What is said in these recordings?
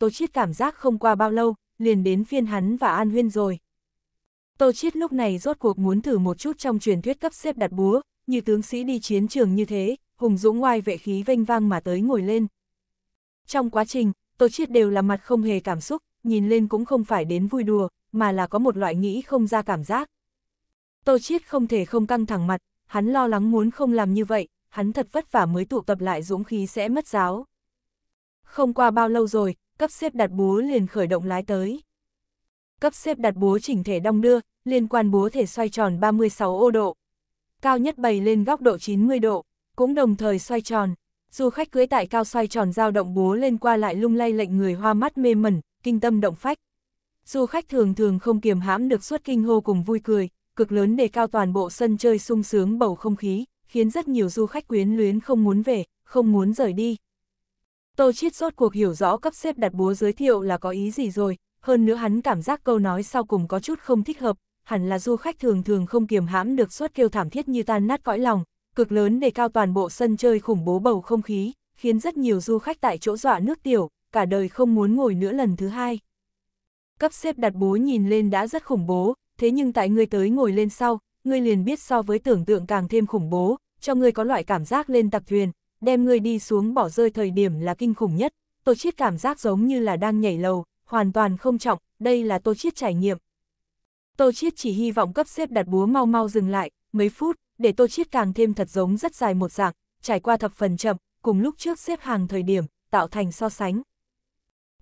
Tô Chiết cảm giác không qua bao lâu, liền đến phiên hắn và An Huyên rồi. Tô Chiết lúc này rốt cuộc muốn thử một chút trong truyền thuyết cấp xếp đặt búa, như tướng sĩ đi chiến trường như thế, hùng dũng ngoài vệ khí vênh vang mà tới ngồi lên. Trong quá trình, Tô Chiết đều là mặt không hề cảm xúc, nhìn lên cũng không phải đến vui đùa, mà là có một loại nghĩ không ra cảm giác. Tô Chiết không thể không căng thẳng mặt, hắn lo lắng muốn không làm như vậy, hắn thật vất vả mới tụ tập lại dũng khí sẽ mất giáo. Không qua bao lâu rồi, cấp xếp đặt búa liền khởi động lái tới. Cấp xếp đặt búa chỉnh thể đong đưa, liên quan búa thể xoay tròn 36 ô độ. Cao nhất bày lên góc độ 90 độ, cũng đồng thời xoay tròn. Du khách cưới tại cao xoay tròn dao động búa lên qua lại lung lay lệnh người hoa mắt mê mẩn, kinh tâm động phách. Du khách thường thường không kiềm hãm được suốt kinh hô cùng vui cười, cực lớn để cao toàn bộ sân chơi sung sướng bầu không khí, khiến rất nhiều du khách quyến luyến không muốn về, không muốn rời đi. Tô Chiết rốt cuộc hiểu rõ cấp xếp đặt búa giới thiệu là có ý gì rồi, hơn nữa hắn cảm giác câu nói sau cùng có chút không thích hợp, hẳn là du khách thường thường không kiềm hãm được suốt kêu thảm thiết như tan nát cõi lòng, cực lớn để cao toàn bộ sân chơi khủng bố bầu không khí, khiến rất nhiều du khách tại chỗ dọa nước tiểu, cả đời không muốn ngồi nữa lần thứ hai. Cấp xếp đặt búa nhìn lên đã rất khủng bố, thế nhưng tại người tới ngồi lên sau, người liền biết so với tưởng tượng càng thêm khủng bố, cho người có loại cảm giác lên tặc thuyền, đem ngươi đi xuống bỏ rơi thời điểm là kinh khủng nhất, Tô Chiết cảm giác giống như là đang nhảy lầu, hoàn toàn không trọng, đây là Tô Chiết trải nghiệm. Tô Chiết chỉ hy vọng cấp xếp đặt búa mau mau dừng lại, mấy phút, để Tô Chiết càng thêm thật giống rất dài một dạng, trải qua thập phần chậm, cùng lúc trước xếp hàng thời điểm, tạo thành so sánh.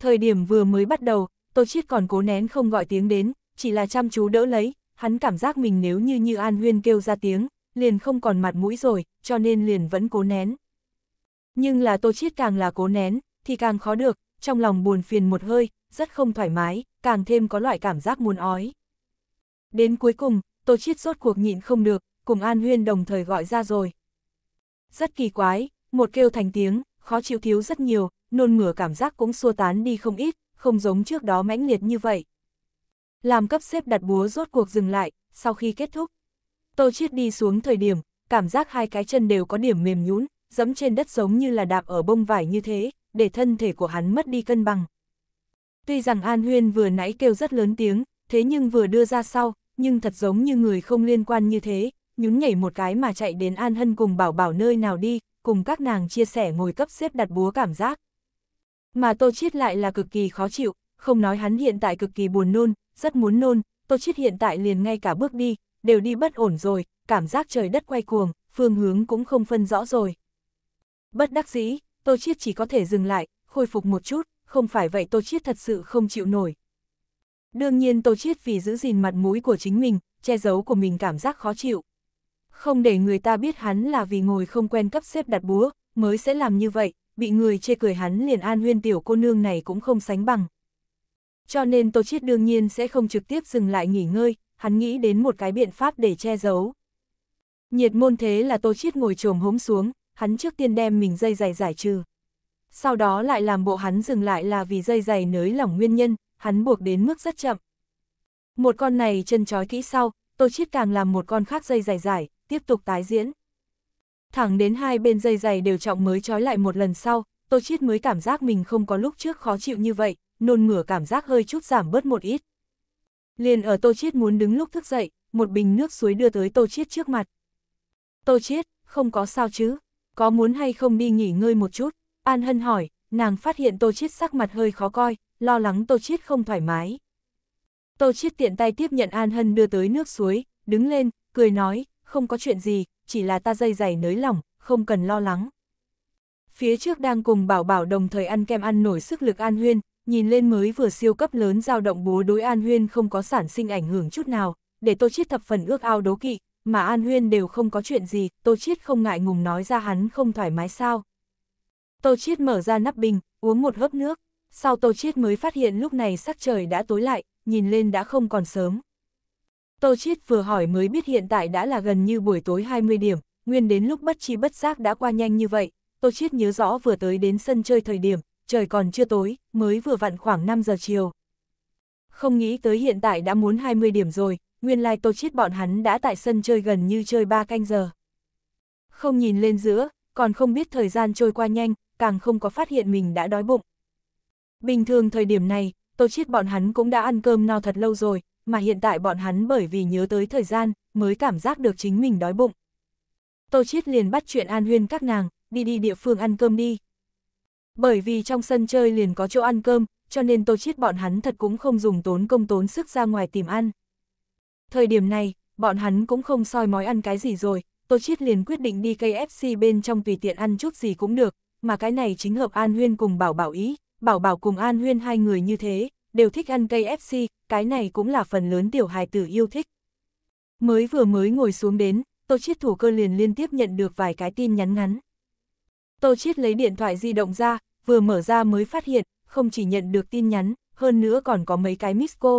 Thời điểm vừa mới bắt đầu, Tô Chiết còn cố nén không gọi tiếng đến, chỉ là chăm chú đỡ lấy, hắn cảm giác mình nếu như như An Huyên kêu ra tiếng, liền không còn mặt mũi rồi, cho nên liền vẫn cố nén. Nhưng là Tô Chiết càng là cố nén, thì càng khó được, trong lòng buồn phiền một hơi, rất không thoải mái, càng thêm có loại cảm giác muốn ói. Đến cuối cùng, Tô Chiết rốt cuộc nhịn không được, cùng An Huyên đồng thời gọi ra rồi. Rất kỳ quái, một kêu thành tiếng, khó chịu thiếu rất nhiều, nôn mửa cảm giác cũng xua tán đi không ít, không giống trước đó mãnh liệt như vậy. Làm cấp xếp đặt búa rốt cuộc dừng lại, sau khi kết thúc. Tô Chiết đi xuống thời điểm, cảm giác hai cái chân đều có điểm mềm nhũn, dẫm trên đất giống như là đạp ở bông vải như thế, để thân thể của hắn mất đi cân bằng. Tuy rằng An Huyên vừa nãy kêu rất lớn tiếng, thế nhưng vừa đưa ra sau, nhưng thật giống như người không liên quan như thế, nhún nhảy một cái mà chạy đến An Hân cùng bảo bảo nơi nào đi, cùng các nàng chia sẻ ngồi cấp xếp đặt búa cảm giác. Mà Tô Chiết lại là cực kỳ khó chịu, không nói hắn hiện tại cực kỳ buồn nôn, rất muốn nôn, Tô Chiết hiện tại liền ngay cả bước đi, đều đi bất ổn rồi, cảm giác trời đất quay cuồng, phương hướng cũng không phân rõ rồi. Bất đắc dĩ, Tô Chiết chỉ có thể dừng lại, khôi phục một chút, không phải vậy Tô Chiết thật sự không chịu nổi. Đương nhiên Tô Chiết vì giữ gìn mặt mũi của chính mình, che giấu của mình cảm giác khó chịu. Không để người ta biết hắn là vì ngồi không quen cấp xếp đặt búa, mới sẽ làm như vậy, bị người chê cười hắn liền an huyên tiểu cô nương này cũng không sánh bằng. Cho nên Tô Chiết đương nhiên sẽ không trực tiếp dừng lại nghỉ ngơi, hắn nghĩ đến một cái biện pháp để che giấu. Nhiệt môn thế là Tô Chiết ngồi trồm hốm xuống, hắn trước tiên đem mình dây giày giải trừ. Sau đó lại làm bộ hắn dừng lại là vì dây giày nới lỏng nguyên nhân, hắn buộc đến mức rất chậm. Một con này chân trói kỹ sau, tôi Chiết càng làm một con khác dây dài dài, tiếp tục tái diễn. Thẳng đến hai bên dây dày đều trọng mới trói lại một lần sau, tôi Chiết mới cảm giác mình không có lúc trước khó chịu như vậy, nôn mửa cảm giác hơi chút giảm bớt một ít. Liền ở tôi Chiết muốn đứng lúc thức dậy, một bình nước suối đưa tới tôi Chiết trước mặt. Tôi Chiết, không có sao chứ, có muốn hay không đi nghỉ ngơi một chút? An Hân hỏi, nàng phát hiện Tô Chiết sắc mặt hơi khó coi, lo lắng Tô Chiết không thoải mái. Tô Chiết tiện tay tiếp nhận An Hân đưa tới nước suối, đứng lên, cười nói, không có chuyện gì, chỉ là ta dây dày nới lỏng, không cần lo lắng. Phía trước đang cùng Bảo Bảo đồng thời ăn kem ăn nổi sức lực An Huyên, nhìn lên mới vừa siêu cấp lớn dao động bố đối An Huyên không có sản sinh ảnh hưởng chút nào, để Tô Chiết thập phần ước ao đố kỵ, mà An Huyên đều không có chuyện gì, Tô Chiết không ngại ngùng nói ra hắn không thoải mái sao. Tô Chiết mở ra nắp bình, uống một hớp nước, sau Tô Chiết mới phát hiện lúc này sắc trời đã tối lại, nhìn lên đã không còn sớm. Tô Chiết vừa hỏi mới biết hiện tại đã là gần như buổi tối 20 điểm, nguyên đến lúc bất chi bất giác đã qua nhanh như vậy, Tô Chiết nhớ rõ vừa tới đến sân chơi thời điểm, trời còn chưa tối, mới vừa vặn khoảng 5 giờ chiều. Không nghĩ tới hiện tại đã muốn 20 điểm rồi, nguyên lai like tô chiết bọn hắn đã tại sân chơi gần như chơi ba canh giờ. Không nhìn lên giữa, còn không biết thời gian trôi qua nhanh, càng không có phát hiện mình đã đói bụng. Bình thường thời điểm này, tô chiết bọn hắn cũng đã ăn cơm no thật lâu rồi, mà hiện tại bọn hắn bởi vì nhớ tới thời gian, mới cảm giác được chính mình đói bụng. Tô chiết liền bắt chuyện An Huyên các nàng, đi đi địa phương ăn cơm đi. Bởi vì trong sân chơi liền có chỗ ăn cơm, cho nên tô chiết bọn hắn thật cũng không dùng tốn công tốn sức ra ngoài tìm ăn. Thời điểm này, bọn hắn cũng không soi mói ăn cái gì rồi, Tô Chiết liền quyết định đi KFC bên trong tùy tiện ăn chút gì cũng được, mà cái này chính hợp An Huyên cùng Bảo Bảo ý, Bảo Bảo cùng An Huyên hai người như thế, đều thích ăn KFC, cái này cũng là phần lớn tiểu hài tử yêu thích. Mới vừa mới ngồi xuống đến, Tô Chiết thủ cơ liền liên tiếp nhận được vài cái tin nhắn ngắn. Tô Chiết lấy điện thoại di động ra, vừa mở ra mới phát hiện, không chỉ nhận được tin nhắn, hơn nữa còn có mấy cái miss call,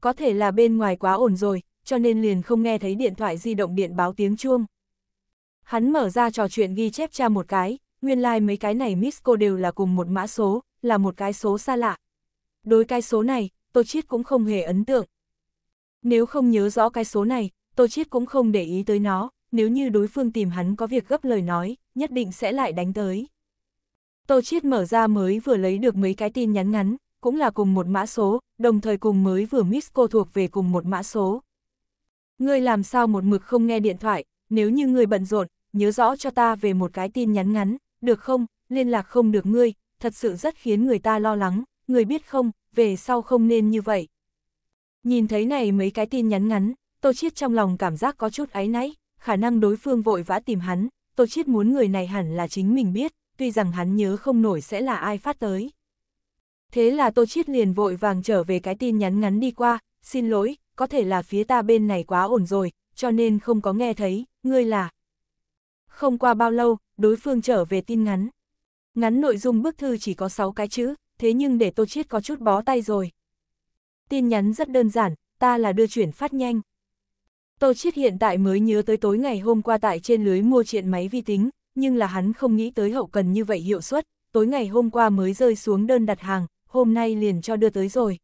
có thể là bên ngoài quá ổn rồi, cho nên liền không nghe thấy điện thoại di động điện báo tiếng chuông. Hắn mở ra trò chuyện ghi chép tra một cái, nguyên lai like mấy cái này miss cô đều là cùng một mã số, là một cái số xa lạ. Đối cái số này, Tô Chiết cũng không hề ấn tượng. Nếu không nhớ rõ cái số này, Tô Chiết cũng không để ý tới nó, nếu như đối phương tìm hắn có việc gấp lời nói, nhất định sẽ lại đánh tới. Tô Chiết mở ra mới vừa lấy được mấy cái tin nhắn ngắn, cũng là cùng một mã số, đồng thời cùng mới vừa miss cô thuộc về cùng một mã số. Ngươi làm sao một mực không nghe điện thoại, nếu như ngươi bận rộn, nhớ rõ cho ta về một cái tin nhắn ngắn, được không, liên lạc không được ngươi, thật sự rất khiến người ta lo lắng, ngươi biết không, về sau không nên như vậy. Nhìn thấy này mấy cái tin nhắn ngắn, Tô Chiết trong lòng cảm giác có chút áy náy, khả năng đối phương vội vã tìm hắn, Tô Chiết muốn người này hẳn là chính mình biết, tuy rằng hắn nhớ không nổi sẽ là ai phát tới. Thế là Tô Chiết liền vội vàng trở về cái tin nhắn ngắn đi qua, xin lỗi, có thể là phía ta bên này quá ổn rồi, cho nên không có nghe thấy, ngươi là. Không qua bao lâu, đối phương trở về tin ngắn. Ngắn nội dung bức thư chỉ có 6 cái chữ, thế nhưng để Tô Chiết có chút bó tay rồi. Tin nhắn rất đơn giản, ta là đưa chuyển phát nhanh. Tô Chiết hiện tại mới nhớ tới tối ngày hôm qua tại trên lưới mua chuyện máy vi tính, nhưng là hắn không nghĩ tới hậu cần như vậy hiệu suất, tối ngày hôm qua mới rơi xuống đơn đặt hàng, hôm nay liền cho đưa tới rồi.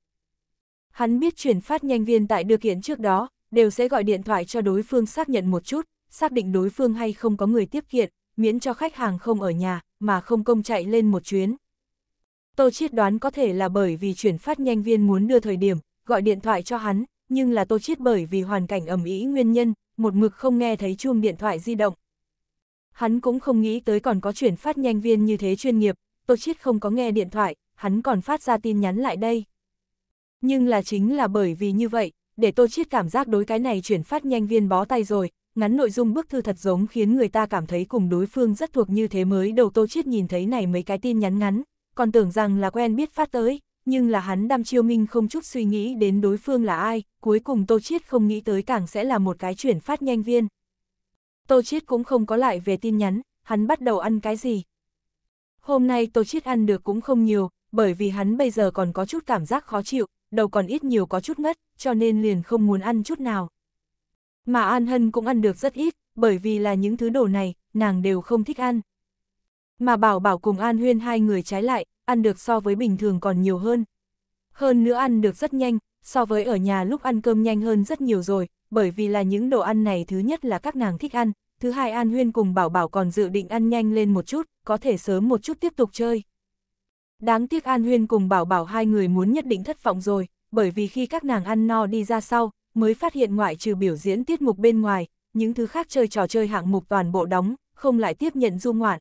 Hắn biết chuyển phát nhanh viên tại đưa kiện trước đó, đều sẽ gọi điện thoại cho đối phương xác nhận một chút, xác định đối phương hay không có người tiếp kiện, miễn cho khách hàng không ở nhà, mà không công chạy lên một chuyến. Tô Chiết đoán có thể là bởi vì chuyển phát nhanh viên muốn đưa thời điểm, gọi điện thoại cho hắn, nhưng là Tô Chiết bởi vì hoàn cảnh ẩm ý nguyên nhân, một mực không nghe thấy chuông điện thoại di động. Hắn cũng không nghĩ tới còn có chuyển phát nhanh viên như thế chuyên nghiệp, Tô Chiết không có nghe điện thoại, hắn còn phát ra tin nhắn lại đây. Nhưng là chính là bởi vì như vậy, để Tô Chiết cảm giác đối cái này chuyển phát nhanh viên bó tay rồi, ngắn nội dung bức thư thật giống khiến người ta cảm thấy cùng đối phương rất thuộc như thế mới đầu Tô Chiết nhìn thấy này mấy cái tin nhắn ngắn, còn tưởng rằng là quen biết phát tới, nhưng là hắn đăm chiêu minh không chút suy nghĩ đến đối phương là ai, cuối cùng Tô Chiết không nghĩ tới càng sẽ là một cái chuyển phát nhanh viên. Tô Chiết cũng không có lại về tin nhắn, hắn bắt đầu ăn cái gì. Hôm nay Tô Chiết ăn được cũng không nhiều, bởi vì hắn bây giờ còn có chút cảm giác khó chịu, đầu còn ít nhiều có chút ngất, cho nên liền không muốn ăn chút nào. Mà An Hân cũng ăn được rất ít, bởi vì là những thứ đồ này, nàng đều không thích ăn. Mà Bảo Bảo cùng An Huyên hai người trái lại, ăn được so với bình thường còn nhiều hơn. Hơn nữa ăn được rất nhanh, so với ở nhà lúc ăn cơm nhanh hơn rất nhiều rồi, bởi vì là những đồ ăn này thứ nhất là các nàng thích ăn, thứ hai An Huyên cùng Bảo Bảo còn dự định ăn nhanh lên một chút, có thể sớm một chút tiếp tục chơi. Đáng tiếc An Huyên cùng Bảo Bảo hai người muốn nhất định thất vọng rồi, bởi vì khi các nàng ăn no đi ra sau, mới phát hiện ngoại trừ biểu diễn tiết mục bên ngoài, những thứ khác chơi trò chơi hạng mục toàn bộ đóng, không lại tiếp nhận du ngoạn.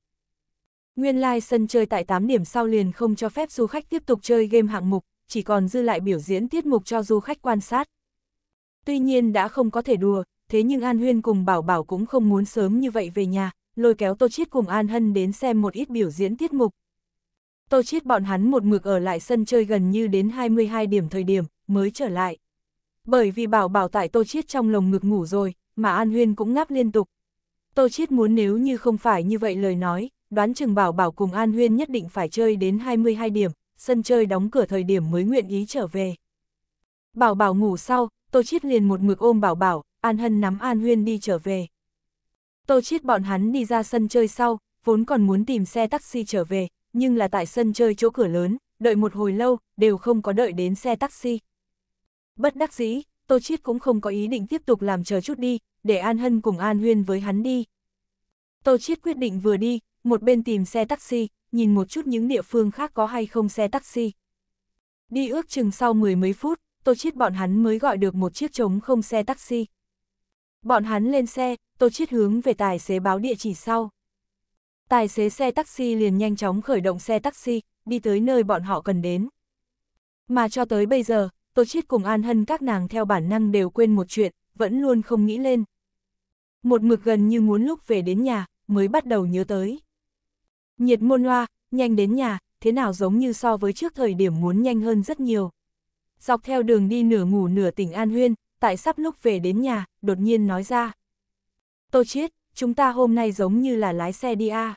Nguyên lai like sân chơi tại 8 điểm sau liền không cho phép du khách tiếp tục chơi game hạng mục, chỉ còn dư lại biểu diễn tiết mục cho du khách quan sát. Tuy nhiên đã không có thể đùa, thế nhưng An Huyên cùng Bảo Bảo cũng không muốn sớm như vậy về nhà, lôi kéo Tô Chiết cùng An Hân đến xem một ít biểu diễn tiết mục, Tô Chiết bọn hắn một mực ở lại sân chơi gần như đến 22 điểm thời điểm, mới trở lại. Bởi vì bảo bảo tại Tô Chiết trong lồng ngực ngủ rồi, mà An Huyên cũng ngáp liên tục. Tô Chiết muốn nếu như không phải như vậy lời nói, đoán chừng bảo bảo cùng An Huyên nhất định phải chơi đến 22 điểm, sân chơi đóng cửa thời điểm mới nguyện ý trở về. Bảo bảo ngủ sau, Tô Chiết liền một mực ôm bảo bảo, An Hân nắm An Huyên đi trở về. Tô Chiết bọn hắn đi ra sân chơi sau, vốn còn muốn tìm xe taxi trở về, nhưng là tại sân chơi chỗ cửa lớn, đợi một hồi lâu, đều không có đợi đến xe taxi. Bất đắc dĩ, Tô Chiết cũng không có ý định tiếp tục làm chờ chút đi, để An Hân cùng An Huyên với hắn đi. Tô Chiết quyết định vừa đi, một bên tìm xe taxi, nhìn một chút những địa phương khác có hay không xe taxi. Đi ước chừng sau mười mấy phút, Tô Chiết bọn hắn mới gọi được một chiếc trống không xe taxi. Bọn hắn lên xe, Tô Chiết hướng về tài xế báo địa chỉ sau. Tài xế xe taxi liền nhanh chóng khởi động xe taxi, đi tới nơi bọn họ cần đến. Mà cho tới bây giờ, Tô Chiết cùng An Hân các nàng theo bản năng đều quên một chuyện, vẫn luôn không nghĩ lên. Một mực gần như muốn lúc về đến nhà, mới bắt đầu nhớ tới. Nhiệt môn loa nhanh đến nhà, thế nào giống như so với trước thời điểm muốn nhanh hơn rất nhiều. Dọc theo đường đi nửa ngủ nửa tỉnh An Huyên, tại sắp lúc về đến nhà, đột nhiên nói ra. Tô Chiết, chúng ta hôm nay giống như là lái xe đi a.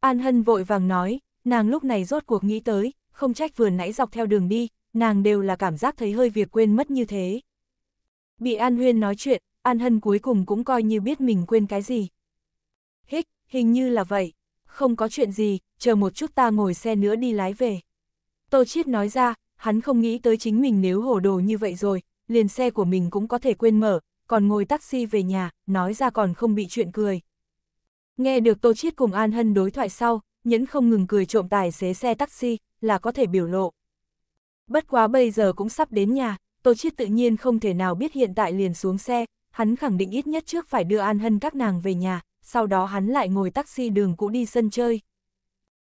An Hân vội vàng nói, nàng lúc này rốt cuộc nghĩ tới, không trách vừa nãy dọc theo đường đi, nàng đều là cảm giác thấy hơi việc quên mất như thế. Bị An Huyên nói chuyện, An Hân cuối cùng cũng coi như biết mình quên cái gì. Hích, hình như là vậy, không có chuyện gì, chờ một chút ta ngồi xe nữa đi lái về. Tô Chiết nói ra, hắn không nghĩ tới chính mình nếu hổ đồ như vậy rồi, liền xe của mình cũng có thể quên mở, còn ngồi taxi về nhà, nói ra còn không bị chuyện cười. Nghe được Tô Chiết cùng An Hân đối thoại sau, nhẫn không ngừng cười trộm tài xế xe taxi, là có thể biểu lộ. Bất quá bây giờ cũng sắp đến nhà, Tô Chiết tự nhiên không thể nào biết hiện tại liền xuống xe, hắn khẳng định ít nhất trước phải đưa An Hân các nàng về nhà, sau đó hắn lại ngồi taxi đường cũ đi sân chơi.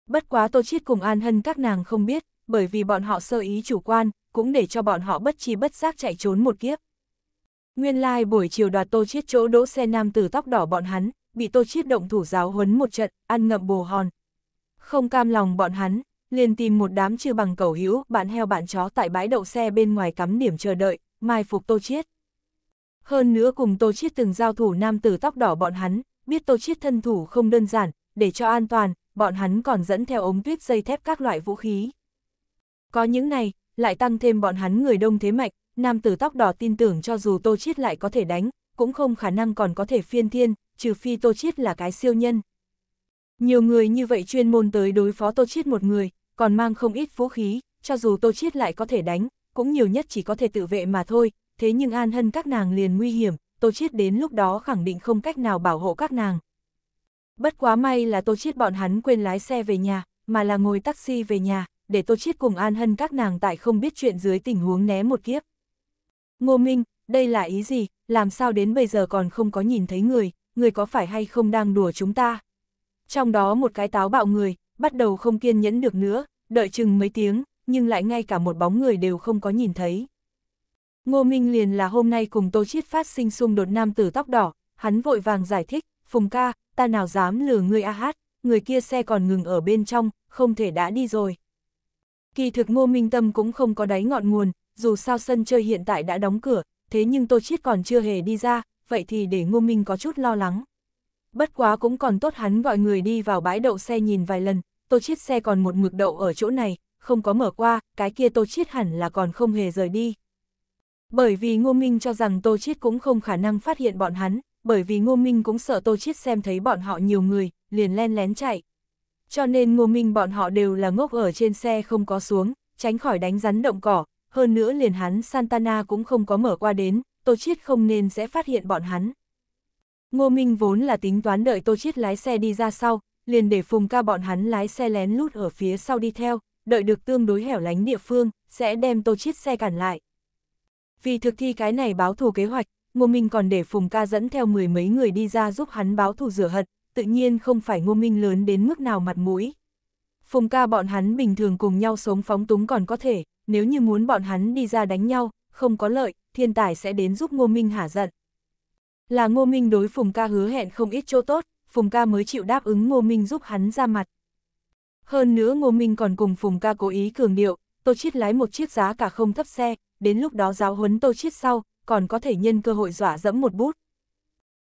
Bất quá Tô Chiết cùng An Hân các nàng không biết, bởi vì bọn họ sơ ý chủ quan, cũng để cho bọn họ bất chi bất giác chạy trốn một kiếp. Nguyên lai like buổi chiều đoạt tô chiết chỗ đỗ xe nam tử tóc đỏ bọn hắn, bị tô chiết động thủ giáo huấn một trận, ăn ngậm bồ hòn. Không cam lòng bọn hắn, liền tìm một đám chưa bằng cầu hữu, bạn heo bạn chó tại bãi đậu xe bên ngoài cắm điểm chờ đợi, mai phục tô chiết. Hơn nữa cùng tô chiết từng giao thủ nam tử tóc đỏ bọn hắn, biết tô chiết thân thủ không đơn giản, để cho an toàn, bọn hắn còn dẫn theo ống tuyết dây thép các loại vũ khí. Có những này, lại tăng thêm bọn hắn người đông thế mạnh nam tử tóc đỏ tin tưởng cho dù Tô Chiết lại có thể đánh, cũng không khả năng còn có thể phiên thiên, trừ phi Tô Chiết là cái siêu nhân. Nhiều người như vậy chuyên môn tới đối phó Tô Chiết một người, còn mang không ít vũ khí, cho dù Tô Chiết lại có thể đánh, cũng nhiều nhất chỉ có thể tự vệ mà thôi, thế nhưng An Hân các nàng liền nguy hiểm, Tô Chiết đến lúc đó khẳng định không cách nào bảo hộ các nàng. Bất quá may là Tô Chiết bọn hắn quên lái xe về nhà, mà là ngồi taxi về nhà, để Tô Chiết cùng An Hân các nàng tại không biết chuyện dưới tình huống né một kiếp. Ngô Minh, đây là ý gì, làm sao đến bây giờ còn không có nhìn thấy người, người có phải hay không đang đùa chúng ta? Trong đó một cái táo bạo người, bắt đầu không kiên nhẫn được nữa, đợi chừng mấy tiếng, nhưng lại ngay cả một bóng người đều không có nhìn thấy. Ngô Minh liền là hôm nay cùng Tô Chiết phát sinh xung đột nam tử tóc đỏ, hắn vội vàng giải thích, Phùng ca, ta nào dám lừa ngươi a hát, người kia xe còn ngừng ở bên trong, không thể đã đi rồi. Kỳ thực Ngô Minh Tâm cũng không có đáy ngọn nguồn, dù sao sân chơi hiện tại đã đóng cửa, thế nhưng Tô Chiết còn chưa hề đi ra, vậy thì để Ngô Minh có chút lo lắng. Bất quá cũng còn tốt hắn gọi người đi vào bãi đậu xe nhìn vài lần, Tô Chiết xe còn một mực đậu ở chỗ này, không có mở qua, cái kia Tô Chiết hẳn là còn không hề rời đi. Bởi vì Ngô Minh cho rằng Tô Chiết cũng không khả năng phát hiện bọn hắn, bởi vì Ngô Minh cũng sợ Tô Chiết xem thấy bọn họ nhiều người, liền len lén chạy. Cho nên Ngô Minh bọn họ đều là ngốc ở trên xe không có xuống, tránh khỏi đánh rắn động cỏ, hơn nữa liền hắn Santana cũng không có mở qua đến, Tô Chiết không nên sẽ phát hiện bọn hắn. Ngô Minh vốn là tính toán đợi Tô Chiết lái xe đi ra sau, liền để Phùng ca bọn hắn lái xe lén lút ở phía sau đi theo, đợi được tương đối hẻo lánh địa phương, sẽ đem Tô Chiết xe cản lại. Vì thực thi cái này báo thù kế hoạch, Ngô Minh còn để Phùng ca dẫn theo mười mấy người đi ra giúp hắn báo thù rửa hận, tự nhiên không phải Ngô Minh lớn đến mức nào mặt mũi. Phùng ca bọn hắn bình thường cùng nhau sống phóng túng còn có thể, nếu như muốn bọn hắn đi ra đánh nhau, không có lợi, thiên tài sẽ đến giúp Ngô Minh hả giận. Là Ngô Minh đối Phùng ca hứa hẹn không ít chỗ tốt, Phùng ca mới chịu đáp ứng Ngô Minh giúp hắn ra mặt. Hơn nữa Ngô Minh còn cùng Phùng ca cố ý cường điệu, Tô Chiết lái một chiếc giá cả không thấp xe, đến lúc đó giáo huấn Tô Chiết sau, còn có thể nhân cơ hội dọa dẫm một bút.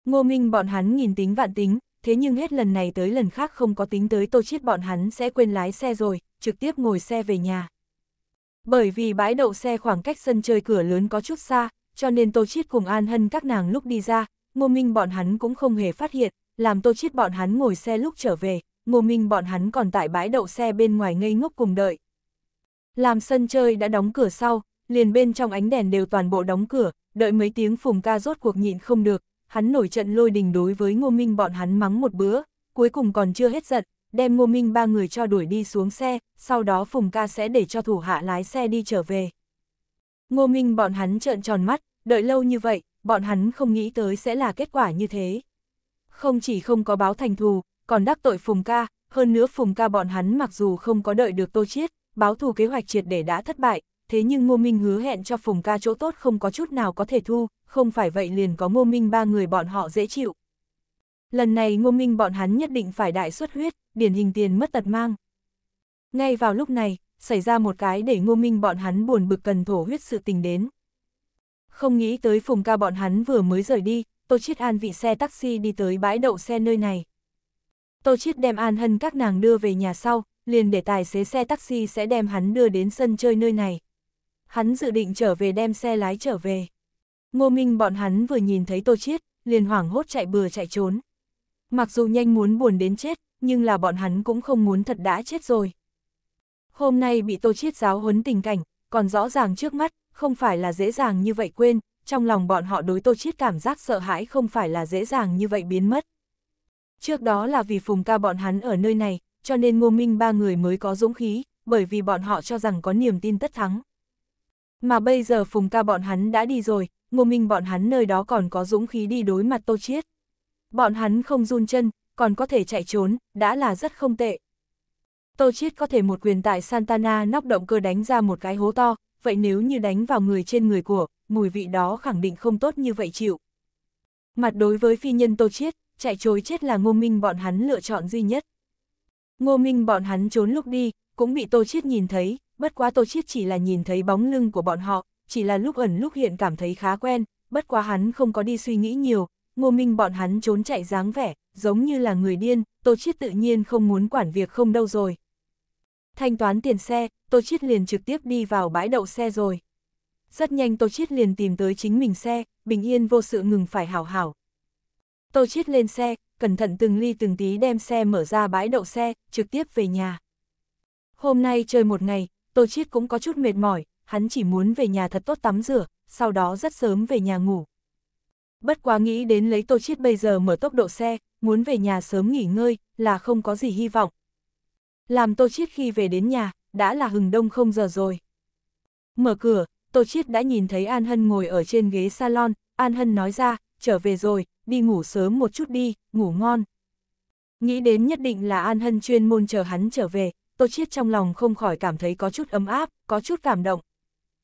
Ngô Minh bọn hắn nghìn tính vạn tính, thế nhưng hết lần này tới lần khác không có tính tới Tô Chiết bọn hắn sẽ quên lái xe rồi, trực tiếp ngồi xe về nhà. Bởi vì bãi đậu xe khoảng cách sân chơi cửa lớn có chút xa, cho nên Tô Chiết cùng An Hân các nàng lúc đi ra, Ngô Minh bọn hắn cũng không hề phát hiện, làm Tô Chiết bọn hắn ngồi xe lúc trở về, Ngô Minh bọn hắn còn tại bãi đậu xe bên ngoài ngây ngốc cùng đợi. Làm sân chơi đã đóng cửa sau, liền bên trong ánh đèn đều toàn bộ đóng cửa, đợi mấy tiếng phùng ca rốt cuộc nhịn không được, hắn nổi trận lôi đình đối với Ngô Minh bọn hắn mắng một bữa, cuối cùng còn chưa hết giận, đem Ngô Minh ba người cho đuổi đi xuống xe, sau đó Phùng ca sẽ để cho thủ hạ lái xe đi trở về. Ngô Minh bọn hắn trợn tròn mắt, đợi lâu như vậy, bọn hắn không nghĩ tới sẽ là kết quả như thế. Không chỉ không có báo thành thù, còn đắc tội Phùng ca, hơn nữa Phùng ca bọn hắn mặc dù không có đợi được tô chiết, báo thù kế hoạch triệt để đã thất bại, thế nhưng Ngô Minh hứa hẹn cho Phùng ca chỗ tốt không có chút nào có thể thu, không phải vậy liền có Ngô Minh ba người bọn họ dễ chịu, Lần này Ngô Minh bọn hắn nhất định phải đại xuất huyết, điển hình tiền mất tật mang. Ngay vào lúc này, xảy ra một cái để Ngô Minh bọn hắn buồn bực cần thổ huyết sự tình đến. Không nghĩ tới Phùng ca bọn hắn vừa mới rời đi, Tô Chiết An vị xe taxi đi tới bãi đậu xe nơi này. Tô Chiết đem An Hân các nàng đưa về nhà sau, liền để tài xế xe taxi sẽ đem hắn đưa đến sân chơi nơi này. Hắn dự định trở về đem xe lái trở về. Ngô Minh bọn hắn vừa nhìn thấy Tô Chiết, liền hoảng hốt chạy bừa chạy trốn. Mặc dù nhanh muốn buồn đến chết, nhưng là bọn hắn cũng không muốn thật đã chết rồi. Hôm nay bị Tô Chiết giáo huấn tình cảnh, còn rõ ràng trước mắt, không phải là dễ dàng như vậy quên, trong lòng bọn họ đối Tô Chiết cảm giác sợ hãi không phải là dễ dàng như vậy biến mất. Trước đó là vì Phùng ca bọn hắn ở nơi này, cho nên Ngô Minh ba người mới có dũng khí, bởi vì bọn họ cho rằng có niềm tin tất thắng. Mà bây giờ Phùng ca bọn hắn đã đi rồi, Ngô Minh bọn hắn nơi đó còn có dũng khí đi đối mặt Tô Chiết. Bọn hắn không run chân, còn có thể chạy trốn, đã là rất không tệ. Tô Chiết có thể một quyền tại Santana nóc động cơ đánh ra một cái hố to, vậy nếu như đánh vào người trên người của, mùi vị đó khẳng định không tốt như vậy chịu. Mặt đối với phi nhân Tô Chiết, chạy trối chết là Ngô Minh bọn hắn lựa chọn duy nhất. Ngô Minh bọn hắn trốn lúc đi, cũng bị Tô Chiết nhìn thấy, bất quá Tô Chiết chỉ là nhìn thấy bóng lưng của bọn họ, chỉ là lúc ẩn lúc hiện cảm thấy khá quen, bất quá hắn không có đi suy nghĩ nhiều, ngô minh bọn hắn trốn chạy dáng vẻ, giống như là người điên, Tô Chiết tự nhiên không muốn quản việc không đâu rồi. Thanh toán tiền xe, Tô Chiết liền trực tiếp đi vào bãi đậu xe rồi. Rất nhanh Tô Chiết liền tìm tới chính mình xe, bình yên vô sự ngừng phải hảo hảo. Tô Chiết lên xe, cẩn thận từng ly từng tí đem xe mở ra bãi đậu xe, trực tiếp về nhà. Hôm nay chơi một ngày, Tô Chiết cũng có chút mệt mỏi, hắn chỉ muốn về nhà thật tốt tắm rửa, sau đó rất sớm về nhà ngủ. Bất quá nghĩ đến lấy Tô Chiết bây giờ mở tốc độ xe, muốn về nhà sớm nghỉ ngơi, là không có gì hy vọng. Làm Tô Chiết khi về đến nhà, đã là hừng đông không giờ rồi. Mở cửa, Tô Chiết đã nhìn thấy An Hân ngồi ở trên ghế salon, An Hân nói ra, trở về rồi, đi ngủ sớm một chút đi, ngủ ngon. Nghĩ đến nhất định là An Hân chuyên môn chờ hắn trở về, Tô Chiết trong lòng không khỏi cảm thấy có chút ấm áp, có chút cảm động.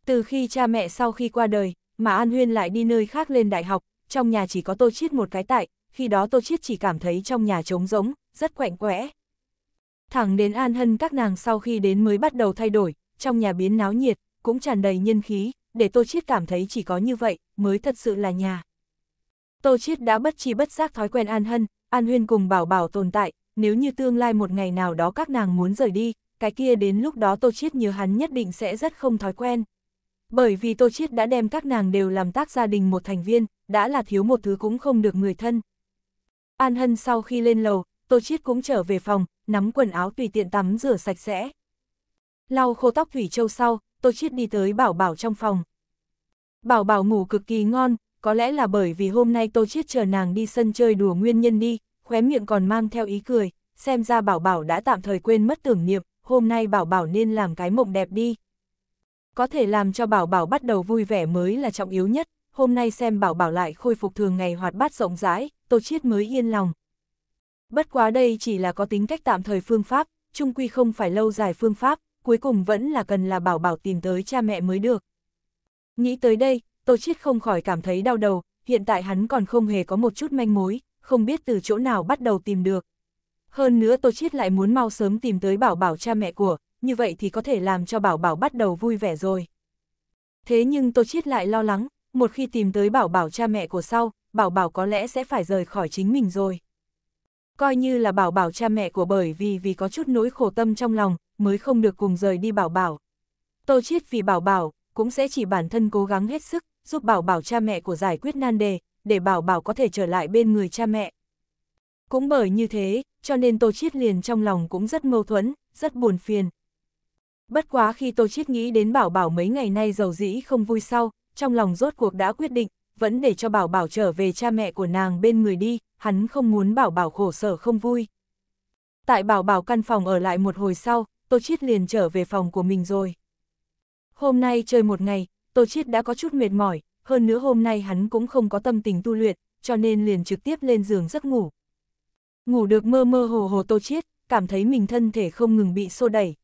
Từ khi cha mẹ sau khi qua đời, mà An Huyên lại đi nơi khác lên đại học, trong nhà chỉ có Tô Chiết một cái tại, khi đó Tô Chiết chỉ cảm thấy trong nhà trống rỗng, rất quạnh quẽ. Thẳng đến An Hân các nàng sau khi đến mới bắt đầu thay đổi, trong nhà biến náo nhiệt, cũng tràn đầy nhân khí, để Tô Chiết cảm thấy chỉ có như vậy mới thật sự là nhà. Tô Chiết đã bất chi bất giác thói quen An Hân, An Huyên cùng Bảo Bảo tồn tại, nếu như tương lai một ngày nào đó các nàng muốn rời đi, cái kia đến lúc đó Tô Chiết như hắn nhất định sẽ rất không thói quen. Bởi vì Tô Chiết đã đem các nàng đều làm tác gia đình một thành viên, đã là thiếu một thứ cũng không được người thân. An Hân sau khi lên lầu, Tô Chiết cũng trở về phòng, nắm quần áo tùy tiện tắm rửa sạch sẽ. Lau khô tóc Thủy Châu sau, Tô Chiết đi tới Bảo Bảo trong phòng. Bảo Bảo ngủ cực kỳ ngon, có lẽ là bởi vì hôm nay Tô Chiết chờ nàng đi sân chơi đùa nguyên nhân đi, khóe miệng còn mang theo ý cười, xem ra Bảo Bảo đã tạm thời quên mất tưởng niệm, hôm nay Bảo Bảo nên làm cái mộng đẹp đi có thể làm cho bảo bảo bắt đầu vui vẻ mới là trọng yếu nhất, hôm nay xem bảo bảo lại khôi phục thường ngày hoạt bát rộng rãi, Tô Chiết mới yên lòng. Bất quá đây chỉ là có tính cách tạm thời phương pháp, chung quy không phải lâu dài phương pháp, cuối cùng vẫn là cần là bảo bảo tìm tới cha mẹ mới được. Nghĩ tới đây, Tô Chiết không khỏi cảm thấy đau đầu, hiện tại hắn còn không hề có một chút manh mối, không biết từ chỗ nào bắt đầu tìm được. Hơn nữa Tô Chiết lại muốn mau sớm tìm tới bảo bảo cha mẹ của, như vậy thì có thể làm cho bảo bảo bắt đầu vui vẻ rồi. Thế nhưng Tô Chiết lại lo lắng, một khi tìm tới bảo bảo cha mẹ của sau, bảo bảo có lẽ sẽ phải rời khỏi chính mình rồi. Coi như là bảo bảo cha mẹ của bởi vì vì có chút nỗi khổ tâm trong lòng, mới không được cùng rời đi bảo bảo. Tô Chiết vì bảo bảo, cũng sẽ chỉ bản thân cố gắng hết sức, giúp bảo bảo cha mẹ của giải quyết nan đề, để bảo bảo có thể trở lại bên người cha mẹ. Cũng bởi như thế, cho nên Tô Chiết liền trong lòng cũng rất mâu thuẫn, rất buồn phiền, Bất quá khi Tô Chiết nghĩ đến bảo bảo mấy ngày nay giàu dĩ không vui sau, trong lòng rốt cuộc đã quyết định, vẫn để cho bảo bảo trở về cha mẹ của nàng bên người đi, hắn không muốn bảo bảo khổ sở không vui. Tại bảo bảo căn phòng ở lại một hồi sau, Tô Chiết liền trở về phòng của mình rồi. Hôm nay chơi một ngày, Tô Chiết đã có chút mệt mỏi, hơn nữa hôm nay hắn cũng không có tâm tình tu luyện, cho nên liền trực tiếp lên giường giấc ngủ. Ngủ được mơ mơ hồ hồ Tô Chiết, cảm thấy mình thân thể không ngừng bị xô đẩy,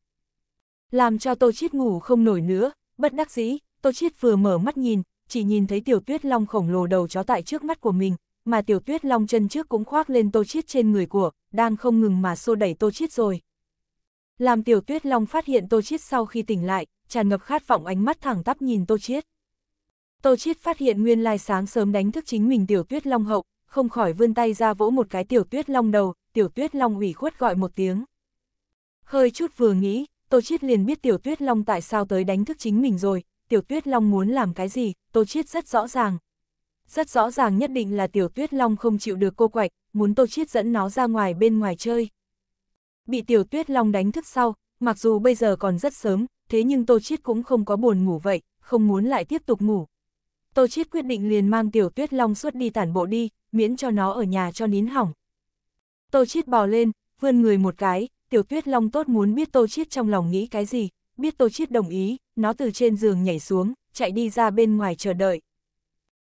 làm cho Tô Chiết ngủ không nổi nữa, bất đắc dĩ, Tô Chiết vừa mở mắt nhìn, chỉ nhìn thấy tiểu tuyết long khổng lồ đầu chó tại trước mắt của mình, mà tiểu tuyết long chân trước cũng khoác lên Tô Chiết trên người của, đang không ngừng mà xô đẩy Tô Chiết rồi. Làm tiểu tuyết long phát hiện Tô Chiết sau khi tỉnh lại, tràn ngập khát vọng ánh mắt thẳng tắp nhìn Tô Chiết. Tô Chiết phát hiện nguyên lai sáng sớm đánh thức chính mình tiểu tuyết long hậu, không khỏi vươn tay ra vỗ một cái tiểu tuyết long đầu, tiểu tuyết long ủy khuất gọi một tiếng. Hơi chút vừa nghĩ, Tô Chiết liền biết Tiểu Tuyết Long tại sao tới đánh thức chính mình rồi, Tiểu Tuyết Long muốn làm cái gì, Tô Chiết rất rõ ràng. Rất rõ ràng nhất định là Tiểu Tuyết Long không chịu được cô quạch, muốn Tô Chiết dẫn nó ra ngoài bên ngoài chơi. Bị Tiểu Tuyết Long đánh thức sau, mặc dù bây giờ còn rất sớm, thế nhưng Tô Chiết cũng không có buồn ngủ vậy, không muốn lại tiếp tục ngủ. Tô Chiết quyết định liền mang Tiểu Tuyết Long suốt đi tản bộ đi, miễn cho nó ở nhà cho nín hỏng. Tô Chiết bò lên, vươn người một cái, Tiểu Tuyết Long tốt muốn biết Tô Chiết trong lòng nghĩ cái gì, biết Tô Chiết đồng ý, nó từ trên giường nhảy xuống, chạy đi ra bên ngoài chờ đợi.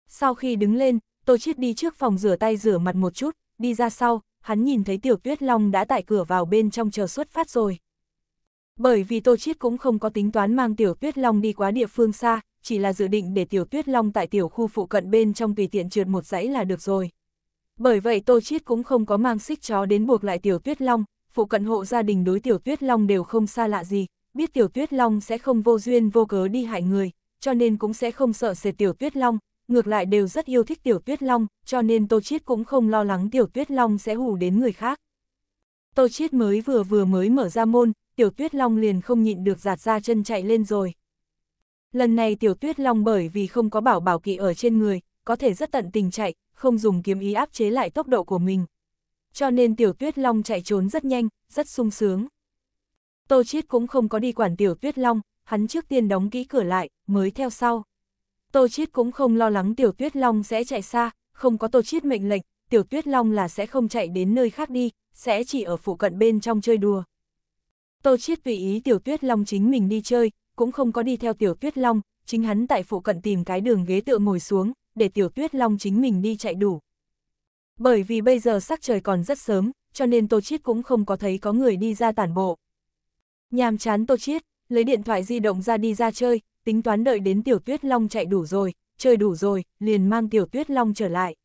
Sau khi đứng lên, Tô Chiết đi trước phòng rửa tay rửa mặt một chút, đi ra sau, hắn nhìn thấy Tiểu Tuyết Long đã tại cửa vào bên trong chờ xuất phát rồi. Bởi vì Tô Chiết cũng không có tính toán mang Tiểu Tuyết Long đi quá địa phương xa, chỉ là dự định để Tiểu Tuyết Long tại tiểu khu phụ cận bên trong tùy tiện trượt một dãy là được rồi. Bởi vậy Tô Chiết cũng không có mang xích chó đến buộc lại Tiểu Tuyết Long, phụ cận hộ gia đình đối Tiểu Tuyết Long đều không xa lạ gì, biết Tiểu Tuyết Long sẽ không vô duyên vô cớ đi hại người, cho nên cũng sẽ không sợ sệt Tiểu Tuyết Long, ngược lại đều rất yêu thích Tiểu Tuyết Long, cho nên Tô Chiết cũng không lo lắng Tiểu Tuyết Long sẽ hù đến người khác. Tô Chiết mới vừa vừa mới mở ra môn, Tiểu Tuyết Long liền không nhịn được giạt ra chân chạy lên rồi. Lần này Tiểu Tuyết Long bởi vì không có bảo bảo kỵ ở trên người, có thể rất tận tình chạy, không dùng kiếm ý áp chế lại tốc độ của mình, cho nên Tiểu Tuyết Long chạy trốn rất nhanh, rất sung sướng. Tô Chiết cũng không có đi quản Tiểu Tuyết Long, hắn trước tiên đóng kỹ cửa lại, mới theo sau. Tô Chiết cũng không lo lắng Tiểu Tuyết Long sẽ chạy xa, không có Tô Chiết mệnh lệnh, Tiểu Tuyết Long là sẽ không chạy đến nơi khác đi, sẽ chỉ ở phụ cận bên trong chơi đùa. Tô Chiết tùy ý Tiểu Tuyết Long chính mình đi chơi, cũng không có đi theo Tiểu Tuyết Long, chính hắn tại phụ cận tìm cái đường ghế tựa ngồi xuống, để Tiểu Tuyết Long chính mình đi chạy đủ. Bởi vì bây giờ sắc trời còn rất sớm, cho nên Tô Chiết cũng không có thấy có người đi ra tản bộ. Nhàm chán Tô Chiết, lấy điện thoại di động ra đi ra chơi, tính toán đợi đến Tiểu Tuyết Long chạy đủ rồi, chơi đủ rồi, liền mang Tiểu Tuyết Long trở lại.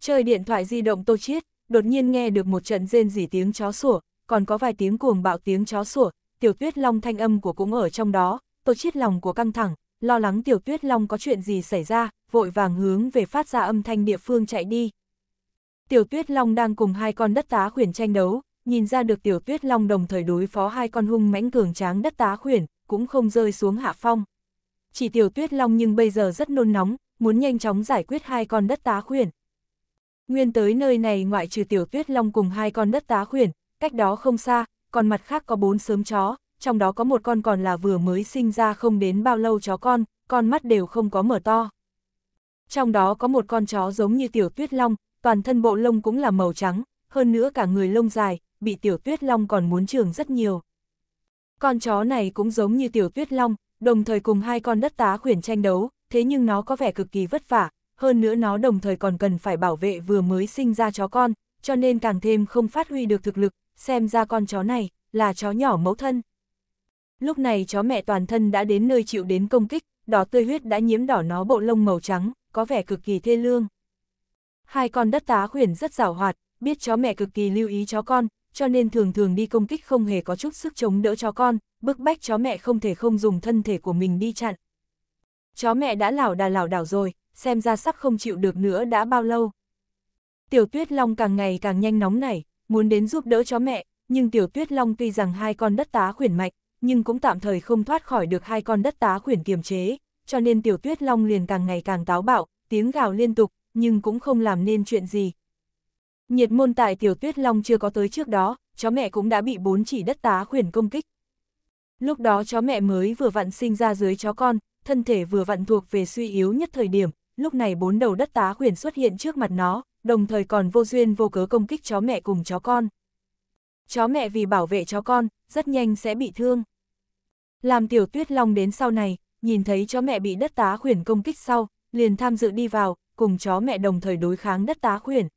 Chơi điện thoại di động Tô Chiết, đột nhiên nghe được một trận rên rỉ tiếng chó sủa, còn có vài tiếng cuồng bạo tiếng chó sủa, Tiểu Tuyết Long thanh âm của cũng ở trong đó, Tô Chiết lòng của căng thẳng, lo lắng Tiểu Tuyết Long có chuyện gì xảy ra, vội vàng hướng về phát ra âm thanh địa phương chạy đi, Tiểu Tuyết Long đang cùng hai con đất tá khuyển tranh đấu, nhìn ra được Tiểu Tuyết Long đồng thời đối phó hai con hung mãnh cường tráng đất tá khuyển, cũng không rơi xuống hạ phong. Chỉ Tiểu Tuyết Long nhưng bây giờ rất nôn nóng, muốn nhanh chóng giải quyết hai con đất tá khuyển. Nguyên tới nơi này ngoại trừ Tiểu Tuyết Long cùng hai con đất tá khuyển, cách đó không xa, còn mặt khác có bốn sớm chó, trong đó có một con còn là vừa mới sinh ra không đến bao lâu chó con, con mắt đều không có mở to. Trong đó có một con chó giống như Tiểu Tuyết Long, toàn thân bộ lông cũng là màu trắng, hơn nữa cả người lông dài, bị tiểu tuyết long còn muốn trường rất nhiều. Con chó này cũng giống như tiểu tuyết long, đồng thời cùng hai con đất tá khuyển tranh đấu, thế nhưng nó có vẻ cực kỳ vất vả, hơn nữa nó đồng thời còn cần phải bảo vệ vừa mới sinh ra chó con, cho nên càng thêm không phát huy được thực lực, xem ra con chó này là chó nhỏ mẫu thân. Lúc này chó mẹ toàn thân đã đến nơi chịu đến công kích, đỏ tươi huyết đã nhiễm đỏ nó bộ lông màu trắng, có vẻ cực kỳ thê lương. Hai con đất tá khuyển rất giảo hoạt, biết chó mẹ cực kỳ lưu ý chó con, cho nên thường thường đi công kích không hề có chút sức chống đỡ chó con, bức bách chó mẹ không thể không dùng thân thể của mình đi chặn. Chó mẹ đã lảo đà lảo đảo rồi, xem ra sắp không chịu được nữa đã bao lâu. Tiểu tuyết long càng ngày càng nhanh nóng nảy, muốn đến giúp đỡ chó mẹ, nhưng tiểu tuyết long tuy rằng hai con đất tá khuyển mạnh, nhưng cũng tạm thời không thoát khỏi được hai con đất tá khuyển kiềm chế, cho nên tiểu tuyết long liền càng ngày càng táo bạo, tiếng gào liên tục, nhưng cũng không làm nên chuyện gì. Nhiệt môn tại Tiểu Tuyết Long chưa có tới trước đó, chó mẹ cũng đã bị bốn chỉ đất tá khuyển công kích. Lúc đó chó mẹ mới vừa vặn sinh ra dưới chó con, thân thể vừa vặn thuộc về suy yếu nhất thời điểm, lúc này bốn đầu đất tá khuyển xuất hiện trước mặt nó, đồng thời còn vô duyên vô cớ công kích chó mẹ cùng chó con. Chó mẹ vì bảo vệ chó con, rất nhanh sẽ bị thương. Làm tiểu tuyết long đến sau này, nhìn thấy chó mẹ bị đất tá khuyển công kích sau, liền tham dự đi vào, cùng chó mẹ đồng thời đối kháng đất tá khuyển.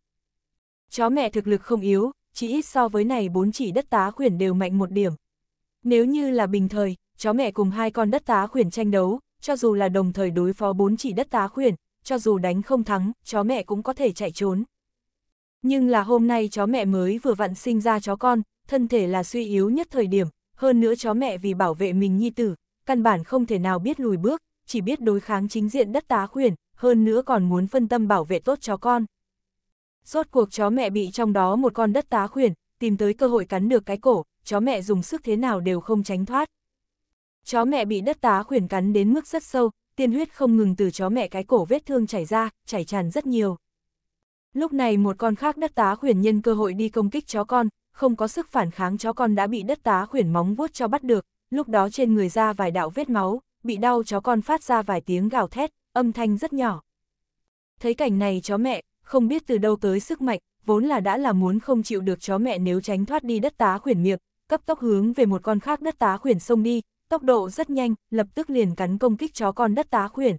Chó mẹ thực lực không yếu, chỉ ít so với này bốn chỉ đất tá khuyển đều mạnh một điểm. Nếu như là bình thời, chó mẹ cùng hai con đất tá khuyển tranh đấu, cho dù là đồng thời đối phó bốn chỉ đất tá khuyển, cho dù đánh không thắng, chó mẹ cũng có thể chạy trốn. Nhưng là hôm nay chó mẹ mới vừa vặn sinh ra chó con, thân thể là suy yếu nhất thời điểm, hơn nữa chó mẹ vì bảo vệ mình nhi tử, căn bản không thể nào biết lùi bước, chỉ biết đối kháng chính diện đất tá khuyển, hơn nữa còn muốn phân tâm bảo vệ tốt chó con. Rốt cuộc chó mẹ bị trong đó một con đất tá khuyển, tìm tới cơ hội cắn được cái cổ, chó mẹ dùng sức thế nào đều không tránh thoát. Chó mẹ bị đất tá khuyển cắn đến mức rất sâu, tiên huyết không ngừng từ chó mẹ cái cổ vết thương chảy ra, chảy tràn rất nhiều. Lúc này một con khác đất tá khuyển nhân cơ hội đi công kích chó con, không có sức phản kháng chó con đã bị đất tá khuyển móng vuốt cho bắt được, lúc đó trên người ra vài đạo vết máu, bị đau chó con phát ra vài tiếng gào thét, âm thanh rất nhỏ. Thấy cảnh này chó mẹ, không biết từ đâu tới sức mạnh, vốn là đã là muốn không chịu được chó mẹ nếu tránh thoát đi đất tá khuyển miệng, cấp tốc hướng về một con khác đất tá khuyển sông đi, tốc độ rất nhanh, lập tức liền cắn công kích chó con đất tá khuyển.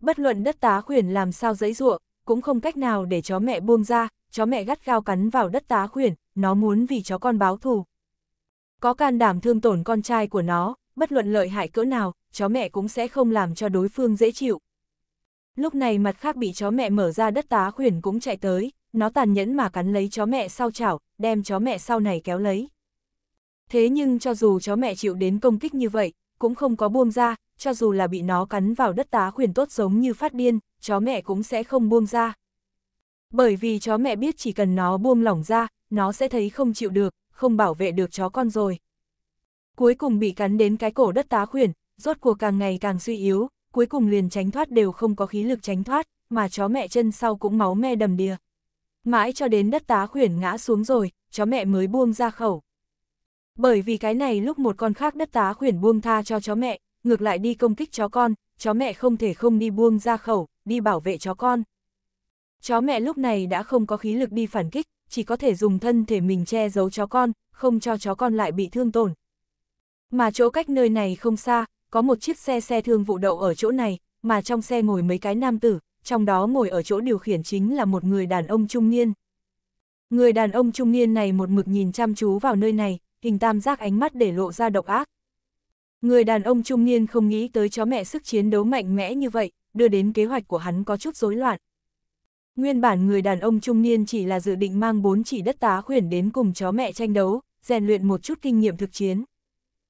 Bất luận đất tá khuyển làm sao dãy ruộng, cũng không cách nào để chó mẹ buông ra, chó mẹ gắt gao cắn vào đất tá khuyển, nó muốn vì chó con báo thù. Có can đảm thương tổn con trai của nó, bất luận lợi hại cỡ nào, chó mẹ cũng sẽ không làm cho đối phương dễ chịu. Lúc này mặt khác bị chó mẹ mở ra đất tá khuyển cũng chạy tới, nó tàn nhẫn mà cắn lấy chó mẹ sau chảo, đem chó mẹ sau này kéo lấy. Thế nhưng cho dù chó mẹ chịu đến công kích như vậy, cũng không có buông ra, cho dù là bị nó cắn vào đất tá khuyển tốt giống như phát điên, chó mẹ cũng sẽ không buông ra. Bởi vì chó mẹ biết chỉ cần nó buông lỏng ra, nó sẽ thấy không chịu được, không bảo vệ được chó con rồi cuối cùng bị cắn đến cái cổ đất tá khuyển, rốt cuộc càng ngày càng suy yếu, cuối cùng liền tránh thoát đều không có khí lực tránh thoát, mà chó mẹ chân sau cũng máu me đầm đìa. Mãi cho đến đất tá khuyển ngã xuống rồi, chó mẹ mới buông ra khẩu. Bởi vì cái này lúc một con khác đất tá khuyển buông tha cho chó mẹ, ngược lại đi công kích chó con, chó mẹ không thể không đi buông ra khẩu, đi bảo vệ chó con. Chó mẹ lúc này đã không có khí lực đi phản kích, chỉ có thể dùng thân thể mình che giấu chó con, không cho chó con lại bị thương tổn, mà chỗ cách nơi này không xa, có một chiếc xe xe thương vụ đậu ở chỗ này, mà trong xe ngồi mấy cái nam tử, trong đó ngồi ở chỗ điều khiển chính là một người đàn ông trung niên. Người đàn ông trung niên này một mực nhìn chăm chú vào nơi này, hình tam giác ánh mắt để lộ ra độc ác. Người đàn ông trung niên không nghĩ tới chó mẹ sức chiến đấu mạnh mẽ như vậy, đưa đến kế hoạch của hắn có chút rối loạn. Nguyên bản người đàn ông trung niên chỉ là dự định mang bốn chỉ đất tá khuyển đến cùng chó mẹ tranh đấu, rèn luyện một chút kinh nghiệm thực chiến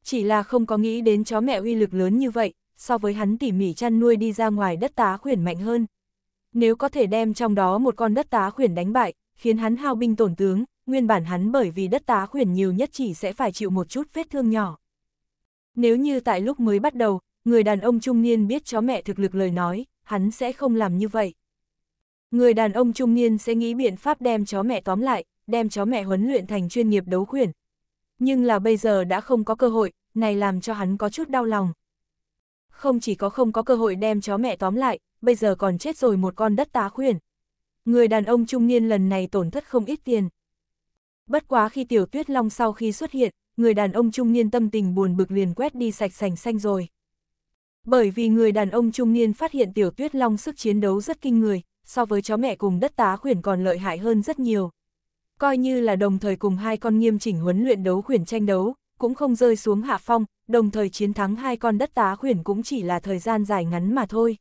chỉ là không có nghĩ đến chó mẹ uy lực lớn như vậy, so với hắn tỉ mỉ chăn nuôi đi ra ngoài đất tá khuyển mạnh hơn. Nếu có thể đem trong đó một con đất tá khuyển đánh bại, khiến hắn hao binh tổn tướng, nguyên bản hắn bởi vì đất tá khuyển nhiều nhất chỉ sẽ phải chịu một chút vết thương nhỏ. Nếu như tại lúc mới bắt đầu, người đàn ông trung niên biết chó mẹ thực lực lời nói, hắn sẽ không làm như vậy. Người đàn ông trung niên sẽ nghĩ biện pháp đem chó mẹ tóm lại, đem chó mẹ huấn luyện thành chuyên nghiệp đấu khuyển, nhưng là bây giờ đã không có cơ hội, này làm cho hắn có chút đau lòng. Không chỉ có không có cơ hội đem chó mẹ tóm lại, bây giờ còn chết rồi một con đất tá khuyển. Người đàn ông trung niên lần này tổn thất không ít tiền. Bất quá khi tiểu tuyết long sau khi xuất hiện, người đàn ông trung niên tâm tình buồn bực liền quét đi sạch sành xanh rồi. Bởi vì người đàn ông trung niên phát hiện tiểu tuyết long sức chiến đấu rất kinh người, so với chó mẹ cùng đất tá khuyển còn lợi hại hơn rất nhiều coi như là đồng thời cùng hai con nghiêm chỉnh huấn luyện đấu khuyển tranh đấu, cũng không rơi xuống hạ phong, đồng thời chiến thắng hai con đất tá khuyển cũng chỉ là thời gian dài ngắn mà thôi.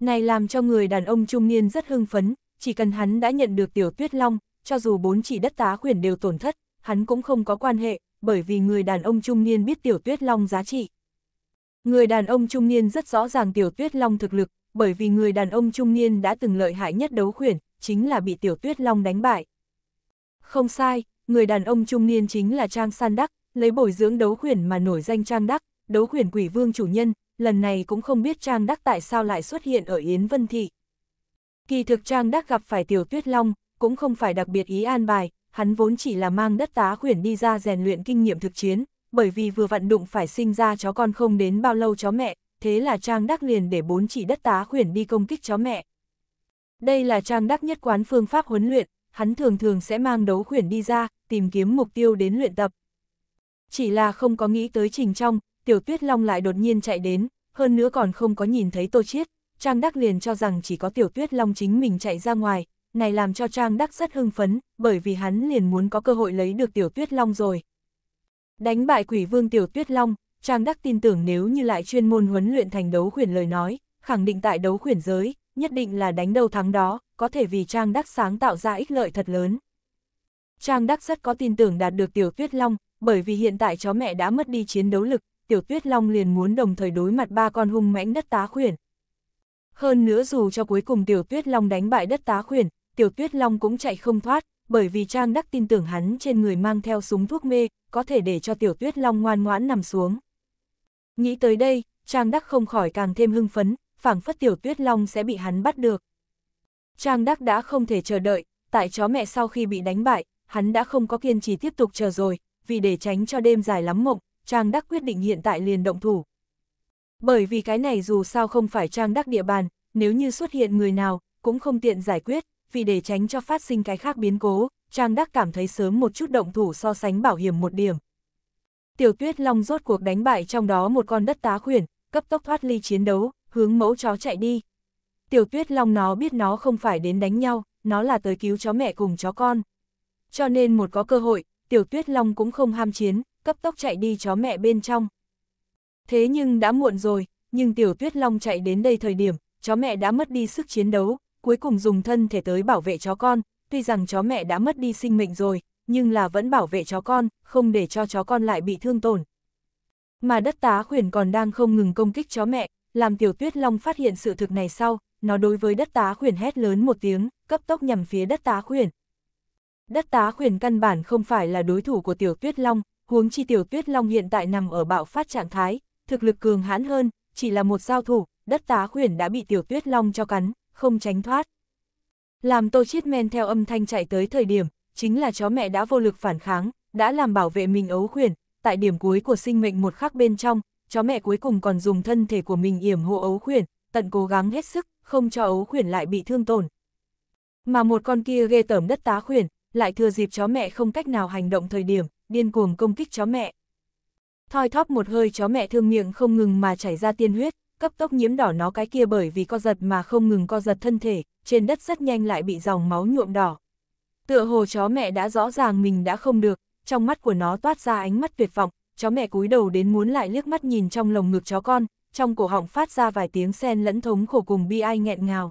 Này làm cho người đàn ông trung niên rất hưng phấn, chỉ cần hắn đã nhận được tiểu tuyết long, cho dù bốn chỉ đất tá khuyển đều tổn thất, hắn cũng không có quan hệ, bởi vì người đàn ông trung niên biết tiểu tuyết long giá trị. Người đàn ông trung niên rất rõ ràng tiểu tuyết long thực lực, bởi vì người đàn ông trung niên đã từng lợi hại nhất đấu khuyển, chính là bị tiểu tuyết long đánh bại. Không sai, người đàn ông trung niên chính là Trang San Đắc, lấy bồi dưỡng đấu khuyển mà nổi danh Trang Đắc, đấu khuyển quỷ vương chủ nhân, lần này cũng không biết Trang Đắc tại sao lại xuất hiện ở Yến Vân Thị. Kỳ thực Trang Đắc gặp phải Tiểu Tuyết Long, cũng không phải đặc biệt ý an bài, hắn vốn chỉ là mang đất tá khuyển đi ra rèn luyện kinh nghiệm thực chiến, bởi vì vừa vận đụng phải sinh ra chó con không đến bao lâu chó mẹ, thế là Trang Đắc liền để bốn chỉ đất tá khuyển đi công kích chó mẹ. Đây là Trang Đắc nhất quán phương pháp huấn luyện, hắn thường thường sẽ mang đấu khuyển đi ra, tìm kiếm mục tiêu đến luyện tập. Chỉ là không có nghĩ tới trình trong, tiểu tuyết long lại đột nhiên chạy đến, hơn nữa còn không có nhìn thấy tô chiết, Trang Đắc liền cho rằng chỉ có tiểu tuyết long chính mình chạy ra ngoài, này làm cho Trang Đắc rất hưng phấn, bởi vì hắn liền muốn có cơ hội lấy được tiểu tuyết long rồi. Đánh bại quỷ vương tiểu tuyết long, Trang Đắc tin tưởng nếu như lại chuyên môn huấn luyện thành đấu khuyển lời nói, khẳng định tại đấu khuyển giới, nhất định là đánh đầu thắng đó, có thể vì Trang Đắc sáng tạo ra ích lợi thật lớn. Trang Đắc rất có tin tưởng đạt được Tiểu Tuyết Long, bởi vì hiện tại chó mẹ đã mất đi chiến đấu lực, Tiểu Tuyết Long liền muốn đồng thời đối mặt ba con hung mãnh đất tá khuyển. Hơn nữa dù cho cuối cùng Tiểu Tuyết Long đánh bại đất tá khuyển, Tiểu Tuyết Long cũng chạy không thoát, bởi vì Trang Đắc tin tưởng hắn trên người mang theo súng thuốc mê, có thể để cho Tiểu Tuyết Long ngoan ngoãn nằm xuống. Nghĩ tới đây, Trang Đắc không khỏi càng thêm hưng phấn, phảng phất tiểu tuyết long sẽ bị hắn bắt được. Trang Đắc đã không thể chờ đợi, tại chó mẹ sau khi bị đánh bại, hắn đã không có kiên trì tiếp tục chờ rồi, vì để tránh cho đêm dài lắm mộng, Trang Đắc quyết định hiện tại liền động thủ. Bởi vì cái này dù sao không phải Trang Đắc địa bàn, nếu như xuất hiện người nào, cũng không tiện giải quyết, vì để tránh cho phát sinh cái khác biến cố, Trang Đắc cảm thấy sớm một chút động thủ so sánh bảo hiểm một điểm. Tiểu Tuyết Long rốt cuộc đánh bại trong đó một con đất tá khuyển, cấp tốc thoát ly chiến đấu, hướng mẫu chó chạy đi. Tiểu tuyết long nó biết nó không phải đến đánh nhau, nó là tới cứu chó mẹ cùng chó con. Cho nên một có cơ hội, tiểu tuyết long cũng không ham chiến, cấp tốc chạy đi chó mẹ bên trong. Thế nhưng đã muộn rồi, nhưng tiểu tuyết long chạy đến đây thời điểm, chó mẹ đã mất đi sức chiến đấu, cuối cùng dùng thân thể tới bảo vệ chó con, tuy rằng chó mẹ đã mất đi sinh mệnh rồi, nhưng là vẫn bảo vệ chó con, không để cho chó con lại bị thương tổn. Mà đất tá khuyển còn đang không ngừng công kích chó mẹ, làm tiểu tuyết long phát hiện sự thực này sau, nó đối với đất tá khuyển hét lớn một tiếng, cấp tốc nhằm phía đất tá khuyển. Đất tá khuyển căn bản không phải là đối thủ của tiểu tuyết long, huống chi tiểu tuyết long hiện tại nằm ở bạo phát trạng thái, thực lực cường hãn hơn, chỉ là một giao thủ, đất tá khuyển đã bị tiểu tuyết long cho cắn, không tránh thoát. Làm tô chiết men theo âm thanh chạy tới thời điểm, chính là chó mẹ đã vô lực phản kháng, đã làm bảo vệ mình ấu khuyển, tại điểm cuối của sinh mệnh một khắc bên trong, chó mẹ cuối cùng còn dùng thân thể của mình yểm hộ ấu khuyển, tận cố gắng hết sức, không cho ấu khuyển lại bị thương tổn. Mà một con kia ghê tởm đất tá khuyển, lại thừa dịp chó mẹ không cách nào hành động thời điểm, điên cuồng công kích chó mẹ. Thoi thóp một hơi chó mẹ thương miệng không ngừng mà chảy ra tiên huyết, cấp tốc nhiễm đỏ nó cái kia bởi vì co giật mà không ngừng co giật thân thể, trên đất rất nhanh lại bị dòng máu nhuộm đỏ. Tựa hồ chó mẹ đã rõ ràng mình đã không được, trong mắt của nó toát ra ánh mắt tuyệt vọng, chó mẹ cúi đầu đến muốn lại liếc mắt nhìn trong lồng ngực chó con, trong cổ họng phát ra vài tiếng sen lẫn thống khổ cùng bi ai nghẹn ngào.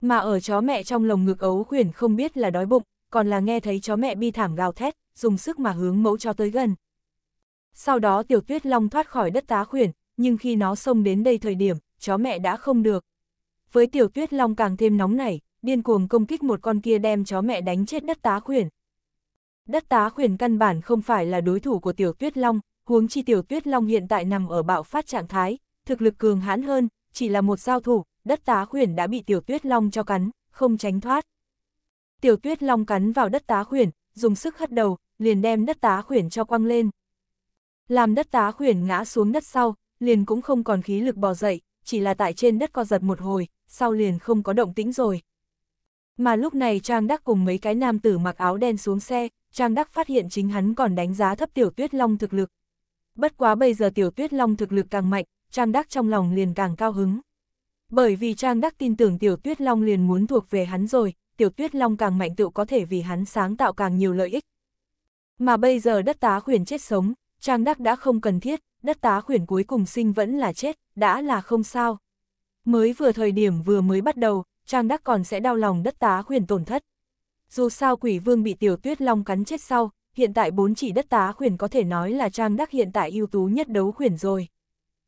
Mà ở chó mẹ trong lồng ngực ấu khuyển không biết là đói bụng, còn là nghe thấy chó mẹ bi thảm gào thét, dùng sức mà hướng mẫu chó tới gần. Sau đó tiểu tuyết long thoát khỏi đất tá khuyển, nhưng khi nó xông đến đây thời điểm, chó mẹ đã không được. Với tiểu tuyết long càng thêm nóng nảy, điên cuồng công kích một con kia đem chó mẹ đánh chết đất tá khuyển, Đất tá khuyển căn bản không phải là đối thủ của Tiểu Tuyết Long, huống chi Tiểu Tuyết Long hiện tại nằm ở bạo phát trạng thái, thực lực cường hãn hơn, chỉ là một giao thủ, đất tá khuyển đã bị Tiểu Tuyết Long cho cắn, không tránh thoát. Tiểu Tuyết Long cắn vào đất tá khuyển, dùng sức hất đầu, liền đem đất tá khuyển cho quăng lên. Làm đất tá khuyển ngã xuống đất sau, liền cũng không còn khí lực bò dậy, chỉ là tại trên đất co giật một hồi, sau liền không có động tĩnh rồi. Mà lúc này Trang Đắc cùng mấy cái nam tử mặc áo đen xuống xe, Trang Đắc phát hiện chính hắn còn đánh giá thấp Tiểu Tuyết Long thực lực. Bất quá bây giờ Tiểu Tuyết Long thực lực càng mạnh, Trang Đắc trong lòng liền càng cao hứng. Bởi vì Trang Đắc tin tưởng Tiểu Tuyết Long liền muốn thuộc về hắn rồi, Tiểu Tuyết Long càng mạnh tự có thể vì hắn sáng tạo càng nhiều lợi ích. Mà bây giờ đất tá khuyển chết sống, Trang Đắc đã không cần thiết, đất tá khuyển cuối cùng sinh vẫn là chết, đã là không sao. Mới vừa thời điểm vừa mới bắt đầu, Trang Đắc còn sẽ đau lòng đất tá khuyển tổn thất. Dù sao quỷ vương bị tiểu tuyết long cắn chết sau, hiện tại bốn chỉ đất tá khuyển có thể nói là Trang Đắc hiện tại ưu tú nhất đấu khuyển rồi.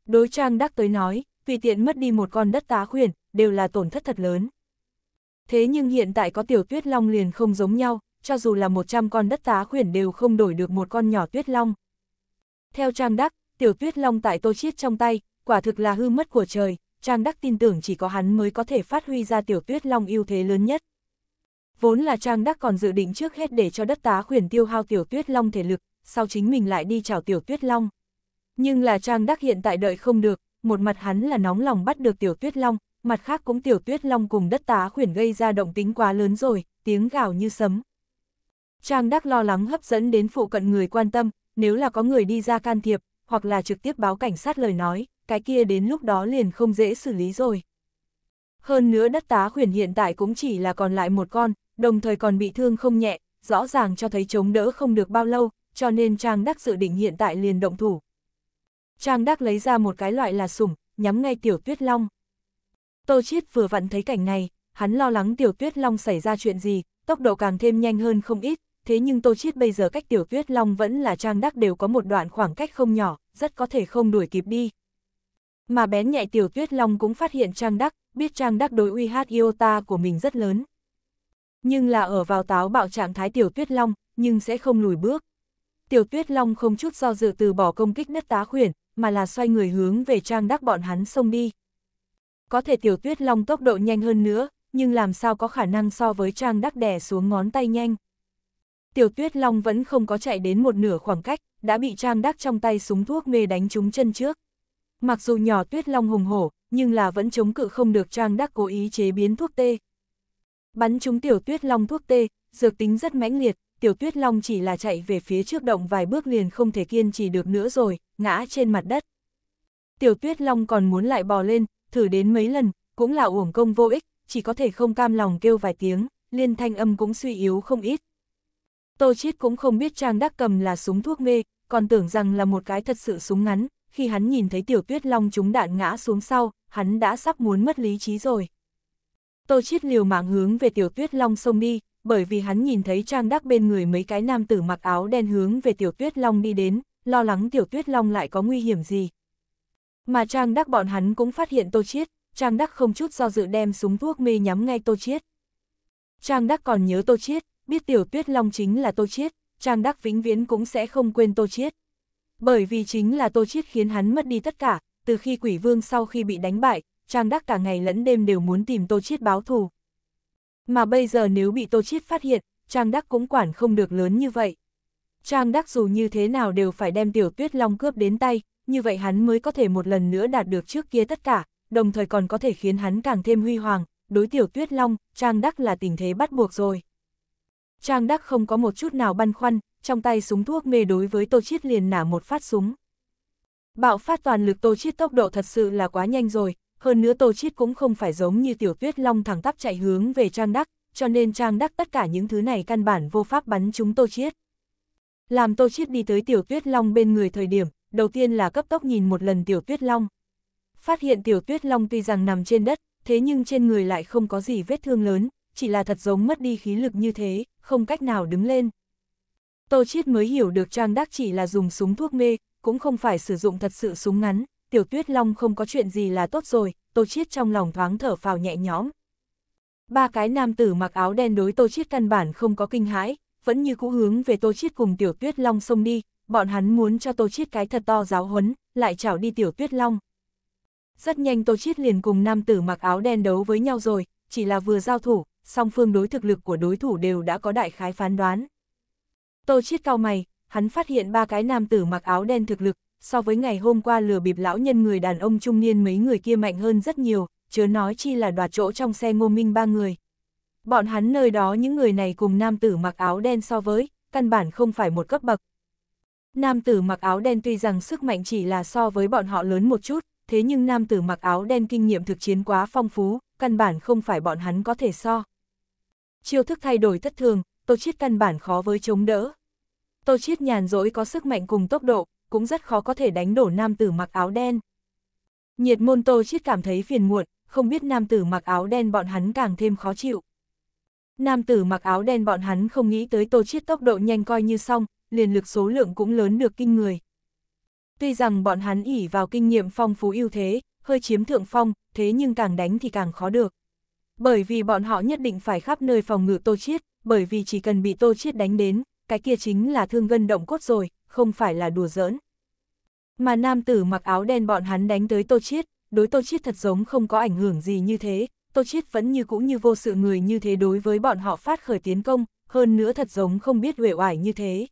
Đối Trang Đắc tới nói, tùy tiện mất đi một con đất tá khuyển, đều là tổn thất thật lớn. Thế nhưng hiện tại có tiểu tuyết long liền không giống nhau, cho dù là 100 con đất tá khuyển đều không đổi được một con nhỏ tuyết long. Theo Trang Đắc, tiểu tuyết long tại tô chiết trong tay, quả thực là hư mất của trời, Trang Đắc tin tưởng chỉ có hắn mới có thể phát huy ra tiểu tuyết long ưu thế lớn nhất. Vốn là Trang Đắc còn dự định trước hết để cho đất tá khuyển tiêu hao tiểu tuyết long thể lực, sau chính mình lại đi chào tiểu tuyết long. Nhưng là Trang Đắc hiện tại đợi không được, một mặt hắn là nóng lòng bắt được tiểu tuyết long, mặt khác cũng tiểu tuyết long cùng đất tá khuyển gây ra động tính quá lớn rồi, tiếng gào như sấm. Trang Đắc lo lắng hấp dẫn đến phụ cận người quan tâm, nếu là có người đi ra can thiệp, hoặc là trực tiếp báo cảnh sát lời nói, cái kia đến lúc đó liền không dễ xử lý rồi. Hơn nữa đất tá khuyển hiện tại cũng chỉ là còn lại một con, đồng thời còn bị thương không nhẹ, rõ ràng cho thấy chống đỡ không được bao lâu, cho nên Trang Đắc dự định hiện tại liền động thủ. Trang Đắc lấy ra một cái loại là sủng, nhắm ngay tiểu tuyết long. Tô Chiết vừa vặn thấy cảnh này, hắn lo lắng tiểu tuyết long xảy ra chuyện gì, tốc độ càng thêm nhanh hơn không ít, thế nhưng Tô Chiết bây giờ cách tiểu tuyết long vẫn là Trang Đắc đều có một đoạn khoảng cách không nhỏ, rất có thể không đuổi kịp đi, mà bén nhạy tiểu tuyết long cũng phát hiện Trang Đắc, biết Trang Đắc đối uy hát Iota của mình rất lớn. Nhưng là ở vào táo bạo trạng thái tiểu tuyết long, nhưng sẽ không lùi bước. Tiểu tuyết long không chút do dự từ bỏ công kích đất tá khuyển, mà là xoay người hướng về Trang Đắc bọn hắn xông đi. Có thể tiểu tuyết long tốc độ nhanh hơn nữa, nhưng làm sao có khả năng so với Trang Đắc đè xuống ngón tay nhanh. Tiểu tuyết long vẫn không có chạy đến một nửa khoảng cách, đã bị Trang Đắc trong tay súng thuốc mê đánh trúng chân trước mặc dù nhỏ tuyết long hùng hổ, nhưng là vẫn chống cự không được Trang Đắc cố ý chế biến thuốc tê. Bắn trúng tiểu tuyết long thuốc tê, dược tính rất mãnh liệt, tiểu tuyết long chỉ là chạy về phía trước động vài bước liền không thể kiên trì được nữa rồi, ngã trên mặt đất. Tiểu tuyết long còn muốn lại bò lên, thử đến mấy lần, cũng là uổng công vô ích, chỉ có thể không cam lòng kêu vài tiếng, liên thanh âm cũng suy yếu không ít. Tô Chiết cũng không biết Trang Đắc cầm là súng thuốc mê, còn tưởng rằng là một cái thật sự súng ngắn, khi hắn nhìn thấy tiểu tuyết long trúng đạn ngã xuống sau, hắn đã sắp muốn mất lý trí rồi. Tô Chiết liều mạng hướng về tiểu tuyết long xông đi, bởi vì hắn nhìn thấy trang đắc bên người mấy cái nam tử mặc áo đen hướng về tiểu tuyết long đi đến, lo lắng tiểu tuyết long lại có nguy hiểm gì. Mà trang đắc bọn hắn cũng phát hiện Tô Chiết, trang đắc không chút do dự đem súng thuốc mê nhắm ngay Tô Chiết. Trang đắc còn nhớ Tô Chiết, biết tiểu tuyết long chính là Tô Chiết, trang đắc vĩnh viễn cũng sẽ không quên Tô Chiết. Bởi vì chính là Tô Chiết khiến hắn mất đi tất cả, từ khi quỷ vương sau khi bị đánh bại, Trang Đắc cả ngày lẫn đêm đều muốn tìm Tô Chiết báo thù. Mà bây giờ nếu bị Tô Chiết phát hiện, Trang Đắc cũng quản không được lớn như vậy. Trang Đắc dù như thế nào đều phải đem tiểu tuyết long cướp đến tay, như vậy hắn mới có thể một lần nữa đạt được trước kia tất cả, đồng thời còn có thể khiến hắn càng thêm huy hoàng, đối tiểu tuyết long, Trang Đắc là tình thế bắt buộc rồi. Trang Đắc không có một chút nào băn khoăn, trong tay súng thuốc mê đối với Tô Chiết liền nả một phát súng. Bạo phát toàn lực Tô Chiết tốc độ thật sự là quá nhanh rồi, hơn nữa Tô Chiết cũng không phải giống như Tiểu Tuyết Long thẳng tắp chạy hướng về Trang Đắc, cho nên Trang Đắc tất cả những thứ này căn bản vô pháp bắn chúng Tô Chiết. Làm Tô Chiết đi tới Tiểu Tuyết Long bên người thời điểm, đầu tiên là cấp tốc nhìn một lần Tiểu Tuyết Long. Phát hiện Tiểu Tuyết Long tuy rằng nằm trên đất, thế nhưng trên người lại không có gì vết thương lớn, chỉ là thật giống mất đi khí lực như thế, không cách nào đứng lên. Tô Chiết mới hiểu được Trang Đắc chỉ là dùng súng thuốc mê, cũng không phải sử dụng thật sự súng ngắn, Tiểu Tuyết Long không có chuyện gì là tốt rồi, Tô Chiết trong lòng thoáng thở phào nhẹ nhõm. Ba cái nam tử mặc áo đen đối Tô Chiết căn bản không có kinh hãi, vẫn như cũ hướng về Tô Chiết cùng Tiểu Tuyết Long xông đi, bọn hắn muốn cho Tô Chiết cái thật to giáo huấn, lại chảo đi Tiểu Tuyết Long. Rất nhanh Tô Chiết liền cùng nam tử mặc áo đen đấu với nhau rồi, chỉ là vừa giao thủ, song phương đối thực lực của đối thủ đều đã có đại khái phán đoán. Tô Chiết cao mày, hắn phát hiện ba cái nam tử mặc áo đen thực lực, so với ngày hôm qua lừa bịp lão nhân người đàn ông trung niên mấy người kia mạnh hơn rất nhiều, chớ nói chi là đoạt chỗ trong xe ngô minh ba người. Bọn hắn nơi đó những người này cùng nam tử mặc áo đen so với, căn bản không phải một cấp bậc. Nam tử mặc áo đen tuy rằng sức mạnh chỉ là so với bọn họ lớn một chút, thế nhưng nam tử mặc áo đen kinh nghiệm thực chiến quá phong phú, căn bản không phải bọn hắn có thể so chiêu thức thay đổi thất thường, Tô Chiết căn bản khó với chống đỡ. Tô Chiết nhàn rỗi có sức mạnh cùng tốc độ, cũng rất khó có thể đánh đổ nam tử mặc áo đen. Nhiệt môn Tô Chiết cảm thấy phiền muộn, không biết nam tử mặc áo đen bọn hắn càng thêm khó chịu. Nam tử mặc áo đen bọn hắn không nghĩ tới Tô Chiết tốc độ nhanh coi như xong, liền lực số lượng cũng lớn được kinh người. Tuy rằng bọn hắn ỉ vào kinh nghiệm phong phú ưu thế, hơi chiếm thượng phong, thế nhưng càng đánh thì càng khó được. Bởi vì bọn họ nhất định phải khắp nơi phòng ngự Tô Chiết, bởi vì chỉ cần bị Tô Chiết đánh đến, cái kia chính là thương gân động cốt rồi, không phải là đùa giỡn. Mà nam tử mặc áo đen bọn hắn đánh tới Tô Chiết, đối Tô Chiết thật giống không có ảnh hưởng gì như thế, Tô Chiết vẫn như cũng như vô sự người như thế đối với bọn họ phát khởi tiến công, hơn nữa thật giống không biết uể oải như thế.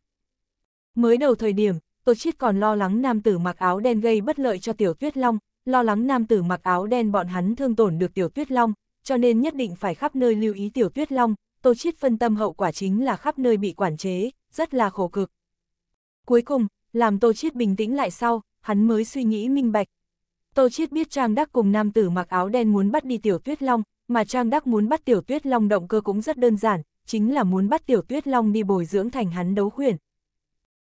Mới đầu thời điểm, Tô Chiết còn lo lắng nam tử mặc áo đen gây bất lợi cho Tiểu Tuyết Long, lo lắng nam tử mặc áo đen bọn hắn thương tổn được Tiểu Tuyết Long, cho nên nhất định phải khắp nơi lưu ý tiểu tuyết long, Tô Chiết phân tâm hậu quả chính là khắp nơi bị quản chế, rất là khổ cực. Cuối cùng, làm Tô Chiết bình tĩnh lại sau, hắn mới suy nghĩ minh bạch. Tô Chiết biết Trang Đắc cùng nam tử mặc áo đen muốn bắt đi tiểu tuyết long, mà Trang Đắc muốn bắt tiểu tuyết long động cơ cũng rất đơn giản, chính là muốn bắt tiểu tuyết long đi bồi dưỡng thành hắn đấu khuyển.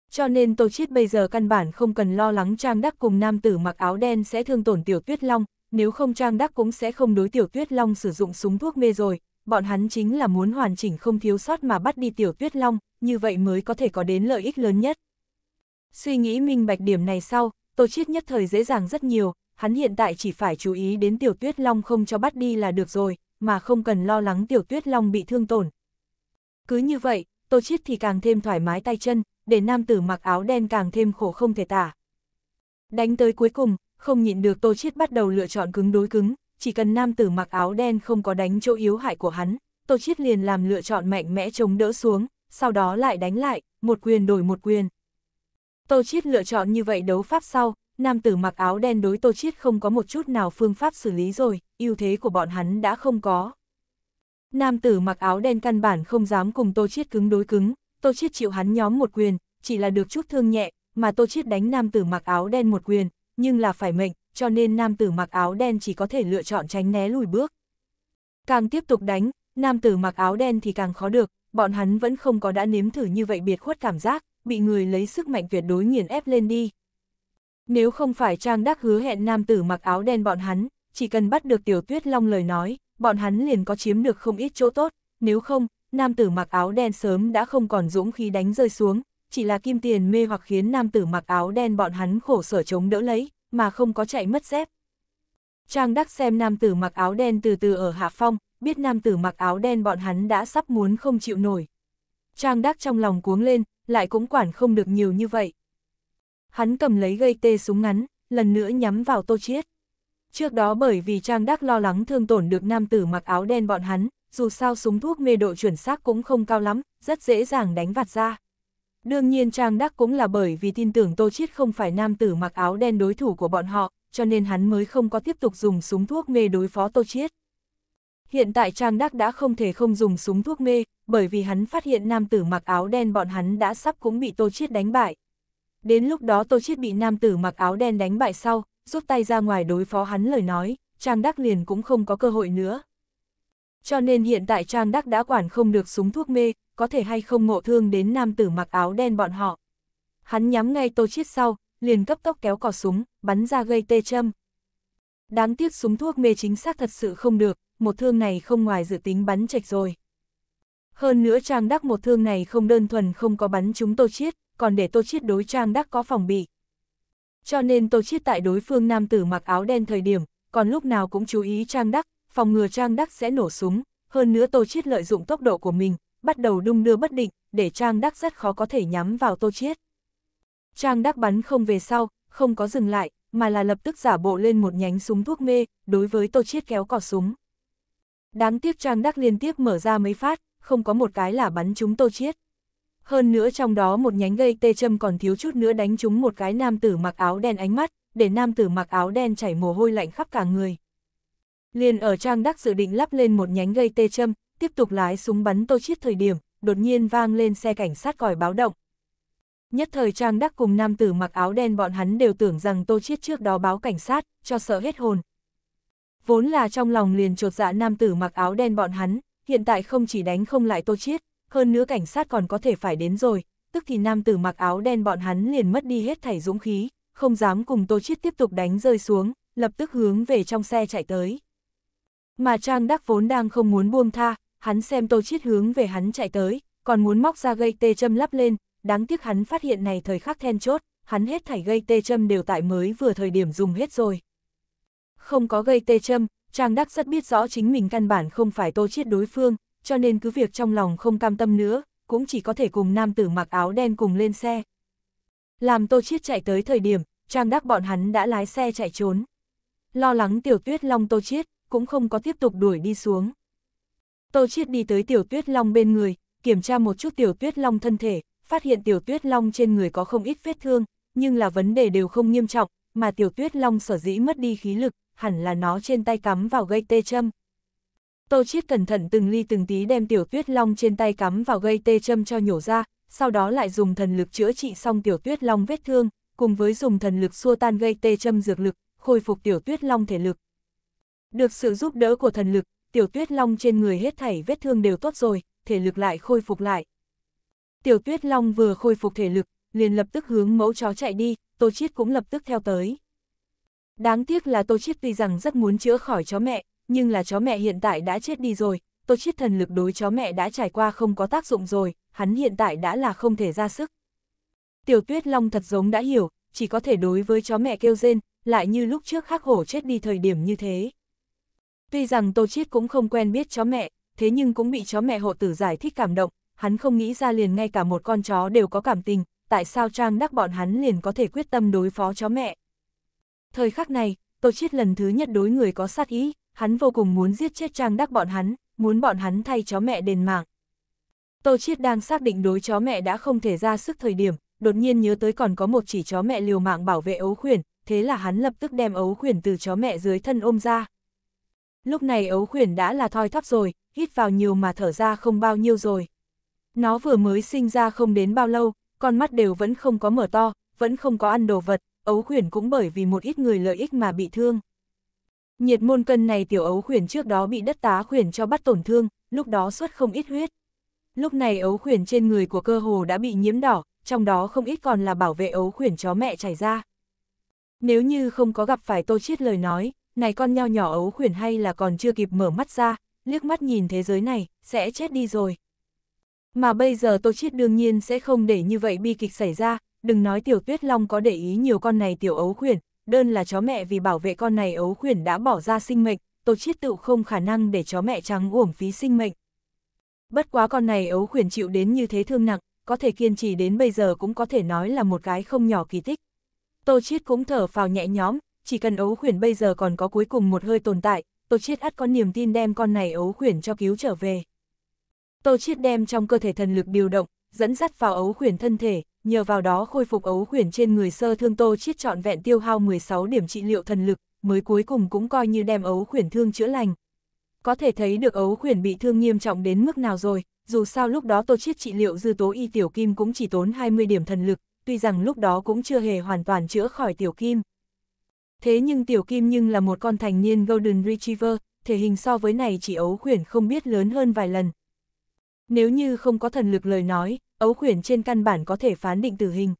Cho nên Tô Chiết bây giờ căn bản không cần lo lắng Trang Đắc cùng nam tử mặc áo đen sẽ thương tổn tiểu tuyết long, nếu không Trang Đắc cũng sẽ không đối Tiểu Tuyết Long sử dụng súng thuốc mê rồi, bọn hắn chính là muốn hoàn chỉnh không thiếu sót mà bắt đi Tiểu Tuyết Long, như vậy mới có thể có đến lợi ích lớn nhất. Suy nghĩ minh bạch điểm này sau, Tô Chiết nhất thời dễ dàng rất nhiều, hắn hiện tại chỉ phải chú ý đến Tiểu Tuyết Long không cho bắt đi là được rồi, mà không cần lo lắng Tiểu Tuyết Long bị thương tổn. Cứ như vậy, Tô Chiết thì càng thêm thoải mái tay chân, để nam tử mặc áo đen càng thêm khổ không thể tả. Đánh tới cuối cùng, không nhịn được Tô Chiết bắt đầu lựa chọn cứng đối cứng, chỉ cần nam tử mặc áo đen không có đánh chỗ yếu hại của hắn, Tô Chiết liền làm lựa chọn mạnh mẽ chống đỡ xuống, sau đó lại đánh lại, một quyền đổi một quyền. Tô Chiết lựa chọn như vậy đấu pháp sau, nam tử mặc áo đen đối Tô Chiết không có một chút nào phương pháp xử lý rồi, ưu thế của bọn hắn đã không có. Nam tử mặc áo đen căn bản không dám cùng Tô Chiết cứng đối cứng, Tô Chiết chịu hắn nhóm một quyền, chỉ là được chút thương nhẹ, mà Tô Chiết đánh nam tử mặc áo đen một quyền, nhưng là phải mệnh, cho nên nam tử mặc áo đen chỉ có thể lựa chọn tránh né lùi bước. Càng tiếp tục đánh, nam tử mặc áo đen thì càng khó được, bọn hắn vẫn không có đã nếm thử như vậy biệt khuất cảm giác, bị người lấy sức mạnh tuyệt đối nghiền ép lên đi. Nếu không phải Trang Đắc hứa hẹn nam tử mặc áo đen bọn hắn, chỉ cần bắt được Tiểu Tuyết Long lời nói, bọn hắn liền có chiếm được không ít chỗ tốt, nếu không, nam tử mặc áo đen sớm đã không còn dũng khí đánh rơi xuống, chỉ là kim tiền mê hoặc khiến nam tử mặc áo đen bọn hắn khổ sở chống đỡ lấy, mà không có chạy mất dép. Trang Đắc xem nam tử mặc áo đen từ từ ở hạ phong, biết nam tử mặc áo đen bọn hắn đã sắp muốn không chịu nổi. Trang Đắc trong lòng cuống lên, lại cũng quản không được nhiều như vậy. Hắn cầm lấy gây tê súng ngắn, lần nữa nhắm vào Tô Chiết. Trước đó bởi vì Trang Đắc lo lắng thương tổn được nam tử mặc áo đen bọn hắn, dù sao súng thuốc mê độ chuẩn xác cũng không cao lắm, rất dễ dàng đánh vặt ra. Đương nhiên Trang Đắc cũng là bởi vì tin tưởng Tô Chiết không phải nam tử mặc áo đen đối thủ của bọn họ, cho nên hắn mới không có tiếp tục dùng súng thuốc mê đối phó Tô Chiết. Hiện tại Trang Đắc đã không thể không dùng súng thuốc mê, bởi vì hắn phát hiện nam tử mặc áo đen bọn hắn đã sắp cũng bị Tô Chiết đánh bại. Đến lúc đó Tô Chiết bị nam tử mặc áo đen đánh bại sau, rút tay ra ngoài đối phó hắn lời nói, Trang Đắc liền cũng không có cơ hội nữa. Cho nên hiện tại Trang Đắc đã quản không được súng thuốc mê, có thể hay không ngộ thương đến nam tử mặc áo đen bọn họ. Hắn nhắm ngay tô chiết sau, liền cấp tốc kéo cò súng, bắn ra gây tê châm. Đáng tiếc súng thuốc mê chính xác thật sự không được, một thương này không ngoài dự tính bắn chạch rồi. Hơn nữa Trang Đắc một thương này không đơn thuần không có bắn chúng Tô Chiết, còn để Tô Chiết đối Trang Đắc có phòng bị. Cho nên Tô Chiết tại đối phương nam tử mặc áo đen thời điểm, còn lúc nào cũng chú ý Trang Đắc, phòng ngừa Trang Đắc sẽ nổ súng, hơn nữa Tô Chiết lợi dụng tốc độ của mình, bắt đầu đung đưa bất định, để Trang Đắc rất khó có thể nhắm vào Tô Chiết. Trang Đắc bắn không về sau, không có dừng lại, mà là lập tức giả bộ lên một nhánh súng thuốc mê, đối với Tô Chiết kéo cò súng. Đáng tiếc Trang Đắc liên tiếp mở ra mấy phát, không có một cái là bắn trúng Tô Chiết. Hơn nữa trong đó một nhánh gây tê châm còn thiếu chút nữa đánh trúng một cái nam tử mặc áo đen ánh mắt, để nam tử mặc áo đen chảy mồ hôi lạnh khắp cả người. Liền ở Trang Đắc dự định lắp lên một nhánh gây tê châm, tiếp tục lái súng bắn tô chiết thời điểm, đột nhiên vang lên xe cảnh sát còi báo động. Nhất thời Trang Đắc cùng nam tử mặc áo đen bọn hắn đều tưởng rằng tô chiết trước đó báo cảnh sát, cho sợ hết hồn. Vốn là trong lòng liền trột dạ nam tử mặc áo đen bọn hắn, hiện tại không chỉ đánh không lại tô chiết, hơn nữa cảnh sát còn có thể phải đến rồi, tức thì nam tử mặc áo đen bọn hắn liền mất đi hết thảy dũng khí, không dám cùng Tô Chiết tiếp tục đánh rơi xuống, lập tức hướng về trong xe chạy tới. Mà Trang Đắc vốn đang không muốn buông tha, hắn xem Tô Chiết hướng về hắn chạy tới, còn muốn móc ra gây tê châm lắp lên, đáng tiếc hắn phát hiện này thời khắc then chốt, hắn hết thảy gây tê châm đều tại mới vừa thời điểm dùng hết rồi. Không có gây tê châm, Trang Đắc rất biết rõ chính mình căn bản không phải Tô Chiết đối phương, cho nên cứ việc trong lòng không cam tâm nữa, cũng chỉ có thể cùng nam tử mặc áo đen cùng lên xe. Làm Tô Chiết chạy tới thời điểm, Trang Đắc bọn hắn đã lái xe chạy trốn. Lo lắng tiểu tuyết long Tô Chiết, cũng không có tiếp tục đuổi đi xuống. Tô Chiết đi tới tiểu tuyết long bên người, kiểm tra một chút tiểu tuyết long thân thể, phát hiện tiểu tuyết long trên người có không ít vết thương, nhưng là vấn đề đều không nghiêm trọng, mà tiểu tuyết long sở dĩ mất đi khí lực, hẳn là nó trên tay cắm vào gây tê châm. Tô Chiết cẩn thận từng ly từng tí đem tiểu tuyết long trên tay cắm vào gây tê châm cho nhổ ra, sau đó lại dùng thần lực chữa trị xong tiểu tuyết long vết thương, cùng với dùng thần lực xua tan gây tê châm dược lực, khôi phục tiểu tuyết long thể lực. Được sự giúp đỡ của thần lực, tiểu tuyết long trên người hết thảy vết thương đều tốt rồi, thể lực lại khôi phục lại. Tiểu tuyết long vừa khôi phục thể lực, liền lập tức hướng mẫu chó chạy đi, tô chiết cũng lập tức theo tới. Đáng tiếc là tô chiết tuy rằng rất muốn chữa khỏi chó mẹ, nhưng là chó mẹ hiện tại đã chết đi rồi, tô chiết thần lực đối chó mẹ đã trải qua không có tác dụng rồi, hắn hiện tại đã là không thể ra sức. Tiểu tuyết long thật giống đã hiểu, chỉ có thể đối với chó mẹ kêu rên, lại như lúc trước khắc hổ chết đi thời điểm như thế. Tuy rằng Tô Chiết cũng không quen biết chó mẹ, thế nhưng cũng bị chó mẹ hộ tử giải thích cảm động, hắn không nghĩ ra liền ngay cả một con chó đều có cảm tình, tại sao Trang Đắc bọn hắn liền có thể quyết tâm đối phó chó mẹ. Thời khắc này, Tô Chiết lần thứ nhất đối người có sát ý, hắn vô cùng muốn giết chết Trang Đắc bọn hắn, muốn bọn hắn thay chó mẹ đền mạng. Tô Chiết đang xác định đối chó mẹ đã không thể ra sức thời điểm, đột nhiên nhớ tới còn có một chỉ chó mẹ liều mạng bảo vệ ấu khuyển, thế là hắn lập tức đem ấu khuyển từ chó mẹ dưới thân ôm ra, Lúc này ấu khuyển đã là thoi thóp rồi, hít vào nhiều mà thở ra không bao nhiêu rồi. Nó vừa mới sinh ra không đến bao lâu, con mắt đều vẫn không có mở to, vẫn không có ăn đồ vật, ấu khuyển cũng bởi vì một ít người lợi ích mà bị thương. Nhiệt môn cân này tiểu ấu khuyển trước đó bị đất tá khuyển cho bắt tổn thương, lúc đó xuất không ít huyết. Lúc này ấu khuyển trên người của cơ hồ đã bị nhiễm đỏ, trong đó không ít còn là bảo vệ ấu khuyển chó mẹ chảy ra. Nếu như không có gặp phải tô chiết lời nói, này con nheo nhỏ ấu khuyển hay là còn chưa kịp mở mắt ra, liếc mắt nhìn thế giới này, sẽ chết đi rồi. Mà bây giờ tôi Chiết đương nhiên sẽ không để như vậy bi kịch xảy ra, đừng nói tiểu tuyết long có để ý nhiều con này tiểu ấu khuyển, đơn là chó mẹ vì bảo vệ con này ấu khuyển đã bỏ ra sinh mệnh, tôi Chiết tự không khả năng để chó mẹ trắng uổng phí sinh mệnh. Bất quá con này ấu khuyển chịu đến như thế thương nặng, có thể kiên trì đến bây giờ cũng có thể nói là một cái không nhỏ kỳ tích. Tô Chiết cũng thở phào nhẹ nhõm, chỉ cần ấu khuyển bây giờ còn có cuối cùng một hơi tồn tại, Tô Chiết ắt có niềm tin đem con này ấu khuyển cho cứu trở về. Tô Chiết đem trong cơ thể thần lực điều động, dẫn dắt vào ấu khuyển thân thể, nhờ vào đó khôi phục ấu khuyển trên người sơ thương Tô Chiết trọn vẹn tiêu hao 16 điểm trị liệu thần lực, mới cuối cùng cũng coi như đem ấu khuyển thương chữa lành. Có thể thấy được ấu khuyển bị thương nghiêm trọng đến mức nào rồi, dù sao lúc đó Tô Chiết trị liệu dư tố y tiểu kim cũng chỉ tốn 20 điểm thần lực, tuy rằng lúc đó cũng chưa hề hoàn toàn chữa khỏi tiểu kim. Thế nhưng Tiểu Kim nhưng là một con thành niên Golden Retriever, thể hình so với này chỉ ấu khuyển không biết lớn hơn vài lần. Nếu như không có thần lực lời nói, ấu khuyển trên căn bản có thể phán định tử hình.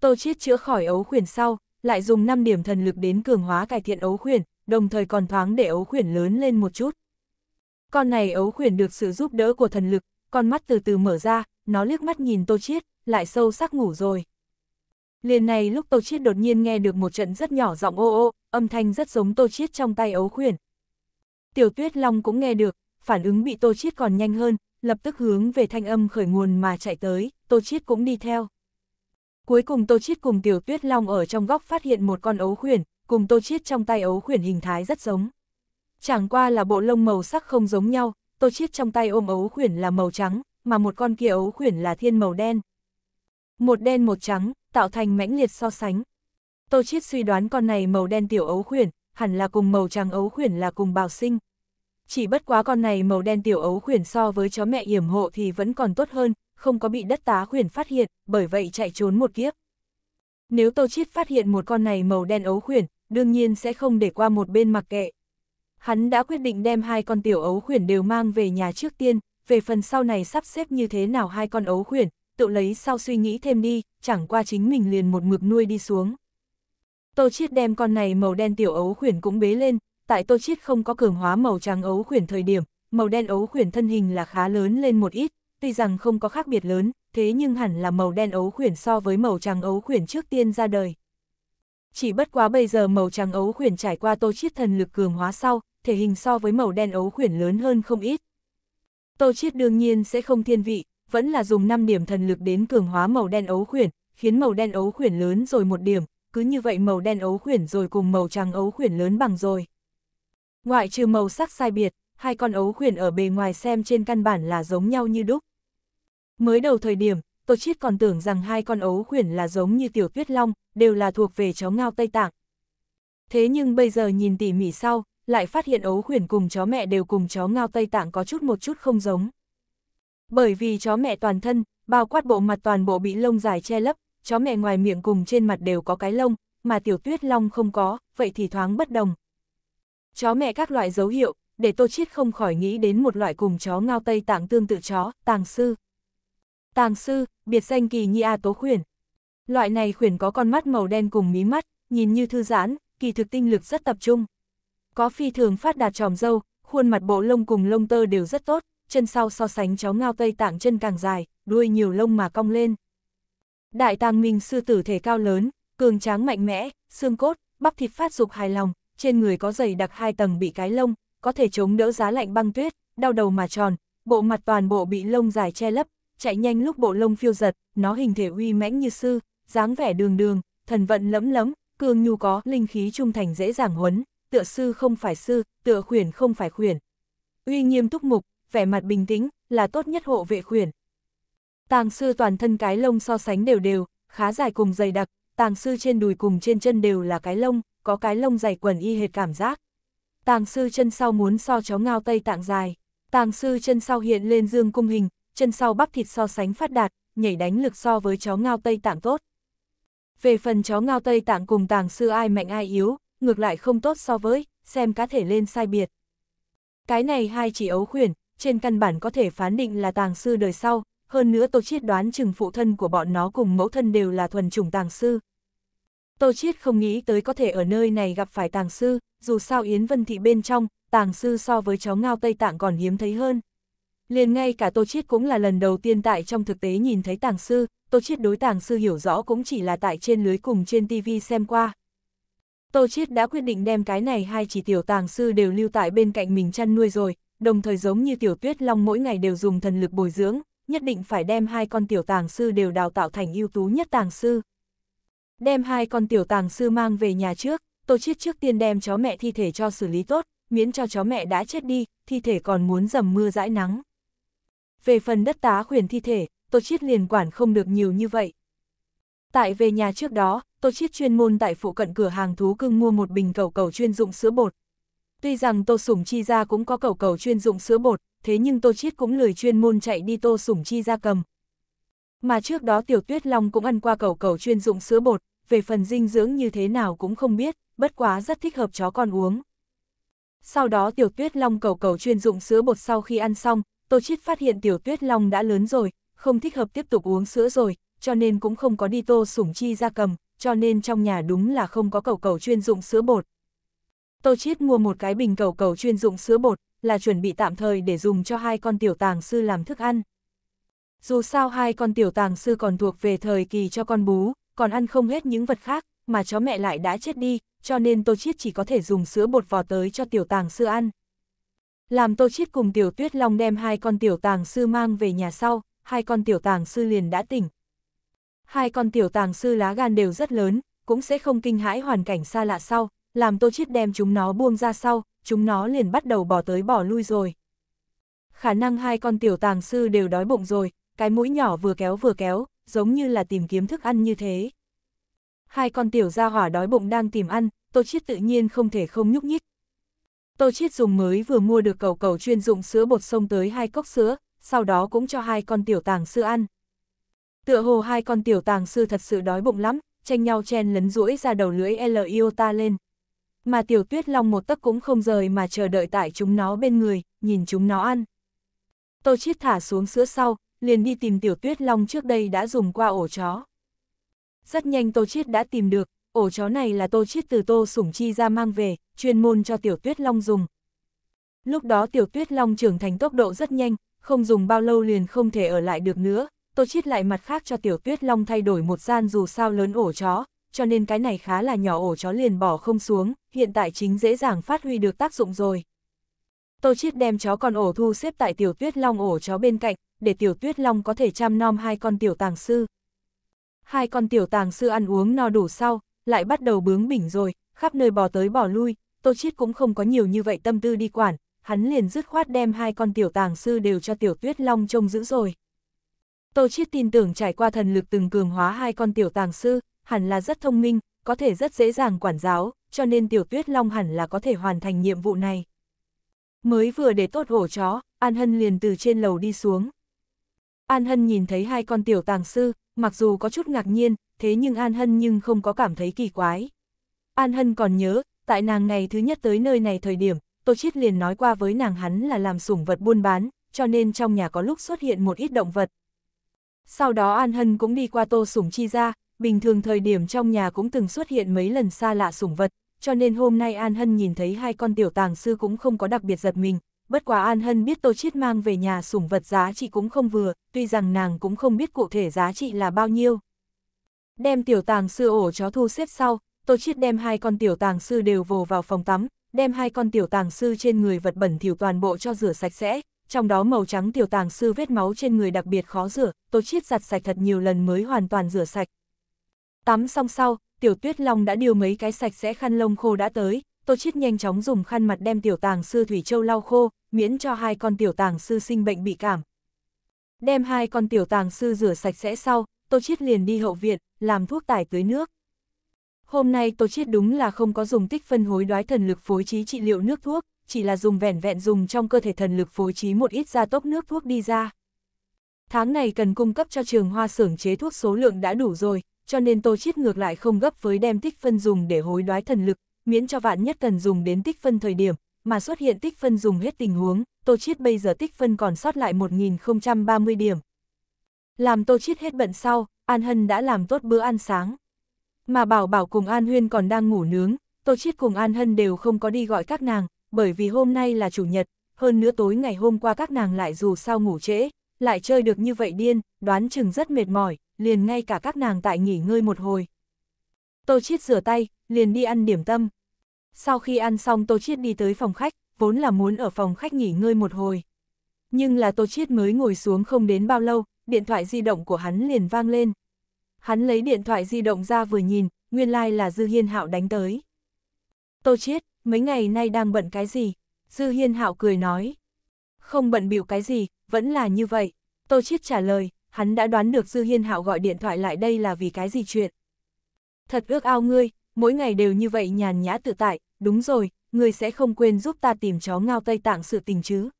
Tô Chiết chữa khỏi ấu khuyển sau, lại dùng 5 điểm thần lực đến cường hóa cải thiện ấu khuyển, đồng thời còn thoáng để ấu khuyển lớn lên một chút. Con này ấu khuyển được sự giúp đỡ của thần lực, con mắt từ từ mở ra, nó liếc mắt nhìn Tô Chiết, lại sâu sắc ngủ rồi. Liền này lúc Tô Chiết đột nhiên nghe được một trận rất nhỏ giọng ô ô, âm thanh rất giống Tô Chiết trong tay ấu khuyển. Tiểu Tuyết Long cũng nghe được, phản ứng bị Tô Chiết còn nhanh hơn, lập tức hướng về thanh âm khởi nguồn mà chạy tới, Tô Chiết cũng đi theo. Cuối cùng Tô Chiết cùng Tiểu Tuyết Long ở trong góc phát hiện một con ấu khuyển, cùng Tô Chiết trong tay ấu khuyển hình thái rất giống. Chẳng qua là bộ lông màu sắc không giống nhau, Tô Chiết trong tay ôm ấu khuyển là màu trắng, mà một con kia ấu khuyển là thiên màu đen. Một đen một trắng, tạo thành mãnh liệt so sánh. Tô Chiết suy đoán con này màu đen tiểu ấu khuyển, hẳn là cùng màu trắng ấu khuyển là cùng bào sinh. Chỉ bất quá con này màu đen tiểu ấu khuyển so với chó mẹ yểm hộ thì vẫn còn tốt hơn, không có bị đất tá khuyển phát hiện, bởi vậy chạy trốn một kiếp. Nếu Tô Chiết phát hiện một con này màu đen ấu khuyển, đương nhiên sẽ không để qua một bên mặc kệ. Hắn đã quyết định đem hai con tiểu ấu khuyển đều mang về nhà trước tiên, về phần sau này sắp xếp như thế nào hai con ấu khuyển, tự lấy sau suy nghĩ thêm đi, chẳng qua chính mình liền một mực nuôi đi xuống. Tô Chiết đem con này màu đen tiểu ấu khuyển cũng bế lên, tại Tô Chiết không có cường hóa màu trắng ấu khuyển thời điểm, màu đen ấu khuyển thân hình là khá lớn lên một ít, tuy rằng không có khác biệt lớn, thế nhưng hẳn là màu đen ấu khuyển so với màu trắng ấu khuyển trước tiên ra đời. Chỉ bất quá bây giờ màu trắng ấu khuyển trải qua Tô Chiết thần lực cường hóa sau, thể hình so với màu đen ấu khuyển lớn hơn không ít. Tô Chiết đương nhiên sẽ không thiên vị, vẫn là dùng 5 điểm thần lực đến cường hóa màu đen ấu khuyển, khiến màu đen ấu khuyển lớn rồi một điểm, cứ như vậy màu đen ấu khuyển rồi cùng màu trắng ấu khuyển lớn bằng rồi. Ngoại trừ màu sắc sai biệt, hai con ấu khuyển ở bề ngoài xem trên căn bản là giống nhau như đúc. Mới đầu thời điểm, Tô Chiết còn tưởng rằng hai con ấu khuyển là giống như tiểu tuyết long, đều là thuộc về chó ngao Tây Tạng. Thế nhưng bây giờ nhìn tỉ mỉ sau, lại phát hiện ấu khuyển cùng chó mẹ đều cùng chó ngao Tây Tạng có chút một chút không giống. Bởi vì chó mẹ toàn thân, bao quát bộ mặt toàn bộ bị lông dài che lấp, chó mẹ ngoài miệng cùng trên mặt đều có cái lông, mà tiểu tuyết long không có, vậy thì thoáng bất đồng. Chó mẹ các loại dấu hiệu, để Tô Chiết không khỏi nghĩ đến một loại cùng chó ngao Tây Tạng tương tự chó, tàng sư. Tàng sư, biệt danh kỳ nhi A tố khuyển. Loại này khuyển có con mắt màu đen cùng mí mắt, nhìn như thư giãn, kỳ thực tinh lực rất tập trung. Có phi thường phát đạt tròm dâu, khuôn mặt bộ lông cùng lông tơ đều rất tốt, chân sau so sánh chó ngao Tây Tạng chân càng dài, đuôi nhiều lông mà cong lên. Đại tàng minh sư tử thể cao lớn, cường tráng mạnh mẽ, xương cốt, bắp thịt phát dục hài lòng, trên người có giày đặc hai tầng bị cái lông, có thể chống đỡ giá lạnh băng tuyết, đau đầu mà tròn, bộ mặt toàn bộ bị lông dài che lấp, chạy nhanh lúc bộ lông phiêu giật, nó hình thể uy mãnh như sư, dáng vẻ đường đường, thần vận lẫm lẫm, cường nhu có, linh khí trung thành dễ dàng huấn, tựa sư không phải sư, tựa khuyển không phải khuyển. Uy nghiêm túc mục, vẻ mặt bình tĩnh, là tốt nhất hộ vệ khuyển. Tàng sư toàn thân cái lông so sánh đều đều, khá dài cùng dày đặc, tàng sư trên đùi cùng trên chân đều là cái lông, có cái lông dày quần y hệt cảm giác. Tàng sư chân sau muốn so chó ngao Tây Tạng dài, tàng sư chân sau hiện lên dương cung hình, chân sau bắp thịt so sánh phát đạt, nhảy đánh lực so với chó ngao Tây Tạng tốt. Về phần chó ngao Tây Tạng cùng tàng sư ai mạnh ai yếu, ngược lại không tốt so với, xem cá thể lên sai biệt. Cái này hai chỉ ấu khuyển, trên căn bản có thể phán định là tàng sư đời sau, hơn nữa Tô Chiết đoán chừng phụ thân của bọn nó cùng mẫu thân đều là thuần chủng tàng sư. Tô Chiết không nghĩ tới có thể ở nơi này gặp phải tàng sư, dù sao Yến Vân Thị bên trong, tàng sư so với cháu ngao Tây Tạng còn hiếm thấy hơn. Liền ngay cả Tô Chiết cũng là lần đầu tiên tại trong thực tế nhìn thấy tàng sư, Tô Chiết đối tàng sư hiểu rõ cũng chỉ là tại trên lưới cùng trên TV xem qua. Tô Chiết đã quyết định đem cái này hai chỉ tiểu tàng sư đều lưu tại bên cạnh mình chăn nuôi rồi, đồng thời giống như tiểu tuyết long mỗi ngày đều dùng thần lực bồi dưỡng, nhất định phải đem hai con tiểu tàng sư đều đào tạo thành ưu tú nhất tàng sư. Đem hai con tiểu tàng sư mang về nhà trước, Tô Chiết trước tiên đem chó mẹ thi thể cho xử lý tốt, miễn cho chó mẹ đã chết đi, thi thể còn muốn dầm mưa dãi nắng. Về phần đất tá khuyển thi thể, Tô Chiết liền quản không được nhiều như vậy. Tại về nhà trước đó, Tô Chiết chuyên môn tại phụ cận cửa hàng thú cưng mua một bình cầu cầu chuyên dụng sữa bột, Tuy rằng Tô Sủng Chi gia cũng có cầu cầu chuyên dụng sữa bột, thế nhưng Tô Chiết cũng lười chuyên môn chạy đi Tô Sủng Chi gia cầm. Mà trước đó Tiểu Tuyết Long cũng ăn qua cầu cầu chuyên dụng sữa bột, về phần dinh dưỡng như thế nào cũng không biết, bất quá rất thích hợp chó con uống. Sau đó Tiểu Tuyết Long cầu cầu chuyên dụng sữa bột sau khi ăn xong, Tô Chiết phát hiện Tiểu Tuyết Long đã lớn rồi, không thích hợp tiếp tục uống sữa rồi, cho nên cũng không có đi Tô Sủng Chi gia cầm, cho nên trong nhà đúng là không có cầu cầu chuyên dụng sữa bột. Tô Chiết mua một cái bình cầu cầu chuyên dụng sữa bột, là chuẩn bị tạm thời để dùng cho hai con tiểu tàng sư làm thức ăn. Dù sao hai con tiểu tàng sư còn thuộc về thời kỳ cho con bú, còn ăn không hết những vật khác, mà chó mẹ lại đã chết đi, cho nên Tô Chiết chỉ có thể dùng sữa bột vò tới cho tiểu tàng sư ăn. Làm Tô Chiết cùng tiểu tuyết long đem hai con tiểu tàng sư mang về nhà sau, hai con tiểu tàng sư liền đã tỉnh. Hai con tiểu tàng sư lá gan đều rất lớn, cũng sẽ không kinh hãi hoàn cảnh xa lạ sau, làm Tô Chiết đem chúng nó buông ra sau, chúng nó liền bắt đầu bỏ tới bỏ lui rồi. Khả năng hai con tiểu tàng sư đều đói bụng rồi, cái mũi nhỏ vừa kéo vừa kéo, giống như là tìm kiếm thức ăn như thế. Hai con tiểu gia hỏa đói bụng đang tìm ăn, Tô Chiết tự nhiên không thể không nhúc nhích. Tô Chiết dùng mới vừa mua được cầu cầu chuyên dụng sữa bột sông tới hai cốc sữa, sau đó cũng cho hai con tiểu tàng sư ăn. Tựa hồ hai con tiểu tàng sư thật sự đói bụng lắm, tranh nhau chen lấn rũi ra đầu lưỡi L-iota lên mà tiểu tuyết long một tấc cũng không rời mà chờ đợi tại chúng nó bên người, nhìn chúng nó ăn. Tô Chiết thả xuống sữa sau, liền đi tìm tiểu tuyết long trước đây đã dùng qua ổ chó. Rất nhanh Tô Chiết đã tìm được, ổ chó này là Tô Chiết từ Tô Sủng Chi ra mang về, chuyên môn cho tiểu tuyết long dùng. Lúc đó tiểu tuyết long trưởng thành tốc độ rất nhanh, không dùng bao lâu liền không thể ở lại được nữa, Tô Chiết lại mặt khác cho tiểu tuyết long thay đổi một gian dù sao lớn ổ chó, cho nên cái này khá là nhỏ ổ chó liền bỏ không xuống, hiện tại chính dễ dàng phát huy được tác dụng rồi. Tô Chiết đem chó con ổ thu xếp tại tiểu tuyết long ổ chó bên cạnh, để tiểu tuyết long có thể chăm nom hai con tiểu tàng sư. Hai con tiểu tàng sư ăn uống no đủ sau, lại bắt đầu bướng bỉnh rồi, khắp nơi bò tới bò lui, Tô Chiết cũng không có nhiều như vậy tâm tư đi quản, hắn liền dứt khoát đem hai con tiểu tàng sư đều cho tiểu tuyết long trông giữ rồi. Tô Chiết tin tưởng trải qua thần lực từng cường hóa hai con tiểu tàng sư, hẳn là rất thông minh, có thể rất dễ dàng quản giáo, cho nên Tiểu Tuyết Long hẳn là có thể hoàn thành nhiệm vụ này. Mới vừa để tốt ổ chó, An Hân liền từ trên lầu đi xuống. An Hân nhìn thấy hai con tiểu tàng sư, mặc dù có chút ngạc nhiên, thế nhưng An Hân nhưng không có cảm thấy kỳ quái. An Hân còn nhớ, tại nàng ngày thứ nhất tới nơi này thời điểm, Tô Chiết liền nói qua với nàng hắn là làm sủng vật buôn bán, cho nên trong nhà có lúc xuất hiện một ít động vật. Sau đó An Hân cũng đi qua Tô Sủng Chi ra, bình thường thời điểm trong nhà cũng từng xuất hiện mấy lần xa lạ sủng vật, cho nên hôm nay An Hân nhìn thấy hai con tiểu tàng sư cũng không có đặc biệt giật mình, bất quá An Hân biết Tô Chiết mang về nhà sủng vật giá trị cũng không vừa, tuy rằng nàng cũng không biết cụ thể giá trị là bao nhiêu. Đem tiểu tàng sư ổ chó thu xếp sau, Tô Chiết đem hai con tiểu tàng sư đều vồ vào phòng tắm, đem hai con tiểu tàng sư trên người vật bẩn thiểu toàn bộ cho rửa sạch sẽ, trong đó màu trắng tiểu tàng sư vết máu trên người đặc biệt khó rửa, Tô Chiết giặt sạch thật nhiều lần mới hoàn toàn rửa sạch, Tắm xong sau, tiểu tuyết long đã điều mấy cái sạch sẽ khăn lông khô đã tới, tô chiết nhanh chóng dùng khăn mặt đem tiểu tàng sư Thủy Châu lau khô, miễn cho hai con tiểu tàng sư sinh bệnh bị cảm. Đem hai con tiểu tàng sư rửa sạch sẽ sau, tô chiết liền đi hậu viện, làm thuốc tải tưới nước. Hôm nay Tô Chiết đúng là không có dùng tích phân hối đoái thần lực phối trí trị liệu nước thuốc, chỉ là dùng vẻn vẹn dùng trong cơ thể thần lực phối trí một ít gia tốc nước thuốc đi ra. Tháng này cần cung cấp cho trường hoa xưởng chế thuốc số lượng đã đủ rồi, cho nên Tô Chiết ngược lại không gấp với đem tích phân dùng để hối đoái thần lực, miễn cho vạn nhất cần dùng đến tích phân thời điểm, mà xuất hiện tích phân dùng hết tình huống, Tô Chiết bây giờ tích phân còn sót lại 1030 điểm. Làm Tô Chiết hết bận sau, An Hân đã làm tốt bữa ăn sáng. Mà Bảo Bảo cùng An Huyên còn đang ngủ nướng, Tô Chiết cùng An Hân đều không có đi gọi các nàng, bởi vì hôm nay là chủ nhật, hơn nữa tối ngày hôm qua các nàng lại dù sao ngủ trễ, lại chơi được như vậy điên, đoán chừng rất mệt mỏi, liền ngay cả các nàng tại nghỉ ngơi một hồi. Tô Chiết rửa tay, liền đi ăn điểm tâm. Sau khi ăn xong Tô Chiết đi tới phòng khách, vốn là muốn ở phòng khách nghỉ ngơi một hồi. Nhưng là Tô Chiết mới ngồi xuống không đến bao lâu, điện thoại di động của hắn liền vang lên. Hắn lấy điện thoại di động ra vừa nhìn, nguyên lai like là Dư Hiên Hạo đánh tới. Tô Chiết, mấy ngày nay đang bận cái gì? Dư Hiên Hạo cười nói. Không bận biểu cái gì, vẫn là như vậy. Tô Chiết trả lời, hắn đã đoán được Dư Hiên Hạo gọi điện thoại lại đây là vì cái gì chuyện. Thật ước ao ngươi, mỗi ngày đều như vậy nhàn nhã tự tại, đúng rồi, ngươi sẽ không quên giúp ta tìm chó ngao Tây Tạng sự tình chứ.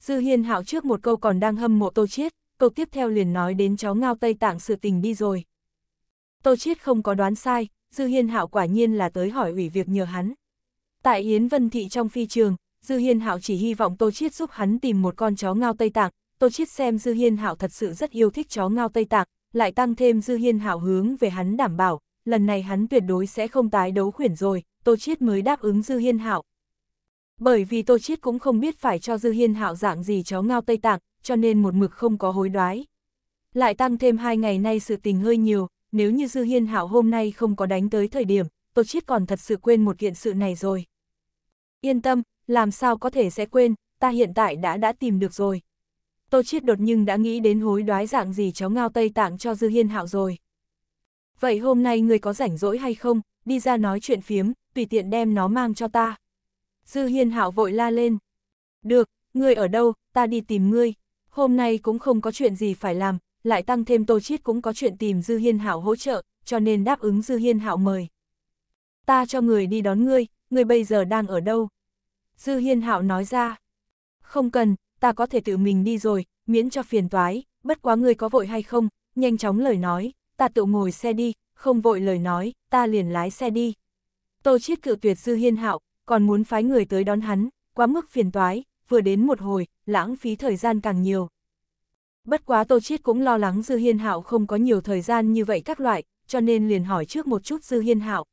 Dư Hiên Hạo trước một câu còn đang hâm mộ Tô Chiết, câu tiếp theo liền nói đến chó ngao Tây Tạng sự tình đi rồi. Tô Chiết không có đoán sai, Dư Hiên Hạo quả nhiên là tới hỏi ủy việc nhờ hắn. Tại Yến Vân Thị trong phi trường, Dư Hiên Hạo chỉ hy vọng Tô Chiết giúp hắn tìm một con chó ngao Tây Tạng, Tô Chiết xem Dư Hiên Hạo thật sự rất yêu thích chó ngao Tây Tạng, lại tăng thêm Dư Hiên Hạo hướng về hắn đảm bảo, lần này hắn tuyệt đối sẽ không tái đấu khuyển rồi, Tô Chiết mới đáp ứng Dư Hiên Hạo. Bởi vì Tô Chiết cũng không biết phải cho Dư Hiên Hạo dạng gì chó ngao Tây Tạng, cho nên một mực không có hối đoái. Lại tăng thêm hai ngày nay sự tình hơi nhiều, nếu như Dư Hiên Hạo hôm nay không có đánh tới thời điểm, Tô Chiết còn thật sự quên một kiện sự này rồi. Yên tâm, làm sao có thể sẽ quên, ta hiện tại đã đã tìm được rồi, Tô Chiết đột nhưng đã nghĩ đến hối đoái dạng gì cháu ngao Tây Tạng cho Dư Hiên Hạo rồi. Vậy hôm nay người có rảnh rỗi hay không, đi ra nói chuyện phiếm, tùy tiện đem nó mang cho ta. Dư Hiên Hạo vội la lên. Được, ngươi ở đâu, ta đi tìm ngươi. Hôm nay cũng không có chuyện gì phải làm, lại tăng thêm Tô Chiết cũng có chuyện tìm Dư Hiên Hạo hỗ trợ, cho nên đáp ứng Dư Hiên Hạo mời. Ta cho người đi đón ngươi, ngươi bây giờ đang ở đâu? Dư Hiên Hạo nói ra. Không cần, ta có thể tự mình đi rồi, miễn cho phiền toái, bất quá ngươi có vội hay không, nhanh chóng lời nói, ta tự ngồi xe đi, không vội lời nói, ta liền lái xe đi. Tô Chiết cự tuyệt Dư Hiên Hạo, còn muốn phái người tới đón hắn, quá mức phiền toái, vừa đến một hồi, lãng phí thời gian càng nhiều. Bất quá Tô Chiết cũng lo lắng Dư Hiên Hạo không có nhiều thời gian như vậy các loại, cho nên liền hỏi trước một chút Dư Hiên Hạo.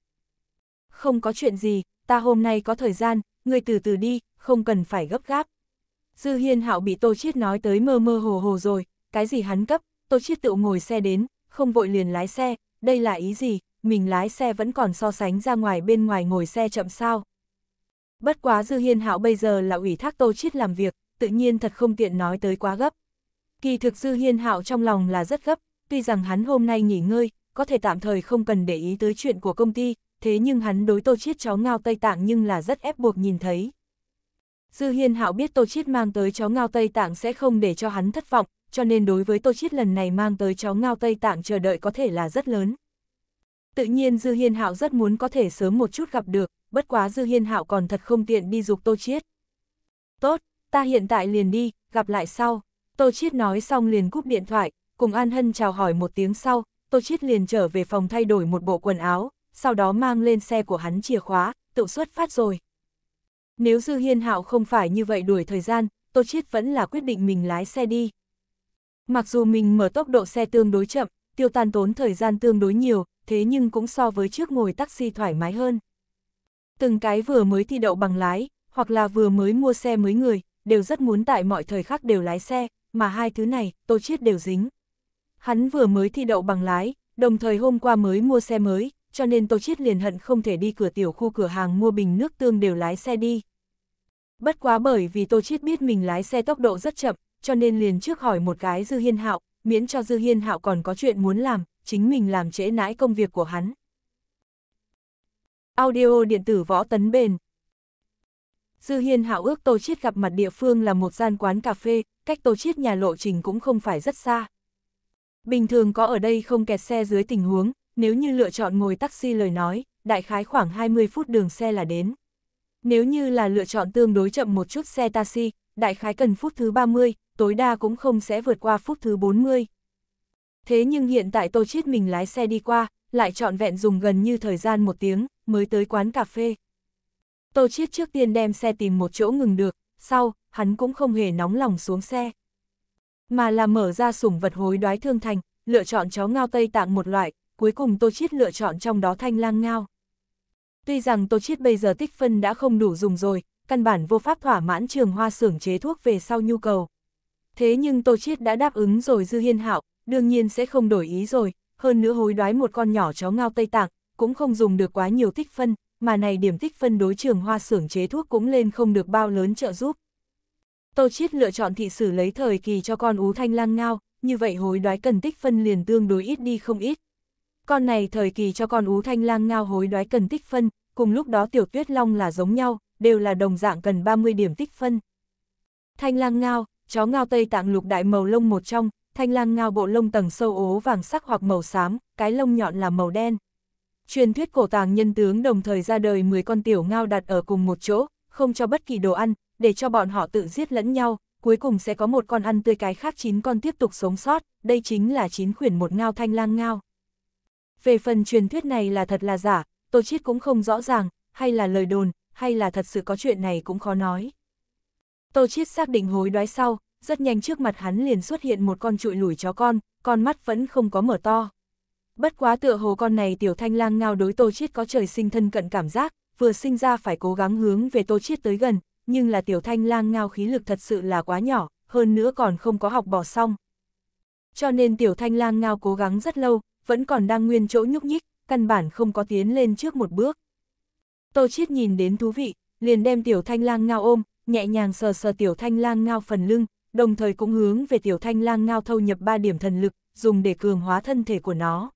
Không có chuyện gì, ta hôm nay có thời gian, người từ từ đi, không cần phải gấp gáp, Dư hiên hạo bị Tô Chiết nói tới mơ mơ hồ hồ rồi, cái gì hắn cấp, Tô Chiết tự ngồi xe đến, không vội liền lái xe, đây là ý gì, mình lái xe vẫn còn so sánh ra ngoài bên ngoài ngồi xe chậm sao. Bất quá Dư Hiên Hạo bây giờ là ủy thác Tô Chiết làm việc, tự nhiên thật không tiện nói tới quá gấp. Kỳ thực Dư Hiên Hạo trong lòng là rất gấp, tuy rằng hắn hôm nay nghỉ ngơi, có thể tạm thời không cần để ý tới chuyện của công ty, thế nhưng hắn đối Tô Chiết chó ngao Tây Tạng nhưng là rất ép buộc nhìn thấy. Dư Hiên Hạo biết Tô Chiết mang tới chó ngao Tây Tạng sẽ không để cho hắn thất vọng, cho nên đối với Tô Chiết lần này mang tới chó ngao Tây Tạng chờ đợi có thể là rất lớn. Tự nhiên Dư Hiên Hạo rất muốn có thể sớm một chút gặp được, bất quá Dư Hiên Hạo còn thật không tiện đi dục Tô Chiết. Tốt, ta hiện tại liền đi, gặp lại sau. Tô Chiết nói xong liền cúp điện thoại, cùng An Hân chào hỏi một tiếng sau, Tô Chiết liền trở về phòng thay đổi một bộ quần áo, sau đó mang lên xe của hắn chìa khóa, tự xuất phát rồi. Nếu Dư Hiên Hạo không phải như vậy đuổi thời gian, Tô Chiết vẫn là quyết định mình lái xe đi. Mặc dù mình mở tốc độ xe tương đối chậm, tiêu tan tốn thời gian tương đối nhiều, thế nhưng cũng so với trước ngồi taxi thoải mái hơn. Từng cái vừa mới thi đậu bằng lái, hoặc là vừa mới mua xe mới người, đều rất muốn tại mọi thời khắc đều lái xe, mà hai thứ này, Tô Chiết đều dính. Hắn vừa mới thi đậu bằng lái, đồng thời hôm qua mới mua xe mới, cho nên Tô Chiết liền hận không thể đi cửa tiểu khu cửa hàng mua bình nước tương đều lái xe đi bất quá bởi vì Tô Chiết biết mình lái xe tốc độ rất chậm, cho nên liền trước hỏi một cái Dư Hiên Hạo, miễn cho Dư Hiên Hạo còn có chuyện muốn làm, chính mình làm trễ nãi công việc của hắn. Audio điện tử võ tấn bền Dư Hiên Hạo ước Tô Chiết gặp mặt địa phương là một gian quán cà phê, cách Tô Chiết nhà lộ trình cũng không phải rất xa. Bình thường có ở đây không kẹt xe dưới tình huống, nếu như lựa chọn ngồi taxi lời nói, đại khái khoảng 20 phút đường xe là đến. Nếu như là lựa chọn tương đối chậm một chút xe taxi, đại khái cần phút thứ 30, tối đa cũng không sẽ vượt qua phút thứ 40. Thế nhưng hiện tại Tô Chiết mình lái xe đi qua, lại trọn vẹn dùng gần như thời gian một tiếng, mới tới quán cà phê. Tô Chiết trước tiên đem xe tìm một chỗ ngừng được, sau, hắn cũng không hề nóng lòng xuống xe. Mà là mở ra sủng vật hối đoái thương thành, lựa chọn chó ngao Tây Tạng một loại, cuối cùng Tô Chiết lựa chọn trong đó thanh lang ngao. Tuy rằng Tô Chiết bây giờ tích phân đã không đủ dùng rồi, căn bản vô pháp thỏa mãn trường hoa xưởng chế thuốc về sau nhu cầu. Thế nhưng Tô Chiết đã đáp ứng rồi Dư Hiên Hạo, đương nhiên sẽ không đổi ý rồi, hơn nữa hối đoái một con nhỏ chó ngao Tây Tạng, cũng không dùng được quá nhiều tích phân, mà này điểm tích phân đối trường hoa xưởng chế thuốc cũng lên không được bao lớn trợ giúp. Tô Chiết lựa chọn thị sử lấy thời kỳ cho con Ú Thanh Lang Ngao, như vậy hối đoái cần tích phân liền tương đối ít đi không ít. Con này thời kỳ cho con ú thanh lang ngao hối đoái cần tích phân, cùng lúc đó tiểu tuyết long là giống nhau, đều là đồng dạng cần 30 điểm tích phân. Thanh lang ngao, chó ngao Tây Tạng lục đại màu lông một trong, thanh lang ngao bộ lông tầng sâu ố vàng sắc hoặc màu xám, cái lông nhọn là màu đen. Truyền thuyết cổ tàng nhân tướng đồng thời ra đời 10 con tiểu ngao đặt ở cùng một chỗ, không cho bất kỳ đồ ăn, để cho bọn họ tự giết lẫn nhau, cuối cùng sẽ có một con ăn tươi cái khác 9 con tiếp tục sống sót, đây chính là 9 khuyển một ngao thanh lang ngao về phần truyền thuyết này là thật là giả, Tô Chiết cũng không rõ ràng, hay là lời đồn, hay là thật sự có chuyện này cũng khó nói. Tô Chiết xác định hối đoái sau, rất nhanh trước mặt hắn liền xuất hiện một con trụi lủi chó con, con mắt vẫn không có mở to. Bất quá tựa hồ con này tiểu thanh lang ngao đối Tô Chiết có trời sinh thân cận cảm giác, vừa sinh ra phải cố gắng hướng về Tô Chiết tới gần, nhưng là tiểu thanh lang ngao khí lực thật sự là quá nhỏ, hơn nữa còn không có học bỏ xong. Cho nên tiểu thanh lang ngao cố gắng rất lâu, vẫn còn đang nguyên chỗ nhúc nhích, căn bản không có tiến lên trước một bước. Tô Chiết nhìn đến thú vị, liền đem tiểu thanh lang ngao ôm, nhẹ nhàng sờ sờ tiểu thanh lang ngao phần lưng, đồng thời cũng hướng về tiểu thanh lang ngao thâu nhập ba điểm thần lực, dùng để cường hóa thân thể của nó.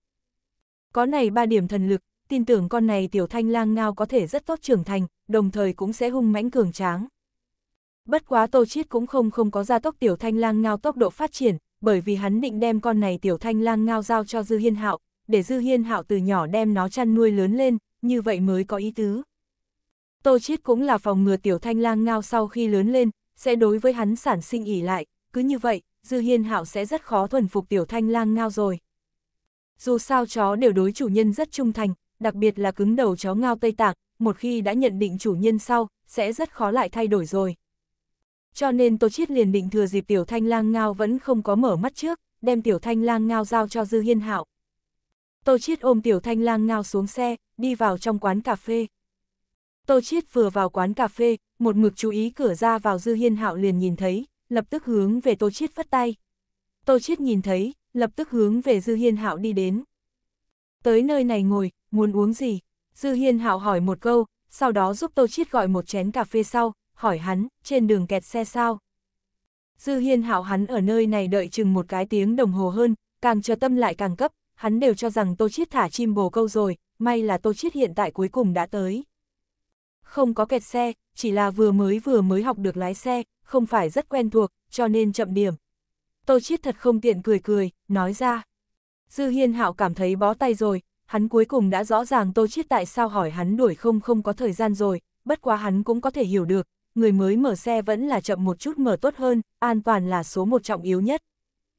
Có này ba điểm thần lực, tin tưởng con này tiểu thanh lang ngao có thể rất tốt trưởng thành, đồng thời cũng sẽ hung mãnh cường tráng. Bất quá Tô Chiết cũng không không có gia tốc tiểu thanh lang ngao tốc độ phát triển, bởi vì hắn định đem con này tiểu thanh lang ngao giao cho Dư Hiên Hạo, để Dư Hiên Hạo từ nhỏ đem nó chăn nuôi lớn lên, như vậy mới có ý tứ. Tô Chiết cũng là phòng ngừa tiểu thanh lang ngao sau khi lớn lên, sẽ đối với hắn sản sinh ỉ lại, cứ như vậy, Dư Hiên Hạo sẽ rất khó thuần phục tiểu thanh lang ngao rồi. Dù sao chó đều đối chủ nhân rất trung thành, đặc biệt là cứng đầu chó ngao Tây Tạng, một khi đã nhận định chủ nhân sau, sẽ rất khó lại thay đổi rồi cho nên Tô Chiết liền định thừa dịp Tiểu Thanh Lang Ngao vẫn không có mở mắt trước, đem Tiểu Thanh Lang Ngao giao cho Dư Hiên Hạo. Tô Chiết ôm Tiểu Thanh Lang Ngao xuống xe, đi vào trong quán cà phê. Tô Chiết vừa vào quán cà phê, một mực chú ý cửa ra vào Dư Hiên Hạo liền nhìn thấy, lập tức hướng về Tô Chiết vất tay. Tô Chiết nhìn thấy, lập tức hướng về Dư Hiên Hạo đi đến. Tới nơi này ngồi, muốn uống gì? Dư Hiên Hạo hỏi một câu, sau đó giúp Tô Chiết gọi một chén cà phê sau, hỏi hắn, trên đường kẹt xe sao? Dư hiên hạo hắn ở nơi này đợi chừng một cái tiếng đồng hồ hơn, càng chờ tâm lại càng cấp, hắn đều cho rằng Tô Chiết thả chim bồ câu rồi, may là Tô Chiết hiện tại cuối cùng đã tới. Không có kẹt xe, chỉ là vừa mới vừa mới học được lái xe, không phải rất quen thuộc, cho nên chậm điểm. Tô Chiết thật không tiện cười cười, nói ra. Dư Hiên Hạo cảm thấy bó tay rồi, hắn cuối cùng đã rõ ràng Tô Chiết tại sao hỏi hắn đuổi không không có thời gian rồi, bất quá hắn cũng có thể hiểu được, người mới mở xe vẫn là chậm một chút mở tốt hơn, an toàn là số một trọng yếu nhất.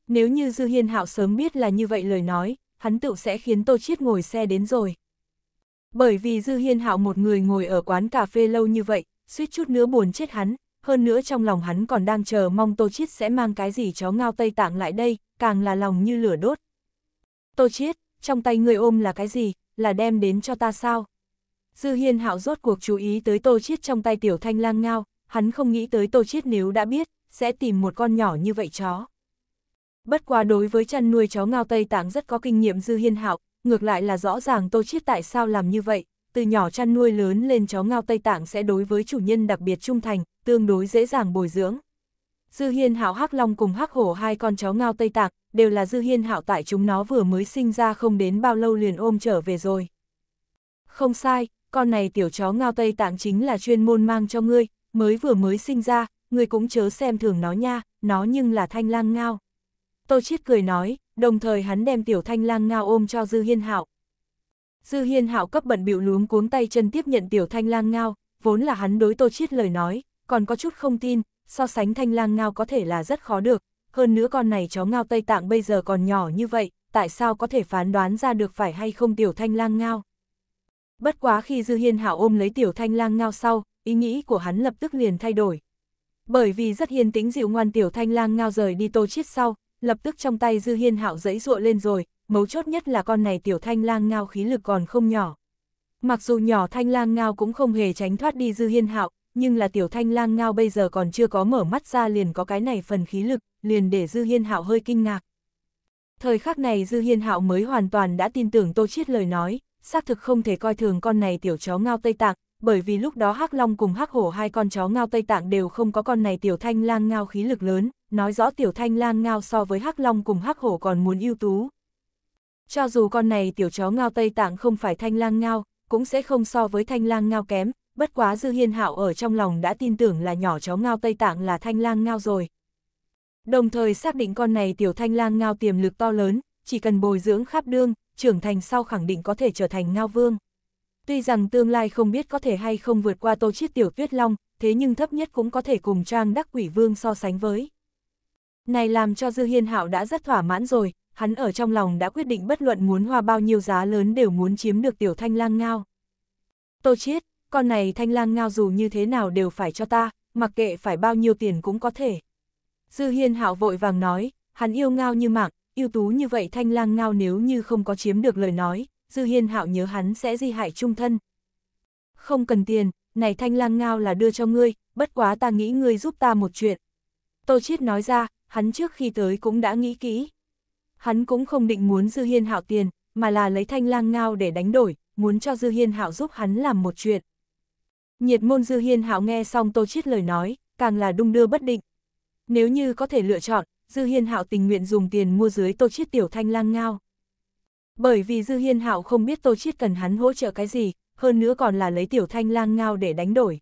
Nếu như Dư Hiên Hạo sớm biết là như vậy lời nói, hắn tự sẽ khiến Tô Chiết ngồi xe đến rồi. Bởi vì Dư Hiên Hạo một người ngồi ở quán cà phê lâu như vậy, suýt chút nữa buồn chết hắn, hơn nữa trong lòng hắn còn đang chờ mong Tô Chiết sẽ mang cái gì chó ngao Tây Tạng lại đây, càng là lòng như lửa đốt. Tô Chiết, trong tay người ôm là cái gì, là đem đến cho ta sao? Dư Hiên Hạo rốt cuộc chú ý tới Tô Chiết trong tay Tiểu Thanh Lang Ngao, hắn không nghĩ tới Tô Chiết nếu đã biết, sẽ tìm một con nhỏ như vậy chó. Bất quá đối với chăn nuôi chó ngao Tây Tạng rất có kinh nghiệm Dư Hiên Hạo, ngược lại là rõ ràng Tô Chiết tại sao làm như vậy, từ nhỏ chăn nuôi lớn lên chó ngao Tây Tạng sẽ đối với chủ nhân đặc biệt trung thành, tương đối dễ dàng bồi dưỡng. Dư Hiên Hạo Hắc Long cùng Hắc Hổ hai con chó ngao Tây Tạng đều là Dư Hiên Hạo tại chúng nó vừa mới sinh ra không đến bao lâu liền ôm trở về rồi. Không sai, con này tiểu chó ngao Tây Tạng chính là chuyên môn mang cho ngươi, mới vừa mới sinh ra, ngươi cũng chớ xem thường nó nha, nó nhưng là thanh lang ngao. Tô Chiết cười nói, đồng thời hắn đem tiểu thanh lang ngao ôm cho Dư Hiên Hạo. Dư Hiên Hạo cấp bận biểu luống cuống tay chân tiếp nhận tiểu thanh lang ngao, vốn là hắn đối Tô Chiết lời nói, còn có chút không tin, so sánh thanh lang ngao có thể là rất khó được, hơn nữa con này chó ngao Tây Tạng bây giờ còn nhỏ như vậy, tại sao có thể phán đoán ra được phải hay không tiểu thanh lang ngao. Bất quá khi Dư Hiên Hảo ôm lấy tiểu thanh lang ngao sau, ý nghĩ của hắn lập tức liền thay đổi. Bởi vì rất hiên tĩnh dịu ngoan tiểu thanh lang ngao rời đi tô chiết sau, lập tức trong tay Dư Hiên Hảo dẫy ruộ lên rồi, mấu chốt nhất là con này tiểu thanh lang ngao khí lực còn không nhỏ. Mặc dù nhỏ thanh lang ngao cũng không hề tránh thoát đi Dư Hiên Hạo, nhưng là tiểu thanh lang ngao bây giờ còn chưa có mở mắt ra liền có cái này phần khí lực, liền để Dư Hiên Hạo hơi kinh ngạc. Thời khắc này Dư Hiên Hạo mới hoàn toàn đã tin tưởng Tô Chiết lời nói, xác thực không thể coi thường con này tiểu chó ngao Tây Tạng, bởi vì lúc đó Hắc Long cùng Hắc Hổ hai con chó ngao Tây Tạng đều không có con này tiểu thanh lang ngao khí lực lớn, nói rõ tiểu thanh lang ngao so với Hắc Long cùng Hắc Hổ còn muốn ưu tú. Cho dù con này tiểu chó ngao Tây Tạng không phải thanh lang ngao, cũng sẽ không so với thanh lang ngao kém, bất quá Dư Hiên Hạo ở trong lòng đã tin tưởng là nhỏ chó ngao Tây Tạng là thanh lang ngao rồi. Đồng thời xác định con này tiểu thanh lang ngao tiềm lực to lớn, chỉ cần bồi dưỡng khắp đương, trưởng thành sau khẳng định có thể trở thành ngao vương. Tuy rằng tương lai không biết có thể hay không vượt qua tô chiết tiểu tuyết long, thế nhưng thấp nhất cũng có thể cùng trang đắc quỷ vương so sánh với. Này làm cho Dư Hiên Hạo đã rất thỏa mãn rồi, hắn ở trong lòng đã quyết định bất luận muốn hoa bao nhiêu giá lớn đều muốn chiếm được tiểu thanh lang ngao. Tô chiết, con này thanh lang ngao dù như thế nào đều phải cho ta, mặc kệ phải bao nhiêu tiền cũng có thể. Dư Hiên Hạo vội vàng nói, hắn yêu ngao như mạng, ưu tú như vậy thanh lang ngao nếu như không có chiếm được lời nói, Dư Hiên Hạo nhớ hắn sẽ di hại trung thân. Không cần tiền, này thanh lang ngao là đưa cho ngươi, bất quá ta nghĩ ngươi giúp ta một chuyện. Tô Chiết nói ra, hắn trước khi tới cũng đã nghĩ kỹ. Hắn cũng không định muốn Dư Hiên Hạo tiền, mà là lấy thanh lang ngao để đánh đổi, muốn cho Dư Hiên Hạo giúp hắn làm một chuyện. Nhiệt môn Dư Hiên Hạo nghe xong Tô Chiết lời nói, càng là đung đưa bất định. Nếu như có thể lựa chọn, Dư Hiên Hạo tình nguyện dùng tiền mua dưới Tô Chiết tiểu thanh lang ngao. Bởi vì Dư Hiên Hạo không biết Tô Chiết cần hắn hỗ trợ cái gì, hơn nữa còn là lấy tiểu thanh lang ngao để đánh đổi.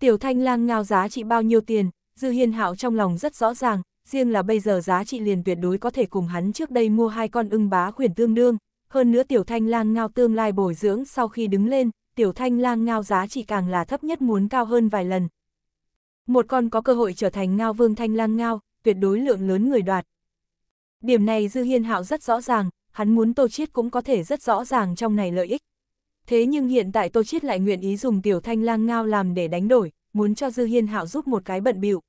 Tiểu thanh lang ngao giá trị bao nhiêu tiền, Dư Hiên Hạo trong lòng rất rõ ràng, riêng là bây giờ giá trị liền tuyệt đối có thể cùng hắn trước đây mua hai con ưng bá khuyển tương đương, hơn nữa tiểu thanh lang ngao tương lai bồi dưỡng sau khi đứng lên, tiểu thanh lang ngao giá trị càng là thấp nhất muốn cao hơn vài lần. Một con có cơ hội trở thành ngao vương thanh lang ngao, tuyệt đối lượng lớn người đoạt. Điểm này Dư Hiên Hạo rất rõ ràng, hắn muốn Tô Chiết cũng có thể rất rõ ràng trong này lợi ích. Thế nhưng hiện tại Tô Chiết lại nguyện ý dùng Tiểu Thanh Lang Ngao làm để đánh đổi, muốn cho Dư Hiên Hạo giúp một cái bận bịu.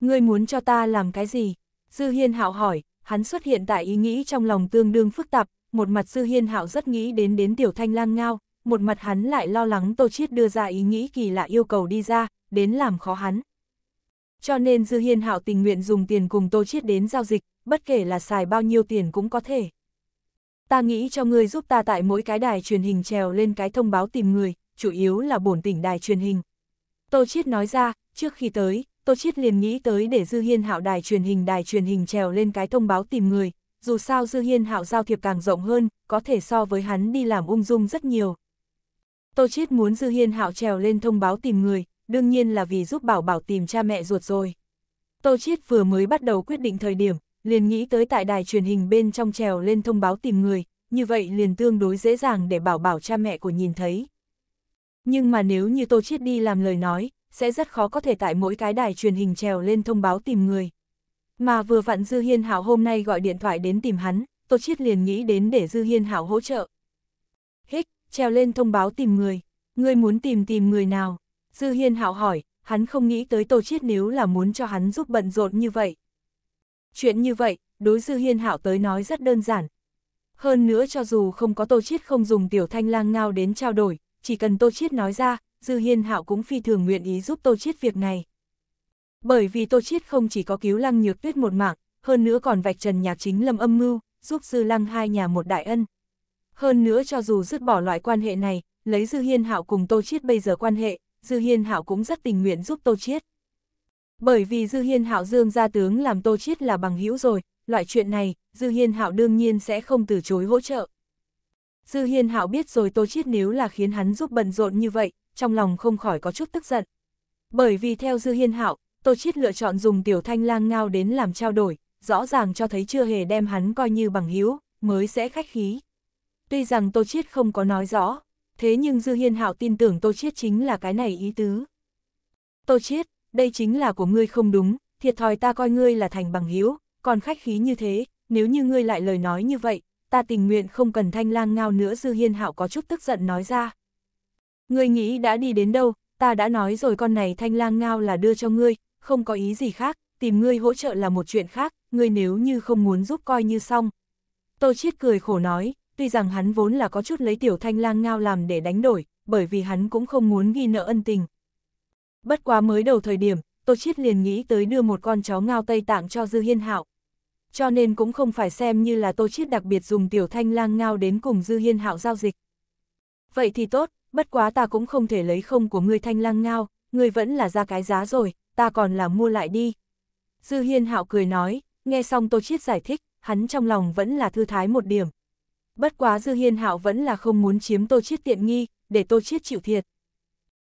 Ngươi muốn cho ta làm cái gì? Dư Hiên Hạo hỏi, hắn xuất hiện tại ý nghĩ trong lòng tương đương phức tạp, một mặt Dư Hiên Hạo rất nghĩ đến đến Tiểu Thanh Lang Ngao, một mặt hắn lại lo lắng Tô Chiết đưa ra ý nghĩ kỳ lạ yêu cầu đi ra, đến làm khó hắn cho nên Dư Hiên Hạo tình nguyện dùng tiền cùng Tô Chiết đến giao dịch, bất kể là xài bao nhiêu tiền cũng có thể. Ta nghĩ cho ngươi giúp ta tại mỗi cái đài truyền hình trèo lên cái thông báo tìm người, chủ yếu là bổn tỉnh đài truyền hình. Tô Chiết nói ra, trước khi tới, Tô Chiết liền nghĩ tới để Dư Hiên Hạo đài truyền hình đài truyền hình trèo lên cái thông báo tìm người, dù sao Dư Hiên Hạo giao thiệp càng rộng hơn, có thể so với hắn đi làm ung dung rất nhiều. Tô Chiết muốn Dư Hiên Hạo trèo lên thông báo tìm người, đương nhiên là vì giúp Bảo Bảo tìm cha mẹ ruột rồi. Tô Chiết vừa mới bắt đầu quyết định thời điểm, liền nghĩ tới tại đài truyền hình bên trong trèo lên thông báo tìm người, như vậy liền tương đối dễ dàng để Bảo Bảo cha mẹ của nhìn thấy. Nhưng mà nếu như Tô Chiết đi làm lời nói, sẽ rất khó có thể tại mỗi cái đài truyền hình trèo lên thông báo tìm người. Mà vừa vặn Dư Hiên Hảo hôm nay gọi điện thoại đến tìm hắn, Tô Chiết liền nghĩ đến để Dư Hiên Hảo hỗ trợ. Hích, trèo lên thông báo tìm người, ngươi muốn tìm tìm người nào? Dư Hiên hạo hỏi, hắn không nghĩ tới Tô Chiết nếu là muốn cho hắn giúp bận rộn như vậy. Chuyện như vậy, đối Dư Hiên hạo tới nói rất đơn giản. Hơn nữa cho dù không có Tô Chiết không dùng Tiểu Thanh Lang ngao đến trao đổi, chỉ cần Tô Chiết nói ra, Dư Hiên hạo cũng phi thường nguyện ý giúp Tô Chiết việc này. Bởi vì Tô Chiết không chỉ có cứu Lăng Nhược Tuyết một mạng, hơn nữa còn vạch trần nhà chính lâm âm mưu, giúp Dư Lăng hai nhà một đại ân. Hơn nữa cho dù dứt bỏ loại quan hệ này, lấy Dư Hiên Hạo cùng Tô Chiết bây giờ quan hệ, Dư Hiên Hạo cũng rất tình nguyện giúp Tô Chiết. Bởi vì Dư Hiên Hạo dương gia tướng làm Tô Chiết là bằng hữu rồi, loại chuyện này, Dư Hiên Hạo đương nhiên sẽ không từ chối hỗ trợ. Dư Hiên Hạo biết rồi Tô Chiết nếu là khiến hắn giúp bận rộn như vậy, trong lòng không khỏi có chút tức giận. Bởi vì theo Dư Hiên Hạo, Tô Chiết lựa chọn dùng Tiểu Thanh Lang ngao đến làm trao đổi, rõ ràng cho thấy chưa hề đem hắn coi như bằng hữu, mới sẽ khách khí. Tuy rằng Tô Chiết không có nói rõ, thế nhưng Dư Hiên Hạo tin tưởng Tô Chiết chính là cái này ý tứ. Tô Chiết, đây chính là của ngươi không đúng, thiệt thòi ta coi ngươi là thành bằng hiếu còn khách khí như thế, nếu như ngươi lại lời nói như vậy, ta tình nguyện không cần thanh lang ngao nữa Dư Hiên Hạo có chút tức giận nói ra. Ngươi nghĩ đã đi đến đâu, ta đã nói rồi con này thanh lang ngao là đưa cho ngươi, không có ý gì khác, tìm ngươi hỗ trợ là một chuyện khác, ngươi nếu như không muốn giúp coi như xong. Tô Chiết cười khổ nói, tuy rằng hắn vốn là có chút lấy tiểu thanh lang ngao làm để đánh đổi, bởi vì hắn cũng không muốn ghi nợ ân tình. Bất quá mới đầu thời điểm, Tô Chiết liền nghĩ tới đưa một con chó ngao Tây Tạng cho Dư Hiên Hạo. Cho nên cũng không phải xem như là Tô Chiết đặc biệt dùng tiểu thanh lang ngao đến cùng Dư Hiên Hạo giao dịch. Vậy thì tốt, bất quá ta cũng không thể lấy không của ngươi thanh lang ngao, ngươi vẫn là ra cái giá rồi, ta còn là mua lại đi. Dư Hiên Hạo cười nói, nghe xong Tô Chiết giải thích, hắn trong lòng vẫn là thư thái một điểm bất quá Dư Hiên Hạo vẫn là không muốn chiếm Tô Chiết tiện nghi, để Tô Chiết chịu thiệt.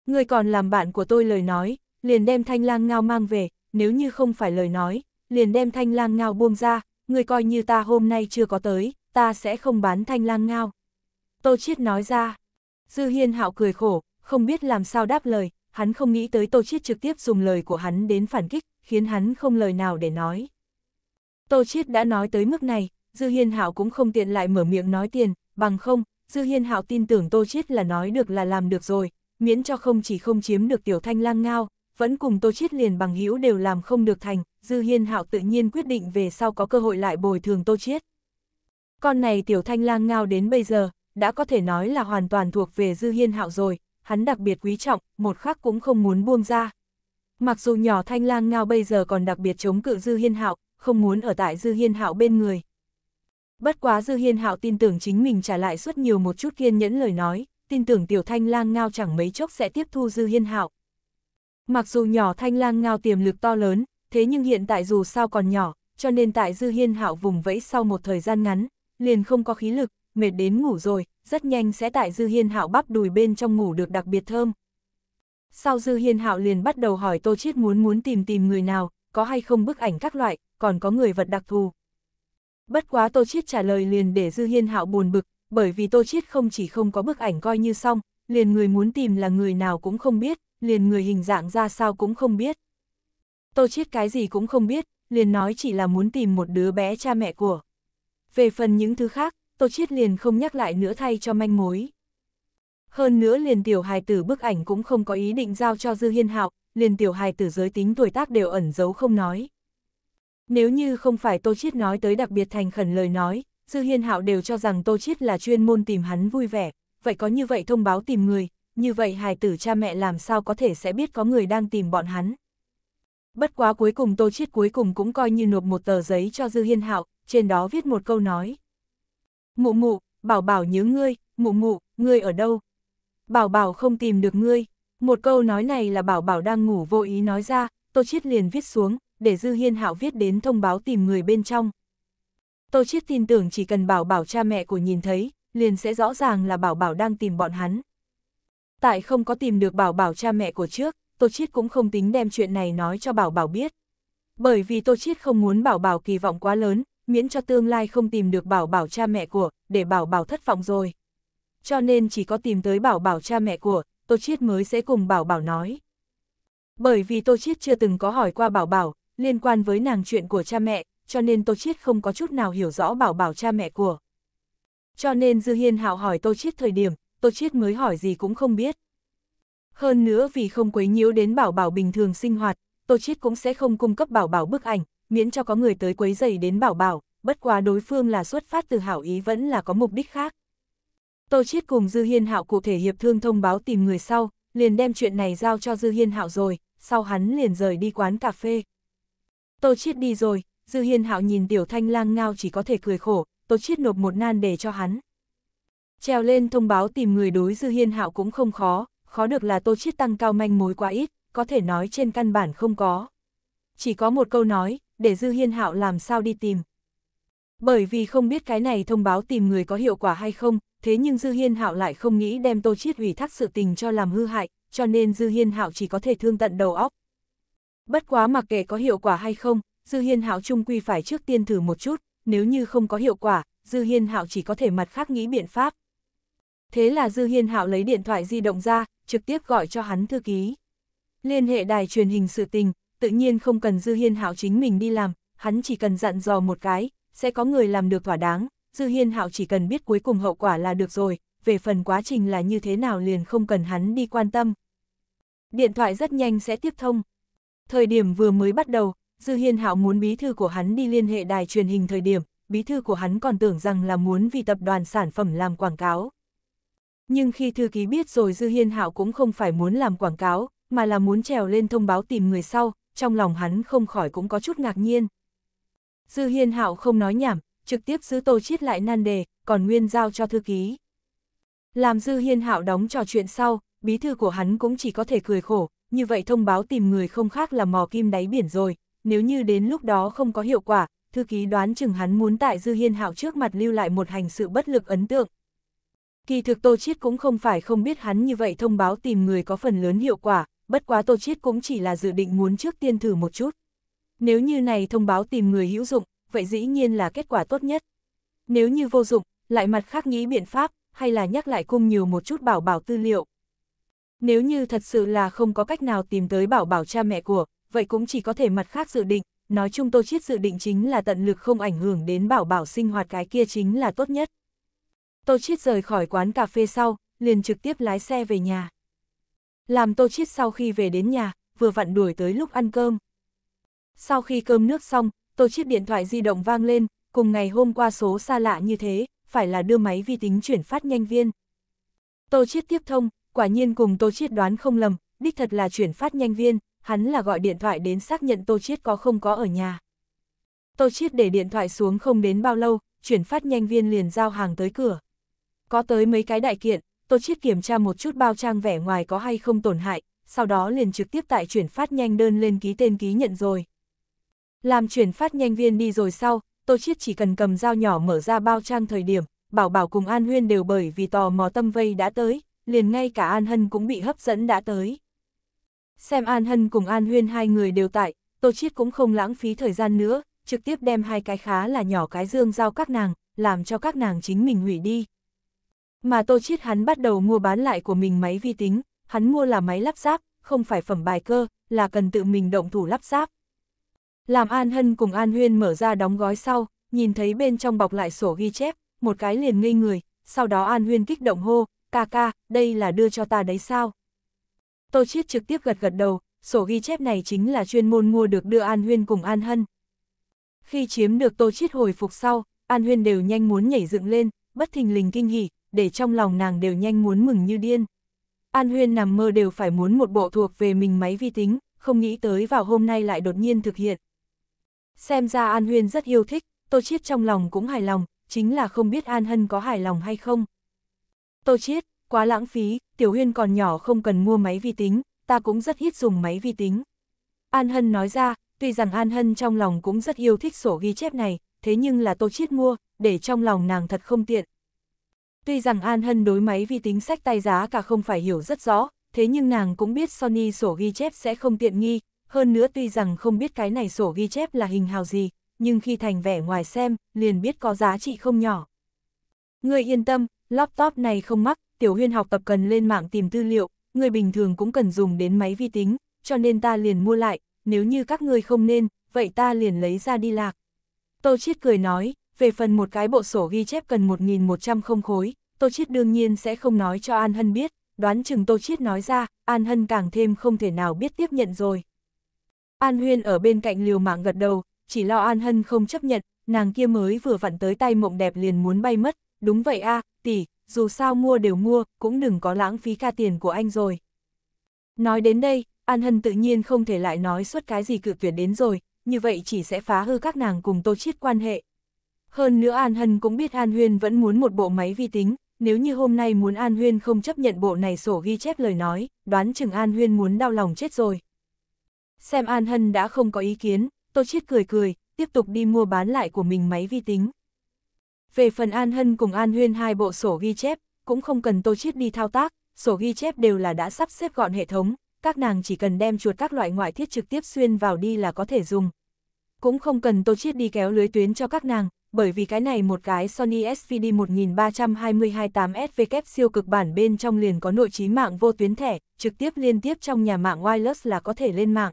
Người còn làm bạn của tôi lời nói, liền đem thanh lang ngao mang về, nếu như không phải lời nói, liền đem thanh lang ngao buông ra, người coi như ta hôm nay chưa có tới, ta sẽ không bán thanh lang ngao. Tô Chiết nói ra, Dư Hiên Hạo cười khổ, không biết làm sao đáp lời, hắn không nghĩ tới Tô Chiết trực tiếp dùng lời của hắn đến phản kích, khiến hắn không lời nào để nói. Tô Chiết đã nói tới mức này, Dư Hiên Hạo cũng không tiện lại mở miệng nói tiền, bằng không, Dư Hiên Hạo tin tưởng Tô Chiết là nói được là làm được rồi, miễn cho không chỉ không chiếm được Tiểu Thanh Lang ngao, vẫn cùng Tô Chiết liền bằng hữu đều làm không được thành, Dư Hiên Hạo tự nhiên quyết định về sau có cơ hội lại bồi thường Tô Chiết. Con này Tiểu Thanh Lang ngao đến bây giờ, đã có thể nói là hoàn toàn thuộc về Dư Hiên Hạo rồi, hắn đặc biệt quý trọng, một khắc cũng không muốn buông ra. Mặc dù nhỏ Thanh Lang ngao bây giờ còn đặc biệt chống cự Dư Hiên Hạo, không muốn ở tại Dư Hiên Hạo bên người. Bất quá Dư Hiên Hạo tin tưởng chính mình trả lại suốt nhiều một chút kiên nhẫn lời nói, tin tưởng tiểu thanh lang ngao chẳng mấy chốc sẽ tiếp thu Dư Hiên Hạo. Mặc dù nhỏ thanh lang ngao tiềm lực to lớn, thế nhưng hiện tại dù sao còn nhỏ, cho nên tại Dư Hiên Hạo vùng vẫy sau một thời gian ngắn, liền không có khí lực, mệt đến ngủ rồi, rất nhanh sẽ tại Dư Hiên Hạo bắp đùi bên trong ngủ được đặc biệt thơm. Sau Dư Hiên Hạo liền bắt đầu hỏi Tô Chiết muốn muốn tìm tìm người nào, có hay không bức ảnh các loại, còn có người vật đặc thù bất quá Tô Chiết trả lời liền để Dư Hiên Hạo buồn bực, bởi vì Tô Chiết không chỉ không có bức ảnh coi như xong, liền người muốn tìm là người nào cũng không biết, liền người hình dạng ra sao cũng không biết. Tô Chiết cái gì cũng không biết, liền nói chỉ là muốn tìm một đứa bé cha mẹ của. Về phần những thứ khác, Tô Chiết liền không nhắc lại nữa thay cho manh mối. Hơn nữa liền tiểu hài tử bức ảnh cũng không có ý định giao cho Dư Hiên Hạo, liền tiểu hài tử giới tính tuổi tác đều ẩn giấu không nói. Nếu như không phải Tô Chiết nói tới đặc biệt thành khẩn lời nói, Dư Hiên Hạo đều cho rằng Tô Chiết là chuyên môn tìm hắn vui vẻ, vậy có như vậy thông báo tìm người, như vậy hài tử cha mẹ làm sao có thể sẽ biết có người đang tìm bọn hắn. Bất quá cuối cùng Tô Chiết cuối cùng cũng coi như nộp một tờ giấy cho Dư Hiên Hạo, trên đó viết một câu nói. Mụ mụ, bảo bảo nhớ ngươi, mụ mụ, ngươi ở đâu? Bảo bảo không tìm được ngươi. Một câu nói này là bảo bảo đang ngủ vô ý nói ra, Tô Chiết liền viết xuống, để Dư Hiên Hạo viết đến thông báo tìm người bên trong. Tô Chiết tin tưởng chỉ cần bảo bảo cha mẹ của nhìn thấy, liền sẽ rõ ràng là bảo bảo đang tìm bọn hắn. Tại không có tìm được bảo bảo cha mẹ của trước, Tô Chiết cũng không tính đem chuyện này nói cho bảo bảo biết. Bởi vì Tô Chiết không muốn bảo bảo kỳ vọng quá lớn, miễn cho tương lai không tìm được bảo bảo cha mẹ của, để bảo bảo thất vọng rồi. Cho nên chỉ có tìm tới bảo bảo cha mẹ của, Tô Chiết mới sẽ cùng bảo bảo nói. Bởi vì Tô Chiết chưa từng có hỏi qua bảo bảo, Liên quan với nàng chuyện của cha mẹ, cho nên Tô Chiết không có chút nào hiểu rõ bảo bảo cha mẹ của. Cho nên Dư Hiên hạo hỏi Tô Chiết thời điểm, Tô Chiết mới hỏi gì cũng không biết. Hơn nữa vì không quấy nhiễu đến bảo bảo bình thường sinh hoạt, Tô Chiết cũng sẽ không cung cấp bảo bảo bức ảnh, miễn cho có người tới quấy rầy đến bảo bảo, bất quá đối phương là xuất phát từ hảo ý vẫn là có mục đích khác. Tô Chiết cùng Dư Hiên Hạo cụ thể hiệp thương thông báo tìm người sau, liền đem chuyện này giao cho Dư Hiên Hạo rồi, sau hắn liền rời đi quán cà phê. Tô Chiết đi rồi, Dư Hiên Hạo nhìn Tiểu Thanh lang ngao chỉ có thể cười khổ, Tô Chiết nộp một nan để cho hắn. Treo lên thông báo tìm người đối Dư Hiên Hạo cũng không khó, khó được là Tô Chiết tăng cao manh mối quá ít, có thể nói trên căn bản không có. Chỉ có một câu nói, để Dư Hiên Hạo làm sao đi tìm. Bởi vì không biết cái này thông báo tìm người có hiệu quả hay không, thế nhưng Dư Hiên Hạo lại không nghĩ đem Tô Chiết ủy thác sự tình cho làm hư hại, cho nên Dư Hiên Hạo chỉ có thể thương tận đầu óc, Bất quá mặc kệ có hiệu quả hay không, Dư Hiên Hạo trung quy phải trước tiên thử một chút, nếu như không có hiệu quả, Dư Hiên Hạo chỉ có thể mặt khác nghĩ biện pháp. Thế là Dư Hiên Hạo lấy điện thoại di động ra, trực tiếp gọi cho hắn thư ký. Liên hệ đài truyền hình sự tình, tự nhiên không cần Dư Hiên Hạo chính mình đi làm, hắn chỉ cần dặn dò một cái, sẽ có người làm được thỏa đáng, Dư Hiên Hạo chỉ cần biết cuối cùng hậu quả là được rồi, về phần quá trình là như thế nào liền không cần hắn đi quan tâm. Điện thoại rất nhanh sẽ tiếp thông, Thời điểm vừa mới bắt đầu, Dư Hiên Hạo muốn bí thư của hắn đi liên hệ đài truyền hình thời điểm, bí thư của hắn còn tưởng rằng là muốn vì tập đoàn sản phẩm làm quảng cáo. Nhưng khi thư ký biết rồi Dư Hiên Hạo cũng không phải muốn làm quảng cáo, mà là muốn trèo lên thông báo tìm người sau, trong lòng hắn không khỏi cũng có chút ngạc nhiên. Dư Hiên Hạo không nói nhảm, trực tiếp giữ Tô Chiết lại nan đề, còn nguyên giao cho thư ký. Làm Dư Hiên Hạo đóng trò chuyện sau, bí thư của hắn cũng chỉ có thể cười khổ, như vậy thông báo tìm người không khác là mò kim đáy biển rồi, nếu như đến lúc đó không có hiệu quả, thư ký đoán chừng hắn muốn tại Dư Hiên Hạo trước mặt lưu lại một hành sự bất lực ấn tượng. Kỳ thực Tô Chiết cũng không phải không biết hắn như vậy thông báo tìm người có phần lớn hiệu quả, bất quá Tô Chiết cũng chỉ là dự định muốn trước tiên thử một chút. Nếu như này thông báo tìm người hữu dụng, vậy dĩ nhiên là kết quả tốt nhất. Nếu như vô dụng, lại mặt khác nghĩ biện pháp, hay là nhắc lại cung nhiều một chút bảo bảo tư liệu. Nếu như thật sự là không có cách nào tìm tới bảo bảo cha mẹ của, vậy cũng chỉ có thể mặt khác dự định, nói chung Tô Chiết dự định chính là tận lực không ảnh hưởng đến bảo bảo sinh hoạt cái kia chính là tốt nhất. Tô Chiết rời khỏi quán cà phê sau, liền trực tiếp lái xe về nhà. Làm Tô Chiết sau khi về đến nhà, vừa vặn đuổi tới lúc ăn cơm. Sau khi cơm nước xong, Tô Chiết điện thoại di động vang lên, cùng ngày hôm qua số xa lạ như thế, phải là đưa máy vi tính chuyển phát nhanh viên. Tô Chiết tiếp thông, Quả nhiên cùng Tô Chiết đoán không lầm, đích thật là chuyển phát nhanh viên, hắn là gọi điện thoại đến xác nhận Tô Chiết có không có ở nhà. Tô Chiết để điện thoại xuống không đến bao lâu, chuyển phát nhanh viên liền giao hàng tới cửa. Có tới mấy cái đại kiện, Tô Chiết kiểm tra một chút bao trang vẻ ngoài có hay không tổn hại, sau đó liền trực tiếp tại chuyển phát nhanh đơn lên ký tên ký nhận rồi. Làm chuyển phát nhanh viên đi rồi sau, Tô Chiết chỉ cần cầm dao nhỏ mở ra bao trang thời điểm, Bảo Bảo cùng An Huyên đều bởi vì tò mò tâm vây đã tới liền ngay cả An Hân cũng bị hấp dẫn đã tới. Xem An Hân cùng An Huyên hai người đều tại, Tô Chiết cũng không lãng phí thời gian nữa, trực tiếp đem hai cái khá là nhỏ cái dương giao các nàng, làm cho các nàng chính mình hủy đi. Mà Tô Chiết hắn bắt đầu mua bán lại của mình máy vi tính, hắn mua là máy lắp ráp, không phải phẩm bài cơ, là cần tự mình động thủ lắp ráp. Làm An Hân cùng An Huyên mở ra đóng gói sau, nhìn thấy bên trong bọc lại sổ ghi chép, một cái liền ngây người, sau đó An Huyên kích động hô, ca ca, đây là đưa cho ta đấy sao? Tô Chiết trực tiếp gật gật đầu, sổ ghi chép này chính là chuyên môn mua được đưa An Huyên cùng An Hân. Khi chiếm được Tô Chiết hồi phục sau, An Huyên đều nhanh muốn nhảy dựng lên, bất thình lình kinh hỉ, để trong lòng nàng đều nhanh muốn mừng như điên. An Huyên nằm mơ đều phải muốn một bộ thuộc về mình máy vi tính, không nghĩ tới vào hôm nay lại đột nhiên thực hiện. Xem ra An Huyên rất yêu thích, Tô Chiết trong lòng cũng hài lòng, chính là không biết An Hân có hài lòng hay không. Tô Chiết, quá lãng phí, Tiểu Huyên còn nhỏ không cần mua máy vi tính, ta cũng rất ít dùng máy vi tính. An Hân nói ra, tuy rằng An Hân trong lòng cũng rất yêu thích sổ ghi chép này, thế nhưng là Tô Chiết mua, để trong lòng nàng thật không tiện. Tuy rằng An Hân đối máy vi tính sách tay giá cả không phải hiểu rất rõ, thế nhưng nàng cũng biết Sony sổ ghi chép sẽ không tiện nghi, hơn nữa tuy rằng không biết cái này sổ ghi chép là hình hào gì, nhưng khi thành vẻ ngoài xem, liền biết có giá trị không nhỏ. Người yên tâm, Laptop này không mắc, Tiểu Huyên học tập cần lên mạng tìm tư liệu, người bình thường cũng cần dùng đến máy vi tính, cho nên ta liền mua lại, nếu như các người không nên, vậy ta liền lấy ra đi lạc. Tô Chiết cười nói, về phần một cái bộ sổ ghi chép cần 1.100 không khối, Tô Chiết đương nhiên sẽ không nói cho An Hân biết, đoán chừng Tô Chiết nói ra, An Hân càng thêm không thể nào biết tiếp nhận rồi. An Huyên ở bên cạnh liều mạng gật đầu, chỉ lo An Hân không chấp nhận, nàng kia mới vừa vặn tới tay mộng đẹp liền muốn bay mất, đúng vậy a à, tỷ, dù sao mua đều mua, cũng đừng có lãng phí ca tiền của anh rồi. Nói đến đây, An Hân tự nhiên không thể lại nói suốt cái gì cự tuyệt đến rồi, như vậy chỉ sẽ phá hư các nàng cùng tô chiết quan hệ. Hơn nữa An Hân cũng biết An Huyên vẫn muốn một bộ máy vi tính, nếu như hôm nay muốn An Huyên không chấp nhận bộ này sổ ghi chép lời nói, đoán chừng An Huyên muốn đau lòng chết rồi. Xem An Hân đã không có ý kiến, Tô Chiết cười cười, tiếp tục đi mua bán lại của mình máy vi tính. Về phần An Hân cùng An Huyên hai bộ sổ ghi chép, cũng không cần Tô Chiết đi thao tác, sổ ghi chép đều là đã sắp xếp gọn hệ thống, các nàng chỉ cần đem chuột các loại ngoại thiết trực tiếp xuyên vào đi là có thể dùng. Cũng không cần Tô Chiết đi kéo lưới tuyến cho các nàng, bởi vì cái này một cái Sony SVD 13228SW siêu cực bản bên trong liền có nội trí mạng vô tuyến thẻ, trực tiếp liên tiếp trong nhà mạng wireless là có thể lên mạng.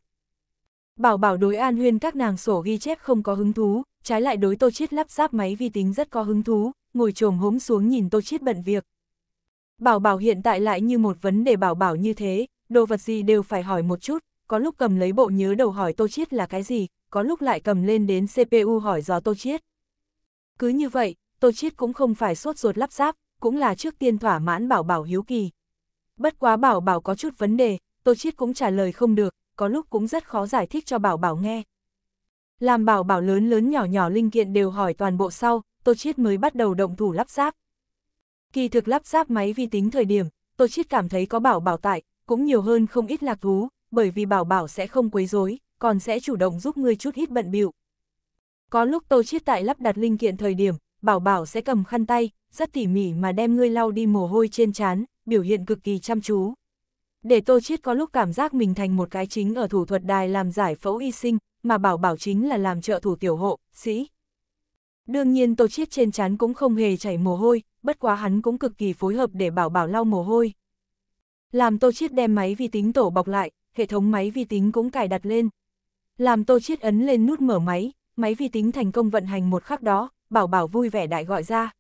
Bảo bảo đối an huyên các nàng sổ ghi chép không có hứng thú, Trái lại đối Tô Chiết lắp ráp máy vi tính rất có hứng thú, ngồi trồm hốm xuống nhìn Tô Chiết bận việc. Bảo bảo hiện tại lại như một vấn đề bảo bảo như thế, đồ vật gì đều phải hỏi một chút, có lúc cầm lấy bộ nhớ đầu hỏi Tô Chiết là cái gì, có lúc lại cầm lên đến CPU hỏi gió Tô Chiết. Cứ như vậy, Tô Chiết cũng không phải sốt ruột lắp ráp, cũng là trước tiên thỏa mãn bảo bảo hiếu kỳ. Bất quá bảo bảo có chút vấn đề, Tô Chiết cũng trả lời không được, có lúc cũng rất khó giải thích cho bảo bảo nghe, làm bảo bảo lớn lớn nhỏ nhỏ linh kiện đều hỏi toàn bộ sau, Tô Chiết mới bắt đầu động thủ lắp ráp. Kỳ thực lắp ráp máy vi tính thời điểm, Tô Chiết cảm thấy có bảo bảo tại, cũng nhiều hơn không ít lạc thú, bởi vì bảo bảo sẽ không quấy rối, còn sẽ chủ động giúp ngươi chút ít bận bịu. Có lúc Tô Chiết tại lắp đặt linh kiện thời điểm, bảo bảo sẽ cầm khăn tay, rất tỉ mỉ mà đem ngươi lau đi mồ hôi trên trán, biểu hiện cực kỳ chăm chú. Để Tô Chiết có lúc cảm giác mình thành một cái chính ở thủ thuật đài làm giải phẫu y sinh, mà bảo bảo chính là làm trợ thủ tiểu hộ, sĩ. Đương nhiên Tô Chiết trên chán cũng không hề chảy mồ hôi, bất quá hắn cũng cực kỳ phối hợp để bảo bảo lau mồ hôi. Làm Tô Chiết đem máy vi tính tổ bọc lại, hệ thống máy vi tính cũng cài đặt lên. Làm Tô Chiết ấn lên nút mở máy, máy vi tính thành công vận hành một khắc đó, bảo bảo vui vẻ đại gọi ra.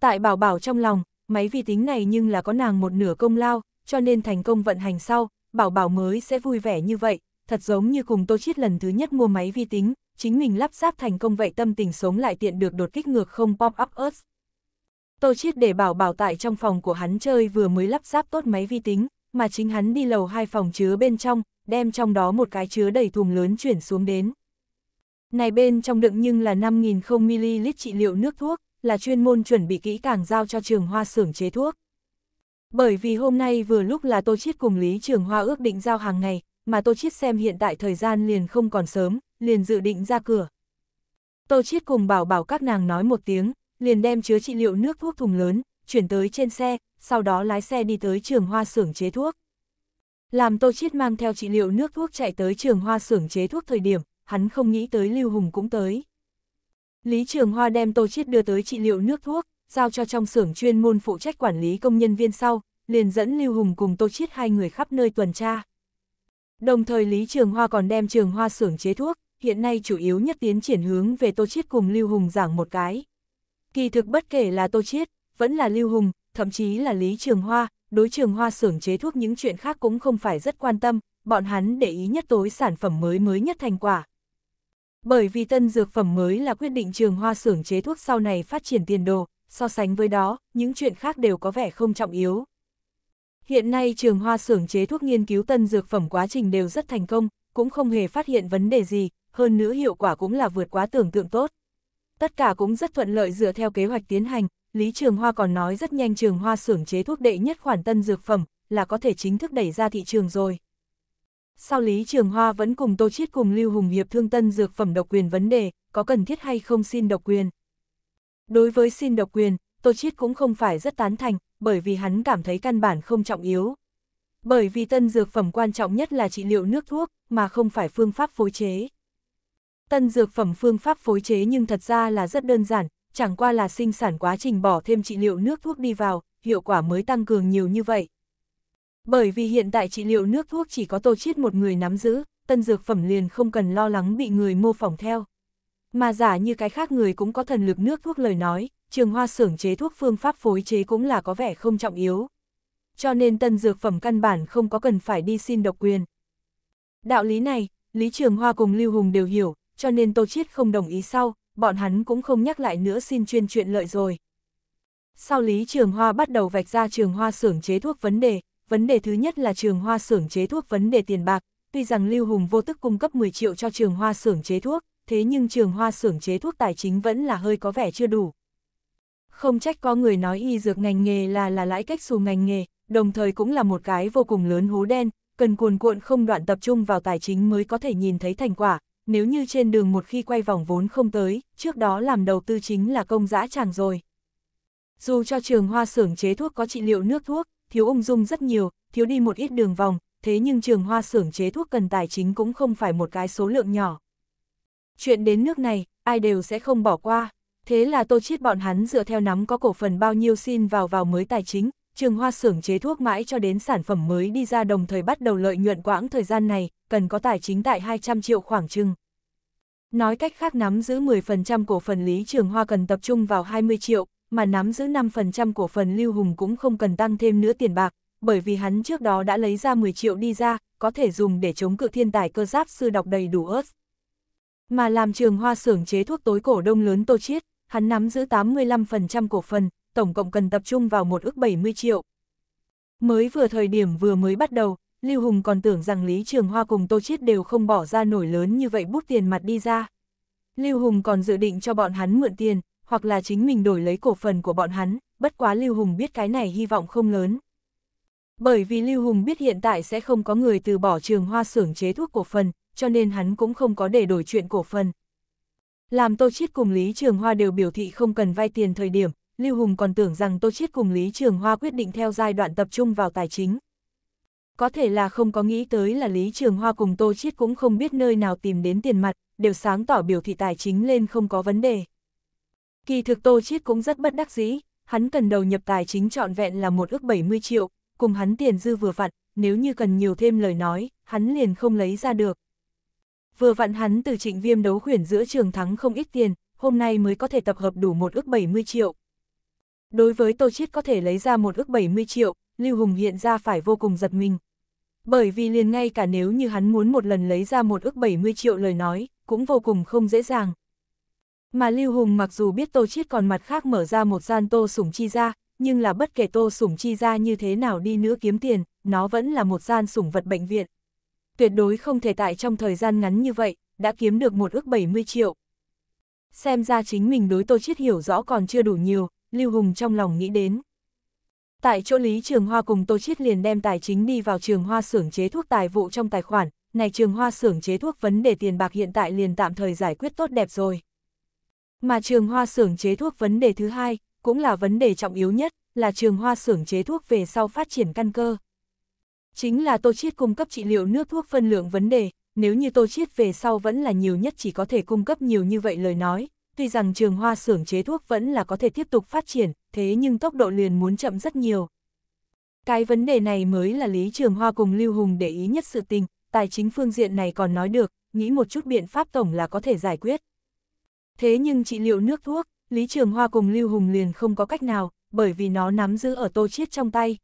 Tại bảo bảo trong lòng, máy vi tính này nhưng là có nàng một nửa công lao, cho nên thành công vận hành sau, bảo bảo mới sẽ vui vẻ như vậy, thật giống như cùng Tô Chiết lần thứ nhất mua máy vi tính, chính mình lắp ráp thành công vậy tâm tình sống lại tiện được đột kích ngược không pop-up us. Tô Chiết để bảo bảo tại trong phòng của hắn chơi vừa mới lắp ráp tốt máy vi tính, mà chính hắn đi lầu hai phòng chứa bên trong, đem trong đó một cái chứa đầy thùng lớn chuyển xuống đến. Này bên trong đựng nhưng là 5.000ml trị liệu nước thuốc, là chuyên môn chuẩn bị kỹ càng giao cho trường hoa xưởng chế thuốc. Bởi vì hôm nay vừa lúc là Tô Chiết cùng Lý Trường Hoa ước định giao hàng ngày, mà Tô Chiết xem hiện tại thời gian liền không còn sớm, liền dự định ra cửa. Tô Chiết cùng bảo bảo các nàng nói một tiếng, liền đem chứa trị liệu nước thuốc thùng lớn, chuyển tới trên xe, sau đó lái xe đi tới trường hoa xưởng chế thuốc. Làm Tô Chiết mang theo trị liệu nước thuốc chạy tới trường hoa xưởng chế thuốc thời điểm, hắn không nghĩ tới Lưu Hùng cũng tới. Lý Trường Hoa đem Tô Chiết đưa tới trị liệu nước thuốc, giao cho trong xưởng chuyên môn phụ trách quản lý công nhân viên sau, liền dẫn Lưu Hùng cùng Tô Chiết hai người khắp nơi tuần tra. Đồng thời Lý Trường Hoa còn đem Trường Hoa xưởng chế thuốc, hiện nay chủ yếu nhất tiến triển hướng về Tô Chiết cùng Lưu Hùng giảng một cái. Kỳ thực bất kể là Tô Chiết, vẫn là Lưu Hùng, thậm chí là Lý Trường Hoa, đối Trường Hoa xưởng chế thuốc những chuyện khác cũng không phải rất quan tâm, bọn hắn để ý nhất tối sản phẩm mới mới nhất thành quả. Bởi vì tân dược phẩm mới là quyết định Trường Hoa xưởng chế thuốc sau này phát triển tiền đồ, so sánh với đó, những chuyện khác đều có vẻ không trọng yếu. Hiện nay trường hoa xưởng chế thuốc nghiên cứu tân dược phẩm quá trình đều rất thành công, cũng không hề phát hiện vấn đề gì, hơn nữa hiệu quả cũng là vượt quá tưởng tượng tốt. Tất cả cũng rất thuận lợi dựa theo kế hoạch tiến hành, Lý Trường Hoa còn nói rất nhanh trường hoa xưởng chế thuốc đệ nhất khoản tân dược phẩm là có thể chính thức đẩy ra thị trường rồi. Sau Lý Trường Hoa vẫn cùng Tô Chiết cùng Lưu Hùng hiệp thương tân dược phẩm độc quyền vấn đề, có cần thiết hay không xin độc quyền. Đối với xin độc quyền, Tô Chiết cũng không phải rất tán thành, bởi vì hắn cảm thấy căn bản không trọng yếu. Bởi vì tân dược phẩm quan trọng nhất là trị liệu nước thuốc, mà không phải phương pháp phối chế. Tân dược phẩm phương pháp phối chế nhưng thật ra là rất đơn giản, chẳng qua là sinh sản quá trình bỏ thêm trị liệu nước thuốc đi vào, hiệu quả mới tăng cường nhiều như vậy. Bởi vì hiện tại trị liệu nước thuốc chỉ có Tô Chiết một người nắm giữ, tân dược phẩm liền không cần lo lắng bị người mô phỏng theo. Mà giả như cái khác người cũng có thần lực nước thuốc lời nói, trường hoa xưởng chế thuốc phương pháp phối chế cũng là có vẻ không trọng yếu. Cho nên tân dược phẩm căn bản không có cần phải đi xin độc quyền. Đạo lý này, Lý Trường Hoa cùng Lưu Hùng đều hiểu, cho nên Tô Chiết không đồng ý sau, bọn hắn cũng không nhắc lại nữa xin chuyên chuyện lợi rồi. Sau Lý Trường Hoa bắt đầu vạch ra trường hoa xưởng chế thuốc vấn đề, vấn đề thứ nhất là trường hoa xưởng chế thuốc vấn đề tiền bạc, tuy rằng Lưu Hùng vô tức cung cấp 10 triệu cho trường hoa xưởng chế thuốc, thế nhưng trường hoa xưởng chế thuốc tài chính vẫn là hơi có vẻ chưa đủ. Không trách có người nói y dược ngành nghề là là lãi cách xù ngành nghề, đồng thời cũng là một cái vô cùng lớn hố đen, cần cuồn cuộn không đoạn tập trung vào tài chính mới có thể nhìn thấy thành quả, nếu như trên đường một khi quay vòng vốn không tới, trước đó làm đầu tư chính là công dã chàng rồi. Dù cho trường hoa xưởng chế thuốc có trị liệu nước thuốc, thiếu ung dung rất nhiều, thiếu đi một ít đường vòng, thế nhưng trường hoa xưởng chế thuốc cần tài chính cũng không phải một cái số lượng nhỏ. Chuyện đến nước này, ai đều sẽ không bỏ qua. Thế là tô chiết bọn hắn dựa theo nắm có cổ phần bao nhiêu xin vào vào mới tài chính, trường hoa xưởng chế thuốc mãi cho đến sản phẩm mới đi ra đồng thời bắt đầu lợi nhuận quãng thời gian này, cần có tài chính tại 200 triệu khoảng chừng. Nói cách khác nắm giữ 10% cổ phần lý trường hoa cần tập trung vào 20 triệu, mà nắm giữ 5% cổ phần lưu hùng cũng không cần tăng thêm nữa tiền bạc, bởi vì hắn trước đó đã lấy ra 10 triệu đi ra, có thể dùng để chống cự thiên tài cơ giáp sư đọc đầy đủ ớt. Mà làm trường hoa xưởng chế thuốc tối cổ đông lớn Tô Chiết, hắn nắm giữ 85% cổ phần, tổng cộng cần tập trung vào một ước 70 triệu. Mới vừa thời điểm vừa mới bắt đầu, Lưu Hùng còn tưởng rằng Lý Trường Hoa cùng Tô Chiết đều không bỏ ra nổi lớn như vậy bút tiền mặt đi ra. Lưu Hùng còn dự định cho bọn hắn mượn tiền, hoặc là chính mình đổi lấy cổ phần của bọn hắn, bất quá Lưu Hùng biết cái này hy vọng không lớn. Bởi vì Lưu Hùng biết hiện tại sẽ không có người từ bỏ trường hoa xưởng chế thuốc cổ phần, cho nên hắn cũng không có để đổi chuyện cổ phần. Làm Tô Chiết cùng Lý Trường Hoa đều biểu thị không cần vay tiền thời điểm, Lưu Hùng còn tưởng rằng Tô Chiết cùng Lý Trường Hoa quyết định theo giai đoạn tập trung vào tài chính. Có thể là không có nghĩ tới là Lý Trường Hoa cùng Tô Chiết cũng không biết nơi nào tìm đến tiền mặt, đều sáng tỏ biểu thị tài chính lên không có vấn đề. Kỳ thực Tô Chiết cũng rất bất đắc dĩ, hắn cần đầu nhập tài chính trọn vẹn là một ước 70 triệu, cùng hắn tiền dư vừa vặn, nếu như cần nhiều thêm lời nói, hắn liền không lấy ra được. Vừa vặn hắn từ trịnh viêm đấu khuyển giữa trường thắng không ít tiền, hôm nay mới có thể tập hợp đủ một ước 70 triệu. Đối với Tô Chiết có thể lấy ra một ước 70 triệu, Lưu Hùng hiện ra phải vô cùng giật mình. Bởi vì liền ngay cả nếu như hắn muốn một lần lấy ra một ước 70 triệu lời nói, cũng vô cùng không dễ dàng. Mà Lưu Hùng mặc dù biết Tô Chiết còn mặt khác mở ra một gian Tô Sủng Chi ra, nhưng là bất kể Tô Sủng Chi ra như thế nào đi nữa kiếm tiền, nó vẫn là một gian sủng vật bệnh viện tuyệt đối không thể tại trong thời gian ngắn như vậy, đã kiếm được một ước 70 triệu. Xem ra chính mình đối Tô Chiết hiểu rõ còn chưa đủ nhiều, Lưu Hùng trong lòng nghĩ đến. Tại chỗ Lý Trường Hoa cùng Tô Chiết liền đem tài chính đi vào Trường Hoa xưởng chế thuốc tài vụ trong tài khoản, này Trường Hoa xưởng chế thuốc vấn đề tiền bạc hiện tại liền tạm thời giải quyết tốt đẹp rồi. Mà Trường Hoa xưởng chế thuốc vấn đề thứ hai, cũng là vấn đề trọng yếu nhất, là Trường Hoa xưởng chế thuốc về sau phát triển căn cơ. Chính là Tô Chiết cung cấp trị liệu nước thuốc phân lượng vấn đề, nếu như Tô Chiết về sau vẫn là nhiều nhất chỉ có thể cung cấp nhiều như vậy lời nói, tuy rằng trường hoa xưởng chế thuốc vẫn là có thể tiếp tục phát triển, thế nhưng tốc độ liền muốn chậm rất nhiều. Cái vấn đề này mới là Lý Trường Hoa cùng Lưu Hùng để ý nhất sự tình, tài chính phương diện này còn nói được, nghĩ một chút biện pháp tổng là có thể giải quyết. Thế nhưng trị liệu nước thuốc, Lý Trường Hoa cùng Lưu Hùng liền không có cách nào, bởi vì nó nắm giữ ở tô chiết trong tay.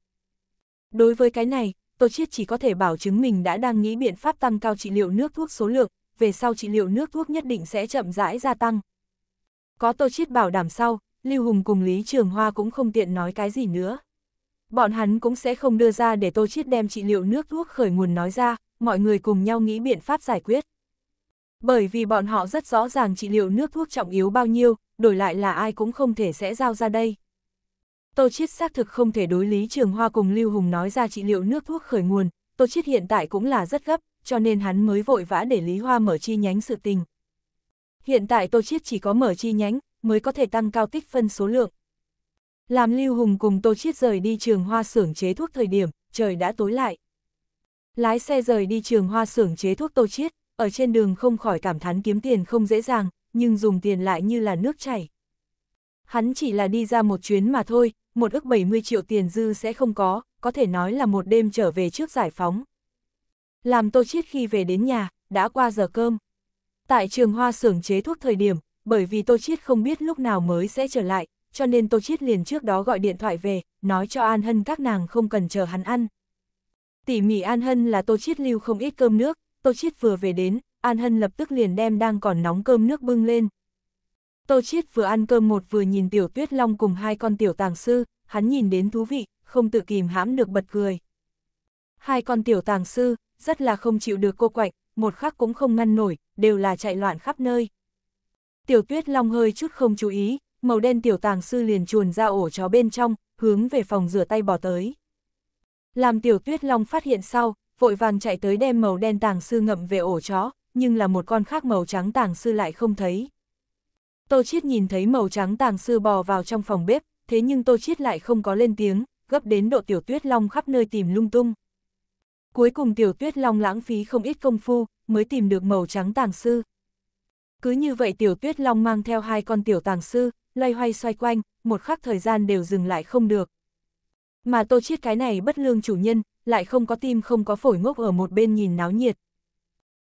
Đối với cái này, Tô Chiết chỉ có thể bảo chứng mình đã đang nghĩ biện pháp tăng cao trị liệu nước thuốc số lượng, về sau trị liệu nước thuốc nhất định sẽ chậm rãi gia tăng. Có Tô Chiết bảo đảm sau, Lưu Hùng cùng Lý Trường Hoa cũng không tiện nói cái gì nữa. Bọn hắn cũng sẽ không đưa ra để Tô Chiết đem trị liệu nước thuốc khởi nguồn nói ra, mọi người cùng nhau nghĩ biện pháp giải quyết. Bởi vì bọn họ rất rõ ràng trị liệu nước thuốc trọng yếu bao nhiêu, đổi lại là ai cũng không thể sẽ giao ra đây. Tô Chiết xác thực không thể đối Lý Trường Hoa cùng Lưu Hùng nói ra trị liệu nước thuốc khởi nguồn, Tô Chiết hiện tại cũng là rất gấp, cho nên hắn mới vội vã để Lý Hoa mở chi nhánh sự tình. Hiện tại Tô Chiết chỉ có mở chi nhánh, mới có thể tăng cao tích phân số lượng. Làm Lưu Hùng cùng Tô Chiết rời đi trường hoa xưởng chế thuốc thời điểm, trời đã tối lại. Lái xe rời đi trường hoa xưởng chế thuốc Tô Chiết, ở trên đường không khỏi cảm thán kiếm tiền không dễ dàng, nhưng dùng tiền lại như là nước chảy. Hắn chỉ là đi ra một chuyến mà thôi, một ước 70 triệu tiền dư sẽ không có, có thể nói là một đêm trở về trước giải phóng. Làm Tô Chiết khi về đến nhà, đã qua giờ cơm. Tại trường hoa xưởng chế thuốc thời điểm, bởi vì Tô Chiết không biết lúc nào mới sẽ trở lại, cho nên Tô Chiết liền trước đó gọi điện thoại về, nói cho An Hân các nàng không cần chờ hắn ăn. Tỉ mỉ An Hân là Tô Chiết lưu không ít cơm nước, Tô Chiết vừa về đến, An Hân lập tức liền đem đang còn nóng cơm nước bưng lên, Tô Chiết vừa ăn cơm một vừa nhìn tiểu tuyết long cùng hai con tiểu tàng sư, hắn nhìn đến thú vị, không tự kìm hãm được bật cười. Hai con tiểu tàng sư, rất là không chịu được cô quạch, một khắc cũng không ngăn nổi, đều là chạy loạn khắp nơi. Tiểu tuyết long hơi chút không chú ý, màu đen tiểu tàng sư liền chuồn ra ổ chó bên trong, hướng về phòng rửa tay bỏ tới. Làm tiểu tuyết long phát hiện sau, vội vàng chạy tới đem màu đen tàng sư ngậm về ổ chó, nhưng là một con khác màu trắng tàng sư lại không thấy. Tô Chiết nhìn thấy màu trắng tàng sư bò vào trong phòng bếp, thế nhưng Tô Chiết lại không có lên tiếng, gấp đến độ tiểu tuyết long khắp nơi tìm lung tung. Cuối cùng tiểu tuyết long lãng phí không ít công phu, mới tìm được màu trắng tàng sư. Cứ như vậy tiểu tuyết long mang theo hai con tiểu tàng sư, loay hoay xoay quanh, một khắc thời gian đều dừng lại không được. Mà Tô Chiết cái này bất lương chủ nhân, lại không có tim không có phổi ngốc ở một bên nhìn náo nhiệt.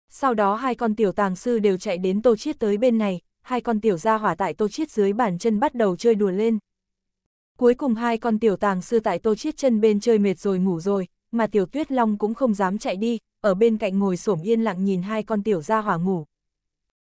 Sau đó hai con tiểu tàng sư đều chạy đến Tô Chiết tới bên này, hai con tiểu gia hỏa tại tô chiết dưới bàn chân bắt đầu chơi đùa lên. Cuối cùng hai con tiểu tàng sư tại tô chiết chân bên chơi mệt rồi ngủ rồi, mà tiểu tuyết long cũng không dám chạy đi, ở bên cạnh ngồi xổm yên lặng nhìn hai con tiểu gia hỏa ngủ.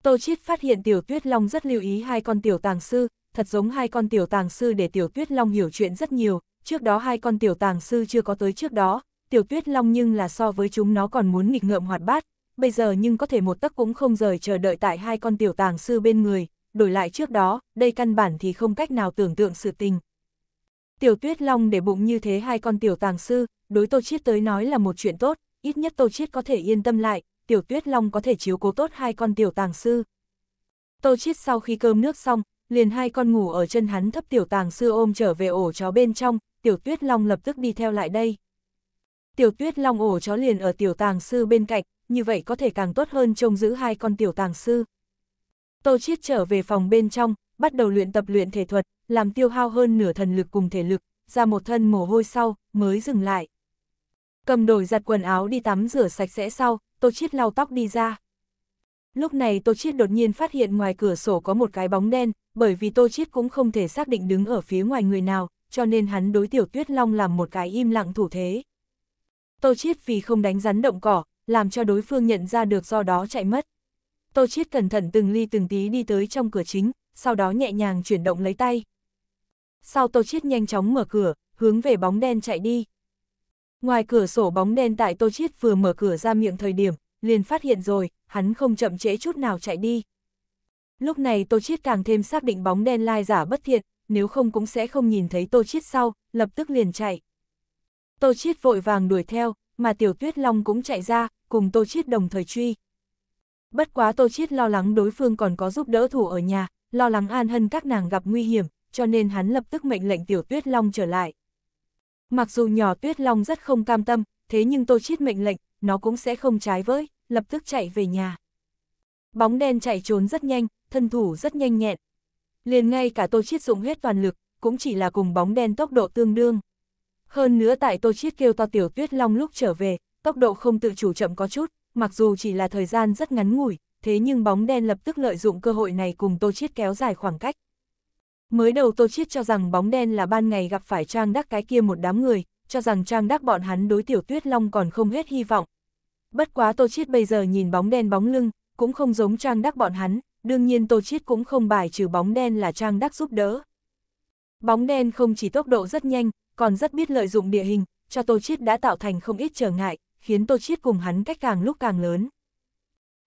Tô chiết phát hiện tiểu tuyết long rất lưu ý hai con tiểu tàng sư, thật giống hai con tiểu tàng sư để tiểu tuyết long hiểu chuyện rất nhiều, trước đó hai con tiểu tàng sư chưa có tới trước đó, tiểu tuyết long nhưng là so với chúng nó còn muốn nghịch ngợm hoạt bát, bây giờ nhưng có thể một tấc cũng không rời chờ đợi tại hai con tiểu tàng sư bên người, đổi lại trước đó, đây căn bản thì không cách nào tưởng tượng sự tình. Tiểu tuyết long để bụng như thế hai con tiểu tàng sư, đối Tô Chiết tới nói là một chuyện tốt, ít nhất Tô Chiết có thể yên tâm lại, tiểu tuyết long có thể chiếu cố tốt hai con tiểu tàng sư. Tô Chiết sau khi cơm nước xong, liền hai con ngủ ở chân hắn thấp tiểu tàng sư ôm trở về ổ chó bên trong, tiểu tuyết long lập tức đi theo lại đây. Tiểu tuyết long ổ chó liền ở tiểu tàng sư bên cạnh, như vậy có thể càng tốt hơn trông giữ hai con tiểu tàng sư. Tô Chiết trở về phòng bên trong, bắt đầu luyện tập luyện thể thuật, làm tiêu hao hơn nửa thần lực cùng thể lực, ra một thân mồ hôi sau, mới dừng lại. Cầm đổi giặt quần áo đi tắm rửa sạch sẽ sau, Tô Chiết lau tóc đi ra. Lúc này Tô Chiết đột nhiên phát hiện ngoài cửa sổ có một cái bóng đen, bởi vì Tô Chiết cũng không thể xác định đứng ở phía ngoài người nào, cho nên hắn đối tiểu tuyết long làm một cái im lặng thủ thế. Tô Chiết vì không đánh rắn động cỏ, làm cho đối phương nhận ra được do đó chạy mất. Tô Chiết cẩn thận từng ly từng tí đi tới trong cửa chính, sau đó nhẹ nhàng chuyển động lấy tay. Sau Tô Chiết nhanh chóng mở cửa, hướng về bóng đen chạy đi. Ngoài cửa sổ bóng đen tại Tô Chiết vừa mở cửa ra miệng thời điểm, liền phát hiện rồi, hắn không chậm trễ chút nào chạy đi. Lúc này Tô Chiết càng thêm xác định bóng đen lai giả bất thiện, nếu không cũng sẽ không nhìn thấy Tô Chiết sau, lập tức liền chạy. Tô Chiết vội vàng đuổi theo, mà Tiểu Tuyết Long cũng chạy ra, cùng Tô Chiết đồng thời truy. Bất quá Tô Chiết lo lắng đối phương còn có giúp đỡ thủ ở nhà, lo lắng An Hân các nàng gặp nguy hiểm, cho nên hắn lập tức mệnh lệnh Tiểu Tuyết Long trở lại. Mặc dù nhỏ Tuyết Long rất không cam tâm, thế nhưng Tô Chiết mệnh lệnh, nó cũng sẽ không trái với, lập tức chạy về nhà. Bóng đen chạy trốn rất nhanh, thân thủ rất nhanh nhẹn. Liền ngay cả Tô Chiết dụng hết toàn lực, cũng chỉ là cùng bóng đen tốc độ tương đương. Hơn nữa tại Tô Chiết kêu to Tiểu Tuyết Long lúc trở về, tốc độ không tự chủ chậm có chút, mặc dù chỉ là thời gian rất ngắn ngủi, thế nhưng bóng đen lập tức lợi dụng cơ hội này cùng Tô Chiết kéo dài khoảng cách. Mới đầu Tô Chiết cho rằng bóng đen là ban ngày gặp phải Trang Đắc cái kia một đám người, cho rằng Trang Đắc bọn hắn đối Tiểu Tuyết Long còn không hết hy vọng. Bất quá Tô Chiết bây giờ nhìn bóng đen bóng lưng, cũng không giống Trang Đắc bọn hắn, đương nhiên Tô Chiết cũng không bài trừ bóng đen là Trang Đắc giúp đỡ. Bóng đen không chỉ tốc độ rất nhanh, còn rất biết lợi dụng địa hình, cho Tô Chiết đã tạo thành không ít trở ngại, khiến Tô Chiết cùng hắn cách càng lúc càng lớn.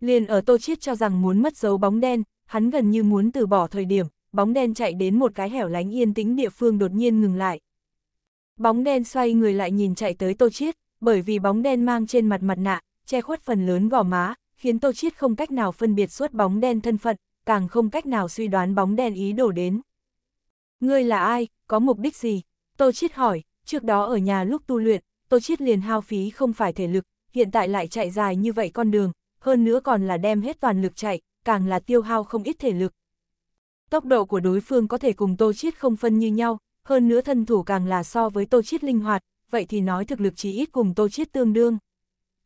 Liền ở Tô Chiết cho rằng muốn mất dấu bóng đen, hắn gần như muốn từ bỏ thời điểm, bóng đen chạy đến một cái hẻo lánh yên tĩnh địa phương đột nhiên ngừng lại. Bóng đen xoay người lại nhìn chạy tới Tô Chiết, bởi vì bóng đen mang trên mặt mặt nạ, che khuất phần lớn gò má, khiến Tô Chiết không cách nào phân biệt suốt bóng đen thân phận, càng không cách nào suy đoán bóng đen ý đồ đến. Ngươi là ai, có mục đích gì? Tô Chiết hỏi, trước đó ở nhà lúc tu luyện, Tô Chiết liền hao phí không phải thể lực, hiện tại lại chạy dài như vậy con đường, hơn nữa còn là đem hết toàn lực chạy, càng là tiêu hao không ít thể lực. Tốc độ của đối phương có thể cùng Tô Chiết không phân như nhau, hơn nữa thân thủ càng là so với Tô Chiết linh hoạt, vậy thì nói thực lực chỉ ít cùng Tô Chiết tương đương.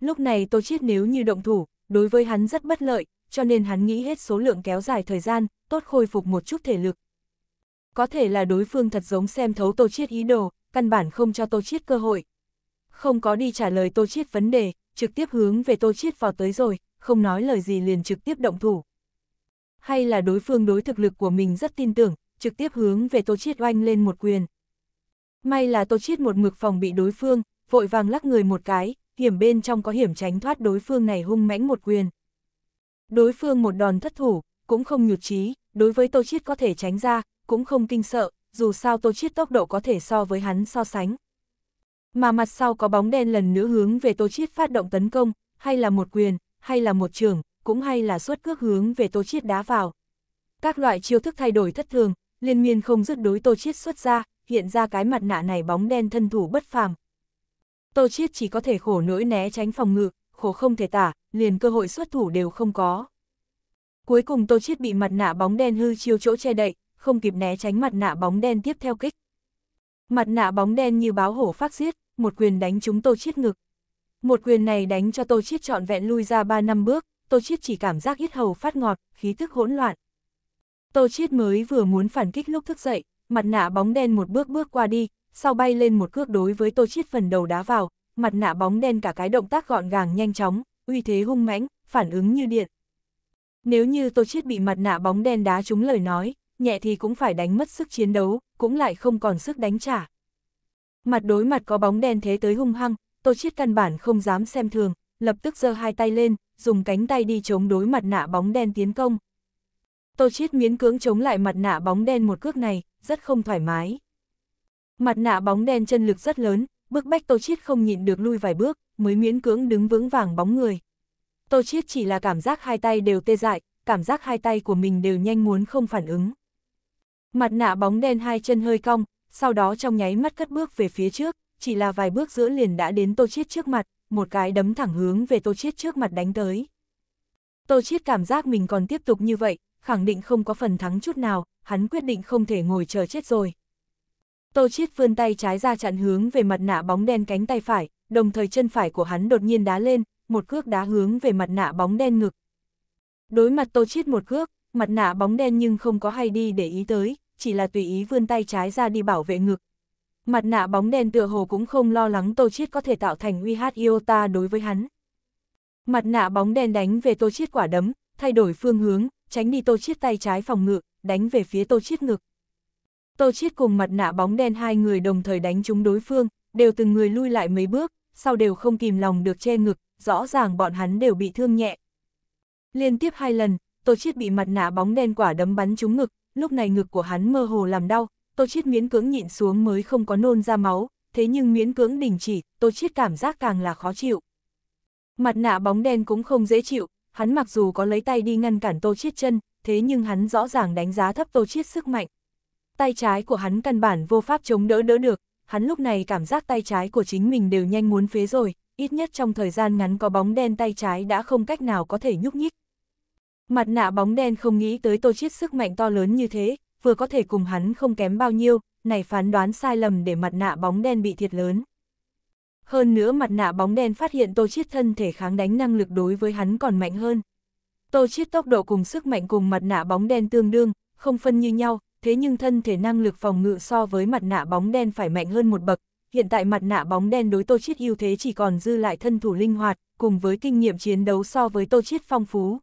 Lúc này Tô Chiết nếu như động thủ, đối với hắn rất bất lợi, cho nên hắn nghĩ hết số lượng kéo dài thời gian, tốt khôi phục một chút thể lực có thể là đối phương thật giống xem thấu Tô Chiết ý đồ, căn bản không cho Tô Chiết cơ hội. Không có đi trả lời Tô Chiết vấn đề, trực tiếp hướng về Tô Chiết vào tới rồi, không nói lời gì liền trực tiếp động thủ. Hay là đối phương đối thực lực của mình rất tin tưởng, trực tiếp hướng về Tô Chiết oanh lên một quyền. May là Tô Chiết một mực phòng bị đối phương, vội vàng lắc người một cái, hiểm bên trong có hiểm tránh thoát đối phương này hung mãnh một quyền. Đối phương một đòn thất thủ, cũng không nhụt chí, đối với Tô Chiết có thể tránh ra, cũng không kinh sợ, dù sao Tô Chiết tốc độ có thể so với hắn so sánh. Mà mặt sau có bóng đen lần nữa hướng về Tô Chiết phát động tấn công, hay là một quyền, hay là một trường, cũng hay là suốt cước hướng về Tô Chiết đá vào. Các loại chiêu thức thay đổi thất thường, liên miên không dứt đối Tô Chiết xuất ra, hiện ra cái mặt nạ này bóng đen thân thủ bất phàm. Tô Chiết chỉ có thể khổ nỗi né tránh phòng ngự, khổ không thể tả, liền cơ hội xuất thủ đều không có. Cuối cùng Tô Chiết bị mặt nạ bóng đen hư chiêu chỗ che đậy, không kịp né tránh mặt nạ bóng đen tiếp theo kích. Mặt nạ bóng đen như báo hổ phát xiết, một quyền đánh chúng Tô Chiết ngực. Một quyền này đánh cho Tô Chiết trọn vẹn lui ra 3 năm bước, Tô Chiết chỉ cảm giác ít hầu phát ngọt, khí tức hỗn loạn. Tô Chiết mới vừa muốn phản kích lúc thức dậy, mặt nạ bóng đen một bước bước qua đi, sau bay lên một cước đối với Tô Chiết phần đầu đá vào, mặt nạ bóng đen cả cái động tác gọn gàng nhanh chóng, uy thế hung mãnh, phản ứng như điện. Nếu như Tô Chiết bị mặt nạ bóng đen đá trúng lời nói, nhẹ thì cũng phải đánh mất sức chiến đấu, cũng lại không còn sức đánh trả. Mặt đối mặt có bóng đen thế tới hung hăng, Tô Chiết căn bản không dám xem thường, lập tức giơ hai tay lên, dùng cánh tay đi chống đối mặt nạ bóng đen tiến công. Tô Chiết miễn cưỡng chống lại mặt nạ bóng đen một cước này, rất không thoải mái. Mặt nạ bóng đen chân lực rất lớn, bước bách Tô Chiết không nhịn được lui vài bước, mới miễn cưỡng đứng vững vàng bóng người. Tô Chiết chỉ là cảm giác hai tay đều tê dại, cảm giác hai tay của mình đều nhanh muốn không phản ứng. Mặt nạ bóng đen hai chân hơi cong, sau đó trong nháy mắt cất bước về phía trước, chỉ là vài bước giữa liền đã đến Tô Chiết trước mặt, một cái đấm thẳng hướng về Tô Chiết trước mặt đánh tới. Tô Chiết cảm giác mình còn tiếp tục như vậy, khẳng định không có phần thắng chút nào, hắn quyết định không thể ngồi chờ chết rồi. Tô Chiết vươn tay trái ra chặn hướng về mặt nạ bóng đen cánh tay phải, đồng thời chân phải của hắn đột nhiên đá lên, một cước đá hướng về mặt nạ bóng đen ngực. Đối mặt Tô Chiết một cước, mặt nạ bóng đen nhưng không có hay đi để ý tới, chỉ là tùy ý vươn tay trái ra đi bảo vệ ngực. Mặt nạ bóng đen tựa hồ cũng không lo lắng Tô Chiết có thể tạo thành uy hát Iota đối với hắn. Mặt nạ bóng đen đánh về Tô Chiết quả đấm, thay đổi phương hướng, tránh đi Tô Chiết tay trái phòng ngự, đánh về phía Tô Chiết ngực. Tô Chiết cùng mặt nạ bóng đen hai người đồng thời đánh chúng đối phương, đều từng người lui lại mấy bước, sau đều không kìm lòng được che ngực, rõ ràng bọn hắn đều bị thương nhẹ. Liên tiếp hai lần, Tô Chiết bị mặt nạ bóng đen quả đấm bắn trúng ngực, lúc này ngực của hắn mơ hồ làm đau, Tô Chiết miễn cưỡng nhịn xuống mới không có nôn ra máu, thế nhưng miễn cưỡng đình chỉ, Tô Chiết cảm giác càng là khó chịu. Mặt nạ bóng đen cũng không dễ chịu, hắn mặc dù có lấy tay đi ngăn cản Tô Chiết chân, thế nhưng hắn rõ ràng đánh giá thấp Tô Chiết sức mạnh. Tay trái của hắn căn bản vô pháp chống đỡ đỡ được, hắn lúc này cảm giác tay trái của chính mình đều nhanh muốn phế rồi, ít nhất trong thời gian ngắn có bóng đen tay trái đã không cách nào có thể nhúc nhích, Mặt nạ bóng đen không nghĩ tới Tô Chiết sức mạnh to lớn như thế, vừa có thể cùng hắn không kém bao nhiêu, này phán đoán sai lầm để mặt nạ bóng đen bị thiệt lớn. Hơn nữa mặt nạ bóng đen phát hiện Tô Chiết thân thể kháng đánh năng lực đối với hắn còn mạnh hơn. Tô Chiết tốc độ cùng sức mạnh cùng mặt nạ bóng đen tương đương, không phân như nhau, thế nhưng thân thể năng lực phòng ngự so với mặt nạ bóng đen phải mạnh hơn một bậc. Hiện tại mặt nạ bóng đen đối Tô Chiết ưu thế chỉ còn dư lại thân thủ linh hoạt, cùng với kinh nghiệm chiến đấu so với Tô Chiết phong phú.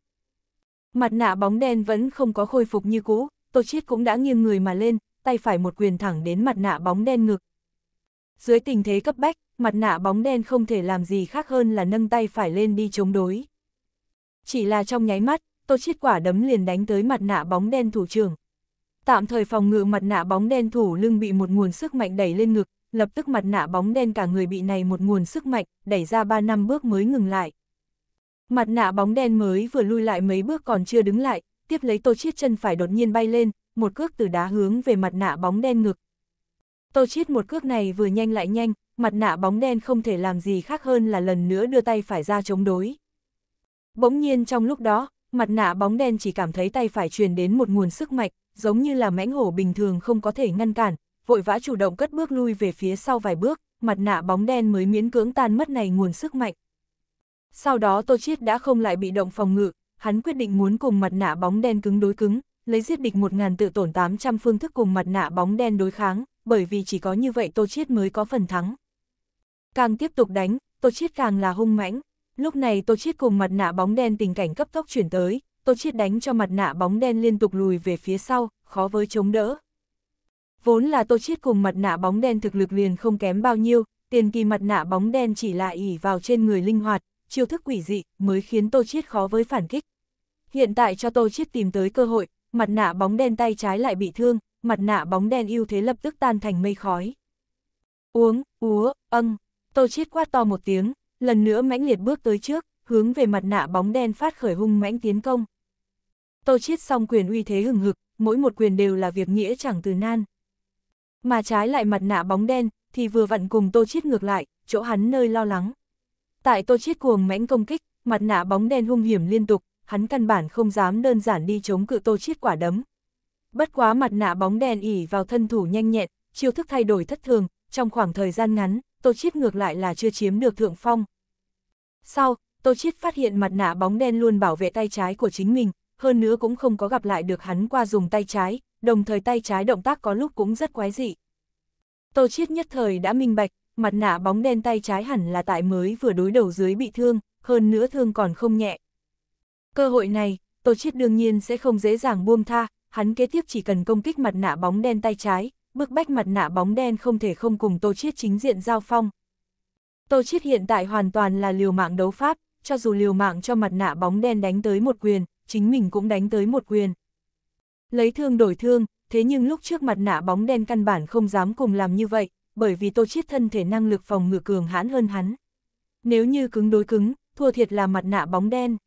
Mặt nạ bóng đen vẫn không có khôi phục như cũ, Tô Chiết cũng đã nghiêng người mà lên, tay phải một quyền thẳng đến mặt nạ bóng đen ngực. Dưới tình thế cấp bách, mặt nạ bóng đen không thể làm gì khác hơn là nâng tay phải lên đi chống đối. Chỉ là trong nháy mắt, Tô Chiết quả đấm liền đánh tới mặt nạ bóng đen thủ trưởng. Tạm thời phòng ngự mặt nạ bóng đen thủ lưng bị một nguồn sức mạnh đẩy lên ngực, lập tức mặt nạ bóng đen cả người bị này một nguồn sức mạnh đẩy ra ba năm bước mới ngừng lại. Mặt nạ bóng đen mới vừa lui lại mấy bước còn chưa đứng lại, tiếp lấy Tô Chiết chân phải đột nhiên bay lên, một cước từ đá hướng về mặt nạ bóng đen ngực. Tô Chiết một cước này vừa nhanh lại nhanh, mặt nạ bóng đen không thể làm gì khác hơn là lần nữa đưa tay phải ra chống đối. Bỗng nhiên trong lúc đó, mặt nạ bóng đen chỉ cảm thấy tay phải truyền đến một nguồn sức mạnh, giống như là mãnh hổ bình thường không có thể ngăn cản, vội vã chủ động cất bước lui về phía sau vài bước, mặt nạ bóng đen mới miễn cưỡng tan mất này nguồn sức mạnh, sau đó Tô Chiết đã không lại bị động phòng ngự, hắn quyết định muốn cùng mặt nạ bóng đen cứng đối cứng, lấy giết địch 1.000 tự tổn 800 phương thức cùng mặt nạ bóng đen đối kháng, bởi vì chỉ có như vậy Tô Chiết mới có phần thắng. Càng tiếp tục đánh, Tô Chiết càng là hung mãnh. Lúc này Tô Chiết cùng mặt nạ bóng đen tình cảnh cấp tốc chuyển tới, Tô Chiết đánh cho mặt nạ bóng đen liên tục lùi về phía sau, khó với chống đỡ. Vốn là Tô Chiết cùng mặt nạ bóng đen thực lực liền không kém bao nhiêu, tiền kỳ mặt nạ bóng đen chỉ là ỉ vào trên người linh hoạt, chiêu thức quỷ dị mới khiến Tô Chiết khó với phản kích. Hiện tại cho Tô Chiết tìm tới cơ hội, mặt nạ bóng đen tay trái lại bị thương, mặt nạ bóng đen ưu thế lập tức tan thành mây khói. Uống, úa, âng, Tô Chiết quát to một tiếng, lần nữa mãnh liệt bước tới trước, hướng về mặt nạ bóng đen phát khởi hung mãnh tiến công. Tô Chiết song quyền uy thế hừng hực, mỗi một quyền đều là việc nghĩa chẳng từ nan. Mà trái lại mặt nạ bóng đen, thì vừa vặn cùng Tô Chiết ngược lại, chỗ hắn nơi lo lắng. Tại Tô Chiết cuồng mãnh công kích, mặt nạ bóng đen hung hiểm liên tục, hắn căn bản không dám đơn giản đi chống cự Tô Chiết quả đấm. Bất quá mặt nạ bóng đen ỉ vào thân thủ nhanh nhẹn, chiêu thức thay đổi thất thường, trong khoảng thời gian ngắn, Tô Chiết ngược lại là chưa chiếm được thượng phong. Sau, Tô Chiết phát hiện mặt nạ bóng đen luôn bảo vệ tay trái của chính mình, hơn nữa cũng không có gặp lại được hắn qua dùng tay trái, đồng thời tay trái động tác có lúc cũng rất quái dị. Tô Chiết nhất thời đã minh bạch, mặt nạ bóng đen tay trái hẳn là tại mới vừa đối đầu dưới bị thương, hơn nữa thương còn không nhẹ. Cơ hội này, Tô Chiết đương nhiên sẽ không dễ dàng buông tha, hắn kế tiếp chỉ cần công kích mặt nạ bóng đen tay trái, bức bách mặt nạ bóng đen không thể không cùng Tô Chiết chính diện giao phong. Tô Chiết hiện tại hoàn toàn là liều mạng đấu pháp, cho dù liều mạng cho mặt nạ bóng đen đánh tới một quyền, chính mình cũng đánh tới một quyền. Lấy thương đổi thương, thế nhưng lúc trước mặt nạ bóng đen căn bản không dám cùng làm như vậy, bởi vì Tô Chiết thân thể năng lực phòng ngự cường hãn hơn hắn. Nếu như cứng đối cứng, thua thiệt là mặt nạ bóng đen.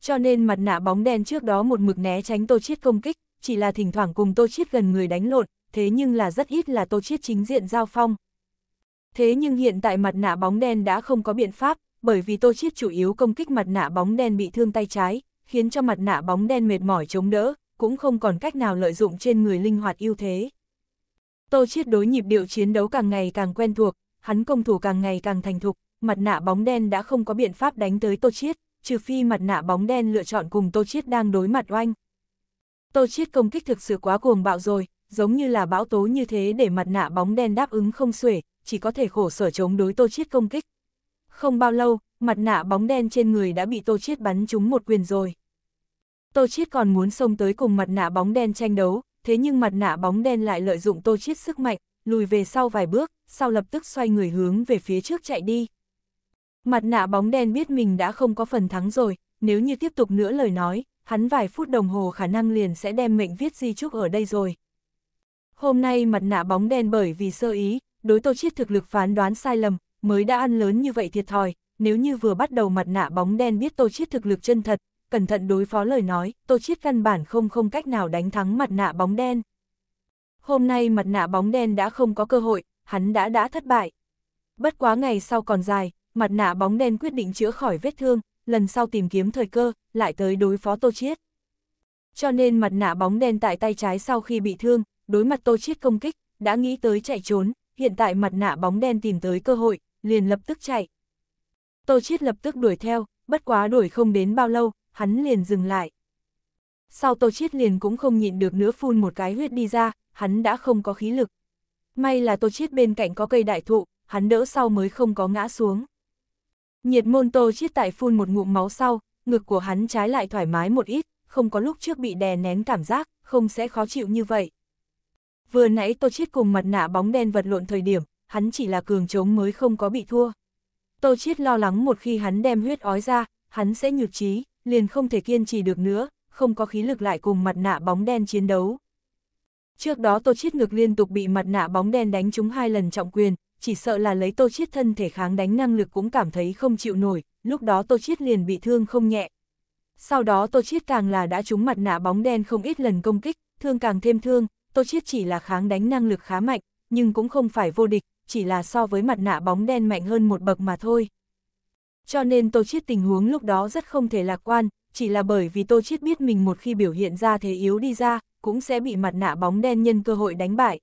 Cho nên mặt nạ bóng đen trước đó một mực né tránh Tô Chiết công kích, chỉ là thỉnh thoảng cùng Tô Chiết gần người đánh lộn, thế nhưng là rất ít là Tô Chiết chính diện giao phong. Thế nhưng hiện tại mặt nạ bóng đen đã không có biện pháp, bởi vì Tô Chiết chủ yếu công kích mặt nạ bóng đen bị thương tay trái, khiến cho mặt nạ bóng đen mệt mỏi chống đỡ, cũng không còn cách nào lợi dụng trên người linh hoạt ưu thế. Tô Chiết đối nhịp điệu chiến đấu càng ngày càng quen thuộc, hắn công thủ càng ngày càng thành thục, mặt nạ bóng đen đã không có biện pháp đánh tới Tô Chiết, trừ phi mặt nạ bóng đen lựa chọn cùng Tô Chiết đang đối mặt oanh. Tô Chiết công kích thực sự quá cuồng bạo rồi, giống như là bão tố như thế để mặt nạ bóng đen đáp ứng không xuể, chỉ có thể khổ sở chống đối Tô Chiết công kích. Không bao lâu, mặt nạ bóng đen trên người đã bị Tô Chiết bắn trúng một quyền rồi. Tô Chiết còn muốn xông tới cùng mặt nạ bóng đen tranh đấu, thế nhưng mặt nạ bóng đen lại lợi dụng Tô Chiết sức mạnh, lùi về sau vài bước, sau lập tức xoay người hướng về phía trước chạy đi. Mặt nạ bóng đen biết mình đã không có phần thắng rồi, nếu như tiếp tục nữa lời nói, hắn vài phút đồng hồ khả năng liền sẽ đem mệnh viết di trúc ở đây rồi. Hôm nay mặt nạ bóng đen bởi vì sơ ý, đối Tô Chiết thực lực phán đoán sai lầm, mới đã ăn lớn như vậy thiệt thòi, nếu như vừa bắt đầu mặt nạ bóng đen biết Tô Chiết thực lực chân thật, cẩn thận đối phó lời nói, Tô Chiết căn bản không không cách nào đánh thắng mặt nạ bóng đen. Hôm nay mặt nạ bóng đen đã không có cơ hội, hắn đã đã thất bại. Bất quá ngày sau còn dài, mặt nạ bóng đen quyết định chữa khỏi vết thương, lần sau tìm kiếm thời cơ, lại tới đối phó Tô Chiết. Cho nên mặt nạ bóng đen tại tay trái sau khi bị thương, đối mặt Tô Chiết công kích, đã nghĩ tới chạy trốn, hiện tại mặt nạ bóng đen tìm tới cơ hội, liền lập tức chạy. Tô Chiết lập tức đuổi theo, bất quá đuổi không đến bao lâu, hắn liền dừng lại. Sau Tô Chiết liền cũng không nhịn được nữa phun một cái huyết đi ra, hắn đã không có khí lực. May là Tô Chiết bên cạnh có cây đại thụ, hắn đỡ sau mới không có ngã xuống. Nhiệt môn Tô Chiết tại phun một ngụm máu sau, ngực của hắn trái lại thoải mái một ít, không có lúc trước bị đè nén cảm giác, không sẽ khó chịu như vậy. Vừa nãy Tô Chiết cùng mặt nạ bóng đen vật lộn thời điểm, hắn chỉ là cường chống mới không có bị thua. Tô Chiết lo lắng một khi hắn đem huyết ói ra, hắn sẽ nhược trí liền không thể kiên trì được nữa, không có khí lực lại cùng mặt nạ bóng đen chiến đấu. Trước đó Tô Chiết ngực liên tục bị mặt nạ bóng đen đánh trúng hai lần trọng quyền, chỉ sợ là lấy Tô Chiết thân thể kháng đánh năng lực cũng cảm thấy không chịu nổi, lúc đó Tô Chiết liền bị thương không nhẹ. Sau đó Tô Chiết càng là đã trúng mặt nạ bóng đen không ít lần công kích, thương càng thêm thương, Tô Chiết chỉ là kháng đánh năng lực khá mạnh, nhưng cũng không phải vô địch, chỉ là so với mặt nạ bóng đen mạnh hơn một bậc mà thôi. Cho nên Tô Chiết tình huống lúc đó rất không thể lạc quan, chỉ là bởi vì Tô Chiết biết mình một khi biểu hiện ra thế yếu đi ra, cũng sẽ bị mặt nạ bóng đen nhân cơ hội đánh bại.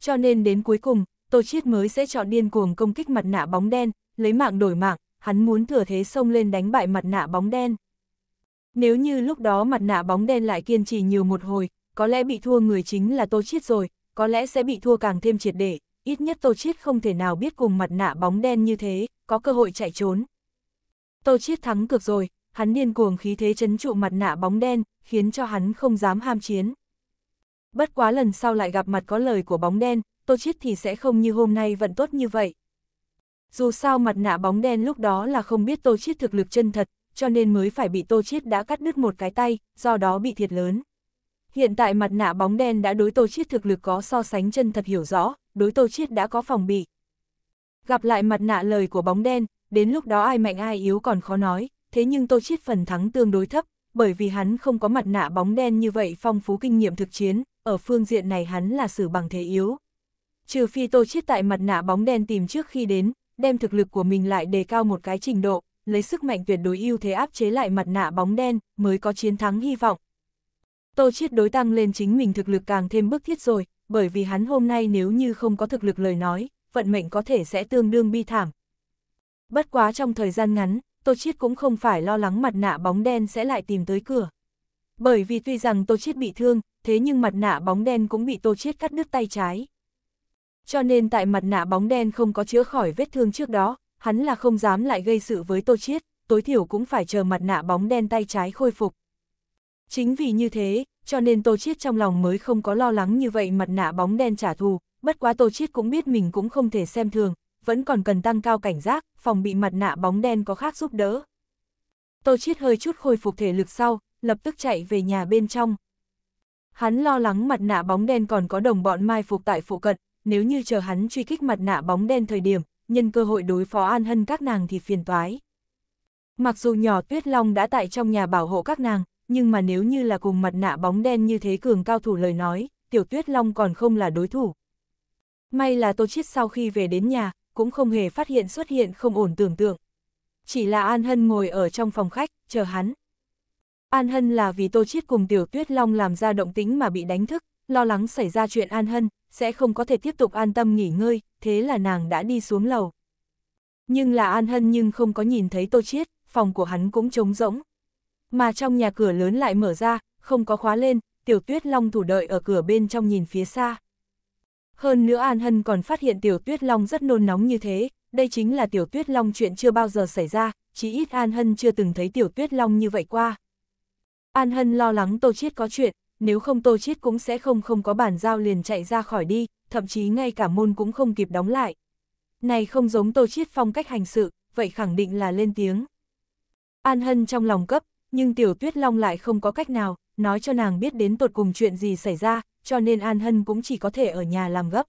Cho nên đến cuối cùng, Tô Chiết mới sẽ chọn điên cuồng công kích mặt nạ bóng đen, lấy mạng đổi mạng, hắn muốn thừa thế xông lên đánh bại mặt nạ bóng đen. Nếu như lúc đó mặt nạ bóng đen lại kiên trì nhiều một hồi, có lẽ bị thua người chính là Tô Chiết rồi, có lẽ sẽ bị thua càng thêm triệt để, ít nhất Tô Chiết không thể nào biết cùng mặt nạ bóng đen như thế, có cơ hội chạy trốn. Tô Chiết thắng cược rồi, hắn điên cuồng khí thế chấn trụ mặt nạ bóng đen, khiến cho hắn không dám ham chiến. Bất quá lần sau lại gặp mặt có lời của bóng đen, Tô Chiết thì sẽ không như hôm nay vận tốt như vậy. Dù sao mặt nạ bóng đen lúc đó là không biết Tô Chiết thực lực chân thật, cho nên mới phải bị Tô Chiết đã cắt đứt một cái tay, do đó bị thiệt lớn. Hiện tại mặt nạ bóng đen đã đối Tô Chiết thực lực có so sánh chân thật hiểu rõ, đối Tô Chiết đã có phòng bị, Gặp lại mặt nạ lời của bóng đen, đến lúc đó ai mạnh ai yếu còn khó nói, thế nhưng Tô Chiết phần thắng tương đối thấp, bởi vì hắn không có mặt nạ bóng đen như vậy phong phú kinh nghiệm thực chiến, ở phương diện này hắn là xử bằng thế yếu. Trừ phi Tô Chiết tại mặt nạ bóng đen tìm trước khi đến, đem thực lực của mình lại đề cao một cái trình độ, lấy sức mạnh tuyệt đối ưu thế áp chế lại mặt nạ bóng đen, mới có chiến thắng hy vọng. Tô Chiết đối tăng lên chính mình thực lực càng thêm bức thiết rồi, bởi vì hắn hôm nay nếu như không có thực lực lời nói, vận mệnh có thể sẽ tương đương bi thảm. Bất quá trong thời gian ngắn, Tô Chiết cũng không phải lo lắng mặt nạ bóng đen sẽ lại tìm tới cửa. Bởi vì tuy rằng Tô Chiết bị thương, thế nhưng mặt nạ bóng đen cũng bị Tô Chiết cắt đứt tay trái. Cho nên tại mặt nạ bóng đen không có chữa khỏi vết thương trước đó, hắn là không dám lại gây sự với Tô Chiết, tối thiểu cũng phải chờ mặt nạ bóng đen tay trái khôi phục. Chính vì như thế, cho nên Tô Chiết trong lòng mới không có lo lắng như vậy mặt nạ bóng đen trả thù, bất quá Tô Chiết cũng biết mình cũng không thể xem thường, vẫn còn cần tăng cao cảnh giác, phòng bị mặt nạ bóng đen có khác giúp đỡ. Tô Chiết hơi chút khôi phục thể lực sau, lập tức chạy về nhà bên trong. Hắn lo lắng mặt nạ bóng đen còn có đồng bọn mai phục tại phụ cận, nếu như chờ hắn truy kích mặt nạ bóng đen thời điểm, nhân cơ hội đối phó An Hân các nàng thì phiền toái. Mặc dù nhỏ Tuyết Long đã tại trong nhà bảo hộ các nàng, nhưng mà nếu như là cùng mặt nạ bóng đen như thế cường cao thủ lời nói, tiểu Tuyết Long còn không là đối thủ. May là Tô Chiết sau khi về đến nhà, cũng không hề phát hiện xuất hiện không ổn tưởng tượng. Chỉ là An Hân ngồi ở trong phòng khách, chờ hắn. An Hân là vì Tô Chiết cùng Tiểu Tuyết Long làm ra động tính mà bị đánh thức, lo lắng xảy ra chuyện An Hân, sẽ không có thể tiếp tục an tâm nghỉ ngơi, thế là nàng đã đi xuống lầu. Nhưng là An Hân nhưng không có nhìn thấy Tô Chiết, phòng của hắn cũng trống rỗng. Mà trong nhà cửa lớn lại mở ra, không có khóa lên, Tiểu Tuyết Long thủ đợi ở cửa bên trong nhìn phía xa. Hơn nữa An Hân còn phát hiện Tiểu Tuyết Long rất nôn nóng như thế, đây chính là Tiểu Tuyết Long chuyện chưa bao giờ xảy ra, chí ít An Hân chưa từng thấy Tiểu Tuyết Long như vậy qua. An Hân lo lắng Tô Chiết có chuyện, nếu không Tô Chiết cũng sẽ không không có bản giao liền chạy ra khỏi đi, thậm chí ngay cả môn cũng không kịp đóng lại. Này không giống Tô Chiết phong cách hành sự, vậy khẳng định là lên tiếng. An Hân trong lòng cấp, nhưng Tiểu Tuyết Long lại không có cách nào, nói cho nàng biết đến tột cùng chuyện gì xảy ra, cho nên An Hân cũng chỉ có thể ở nhà làm gấp.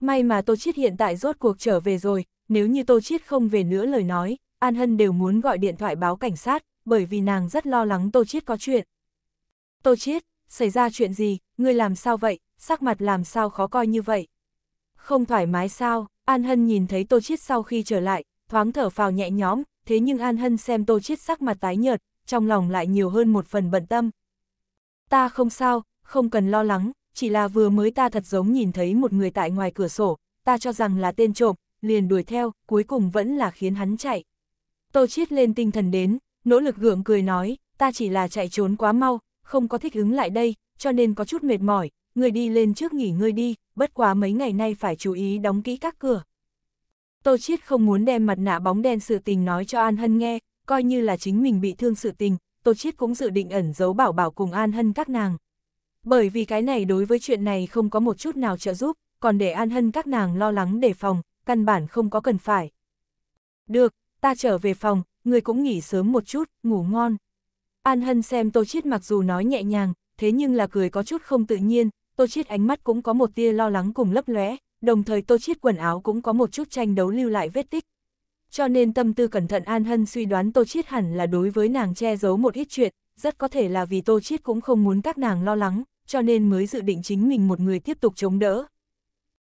May mà Tô Chiết hiện tại rốt cuộc trở về rồi, nếu như Tô Chiết không về nữa lời nói, An Hân đều muốn gọi điện thoại báo cảnh sát, bởi vì nàng rất lo lắng Tô Chiết có chuyện. Tô Chiết, xảy ra chuyện gì, ngươi làm sao vậy, sắc mặt làm sao khó coi như vậy. Không thoải mái sao, An Hân nhìn thấy Tô Chiết sau khi trở lại, thoáng thở phào nhẹ nhõm, thế nhưng An Hân xem Tô Chiết sắc mặt tái nhợt, trong lòng lại nhiều hơn một phần bận tâm ta không sao, không cần lo lắng, chỉ là vừa mới ta thật giống nhìn thấy một người tại ngoài cửa sổ, ta cho rằng là tên trộm, liền đuổi theo, cuối cùng vẫn là khiến hắn chạy. Tô Chiết lên tinh thần đến, nỗ lực gượng cười nói, ta chỉ là chạy trốn quá mau, không có thích ứng lại đây, cho nên có chút mệt mỏi, người đi lên trước nghỉ ngơi đi, bất quá mấy ngày nay phải chú ý đóng kỹ các cửa. Tô Chiết không muốn đem mặt nạ bóng đen sự tình nói cho An Hân nghe, coi như là chính mình bị thương sự tình, Tô Chiết cũng dự định ẩn giấu bảo bảo cùng An Hân các nàng. Bởi vì cái này đối với chuyện này không có một chút nào trợ giúp, còn để An Hân các nàng lo lắng đề phòng, căn bản không có cần phải. Được, ta trở về phòng, người cũng nghỉ sớm một chút, ngủ ngon. An Hân xem Tô Chiết mặc dù nói nhẹ nhàng, thế nhưng là cười có chút không tự nhiên, Tô Chiết ánh mắt cũng có một tia lo lắng cùng lấp lóe, đồng thời Tô Chiết quần áo cũng có một chút tranh đấu lưu lại vết tích cho nên tâm tư cẩn thận An Hân suy đoán Tô Chiết hẳn là đối với nàng che giấu một ít chuyện, rất có thể là vì Tô Chiết cũng không muốn các nàng lo lắng, cho nên mới dự định chính mình một người tiếp tục chống đỡ.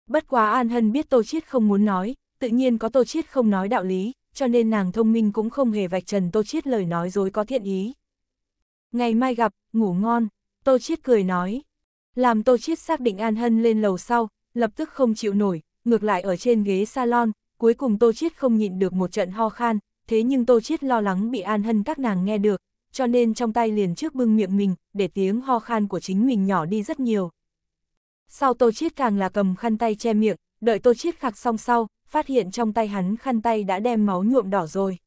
Bất quá An Hân biết Tô Chiết không muốn nói, tự nhiên có Tô Chiết không nói đạo lý, cho nên nàng thông minh cũng không hề vạch trần Tô Chiết lời nói dối có thiện ý. Ngày mai gặp, ngủ ngon, Tô Chiết cười nói. Làm Tô Chiết xác định An Hân lên lầu sau, lập tức không chịu nổi, ngược lại ở trên ghế salon, cuối cùng Tô Chiết không nhịn được một trận ho khan, thế nhưng Tô Chiết lo lắng bị An Hân các nàng nghe được, cho nên trong tay liền trước bưng miệng mình, để tiếng ho khan của chính mình nhỏ đi rất nhiều. Sau Tô Chiết càng là cầm khăn tay che miệng, đợi Tô Chiết khạc xong sau, phát hiện trong tay hắn khăn tay đã đem máu nhuộm đỏ rồi.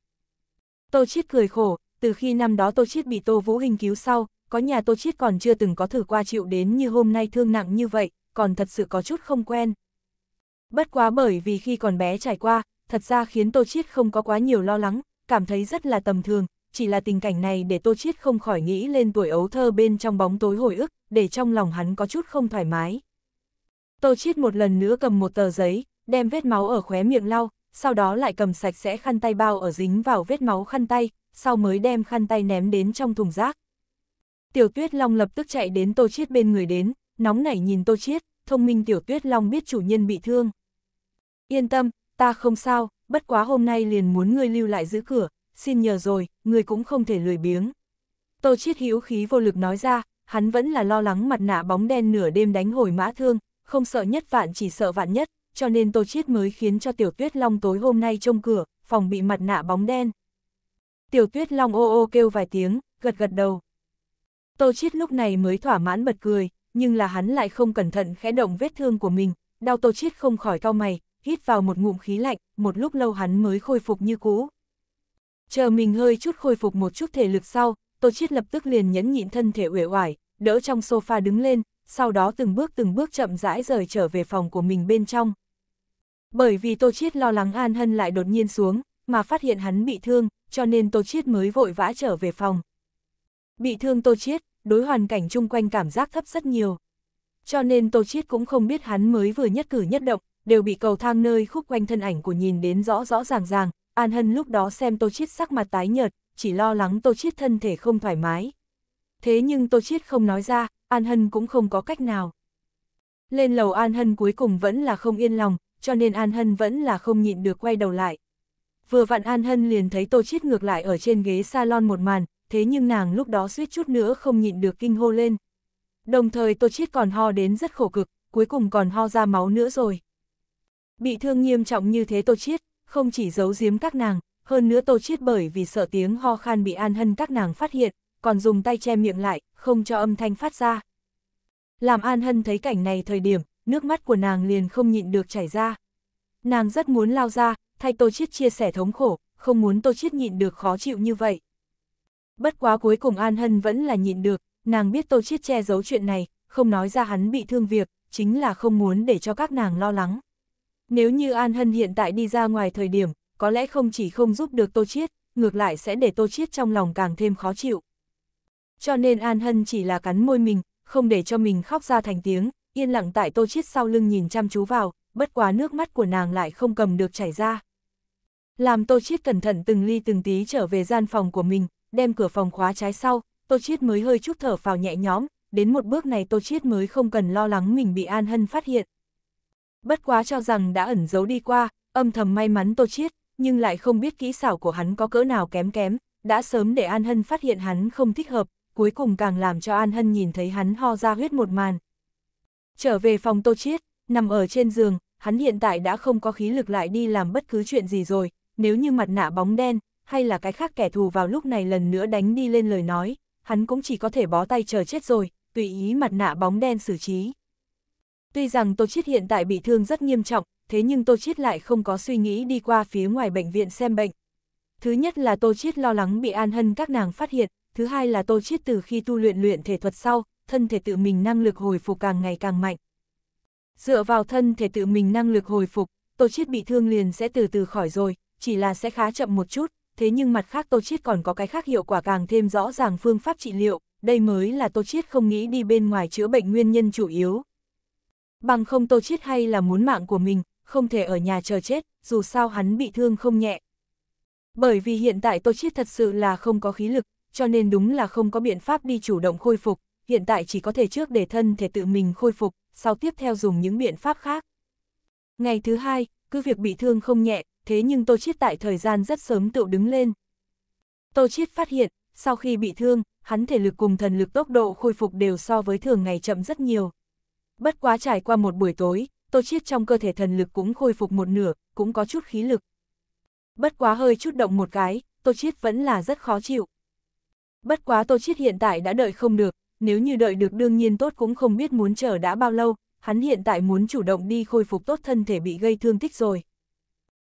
Tô Chiết cười khổ, từ khi năm đó Tô Chiết bị Tô Vũ Hình cứu sau, có nhà Tô Chiết còn chưa từng có thử qua chịu đến như hôm nay thương nặng như vậy, còn thật sự có chút không quen bất quá bởi vì khi còn bé trải qua, thật ra khiến Tô Chiết không có quá nhiều lo lắng, cảm thấy rất là tầm thường, chỉ là tình cảnh này để Tô Chiết không khỏi nghĩ lên tuổi ấu thơ bên trong bóng tối hồi ức, để trong lòng hắn có chút không thoải mái. Tô Chiết một lần nữa cầm một tờ giấy, đem vết máu ở khóe miệng lau, sau đó lại cầm sạch sẽ khăn tay bao ở dính vào vết máu khăn tay, sau mới đem khăn tay ném đến trong thùng rác. Tiểu Tuyết Long lập tức chạy đến Tô Chiết bên người đến, nóng nảy nhìn Tô Chiết, thông minh Tiểu Tuyết Long biết chủ nhân bị thương. Yên tâm, ta không sao, bất quá hôm nay liền muốn ngươi lưu lại giữ cửa, xin nhờ rồi, ngươi cũng không thể lười biếng. Tô Chiết hữu khí vô lực nói ra, hắn vẫn là lo lắng mặt nạ bóng đen nửa đêm đánh hồi mã thương, không sợ nhất vạn chỉ sợ vạn nhất, cho nên Tô Chiết mới khiến cho Tiểu Tuyết Long tối hôm nay trông cửa, phòng bị mặt nạ bóng đen. Tiểu Tuyết Long ô ô kêu vài tiếng, gật gật đầu. Tô Chiết lúc này mới thỏa mãn bật cười, nhưng là hắn lại không cẩn thận khẽ động vết thương của mình, đau Tô Chiết không khỏi cau mày, hít vào một ngụm khí lạnh, một lúc lâu hắn mới khôi phục như cũ. Chờ mình hơi chút khôi phục một chút thể lực sau, Tô Chiết lập tức liền nhẫn nhịn thân thể uể oải, đỡ trong sofa đứng lên, sau đó từng bước từng bước chậm rãi rời trở về phòng của mình bên trong. Bởi vì Tô Chiết lo lắng An Hân lại đột nhiên xuống, mà phát hiện hắn bị thương, cho nên Tô Chiết mới vội vã trở về phòng. Bị thương Tô Chiết, đối hoàn cảnh chung quanh cảm giác thấp rất nhiều. Cho nên Tô Chiết cũng không biết hắn mới vừa nhất cử nhất động, đều bị cầu thang nơi khúc quanh thân ảnh của nhìn đến rõ rõ ràng ràng, An Hân lúc đó xem Tô Chiết sắc mặt tái nhợt, chỉ lo lắng Tô Chiết thân thể không thoải mái. Thế nhưng Tô Chiết không nói ra, An Hân cũng không có cách nào. Lên lầu An Hân cuối cùng vẫn là không yên lòng, cho nên An Hân vẫn là không nhịn được quay đầu lại. Vừa vặn An Hân liền thấy Tô Chiết ngược lại ở trên ghế salon một màn, thế nhưng nàng lúc đó suýt chút nữa không nhịn được kinh hô lên. Đồng thời Tô Chiết còn ho đến rất khổ cực, cuối cùng còn ho ra máu nữa rồi. Bị thương nghiêm trọng như thế Tô Chiết, không chỉ giấu giếm các nàng, hơn nữa Tô Chiết bởi vì sợ tiếng ho khan bị An Hân các nàng phát hiện, còn dùng tay che miệng lại, không cho âm thanh phát ra. Làm An Hân thấy cảnh này thời điểm, nước mắt của nàng liền không nhịn được chảy ra. Nàng rất muốn lao ra, thay Tô Chiết chia sẻ thống khổ, không muốn Tô Chiết nhịn được khó chịu như vậy. Bất quá cuối cùng An Hân vẫn là nhịn được, nàng biết Tô Chiết che giấu chuyện này, không nói ra hắn bị thương việc, chính là không muốn để cho các nàng lo lắng. Nếu như An Hân hiện tại đi ra ngoài thời điểm, có lẽ không chỉ không giúp được Tô Chiết, ngược lại sẽ để Tô Chiết trong lòng càng thêm khó chịu. Cho nên An Hân chỉ là cắn môi mình, không để cho mình khóc ra thành tiếng, yên lặng tại Tô Chiết sau lưng nhìn chăm chú vào, bất quá nước mắt của nàng lại không cầm được chảy ra. Làm Tô Chiết cẩn thận từng ly từng tí trở về gian phòng của mình, đem cửa phòng khóa trái sau, Tô Chiết mới hơi chút thở vào nhẹ nhõm, đến một bước này Tô Chiết mới không cần lo lắng mình bị An Hân phát hiện, bất quá cho rằng đã ẩn giấu đi qua, âm thầm may mắn Tô Chiết, nhưng lại không biết kỹ xảo của hắn có cỡ nào kém kém, đã sớm để An Hân phát hiện hắn không thích hợp, cuối cùng càng làm cho An Hân nhìn thấy hắn ho ra huyết một màn. Trở về phòng Tô Chiết, nằm ở trên giường, hắn hiện tại đã không có khí lực lại đi làm bất cứ chuyện gì rồi, nếu như mặt nạ bóng đen, hay là cái khác kẻ thù vào lúc này lần nữa đánh đi lên lời nói, hắn cũng chỉ có thể bó tay chờ chết rồi, tùy ý mặt nạ bóng đen xử trí. Tuy rằng Tô Chiết hiện tại bị thương rất nghiêm trọng, thế nhưng Tô Chiết lại không có suy nghĩ đi qua phía ngoài bệnh viện xem bệnh. Thứ nhất là Tô Chiết lo lắng bị An Hân các nàng phát hiện, thứ hai là Tô Chiết từ khi tu luyện luyện thể thuật sau, thân thể tự mình năng lực hồi phục càng ngày càng mạnh. Dựa vào thân thể tự mình năng lực hồi phục, Tô Chiết bị thương liền sẽ từ từ khỏi rồi, chỉ là sẽ khá chậm một chút, thế nhưng mặt khác Tô Chiết còn có cái khác hiệu quả càng thêm rõ ràng phương pháp trị liệu, đây mới là Tô Chiết không nghĩ đi bên ngoài chữa bệnh nguyên nhân chủ yếu bằng không Tô Chiết hay là muốn mạng của mình, không thể ở nhà chờ chết, dù sao hắn bị thương không nhẹ. Bởi vì hiện tại Tô Chiết thật sự là không có khí lực, cho nên đúng là không có biện pháp đi chủ động khôi phục, hiện tại chỉ có thể trước để thân thể tự mình khôi phục, sau tiếp theo dùng những biện pháp khác. Ngày thứ hai, cứ việc bị thương không nhẹ, thế nhưng Tô Chiết tại thời gian rất sớm tự đứng lên. Tô Chiết phát hiện, sau khi bị thương, hắn thể lực cùng thần lực tốc độ khôi phục đều so với thường ngày chậm rất nhiều. Bất quá trải qua một buổi tối, Tô Chiết trong cơ thể thần lực cũng khôi phục một nửa, cũng có chút khí lực. Bất quá hơi chút động một cái, Tô Chiết vẫn là rất khó chịu. Bất quá Tô Chiết hiện tại đã đợi không được, nếu như đợi được đương nhiên tốt cũng không biết muốn chờ đã bao lâu, hắn hiện tại muốn chủ động đi khôi phục tốt thân thể bị gây thương tích rồi.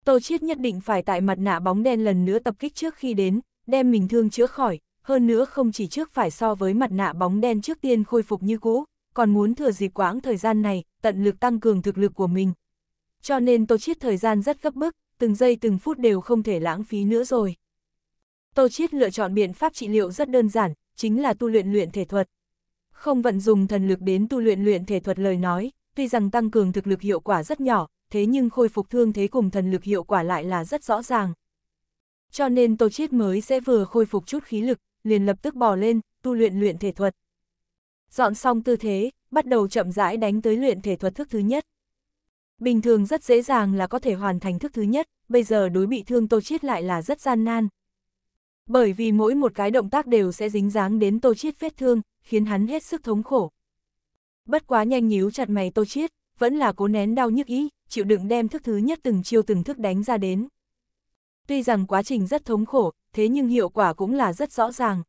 Tô Chiết nhất định phải tại mặt nạ bóng đen lần nữa tập kích trước khi đến, đem mình thương chữa khỏi, hơn nữa không chỉ trước phải so với mặt nạ bóng đen trước tiên khôi phục như cũ, còn muốn thừa dịp quãng thời gian này, tận lực tăng cường thực lực của mình. Cho nên Tô Chiết thời gian rất gấp bức, từng giây từng phút đều không thể lãng phí nữa rồi. Tô Chiết lựa chọn biện pháp trị liệu rất đơn giản, chính là tu luyện luyện thể thuật. Không vận dùng thần lực đến tu luyện luyện thể thuật lời nói, tuy rằng tăng cường thực lực hiệu quả rất nhỏ, thế nhưng khôi phục thương thế cùng thần lực hiệu quả lại là rất rõ ràng. Cho nên Tô Chiết mới sẽ vừa khôi phục chút khí lực, liền lập tức bò lên, tu luyện luyện thể thuật. Dọn xong tư thế, bắt đầu chậm rãi đánh tới luyện thể thuật thức thứ nhất. Bình thường rất dễ dàng là có thể hoàn thành thức thứ nhất, bây giờ đối bị thương Tô Chiết lại là rất gian nan. Bởi vì mỗi một cái động tác đều sẽ dính dáng đến Tô Chiết vết thương, khiến hắn hết sức thống khổ. Bất quá nhanh nhíu chặt mày Tô Chiết, vẫn là cố nén đau nhức ý, chịu đựng đem thức thứ nhất từng chiêu từng thức đánh ra đến. Tuy rằng quá trình rất thống khổ, thế nhưng hiệu quả cũng là rất rõ ràng.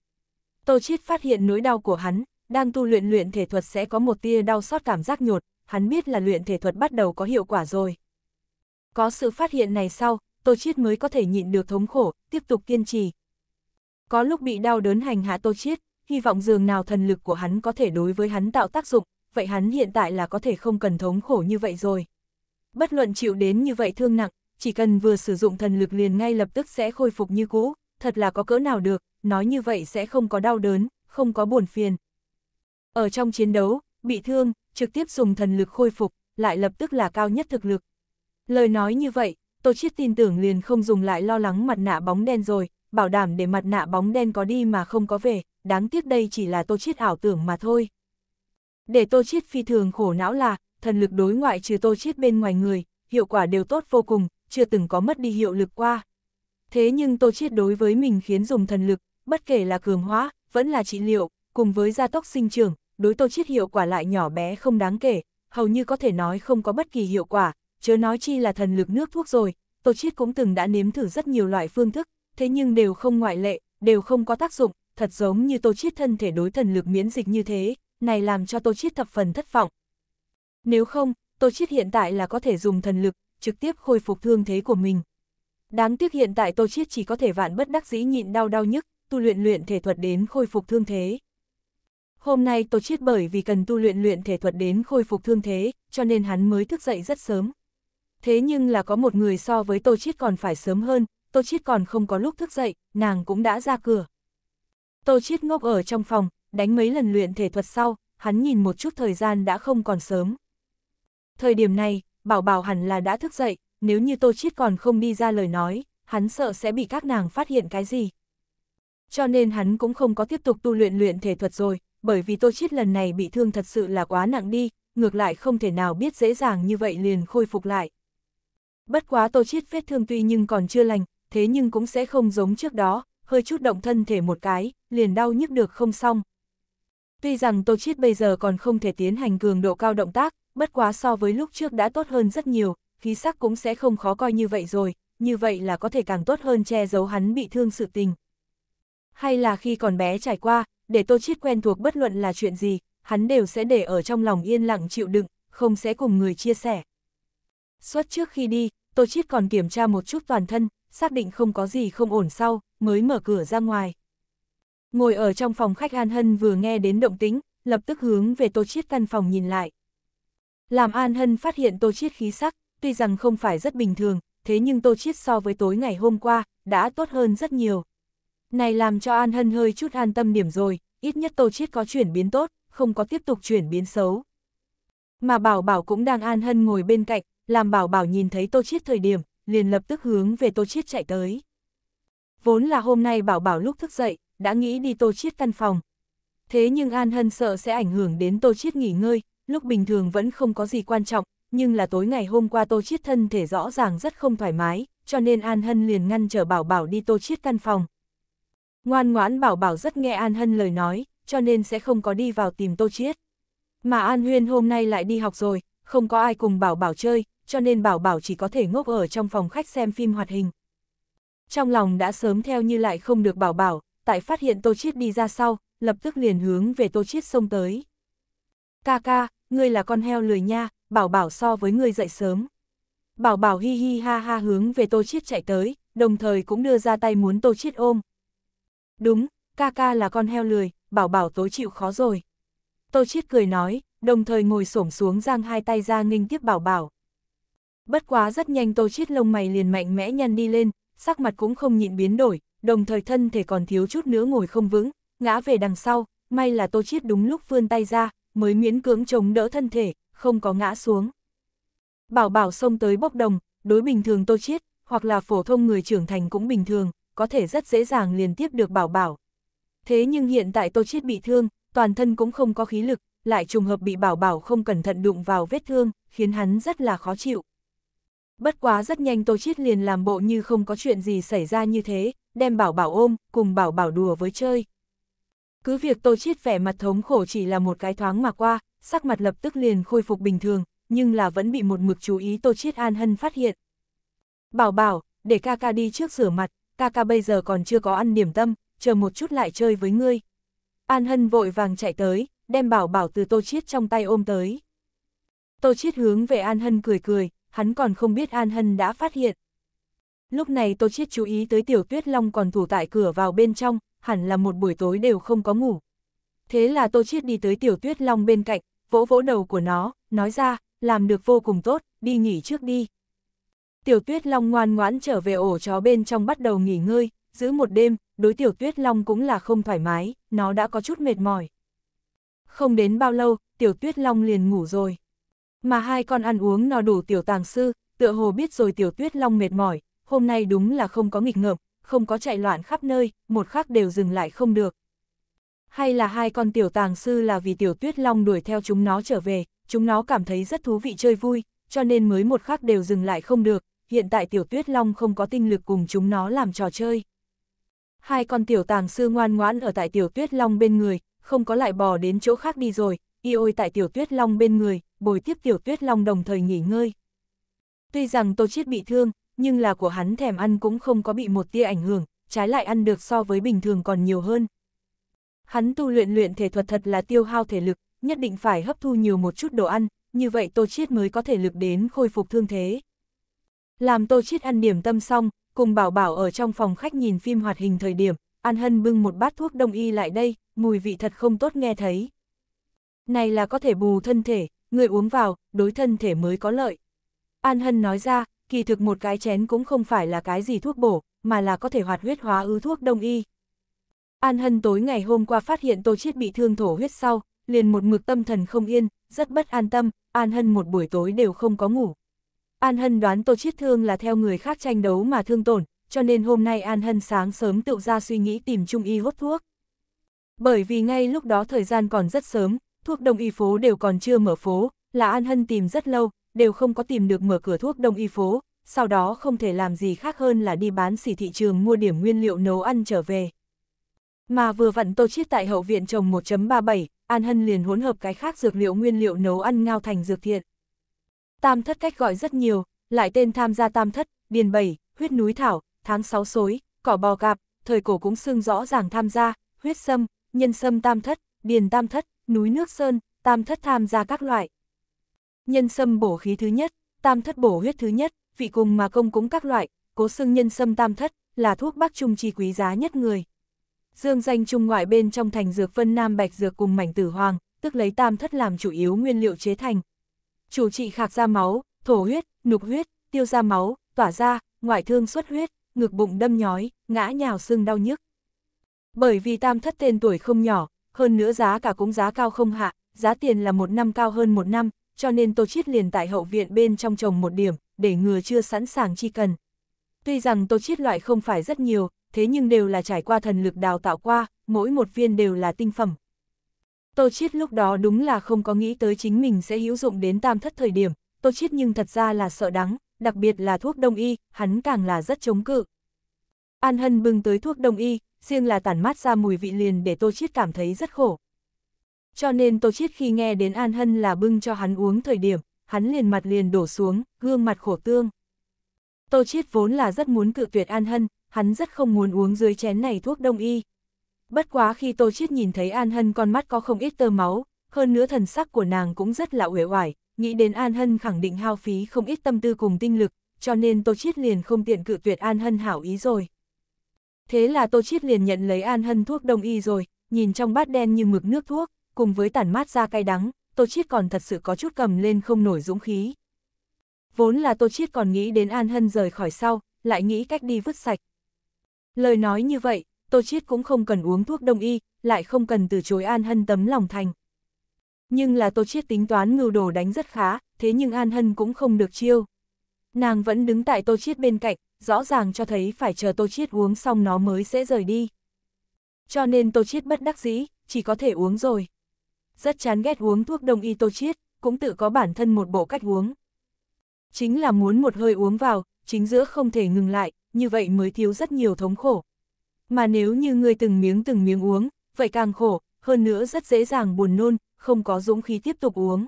Tô Chiết phát hiện nỗi đau của hắn, đang tu luyện luyện thể thuật sẽ có một tia đau xót cảm giác nhột, hắn biết là luyện thể thuật bắt đầu có hiệu quả rồi. Có sự phát hiện này sau, Tô Chiết mới có thể nhịn được thống khổ, tiếp tục kiên trì. Có lúc bị đau đớn hành hạ Tô Chiết, hy vọng dường nào thần lực của hắn có thể đối với hắn tạo tác dụng, vậy hắn hiện tại là có thể không cần thống khổ như vậy rồi. Bất luận chịu đến như vậy thương nặng, chỉ cần vừa sử dụng thần lực liền ngay lập tức sẽ khôi phục như cũ, thật là có cỡ nào được, nói như vậy sẽ không có đau đớn, không có buồn phiền, ở trong chiến đấu, bị thương, trực tiếp dùng thần lực khôi phục, lại lập tức là cao nhất thực lực. Lời nói như vậy, Tô Chiết tin tưởng liền không dùng lại lo lắng mặt nạ bóng đen rồi, bảo đảm để mặt nạ bóng đen có đi mà không có về, đáng tiếc đây chỉ là Tô Chiết ảo tưởng mà thôi. Để Tô Chiết phi thường khổ não là, thần lực đối ngoại trừ Tô Chiết bên ngoài người, hiệu quả đều tốt vô cùng, chưa từng có mất đi hiệu lực qua. Thế nhưng Tô Chiết đối với mình khiến dùng thần lực, bất kể là cường hóa, vẫn là trị liệu, cùng với gia tốc sinh trưởng, đối Tô Chiết hiệu quả lại nhỏ bé không đáng kể, hầu như có thể nói không có bất kỳ hiệu quả, chớ nói chi là thần lực nước thuốc rồi, Tô Chiết cũng từng đã nếm thử rất nhiều loại phương thức, thế nhưng đều không ngoại lệ, đều không có tác dụng, thật giống như Tô Chiết thân thể đối thần lực miễn dịch như thế, này làm cho Tô Chiết thập phần thất vọng. Nếu không, Tô Chiết hiện tại là có thể dùng thần lực, trực tiếp khôi phục thương thế của mình. Đáng tiếc hiện tại Tô Chiết chỉ có thể vạn bất đắc dĩ nhịn đau đau nhức, tu luyện luyện thể thuật đến khôi phục thương thế. Hôm nay Tô Chiết bởi vì cần tu luyện luyện thể thuật đến khôi phục thương thế, cho nên hắn mới thức dậy rất sớm. Thế nhưng là có một người so với Tô Chiết còn phải sớm hơn, Tô Chiết còn không có lúc thức dậy, nàng cũng đã ra cửa. Tô Chiết ngốc ở trong phòng, đánh mấy lần luyện thể thuật sau, hắn nhìn một chút thời gian đã không còn sớm. Thời điểm này, Bảo Bảo hẳn là đã thức dậy, nếu như Tô Chiết còn không đi ra lời nói, hắn sợ sẽ bị các nàng phát hiện cái gì. Cho nên hắn cũng không có tiếp tục tu luyện luyện thể thuật rồi, bởi vì Tô Chiết lần này bị thương thật sự là quá nặng đi, ngược lại không thể nào biết dễ dàng như vậy liền khôi phục lại. Bất quá Tô Chiết vết thương tuy nhưng còn chưa lành, thế nhưng cũng sẽ không giống trước đó, hơi chút động thân thể một cái, liền đau nhức được không xong. Tuy rằng Tô Chiết bây giờ còn không thể tiến hành cường độ cao động tác, bất quá so với lúc trước đã tốt hơn rất nhiều, khí sắc cũng sẽ không khó coi như vậy rồi, như vậy là có thể càng tốt hơn che giấu hắn bị thương sự tình. Hay là khi còn bé trải qua, để Tô Chiết quen thuộc bất luận là chuyện gì, hắn đều sẽ để ở trong lòng yên lặng chịu đựng, không sẽ cùng người chia sẻ. Suốt trước khi đi, Tô Chiết còn kiểm tra một chút toàn thân, xác định không có gì không ổn sau, mới mở cửa ra ngoài. Ngồi ở trong phòng khách An Hân vừa nghe đến động tính, lập tức hướng về Tô Chiết căn phòng nhìn lại. Làm An Hân phát hiện Tô Chiết khí sắc, tuy rằng không phải rất bình thường, thế nhưng Tô Chiết so với tối ngày hôm qua, đã tốt hơn rất nhiều. Này làm cho An Hân hơi chút an tâm điểm rồi, ít nhất Tô Chiết có chuyển biến tốt, không có tiếp tục chuyển biến xấu. Mà Bảo Bảo cũng đang An Hân ngồi bên cạnh, làm Bảo Bảo nhìn thấy Tô Chiết thời điểm, liền lập tức hướng về Tô Chiết chạy tới. Vốn là hôm nay Bảo Bảo lúc thức dậy, đã nghĩ đi Tô Chiết căn phòng. Thế nhưng An Hân sợ sẽ ảnh hưởng đến Tô Chiết nghỉ ngơi, lúc bình thường vẫn không có gì quan trọng, nhưng là tối ngày hôm qua Tô Chiết thân thể rõ ràng rất không thoải mái, cho nên An Hân liền ngăn trở Bảo Bảo đi Tô Chiết căn phòng. Ngoan ngoãn bảo bảo rất nghe An Hân lời nói, cho nên sẽ không có đi vào tìm Tô Chiết. Mà An Huyên hôm nay lại đi học rồi, không có ai cùng bảo bảo chơi, cho nên bảo bảo chỉ có thể ngốc ở trong phòng khách xem phim hoạt hình. Trong lòng đã sớm theo như lại không được bảo bảo, tại phát hiện Tô Chiết đi ra sau, lập tức liền hướng về Tô Chiết xông tới. Ca ca, ngươi là con heo lười nha, bảo bảo so với ngươi dậy sớm. Bảo bảo hi hi ha ha hướng về Tô Chiết chạy tới, đồng thời cũng đưa ra tay muốn Tô Chiết ôm, Đúng, ca ca là con heo lười, bảo bảo tối chịu khó rồi. Tô Chiết cười nói, đồng thời ngồi xổm xuống giang hai tay ra nghinh tiếp bảo bảo. Bất quá rất nhanh Tô Chiết lông mày liền mạnh mẽ nhăn đi lên, sắc mặt cũng không nhịn biến đổi, đồng thời thân thể còn thiếu chút nữa ngồi không vững, ngã về đằng sau, may là Tô Chiết đúng lúc vươn tay ra, mới miễn cưỡng chống đỡ thân thể, không có ngã xuống. Bảo bảo xông tới bốc đồng, đối bình thường Tô Chiết, hoặc là phổ thông người trưởng thành cũng bình thường, có thể rất dễ dàng liên tiếp được bảo bảo. Thế nhưng hiện tại Tô Chiết bị thương, toàn thân cũng không có khí lực, lại trùng hợp bị bảo bảo không cẩn thận đụng vào vết thương, khiến hắn rất là khó chịu. Bất quá rất nhanh Tô Chiết liền làm bộ như không có chuyện gì xảy ra như thế, đem bảo bảo ôm, cùng bảo bảo đùa với chơi. Cứ việc Tô Chiết vẻ mặt thống khổ chỉ là một cái thoáng mà qua, sắc mặt lập tức liền khôi phục bình thường, nhưng là vẫn bị một mực chú ý Tô Chiết An Hân phát hiện. Bảo bảo, để ca ca đi trước rửa mặt, ca ca bây giờ còn chưa có ăn điểm tâm, chờ một chút lại chơi với ngươi. An Hân vội vàng chạy tới, đem bảo bảo từ Tô Chiết trong tay ôm tới. Tô Chiết hướng về An Hân cười cười, hắn còn không biết An Hân đã phát hiện. Lúc này Tô Chiết chú ý tới Tiểu Tuyết Long còn thủ tại cửa vào bên trong, hẳn là một buổi tối đều không có ngủ. Thế là Tô Chiết đi tới Tiểu Tuyết Long bên cạnh, vỗ vỗ đầu của nó, nói ra, làm được vô cùng tốt, đi nghỉ trước đi. Tiểu Tuyết Long ngoan ngoãn trở về ổ chó bên trong bắt đầu nghỉ ngơi, giữ một đêm, đối Tiểu Tuyết Long cũng là không thoải mái, nó đã có chút mệt mỏi. Không đến bao lâu, Tiểu Tuyết Long liền ngủ rồi. Mà hai con ăn uống no đủ Tiểu Tàng Sư, tựa hồ biết rồi Tiểu Tuyết Long mệt mỏi, hôm nay đúng là không có nghịch ngợm, không có chạy loạn khắp nơi, một khắc đều dừng lại không được. Hay là hai con Tiểu Tàng Sư là vì Tiểu Tuyết Long đuổi theo chúng nó trở về, chúng nó cảm thấy rất thú vị chơi vui, cho nên mới một khắc đều dừng lại không được, hiện tại tiểu tuyết long không có tinh lực cùng chúng nó làm trò chơi. Hai con tiểu tàng sư ngoan ngoãn ở tại tiểu tuyết long bên người, không có lại bò đến chỗ khác đi rồi, y ôi tại tiểu tuyết long bên người, bồi tiếp tiểu tuyết long đồng thời nghỉ ngơi. Tuy rằng Tô Chiết bị thương, nhưng là của hắn thèm ăn cũng không có bị một tia ảnh hưởng, trái lại ăn được so với bình thường còn nhiều hơn. Hắn tu luyện luyện thể thuật thật là tiêu hao thể lực, nhất định phải hấp thu nhiều một chút đồ ăn, như vậy Tô Chiết mới có thể lực đến khôi phục thương thế. Làm Tô Chiết ăn điểm tâm xong, cùng Bảo Bảo ở trong phòng khách nhìn phim hoạt hình thời điểm, An Hân bưng một bát thuốc đông y lại đây, mùi vị thật không tốt nghe thấy. Này là có thể bù thân thể, người uống vào, đối thân thể mới có lợi. An Hân nói ra, kỳ thực một cái chén cũng không phải là cái gì thuốc bổ, mà là có thể hoạt huyết hóa ứ thuốc đông y. An Hân tối ngày hôm qua phát hiện Tô Chiết bị thương thổ huyết sau, liền một mực tâm thần không yên, rất bất an tâm, An Hân một buổi tối đều không có ngủ, An Hân đoán Tô Chiết Thương là theo người khác tranh đấu mà thương tổn, cho nên hôm nay An Hân sáng sớm tự ra suy nghĩ tìm trung y hốt thuốc. Bởi vì ngay lúc đó thời gian còn rất sớm, thuốc đông y phố đều còn chưa mở phố, là An Hân tìm rất lâu, đều không có tìm được mở cửa thuốc đông y phố, sau đó không thể làm gì khác hơn là đi bán xỉ thị trường mua điểm nguyên liệu nấu ăn trở về. Mà vừa vặn Tô Chiết tại hậu viện trồng 1.37, An Hân liền hỗn hợp cái khác dược liệu nguyên liệu nấu ăn ngao thành dược thiện. Tam thất cách gọi rất nhiều, lại tên tham gia tam thất, điền bảy, huyết núi thảo, tháng sáu xối, cỏ bò cạp, thời cổ cũng xương rõ ràng tham gia, huyết sâm, nhân sâm tam thất, điền tam thất, núi nước sơn, tam thất tham gia các loại. Nhân sâm bổ khí thứ nhất, tam thất bổ huyết thứ nhất, vị cùng mà công cũng các loại, cố xương nhân sâm tam thất, là thuốc bắc trung chi quý giá nhất người. Dương danh trung ngoại bên trong thành dược phân nam bạch dược cùng mảnh tử hoàng, tức lấy tam thất làm chủ yếu nguyên liệu chế thành, chủ trị khạc ra máu, thổ huyết, nục huyết, tiêu ra máu, tỏa ra, ngoại thương xuất huyết, ngực bụng đâm nhói, ngã nhào xương đau nhức. Bởi vì tam thất tên tuổi không nhỏ, hơn nữa giá cả cũng giá cao không hạ, giá tiền là một năm cao hơn một năm, cho nên Tô Chiết liền tại hậu viện bên trong trồng một điểm, để ngừa chưa sẵn sàng chi cần. Tuy rằng Tô Chiết loại không phải rất nhiều, thế nhưng đều là trải qua thần lực đào tạo qua, mỗi một viên đều là tinh phẩm, Tô Chiết lúc đó đúng là không có nghĩ tới chính mình sẽ hữu dụng đến tam thất thời điểm, Tô Chiết nhưng thật ra là sợ đắng, đặc biệt là thuốc đông y, hắn càng là rất chống cự. An Hân bưng tới thuốc đông y, riêng là tản mát ra mùi vị liền để Tô Chiết cảm thấy rất khổ. Cho nên Tô Chiết khi nghe đến An Hân là bưng cho hắn uống thời điểm, hắn liền mặt liền đổ xuống, gương mặt khổ tương. Tô Chiết vốn là rất muốn cự tuyệt An Hân, hắn rất không muốn uống dưới chén này thuốc đông y. Bất quá khi Tô Chiết nhìn thấy An Hân con mắt có không ít tơ máu, hơn nữa thần sắc của nàng cũng rất là uể oải, nghĩ đến An Hân khẳng định hao phí không ít tâm tư cùng tinh lực, cho nên Tô Chiết liền không tiện cự tuyệt An Hân hảo ý rồi. Thế là Tô Chiết liền nhận lấy An Hân thuốc đông y rồi, nhìn trong bát đen như mực nước thuốc, cùng với tản mát ra cay đắng, Tô Chiết còn thật sự có chút cầm lên không nổi dũng khí. Vốn là Tô Chiết còn nghĩ đến An Hân rời khỏi sau, lại nghĩ cách đi vứt sạch. Lời nói như vậy, Tô Chiết cũng không cần uống thuốc đông y, lại không cần từ chối An Hân tấm lòng thành. Nhưng là Tô Chiết tính toán ngưu đồ đánh rất khá, thế nhưng An Hân cũng không được chiêu. Nàng vẫn đứng tại Tô Chiết bên cạnh, rõ ràng cho thấy phải chờ Tô Chiết uống xong nó mới sẽ rời đi. Cho nên Tô Chiết bất đắc dĩ, chỉ có thể uống rồi. Rất chán ghét uống thuốc đông y Tô Chiết, cũng tự có bản thân một bộ cách uống. Chính là muốn một hơi uống vào, chính giữa không thể ngừng lại, như vậy mới thiếu rất nhiều thống khổ, mà nếu như ngươi từng miếng từng miếng uống, vậy càng khổ, hơn nữa rất dễ dàng buồn nôn, không có dũng khí tiếp tục uống.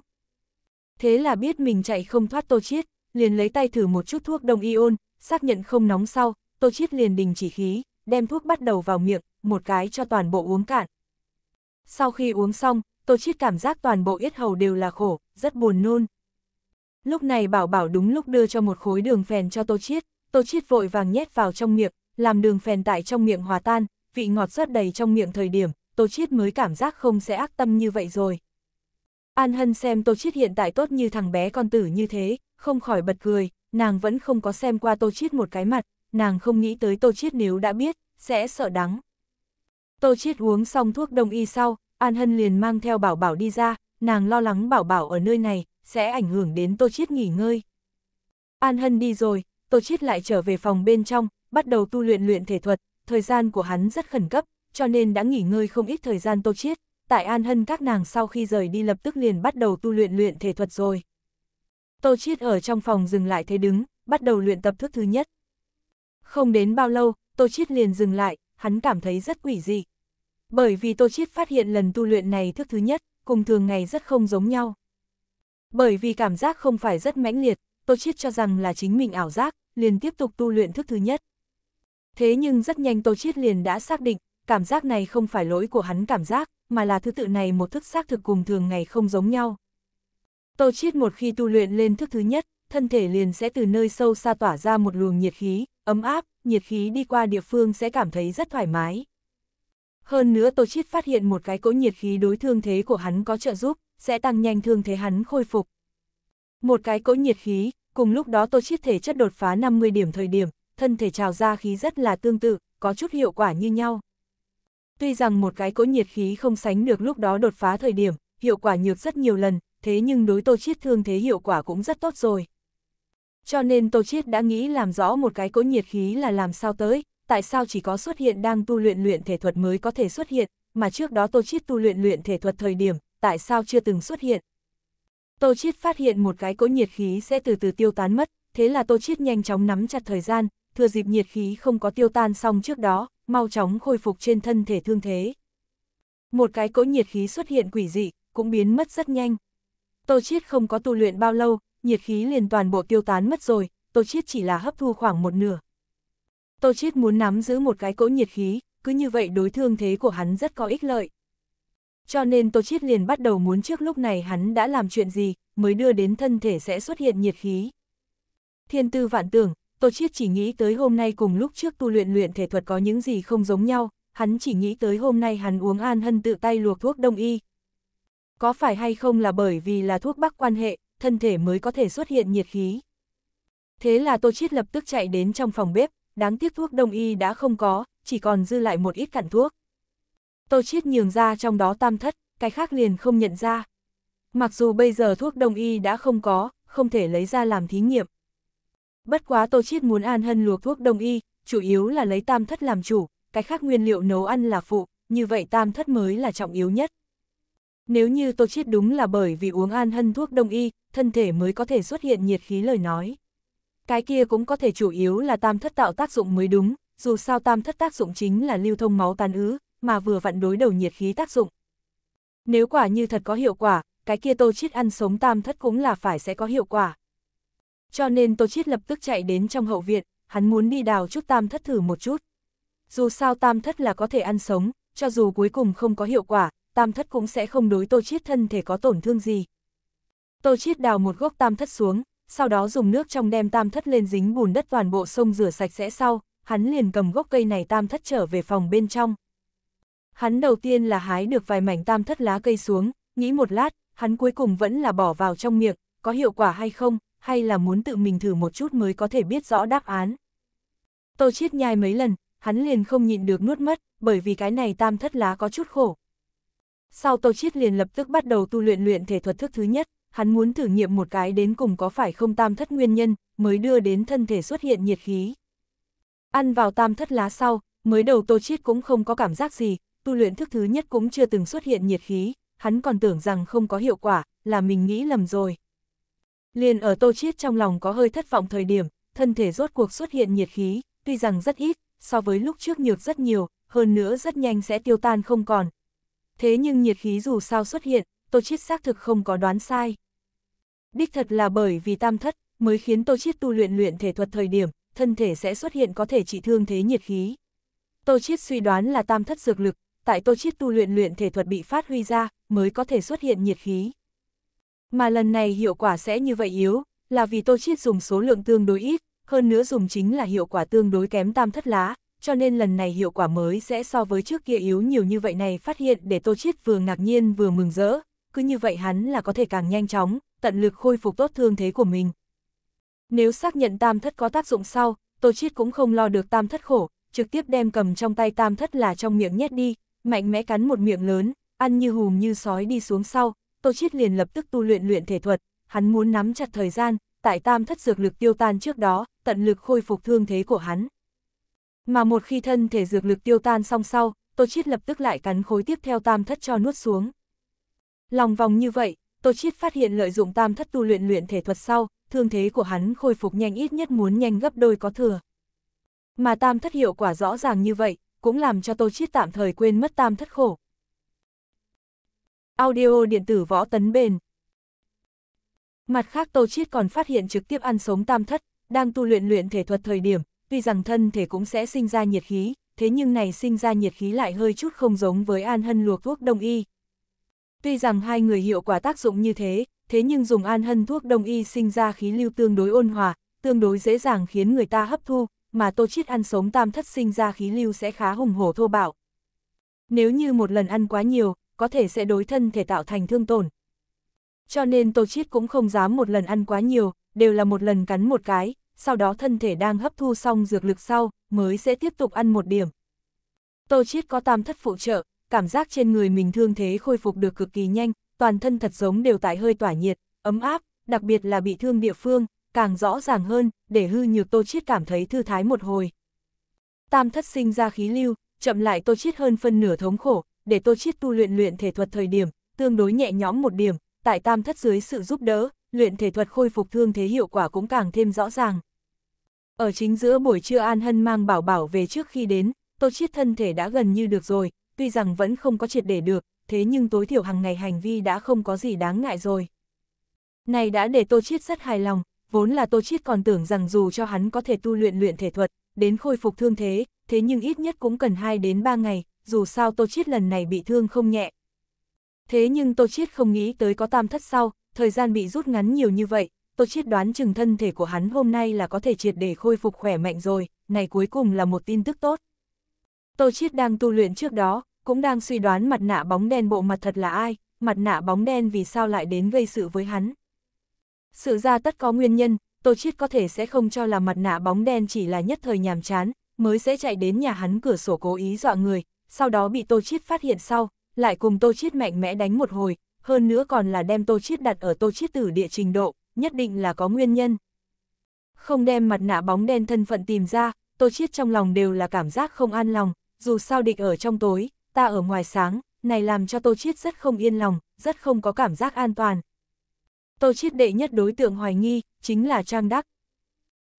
Thế là biết mình chạy không thoát Tô Chiết, liền lấy tay thử một chút thuốc đông ion, xác nhận không nóng sau, Tô Chiết liền đình chỉ khí, đem thuốc bắt đầu vào miệng, một cái cho toàn bộ uống cạn. Sau khi uống xong, Tô Chiết cảm giác toàn bộ yết hầu đều là khổ, rất buồn nôn. Lúc này Bảo Bảo đúng lúc đưa cho một khối đường phèn cho Tô Chiết, Tô Chiết vội vàng nhét vào trong miệng, làm đường phèn tại trong miệng hòa tan, vị ngọt rất đầy trong miệng thời điểm, Tô Chiết mới cảm giác không sẽ ác tâm như vậy rồi. An Hân xem Tô Chiết hiện tại tốt như thằng bé con tử như thế, không khỏi bật cười, nàng vẫn không có xem qua Tô Chiết một cái mặt, nàng không nghĩ tới Tô Chiết nếu đã biết, sẽ sợ đắng. Tô Chiết uống xong thuốc đông y sau, An Hân liền mang theo Bảo Bảo đi ra, nàng lo lắng Bảo Bảo ở nơi này, sẽ ảnh hưởng đến Tô Chiết nghỉ ngơi. An Hân đi rồi, Tô Chiết lại trở về phòng bên trong, bắt đầu tu luyện luyện thể thuật, thời gian của hắn rất khẩn cấp, cho nên đã nghỉ ngơi không ít thời gian tô chiết, tại An Hân các nàng sau khi rời đi lập tức liền bắt đầu tu luyện luyện thể thuật rồi. Tô Chiết ở trong phòng dừng lại thế đứng, bắt đầu luyện tập thức thứ nhất. Không đến bao lâu, Tô Chiết liền dừng lại, hắn cảm thấy rất quỷ dị. Bởi vì Tô Chiết phát hiện lần tu luyện này thức thứ nhất, cùng thường ngày rất không giống nhau. Bởi vì cảm giác không phải rất mãnh liệt, Tô Chiết cho rằng là chính mình ảo giác, liền tiếp tục tu luyện thức thứ nhất. Thế nhưng rất nhanh Tô Chiết liền đã xác định, cảm giác này không phải lỗi của hắn cảm giác, mà là thứ tự này một thức xác thực cùng thường ngày không giống nhau. Tô Chiết một khi tu luyện lên thức thứ nhất, thân thể liền sẽ từ nơi sâu xa tỏa ra một luồng nhiệt khí, ấm áp, nhiệt khí đi qua địa phương sẽ cảm thấy rất thoải mái. Hơn nữa Tô Chiết phát hiện một cái cỗ nhiệt khí đối thương thế của hắn có trợ giúp, sẽ tăng nhanh thương thế hắn khôi phục. Một cái cỗ nhiệt khí, cùng lúc đó Tô Chiết thể chất đột phá 50 điểm thời điểm, thân thể trào ra khí rất là tương tự, có chút hiệu quả như nhau. Tuy rằng một cái cỗ nhiệt khí không sánh được lúc đó đột phá thời điểm, hiệu quả nhược rất nhiều lần, thế nhưng đối tô chiết thương thế hiệu quả cũng rất tốt rồi. Cho nên tô chiết đã nghĩ làm rõ một cái cỗ nhiệt khí là làm sao tới, tại sao chỉ có xuất hiện đang tu luyện luyện thể thuật mới có thể xuất hiện, mà trước đó tô chiết tu luyện luyện thể thuật thời điểm, tại sao chưa từng xuất hiện. Tô chiết phát hiện một cái cỗ nhiệt khí sẽ từ từ tiêu tán mất, thế là tô chiết nhanh chóng nắm chặt thời gian, thừa dịp nhiệt khí không có tiêu tan xong trước đó, mau chóng khôi phục trên thân thể thương thế. Một cái cỗ nhiệt khí xuất hiện quỷ dị, cũng biến mất rất nhanh. Tô Chiết không có tu luyện bao lâu, nhiệt khí liền toàn bộ tiêu tán mất rồi, Tô Chiết chỉ là hấp thu khoảng một nửa. Tô Chiết muốn nắm giữ một cái cỗ nhiệt khí, cứ như vậy đối thương thế của hắn rất có ích lợi. Cho nên Tô Chiết liền bắt đầu muốn trước lúc này hắn đã làm chuyện gì, mới đưa đến thân thể sẽ xuất hiện nhiệt khí. Thiên tư vạn tưởng, Tô Chiết chỉ nghĩ tới hôm nay cùng lúc trước tu luyện luyện thể thuật có những gì không giống nhau, hắn chỉ nghĩ tới hôm nay hắn uống an hân tự tay luộc thuốc đông y. Có phải hay không là bởi vì là thuốc bắc quan hệ, thân thể mới có thể xuất hiện nhiệt khí. Thế là Tô Chiết lập tức chạy đến trong phòng bếp, đáng tiếc thuốc đông y đã không có, chỉ còn dư lại một ít cặn thuốc. Tô Chiết nhường ra trong đó tam thất, cái khác liền không nhận ra. Mặc dù bây giờ thuốc đông y đã không có, không thể lấy ra làm thí nghiệm, Bất quá Tô Chiết muốn An Hân luộc thuốc đông y, chủ yếu là lấy tam thất làm chủ, cái khác nguyên liệu nấu ăn là phụ, như vậy tam thất mới là trọng yếu nhất. Nếu như Tô Chiết đúng là bởi vì uống An Hân thuốc đông y, thân thể mới có thể xuất hiện nhiệt khí lời nói. Cái kia cũng có thể chủ yếu là tam thất tạo tác dụng mới đúng, dù sao tam thất tác dụng chính là lưu thông máu tàn ứ, mà vừa vặn đối đầu nhiệt khí tác dụng. Nếu quả như thật có hiệu quả, cái kia Tô Chiết ăn sống tam thất cũng là phải sẽ có hiệu quả. Cho nên Tô Chiết lập tức chạy đến trong hậu viện, hắn muốn đi đào chút tam thất thử một chút. Dù sao tam thất là có thể ăn sống, cho dù cuối cùng không có hiệu quả, tam thất cũng sẽ không đối Tô Chiết thân thể có tổn thương gì. Tô Chiết đào một gốc tam thất xuống, sau đó dùng nước trong đem tam thất lên dính bùn đất toàn bộ sông rửa sạch sẽ sau, hắn liền cầm gốc cây này tam thất trở về phòng bên trong. Hắn đầu tiên là hái được vài mảnh tam thất lá cây xuống, nghĩ một lát, hắn cuối cùng vẫn là bỏ vào trong miệng, có hiệu quả hay không, hay là muốn tự mình thử một chút mới có thể biết rõ đáp án. Tô Chiết nhai mấy lần, hắn liền không nhịn được nuốt mất, bởi vì cái này tam thất lá có chút khổ. Sau Tô Chiết liền lập tức bắt đầu tu luyện luyện thể thuật thức thứ nhất, hắn muốn thử nghiệm một cái đến cùng có phải không tam thất nguyên nhân, mới đưa đến thân thể xuất hiện nhiệt khí. Ăn vào tam thất lá sau, mới đầu Tô Chiết cũng không có cảm giác gì, tu luyện thức thứ nhất cũng chưa từng xuất hiện nhiệt khí, hắn còn tưởng rằng không có hiệu quả, là mình nghĩ lầm rồi. Liền ở Tô Chiết trong lòng có hơi thất vọng thời điểm, thân thể rốt cuộc xuất hiện nhiệt khí, tuy rằng rất ít, so với lúc trước nhược rất nhiều, hơn nữa rất nhanh sẽ tiêu tan không còn. Thế nhưng nhiệt khí dù sao xuất hiện, Tô Chiết xác thực không có đoán sai. Đích thật là bởi vì tam thất, mới khiến Tô Chiết tu luyện luyện thể thuật thời điểm, thân thể sẽ xuất hiện có thể trị thương thế nhiệt khí. Tô Chiết suy đoán là tam thất dược lực, tại Tô Chiết tu luyện luyện thể thuật bị phát huy ra, mới có thể xuất hiện nhiệt khí. Mà lần này hiệu quả sẽ như vậy yếu, là vì Tô Chiết dùng số lượng tương đối ít, hơn nữa dùng chính là hiệu quả tương đối kém tam thất lá, cho nên lần này hiệu quả mới sẽ so với trước kia yếu nhiều như vậy này phát hiện để Tô Chiết vừa ngạc nhiên vừa mừng rỡ, cứ như vậy hắn là có thể càng nhanh chóng, tận lực khôi phục tốt thương thế của mình. Nếu xác nhận tam thất có tác dụng sau, Tô Chiết cũng không lo được tam thất khổ, trực tiếp đem cầm trong tay tam thất là trong miệng nhét đi, mạnh mẽ cắn một miệng lớn, ăn như hùm như sói đi xuống sau, Tô Chiết liền lập tức tu luyện luyện thể thuật, hắn muốn nắm chặt thời gian, tại tam thất dược lực tiêu tan trước đó, tận lực khôi phục thương thế của hắn. Mà một khi thân thể dược lực tiêu tan xong sau, Tô Chiết lập tức lại cắn khối tiếp theo tam thất cho nuốt xuống. Lòng vòng như vậy, Tô Chiết phát hiện lợi dụng tam thất tu luyện luyện thể thuật sau, thương thế của hắn khôi phục nhanh ít nhất muốn nhanh gấp đôi có thừa. Mà tam thất hiệu quả rõ ràng như vậy, cũng làm cho Tô Chiết tạm thời quên mất tam thất khổ, Audio điện tử võ tấn bền. Mặt khác Tô Chiết còn phát hiện trực tiếp ăn sống tam thất, đang tu luyện luyện thể thuật thời điểm, tuy rằng thân thể cũng sẽ sinh ra nhiệt khí, thế nhưng này sinh ra nhiệt khí lại hơi chút không giống với an hân luộc thuốc đông y. Tuy rằng hai người hiệu quả tác dụng như thế, thế nhưng dùng an hân thuốc đông y sinh ra khí lưu tương đối ôn hòa, tương đối dễ dàng khiến người ta hấp thu, mà tô chiết ăn sống tam thất sinh ra khí lưu sẽ khá hùng hổ thô bạo. Nếu như một lần ăn quá nhiều, có thể sẽ đối thân thể tạo thành thương tổn. Cho nên Tô Chiết cũng không dám một lần ăn quá nhiều, đều là một lần cắn một cái, sau đó thân thể đang hấp thu xong dược lực sau, mới sẽ tiếp tục ăn một điểm. Tô Chiết có tam thất phụ trợ, cảm giác trên người mình thương thế khôi phục được cực kỳ nhanh, toàn thân thật giống đều tại hơi tỏa nhiệt, ấm áp, đặc biệt là bị thương địa phương, càng rõ ràng hơn, để hư nhược Tô Chiết cảm thấy thư thái một hồi. Tam thất sinh ra khí lưu, chậm lại Tô Chiết hơn phân nửa thống khổ, để Tô Chiết tu luyện luyện thể thuật thời điểm, tương đối nhẹ nhõm một điểm, tại tam thất dưới sự giúp đỡ, luyện thể thuật khôi phục thương thế hiệu quả cũng càng thêm rõ ràng. Ở chính giữa buổi trưa An Hân mang bảo bảo về trước khi đến, Tô Chiết thân thể đã gần như được rồi, tuy rằng vẫn không có triệt để được, thế nhưng tối thiểu hàng ngày hành vi đã không có gì đáng ngại rồi. Này đã để Tô Chiết rất hài lòng, vốn là Tô Chiết còn tưởng rằng dù cho hắn có thể tu luyện luyện thể thuật, đến khôi phục thương thế, thế nhưng ít nhất cũng cần 2 đến 3 ngày, dù sao Tô Chiết lần này bị thương không nhẹ. Thế nhưng Tô Chiết không nghĩ tới có tam thất sau, thời gian bị rút ngắn nhiều như vậy, Tô Chiết đoán chừng thân thể của hắn hôm nay là có thể triệt để khôi phục khỏe mạnh rồi, này cuối cùng là một tin tức tốt. Tô Chiết đang tu luyện trước đó, cũng đang suy đoán mặt nạ bóng đen bộ mặt thật là ai, mặt nạ bóng đen vì sao lại đến gây sự với hắn. Sự ra tất có nguyên nhân, Tô Chiết có thể sẽ không cho là mặt nạ bóng đen chỉ là nhất thời nhàm chán, mới sẽ chạy đến nhà hắn cửa sổ cố ý dọa người, sau đó bị Tô Chiết phát hiện sau, lại cùng Tô Chiết mạnh mẽ đánh một hồi, hơn nữa còn là đem Tô Chiết đặt ở Tô Chiết tử địa trình độ, nhất định là có nguyên nhân. Không đem mặt nạ bóng đen thân phận tìm ra, Tô Chiết trong lòng đều là cảm giác không an lòng, dù sao địch ở trong tối, ta ở ngoài sáng, này làm cho Tô Chiết rất không yên lòng, rất không có cảm giác an toàn. Tô Chiết đệ nhất đối tượng hoài nghi, chính là Trang Đắc.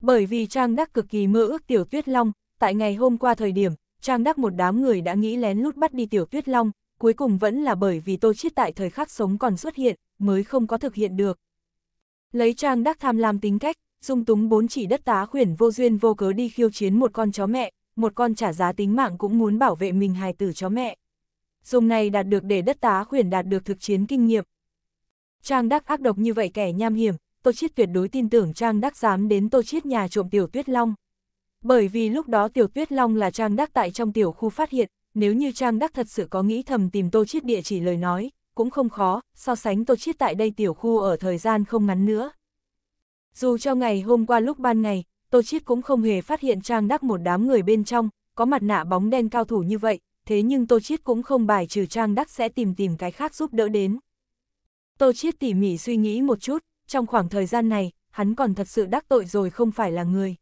Bởi vì Trang Đắc cực kỳ mơ ước Tiểu Tuyết Long, tại ngày hôm qua thời điểm, Trang đắc một đám người đã nghĩ lén lút bắt đi Tiểu Tuyết Long, cuối cùng vẫn là bởi vì Tô Chiết tại thời khắc sống còn xuất hiện, mới không có thực hiện được. Lấy Trang đắc tham lam tính cách, dung túng bốn chỉ đất tá khuyển vô duyên vô cớ đi khiêu chiến một con chó mẹ, một con trả giá tính mạng cũng muốn bảo vệ mình hài tử chó mẹ. Dùng này đạt được để đất tá khuyển đạt được thực chiến kinh nghiệm. Trang đắc ác độc như vậy kẻ nham hiểm, Tô Chiết tuyệt đối tin tưởng Trang đắc dám đến Tô Chiết nhà trộm tiểu tuyết long. Bởi vì lúc đó Tiểu Tuyết Long là Trang Đắc tại trong tiểu khu phát hiện, nếu như Trang Đắc thật sự có nghĩ thầm tìm Tô Chiết địa chỉ lời nói, cũng không khó, so sánh Tô Chiết tại đây tiểu khu ở thời gian không ngắn nữa. Dù cho ngày hôm qua lúc ban ngày, Tô Chiết cũng không hề phát hiện Trang Đắc một đám người bên trong, có mặt nạ bóng đen cao thủ như vậy, thế nhưng Tô Chiết cũng không bài trừ Trang Đắc sẽ tìm tìm cái khác giúp đỡ đến. Tô Chiết tỉ mỉ suy nghĩ một chút, trong khoảng thời gian này, hắn còn thật sự đắc tội rồi không phải là người.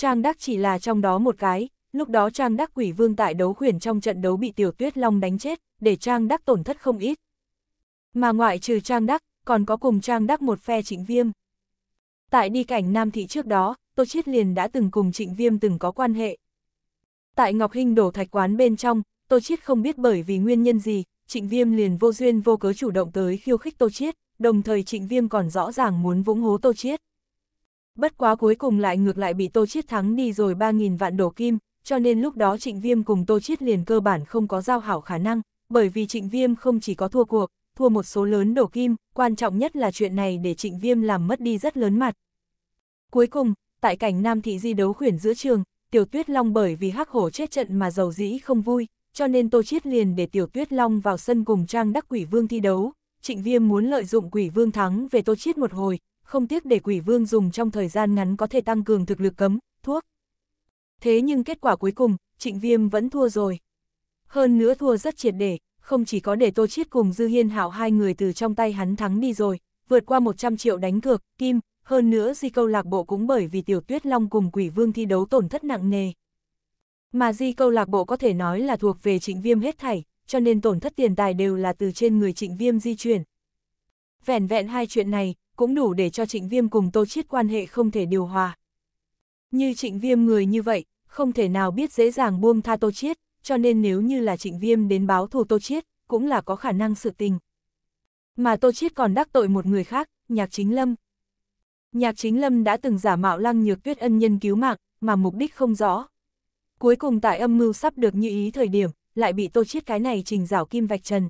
Trang Đắc chỉ là trong đó một cái, lúc đó Trang Đắc quỷ vương tại đấu khuyển trong trận đấu bị Tiểu Tuyết Long đánh chết, để Trang Đắc tổn thất không ít. Mà ngoại trừ Trang Đắc, còn có cùng Trang Đắc một phe trịnh viêm. Tại đi cảnh Nam Thị trước đó, Tô Chiết liền đã từng cùng trịnh viêm từng có quan hệ. Tại Ngọc Hinh đổ thạch quán bên trong, Tô Chiết không biết bởi vì nguyên nhân gì, trịnh viêm liền vô duyên vô cớ chủ động tới khiêu khích Tô Chiết, đồng thời trịnh viêm còn rõ ràng muốn vũng hố Tô Chiết bất quá cuối cùng lại ngược lại bị Tô Chiết thắng đi rồi 3.000 vạn đổ kim, cho nên lúc đó Trịnh Viêm cùng Tô Chiết liền cơ bản không có giao hảo khả năng, bởi vì Trịnh Viêm không chỉ có thua cuộc, thua một số lớn đổ kim, quan trọng nhất là chuyện này để Trịnh Viêm làm mất đi rất lớn mặt. Cuối cùng, tại cảnh Nam Thị Di đấu khuyển giữa trường, Tiểu Tuyết Long bởi vì hắc hổ chết trận mà giàu dĩ không vui, cho nên Tô Chiết liền để Tiểu Tuyết Long vào sân cùng Trang Đắc Quỷ Vương thi đấu. Trịnh Viêm muốn lợi dụng Quỷ Vương thắng về Tô Chiết một hồi, không tiếc để quỷ vương dùng trong thời gian ngắn có thể tăng cường thực lực cấm, thuốc. Thế nhưng kết quả cuối cùng, trịnh viêm vẫn thua rồi. Hơn nữa thua rất triệt để, không chỉ có để Tô Chiết cùng Dư Hiên Hảo hai người từ trong tay hắn thắng đi rồi, vượt qua 100 triệu đánh cược, kim, hơn nữa di câu lạc bộ cũng bởi vì Tiểu Tuyết Long cùng Quỷ Vương thi đấu tổn thất nặng nề. Mà di câu lạc bộ có thể nói là thuộc về trịnh viêm hết thảy, cho nên tổn thất tiền tài đều là từ trên người trịnh viêm di chuyển. Vẻn vẹn hai chuyện này, cũng đủ để cho trịnh viêm cùng tô chiết quan hệ không thể điều hòa. Như trịnh viêm người như vậy, không thể nào biết dễ dàng buông tha tô chiết, cho nên nếu như là trịnh viêm đến báo thù tô chiết, cũng là có khả năng sự tình. Mà tô chiết còn đắc tội một người khác, nhạc chính lâm. Nhạc chính lâm đã từng giả mạo lăng nhược tuyết ân nhân cứu mạng, mà mục đích không rõ. Cuối cùng tại âm mưu sắp được như ý thời điểm, lại bị tô chiết cái này trình rảo kim vạch trần.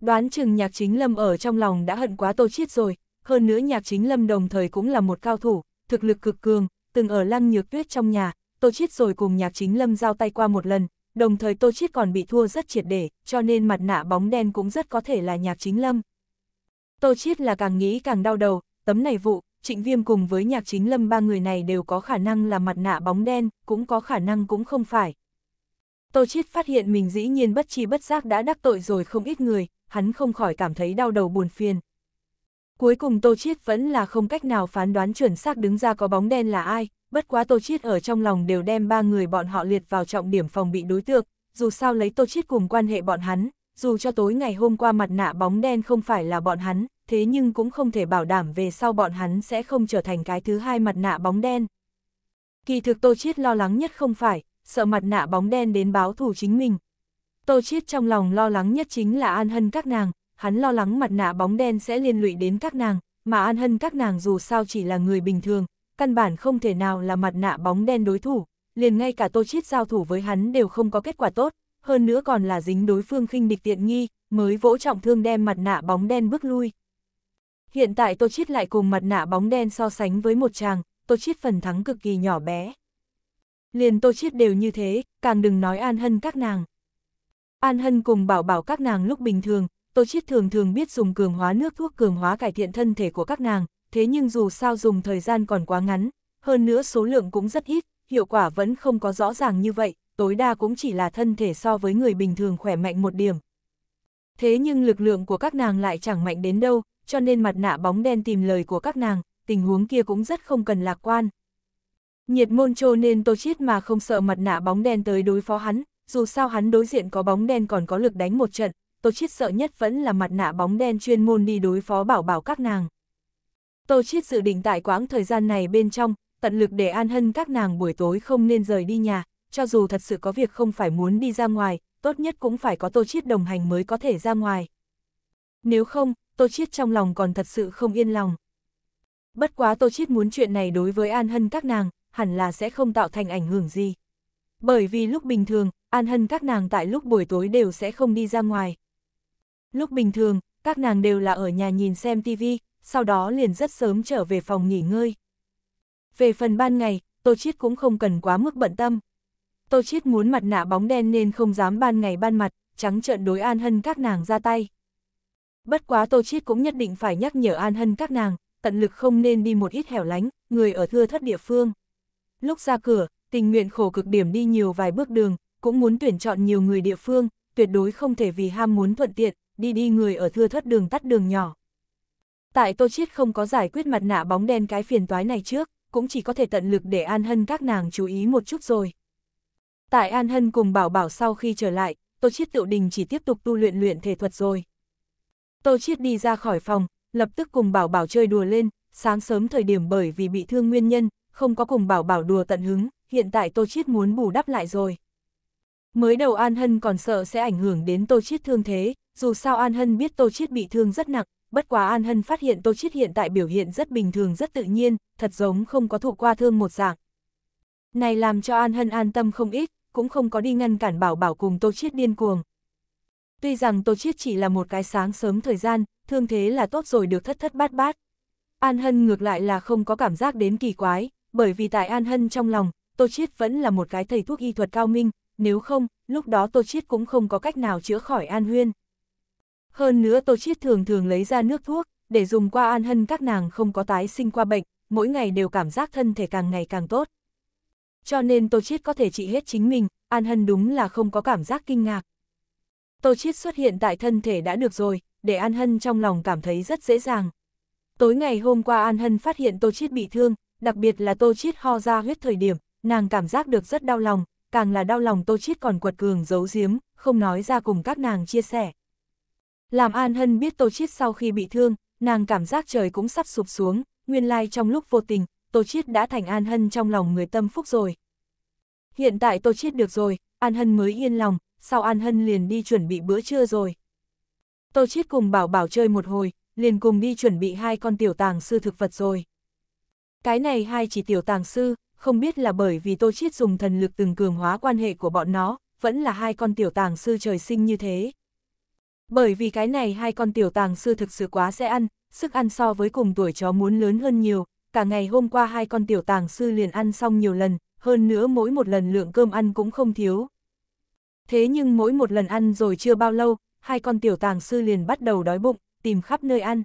Đoán chừng nhạc chính lâm ở trong lòng đã hận quá tô chiết rồi, hơn nữa nhạc chính lâm đồng thời cũng là một cao thủ, thực lực cực cường, từng ở lăng nhược tuyết trong nhà, Tô Chiết rồi cùng nhạc chính lâm giao tay qua một lần, đồng thời Tô Chiết còn bị thua rất triệt để, cho nên mặt nạ bóng đen cũng rất có thể là nhạc chính lâm. Tô Chiết là càng nghĩ càng đau đầu, tấm này vụ, trịnh viêm cùng với nhạc chính lâm ba người này đều có khả năng là mặt nạ bóng đen, cũng có khả năng cũng không phải. Tô Chiết phát hiện mình dĩ nhiên bất chi bất giác đã đắc tội rồi không ít người, hắn không khỏi cảm thấy đau đầu buồn phiền. Cuối cùng Tô Chiết vẫn là không cách nào phán đoán chuẩn xác đứng ra có bóng đen là ai, bất quá Tô Chiết ở trong lòng đều đem ba người bọn họ liệt vào trọng điểm phòng bị đối tượng, dù sao lấy Tô Chiết cùng quan hệ bọn hắn, dù cho tối ngày hôm qua mặt nạ bóng đen không phải là bọn hắn, thế nhưng cũng không thể bảo đảm về sau bọn hắn sẽ không trở thành cái thứ hai mặt nạ bóng đen. Kỳ thực Tô Chiết lo lắng nhất không phải, sợ mặt nạ bóng đen đến báo thù chính mình. Tô Chiết trong lòng lo lắng nhất chính là An Hân các nàng, hắn lo lắng mặt nạ bóng đen sẽ liên lụy đến các nàng, mà An Hân các nàng dù sao chỉ là người bình thường, căn bản không thể nào là mặt nạ bóng đen đối thủ, liền ngay cả Tô Chiết giao thủ với hắn đều không có kết quả tốt, hơn nữa còn là dính đối phương khinh địch tiện nghi, mới vỗ trọng thương đem mặt nạ bóng đen bước lui. Hiện tại Tô Chiết lại cùng mặt nạ bóng đen so sánh với một chàng, Tô Chiết phần thắng cực kỳ nhỏ bé. Liền Tô Chiết đều như thế, càng đừng nói An Hân các nàng. An Hân cùng bảo bảo các nàng lúc bình thường, Tô Chiết thường thường biết dùng cường hóa nước thuốc cường hóa cải thiện thân thể của các nàng, thế nhưng dù sao dùng thời gian còn quá ngắn, hơn nữa số lượng cũng rất ít, hiệu quả vẫn không có rõ ràng như vậy, tối đa cũng chỉ là thân thể so với người bình thường khỏe mạnh một điểm. Thế nhưng lực lượng của các nàng lại chẳng mạnh đến đâu, cho nên mặt nạ bóng đen tìm lời của các nàng, tình huống kia cũng rất không cần lạc quan. Nhiệt môn trô nên tô chiết mà không sợ mặt nạ bóng đen tới đối phó hắn, dù sao hắn đối diện có bóng đen còn có lực đánh một trận, Tô Chiết sợ nhất vẫn là mặt nạ bóng đen chuyên môn đi đối phó bảo bảo các nàng. Tô Chiết dự định tại quãng thời gian này bên trong, tận lực để an hân các nàng buổi tối không nên rời đi nhà, cho dù thật sự có việc không phải muốn đi ra ngoài, tốt nhất cũng phải có Tô Chiết đồng hành mới có thể ra ngoài. Nếu không, Tô Chiết trong lòng còn thật sự không yên lòng. Bất quá Tô Chiết muốn chuyện này đối với An Hân các nàng, hẳn là sẽ không tạo thành ảnh hưởng gì. Bởi vì lúc bình thường, An Hân các nàng tại lúc buổi tối đều sẽ không đi ra ngoài. Lúc bình thường, các nàng đều là ở nhà nhìn xem tivi, sau đó liền rất sớm trở về phòng nghỉ ngơi. Về phần ban ngày, Tô Chiết cũng không cần quá mức bận tâm. Tô Chiết muốn mặt nạ bóng đen nên không dám ban ngày ban mặt, trắng trợn đối An Hân các nàng ra tay. Bất quá Tô Chiết cũng nhất định phải nhắc nhở An Hân các nàng, tận lực không nên đi một ít hẻo lánh, người ở thưa thất địa phương. Lúc ra cửa, tình nguyện khổ cực điểm đi nhiều vài bước đường, cũng muốn tuyển chọn nhiều người địa phương, tuyệt đối không thể vì ham muốn thuận tiện, đi đi người ở thưa thất đường tắt đường nhỏ. Tại Tô Chiết không có giải quyết mặt nạ bóng đen cái phiền toái này trước, cũng chỉ có thể tận lực để An Hân các nàng chú ý một chút rồi. Tại An Hân cùng Bảo Bảo sau khi trở lại, Tô Chiết tự đình chỉ tiếp tục tu luyện luyện thể thuật rồi. Tô Chiết đi ra khỏi phòng, lập tức cùng Bảo Bảo chơi đùa lên, sáng sớm thời điểm bởi vì bị thương nguyên nhân, không có cùng Bảo Bảo đùa tận hứng, hiện tại Tô Chiết muốn bù đắp lại rồi. Mới đầu An Hân còn sợ sẽ ảnh hưởng đến Tô Chiết thương thế, dù sao An Hân biết Tô Chiết bị thương rất nặng, bất quá An Hân phát hiện Tô Chiết hiện tại biểu hiện rất bình thường rất tự nhiên, thật giống không có thụ qua thương một dạng. Này làm cho An Hân an tâm không ít, cũng không có đi ngăn cản bảo bảo cùng Tô Chiết điên cuồng. Tuy rằng Tô Chiết chỉ là một cái sáng sớm thời gian, thương thế là tốt rồi được thất thất bát bát. An Hân ngược lại là không có cảm giác đến kỳ quái, bởi vì tại An Hân trong lòng, Tô Chiết vẫn là một cái thầy thuốc y thuật cao minh, nếu không, lúc đó Tô Chiết cũng không có cách nào chữa khỏi An Huyên. Hơn nữa Tô Chiết thường thường lấy ra nước thuốc, để dùng qua an hân các nàng không có tái sinh qua bệnh, mỗi ngày đều cảm giác thân thể càng ngày càng tốt. Cho nên Tô Chiết có thể trị hết chính mình, an hân đúng là không có cảm giác kinh ngạc. Tô Chiết xuất hiện tại thân thể đã được rồi, để an hân trong lòng cảm thấy rất dễ dàng. Tối ngày hôm qua An Hân phát hiện Tô Chiết bị thương, đặc biệt là Tô Chiết ho ra huyết thời điểm, nàng cảm giác được rất đau lòng, càng là đau lòng Tô Chiết còn quật cường giấu giếm, không nói ra cùng các nàng chia sẻ. Làm An Hân biết Tô Chiết sau khi bị thương, nàng cảm giác trời cũng sắp sụp xuống, nguyên lai trong lúc vô tình, Tô Chiết đã thành An Hân trong lòng người tâm phúc rồi. Hiện tại Tô Chiết được rồi, An Hân mới yên lòng, sau An Hân liền đi chuẩn bị bữa trưa rồi. Tô Chiết cùng Bảo Bảo chơi một hồi, liền cùng đi chuẩn bị hai con tiểu tàng sư thực vật rồi. Cái này hai chỉ tiểu tàng sư, không biết là bởi vì Tô Chiết dùng thần lực từng cường hóa quan hệ của bọn nó, vẫn là hai con tiểu tàng sư trời sinh như thế. Bởi vì cái này hai con tiểu tàng sư thực sự quá sẽ ăn, sức ăn so với cùng tuổi chó muốn lớn hơn nhiều, cả ngày hôm qua hai con tiểu tàng sư liền ăn xong nhiều lần, hơn nữa mỗi một lần lượng cơm ăn cũng không thiếu. Thế nhưng mỗi một lần ăn rồi chưa bao lâu, hai con tiểu tàng sư liền bắt đầu đói bụng, tìm khắp nơi ăn.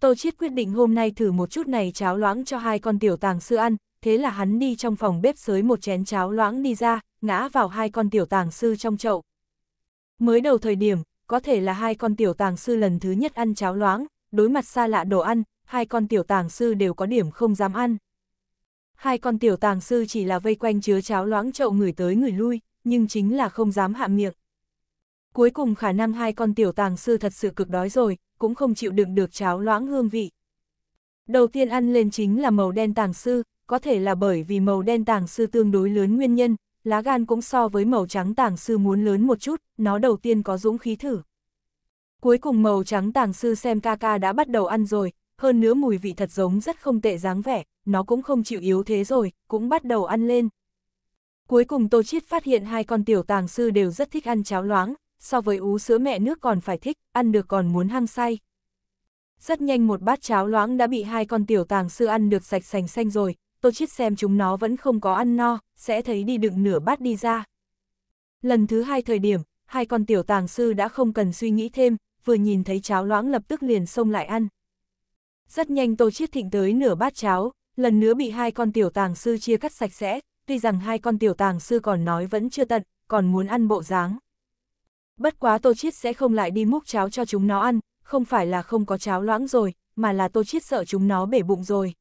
Tô Chiết quyết định hôm nay thử một chút này cháo loãng cho hai con tiểu tàng sư ăn, thế là hắn đi trong phòng bếp sới một chén cháo loãng đi ra, ngã vào hai con tiểu tàng sư trong chậu. Mới đầu thời điểm, có thể là hai con tiểu tàng sư lần thứ nhất ăn cháo loãng, đối mặt xa lạ đồ ăn, hai con tiểu tàng sư đều có điểm không dám ăn. Hai con tiểu tàng sư chỉ là vây quanh chứa cháo loãng chậu người tới người lui, nhưng chính là không dám hạ miệng. Cuối cùng khả năng hai con tiểu tàng sư thật sự cực đói rồi, cũng không chịu đựng được cháo loãng hương vị. Đầu tiên ăn lên chính là màu đen tàng sư, có thể là bởi vì màu đen tàng sư tương đối lớn nguyên nhân, lá gan cũng so với màu trắng tàng sư muốn lớn một chút, nó đầu tiên có dũng khí thử. Cuối cùng màu trắng tàng sư xem ca ca đã bắt đầu ăn rồi, hơn nữa mùi vị thật giống rất không tệ dáng vẻ, nó cũng không chịu yếu thế rồi, cũng bắt đầu ăn lên. Cuối cùng Tô Chiết phát hiện hai con tiểu tàng sư đều rất thích ăn cháo loáng, so với ú sữa mẹ nước còn phải thích, ăn được còn muốn hăng say. Rất nhanh một bát cháo loãng đã bị hai con tiểu tàng sư ăn được sạch sành xanh rồi, Tôi Chiết xem chúng nó vẫn không có ăn no, sẽ thấy đi đựng nửa bát đi ra. Lần thứ hai thời điểm, hai con tiểu tàng sư đã không cần suy nghĩ thêm, vừa nhìn thấy cháo loãng lập tức liền xông lại ăn. Rất nhanh tôi Chiết thịnh tới nửa bát cháo, lần nữa bị hai con tiểu tàng sư chia cắt sạch sẽ, tuy rằng hai con tiểu tàng sư còn nói vẫn chưa tận, còn muốn ăn bộ dáng. Bất quá Tô Chiết sẽ không lại đi múc cháo cho chúng nó ăn, không phải là không có cháo loãng rồi, mà là Tô Chiết sợ chúng nó bể bụng rồi.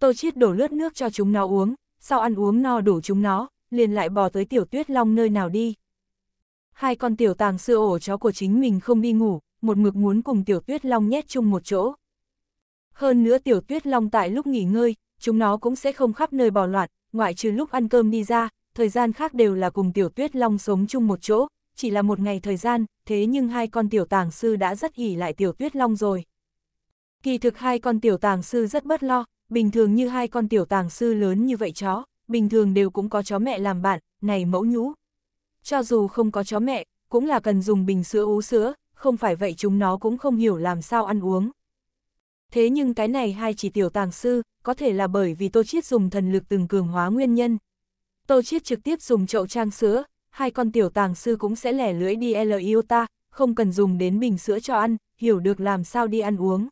Tô Chiết đổ lướt nước cho chúng nó uống, sau ăn uống no đủ chúng nó, liền lại bò tới tiểu tuyết long nơi nào đi. Hai con tiểu tàng sư ổ chó của chính mình không đi ngủ, một mực muốn cùng tiểu tuyết long nhét chung một chỗ. Hơn nữa tiểu tuyết long tại lúc nghỉ ngơi, chúng nó cũng sẽ không khắp nơi bò loạn, ngoại trừ lúc ăn cơm đi ra, thời gian khác đều là cùng tiểu tuyết long sống chung một chỗ, chỉ là một ngày thời gian, thế nhưng hai con tiểu tàng sư đã rất hỉ lại tiểu tuyết long rồi. Kỳ thực hai con tiểu tàng sư rất bất lo, bình thường như hai con tiểu tàng sư lớn như vậy chó, bình thường đều cũng có chó mẹ làm bạn, này mẫu nhũ. Cho dù không có chó mẹ, cũng là cần dùng bình sữa ú sữa, không phải vậy chúng nó cũng không hiểu làm sao ăn uống. Thế nhưng cái này hai chỉ tiểu tàng sư, có thể là bởi vì Tô Chiết dùng thần lực từng cường hóa nguyên nhân. Tô Chiết trực tiếp dùng chậu trang sữa, hai con tiểu tàng sư cũng sẽ lẻ lưỡi đi L.I.O.T.A., không cần dùng đến bình sữa cho ăn, hiểu được làm sao đi ăn uống.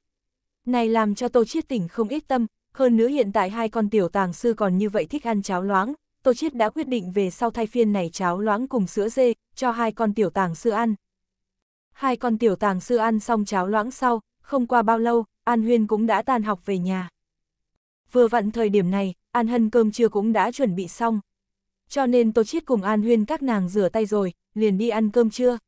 Này làm cho Tô Chiết tỉnh không ít tâm, hơn nữa hiện tại hai con tiểu tàng sư còn như vậy thích ăn cháo loãng, Tô Chiết đã quyết định về sau thay phiên này cháo loãng cùng sữa dê, cho hai con tiểu tàng sư ăn. Hai con tiểu tàng sư ăn xong cháo loãng sau, không qua bao lâu, An Huyên cũng đã tan học về nhà. Vừa vặn thời điểm này, An Hân cơm trưa cũng đã chuẩn bị xong. Cho nên Tô Chiết cùng An Huyên các nàng rửa tay rồi, liền đi ăn cơm trưa.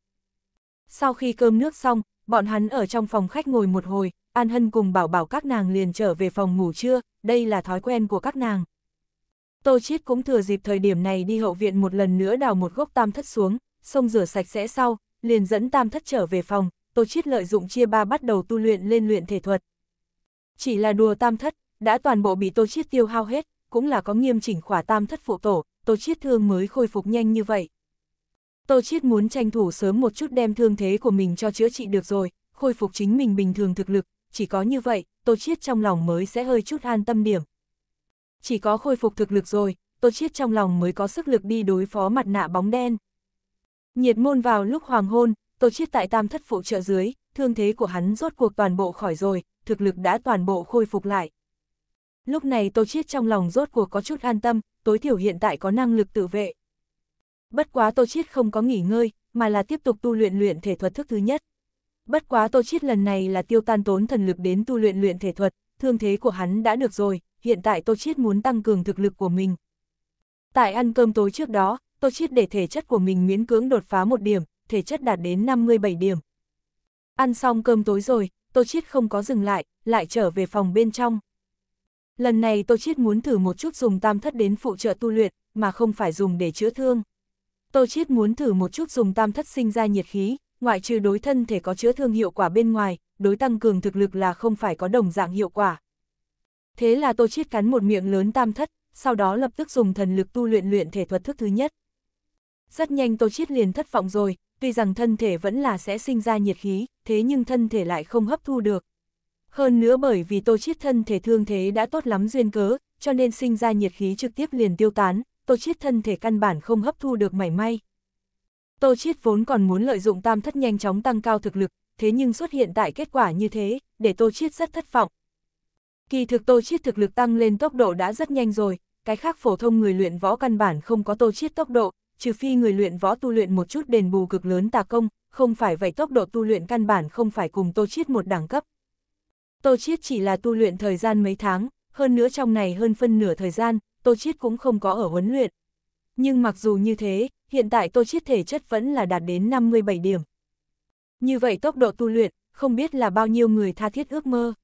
Sau khi cơm nước xong, bọn hắn ở trong phòng khách ngồi một hồi, An Hân cùng bảo bảo các nàng liền trở về phòng ngủ trưa, đây là thói quen của các nàng. Tô Chiết cũng thừa dịp thời điểm này đi hậu viện một lần nữa đào một gốc tam thất xuống, xông rửa sạch sẽ sau, liền dẫn tam thất trở về phòng, Tô Chiết lợi dụng chia ba bắt đầu tu luyện lên luyện thể thuật. Chỉ là đùa tam thất, đã toàn bộ bị Tô Chiết tiêu hao hết, cũng là có nghiêm chỉnh khỏa tam thất phụ tổ, Tô Chiết thương mới khôi phục nhanh như vậy. Tô Chiết muốn tranh thủ sớm một chút đem thương thế của mình cho chữa trị được rồi, khôi phục chính mình bình thường thực lực, chỉ có như vậy, Tô Chiết trong lòng mới sẽ hơi chút an tâm điểm. Chỉ có khôi phục thực lực rồi, Tô Chiết trong lòng mới có sức lực đi đối phó mặt nạ bóng đen. Nhiệt môn vào lúc hoàng hôn, Tô Chiết tại tam thất phụ trợ dưới, thương thế của hắn rốt cuộc toàn bộ khỏi rồi, thực lực đã toàn bộ khôi phục lại. Lúc này Tô Chiết trong lòng rốt cuộc có chút an tâm, tối thiểu hiện tại có năng lực tự vệ. Bất quá Tô Chiết không có nghỉ ngơi, mà là tiếp tục tu luyện luyện thể thuật thức thứ nhất. Bất quá Tô Chiết lần này là tiêu tan tốn thần lực đến tu luyện luyện thể thuật, thương thế của hắn đã được rồi, hiện tại Tô Chiết muốn tăng cường thực lực của mình. Tại ăn cơm tối trước đó, Tô Chiết để thể chất của mình miễn cưỡng đột phá một điểm, thể chất đạt đến 57 điểm. Ăn xong cơm tối rồi, Tô Chiết không có dừng lại, lại trở về phòng bên trong. Lần này Tô Chiết muốn thử một chút dùng tam thất đến phụ trợ tu luyện, mà không phải dùng để chữa thương. Tô Chiết muốn thử một chút dùng tam thất sinh ra nhiệt khí, ngoại trừ đối thân thể có chữa thương hiệu quả bên ngoài, đối tăng cường thực lực là không phải có đồng dạng hiệu quả. Thế là Tô Chiết cắn một miệng lớn tam thất, sau đó lập tức dùng thần lực tu luyện luyện thể thuật thức thứ nhất. Rất nhanh Tô Chiết liền thất vọng rồi, tuy rằng thân thể vẫn là sẽ sinh ra nhiệt khí, thế nhưng thân thể lại không hấp thu được. Hơn nữa bởi vì Tô Chiết thân thể thương thế đã tốt lắm duyên cớ, cho nên sinh ra nhiệt khí trực tiếp liền tiêu tán, Tô Chiết thân thể căn bản không hấp thu được mảy may, Tô Chiết vốn còn muốn lợi dụng tam thất nhanh chóng tăng cao thực lực, thế nhưng xuất hiện tại kết quả như thế, để Tô Chiết rất thất vọng. Kỳ thực Tô Chiết thực lực tăng lên tốc độ đã rất nhanh rồi, cái khác phổ thông người luyện võ căn bản không có Tô Chiết tốc độ, trừ phi người luyện võ tu luyện một chút đền bù cực lớn tà công, không phải vậy tốc độ tu luyện căn bản không phải cùng Tô Chiết một đẳng cấp. Tô Chiết chỉ là tu luyện thời gian mấy tháng, hơn nữa trong này hơn phân nửa thời gian, Tô Chiết cũng không có ở huấn luyện. Nhưng mặc dù như thế, hiện tại tôi chiết thể chất vẫn là đạt đến 57 điểm. Như vậy tốc độ tu luyện, không biết là bao nhiêu người tha thiết ước mơ.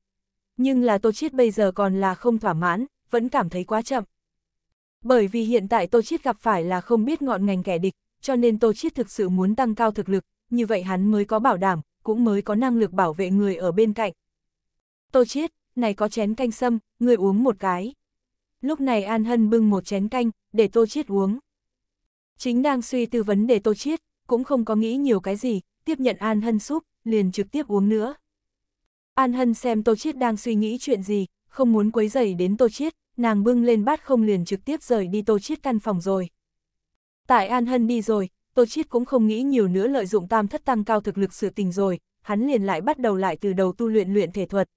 Nhưng là tôi chiết bây giờ còn là không thỏa mãn, vẫn cảm thấy quá chậm. Bởi vì hiện tại tôi chiết gặp phải là không biết ngọn ngành kẻ địch, cho nên tôi chiết thực sự muốn tăng cao thực lực, như vậy hắn mới có bảo đảm, cũng mới có năng lực bảo vệ người ở bên cạnh. tôi chiết, này có chén canh sâm, người uống một cái. Lúc này An Hân bưng một chén canh, để tôi chiết uống. Chính đang suy tư vấn đề tô chiết, cũng không có nghĩ nhiều cái gì, tiếp nhận An Hân súp, liền trực tiếp uống nữa. An Hân xem Tô Chiết đang suy nghĩ chuyện gì, không muốn quấy rầy đến Tô Chiết, nàng bưng lên bát không liền trực tiếp rời đi Tô Chiết căn phòng rồi. Tại An Hân đi rồi, Tô Chiết cũng không nghĩ nhiều nữa lợi dụng tam thất tăng cao thực lực sự tình rồi, hắn liền lại bắt đầu lại từ đầu tu luyện luyện thể thuật.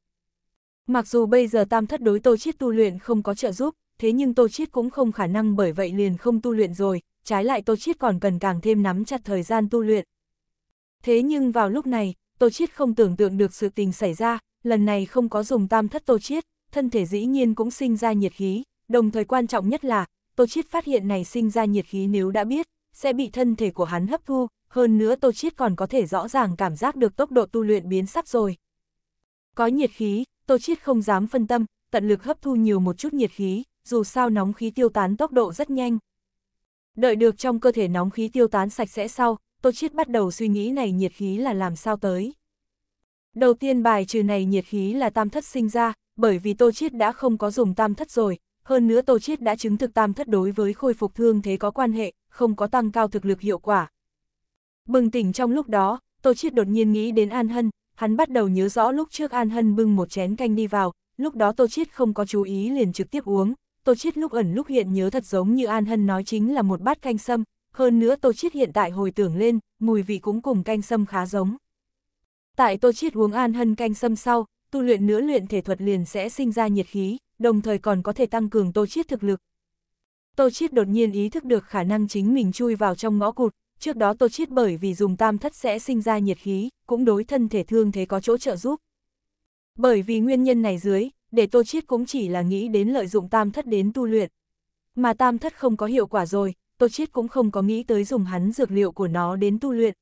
Mặc dù bây giờ tam thất đối Tô Chiết tu luyện không có trợ giúp, thế nhưng Tô Chiết cũng không khả năng bởi vậy liền không tu luyện rồi, trái lại Tô Chiết còn cần càng thêm nắm chặt thời gian tu luyện. Thế nhưng vào lúc này, Tô Chiết không tưởng tượng được sự tình xảy ra, lần này không có dùng tam thất Tô Chiết, thân thể dĩ nhiên cũng sinh ra nhiệt khí, đồng thời quan trọng nhất là, Tô Chiết phát hiện này sinh ra nhiệt khí nếu đã biết, sẽ bị thân thể của hắn hấp thu, hơn nữa Tô Chiết còn có thể rõ ràng cảm giác được tốc độ tu luyện biến sắc rồi. Có nhiệt khí, Tô Chiết không dám phân tâm, tận lực hấp thu nhiều một chút nhiệt khí, dù sao nóng khí tiêu tán tốc độ rất nhanh, Đợi được trong cơ thể nóng khí tiêu tán sạch sẽ sau, Tô Chiết bắt đầu suy nghĩ này nhiệt khí là làm sao tới. Đầu tiên bài trừ này nhiệt khí là tam thất sinh ra, bởi vì Tô Chiết đã không có dùng tam thất rồi, hơn nữa Tô Chiết đã chứng thực tam thất đối với khôi phục thương thế có quan hệ, không có tăng cao thực lực hiệu quả. Bừng tỉnh trong lúc đó, Tô Chiết đột nhiên nghĩ đến An Hân, hắn bắt đầu nhớ rõ lúc trước An Hân bưng một chén canh đi vào, lúc đó Tô Chiết không có chú ý liền trực tiếp uống, Tô Chiết lúc ẩn lúc hiện nhớ thật giống như An Hân nói chính là một bát canh sâm, hơn nữa Tô Chiết hiện tại hồi tưởng lên, mùi vị cũng cùng canh sâm khá giống. Tại Tô Chiết uống An Hân canh sâm sau, tu luyện nữa luyện thể thuật liền sẽ sinh ra nhiệt khí, đồng thời còn có thể tăng cường Tô Chiết thực lực. Tô Chiết đột nhiên ý thức được khả năng chính mình chui vào trong ngõ cụt, trước đó Tô Chiết bởi vì dùng tam thất sẽ sinh ra nhiệt khí, cũng đối thân thể thương thế có chỗ trợ giúp. Bởi vì nguyên nhân này dưới, để Tô Chiết cũng chỉ là nghĩ đến lợi dụng tam thất đến tu luyện. Mà tam thất không có hiệu quả rồi, Tô Chiết cũng không có nghĩ tới dùng hắn dược liệu của nó đến tu luyện.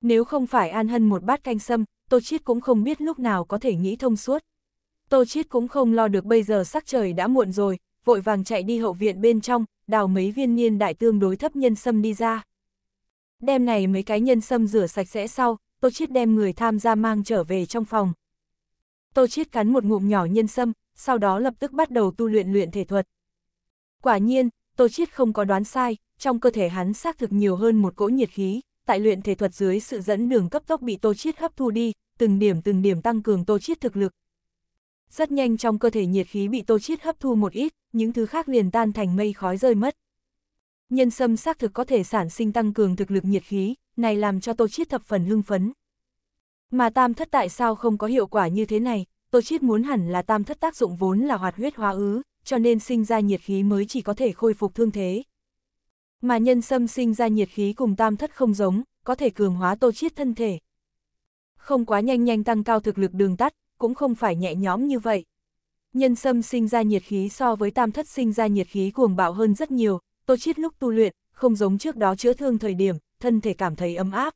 Nếu không phải An Hân một bát canh sâm, Tô Chiết cũng không biết lúc nào có thể nghĩ thông suốt. Tô Chiết cũng không lo được bây giờ sắc trời đã muộn rồi, vội vàng chạy đi hậu viện bên trong, đào mấy viên niên đại tương đối thấp nhân sâm đi ra. Đem này mấy cái nhân sâm rửa sạch sẽ sau, Tô Chiết đem người tham gia mang trở về trong phòng, Tô Chiết cắn một ngụm nhỏ nhân sâm, sau đó lập tức bắt đầu tu luyện luyện thể thuật. Quả nhiên, Tô Chiết không có đoán sai, trong cơ thể hắn xác thực nhiều hơn một cỗ nhiệt khí, tại luyện thể thuật dưới sự dẫn đường cấp tốc bị Tô Chiết hấp thu đi, từng điểm từng điểm tăng cường Tô Chiết thực lực. Rất nhanh trong cơ thể nhiệt khí bị Tô Chiết hấp thu một ít, những thứ khác liền tan thành mây khói rơi mất. Nhân sâm xác thực có thể sản sinh tăng cường thực lực nhiệt khí, này làm cho Tô Chiết thập phần hưng phấn. Mà tam thất tại sao không có hiệu quả như thế này, tôi chiết muốn hẳn là tam thất tác dụng vốn là hoạt huyết hóa ứ, cho nên sinh ra nhiệt khí mới chỉ có thể khôi phục thương thế. Mà nhân sâm sinh ra nhiệt khí cùng tam thất không giống, có thể cường hóa tô chiết thân thể. Không quá nhanh nhanh tăng cao thực lực đường tắt, cũng không phải nhẹ nhõm như vậy. Nhân sâm sinh ra nhiệt khí so với tam thất sinh ra nhiệt khí cuồng bạo hơn rất nhiều, tô chiết lúc tu luyện, không giống trước đó chữa thương thời điểm, thân thể cảm thấy ấm áp.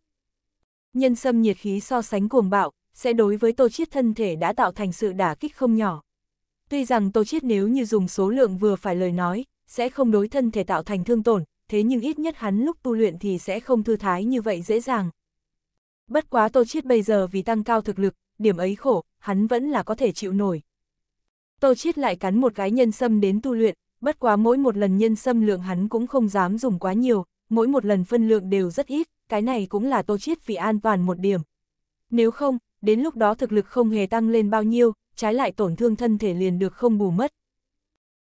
Nhân sâm nhiệt khí so sánh cuồng bạo, sẽ đối với Tô Chiết thân thể đã tạo thành sự đả kích không nhỏ. Tuy rằng Tô Chiết nếu như dùng số lượng vừa phải lời nói, sẽ không đối thân thể tạo thành thương tổn, thế nhưng ít nhất hắn lúc tu luyện thì sẽ không thư thái như vậy dễ dàng. Bất quá Tô Chiết bây giờ vì tăng cao thực lực, điểm ấy khổ, hắn vẫn là có thể chịu nổi. Tô Chiết lại cắn một cái nhân sâm đến tu luyện, bất quá mỗi một lần nhân sâm lượng hắn cũng không dám dùng quá nhiều, mỗi một lần phân lượng đều rất ít, cái này cũng là Tô Chiết vì an toàn một điểm. Nếu không, đến lúc đó thực lực không hề tăng lên bao nhiêu, trái lại tổn thương thân thể liền được không bù mất.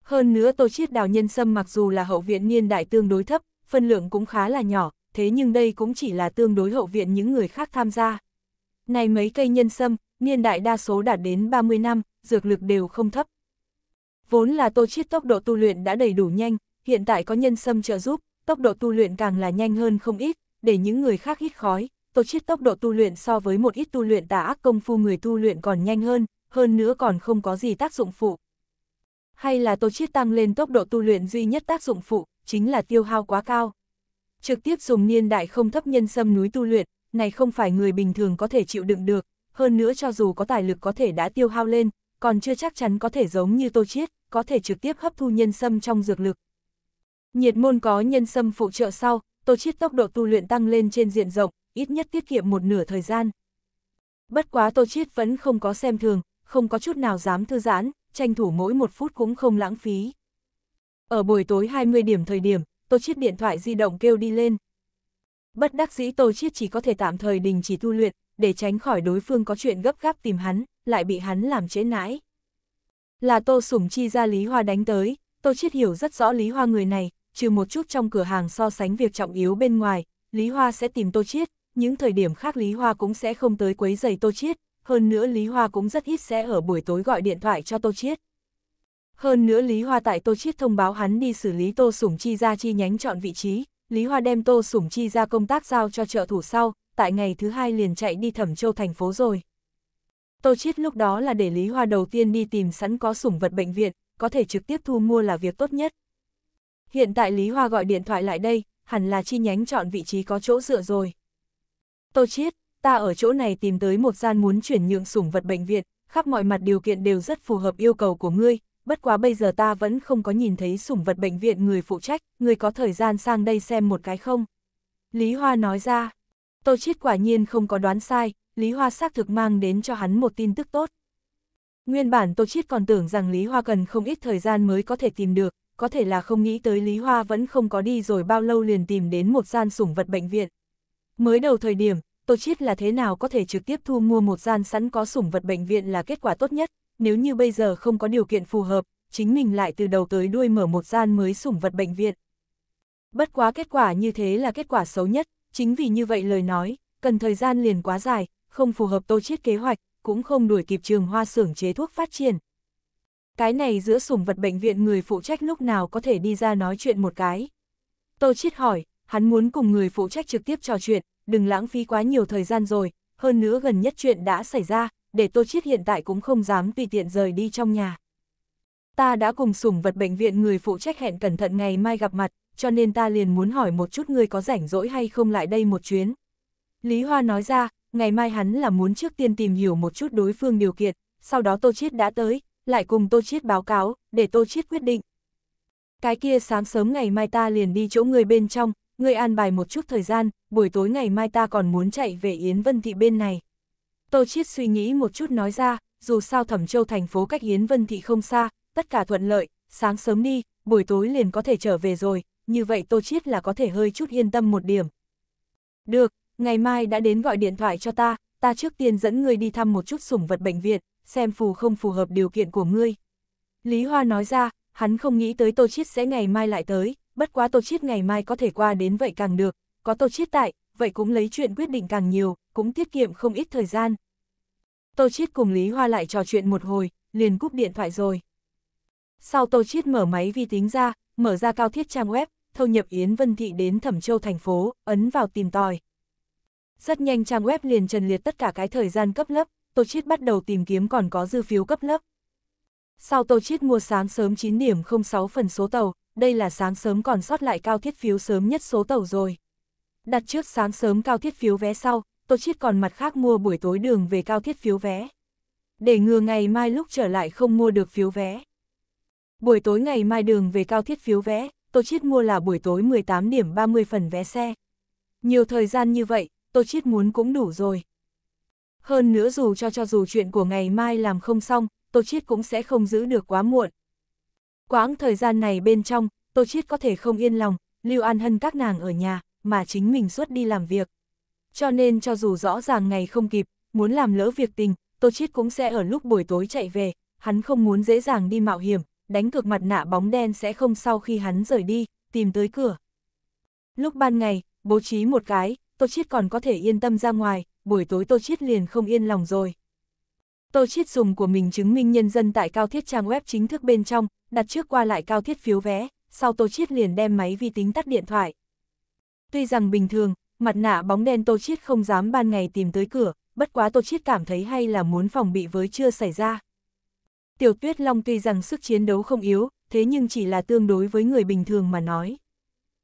Hơn nữa Tô Chiết đào nhân sâm mặc dù là hậu viện niên đại tương đối thấp, phân lượng cũng khá là nhỏ, thế nhưng đây cũng chỉ là tương đối hậu viện những người khác tham gia. Này mấy cây nhân sâm, niên đại đa số đạt đến 30 năm, dược lực đều không thấp. Vốn là Tô Chiết tốc độ tu luyện đã đầy đủ nhanh, hiện tại có nhân sâm trợ giúp, tốc độ tu luyện càng là nhanh hơn không ít, để những người khác hít khói, Tô Chiết tốc độ tu luyện so với một ít tu luyện tà ác công phu người tu luyện còn nhanh hơn, hơn nữa còn không có gì tác dụng phụ. Hay là Tô Chiết tăng lên tốc độ tu luyện duy nhất tác dụng phụ, chính là tiêu hao quá cao. Trực tiếp dùng niên đại không thấp nhân sâm núi tu luyện, này không phải người bình thường có thể chịu đựng được, hơn nữa cho dù có tài lực có thể đã tiêu hao lên, còn chưa chắc chắn có thể giống như Tô Chiết, có thể trực tiếp hấp thu nhân sâm trong dược lực. Nhiệt môn có nhân sâm phụ trợ sau, Tô Chiết tốc độ tu luyện tăng lên trên diện rộng, ít nhất tiết kiệm một nửa thời gian. Bất quá Tô Chiết vẫn không có xem thường, không có chút nào dám thư giãn, tranh thủ mỗi một phút cũng không lãng phí. Ở buổi tối 20 điểm thời điểm, Tô Chiết điện thoại di động kêu đi lên. Bất đắc dĩ Tô Chiết chỉ có thể tạm thời đình chỉ tu luyện, để tránh khỏi đối phương có chuyện gấp gáp tìm hắn, lại bị hắn làm chế nãi. Là Tô Sủng Chi ra Lý Hoa đánh tới, Tô Chiết hiểu rất rõ Lý Hoa người này, trừ một chút trong cửa hàng so sánh việc trọng yếu bên ngoài, Lý Hoa sẽ tìm Tô Chiết, những thời điểm khác Lý Hoa cũng sẽ không tới quấy giày Tô Chiết, hơn nữa Lý Hoa cũng rất ít sẽ ở buổi tối gọi điện thoại cho Tô Chiết. Hơn nữa Lý Hoa tại Tô Chiết thông báo hắn đi xử lý Tô Sủng Chi ra chi nhánh chọn vị trí, Lý Hoa đem Tô Sủng Chi ra công tác giao cho trợ thủ sau, tại ngày thứ hai liền chạy đi Thẩm Châu thành phố rồi. Tô Chiết lúc đó là để Lý Hoa đầu tiên đi tìm sẵn có sủng vật bệnh viện, có thể trực tiếp thu mua là việc tốt nhất, Hiện tại Lý Hoa gọi điện thoại lại đây, hẳn là chi nhánh chọn vị trí có chỗ dựa rồi. Tô Chiết, ta ở chỗ này tìm tới một gian muốn chuyển nhượng sủng vật bệnh viện, khắp mọi mặt điều kiện đều rất phù hợp yêu cầu của ngươi, bất quá bây giờ ta vẫn không có nhìn thấy sủng vật bệnh viện người phụ trách, ngươi có thời gian sang đây xem một cái không? Lý Hoa nói ra, Tô Chiết quả nhiên không có đoán sai, Lý Hoa xác thực mang đến cho hắn một tin tức tốt. Nguyên bản Tô Chiết còn tưởng rằng Lý Hoa cần không ít thời gian mới có thể tìm được, có thể là không nghĩ tới Lý Hoa vẫn không có đi rồi bao lâu liền tìm đến một gian sủng vật bệnh viện. Mới đầu thời điểm, Tô Chiết là thế nào có thể trực tiếp thu mua một gian sẵn có sủng vật bệnh viện là kết quả tốt nhất, nếu như bây giờ không có điều kiện phù hợp, chính mình lại từ đầu tới đuôi mở một gian mới sủng vật bệnh viện. Bất quá kết quả như thế là kết quả xấu nhất, chính vì như vậy lời nói, cần thời gian liền quá dài, không phù hợp Tô Chiết kế hoạch, cũng không đuổi kịp trường hoa xưởng chế thuốc phát triển, cái này giữa sủng vật bệnh viện người phụ trách lúc nào có thể đi ra nói chuyện một cái. Tô Chiết hỏi, hắn muốn cùng người phụ trách trực tiếp trò chuyện, đừng lãng phí quá nhiều thời gian rồi, hơn nữa gần nhất chuyện đã xảy ra, để Tô Chiết hiện tại cũng không dám tùy tiện rời đi trong nhà. Ta đã cùng sủng vật bệnh viện người phụ trách hẹn cẩn thận ngày mai gặp mặt, cho nên ta liền muốn hỏi một chút người có rảnh rỗi hay không lại đây một chuyến. Lý Hoa nói ra, ngày mai hắn là muốn trước tiên tìm hiểu một chút đối phương điều kiện, sau đó Tô Chiết đã tới, lại cùng Tô Chiết báo cáo, để Tô Chiết quyết định. Cái kia sáng sớm ngày mai ta liền đi chỗ người bên trong, người an bài một chút thời gian, buổi tối ngày mai ta còn muốn chạy về Yến Vân Thị bên này. Tô Chiết suy nghĩ một chút nói ra, dù sao Thẩm Châu thành phố cách Yến Vân Thị không xa, tất cả thuận lợi, sáng sớm đi, buổi tối liền có thể trở về rồi, như vậy Tô Chiết là có thể hơi chút yên tâm một điểm. Được, ngày mai đã đến gọi điện thoại cho ta, ta trước tiên dẫn người đi thăm một chút sủng vật bệnh viện, xem phù không phù hợp điều kiện của ngươi. Lý Hoa nói ra, hắn không nghĩ tới Tô Chiết sẽ ngày mai lại tới, bất quá Tô Chiết ngày mai có thể qua đến vậy càng được, có Tô Chiết tại, vậy cũng lấy chuyện quyết định càng nhiều, cũng tiết kiệm không ít thời gian. Tô Chiết cùng Lý Hoa lại trò chuyện một hồi, liền cúp điện thoại rồi. Sau Tô Chiết mở máy vi tính ra, mở ra cao thiết trang web, thâu nhập Yến Vân Thị đến Thẩm Châu thành phố, ấn vào tìm tòi. Rất nhanh trang web liền trần liệt tất cả cái thời gian cấp lớp, Tô Chiết bắt đầu tìm kiếm còn có dư phiếu cấp lớp. Sau Tô Chiết mua sáng sớm 9 điểm 06 phần số tàu, đây là sáng sớm còn sót lại cao thiết phiếu sớm nhất số tàu rồi. Đặt trước sáng sớm cao thiết phiếu vé sau, Tô Chiết còn mặt khác mua buổi tối đường về cao thiết phiếu vé. Để ngừa ngày mai lúc trở lại không mua được phiếu vé. Buổi tối ngày mai đường về cao thiết phiếu vé, Tô Chiết mua là buổi tối 18 điểm 30 phần vé xe. Nhiều thời gian như vậy, Tô Chiết muốn cũng đủ rồi. Hơn nữa dù cho cho dù chuyện của ngày mai làm không xong, Tô Chiết cũng sẽ không giữ được quá muộn. Quãng thời gian này bên trong, Tô Chiết có thể không yên lòng, Lưu An Hân các nàng ở nhà, mà chính mình xuất đi làm việc. Cho nên cho dù rõ ràng ngày không kịp, muốn làm lỡ việc tình, Tô Chiết cũng sẽ ở lúc buổi tối chạy về, hắn không muốn dễ dàng đi mạo hiểm, đánh cược mặt nạ bóng đen sẽ không sau khi hắn rời đi, tìm tới cửa. Lúc ban ngày, bố trí một cái, Tô Chiết còn có thể yên tâm ra ngoài, buổi tối Tô Chiết liền không yên lòng rồi. Tô Chiết dùng của mình chứng minh nhân dân tại Cao Thiết trang web chính thức bên trong, đặt trước qua lại Cao Thiết phiếu vé, sau Tô Chiết liền đem máy vi tính tắt điện thoại. Tuy rằng bình thường, mặt nạ bóng đen Tô Chiết không dám ban ngày tìm tới cửa, bất quá Tô Chiết cảm thấy hay là muốn phòng bị với chưa xảy ra. Tiểu Tuyết Long tuy rằng sức chiến đấu không yếu, thế nhưng chỉ là tương đối với người bình thường mà nói.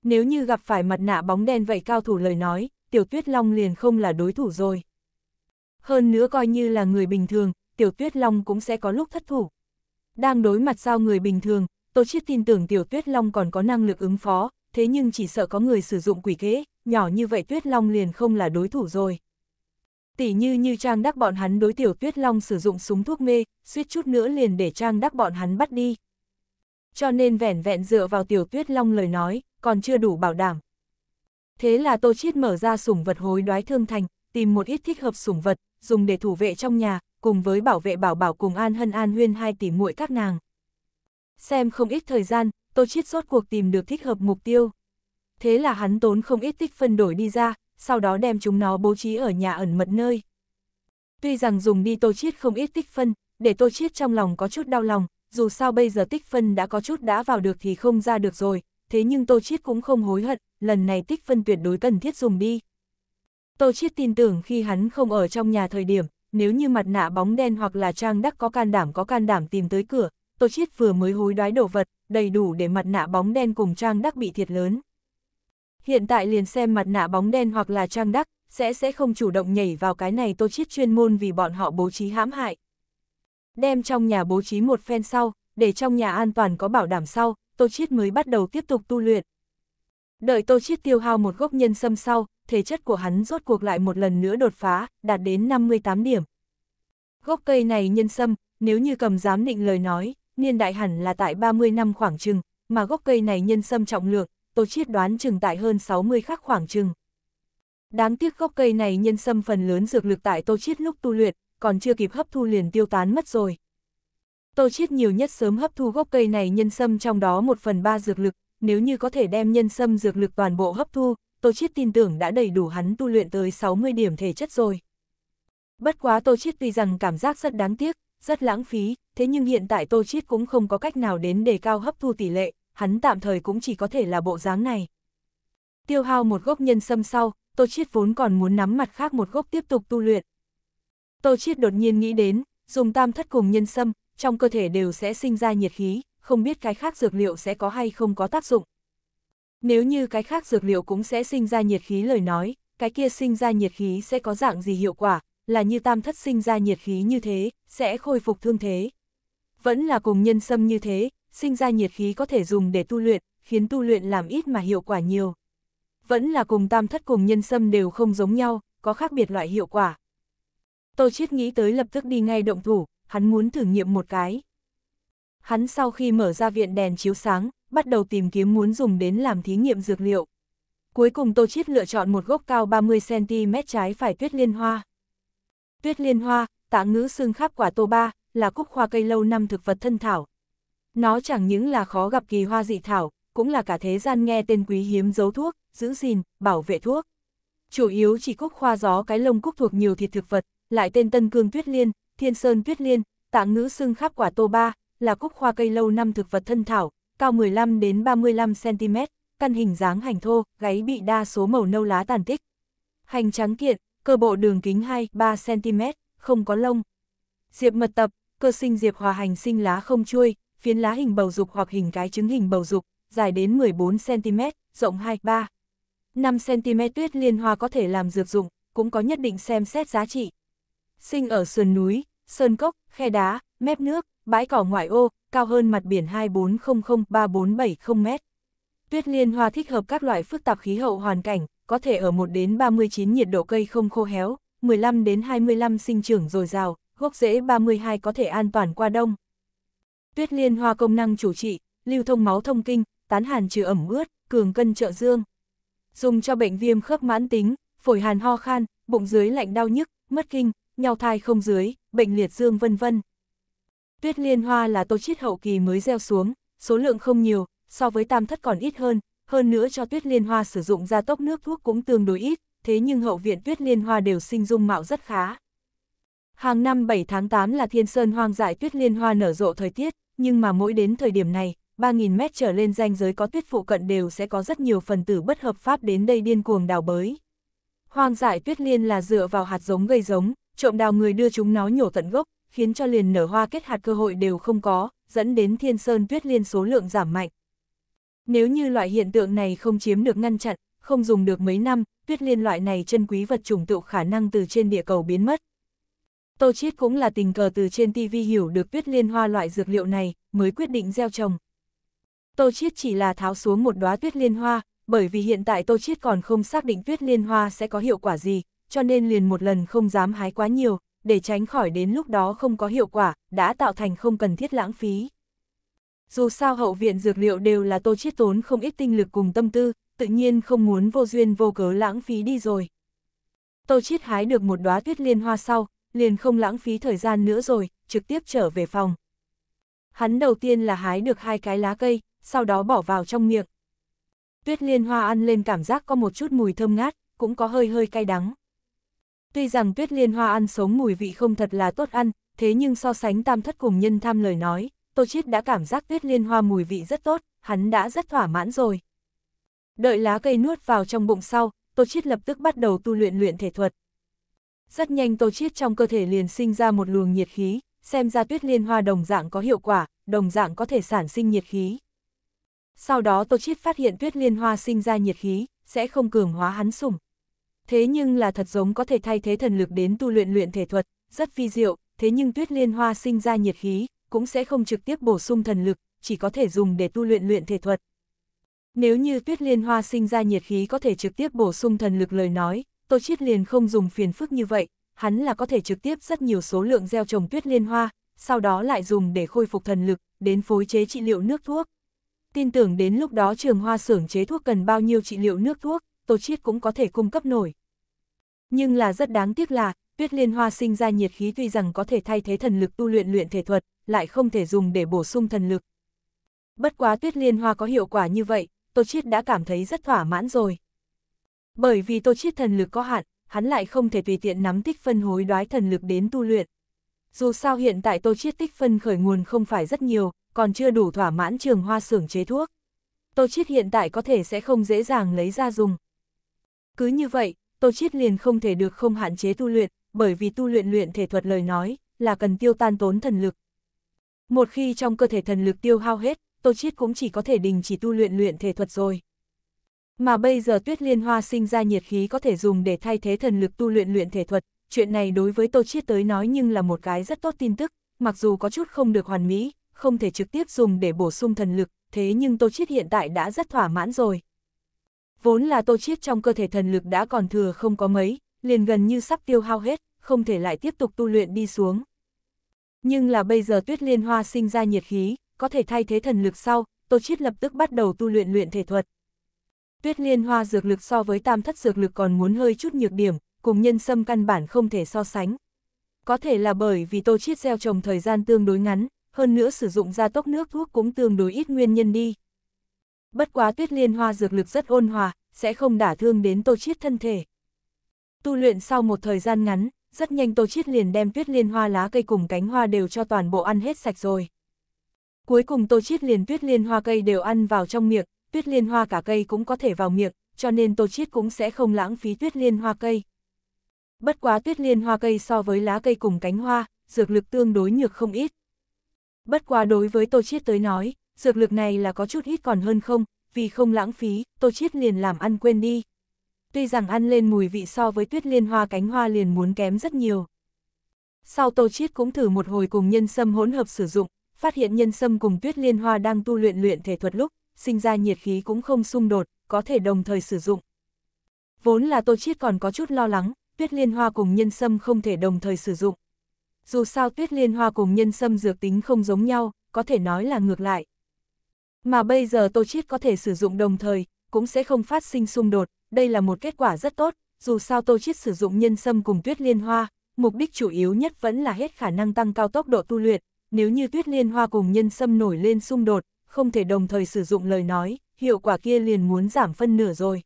Nếu như gặp phải mặt nạ bóng đen vậy cao thủ lời nói, Tiểu Tuyết Long liền không là đối thủ rồi. Hơn nữa coi như là người bình thường, Tiểu Tuyết Long cũng sẽ có lúc thất thủ. Đang đối mặt sao người bình thường, Tô Chiết tin tưởng Tiểu Tuyết Long còn có năng lực ứng phó, thế nhưng chỉ sợ có người sử dụng quỷ kế, nhỏ như vậy Tuyết Long liền không là đối thủ rồi. Tỷ như như Trang Đắc bọn hắn đối Tiểu Tuyết Long sử dụng súng thuốc mê, suýt chút nữa liền để Trang Đắc bọn hắn bắt đi. Cho nên vẻn vẹn dựa vào Tiểu Tuyết Long lời nói, còn chưa đủ bảo đảm, Thế là Tô Chiết mở ra sủng vật hối đoái thương thành, tìm một ít thích hợp sủng vật, dùng để thủ vệ trong nhà, cùng với bảo vệ bảo bảo cùng An Hân An Huyên hai tỷ muội các nàng. Xem không ít thời gian, Tô Chiết rốt cuộc tìm được thích hợp mục tiêu. Thế là hắn tốn không ít tích phân đổi đi ra, sau đó đem chúng nó bố trí ở nhà ẩn mật nơi. Tuy rằng dùng đi Tô Chiết không ít tích phân, để Tô Chiết trong lòng có chút đau lòng, dù sao bây giờ tích phân đã có chút đã vào được thì không ra được rồi, thế nhưng Tô Chiết cũng không hối hận, lần này tích phân tuyệt đối cần thiết dùng đi. Tô Chiết tin tưởng khi hắn không ở trong nhà thời điểm, nếu như mặt nạ bóng đen hoặc là trang đắc có can đảm có can đảm tìm tới cửa, Tô Chiết vừa mới hối đoái đồ vật, đầy đủ để mặt nạ bóng đen cùng trang đắc bị thiệt lớn. Hiện tại liền xem mặt nạ bóng đen hoặc là trang đắc, sẽ sẽ không chủ động nhảy vào cái này Tô Chiết chuyên môn vì bọn họ bố trí hãm hại. Đem trong nhà bố trí một phen sau, để trong nhà an toàn có bảo đảm sau, Tô Chiết mới bắt đầu tiếp tục tu luyện. Đợi Tô Chiết tiêu hao một gốc nhân sâm sau, thể chất của hắn rốt cuộc lại một lần nữa đột phá, đạt đến 58 điểm. Gốc cây này nhân sâm, nếu như cầm giám định lời nói, niên đại hẳn là tại 30 năm khoảng chừng, mà gốc cây này nhân sâm trọng lượng, Tô Chiết đoán chừng tại hơn 60 khắc khoảng chừng. Đáng tiếc gốc cây này nhân sâm phần lớn dược lực tại Tô Chiết lúc tu luyện, còn chưa kịp hấp thu liền tiêu tán mất rồi. Tô Chiết nhiều nhất sớm hấp thu gốc cây này nhân sâm trong đó một phần ba dược lực, nếu như có thể đem nhân sâm dược lực toàn bộ hấp thu, Tô Chiết tin tưởng đã đầy đủ hắn tu luyện tới 60 điểm thể chất rồi. Bất quá Tô Chiết tuy rằng cảm giác rất đáng tiếc, rất lãng phí, thế nhưng hiện tại Tô Chiết cũng không có cách nào đến đề cao hấp thu tỷ lệ, hắn tạm thời cũng chỉ có thể là bộ dáng này. Tiêu hao một gốc nhân sâm sau, Tô Chiết vốn còn muốn nắm mặt khác một gốc tiếp tục tu luyện. Tô Chiết đột nhiên nghĩ đến, dùng tam thất cùng nhân sâm, trong cơ thể đều sẽ sinh ra nhiệt khí, không biết cái khác dược liệu sẽ có hay không có tác dụng. Nếu như cái khác dược liệu cũng sẽ sinh ra nhiệt khí lời nói, cái kia sinh ra nhiệt khí sẽ có dạng gì hiệu quả, là như tam thất sinh ra nhiệt khí như thế, sẽ khôi phục thương thế. Vẫn là cùng nhân sâm như thế, sinh ra nhiệt khí có thể dùng để tu luyện, khiến tu luyện làm ít mà hiệu quả nhiều. Vẫn là cùng tam thất cùng nhân sâm đều không giống nhau, có khác biệt loại hiệu quả. Tô Chiết nghĩ tới lập tức đi ngay động thủ, hắn muốn thử nghiệm một cái. Hắn sau khi mở ra viện đèn chiếu sáng, bắt đầu tìm kiếm muốn dùng đến làm thí nghiệm dược liệu. Cuối cùng Tô Chiết lựa chọn một gốc cao 30cm trái phải tuyết liên hoa. Tuyết liên hoa, tạ ngữ xương khắp quả tô ba, là cúc hoa cây lâu năm thực vật thân thảo. Nó chẳng những là khó gặp kỳ hoa dị thảo, cũng là cả thế gian nghe tên quý hiếm giấu thuốc, giữ gìn, bảo vệ thuốc. Chủ yếu chỉ cúc hoa gió cái lông cúc thuộc nhiều thịt thực vật, lại tên tân cương tuyết liên, thiên sơn tuyết liên, tạng ngữ xương khắp quả tô ba, là cúc khoa cây lâu năm thực vật thân thảo, cao 15 đến 35 cm, căn hình dáng hành thô, gáy bị đa số màu nâu lá tàn tích. Hành trắng kiện, cơ bộ đường kính 2-3 cm, không có lông. Diệp mật tập, cơ sinh diệp hòa hành sinh lá không chuôi, phiến lá hình bầu dục hoặc hình cái trứng hình bầu dục, dài đến 14 cm, rộng 2-3. 5 cm tuyết liên hoa có thể làm dược dụng, cũng có nhất định xem xét giá trị. Sinh ở sườn núi, sơn cốc, khe đá, mép nước, bãi cỏ ngoại ô, cao hơn mặt biển 2400-3470m. Tuyết liên hoa thích hợp các loại phức tạp khí hậu hoàn cảnh, có thể ở 1 đến 39 nhiệt độ cây không khô héo, 15 đến 25 sinh trưởng dồi dào, gốc rễ 32 có thể an toàn qua đông. Tuyết liên hoa công năng chủ trị, lưu thông máu thông kinh, tán hàn trừ ẩm ướt, cường cân trợ dương. Dùng cho bệnh viêm khớp mãn tính, phổi hàn ho khan, bụng dưới lạnh đau nhức, mất kinh, nhau thai không dưới, bệnh liệt dương vân vân. Tuyết liên hoa là tô chiết hậu kỳ mới gieo xuống, số lượng không nhiều, so với tam thất còn ít hơn, hơn nữa cho tuyết liên hoa sử dụng gia tốc nước thuốc cũng tương đối ít, thế nhưng hậu viện tuyết liên hoa đều sinh dung mạo rất khá. Hàng năm 7 tháng 8 là thiên sơn hoang dại tuyết liên hoa nở rộ thời tiết, nhưng mà mỗi đến thời điểm này, 3.000 mét trở lên danh giới có tuyết phụ cận đều sẽ có rất nhiều phần tử bất hợp pháp đến đây điên cuồng đào bới. Hoang dại tuyết liên là dựa vào hạt giống gây giống, trộm đào người đưa chúng nó nhổ tận gốc, khiến cho liền nở hoa kết hạt cơ hội đều không có, dẫn đến thiên sơn tuyết liên số lượng giảm mạnh. Nếu như loại hiện tượng này không chiếm được ngăn chặn, không dùng được mấy năm, tuyết liên loại này chân quý vật chủng tụ khả năng từ trên địa cầu biến mất. Tô Chiết cũng là tình cờ từ trên TV hiểu được tuyết liên hoa loại dược liệu này, mới quyết định gieo trồng. Tô Chiết chỉ là tháo xuống một đóa tuyết liên hoa, bởi vì hiện tại Tô Chiết còn không xác định tuyết liên hoa sẽ có hiệu quả gì, cho nên liền một lần không dám hái quá nhiều, để tránh khỏi đến lúc đó không có hiệu quả, đã tạo thành không cần thiết lãng phí. Dù sao hậu viện dược liệu đều là tô chiết tốn không ít tinh lực cùng tâm tư, tự nhiên không muốn vô duyên vô cớ lãng phí đi rồi. Tô chiết hái được một đóa tuyết liên hoa sau, liền không lãng phí thời gian nữa rồi, trực tiếp trở về phòng. Hắn đầu tiên là hái được hai cái lá cây, sau đó bỏ vào trong miệng. Tuyết liên hoa ăn lên cảm giác có một chút mùi thơm ngát, cũng có hơi hơi cay đắng. Tuy rằng tuyết liên hoa ăn sống mùi vị không thật là tốt ăn, thế nhưng so sánh tam thất cùng nhân tham lời nói, Tô Chiết đã cảm giác tuyết liên hoa mùi vị rất tốt, hắn đã rất thỏa mãn rồi. Đợi lá cây nuốt vào trong bụng sau, Tô Chiết lập tức bắt đầu tu luyện luyện thể thuật. Rất nhanh Tô Chiết trong cơ thể liền sinh ra một luồng nhiệt khí, xem ra tuyết liên hoa đồng dạng có hiệu quả, đồng dạng có thể sản sinh nhiệt khí. Sau đó Tô Chiết phát hiện tuyết liên hoa sinh ra nhiệt khí, sẽ không cường hóa hắn sủng thế nhưng là thật giống có thể thay thế thần lực đến tu luyện luyện thể thuật, rất phi diệu, thế nhưng tuyết liên hoa sinh ra nhiệt khí, cũng sẽ không trực tiếp bổ sung thần lực, chỉ có thể dùng để tu luyện luyện thể thuật. Nếu như tuyết liên hoa sinh ra nhiệt khí có thể trực tiếp bổ sung thần lực lời nói, tôi Chiết liền không dùng phiền phức như vậy, hắn là có thể trực tiếp rất nhiều số lượng gieo trồng tuyết liên hoa, sau đó lại dùng để khôi phục thần lực, đến phối chế trị liệu nước thuốc. Tin tưởng đến lúc đó trường hoa xưởng chế thuốc cần bao nhiêu trị liệu nước thuốc, Tô Chiết cũng có thể cung cấp nổi. Nhưng là rất đáng tiếc là, tuyết liên hoa sinh ra nhiệt khí tuy rằng có thể thay thế thần lực tu luyện luyện thể thuật, lại không thể dùng để bổ sung thần lực. Bất quá tuyết liên hoa có hiệu quả như vậy, Tô Chiết đã cảm thấy rất thỏa mãn rồi. Bởi vì Tô Chiết thần lực có hạn, hắn lại không thể tùy tiện nắm tích phân hối đoái thần lực đến tu luyện. Dù sao hiện tại Tô Chiết tích phân khởi nguồn không phải rất nhiều, còn chưa đủ thỏa mãn trường hoa xưởng chế thuốc. Tô Chiết hiện tại có thể sẽ không dễ dàng lấy ra dùng. Cứ như vậy, Tô Chiết liền không thể được không hạn chế tu luyện, bởi vì tu luyện luyện thể thuật lời nói, là cần tiêu tan tốn thần lực. Một khi trong cơ thể thần lực tiêu hao hết, Tô Chiết cũng chỉ có thể đình chỉ tu luyện luyện thể thuật rồi. Mà bây giờ tuyết liên hoa sinh ra nhiệt khí có thể dùng để thay thế thần lực tu luyện luyện thể thuật, chuyện này đối với Tô Chiết tới nói nhưng là một cái rất tốt tin tức, mặc dù có chút không được hoàn mỹ, không thể trực tiếp dùng để bổ sung thần lực, thế nhưng Tô Chiết hiện tại đã rất thỏa mãn rồi. Vốn là tô chiết trong cơ thể thần lực đã còn thừa không có mấy, liền gần như sắp tiêu hao hết, không thể lại tiếp tục tu luyện đi xuống. Nhưng là bây giờ tuyết liên hoa sinh ra nhiệt khí, có thể thay thế thần lực sau, tô chiết lập tức bắt đầu tu luyện luyện thể thuật. Tuyết liên hoa dược lực so với tam thất dược lực còn muốn hơi chút nhược điểm, cùng nhân sâm căn bản không thể so sánh. Có thể là bởi vì tô chiết gieo trồng thời gian tương đối ngắn, hơn nữa sử dụng ra tốc nước thuốc cũng tương đối ít nguyên nhân đi, bất quá tuyết liên hoa dược lực rất ôn hòa, sẽ không đả thương đến Tô Chiết thân thể. Tu luyện sau một thời gian ngắn, rất nhanh Tô Chiết liền đem tuyết liên hoa lá cây cùng cánh hoa đều cho toàn bộ ăn hết sạch rồi. Cuối cùng Tô Chiết liền tuyết liên hoa cây đều ăn vào trong miệng, tuyết liên hoa cả cây cũng có thể vào miệng, cho nên Tô Chiết cũng sẽ không lãng phí tuyết liên hoa cây. Bất quá tuyết liên hoa cây so với lá cây cùng cánh hoa, dược lực tương đối nhược không ít. Bất quá đối với Tô Chiết tới nói, dược lực này là có chút ít còn hơn không, vì không lãng phí, Tô Chiết liền làm ăn quên đi. Tuy rằng ăn lên mùi vị so với tuyết liên hoa cánh hoa liền muốn kém rất nhiều. Sau Tô Chiết cũng thử một hồi cùng nhân sâm hỗn hợp sử dụng, phát hiện nhân sâm cùng tuyết liên hoa đang tu luyện luyện thể thuật lúc, sinh ra nhiệt khí cũng không xung đột, có thể đồng thời sử dụng. Vốn là Tô Chiết còn có chút lo lắng, tuyết liên hoa cùng nhân sâm không thể đồng thời sử dụng. Dù sao tuyết liên hoa cùng nhân sâm dược tính không giống nhau, có thể nói là ngược lại. Mà bây giờ Tô Chiết có thể sử dụng đồng thời, cũng sẽ không phát sinh xung đột, đây là một kết quả rất tốt, dù sao Tô Chiết sử dụng nhân sâm cùng tuyết liên hoa, mục đích chủ yếu nhất vẫn là hết khả năng tăng cao tốc độ tu luyện, nếu như tuyết liên hoa cùng nhân sâm nổi lên xung đột, không thể đồng thời sử dụng lời nói, hiệu quả kia liền muốn giảm phân nửa rồi.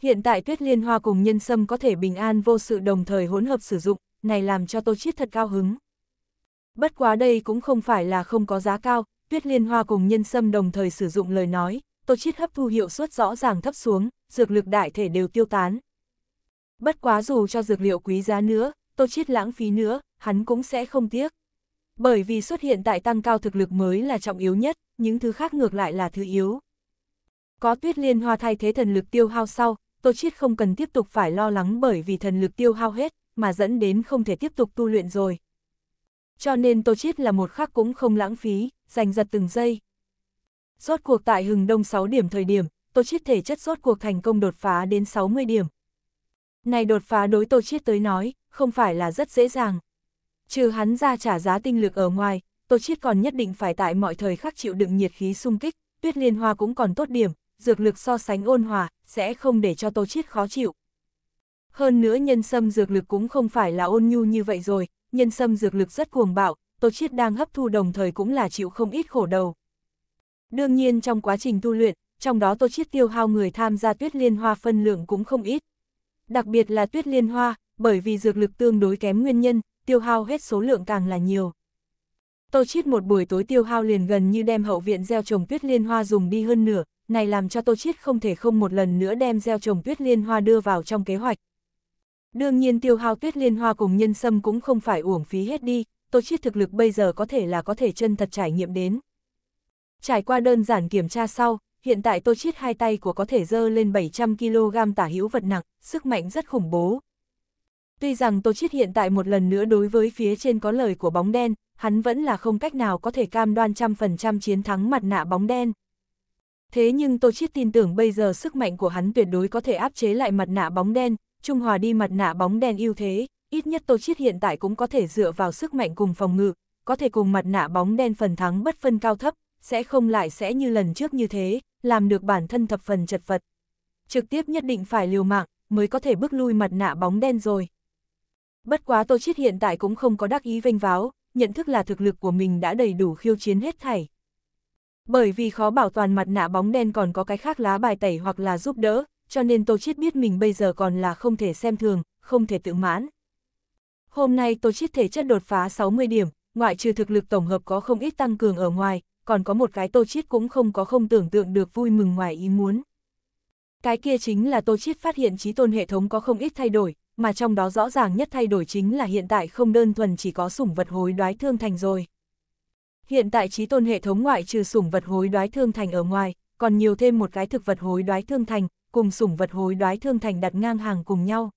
Hiện tại tuyết liên hoa cùng nhân sâm có thể bình an vô sự đồng thời hỗn hợp sử dụng, này làm cho Tô Chiết thật cao hứng. Bất quá đây cũng không phải là không có giá cao, Tuyết Liên Hoa cùng nhân sâm đồng thời sử dụng lời nói, tô chiết hấp thu hiệu suất rõ ràng thấp xuống, dược lực đại thể đều tiêu tán. Bất quá dù cho dược liệu quý giá nữa, tô chiết lãng phí nữa, hắn cũng sẽ không tiếc. Bởi vì xuất hiện tại tăng cao thực lực mới là trọng yếu nhất, những thứ khác ngược lại là thứ yếu. Có tuyết liên hoa thay thế thần lực tiêu hao sau, Tô Chiết không cần tiếp tục phải lo lắng bởi vì thần lực tiêu hao hết, mà dẫn đến không thể tiếp tục tu luyện rồi cho nên tô chiết là một khắc cũng không lãng phí, giành giật từng giây. Rốt cuộc tại hừng đông 6 điểm thời điểm, tô chiết thể chất rốt cuộc thành công đột phá đến 60 điểm. Này đột phá đối tô chiết tới nói, không phải là rất dễ dàng. Trừ hắn ra trả giá tinh lực ở ngoài, tô chiết còn nhất định phải tại mọi thời khắc chịu đựng nhiệt khí xung kích, tuyết liên hoa cũng còn tốt điểm, dược lực so sánh ôn hòa, sẽ không để cho tô chiết khó chịu. Hơn nữa nhân sâm dược lực cũng không phải là ôn nhu như vậy rồi, nhân sâm dược lực rất cuồng bạo, Tô Chiết đang hấp thu đồng thời cũng là chịu không ít khổ đầu. Đương nhiên trong quá trình tu luyện, trong đó Tô Chiết tiêu hao người tham gia tuyết liên hoa phân lượng cũng không ít. Đặc biệt là tuyết liên hoa, bởi vì dược lực tương đối kém nguyên nhân, tiêu hao hết số lượng càng là nhiều. Tô Chiết một buổi tối tiêu hao liền gần như đem hậu viện gieo trồng tuyết liên hoa dùng đi hơn nửa, này làm cho Tô Chiết không thể không một lần nữa đem gieo trồng tuyết liên hoa đưa vào trong kế hoạch. Đương nhiên tiêu hao tuyết liên hoa cùng nhân sâm cũng không phải uổng phí hết đi, tô chiết thực lực bây giờ có thể là có thể chân thật trải nghiệm đến. Trải qua đơn giản kiểm tra sau, hiện tại tô chiết hai tay của có thể dơ lên 700kg tả hữu vật nặng, sức mạnh rất khủng bố. Tuy rằng tô chiết hiện tại một lần nữa đối với phía trên có lời của bóng đen, hắn vẫn là không cách nào có thể cam đoan trăm phần trăm chiến thắng mặt nạ bóng đen. Thế nhưng Tô Chiết tin tưởng bây giờ sức mạnh của hắn tuyệt đối có thể áp chế lại mặt nạ bóng đen, Trung Hòa đi mặt nạ bóng đen ưu thế, ít nhất Tô Chiết hiện tại cũng có thể dựa vào sức mạnh cùng phòng ngự, có thể cùng mặt nạ bóng đen phần thắng bất phân cao thấp, sẽ không lại sẽ như lần trước như thế, làm được bản thân thập phần chật vật. Trực tiếp nhất định phải liều mạng, mới có thể bước lui mặt nạ bóng đen rồi. Bất quá Tô Chiết hiện tại cũng không có đắc ý vênh váo, nhận thức là thực lực của mình đã đầy đủ khiêu chiến hết thảy. Bởi vì khó bảo toàn mặt nạ bóng đen còn có cái khác lá bài tẩy hoặc là giúp đỡ, cho nên Tô Chiết biết mình bây giờ còn là không thể xem thường, không thể tự mãn. Hôm nay Tô Chiết thể chất đột phá 60 điểm, ngoại trừ thực lực tổng hợp có không ít tăng cường ở ngoài, còn có một cái Tô Chiết cũng không có không tưởng tượng được vui mừng ngoài ý muốn. Cái kia chính là Tô Chiết phát hiện trí tôn hệ thống có không ít thay đổi, mà trong đó rõ ràng nhất thay đổi chính là hiện tại không đơn thuần chỉ có sủng vật hối đoái thương thành rồi. Hiện tại trí tôn hệ thống ngoại trừ sủng vật hối đoái thương thành ở ngoài, còn nhiều thêm một cái thực vật hối đoái thương thành, cùng sủng vật hối đoái thương thành đặt ngang hàng cùng nhau.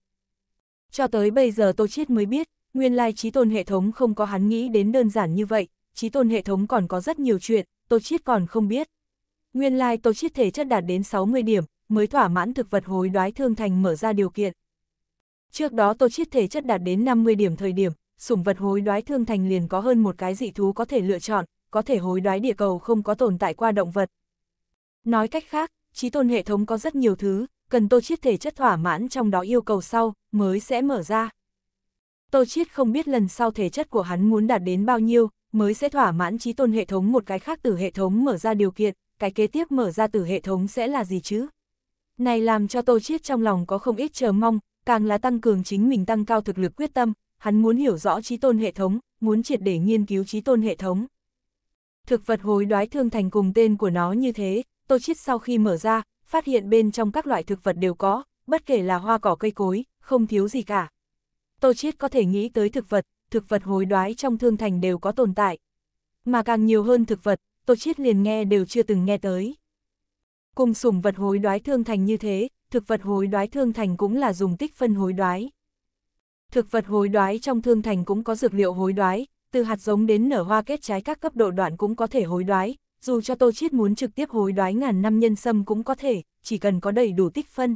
Cho tới bây giờ Tô Chiết mới biết, nguyên lai trí tôn hệ thống không có hắn nghĩ đến đơn giản như vậy, trí tôn hệ thống còn có rất nhiều chuyện, Tô Chiết còn không biết. Nguyên lai Tô Chiết thể chất đạt đến 60 điểm, mới thỏa mãn thực vật hối đoái thương thành mở ra điều kiện. Trước đó Tô Chiết thể chất đạt đến 50 điểm thời điểm, sủng vật hối đoái thương thành liền có hơn một cái dị thú có thể lựa chọn, có thể hối đoái địa cầu không có tồn tại qua động vật. Nói cách khác, trí tôn hệ thống có rất nhiều thứ, cần tô chiết thể chất thỏa mãn trong đó yêu cầu sau, mới sẽ mở ra. Tô chiết không biết lần sau thể chất của hắn muốn đạt đến bao nhiêu, mới sẽ thỏa mãn trí tôn hệ thống một cái khác từ hệ thống mở ra điều kiện, cái kế tiếp mở ra từ hệ thống sẽ là gì chứ? Này làm cho Tô Chiết trong lòng có không ít chờ mong, càng là tăng cường chính mình tăng cao thực lực quyết tâm, hắn muốn hiểu rõ trí tôn hệ thống, muốn triệt để nghiên cứu trí tôn hệ thống. Thực vật hối đoái thương thành cùng tên của nó như thế, tô chiết sau khi mở ra, phát hiện bên trong các loại thực vật đều có, bất kể là hoa cỏ cây cối, không thiếu gì cả. Tô chiết có thể nghĩ tới thực vật, thực vật hối đoái trong thương thành đều có tồn tại. Mà càng nhiều hơn thực vật, Tô Chiết liền nghe đều chưa từng nghe tới. Cùng sủng vật hối đoái thương thành như thế, thực vật hối đoái thương thành cũng là dùng tích phân hối đoái. Thực vật hối đoái trong thương thành cũng có dược liệu hối đoái, từ hạt giống đến nở hoa kết trái các cấp độ đoạn cũng có thể hối đoái, dù cho Tô Chiết muốn trực tiếp hối đoái ngàn năm nhân sâm cũng có thể, chỉ cần có đầy đủ tích phân.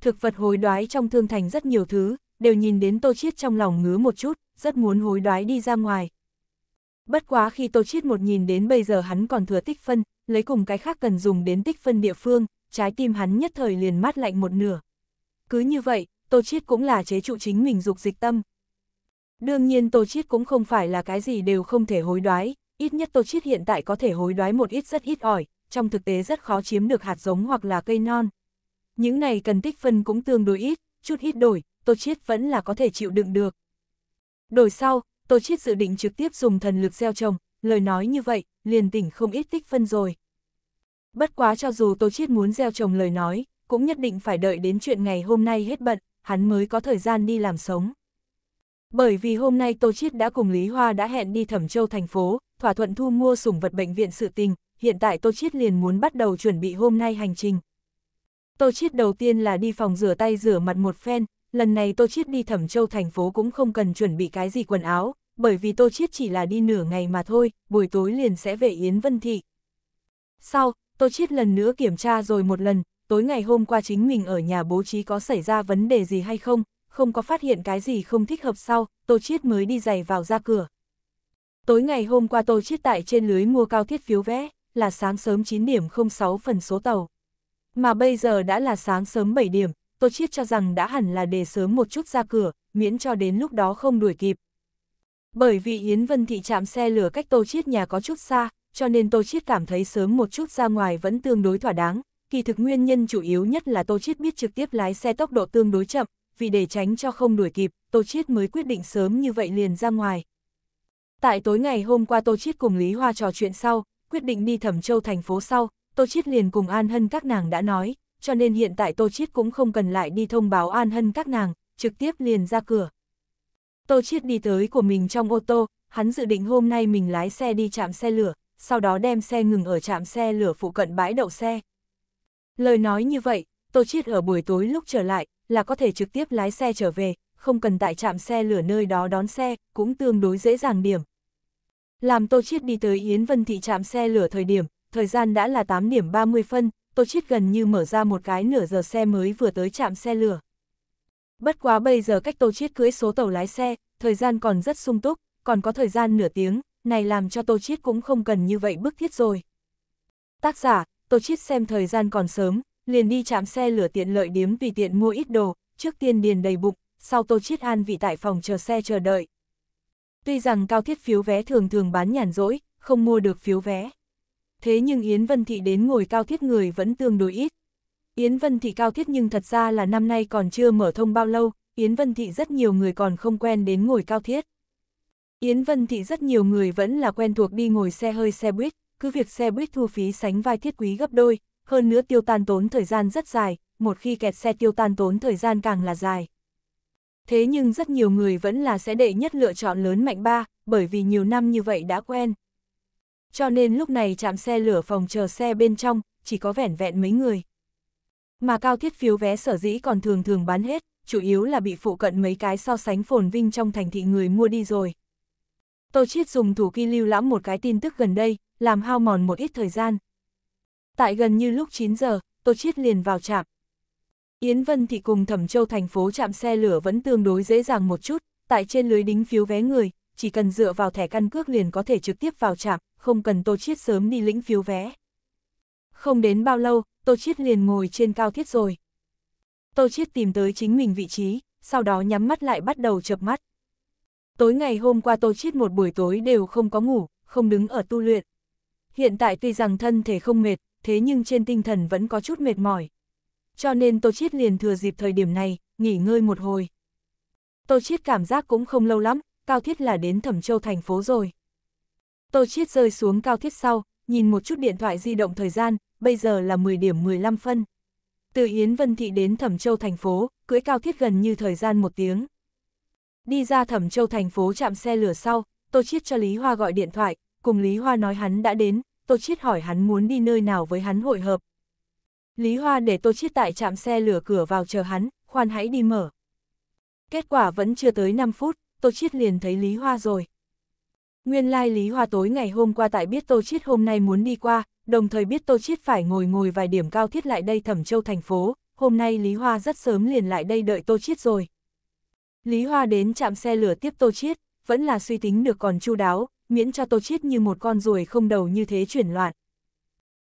Thực vật hối đoái trong thương thành rất nhiều thứ, đều nhìn đến Tô Chiết trong lòng ngứa một chút, rất muốn hối đoái đi ra ngoài. Bất quá khi Tô Chiết một nhìn đến bây giờ hắn còn thừa tích phân, lấy cùng cái khác cần dùng đến tích phân địa phương, trái tim hắn nhất thời liền mát lạnh một nửa. Cứ như vậy, Tô Chiết cũng là chế trụ chính mình dục dịch tâm. Đương nhiên Tô Chiết cũng không phải là cái gì đều không thể hối đoái, ít nhất Tô Chiết hiện tại có thể hối đoái một ít rất ít ỏi, trong thực tế rất khó chiếm được hạt giống hoặc là cây non. Những này cần tích phân cũng tương đối ít, chút ít đổi, Tô Chiết vẫn là có thể chịu đựng được. Đổi sau, Tô Chiết dự định trực tiếp dùng thần lực gieo trồng, lời nói như vậy, liền tỉnh không ít tích phân rồi. Bất quá cho dù Tô Chiết muốn gieo trồng lời nói, cũng nhất định phải đợi đến chuyện ngày hôm nay hết bận, hắn mới có thời gian đi làm sống. Bởi vì hôm nay Tô Chiết đã cùng Lý Hoa đã hẹn đi Thẩm Châu thành phố, thỏa thuận thu mua sủng vật bệnh viện sự tình, hiện tại Tô Chiết liền muốn bắt đầu chuẩn bị hôm nay hành trình. Tô Chiết đầu tiên là đi phòng rửa tay rửa mặt một phen, lần này Tô Chiết đi Thẩm Châu thành phố cũng không cần chuẩn bị cái gì quần áo, bởi vì Tô Chiết chỉ là đi nửa ngày mà thôi, buổi tối liền sẽ về Yến Vân Thị. Sau, Tô Chiết lần nữa kiểm tra rồi một lần, tối ngày hôm qua chính mình ở nhà bố trí có xảy ra vấn đề gì hay không, không có phát hiện cái gì không thích hợp sau, Tô Chiết mới đi giày vào ra cửa. Tối ngày hôm qua Tô Chiết tại trên lưới mua cao thiết phiếu vé, là sáng sớm 9 điểm 06 phần số tàu. Mà bây giờ đã là sáng sớm 7 điểm, Tô Chiết cho rằng đã hẳn là để sớm một chút ra cửa, miễn cho đến lúc đó không đuổi kịp. Bởi vì Yến Vân Thị chạm xe lửa cách Tô Chiết nhà có chút xa, cho nên Tô Chiết cảm thấy sớm một chút ra ngoài vẫn tương đối thỏa đáng. Kỳ thực nguyên nhân chủ yếu nhất là Tô Chiết biết trực tiếp lái xe tốc độ tương đối chậm, vì để tránh cho không đuổi kịp, Tô Chiết mới quyết định sớm như vậy liền ra ngoài. Tại tối ngày hôm qua Tô Chiết cùng Lý Hoa trò chuyện sau, quyết định đi Thẩm Châu thành phố sau, Tô Chiết liền cùng An Hân các nàng đã nói, cho nên hiện tại Tô Chiết cũng không cần lại đi thông báo An Hân các nàng, trực tiếp liền ra cửa. Tô Chiết đi tới của mình trong ô tô, hắn dự định hôm nay mình lái xe đi chạm xe lửa, sau đó đem xe ngừng ở trạm xe lửa phụ cận bãi đậu xe. Lời nói như vậy, Tô Chiết ở buổi tối lúc trở lại, là có thể trực tiếp lái xe trở về, không cần tại trạm xe lửa nơi đó đón xe, cũng tương đối dễ dàng điểm. Làm Tô Chiết đi tới Yến Vân Thị trạm xe lửa thời điểm, thời gian đã là 8 điểm 30 phân, Tô Chiết gần như mở ra một cái nửa giờ xe mới vừa tới trạm xe lửa. Bất quá bây giờ cách Tô Chiết cưới số tàu lái xe, thời gian còn rất sung túc, còn có thời gian nửa tiếng, này làm cho Tô Chiết cũng không cần như vậy bức thiết rồi. Tác giả, Tô Chiết xem thời gian còn sớm, liền đi chạm xe lửa tiện lợi điếm vì tiện mua ít đồ, trước tiên điền đầy bụng, sau Tô Chiết An vị tại phòng chờ xe chờ đợi. Tuy rằng cao thiết phiếu vé thường thường bán nhàn rỗi, không mua được phiếu vé. Thế nhưng Yến Vân Thị đến ngồi cao thiết người vẫn tương đối ít. Yến Vân Thị cao thiết nhưng thật ra là năm nay còn chưa mở thông bao lâu, Yến Vân Thị rất nhiều người còn không quen đến ngồi cao thiết. Yến Vân Thị rất nhiều người vẫn là quen thuộc đi ngồi xe hơi xe buýt, cứ việc xe buýt thu phí sánh vai thiết quý gấp đôi, hơn nữa tiêu tan tốn thời gian rất dài, một khi kẹt xe tiêu tan tốn thời gian càng là dài. Thế nhưng rất nhiều người vẫn là sẽ đệ nhất lựa chọn lớn mạnh ba, bởi vì nhiều năm như vậy đã quen. Cho nên lúc này chạm xe lửa phòng chờ xe bên trong, chỉ có vẻn vẹn mấy người. Mà cao thiết phiếu vé sở dĩ còn thường thường bán hết, chủ yếu là bị phụ cận mấy cái so sánh phồn vinh trong thành thị người mua đi rồi. Tô Chiết dùng thủ kỳ lưu lãm một cái tin tức gần đây, làm hao mòn một ít thời gian tại gần như lúc 9 giờ, Tô Chiết liền vào trạm. Yến Vân thì cùng Thẩm Châu thành phố trạm xe lửa vẫn tương đối dễ dàng một chút, tại trên lưới đính phiếu vé người, chỉ cần dựa vào thẻ căn cước liền có thể trực tiếp vào trạm, không cần Tô Chiết sớm đi lĩnh phiếu vé. Không đến bao lâu, Tô Chiết liền ngồi trên cao thiết rồi. Tô Chiết tìm tới chính mình vị trí, sau đó nhắm mắt lại bắt đầu chập mắt. Tối ngày hôm qua Tô Chiết một buổi tối đều không có ngủ, không đứng ở tu luyện. Hiện tại tuy rằng thân thể không mệt, thế nhưng trên tinh thần vẫn có chút mệt mỏi. Cho nên Tô Chiết liền thừa dịp thời điểm này, nghỉ ngơi một hồi. Tô Chiết cảm giác cũng không lâu lắm, Cao Thiết là đến Thẩm Châu thành phố rồi. Tô Chiết rơi xuống Cao Thiết sau, nhìn một chút điện thoại di động thời gian, bây giờ là 10 điểm 15 phân. Từ Yến Vân Thị đến Thẩm Châu thành phố, cưỡi Cao Thiết gần như thời gian một tiếng. Đi ra Thẩm Châu thành phố chạm xe lửa sau, Tô Chiết cho Lý Hoa gọi điện thoại, cùng Lý Hoa nói hắn đã đến, Tô Chiết hỏi hắn muốn đi nơi nào với hắn hội hợp. Lý Hoa để Tô Chiết tại trạm xe lửa cửa vào chờ hắn, khoan hãy đi mở. Kết quả vẫn chưa tới 5 phút, Tô Chiết liền thấy Lý Hoa rồi. Nguyên lai Lý Hoa tối ngày hôm qua tại biết Tô Chiết hôm nay muốn đi qua, đồng thời biết Tô Chiết phải ngồi ngồi vài điểm cao thiết lại đây Thẩm Châu thành phố, hôm nay Lý Hoa rất sớm liền lại đây đợi Tô Chiết rồi. Lý Hoa đến trạm xe lửa tiếp Tô Chiết, vẫn là suy tính được còn chu đáo, miễn cho Tô Chiết như một con ruồi không đầu như thế chuyển loạn.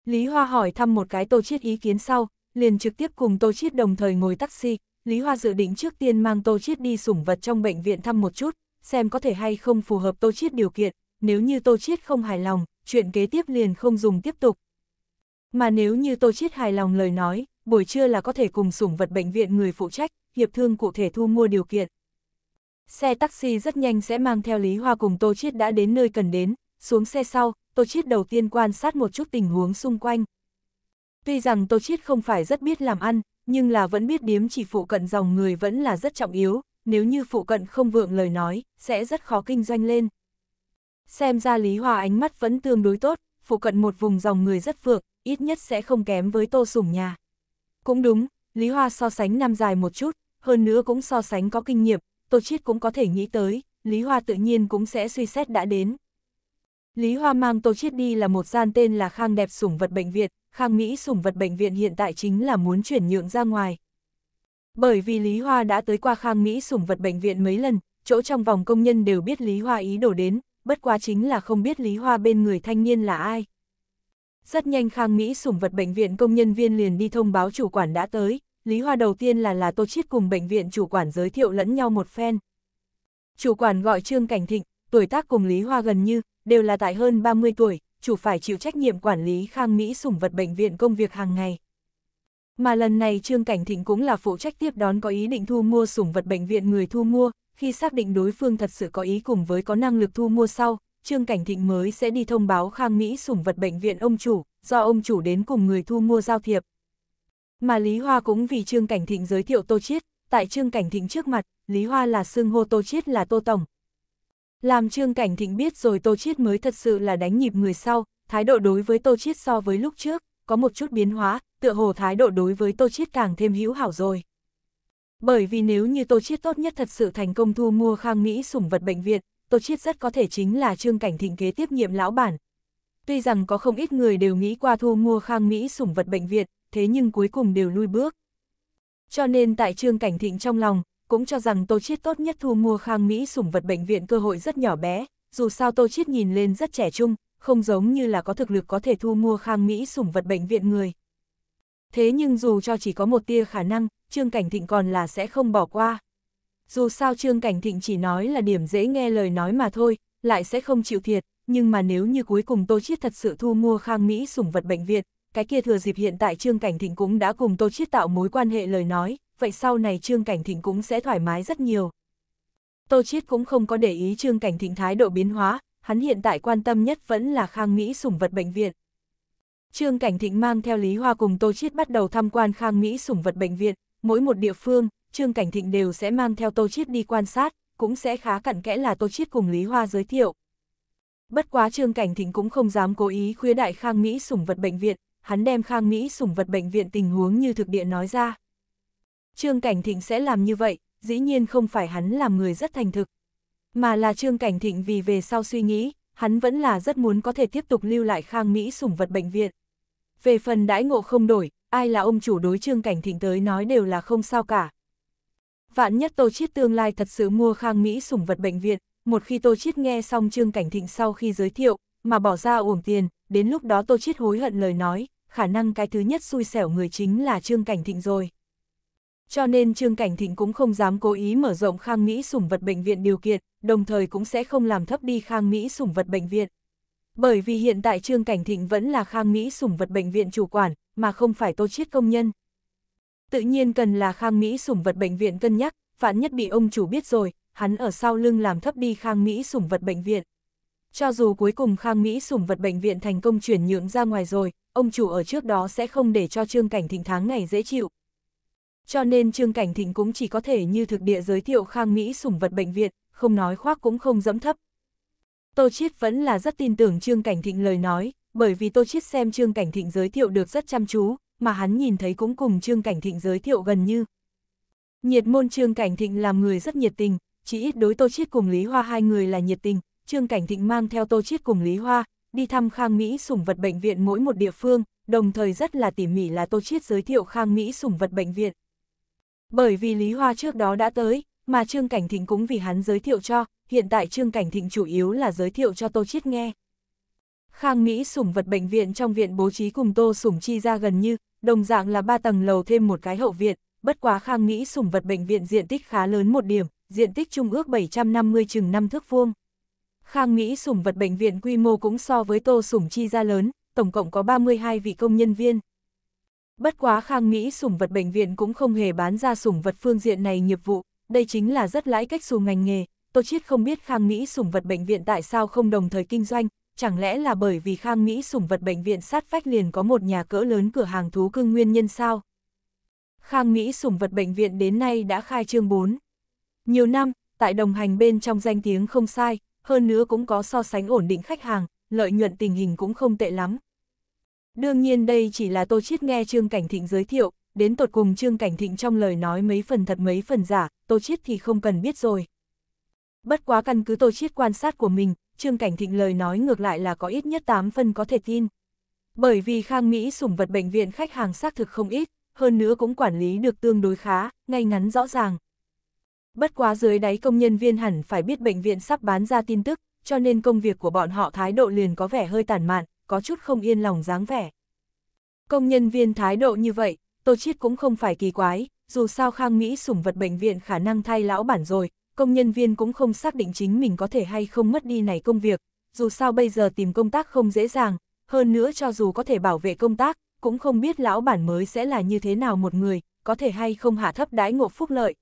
Lý Hoa hỏi thăm một cái Tô Chiết ý kiến sau, liền trực tiếp cùng Tô Chiết đồng thời ngồi taxi, Lý Hoa dự định trước tiên mang Tô Chiết đi sủng vật trong bệnh viện thăm một chút, xem có thể hay không phù hợp Tô Chiết điều kiện, nếu như Tô Chiết không hài lòng, chuyện kế tiếp liền không dùng tiếp tục. Mà nếu như Tô Chiết hài lòng lời nói, buổi trưa là có thể cùng sủng vật bệnh viện người phụ trách, hiệp thương cụ thể thu mua điều kiện. Xe taxi rất nhanh sẽ mang theo Lý Hoa cùng Tô Chiết đã đến nơi cần đến, xuống xe sau, Tô Chiết đầu tiên quan sát một chút tình huống xung quanh. Tuy rằng Tô Chiết không phải rất biết làm ăn, nhưng là vẫn biết điếm chỉ phụ cận dòng người vẫn là rất trọng yếu, nếu như phụ cận không vượng lời nói, sẽ rất khó kinh doanh lên. Xem ra Lý Hoa ánh mắt vẫn tương đối tốt, phụ cận một vùng dòng người rất vượng, ít nhất sẽ không kém với Tô Sủng nhà. Cũng đúng, Lý Hoa so sánh năm dài một chút, hơn nữa cũng so sánh có kinh nghiệm, Tô Chiết cũng có thể nghĩ tới, Lý Hoa tự nhiên cũng sẽ suy xét đã đến. Lý Hoa mang Tô Chiết đi là một gian tên là Khang Đẹp Sủng Vật Bệnh Viện, Khang Mỹ Sủng Vật Bệnh Viện hiện tại chính là muốn chuyển nhượng ra ngoài. Bởi vì Lý Hoa đã tới qua Khang Mỹ Sủng Vật Bệnh Viện mấy lần, chỗ trong vòng công nhân đều biết Lý Hoa ý đổ đến, bất quá chính là không biết Lý Hoa bên người thanh niên là ai. Rất nhanh Khang Mỹ Sủng Vật Bệnh Viện công nhân viên liền đi thông báo chủ quản đã tới, Lý Hoa đầu tiên là là Tô Chiết cùng bệnh viện chủ quản giới thiệu lẫn nhau một phen. Chủ quản gọi Trương Cảnh Thịnh, tuổi tác cùng Lý Hoa gần như, đều là tại hơn 30 tuổi, chủ phải chịu trách nhiệm quản lý khang Mỹ sủng vật bệnh viện công việc hàng ngày. Mà lần này Trương Cảnh Thịnh cũng là phụ trách tiếp đón có ý định thu mua sủng vật bệnh viện người thu mua, khi xác định đối phương thật sự có ý cùng với có năng lực thu mua sau, Trương Cảnh Thịnh mới sẽ đi thông báo khang Mỹ sủng vật bệnh viện ông chủ, do ông chủ đến cùng người thu mua giao thiệp. Mà Lý Hoa cũng vì Trương Cảnh Thịnh giới thiệu Tô Chiết, tại Trương Cảnh Thịnh trước mặt, Lý Hoa là xưng hô Tô Chiết là Tô Tổng. Làm Trương Cảnh Thịnh biết rồi Tô Chiết mới thật sự là đánh nhịp người sau, thái độ đối với Tô Chiết so với lúc trước, có một chút biến hóa, tựa hồ thái độ đối với Tô Chiết càng thêm hữu hảo rồi. Bởi vì nếu như Tô Chiết tốt nhất thật sự thành công thu mua Khang Mỹ sủng vật bệnh viện, Tô Chiết rất có thể chính là Trương Cảnh Thịnh kế tiếp nhiệm lão bản. Tuy rằng có không ít người đều nghĩ qua thu mua Khang Mỹ sủng vật bệnh viện, thế nhưng cuối cùng đều lui bước. Cho nên tại Trương Cảnh Thịnh trong lòng, cũng cho rằng Tô Chiết tốt nhất thu mua Khang Mỹ sủng vật bệnh viện cơ hội rất nhỏ bé, dù sao Tô Chiết nhìn lên rất trẻ trung, không giống như là có thực lực có thể thu mua Khang Mỹ sủng vật bệnh viện người. Thế nhưng dù cho chỉ có một tia khả năng, Trương Cảnh Thịnh còn là sẽ không bỏ qua. Dù sao Trương Cảnh Thịnh chỉ nói là điểm dễ nghe lời nói mà thôi, lại sẽ không chịu thiệt, nhưng mà nếu như cuối cùng Tô Chiết thật sự thu mua Khang Mỹ sủng vật bệnh viện, cái kia thừa dịp hiện tại Trương Cảnh Thịnh cũng đã cùng Tô Chiết tạo mối quan hệ lời nói, vậy sau này Trương Cảnh Thịnh cũng sẽ thoải mái rất nhiều. Tô Chiết cũng không có để ý Trương Cảnh Thịnh thái độ biến hóa, hắn hiện tại quan tâm nhất vẫn là Khang Mỹ sủng vật bệnh viện. Trương Cảnh Thịnh mang theo Lý Hoa cùng Tô Chiết bắt đầu tham quan Khang Mỹ sủng vật bệnh viện, mỗi một địa phương, Trương Cảnh Thịnh đều sẽ mang theo Tô Chiết đi quan sát, cũng sẽ khá cặn kẽ là Tô Chiết cùng Lý Hoa giới thiệu. Bất quá Trương Cảnh Thịnh cũng không dám cố ý khuya đại Khang Mỹ sủng vật bệnh viện, hắn đem Khang Mỹ sủng vật bệnh viện tình huống như thực địa nói ra. Trương Cảnh Thịnh sẽ làm như vậy, dĩ nhiên không phải hắn làm người rất thành thực, mà là Trương Cảnh Thịnh vì về sau suy nghĩ, hắn vẫn là rất muốn có thể tiếp tục lưu lại Khang Mỹ sủng vật bệnh viện. Về phần đãi ngộ không đổi, ai là ông chủ đối Trương Cảnh Thịnh tới nói đều là không sao cả. Vạn nhất Tô Chiết tương lai thật sự mua Khang Mỹ sủng vật bệnh viện, một khi Tô Chiết nghe xong Trương Cảnh Thịnh sau khi giới thiệu, mà bỏ ra uổng tiền, đến lúc đó Tô Chiết hối hận lời nói, khả năng cái thứ nhất xui xẻo người chính là Trương Cảnh Thịnh rồi. Cho nên Trương Cảnh Thịnh cũng không dám cố ý mở rộng Khang Mỹ sủng vật bệnh viện điều kiện, đồng thời cũng sẽ không làm thấp đi Khang Mỹ sủng vật bệnh viện. Bởi vì hiện tại Trương Cảnh Thịnh vẫn là Khang Mỹ sủng vật bệnh viện chủ quản, mà không phải tô chiết công nhân. Tự nhiên cần là Khang Mỹ sủng vật bệnh viện cân nhắc, phản nhất bị ông chủ biết rồi, hắn ở sau lưng làm thấp đi Khang Mỹ sủng vật bệnh viện. Cho dù cuối cùng Khang Mỹ sủng vật bệnh viện thành công chuyển nhượng ra ngoài rồi, ông chủ ở trước đó sẽ không để cho Trương Cảnh Thịnh tháng ngày dễ chịu. Cho nên Trương Cảnh Thịnh cũng chỉ có thể như thực địa giới thiệu Khang Mỹ sủng vật bệnh viện, không nói khoác cũng không dẫm thấp. Tô Chiết vẫn là rất tin tưởng Trương Cảnh Thịnh lời nói, bởi vì Tô Chiết xem Trương Cảnh Thịnh giới thiệu được rất chăm chú, mà hắn nhìn thấy cũng cùng Trương Cảnh Thịnh giới thiệu gần như. Nhiệt môn Trương Cảnh Thịnh làm người rất nhiệt tình, chỉ ít đối Tô Chiết cùng Lý Hoa hai người là nhiệt tình, Trương Cảnh Thịnh mang theo Tô Chiết cùng Lý Hoa, đi thăm Khang Mỹ sủng vật bệnh viện mỗi một địa phương, đồng thời rất là tỉ mỉ là Tô Chiết giới thiệu Khang Mỹ sủng vật bệnh viện. Bởi vì Lý Hoa trước đó đã tới, mà Trương Cảnh Thịnh cũng vì hắn giới thiệu cho, hiện tại Trương Cảnh Thịnh chủ yếu là giới thiệu cho Tô Chiết nghe. Khang Mỹ sủng vật bệnh viện trong viện bố trí cùng Tô sủng chi ra gần như, đồng dạng là ba tầng lầu thêm một cái hậu viện, bất quá Khang Mỹ sủng vật bệnh viện diện tích khá lớn một điểm, diện tích trung ước 750 chừng 5 thước vuông. Khang Mỹ sủng vật bệnh viện quy mô cũng so với tô sủng chi ra lớn, tổng cộng có 32 vị công nhân viên. Bất quá Khang Mỹ sủng vật bệnh viện cũng không hề bán ra sủng vật phương diện này nghiệp vụ, đây chính là rất lãi cách xù ngành nghề. Tô Chiết không biết Khang Mỹ sủng vật bệnh viện tại sao không đồng thời kinh doanh, chẳng lẽ là bởi vì Khang Mỹ sủng vật bệnh viện sát vách liền có một nhà cỡ lớn cửa hàng thú cưng nguyên nhân sao? Khang Mỹ sủng vật bệnh viện đến nay đã khai trương 4. Nhiều năm, tại đồng hành bên trong danh tiếng không sai, hơn nữa cũng có so sánh ổn định khách hàng, lợi nhuận tình hình cũng không tệ lắm. Đương nhiên đây chỉ là Tô Chiết nghe Trương Cảnh Thịnh giới thiệu, đến tột cùng Trương Cảnh Thịnh trong lời nói mấy phần thật mấy phần giả, Tô Chiết thì không cần biết rồi. Bất quá căn cứ Tô Chiết quan sát của mình, Trương Cảnh Thịnh lời nói ngược lại là có ít nhất 8 phần có thể tin. Bởi vì Khang Mỹ sủng vật bệnh viện khách hàng xác thực không ít, hơn nữa cũng quản lý được tương đối khá, ngay ngắn rõ ràng. Bất quá dưới đáy công nhân viên hẳn phải biết bệnh viện sắp bán ra tin tức, cho nên công việc của bọn họ thái độ liền có vẻ hơi tàn mạn, có chút không yên lòng dáng vẻ. Công nhân viên thái độ như vậy, Tô Chiết cũng không phải kỳ quái, dù sao Khang Mỹ sủng vật bệnh viện khả năng thay lão bản rồi, công nhân viên cũng không xác định chính mình có thể hay không mất đi này công việc, dù sao bây giờ tìm công tác không dễ dàng, hơn nữa cho dù có thể bảo vệ công tác, cũng không biết lão bản mới sẽ là như thế nào một người, có thể hay không hạ thấp đãi ngộ phúc lợi,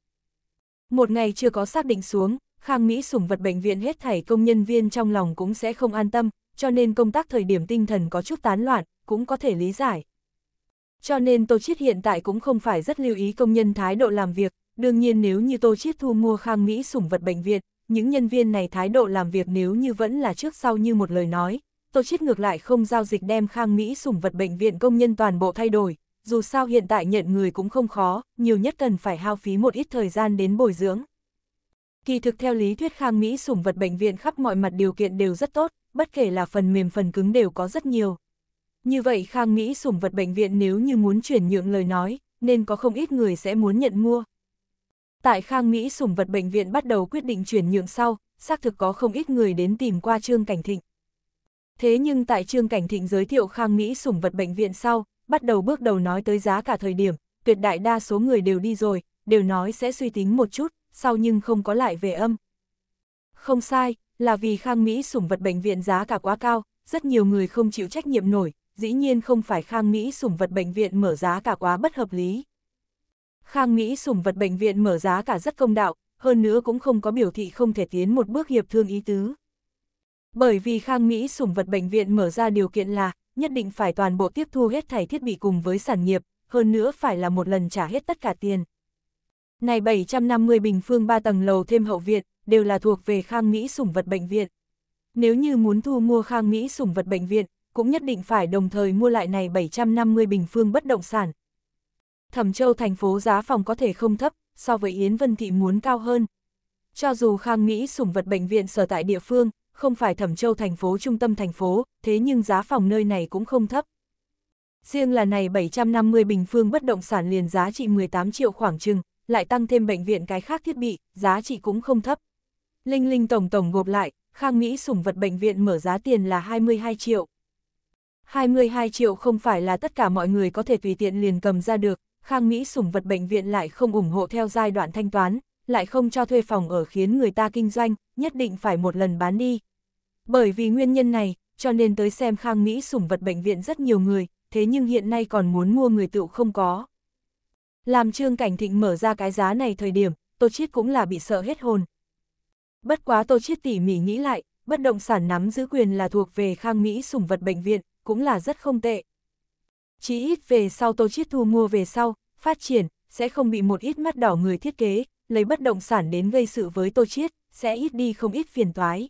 một ngày chưa có xác định xuống, Khang Mỹ sủng vật bệnh viện hết thảy công nhân viên trong lòng cũng sẽ không an tâm, cho nên công tác thời điểm tinh thần có chút tán loạn, cũng có thể lý giải. Cho nên Tô Chiết hiện tại cũng không phải rất lưu ý công nhân thái độ làm việc, đương nhiên nếu như Tô Chiết thu mua Khang Mỹ sủng vật bệnh viện, những nhân viên này thái độ làm việc nếu như vẫn là trước sau như một lời nói, Tô Chiết ngược lại không giao dịch đem Khang Mỹ sủng vật bệnh viện công nhân toàn bộ thay đổi, dù sao hiện tại nhận người cũng không khó, nhiều nhất cần phải hao phí một ít thời gian đến bồi dưỡng. Kỳ thực theo lý thuyết khang Mỹ sủng vật bệnh viện khắp mọi mặt điều kiện đều rất tốt, bất kể là phần mềm phần cứng đều có rất nhiều. Như vậy khang Mỹ sủng vật bệnh viện nếu như muốn chuyển nhượng lời nói, nên có không ít người sẽ muốn nhận mua. Tại khang Mỹ sủng vật bệnh viện bắt đầu quyết định chuyển nhượng sau, xác thực có không ít người đến tìm qua Trương Cảnh Thịnh. Thế nhưng tại Trương Cảnh Thịnh giới thiệu khang Mỹ sủng vật bệnh viện sau, bắt đầu bước đầu nói tới giá cả thời điểm, tuyệt đại đa số người đều đi rồi, đều nói sẽ suy tính một chút, sau nhưng không có lại về âm. Không sai, là vì Khang Mỹ sủng vật bệnh viện giá cả quá cao, rất nhiều người không chịu trách nhiệm nổi, dĩ nhiên không phải Khang Mỹ sủng vật bệnh viện mở giá cả quá bất hợp lý. Khang Mỹ sủng vật bệnh viện mở giá cả rất công đạo, hơn nữa cũng không có biểu thị không thể tiến một bước hiệp thương ý tứ. Bởi vì Khang Mỹ sủng vật bệnh viện mở ra điều kiện là, nhất định phải toàn bộ tiếp thu hết thảy thiết bị cùng với sản nghiệp, hơn nữa phải là một lần trả hết tất cả tiền. Này 750 bình phương 3 tầng lầu thêm hậu viện, đều là thuộc về Khang Mỹ sủng vật bệnh viện. Nếu như muốn thu mua Khang Mỹ sủng vật bệnh viện, cũng nhất định phải đồng thời mua lại này 750 bình phương bất động sản. Thẩm Châu thành phố giá phòng có thể không thấp, so với Yến Vân Thị muốn cao hơn. Cho dù Khang Mỹ sủng vật bệnh viện sở tại địa phương, không phải Thẩm Châu thành phố trung tâm thành phố, thế nhưng giá phòng nơi này cũng không thấp. Riêng là này 750 bình phương bất động sản liền giá trị 18 triệu khoảng chừng, lại tăng thêm bệnh viện cái khác thiết bị, giá trị cũng không thấp. Linh Linh tổng tổng gộp lại, Khang Mỹ sủng vật bệnh viện mở giá tiền là 22 triệu. 22 triệu không phải là tất cả mọi người có thể tùy tiện liền cầm ra được, Khang Mỹ sủng vật bệnh viện lại không ủng hộ theo giai đoạn thanh toán, lại không cho thuê phòng ở khiến người ta kinh doanh, nhất định phải một lần bán đi, bởi vì nguyên nhân này, cho nên tới xem khang Mỹ sủng vật bệnh viện rất nhiều người, thế nhưng hiện nay còn muốn mua người tựu không có. Làm trương cảnh thịnh mở ra cái giá này thời điểm, Tô Chiết cũng là bị sợ hết hồn. Bất quá Tô Chiết tỉ mỉ nghĩ lại, bất động sản nắm giữ quyền là thuộc về khang Mỹ sủng vật bệnh viện, cũng là rất không tệ. Chỉ ít về sau Tô Chiết thu mua về sau, phát triển, sẽ không bị một ít mắt đỏ người thiết kế, lấy bất động sản đến gây sự với Tô Chiết, sẽ ít đi không ít phiền toái.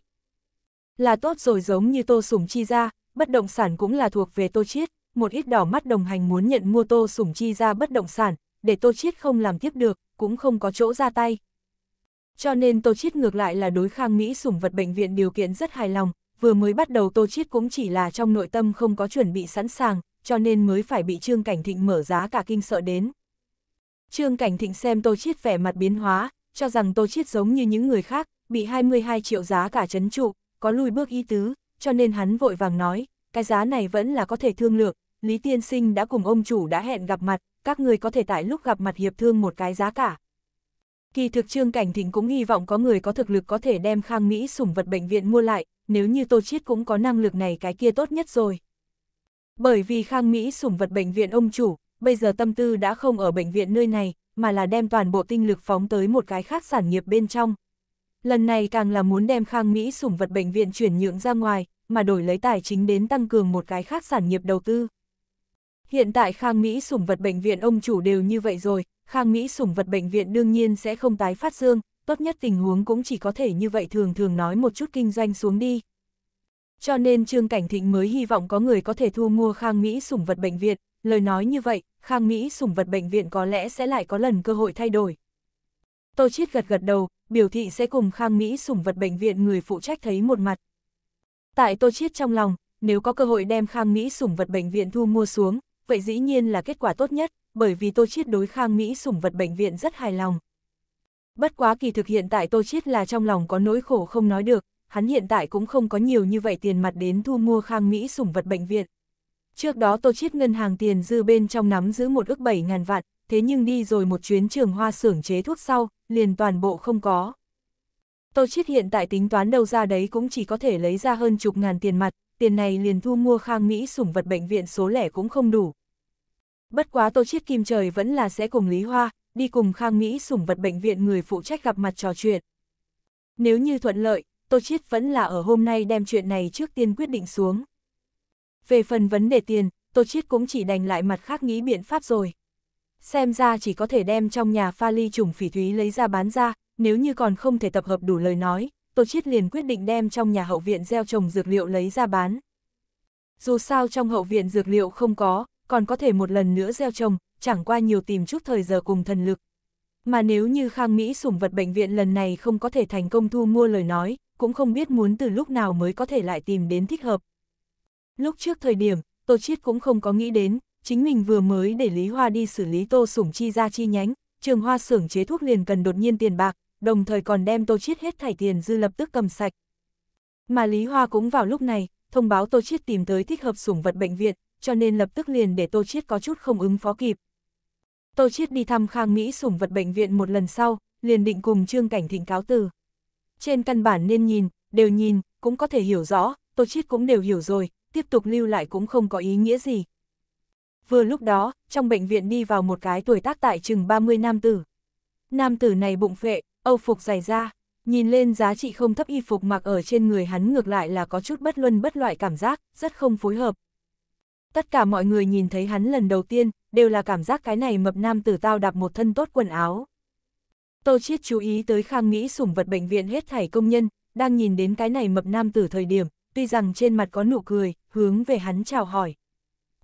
Là tốt rồi giống như Tô Sủng Chi ra, bất động sản cũng là thuộc về Tô Chiết, một ít đỏ mắt đồng hành muốn nhận mua Tô Sủng Chi ra bất động sản, để Tô Chiết không làm tiếp được, cũng không có chỗ ra tay. Cho nên Tô Chiết ngược lại là đối khang Mỹ sủng vật bệnh viện điều kiện rất hài lòng, vừa mới bắt đầu Tô Chiết cũng chỉ là trong nội tâm không có chuẩn bị sẵn sàng, cho nên mới phải bị Trương Cảnh Thịnh mở giá cả kinh sợ đến. Trương Cảnh Thịnh xem Tô Chiết vẻ mặt biến hóa, cho rằng Tô Chiết giống như những người khác, bị 22 triệu giá cả chấn trụ, có lùi bước ý tứ, cho nên hắn vội vàng nói, cái giá này vẫn là có thể thương lượng, Lý Tiên Sinh đã cùng ông chủ đã hẹn gặp mặt, các người có thể tại lúc gặp mặt hiệp thương một cái giá cả. Kỳ thực Trương Cảnh Thịnh cũng hy vọng có người có thực lực có thể đem Khang Mỹ sủng vật bệnh viện mua lại, nếu như Tô Chiết cũng có năng lực này cái kia tốt nhất rồi. Bởi vì Khang Mỹ sủng vật bệnh viện ông chủ, bây giờ tâm tư đã không ở bệnh viện nơi này, mà là đem toàn bộ tinh lực phóng tới một cái khác sản nghiệp bên trong, lần này càng là muốn đem Khang Mỹ sủng vật bệnh viện chuyển nhượng ra ngoài, mà đổi lấy tài chính đến tăng cường một cái khác sản nghiệp đầu tư. Hiện tại Khang Mỹ sủng vật bệnh viện ông chủ đều như vậy rồi, Khang Mỹ sủng vật bệnh viện đương nhiên sẽ không tái phát dương, tốt nhất tình huống cũng chỉ có thể như vậy thường thường nói một chút kinh doanh xuống đi. Cho nên Trương Cảnh Thịnh mới hy vọng có người có thể thu mua Khang Mỹ sủng vật bệnh viện, lời nói như vậy, Khang Mỹ sủng vật bệnh viện có lẽ sẽ lại có lần cơ hội thay đổi. Tô Chiết gật gật đầu, biểu thị sẽ cùng Khang Mỹ sủng vật bệnh viện người phụ trách thấy một mặt. Tại Tô Chiết trong lòng, nếu có cơ hội đem Khang Mỹ sủng vật bệnh viện thu mua xuống, vậy dĩ nhiên là kết quả tốt nhất, bởi vì Tô Chiết đối Khang Mỹ sủng vật bệnh viện rất hài lòng. Bất quá kỳ thực hiện tại Tô Chiết là trong lòng có nỗi khổ không nói được, hắn hiện tại cũng không có nhiều như vậy tiền mặt đến thu mua Khang Mỹ sủng vật bệnh viện. Trước đó Tô Chiết ngân hàng tiền dư bên trong nắm giữ một ước 7 ngàn vạn, thế nhưng đi rồi một chuyến trường hoa xưởng chế thuốc sau, liền toàn bộ không có. Tô Chiết hiện tại tính toán đâu ra đấy cũng chỉ có thể lấy ra hơn chục ngàn tiền mặt, tiền này liền thu mua khang Mỹ sủng vật bệnh viện số lẻ cũng không đủ. Bất quá Tô Chiết Kim Trời vẫn là sẽ cùng Lý Hoa, đi cùng khang Mỹ sủng vật bệnh viện người phụ trách gặp mặt trò chuyện. Nếu như thuận lợi, Tô Chiết vẫn là ở hôm nay đem chuyện này trước tiên quyết định xuống. Về phần vấn đề tiền, Tô Chiết cũng chỉ đành lại mặt khác nghĩ biện pháp rồi xem ra chỉ có thể đem trong nhà pha ly trùng phỉ thúy lấy ra bán ra, nếu như còn không thể tập hợp đủ lời nói, Tô Chiết liền quyết định đem trong nhà hậu viện gieo trồng dược liệu lấy ra bán. Dù sao trong hậu viện dược liệu không có, còn có thể một lần nữa gieo trồng, chẳng qua nhiều tìm chút thời giờ cùng thần lực. Mà nếu như Khang Mỹ sủng vật bệnh viện lần này không có thể thành công thu mua lời nói, cũng không biết muốn từ lúc nào mới có thể lại tìm đến thích hợp. Lúc trước thời điểm, Tô Chiết cũng không có nghĩ đến, chính mình vừa mới để Lý Hoa đi xử lý Tô Sủng Chi ra chi nhánh, trường hoa xưởng chế thuốc liền cần đột nhiên tiền bạc, đồng thời còn đem Tô Chiết hết thảy tiền dư lập tức cầm sạch. Mà Lý Hoa cũng vào lúc này, thông báo Tô Chiết tìm tới thích hợp sủng vật bệnh viện, cho nên lập tức liền để Tô Chiết có chút không ứng phó kịp. Tô Chiết đi thăm Khang Mỹ sủng vật bệnh viện một lần sau, liền định cùng Trương Cảnh Thịnh cáo từ. Trên căn bản nên nhìn, đều nhìn, cũng có thể hiểu rõ, Tô Chiết cũng đều hiểu rồi, tiếp tục lưu lại cũng không có ý nghĩa gì, Vừa lúc đó, trong bệnh viện đi vào một cái tuổi tác tại chừng 30 nam tử. Nam tử này bụng phệ, âu phục dày da, nhìn lên giá trị không thấp y phục mặc ở trên người hắn ngược lại là có chút bất luân bất loại cảm giác, rất không phối hợp. Tất cả mọi người nhìn thấy hắn lần đầu tiên, đều là cảm giác cái này mập nam tử tao đạp một thân tốt quần áo. Tô Chiết chú ý tới khang nghĩ sủng vật bệnh viện hết thảy công nhân, đang nhìn đến cái này mập nam tử thời điểm, tuy rằng trên mặt có nụ cười, hướng về hắn chào hỏi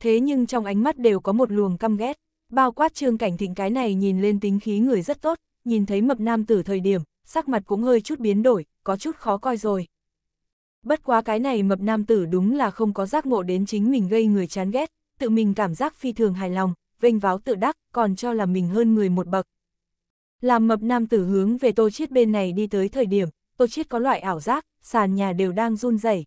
thế nhưng trong ánh mắt đều có một luồng căm ghét, bao quát trương cảnh thịnh cái này nhìn lên tính khí người rất tốt, nhìn thấy mập nam tử thời điểm, sắc mặt cũng hơi chút biến đổi, có chút khó coi rồi. Bất quá cái này mập nam tử đúng là không có giác ngộ đến chính mình gây người chán ghét, tự mình cảm giác phi thường hài lòng, vênh váo tự đắc, còn cho là mình hơn người một bậc. Làm mập nam tử hướng về tô chiết bên này đi tới thời điểm, tô chiết có loại ảo giác, sàn nhà đều đang run rẩy.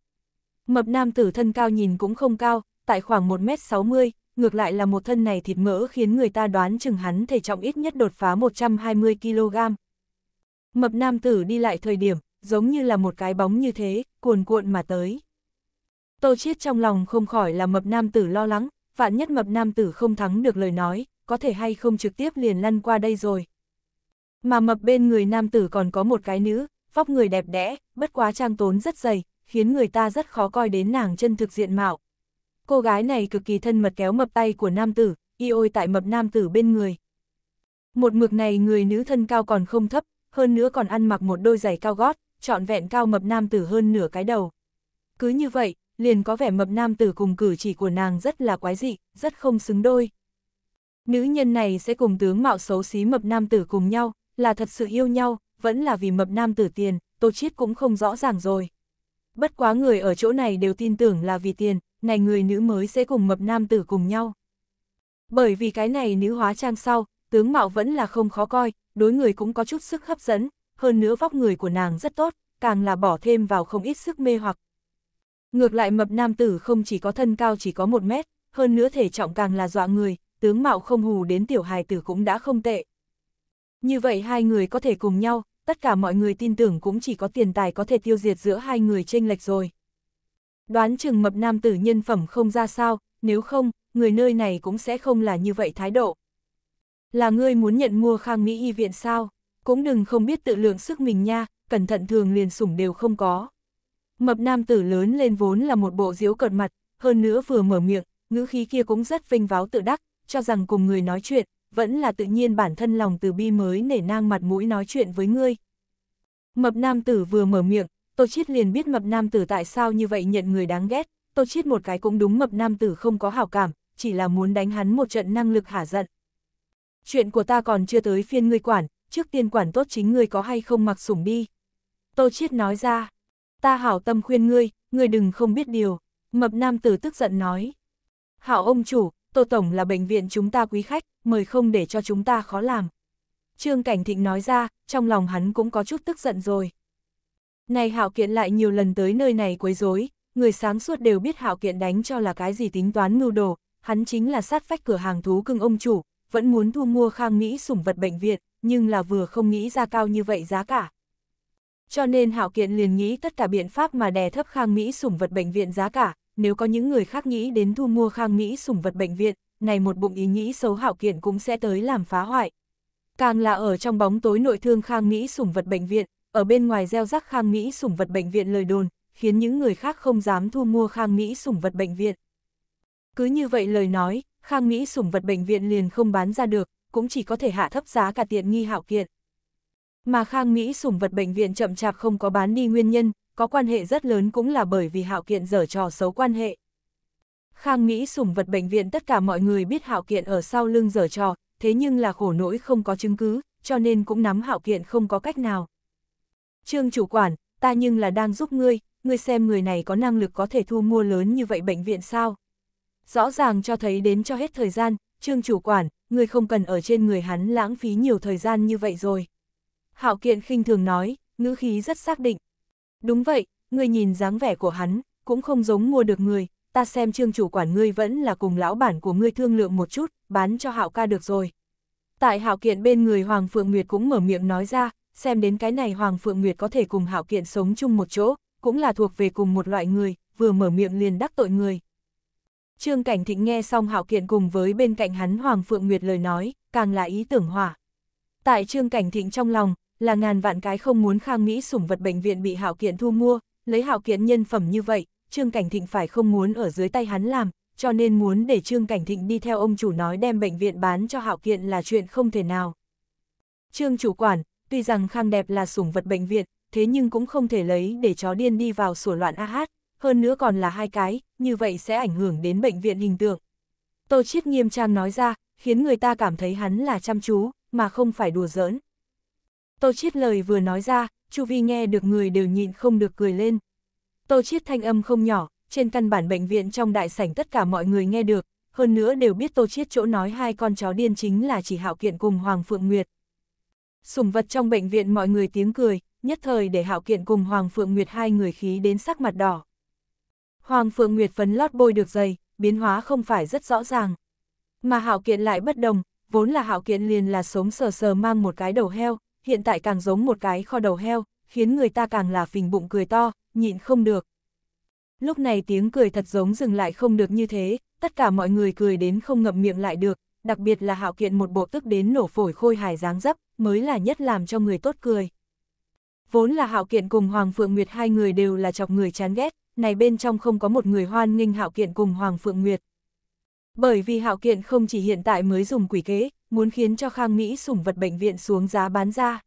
Mập nam tử thân cao nhìn cũng không cao, tại khoảng 1m60, ngược lại là một thân này thịt mỡ khiến người ta đoán chừng hắn thể trọng ít nhất đột phá 120kg. Mập nam tử đi lại thời điểm, giống như là một cái bóng như thế, cuồn cuộn mà tới. Tô Chiết trong lòng không khỏi là mập nam tử lo lắng, vạn nhất mập nam tử không thắng được lời nói, có thể hay không trực tiếp liền lăn qua đây rồi. Mà mập bên người nam tử còn có một cái nữ, vóc người đẹp đẽ, bất quá trang tốn rất dày, khiến người ta rất khó coi đến nàng chân thực diện mạo, cô gái này cực kỳ thân mật kéo mập tay của nam tử, y ôi tại mập nam tử bên người. Một mực này người nữ thân cao còn không thấp, hơn nữa còn ăn mặc một đôi giày cao gót, trọn vẹn cao mập nam tử hơn nửa cái đầu. Cứ như vậy, liền có vẻ mập nam tử cùng cử chỉ của nàng rất là quái dị, rất không xứng đôi. Nữ nhân này sẽ cùng tướng mạo xấu xí mập nam tử cùng nhau, là thật sự yêu nhau, vẫn là vì mập nam tử tiền, tô chiết cũng không rõ ràng rồi. Bất quá người ở chỗ này đều tin tưởng là vì tiền, này người nữ mới sẽ cùng mập nam tử cùng nhau. Bởi vì cái này nữ hóa trang sau, tướng mạo vẫn là không khó coi, đối người cũng có chút sức hấp dẫn, hơn nữa vóc người của nàng rất tốt, càng là bỏ thêm vào không ít sức mê hoặc. Ngược lại mập nam tử không chỉ có thân cao chỉ có một mét, hơn nữa thể trọng càng là dọa người, tướng mạo không hù đến tiểu hài tử cũng đã không tệ. Như vậy hai người có thể cùng nhau, tất cả mọi người tin tưởng cũng chỉ có tiền tài có thể tiêu diệt giữa hai người chênh lệch rồi đoán chừng mập nam tử nhân phẩm không ra sao, nếu không, người nơi này cũng sẽ không là như vậy thái độ. Là ngươi muốn nhận mua khang Mỹ y viện sao, cũng đừng không biết tự lượng sức mình nha, cẩn thận thường liền sủng đều không có. Mập nam tử lớn lên vốn là một bộ diếu cợt mặt, hơn nữa vừa mở miệng, ngữ khí kia cũng rất vinh váo tự đắc, cho rằng cùng người nói chuyện, vẫn là tự nhiên bản thân lòng từ bi mới nể nang mặt mũi nói chuyện với ngươi. Mập nam tử vừa mở miệng, Tô Chiết liền biết mập nam tử tại sao như vậy nhận người đáng ghét, Tô Chiết một cái cũng đúng mập nam tử không có hảo cảm, chỉ là muốn đánh hắn một trận năng lực hả giận. Chuyện của ta còn chưa tới phiên ngươi quản, trước tiên quản tốt chính ngươi có hay không mặc sủng đi. Tô Chiết nói ra, ta hảo tâm khuyên ngươi, ngươi đừng không biết điều, mập nam tử tức giận nói. Hảo ông chủ, Tô Tổng là bệnh viện chúng ta quý khách, mời không để cho chúng ta khó làm. Trương Cảnh Thịnh nói ra, trong lòng hắn cũng có chút tức giận rồi. Này Hạo Kiện lại nhiều lần tới nơi này quấy rối, người sáng suốt đều biết Hạo Kiện đánh cho là cái gì tính toán mưu đồ, hắn chính là sát phách cửa hàng thú cưng ông chủ, vẫn muốn thu mua Khang Mỹ sủng vật bệnh viện, nhưng là vừa không nghĩ ra cao như vậy giá cả. Cho nên Hạo Kiện liền nghĩ tất cả biện pháp mà đè thấp Khang Mỹ sủng vật bệnh viện giá cả, nếu có những người khác nghĩ đến thu mua Khang Mỹ sủng vật bệnh viện, này một bụng ý nghĩ xấu Hạo Kiện cũng sẽ tới làm phá hoại. Càng là ở trong bóng tối nội thương Khang Mỹ sủng vật bệnh viện, ở bên ngoài gieo rắc khang Mỹ sủng vật bệnh viện lời đồn, khiến những người khác không dám thu mua khang Mỹ sủng vật bệnh viện. Cứ như vậy lời nói, khang Mỹ sủng vật bệnh viện liền không bán ra được, cũng chỉ có thể hạ thấp giá cả tiện nghi hạo kiện. Mà khang Mỹ sủng vật bệnh viện chậm chạp không có bán đi nguyên nhân, có quan hệ rất lớn cũng là bởi vì hạo kiện dở trò xấu quan hệ. Khang Mỹ sủng vật bệnh viện tất cả mọi người biết hạo kiện ở sau lưng dở trò, thế nhưng là khổ nỗi không có chứng cứ, cho nên cũng nắm hạo kiện không có cách nào. Trương chủ quản, ta nhưng là đang giúp ngươi, ngươi xem người này có năng lực có thể thu mua lớn như vậy bệnh viện sao? Rõ ràng cho thấy đến cho hết thời gian, trương chủ quản, ngươi không cần ở trên người hắn lãng phí nhiều thời gian như vậy rồi. Hạo kiện khinh thường nói, ngữ khí rất xác định. Đúng vậy, ngươi nhìn dáng vẻ của hắn, cũng không giống mua được người, ta xem trương chủ quản ngươi vẫn là cùng lão bản của ngươi thương lượng một chút, bán cho hạo ca được rồi. Tại hạo kiện bên người Hoàng Phượng Nguyệt cũng mở miệng nói ra, xem đến cái này Hoàng Phượng Nguyệt có thể cùng Hạo Kiện sống chung một chỗ, cũng là thuộc về cùng một loại người, vừa mở miệng liền đắc tội người. Trương Cảnh Thịnh nghe xong Hạo Kiện cùng với bên cạnh hắn Hoàng Phượng Nguyệt lời nói, càng là ý tưởng hỏa. Tại Trương Cảnh Thịnh trong lòng, là ngàn vạn cái không muốn Khang Mỹ sủng vật bệnh viện bị Hạo Kiện thu mua, lấy Hạo Kiện nhân phẩm như vậy, Trương Cảnh Thịnh phải không muốn ở dưới tay hắn làm, cho nên muốn để Trương Cảnh Thịnh đi theo ông chủ nói đem bệnh viện bán cho Hạo Kiện là chuyện không thể nào. Trương chủ quản, tuy rằng Khang đẹp là sủng vật bệnh viện, thế nhưng cũng không thể lấy để chó điên đi vào sủa loạn a hát, hơn nữa còn là hai cái, như vậy sẽ ảnh hưởng đến bệnh viện hình tượng. Tô Chiết nghiêm trang nói ra, khiến người ta cảm thấy hắn là chăm chú, mà không phải đùa giỡn. Tô Chiết lời vừa nói ra, Chu Vi nghe được người đều nhịn không được cười lên. Tô Chiết thanh âm không nhỏ, trên căn bản bệnh viện trong đại sảnh tất cả mọi người nghe được, hơn nữa đều biết Tô Chiết chỗ nói hai con chó điên chính là chỉ Hạo Kiện cùng Hoàng Phượng Nguyệt, Sùng vật trong bệnh viện mọi người tiếng cười, nhất thời để Hạo Kiện cùng Hoàng Phượng Nguyệt hai người khí đến sắc mặt đỏ. Hoàng Phượng Nguyệt phấn lót bôi được dày, biến hóa không phải rất rõ ràng. Mà Hạo Kiện lại bất đồng, vốn là Hạo Kiện liền là sống sờ sờ mang một cái đầu heo, hiện tại càng giống một cái kho đầu heo, khiến người ta càng là phình bụng cười to, nhịn không được. Lúc này tiếng cười thật giống dừng lại không được như thế, tất cả mọi người cười đến không ngậm miệng lại được, đặc biệt là hạo kiện một bộ tức đến nổ phổi khôi hài dáng dấp, mới là nhất làm cho người tốt cười. Vốn là hạo kiện cùng Hoàng Phượng Nguyệt hai người đều là chọc người chán ghét, này bên trong không có một người hoan nghênh hạo kiện cùng Hoàng Phượng Nguyệt. Bởi vì hạo kiện không chỉ hiện tại mới dùng quỷ kế, muốn khiến cho Khang Mỹ sủng vật bệnh viện xuống giá bán ra.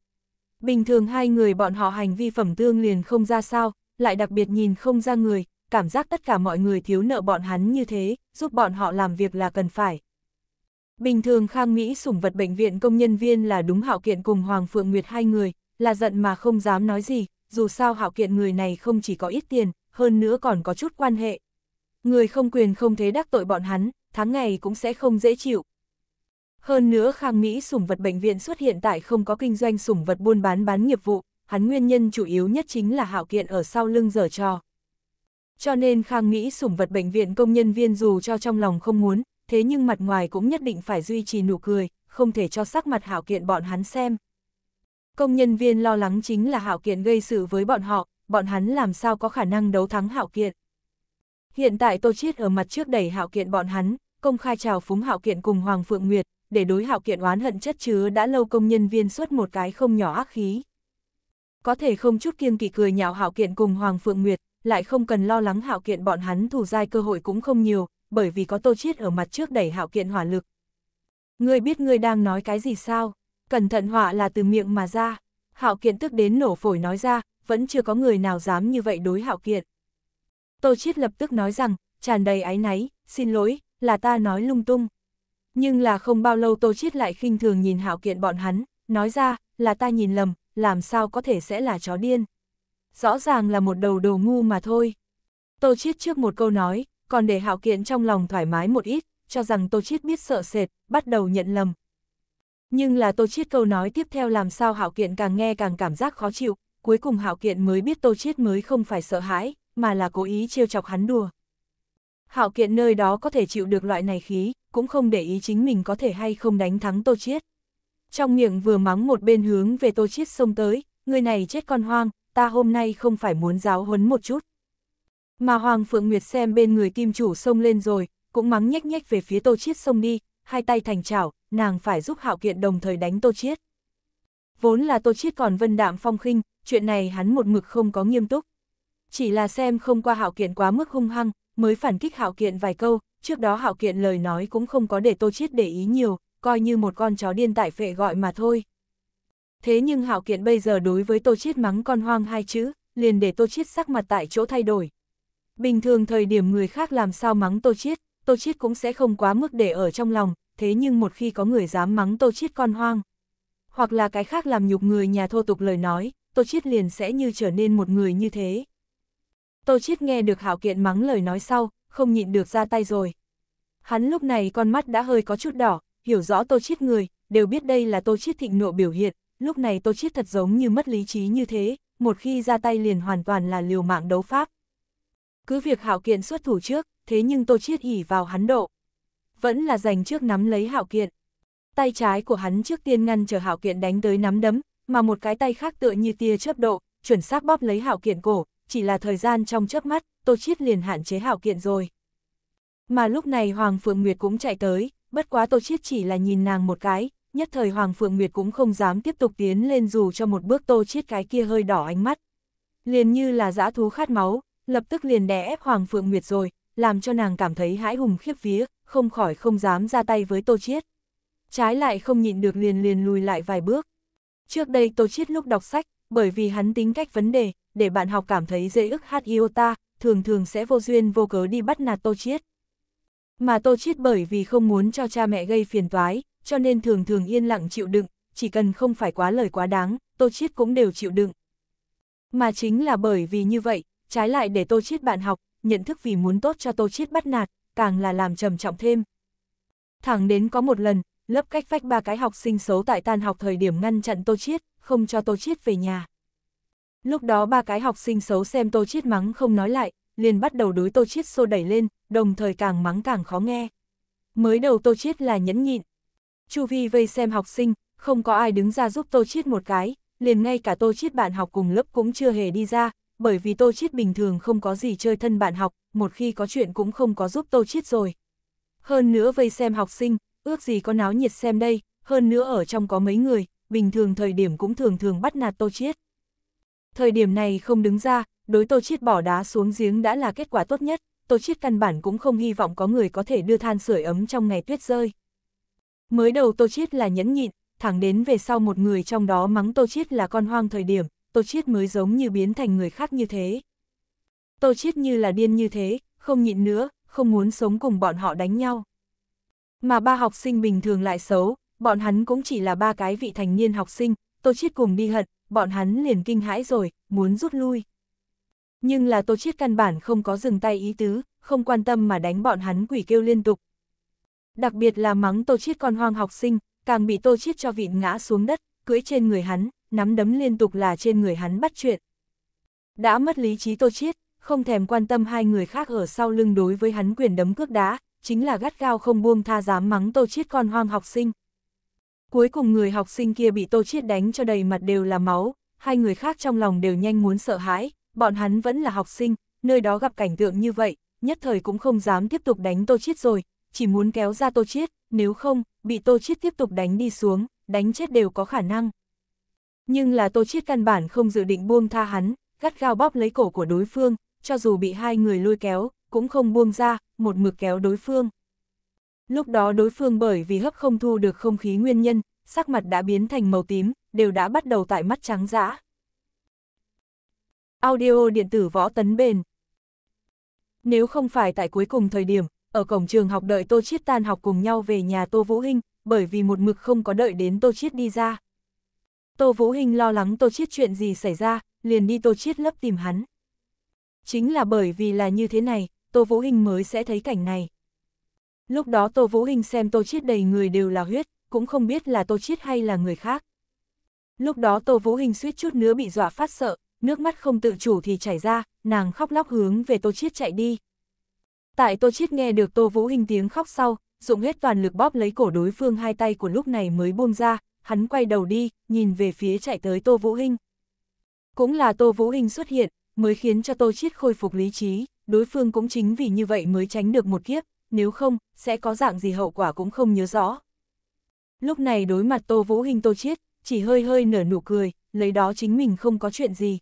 Bình thường hai người bọn họ hành vi phẩm tương liền không ra sao, lại đặc biệt nhìn không ra người, cảm giác tất cả mọi người thiếu nợ bọn hắn như thế, giúp bọn họ làm việc là cần phải. Bình thường Khang Mỹ sủng vật bệnh viện công nhân viên là đúng Hạo Kiện cùng Hoàng Phượng Nguyệt hai người, là giận mà không dám nói gì, dù sao Hạo Kiện người này không chỉ có ít tiền, hơn nữa còn có chút quan hệ. Người không quyền không thế đắc tội bọn hắn, tháng ngày cũng sẽ không dễ chịu. Hơn nữa Khang Mỹ sủng vật bệnh viện xuất hiện tại không có kinh doanh sủng vật buôn bán bán nghiệp vụ, hắn nguyên nhân chủ yếu nhất chính là Hạo Kiện ở sau lưng giở trò. Cho nên Khang Mỹ sủng vật bệnh viện công nhân viên dù cho trong lòng không muốn, thế nhưng mặt ngoài cũng nhất định phải duy trì nụ cười, không thể cho sắc mặt hạo kiện bọn hắn xem. Công nhân viên lo lắng chính là hạo kiện gây sự với bọn họ, bọn hắn làm sao có khả năng đấu thắng hạo kiện. Hiện tại Tô Chiết ở mặt trước đẩy hạo kiện bọn hắn, công khai chào phúng hạo kiện cùng Hoàng Phượng Nguyệt, để đối hạo kiện oán hận chất chứa đã lâu công nhân viên xuất một cái không nhỏ ác khí. Có thể không chút kiêng kỵ cười nhạo hạo kiện cùng Hoàng Phượng Nguyệt, lại không cần lo lắng hạo kiện bọn hắn thủ dai cơ hội cũng không nhiều, bởi vì có Tô Chiết ở mặt trước đẩy hạo kiện hỏa lực. Ngươi biết ngươi đang nói cái gì sao? Cẩn thận họa là từ miệng mà ra. Hạo kiện tức đến nổ phổi nói ra, vẫn chưa có người nào dám như vậy đối hạo kiện. Tô Chiết lập tức nói rằng, tràn đầy áy náy, xin lỗi, là ta nói lung tung. Nhưng là không bao lâu Tô Chiết lại khinh thường nhìn hạo kiện bọn hắn, nói ra, là ta nhìn lầm, làm sao có thể sẽ là chó điên. Rõ ràng là một đầu đồ ngu mà thôi. Tô Chiết trước một câu nói, còn để Hạo Kiện trong lòng thoải mái một ít, cho rằng Tô Chiết biết sợ sệt, bắt đầu nhận lầm. Nhưng là Tô Chiết câu nói tiếp theo làm sao Hạo Kiện càng nghe càng cảm giác khó chịu, cuối cùng Hạo Kiện mới biết Tô Chiết mới không phải sợ hãi, mà là cố ý trêu chọc hắn đùa. Hạo Kiện nơi đó có thể chịu được loại này khí, cũng không để ý chính mình có thể hay không đánh thắng Tô Chiết. Trong miệng vừa mắng một bên hướng về Tô Chiết xông tới, người này chết con hoang, ta hôm nay không phải muốn giáo huấn một chút. Mà Hoàng Phượng Nguyệt xem bên người kim chủ xông lên rồi, cũng mắng nhách nhách về phía Tô Chiết xông đi, hai tay thành chảo, nàng phải giúp Hạo Kiện đồng thời đánh Tô Chiết. Vốn là Tô Chiết còn vân đạm phong khinh, chuyện này hắn một mực không có nghiêm túc. Chỉ là xem không qua Hạo Kiện quá mức hung hăng, mới phản kích Hạo Kiện vài câu, trước đó Hạo Kiện lời nói cũng không có để Tô Chiết để ý nhiều, coi như một con chó điên tại phệ gọi mà thôi. Thế nhưng Hạo Kiện bây giờ đối với Tô Chiết mắng con hoang hai chữ, liền để Tô Chiết sắc mặt tại chỗ thay đổi. Bình thường thời điểm người khác làm sao mắng Tô Chiết, Tô Chiết cũng sẽ không quá mức để ở trong lòng, thế nhưng một khi có người dám mắng Tô Chiết con hoang, hoặc là cái khác làm nhục người nhà thô tục lời nói, Tô Chiết liền sẽ như trở nên một người như thế. Tô Chiết nghe được Hạo Kiện mắng lời nói sau, không nhịn được ra tay rồi. Hắn lúc này con mắt đã hơi có chút đỏ, hiểu rõ Tô Chiết người, đều biết đây là Tô Chiết thịnh nộ biểu hiện, lúc này Tô Chiết thật giống như mất lý trí như thế, một khi ra tay liền hoàn toàn là liều mạng đấu pháp. Cứ việc Hạo Kiện xuất thủ trước, thế nhưng Tô Chiết ỉ vào hắn độ. Vẫn là giành trước nắm lấy Hạo Kiện. Tay trái của hắn trước tiên ngăn chờ Hạo Kiện đánh tới nắm đấm, mà một cái tay khác tựa như tia chớp độ, chuẩn xác bóp lấy Hạo Kiện cổ, chỉ là thời gian trong chớp mắt, Tô Chiết liền hạn chế Hạo Kiện rồi. Mà lúc này Hoàng Phượng Nguyệt cũng chạy tới, bất quá Tô Chiết chỉ là nhìn nàng một cái, nhất thời Hoàng Phượng Nguyệt cũng không dám tiếp tục tiến lên dù cho một bước Tô Chiết cái kia hơi đỏ ánh mắt. Liền như là dã thú khát máu, lập tức liền đè ép Hoàng Phượng Nguyệt rồi, làm cho nàng cảm thấy hãi hùng khiếp vía, không khỏi không dám ra tay với Tô Chiết. Trái lại không nhịn được liền liền lùi lại vài bước. Trước đây Tô Chiết lúc đọc sách, bởi vì hắn tính cách vấn đề, để bạn học cảm thấy dễ ức hát ta, thường thường sẽ vô duyên vô cớ đi bắt nạt Tô Chiết. Mà Tô Chiết bởi vì không muốn cho cha mẹ gây phiền toái, cho nên thường thường yên lặng chịu đựng, chỉ cần không phải quá lời quá đáng, Tô Chiết cũng đều chịu đựng. Mà chính là bởi vì như vậy, Trái lại để Tô Chiết bạn học, nhận thức vì muốn tốt cho Tô Chiết bắt nạt, càng là làm trầm trọng thêm. Thẳng đến có một lần, lớp cách vách ba cái học sinh xấu tại tan học thời điểm ngăn chặn Tô Chiết, không cho Tô Chiết về nhà. Lúc đó ba cái học sinh xấu xem Tô Chiết mắng không nói lại, liền bắt đầu đối Tô Chiết xô đẩy lên, đồng thời càng mắng càng khó nghe. Mới đầu Tô Chiết là nhẫn nhịn. Chu Vi vây xem học sinh, không có ai đứng ra giúp Tô Chiết một cái, liền ngay cả Tô Chiết bạn học cùng lớp cũng chưa hề đi ra, bởi vì Tô Chiết bình thường không có gì chơi thân bạn học, một khi có chuyện cũng không có giúp Tô Chiết rồi. Hơn nữa vây xem học sinh, ước gì có náo nhiệt xem đây, hơn nữa ở trong có mấy người, bình thường thời điểm cũng thường thường bắt nạt Tô Chiết. Thời điểm này không đứng ra, đối Tô Chiết bỏ đá xuống giếng đã là kết quả tốt nhất, Tô Chiết căn bản cũng không hy vọng có người có thể đưa than sưởi ấm trong ngày tuyết rơi. Mới đầu Tô Chiết là nhẫn nhịn, thẳng đến về sau một người trong đó mắng Tô Chiết là con hoang thời điểm, Tô Chiết mới giống như biến thành người khác như thế. Tô Chiết như là điên như thế, không nhịn nữa, không muốn sống cùng bọn họ đánh nhau. Mà ba học sinh bình thường lại xấu, bọn hắn cũng chỉ là ba cái vị thành niên học sinh, Tô Chiết cùng đi hận, bọn hắn liền kinh hãi rồi, muốn rút lui. Nhưng là Tô Chiết căn bản không có dừng tay ý tứ, không quan tâm mà đánh bọn hắn quỷ kêu liên tục. Đặc biệt là mắng Tô Chiết con hoang học sinh, càng bị Tô Chiết cho vịn ngã xuống đất, cưỡi trên người hắn, nắm đấm liên tục là trên người hắn bắt chuyện. Đã mất lý trí tô chiết, không thèm quan tâm hai người khác ở sau lưng đối với hắn quyền đấm cước đá, chính là gắt gao không buông tha dám mắng tô chiết con hoang học sinh. Cuối cùng người học sinh kia bị tô chiết đánh cho đầy mặt đều là máu, hai người khác trong lòng đều nhanh muốn sợ hãi, bọn hắn vẫn là học sinh, nơi đó gặp cảnh tượng như vậy, nhất thời cũng không dám tiếp tục đánh tô chiết rồi, chỉ muốn kéo ra tô chiết, nếu không, bị tô chiết tiếp tục đánh đi xuống, đánh chết đều có khả năng. Nhưng là Tô Chiết căn bản không dự định buông tha hắn, gắt gao bóp lấy cổ của đối phương, cho dù bị hai người lôi kéo, cũng không buông ra, một mực kéo đối phương. Lúc đó đối phương bởi vì hấp không thu được không khí nguyên nhân, sắc mặt đã biến thành màu tím, đều đã bắt đầu tại mắt trắng dã. Audio điện tử võ tấn bền. Nếu không phải tại cuối cùng thời điểm, ở cổng trường học đợi Tô Chiết tan học cùng nhau về nhà Tô Vũ Hinh, bởi vì một mực không có đợi đến Tô Chiết đi ra, Tô Vũ Hinh lo lắng Tô Chiết chuyện gì xảy ra, liền đi Tô Chiết lấp tìm hắn. Chính là bởi vì là như thế này, Tô Vũ Hinh mới sẽ thấy cảnh này. Lúc đó Tô Vũ Hinh xem Tô Chiết đầy người đều là huyết, cũng không biết là Tô Chiết hay là người khác. Lúc đó Tô Vũ Hinh suýt chút nữa bị dọa phát sợ, nước mắt không tự chủ thì chảy ra, nàng khóc lóc hướng về Tô Chiết chạy đi. Tại Tô Chiết nghe được Tô Vũ Hinh tiếng khóc sau, dụng hết toàn lực bóp lấy cổ đối phương hai tay của lúc này mới buông ra, hắn quay đầu đi, nhìn về phía chạy tới Tô Vũ Hinh. Cũng là Tô Vũ Hinh xuất hiện, mới khiến cho Tô Chiết khôi phục lý trí, đối phương cũng chính vì như vậy mới tránh được một kiếp, nếu không, sẽ có dạng gì hậu quả cũng không nhớ rõ. Lúc này đối mặt Tô Vũ Hinh Tô Chiết, chỉ hơi hơi nở nụ cười, lấy đó chính mình không có chuyện gì.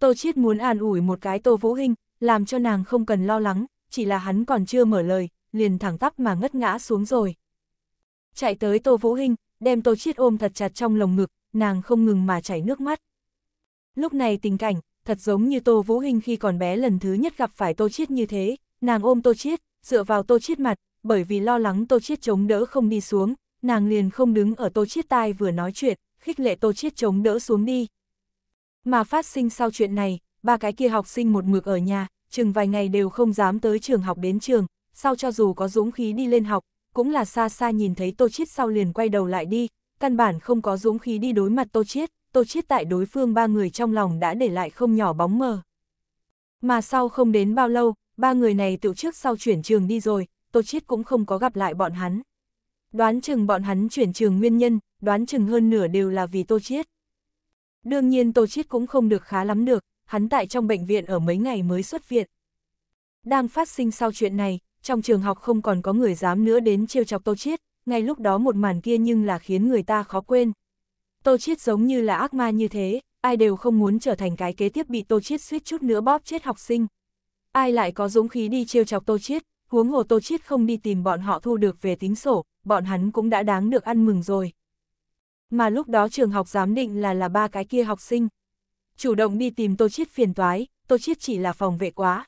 Tô Chiết muốn an ủi một cái Tô Vũ Hinh, làm cho nàng không cần lo lắng, chỉ là hắn còn chưa mở lời, liền thẳng tắp mà ngất ngã xuống rồi. Chạy tới Tô Vũ Hinh, đem Tô Chiết ôm thật chặt trong lồng ngực, nàng không ngừng mà chảy nước mắt. Lúc này tình cảnh, thật giống như Tô Vũ Hình khi còn bé lần thứ nhất gặp phải Tô Chiết như thế, nàng ôm Tô Chiết, dựa vào Tô Chiết mặt, bởi vì lo lắng Tô Chiết chống đỡ không đi xuống, nàng liền không đứng ở Tô Chiết tai vừa nói chuyện, khích lệ Tô Chiết chống đỡ xuống đi. Mà phát sinh sau chuyện này, ba cái kia học sinh một mực ở nhà, chừng vài ngày đều không dám tới trường học đến trường, sau cho dù có dũng khí đi lên học, cũng là xa xa nhìn thấy Tô Chiết sau liền quay đầu lại đi, căn bản không có dũng khí đi đối mặt Tô Chiết, Tô Chiết tại đối phương ba người trong lòng đã để lại không nhỏ bóng mờ. Mà sau không đến bao lâu, ba người này tự trước sau chuyển trường đi rồi, Tô Chiết cũng không có gặp lại bọn hắn. Đoán chừng bọn hắn chuyển trường nguyên nhân, đoán chừng hơn nửa đều là vì Tô Chiết. Đương nhiên Tô Chiết cũng không được khá lắm được, hắn tại trong bệnh viện ở mấy ngày mới xuất viện. Đang phát sinh sau chuyện này, trong trường học không còn có người dám nữa đến chiêu chọc Tô Chiết, ngay lúc đó một màn kia nhưng là khiến người ta khó quên. Tô Chiết giống như là ác ma như thế, ai đều không muốn trở thành cái kế tiếp bị Tô Chiết suýt chút nữa bóp chết học sinh. Ai lại có dũng khí đi chiêu chọc Tô Chiết, huống hồ Tô Chiết không đi tìm bọn họ thu được về tính sổ, bọn hắn cũng đã đáng được ăn mừng rồi. Mà lúc đó trường học giám định là là ba cái kia học sinh. Chủ động đi tìm Tô Chiết phiền toái, Tô Chiết chỉ là phòng vệ quá,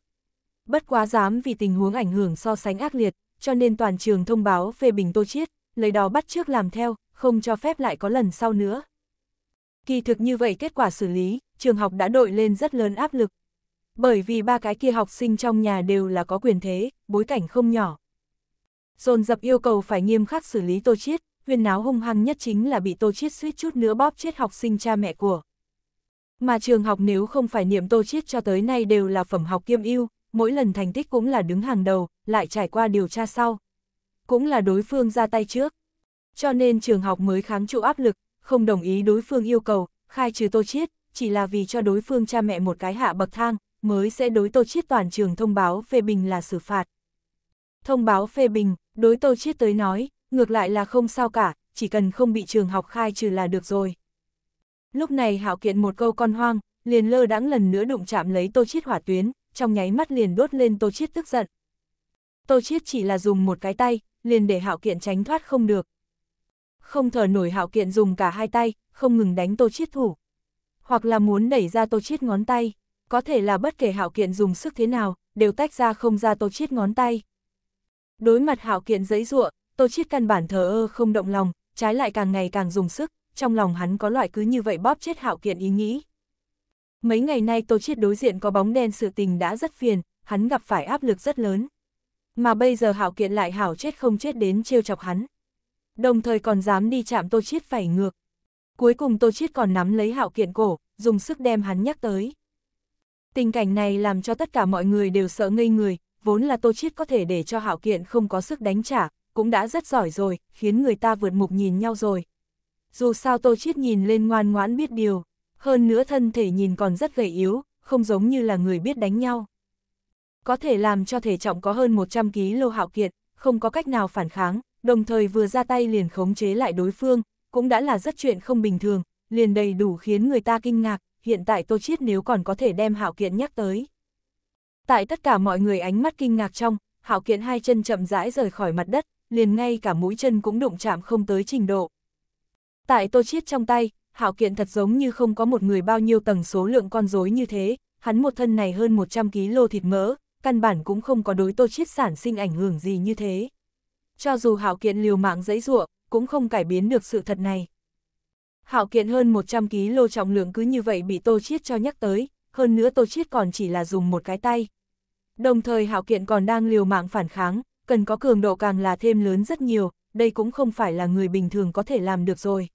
bất quá dám vì tình huống ảnh hưởng so sánh ác liệt, cho nên toàn trường thông báo phê bình Tô Chiết, lấy đó bắt trước làm theo, không cho phép lại có lần sau nữa. Kỳ thực như vậy kết quả xử lý, trường học đã đội lên rất lớn áp lực. Bởi vì ba cái kia học sinh trong nhà đều là có quyền thế, bối cảnh không nhỏ. Dồn dập yêu cầu phải nghiêm khắc xử lý Tô Chiết, huyền náo hung hăng nhất chính là bị Tô Chiết suýt chút nữa bóp chết học sinh cha mẹ của. Mà trường học nếu không phải niệm Tô Chiết cho tới nay đều là phẩm học kiêm ưu, mỗi lần thành tích cũng là đứng hàng đầu, lại trải qua điều tra sau. Cũng là đối phương ra tay trước. Cho nên trường học mới kháng trụ áp lực, không đồng ý đối phương yêu cầu, khai trừ tô chiết, chỉ là vì cho đối phương cha mẹ một cái hạ bậc thang, mới sẽ đối tô chiết toàn trường thông báo phê bình là xử phạt. Thông báo phê bình, đối tô chiết tới nói, ngược lại là không sao cả, chỉ cần không bị trường học khai trừ là được rồi. Lúc này hảo kiện một câu con hoang, liền lơ đãng lần nữa đụng chạm lấy tô chiết hỏa tuyến, trong nháy mắt liền đốt lên Tô Chiết tức giận. Tô Chiết chỉ là dùng một cái tay, liền để Hạo Kiện tránh thoát không được. Không thở nổi Hạo Kiện dùng cả hai tay, không ngừng đánh Tô Chiết thủ. Hoặc là muốn đẩy ra Tô Chiết ngón tay, có thể là bất kể Hạo Kiện dùng sức thế nào, đều tách ra không ra Tô Chiết ngón tay. Đối mặt Hạo Kiện giãy giụa, Tô Chiết căn bản thờ ơ không động lòng, trái lại càng ngày càng dùng sức, trong lòng hắn có loại cứ như vậy bóp chết Hạo Kiện ý nghĩ. Mấy ngày nay Tô Chiết đối diện có bóng đen sự tình đã rất phiền, hắn gặp phải áp lực rất lớn. Mà bây giờ Hạo Kiện lại hảo chết không chết đến trêu chọc hắn. Đồng thời còn dám đi chạm Tô Chiết phải ngược. Cuối cùng Tô Chiết còn nắm lấy Hạo Kiện cổ, dùng sức đem hắn nhắc tới. Tình cảnh này làm cho tất cả mọi người đều sợ ngây người, vốn là Tô Chiết có thể để cho Hạo Kiện không có sức đánh trả, cũng đã rất giỏi rồi, khiến người ta vượt mục nhìn nhau rồi. Dù sao Tô Chiết nhìn lên ngoan ngoãn biết điều hơn nữa thân thể nhìn còn rất gầy yếu, không giống như là người biết đánh nhau. Có thể làm cho thể trọng có hơn 100 kg hạo kiệt, không có cách nào phản kháng, đồng thời vừa ra tay liền khống chế lại đối phương, cũng đã là rất chuyện không bình thường, liền đầy đủ khiến người ta kinh ngạc, hiện tại Tô Chiết nếu còn có thể đem hạo kiện nhắc tới. Tại tất cả mọi người ánh mắt kinh ngạc trong, hạo kiện hai chân chậm rãi rời khỏi mặt đất, liền ngay cả mũi chân cũng đụng chạm không tới trình độ. Tại Tô Chiết trong tay, Hạo Kiện thật giống như không có một người bao nhiêu tầng số lượng con rối như thế, hắn một thân này hơn 100 kg thịt mỡ, căn bản cũng không có đối Tô Chiết sản sinh ảnh hưởng gì như thế. Cho dù Hạo Kiện liều mạng dãy dụa, cũng không cải biến được sự thật này. Hạo Kiện hơn 100 kg trọng lượng cứ như vậy bị Tô Chiết cho nhắc tới, hơn nữa Tô Chiết còn chỉ là dùng một cái tay. Đồng thời Hạo Kiện còn đang liều mạng phản kháng, cần có cường độ càng là thêm lớn rất nhiều, đây cũng không phải là người bình thường có thể làm được rồi.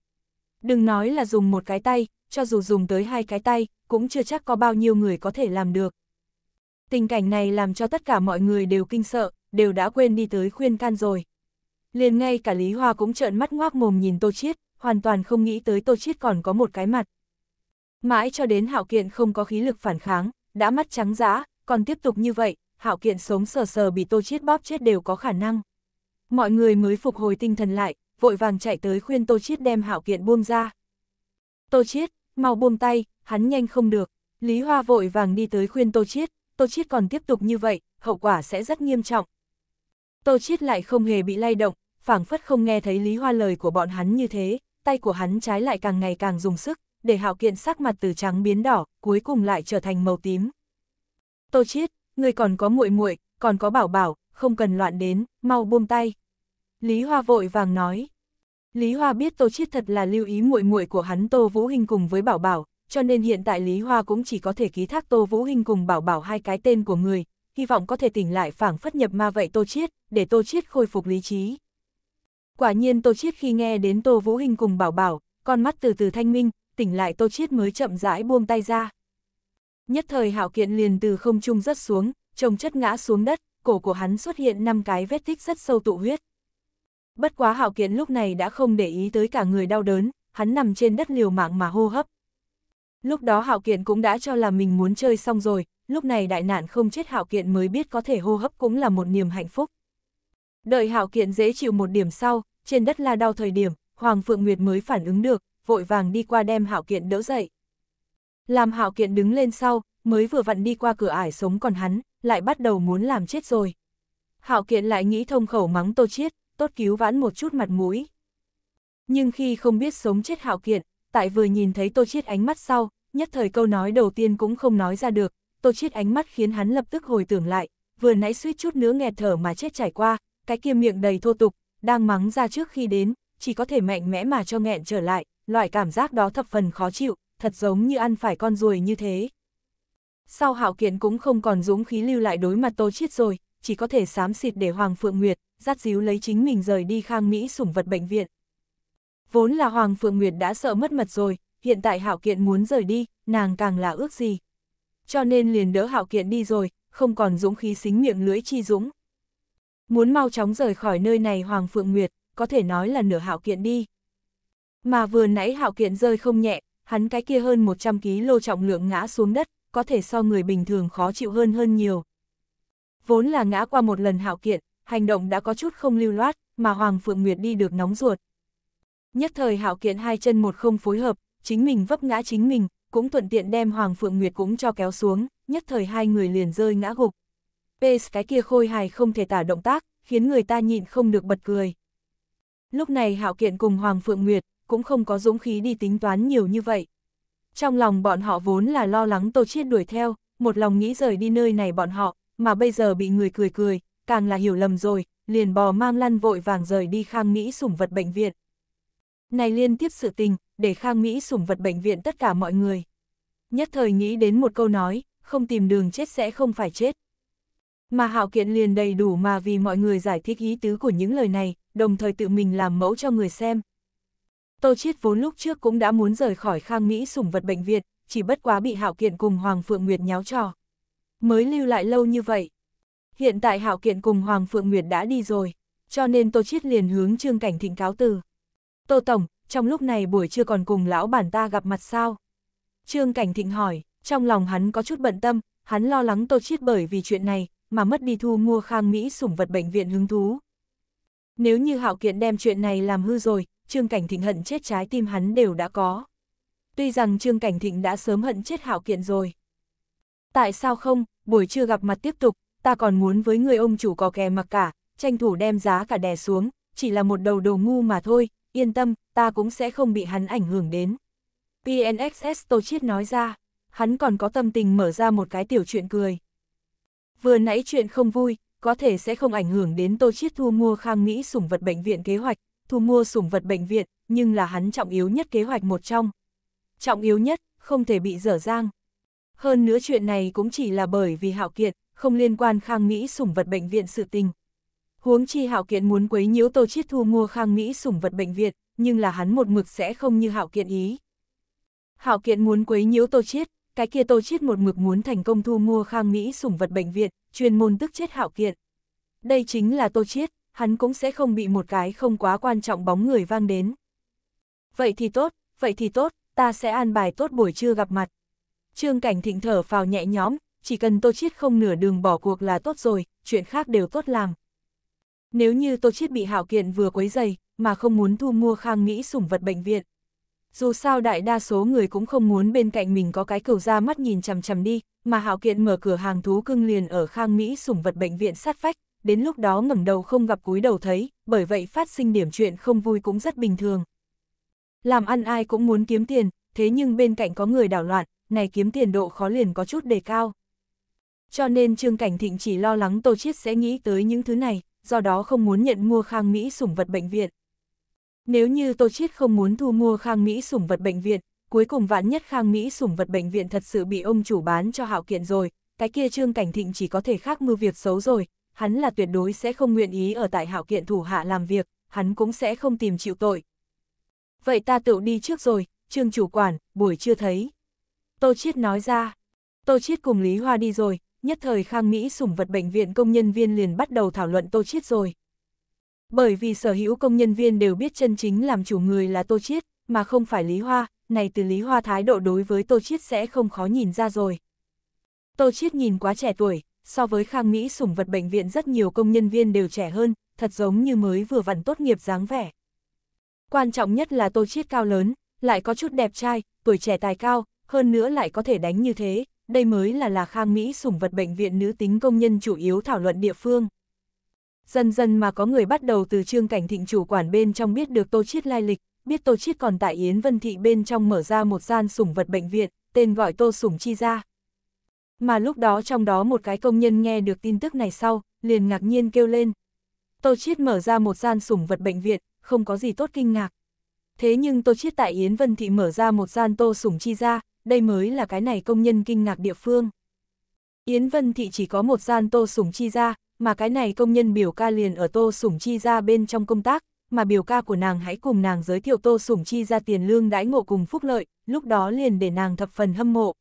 Đừng nói là dùng một cái tay, cho dù dùng tới hai cái tay, cũng chưa chắc có bao nhiêu người có thể làm được. Tình cảnh này làm cho tất cả mọi người đều kinh sợ, đều đã quên đi tới khuyên can rồi. Liền ngay cả Lý Hoa cũng trợn mắt ngoác mồm nhìn Tô Chiết, hoàn toàn không nghĩ tới Tô Chiết còn có một cái mặt. Mãi cho đến Hạo Kiện không có khí lực phản kháng, đã mắt trắng dã, còn tiếp tục như vậy, Hạo Kiện sống sờ sờ bị Tô Chiết bóp chết đều có khả năng. Mọi người mới phục hồi tinh thần lại, vội vàng chạy tới khuyên Tô Chiết đem hạo kiện buông ra. Tô Chiết, mau buông tay, hắn nhanh không được. Lý Hoa vội vàng đi tới khuyên Tô Chiết, Tô Chiết còn tiếp tục như vậy, hậu quả sẽ rất nghiêm trọng. Tô Chiết lại không hề bị lay động, phảng phất không nghe thấy Lý Hoa lời của bọn hắn như thế, tay của hắn trái lại càng ngày càng dùng sức, để hạo kiện sắc mặt từ trắng biến đỏ, cuối cùng lại trở thành màu tím. Tô Chiết, người còn có muội muội, còn có bảo bảo, không cần loạn đến, mau buông tay. Lý Hoa vội vàng nói. Lý Hoa biết Tô Chiết thật là lưu ý muội muội của hắn Tô Vũ Hinh cùng với Bảo Bảo, cho nên hiện tại Lý Hoa cũng chỉ có thể ký thác Tô Vũ Hinh cùng Bảo Bảo hai cái tên của người, hy vọng có thể tỉnh lại phảng phất nhập ma vậy Tô Chiết, để Tô Chiết khôi phục lý trí. Quả nhiên Tô Chiết khi nghe đến Tô Vũ Hinh cùng Bảo Bảo, con mắt từ từ thanh minh, tỉnh lại Tô Chiết mới chậm rãi buông tay ra. Nhất thời hạo kiện liền từ không trung rớt xuống, trông chất ngã xuống đất, cổ của hắn xuất hiện năm cái vết tích rất sâu tụ huyết. Bất quá hạo kiện lúc này đã không để ý tới cả người đau đớn, hắn nằm trên đất liều mạng mà hô hấp. Lúc đó hạo kiện cũng đã cho là mình muốn chơi xong rồi, lúc này đại nạn không chết hạo kiện mới biết có thể hô hấp cũng là một niềm hạnh phúc. Đợi hạo kiện dễ chịu một điểm sau, trên đất la đau thời điểm, Hoàng Phượng Nguyệt mới phản ứng được, vội vàng đi qua đem hạo kiện đỡ dậy. Làm hạo kiện đứng lên sau, mới vừa vặn đi qua cửa ải sống còn hắn, lại bắt đầu muốn làm chết rồi. Hạo kiện lại nghĩ thông khẩu mắng tô chiết, tốt cứu vãn một chút mặt mũi. Nhưng khi không biết sống chết hạo kiện, tại vừa nhìn thấy Tô Chiết ánh mắt sau, nhất thời câu nói đầu tiên cũng không nói ra được, Tô Chiết ánh mắt khiến hắn lập tức hồi tưởng lại, vừa nãy suýt chút nữa nghẹt thở mà chết trải qua, cái kia miệng đầy thô tục, đang mắng ra trước khi đến, chỉ có thể mạnh mẽ mà cho nghẹn trở lại, loại cảm giác đó thập phần khó chịu, thật giống như ăn phải con ruồi như thế. Sau hạo kiện cũng không còn dũng khí lưu lại đối mặt Tô Chiết rồi, chỉ có thể xám xịt để Hoàng Phượng Nguyệt, dắt díu lấy chính mình rời đi khang Mỹ sủng vật bệnh viện. Vốn là Hoàng Phượng Nguyệt đã sợ mất mật rồi, hiện tại Hạo Kiện muốn rời đi, nàng càng là ước gì. Cho nên liền đỡ Hạo Kiện đi rồi, không còn dũng khí xính miệng lưỡi chi dũng. Muốn mau chóng rời khỏi nơi này Hoàng Phượng Nguyệt, có thể nói là nửa Hạo Kiện đi. Mà vừa nãy Hạo Kiện rơi không nhẹ, hắn cái kia hơn 100 kg trọng lượng ngã xuống đất, có thể so người bình thường khó chịu hơn hơn nhiều. Vốn là ngã qua một lần Hạo Kiện, hành động đã có chút không lưu loát, mà Hoàng Phượng Nguyệt đi được nóng ruột. Nhất thời hạo kiện hai chân một không phối hợp, chính mình vấp ngã chính mình, cũng thuận tiện đem Hoàng Phượng Nguyệt cũng cho kéo xuống, nhất thời hai người liền rơi ngã gục. Pace cái kia khôi hài không thể tả động tác, khiến người ta nhịn không được bật cười. Lúc này hạo kiện cùng Hoàng Phượng Nguyệt cũng không có dũng khí đi tính toán nhiều như vậy. Trong lòng bọn họ vốn là lo lắng Tô Chiết đuổi theo, một lòng nghĩ rời đi nơi này bọn họ, mà bây giờ bị người cười cười, càng là hiểu lầm rồi, liền bò mang lăn vội vàng rời đi Khang Mỹ sủng vật bệnh viện. Này liên tiếp sự tình, để Khang Mỹ sủng vật bệnh viện tất cả mọi người. Nhất thời nghĩ đến một câu nói, không tìm đường chết sẽ không phải chết. Mà hạo kiện liền đầy đủ mà vì mọi người giải thích ý tứ của những lời này, đồng thời tự mình làm mẫu cho người xem. Tô Chiết vốn lúc trước cũng đã muốn rời khỏi Khang Mỹ sủng vật bệnh viện, chỉ bất quá bị hạo kiện cùng Hoàng Phượng Nguyệt nháo trò. Mới lưu lại lâu như vậy. Hiện tại Hạo Kiện cùng Hoàng Phượng Nguyệt đã đi rồi, cho nên Tô Chiết liền hướng Trương Cảnh Thịnh cáo từ. Tô Tổng, trong lúc này buổi trưa còn cùng lão bản ta gặp mặt sao? Trương Cảnh Thịnh hỏi, trong lòng hắn có chút bận tâm, hắn lo lắng Tô Chiết bởi vì chuyện này mà mất đi thu mua khang Mỹ sủng vật bệnh viện hứng thú. Nếu như Hạo Kiện đem chuyện này làm hư rồi, Trương Cảnh Thịnh hận chết trái tim hắn đều đã có. Tuy rằng Trương Cảnh Thịnh đã sớm hận chết Hạo Kiện rồi. Tại sao không, buổi trưa gặp mặt tiếp tục, ta còn muốn với người ông chủ có kè mặc cả, tranh thủ đem giá cả đè xuống, chỉ là một đầu đầu ngu mà thôi, yên tâm, ta cũng sẽ không bị hắn ảnh hưởng đến. PNXS Tô Chiết nói ra, hắn còn có tâm tình mở ra một cái tiểu chuyện cười. Vừa nãy chuyện không vui, có thể sẽ không ảnh hưởng đến Tô Chiết thu mua khang mỹ sủng vật bệnh viện kế hoạch, thu mua sủng vật bệnh viện, nhưng là hắn trọng yếu nhất kế hoạch một trong. Trọng yếu nhất, không thể bị dở dang. Hơn nữa chuyện này cũng chỉ là bởi vì hạo kiệt, không liên quan Khang Mỹ sủng vật bệnh viện sự tình. Huống chi Hạo Kiện muốn quấy nhiễu Tô Chiết Thu mua Khang Mỹ sủng vật bệnh viện, nhưng là hắn một mực sẽ không như Hạo Kiện ý. Hạo Kiện muốn quấy nhiễu Tô Chiết, cái kia Tô Chiết một mực muốn thành công thu mua Khang Mỹ sủng vật bệnh viện, chuyên môn tức chết Hạo Kiện. Đây chính là Tô Chiết, hắn cũng sẽ không bị một cái không quá quan trọng bóng người vang đến. Vậy thì tốt, vậy thì tốt, ta sẽ an bài tốt buổi trưa gặp mặt. Trương Cảnh Thịnh thở phào nhẹ nhõm, chỉ cần Tô Chiết không nửa đường bỏ cuộc là tốt rồi, chuyện khác đều tốt làm. Nếu như Tô Chiết bị hảo kiện vừa quấy dày, mà không muốn thu mua khang nghĩ sủng vật bệnh viện. Dù sao đại đa số người cũng không muốn bên cạnh mình có cái cầu ra mắt nhìn chằm chằm đi, mà hảo kiện mở cửa hàng thú cưng liền ở khang Mỹ sủng vật bệnh viện sát phách, đến lúc đó ngẩng đầu không gặp cúi đầu thấy, bởi vậy phát sinh điểm chuyện không vui cũng rất bình thường. Làm ăn ai cũng muốn kiếm tiền, thế nhưng bên cạnh có người đảo loạn, này kiếm tiền độ khó liền có chút đề cao cho nên Trương Cảnh Thịnh chỉ lo lắng Tô Chiết sẽ nghĩ tới những thứ này, do đó không muốn nhận mua Khang Mỹ sủng vật bệnh viện. Nếu như Tô Chiết không muốn thu mua Khang Mỹ sủng vật bệnh viện, cuối cùng vạn nhất Khang Mỹ sủng vật bệnh viện thật sự bị ông chủ bán cho hạo kiện rồi, cái kia Trương Cảnh Thịnh chỉ có thể khác mưu việc xấu rồi, hắn là tuyệt đối sẽ không nguyện ý ở tại hạo kiện thủ hạ làm việc, hắn cũng sẽ không tìm chịu tội. Vậy ta tự đi trước rồi, Trương chủ quản, buổi chưa thấy. Tô Chiết nói ra, Tô Chiết cùng Lý Hoa đi rồi, nhất thời Khang Mỹ sủng vật bệnh viện công nhân viên liền bắt đầu thảo luận Tô Chiết rồi. Bởi vì sở hữu công nhân viên đều biết chân chính làm chủ người là Tô Chiết, mà không phải Lý Hoa, này từ Lý Hoa thái độ đối với Tô Chiết sẽ không khó nhìn ra rồi. Tô Chiết nhìn quá trẻ tuổi, so với Khang Mỹ sủng vật bệnh viện rất nhiều công nhân viên đều trẻ hơn, thật giống như mới vừa vặn tốt nghiệp dáng vẻ. Quan trọng nhất là Tô Chiết cao lớn, lại có chút đẹp trai, tuổi trẻ tài cao, hơn nữa lại có thể đánh như thế, đây mới là là khang Mỹ sủng vật bệnh viện nữ tính công nhân chủ yếu thảo luận địa phương. Dần dần mà có người bắt đầu từ trương cảnh thịnh chủ quản bên trong biết được Tô Chiết lai lịch, biết Tô Chiết còn tại Yến Vân Thị bên trong mở ra một gian sủng vật bệnh viện, tên gọi Tô Sủng Chi ra. Mà lúc đó trong đó một cái công nhân nghe được tin tức này sau, liền ngạc nhiên kêu lên. Tô Chiết mở ra một gian sủng vật bệnh viện, không có gì tốt kinh ngạc thế nhưng Tô Chiết tại Yến Vân Thị mở ra một gian Tô Sủng Chi ra, đây mới là cái này công nhân kinh ngạc địa phương. Yến Vân Thị chỉ có một gian Tô Sủng Chi ra, mà cái này công nhân biểu ca liền ở Tô Sủng Chi ra bên trong công tác, mà biểu ca của nàng hãy cùng nàng giới thiệu Tô Sủng Chi ra tiền lương đãi ngộ cùng phúc lợi, lúc đó liền để nàng thập phần hâm mộ.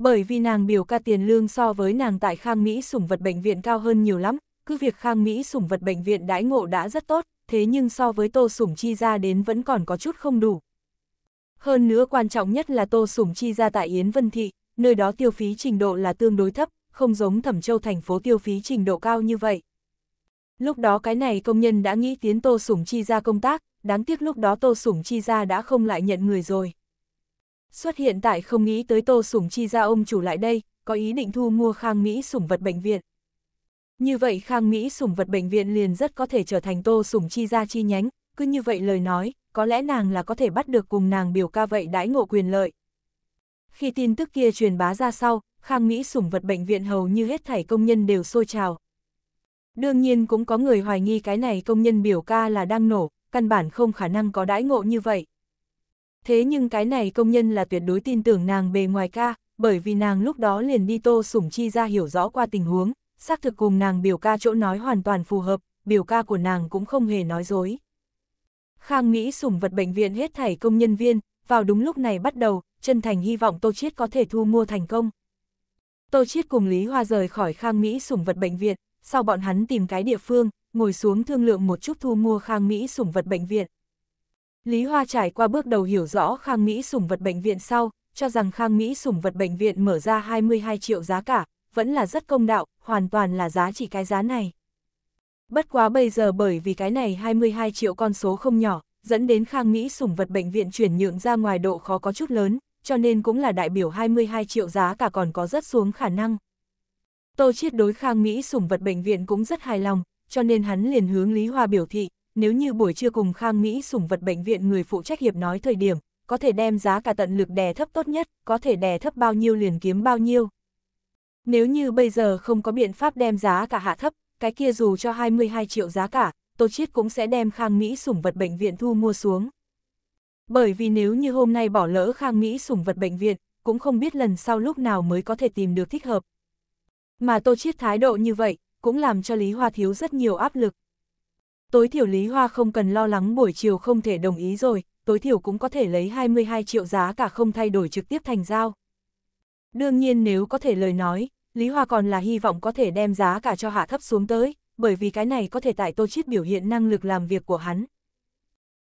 Bởi vì nàng biểu ca tiền lương so với nàng tại Khang Mỹ sủng vật bệnh viện cao hơn nhiều lắm, cứ việc Khang Mỹ sủng vật bệnh viện đãi ngộ đã rất tốt, thế nhưng so với Tô Sủng Chi ra đến vẫn còn có chút không đủ. Hơn nữa quan trọng nhất là Tô Sủng Chi ra tại Yến Vân Thị, nơi đó tiêu phí trình độ là tương đối thấp, không giống Thẩm Châu thành phố tiêu phí trình độ cao như vậy. Lúc đó cái này công nhân đã nghĩ tiến Tô Sủng Chi ra công tác, đáng tiếc lúc đó Tô Sủng Chi ra đã không lại nhận người rồi. Xuất hiện tại không nghĩ tới Tô Sủng Chi ra ông chủ lại đây, có ý định thu mua khang Mỹ sủng vật bệnh viện. Như vậy Khang Mỹ sủng vật bệnh viện liền rất có thể trở thành tô sủng chi ra chi nhánh, cứ như vậy lời nói, có lẽ nàng là có thể bắt được cùng nàng biểu ca vậy đãi ngộ quyền lợi. Khi tin tức kia truyền bá ra sau, Khang Mỹ sủng vật bệnh viện hầu như hết thảy công nhân đều sôi trào. Đương nhiên cũng có người hoài nghi cái này công nhân biểu ca là đang nổ, căn bản không khả năng có đãi ngộ như vậy. Thế nhưng cái này công nhân là tuyệt đối tin tưởng nàng bề ngoài ca, bởi vì nàng lúc đó liền đi tô sủng chi ra hiểu rõ qua tình huống xác thực cùng nàng biểu ca chỗ nói hoàn toàn phù hợp, biểu ca của nàng cũng không hề nói dối. Khang Mỹ sủng vật bệnh viện hết thảy công nhân viên, vào đúng lúc này bắt đầu, chân thành hy vọng Tô Chiết có thể thu mua thành công. Tô Chiết cùng Lý Hoa rời khỏi Khang Mỹ sủng vật bệnh viện, sau bọn hắn tìm cái địa phương, ngồi xuống thương lượng một chút thu mua Khang Mỹ sủng vật bệnh viện. Lý Hoa trải qua bước đầu hiểu rõ Khang Mỹ sủng vật bệnh viện sau, cho rằng Khang Mỹ sủng vật bệnh viện mở ra 22 triệu giá cả, vẫn là rất công đạo, hoàn toàn là giá chỉ cái giá này. Bất quá bây giờ bởi vì cái này 22 triệu con số không nhỏ, dẫn đến Khang Mỹ sủng vật bệnh viện chuyển nhượng ra ngoài độ khó có chút lớn, cho nên cũng là đại biểu 22 triệu giá cả còn có rất xuống khả năng. Tô Chiết đối Khang Mỹ sủng vật bệnh viện cũng rất hài lòng, cho nên hắn liền hướng Lý Hoa biểu thị, nếu như buổi trưa cùng Khang Mỹ sủng vật bệnh viện người phụ trách hiệp nói thời điểm, có thể đem giá cả tận lực đè thấp tốt nhất, có thể đè thấp bao nhiêu liền kiếm bao nhiêu, nếu như bây giờ không có biện pháp đem giá cả hạ thấp, cái kia dù cho 22 triệu giá cả, Tô Chiết cũng sẽ đem Khang Mỹ sủng vật bệnh viện thu mua xuống. Bởi vì nếu như hôm nay bỏ lỡ Khang Mỹ sủng vật bệnh viện, cũng không biết lần sau lúc nào mới có thể tìm được thích hợp. Mà Tô Chiết thái độ như vậy, cũng làm cho Lý Hoa thiếu rất nhiều áp lực. Tối thiểu Lý Hoa không cần lo lắng buổi chiều không thể đồng ý rồi, tối thiểu cũng có thể lấy 22 triệu giá cả không thay đổi trực tiếp thành giao. Đương nhiên nếu có thể lời nói, Lý Hoa còn là hy vọng có thể đem giá cả cho hạ thấp xuống tới, bởi vì cái này có thể tại Tô Chiết biểu hiện năng lực làm việc của hắn.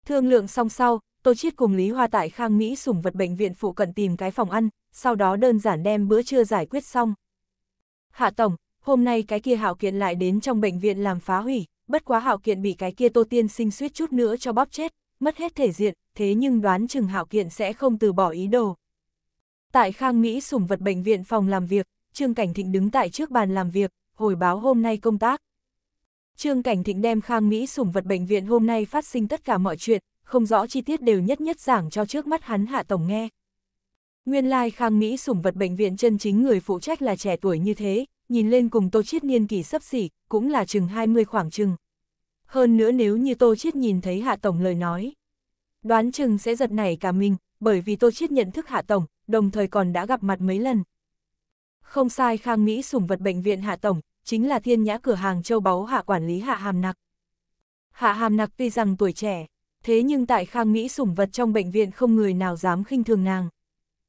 Thương lượng xong sau, Tô Chiết cùng Lý Hoa tại Khang Mỹ sủng vật bệnh viện phụ cận tìm cái phòng ăn, sau đó đơn giản đem bữa trưa giải quyết xong. Hạ Tổng, hôm nay cái kia hạo kiện lại đến trong bệnh viện làm phá hủy, bất quá hạo kiện bị cái kia Tô Tiên sinh suýt chút nữa cho bóp chết, mất hết thể diện, thế nhưng đoán chừng hạo kiện sẽ không từ bỏ ý đồ, Tại Khang Mỹ sủng vật bệnh viện phòng làm việc, Trương Cảnh Thịnh đứng tại trước bàn làm việc, hồi báo hôm nay công tác. Trương Cảnh Thịnh đem Khang Mỹ sủng vật bệnh viện hôm nay phát sinh tất cả mọi chuyện, không rõ chi tiết đều nhất nhất giảng cho trước mắt hắn Hạ Tổng nghe. Nguyên lai like Khang Mỹ sủng vật bệnh viện chân chính người phụ trách là trẻ tuổi như thế, nhìn lên cùng Tô Chiết niên kỷ sấp xỉ, cũng là chừng 20 khoảng chừng. Hơn nữa nếu như Tô Chiết nhìn thấy Hạ Tổng lời nói, đoán chừng sẽ giật nảy cả mình, bởi vì Tô Chiết nhận thức Hạ Tổng, đồng thời còn đã gặp mặt mấy lần. Không sai Khang Mỹ sủng vật bệnh viện Hạ Tổng, chính là thiên nhã cửa hàng châu báu Hạ quản lý Hạ Hàm Nặc. Hạ Hàm Nặc tuy rằng tuổi trẻ, thế nhưng tại Khang Mỹ sủng vật trong bệnh viện không người nào dám khinh thường nàng.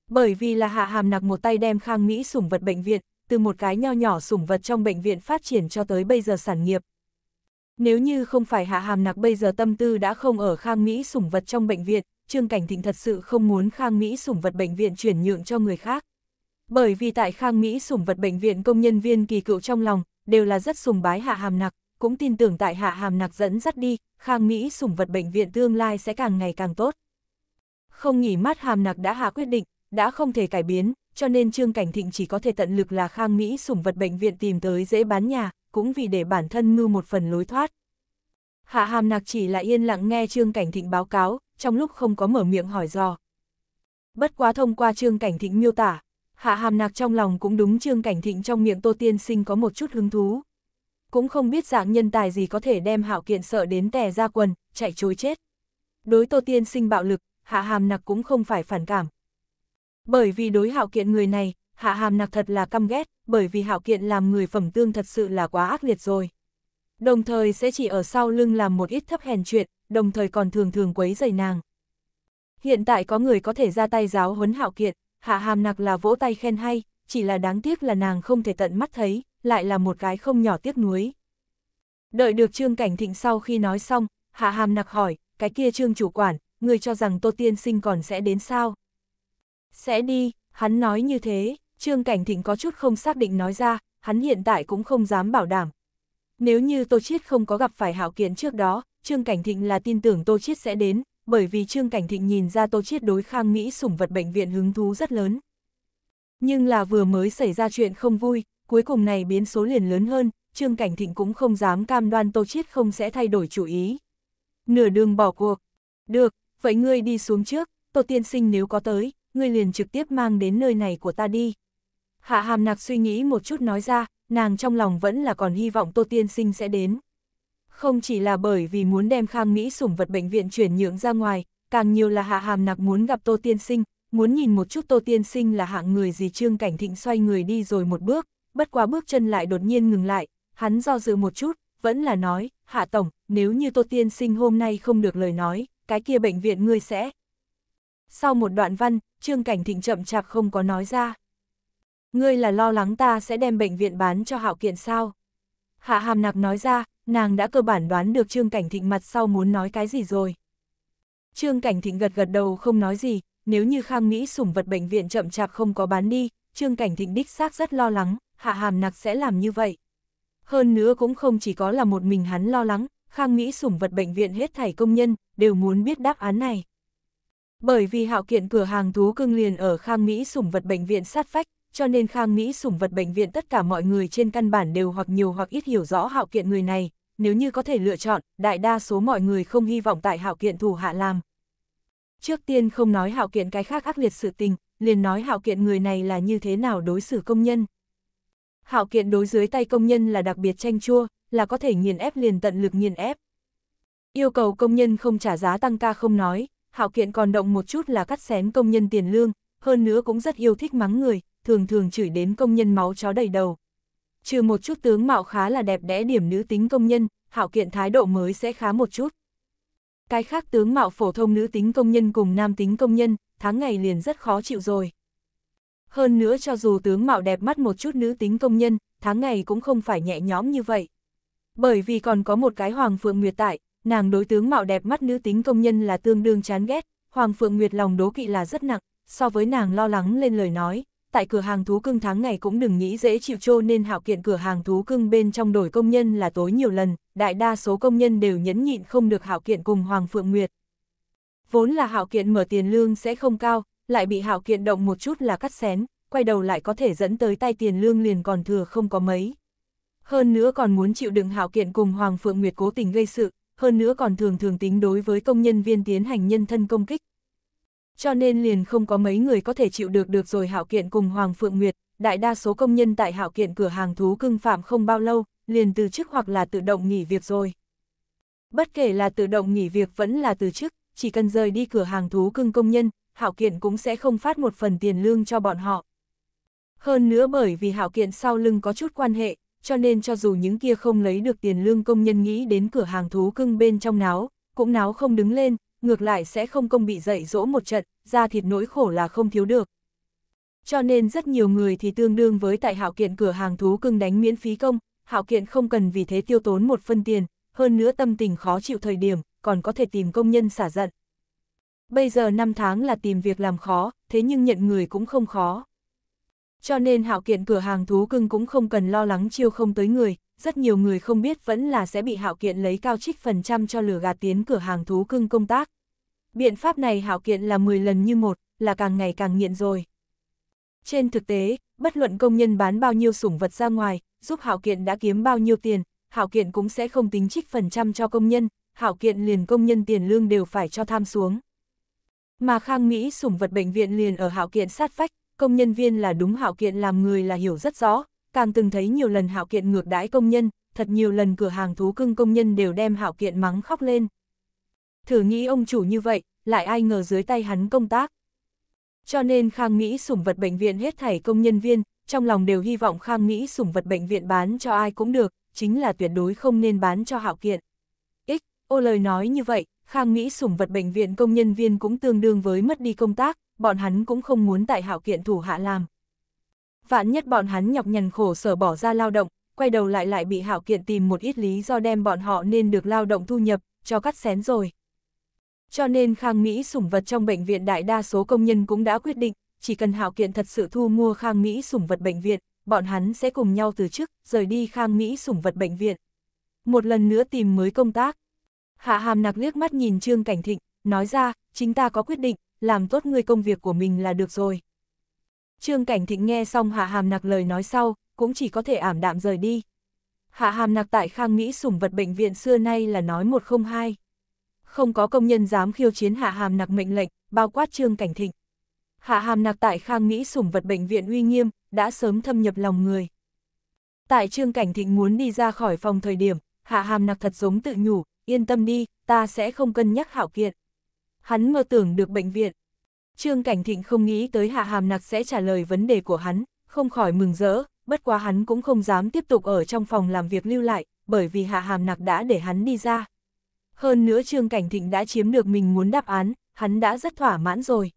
Bởi vì là Hạ Hàm Nặc một tay đem Khang Mỹ sủng vật bệnh viện, từ một cái nho nhỏ sủng vật trong bệnh viện phát triển cho tới bây giờ sản nghiệp. Nếu như không phải Hạ Hàm Nặc bây giờ tâm tư đã không ở Khang Mỹ sủng vật trong bệnh viện, Trương Cảnh Thịnh thật sự không muốn Khang Mỹ sủng vật bệnh viện chuyển nhượng cho người khác. Bởi vì tại Khang Mỹ sủng vật bệnh viện công nhân viên kỳ cựu trong lòng, đều là rất sùng bái hạ hàm nặc, cũng tin tưởng tại hạ hàm nặc dẫn dắt đi, Khang Mỹ sủng vật bệnh viện tương lai sẽ càng ngày càng tốt. Không nghỉ mắt hàm nặc đã hạ quyết định, đã không thể cải biến, cho nên Trương Cảnh Thịnh chỉ có thể tận lực là Khang Mỹ sủng vật bệnh viện tìm tới dễ bán nhà, cũng vì để bản thân ngư một phần lối thoát. Hạ Hàm Nặc chỉ là yên lặng nghe Trương Cảnh Thịnh báo cáo, trong lúc không có mở miệng hỏi dò. Bất quá thông qua Trương Cảnh Thịnh miêu tả, Hạ Hàm Nạc trong lòng cũng đúng Trương Cảnh Thịnh trong miệng Tô Tiên Sinh có một chút hứng thú. Cũng không biết dạng nhân tài gì có thể đem Hạo Kiện sợ đến tè ra quần, chạy trối chết. Đối Tô Tiên Sinh bạo lực, Hạ Hàm Nạc cũng không phải phản cảm. Bởi vì đối Hạo Kiện người này, Hạ Hàm Nạc thật là căm ghét, bởi vì Hạo Kiện làm người phẩm tương thật sự là quá ác liệt rồi. Đồng thời sẽ chỉ ở sau lưng làm một ít thấp hèn chuyện, đồng thời còn thường thường quấy dày nàng. Hiện tại có người có thể ra tay giáo huấn hạo kiệt, hạ hàm nặc là vỗ tay khen hay, chỉ là đáng tiếc là nàng không thể tận mắt thấy, lại là một cái không nhỏ tiếc nuối. Đợi được Trương Cảnh Thịnh sau khi nói xong, hạ hàm nặc hỏi, cái kia Trương chủ quản, người cho rằng Tô Tiên Sinh còn sẽ đến sao? Sẽ đi, hắn nói như thế, Trương Cảnh Thịnh có chút không xác định nói ra, hắn hiện tại cũng không dám bảo đảm. Nếu như Tô Chiết không có gặp phải hạo kiện trước đó, Trương Cảnh Thịnh là tin tưởng Tô Chiết sẽ đến, bởi vì Trương Cảnh Thịnh nhìn ra Tô Chiết đối khang Mỹ sủng vật bệnh viện hứng thú rất lớn. Nhưng là vừa mới xảy ra chuyện không vui, cuối cùng này biến số liền lớn hơn, Trương Cảnh Thịnh cũng không dám cam đoan Tô Chiết không sẽ thay đổi chủ ý. Nửa đường bỏ cuộc. Được, vậy ngươi đi xuống trước, Tô Tiên Sinh nếu có tới, ngươi liền trực tiếp mang đến nơi này của ta đi. Hạ Hàm Nạc suy nghĩ một chút nói ra, nàng trong lòng vẫn là còn hy vọng Tô Tiên Sinh sẽ đến. Không chỉ là bởi vì muốn đem Khang Mỹ sủng vật bệnh viện chuyển nhượng ra ngoài, càng nhiều là Hạ Hàm Nặc muốn gặp Tô Tiên Sinh, muốn nhìn một chút Tô Tiên Sinh là hạng người gì Trương Cảnh Thịnh xoay người đi rồi một bước, bất quá bước chân lại đột nhiên ngừng lại, hắn do dự một chút, vẫn là nói, Hạ Tổng, nếu như Tô Tiên Sinh hôm nay không được lời nói, cái kia bệnh viện ngươi sẽ. Sau một đoạn văn, Trương Cảnh Thịnh chậm chạp không có nói ra. Ngươi là lo lắng ta sẽ đem bệnh viện bán cho Hạo Kiện sao? Hạ Hàm Nặc nói ra, nàng đã cơ bản đoán được Trương Cảnh Thịnh mặt sau muốn nói cái gì rồi. Trương Cảnh Thịnh gật gật đầu không nói gì, nếu như Khang Mỹ sủng vật bệnh viện chậm chạp không có bán đi, Trương Cảnh Thịnh đích xác rất lo lắng, hạ hàm nặc sẽ làm như vậy. Hơn nữa cũng không chỉ có là một mình hắn lo lắng, Khang Mỹ sủng vật bệnh viện hết thảy công nhân, đều muốn biết đáp án này. Bởi vì hạo kiện cửa hàng thú cưng liền ở Khang Mỹ sủng vật bệnh viện sát vách, cho nên Khang Mỹ sủng vật bệnh viện tất cả mọi người trên căn bản đều hoặc nhiều hoặc ít hiểu rõ hạo kiện người này, nếu như có thể lựa chọn, đại đa số mọi người không hy vọng tại hạo kiện thủ hạ làm. Trước tiên không nói hạo kiện cái khác ác liệt sự tình, liền nói hạo kiện người này là như thế nào đối xử công nhân. Hạo kiện đối dưới tay công nhân là đặc biệt tranh chua, là có thể nghiền ép liền tận lực nghiền ép. Yêu cầu công nhân không trả giá tăng ca không nói, hạo kiện còn động một chút là cắt xén công nhân tiền lương, hơn nữa cũng rất yêu thích mắng người, thường thường chửi đến công nhân máu chó đầy đầu. Trừ một chút tướng mạo khá là đẹp đẽ điểm nữ tính công nhân, hạo kiện thái độ mới sẽ khá một chút. Cái khác tướng mạo phổ thông nữ tính công nhân cùng nam tính công nhân, tháng ngày liền rất khó chịu rồi. Hơn nữa cho dù tướng mạo đẹp mắt một chút nữ tính công nhân, tháng ngày cũng không phải nhẹ nhõm như vậy. Bởi vì còn có một cái Hoàng Phượng Nguyệt tại, nàng đối tướng mạo đẹp mắt nữ tính công nhân là tương đương chán ghét, Hoàng Phượng Nguyệt lòng đố kỵ là rất nặng, so với nàng lo lắng lên lời nói, tại cửa hàng thú cưng tháng ngày cũng đừng nghĩ dễ chịu trô nên hạo kiện cửa hàng thú cưng bên trong đổi công nhân là tối nhiều lần, đại đa số công nhân đều nhẫn nhịn không được hạo kiện cùng Hoàng Phượng Nguyệt. Vốn là hạo kiện mở tiền lương sẽ không cao, lại bị hạo kiện động một chút là cắt xén, quay đầu lại có thể dẫn tới tay tiền lương liền còn thừa không có mấy. Hơn nữa còn muốn chịu đựng hạo kiện cùng Hoàng Phượng Nguyệt cố tình gây sự, hơn nữa còn thường thường tính đối với công nhân viên tiến hành nhân thân công kích, cho nên liền không có mấy người có thể chịu được được rồi hảo Kiện cùng Hoàng Phượng Nguyệt, đại đa số công nhân tại hảo Kiện cửa hàng thú cưng phạm không bao lâu, liền từ chức hoặc là tự động nghỉ việc rồi. Bất kể là tự động nghỉ việc vẫn là từ chức, chỉ cần rời đi cửa hàng thú cưng công nhân, hảo Kiện cũng sẽ không phát một phần tiền lương cho bọn họ. Hơn nữa bởi vì hảo Kiện sau lưng có chút quan hệ, cho nên cho dù những kia không lấy được tiền lương công nhân nghĩ đến cửa hàng thú cưng bên trong náo, cũng náo không đứng lên, ngược lại sẽ không công bị dạy dỗ một trận, ra thịt nỗi khổ là không thiếu được. Cho nên rất nhiều người thì tương đương với tại hạo kiện cửa hàng thú cưng đánh miễn phí công, hạo kiện không cần vì thế tiêu tốn một phân tiền, hơn nữa tâm tình khó chịu thời điểm, còn có thể tìm công nhân xả giận. Bây giờ năm tháng là tìm việc làm khó, thế nhưng nhận người cũng không khó. Cho nên hạo kiện cửa hàng thú cưng cũng không cần lo lắng chiêu không tới người, rất nhiều người không biết vẫn là sẽ bị hạo kiện lấy cao trích phần trăm cho lửa gạt tiến cửa hàng thú cưng công tác. Biện pháp này hạo kiện là 10 lần như một, là càng ngày càng nghiện rồi. Trên thực tế, bất luận công nhân bán bao nhiêu sủng vật ra ngoài, giúp hạo kiện đã kiếm bao nhiêu tiền, hạo kiện cũng sẽ không tính trích phần trăm cho công nhân, hạo kiện liền công nhân tiền lương đều phải cho tham xuống. Mà Khang Mỹ sủng vật bệnh viện liền ở hạo kiện sát vách, công nhân viên là đúng hạo kiện làm người là hiểu rất rõ, càng từng thấy nhiều lần hạo kiện ngược đãi công nhân, thật nhiều lần cửa hàng thú cưng công nhân đều đem hạo kiện mắng khóc lên. Thử nghĩ ông chủ như vậy, lại ai ngờ dưới tay hắn công tác. Cho nên Khang Mỹ sủng vật bệnh viện hết thảy công nhân viên, trong lòng đều hy vọng Khang Mỹ sủng vật bệnh viện bán cho ai cũng được, chính là tuyệt đối không nên bán cho hạo kiện. Ích, ô lời nói như vậy, Khang Mỹ sủng vật bệnh viện công nhân viên cũng tương đương với mất đi công tác, bọn hắn cũng không muốn tại hạo kiện thủ hạ làm. Vạn nhất bọn hắn nhọc nhằn khổ sở bỏ ra lao động, quay đầu lại lại bị hạo kiện tìm một ít lý do đem bọn họ nên được lao động thu nhập, cho cắt xén rồi. Cho nên Khang Mỹ sủng vật trong bệnh viện đại đa số công nhân cũng đã quyết định, chỉ cần hạo kiện thật sự thu mua Khang Mỹ sủng vật bệnh viện, bọn hắn sẽ cùng nhau từ chức, rời đi Khang Mỹ sủng vật bệnh viện. Một lần nữa tìm mới công tác. Hạ Hàm Nạc liếc mắt nhìn Trương Cảnh Thịnh, nói ra, chính ta có quyết định, làm tốt người công việc của mình là được rồi. Trương Cảnh Thịnh nghe xong Hạ Hàm Nặc lời nói sau, cũng chỉ có thể ảm đạm rời đi. Hạ Hàm Nặc tại Khang Mỹ sủng vật bệnh viện xưa nay là nói một không hai. Không có công nhân dám khiêu chiến Hạ Hàm Nặc mệnh lệnh, bao quát Trương Cảnh Thịnh. Hạ Hàm Nặc tại Khang Mỹ sủng vật bệnh viện uy nghiêm, đã sớm thâm nhập lòng người. Tại Trương Cảnh Thịnh muốn đi ra khỏi phòng thời điểm, Hạ Hàm Nặc thật giống tự nhủ, yên tâm đi, ta sẽ không cân nhắc hảo kiện hắn mơ tưởng được bệnh viện. Trương Cảnh Thịnh không nghĩ tới Hạ Hàm Nặc sẽ trả lời vấn đề của hắn, không khỏi mừng rỡ, bất quá hắn cũng không dám tiếp tục ở trong phòng làm việc lưu lại, bởi vì Hạ Hàm Nặc đã để hắn đi ra. Hơn nữa Trương Cảnh Thịnh đã chiếm được mình muốn đáp án, hắn đã rất thỏa mãn rồi.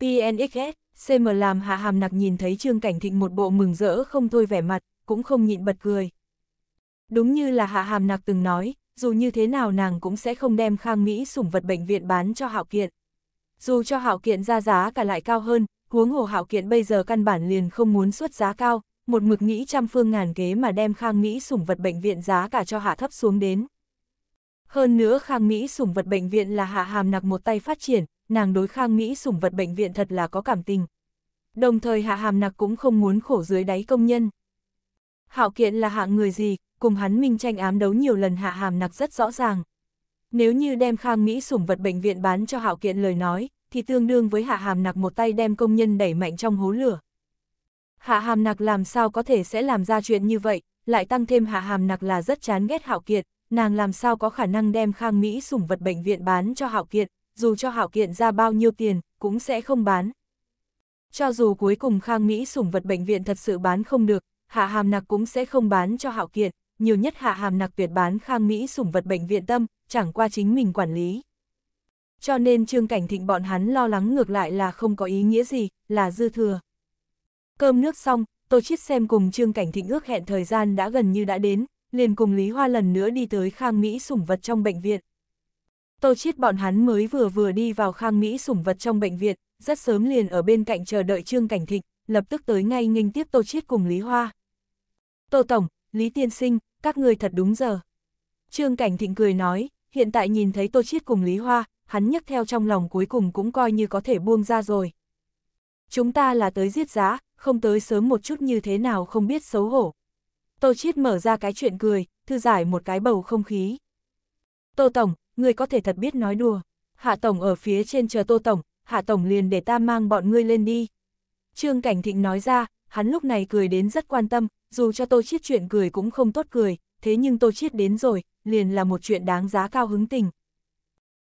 PNXS, CM làm Hạ Hàm Nặc nhìn thấy Trương Cảnh Thịnh một bộ mừng rỡ không thôi vẻ mặt, cũng không nhịn bật cười. Đúng như là Hạ Hàm Nặc từng nói, dù như thế nào nàng cũng sẽ không đem Khang Mỹ sủng vật bệnh viện bán cho Hạo Kiện. Dù cho Hạo Kiện ra giá cả lại cao hơn, huống hồ Hạo Kiện bây giờ căn bản liền không muốn xuất giá cao, một mực nghĩ trăm phương ngàn kế mà đem Khang Mỹ sủng vật bệnh viện giá cả cho hạ thấp xuống đến. Hơn nữa Khang Mỹ sủng vật bệnh viện là hạ hàm nặc một tay phát triển, nàng đối Khang Mỹ sủng vật bệnh viện thật là có cảm tình. Đồng thời hạ hàm nặc cũng không muốn khổ dưới đáy công nhân. Hạo Kiện là hạng người gì, cùng hắn minh tranh ám đấu nhiều lần hạ hàm nặc rất rõ ràng. Nếu như đem khang Mỹ sủng vật bệnh viện bán cho hạo kiện lời nói, thì tương đương với hạ hàm nặc một tay đem công nhân đẩy mạnh trong hố lửa. Hạ hàm nặc làm sao có thể sẽ làm ra chuyện như vậy, lại tăng thêm hạ hàm nặc là rất chán ghét hạo kiện nàng làm sao có khả năng đem khang Mỹ sủng vật bệnh viện bán cho hạo kiện dù cho hạo kiện ra bao nhiêu tiền, cũng sẽ không bán. Cho dù cuối cùng khang Mỹ sủng vật bệnh viện thật sự bán không được, hạ hàm nặc cũng sẽ không bán cho hạo kiện, nhiều nhất hạ hàm nặc tuyệt bán khang Mỹ sủng vật bệnh viện tâm, chẳng qua chính mình quản lý. Cho nên Trương Cảnh Thịnh bọn hắn lo lắng ngược lại là không có ý nghĩa gì, là dư thừa. Cơm nước xong, Tô Chiết xem cùng Trương Cảnh Thịnh ước hẹn thời gian đã gần như đã đến, liền cùng Lý Hoa lần nữa đi tới khang Mỹ sủng vật trong bệnh viện. Tô Chiết bọn hắn mới vừa vừa đi vào khang Mỹ sủng vật trong bệnh viện, rất sớm liền ở bên cạnh chờ đợi Trương Cảnh Thịnh, lập tức tới ngay nghênh tiếp Tô Chiết cùng Lý Hoa. Tô Tổng, Lý Tiên Sinh, các người thật đúng giờ. Trương Cảnh Thịnh cười nói, hiện tại nhìn thấy Tô Chiết cùng Lý Hoa, hắn nhấc theo trong lòng cuối cùng cũng coi như có thể buông ra rồi. Chúng ta là tới giết giá, không tới sớm một chút như thế nào không biết xấu hổ. Tô Chiết mở ra cái chuyện cười, thư giải một cái bầu không khí. Tô Tổng, người có thể thật biết nói đùa. Hạ Tổng ở phía trên chờ Tô Tổng, Hạ Tổng liền để ta mang bọn ngươi lên đi. Trương Cảnh Thịnh nói ra, hắn lúc này cười đến rất quan tâm, dù cho Tô Chiết chuyện cười cũng không tốt cười, thế nhưng Tô Chiết đến rồi, liền là một chuyện đáng giá cao hứng tình.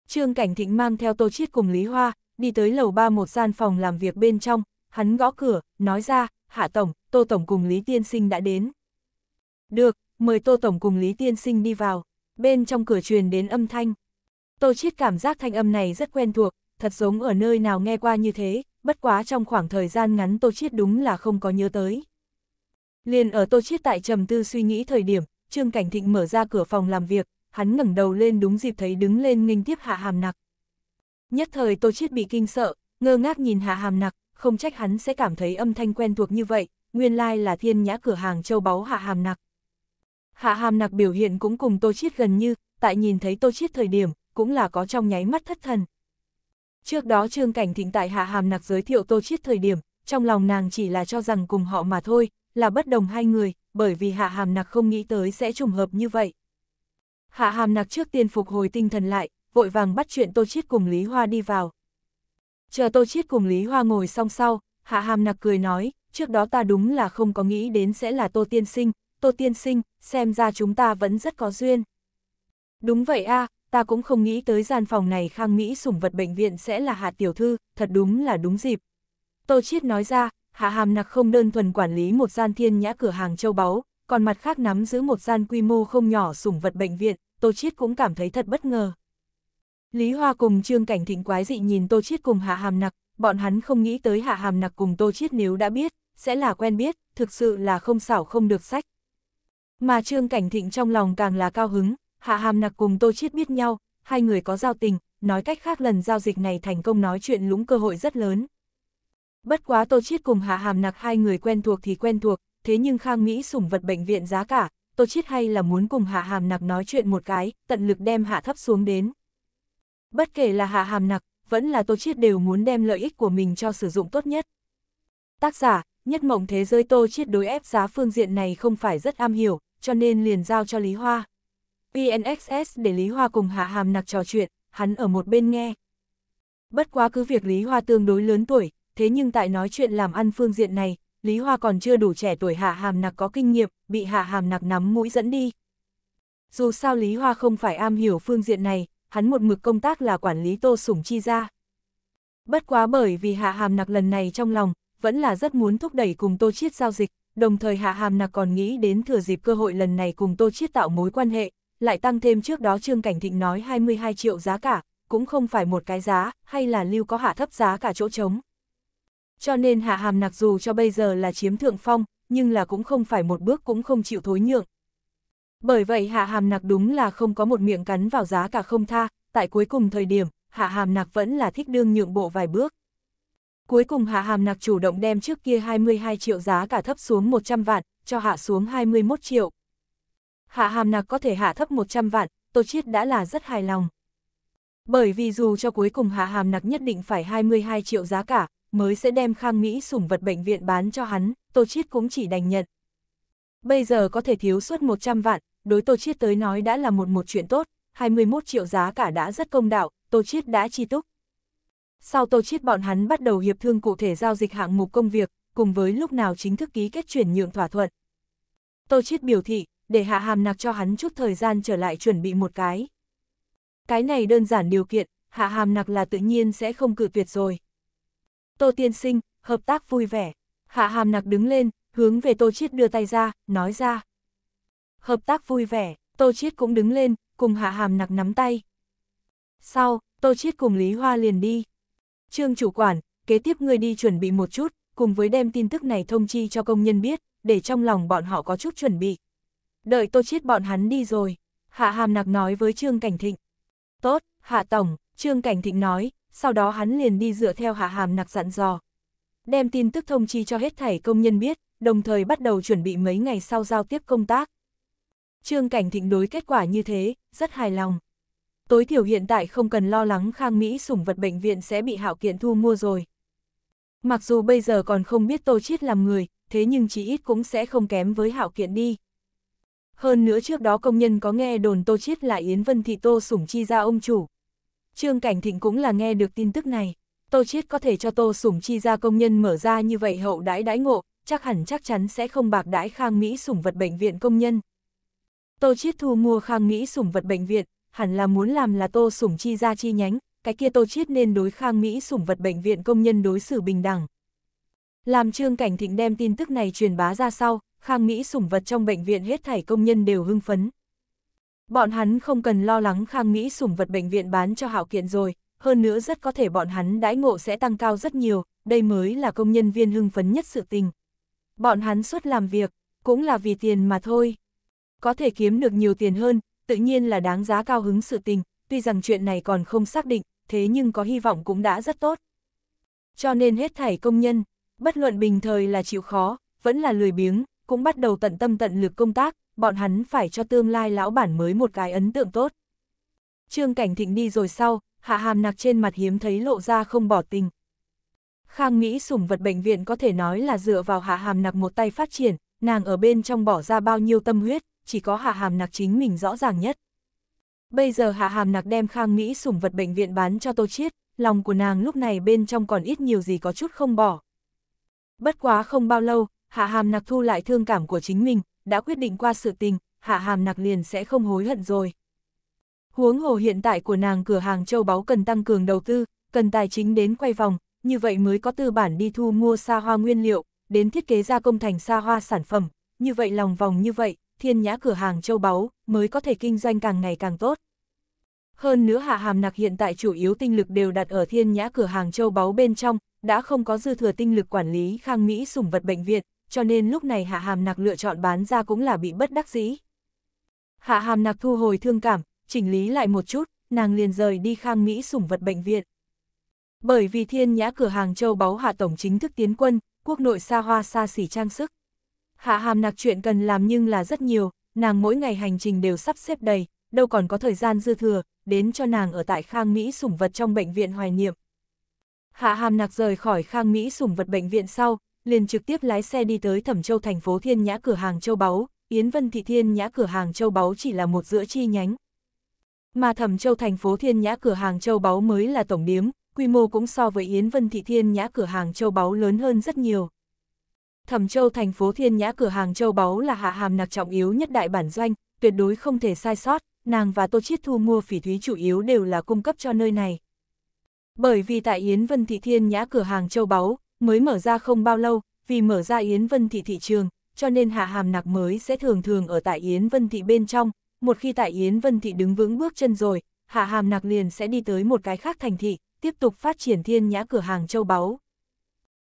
Trương Cảnh Thịnh mang theo Tô Chiết cùng Lý Hoa, đi tới lầu ba một gian phòng làm việc bên trong, hắn gõ cửa, nói ra, Hạ Tổng, Tô Tổng cùng Lý Tiên Sinh đã đến. Được, mời Tô Tổng cùng Lý Tiên Sinh đi vào, bên trong cửa truyền đến âm thanh. Tô Chiết cảm giác thanh âm này rất quen thuộc, thật giống ở nơi nào nghe qua như thế, bất quá trong khoảng thời gian ngắn Tô Chiết đúng là không có nhớ tới. Liền ở Tô Chiết tại trầm tư suy nghĩ thời điểm, Trương Cảnh Thịnh mở ra cửa phòng làm việc, hắn ngẩng đầu lên đúng dịp thấy đứng lên nghênh tiếp Hạ Hàm Nặc. Nhất thời Tô Chiết bị kinh sợ, ngơ ngác nhìn Hạ Hàm Nặc, không trách hắn sẽ cảm thấy âm thanh quen thuộc như vậy, nguyên lai là thiên nhã cửa hàng châu báu Hạ Hàm Nặc. Hạ Hàm Nặc biểu hiện cũng cùng Tô Chiết gần như, tại nhìn thấy Tô Chiết thời điểm, cũng là có trong nháy mắt thất thần. Trước đó Trương Cảnh Thịnh tại Hạ Hàm Nặc giới thiệu Tô Chiết thời điểm, trong lòng nàng chỉ là cho rằng cùng họ mà thôi, là bất đồng hai người, bởi vì hạ hàm nặc không nghĩ tới sẽ trùng hợp như vậy. Hạ hàm nặc trước tiên phục hồi tinh thần lại, vội vàng bắt chuyện Tô Chiết cùng Lý Hoa đi vào. Chờ Tô Chiết cùng Lý Hoa ngồi song sau, hạ hàm nặc cười nói, trước đó ta đúng là không có nghĩ đến sẽ là Tô Tiên Sinh, Tô Tiên Sinh, xem ra chúng ta vẫn rất có duyên. Đúng vậy a ta cũng không nghĩ tới gian phòng này khang Mỹ sủng vật bệnh viện sẽ là hạ tiểu thư, thật đúng là đúng dịp. Tô Chiết nói ra, Hạ Hàm Nặc không đơn thuần quản lý một gian thiên nhã cửa hàng châu báu, còn mặt khác nắm giữ một gian quy mô không nhỏ sủng vật bệnh viện, Tô Chiết cũng cảm thấy thật bất ngờ. Lý Hoa cùng Trương Cảnh Thịnh quái dị nhìn Tô Chiết cùng Hạ Hàm Nặc, bọn hắn không nghĩ tới Hạ Hàm Nặc cùng Tô Chiết nếu đã biết, sẽ là quen biết, thực sự là không xảo không được sách. Mà Trương Cảnh Thịnh trong lòng càng là cao hứng, Hạ Hàm Nặc cùng Tô Chiết biết nhau, hai người có giao tình, nói cách khác lần giao dịch này thành công nói chuyện lũng cơ hội rất lớn. Bất quá Tô Chiết cùng Hạ Hàm Nặc hai người quen thuộc thì quen thuộc, thế nhưng Khang Mỹ sủng vật bệnh viện giá cả, Tô Chiết hay là muốn cùng Hạ Hàm Nặc nói chuyện một cái, tận lực đem Hạ Thấp xuống đến. Bất kể là Hạ Hàm Nặc, vẫn là Tô Chiết đều muốn đem lợi ích của mình cho sử dụng tốt nhất. Tác giả, nhất mộng thế giới Tô Chiết đối ép giá phương diện này không phải rất am hiểu, cho nên liền giao cho Lý Hoa. PNXS để Lý Hoa cùng Hạ Hàm Nặc trò chuyện, hắn ở một bên nghe. Bất quá cứ việc Lý Hoa tương đối lớn tuổi, thế nhưng tại nói chuyện làm ăn phương diện này, Lý Hoa còn chưa đủ trẻ tuổi hạ hàm nặc có kinh nghiệm, bị hạ hàm nặc nắm mũi dẫn đi. Dù sao Lý Hoa không phải am hiểu phương diện này, hắn một mực công tác là quản lý tô sủng chi ra. Bất quá bởi vì hạ hàm nặc lần này trong lòng, vẫn là rất muốn thúc đẩy cùng tô chiết giao dịch, đồng thời hạ hàm nặc còn nghĩ đến thừa dịp cơ hội lần này cùng tô chiết tạo mối quan hệ, lại tăng thêm trước đó Trương Cảnh Thịnh nói 22 triệu giá cả, cũng không phải một cái giá, hay là lưu có hạ thấp giá cả chỗ trống cho nên Hạ Hàm Nặc dù cho bây giờ là chiếm thượng phong, nhưng là cũng không phải một bước cũng không chịu thối nhượng. Bởi vậy Hạ Hàm Nặc đúng là không có một miệng cắn vào giá cả không tha, tại cuối cùng thời điểm, Hạ Hàm Nặc vẫn là thích đương nhượng bộ vài bước. Cuối cùng Hạ Hàm Nặc chủ động đem trước kia 22 triệu giá cả thấp xuống 100 vạn, cho hạ xuống 21 triệu. Hạ Hàm Nặc có thể hạ thấp 100 vạn, Tô Chiết đã là rất hài lòng. Bởi vì dù cho cuối cùng Hạ Hàm Nặc nhất định phải 22 triệu giá cả, mới sẽ đem khang Mỹ sủng vật bệnh viện bán cho hắn, Tô Chiết cũng chỉ đành nhận. Bây giờ có thể thiếu suốt 100 vạn, đối Tô Chiết tới nói đã là một một chuyện tốt, 21 triệu giá cả đã rất công đạo, Tô Chiết đã chi túc. Sau Tô Chiết bọn hắn bắt đầu hiệp thương cụ thể giao dịch hạng mục công việc, cùng với lúc nào chính thức ký kết chuyển nhượng thỏa thuận. Tô Chiết biểu thị, để hạ hàm nặc cho hắn chút thời gian trở lại chuẩn bị một cái. Cái này đơn giản điều kiện, hạ hàm nặc là tự nhiên sẽ không cự tuyệt rồi. Tô Tiên Sinh, hợp tác vui vẻ. Hạ Hàm Nặc đứng lên, hướng về Tô Chiết đưa tay ra, nói ra. Hợp tác vui vẻ, Tô Chiết cũng đứng lên, cùng Hạ Hàm Nặc nắm tay. Sau, Tô Chiết cùng Lý Hoa liền đi. Trương chủ quản, kế tiếp người đi chuẩn bị một chút, cùng với đem tin tức này thông chi cho công nhân biết, để trong lòng bọn họ có chút chuẩn bị. Đợi Tô Chiết bọn hắn đi rồi, Hạ Hàm Nặc nói với Trương Cảnh Thịnh. Tốt, Hạ Tổng, Trương Cảnh Thịnh nói, sau đó hắn liền đi dựa theo hạ hàm nặc dặn dò. Đem tin tức thông chi cho hết thảy công nhân biết, đồng thời bắt đầu chuẩn bị mấy ngày sau giao tiếp công tác. Trương Cảnh Thịnh đối kết quả như thế, rất hài lòng. Tối thiểu hiện tại không cần lo lắng Khang Mỹ sủng vật bệnh viện sẽ bị hạo kiện thu mua rồi. Mặc dù bây giờ còn không biết Tô Chiết làm người, thế nhưng chí ít cũng sẽ không kém với hạo kiện đi. Hơn nữa trước đó công nhân có nghe đồn Tô Chiết là Yến Vân Thị Tô Sủng Chi ra ông chủ, Trương Cảnh Thịnh cũng là nghe được tin tức này. Tô Chiết có thể cho Tô Sủng Chi ra công nhân mở ra như vậy hậu đãi đãi ngộ, chắc hẳn chắc chắn sẽ không bạc đãi Khang Mỹ Sủng vật bệnh viện công nhân. Tô Chiết thu mua Khang Mỹ Sủng vật bệnh viện, hẳn là muốn làm là Tô Sủng Chi ra chi nhánh, cái kia Tô Chiết nên đối Khang Mỹ Sủng vật bệnh viện công nhân đối xử bình đẳng. Làm Trương Cảnh Thịnh đem tin tức này truyền bá ra sau, Khang Mỹ Sủng vật trong bệnh viện hết thảy công nhân đều hưng phấn. Bọn hắn không cần lo lắng khang nghĩ sủng vật bệnh viện bán cho hạo kiện rồi, hơn nữa rất có thể bọn hắn đãi ngộ sẽ tăng cao rất nhiều, đây mới là công nhân viên hưng phấn nhất sự tình. Bọn hắn suốt làm việc, cũng là vì tiền mà thôi. Có thể kiếm được nhiều tiền hơn, tự nhiên là đáng giá cao hứng sự tình, tuy rằng chuyện này còn không xác định, thế nhưng có hy vọng cũng đã rất tốt. Cho nên hết thảy công nhân, bất luận bình thời là chịu khó, vẫn là lười biếng, cũng bắt đầu tận tâm tận lực công tác, bọn hắn phải cho tương lai lão bản mới một cái ấn tượng tốt. Trương Cảnh Thịnh đi rồi sau, hạ hàm nặc trên mặt hiếm thấy lộ ra không bỏ tình. Khang Mỹ sủng vật bệnh viện có thể nói là dựa vào hạ hàm nặc một tay phát triển, nàng ở bên trong bỏ ra bao nhiêu tâm huyết, chỉ có hạ hàm nặc chính mình rõ ràng nhất. Bây giờ hạ hàm nặc đem Khang Mỹ sủng vật bệnh viện bán cho Tô Chiết, lòng của nàng lúc này bên trong còn ít nhiều gì có chút không bỏ. Bất quá không bao lâu, hạ hàm nặc thu lại thương cảm của chính mình, đã quyết định qua sự tình, hạ hàm nặc liền sẽ không hối hận rồi. Huống hồ hiện tại của nàng cửa hàng châu báu cần tăng cường đầu tư, cần tài chính đến quay vòng, như vậy mới có tư bản đi thu mua xa hoa nguyên liệu, đến thiết kế gia công thành xa hoa sản phẩm, như vậy lòng vòng như vậy, thiên nhã cửa hàng châu báu mới có thể kinh doanh càng ngày càng tốt. Hơn nữa hạ hàm nặc hiện tại chủ yếu tinh lực đều đặt ở thiên nhã cửa hàng châu báu bên trong, đã không có dư thừa tinh lực quản lý khang Mỹ sủng vật bệnh viện, cho nên lúc này Hạ Hàm Nặc lựa chọn bán ra cũng là bị bất đắc dĩ. Hạ Hàm Nặc thu hồi thương cảm, chỉnh lý lại một chút, nàng liền rời đi khang Mỹ sủng vật bệnh viện. Bởi vì thiên nhã cửa hàng châu báu Hạ Tổng chính thức tiến quân, quốc nội xa hoa xa xỉ trang sức. Hạ Hàm Nặc chuyện cần làm nhưng là rất nhiều, nàng mỗi ngày hành trình đều sắp xếp đầy, đâu còn có thời gian dư thừa, đến cho nàng ở tại khang Mỹ sủng vật trong bệnh viện hoài niệm. Hạ Hàm Nặc rời khỏi khang Mỹ sủng vật bệnh viện sau, liền trực tiếp lái xe đi tới Thẩm Châu thành phố Thiên Nhã cửa hàng Châu Báu, Yến Vân Thị Thiên Nhã cửa hàng Châu Báu chỉ là một giữa chi nhánh. Mà Thẩm Châu thành phố Thiên Nhã cửa hàng Châu Báu mới là tổng điếm, quy mô cũng so với Yến Vân Thị Thiên Nhã cửa hàng Châu Báu lớn hơn rất nhiều. Thẩm Châu thành phố Thiên Nhã cửa hàng Châu Báu là hạ hàm nặc trọng yếu nhất đại bản doanh, tuyệt đối không thể sai sót, nàng và Tô Chiết Thu mua phỉ thúy chủ yếu đều là cung cấp cho nơi này. Bởi vì tại Yến Vân Thị Thiên Nhã cửa hàng Châu Báu, mới mở ra không bao lâu, vì mở ra Yến Vân Thị thị trường, cho nên Hạ Hàm Nặc mới sẽ thường thường ở tại Yến Vân Thị bên trong, một khi tại Yến Vân Thị đứng vững bước chân rồi, Hạ Hàm Nặc liền sẽ đi tới một cái khác thành thị, tiếp tục phát triển thiên nhã cửa hàng châu báu.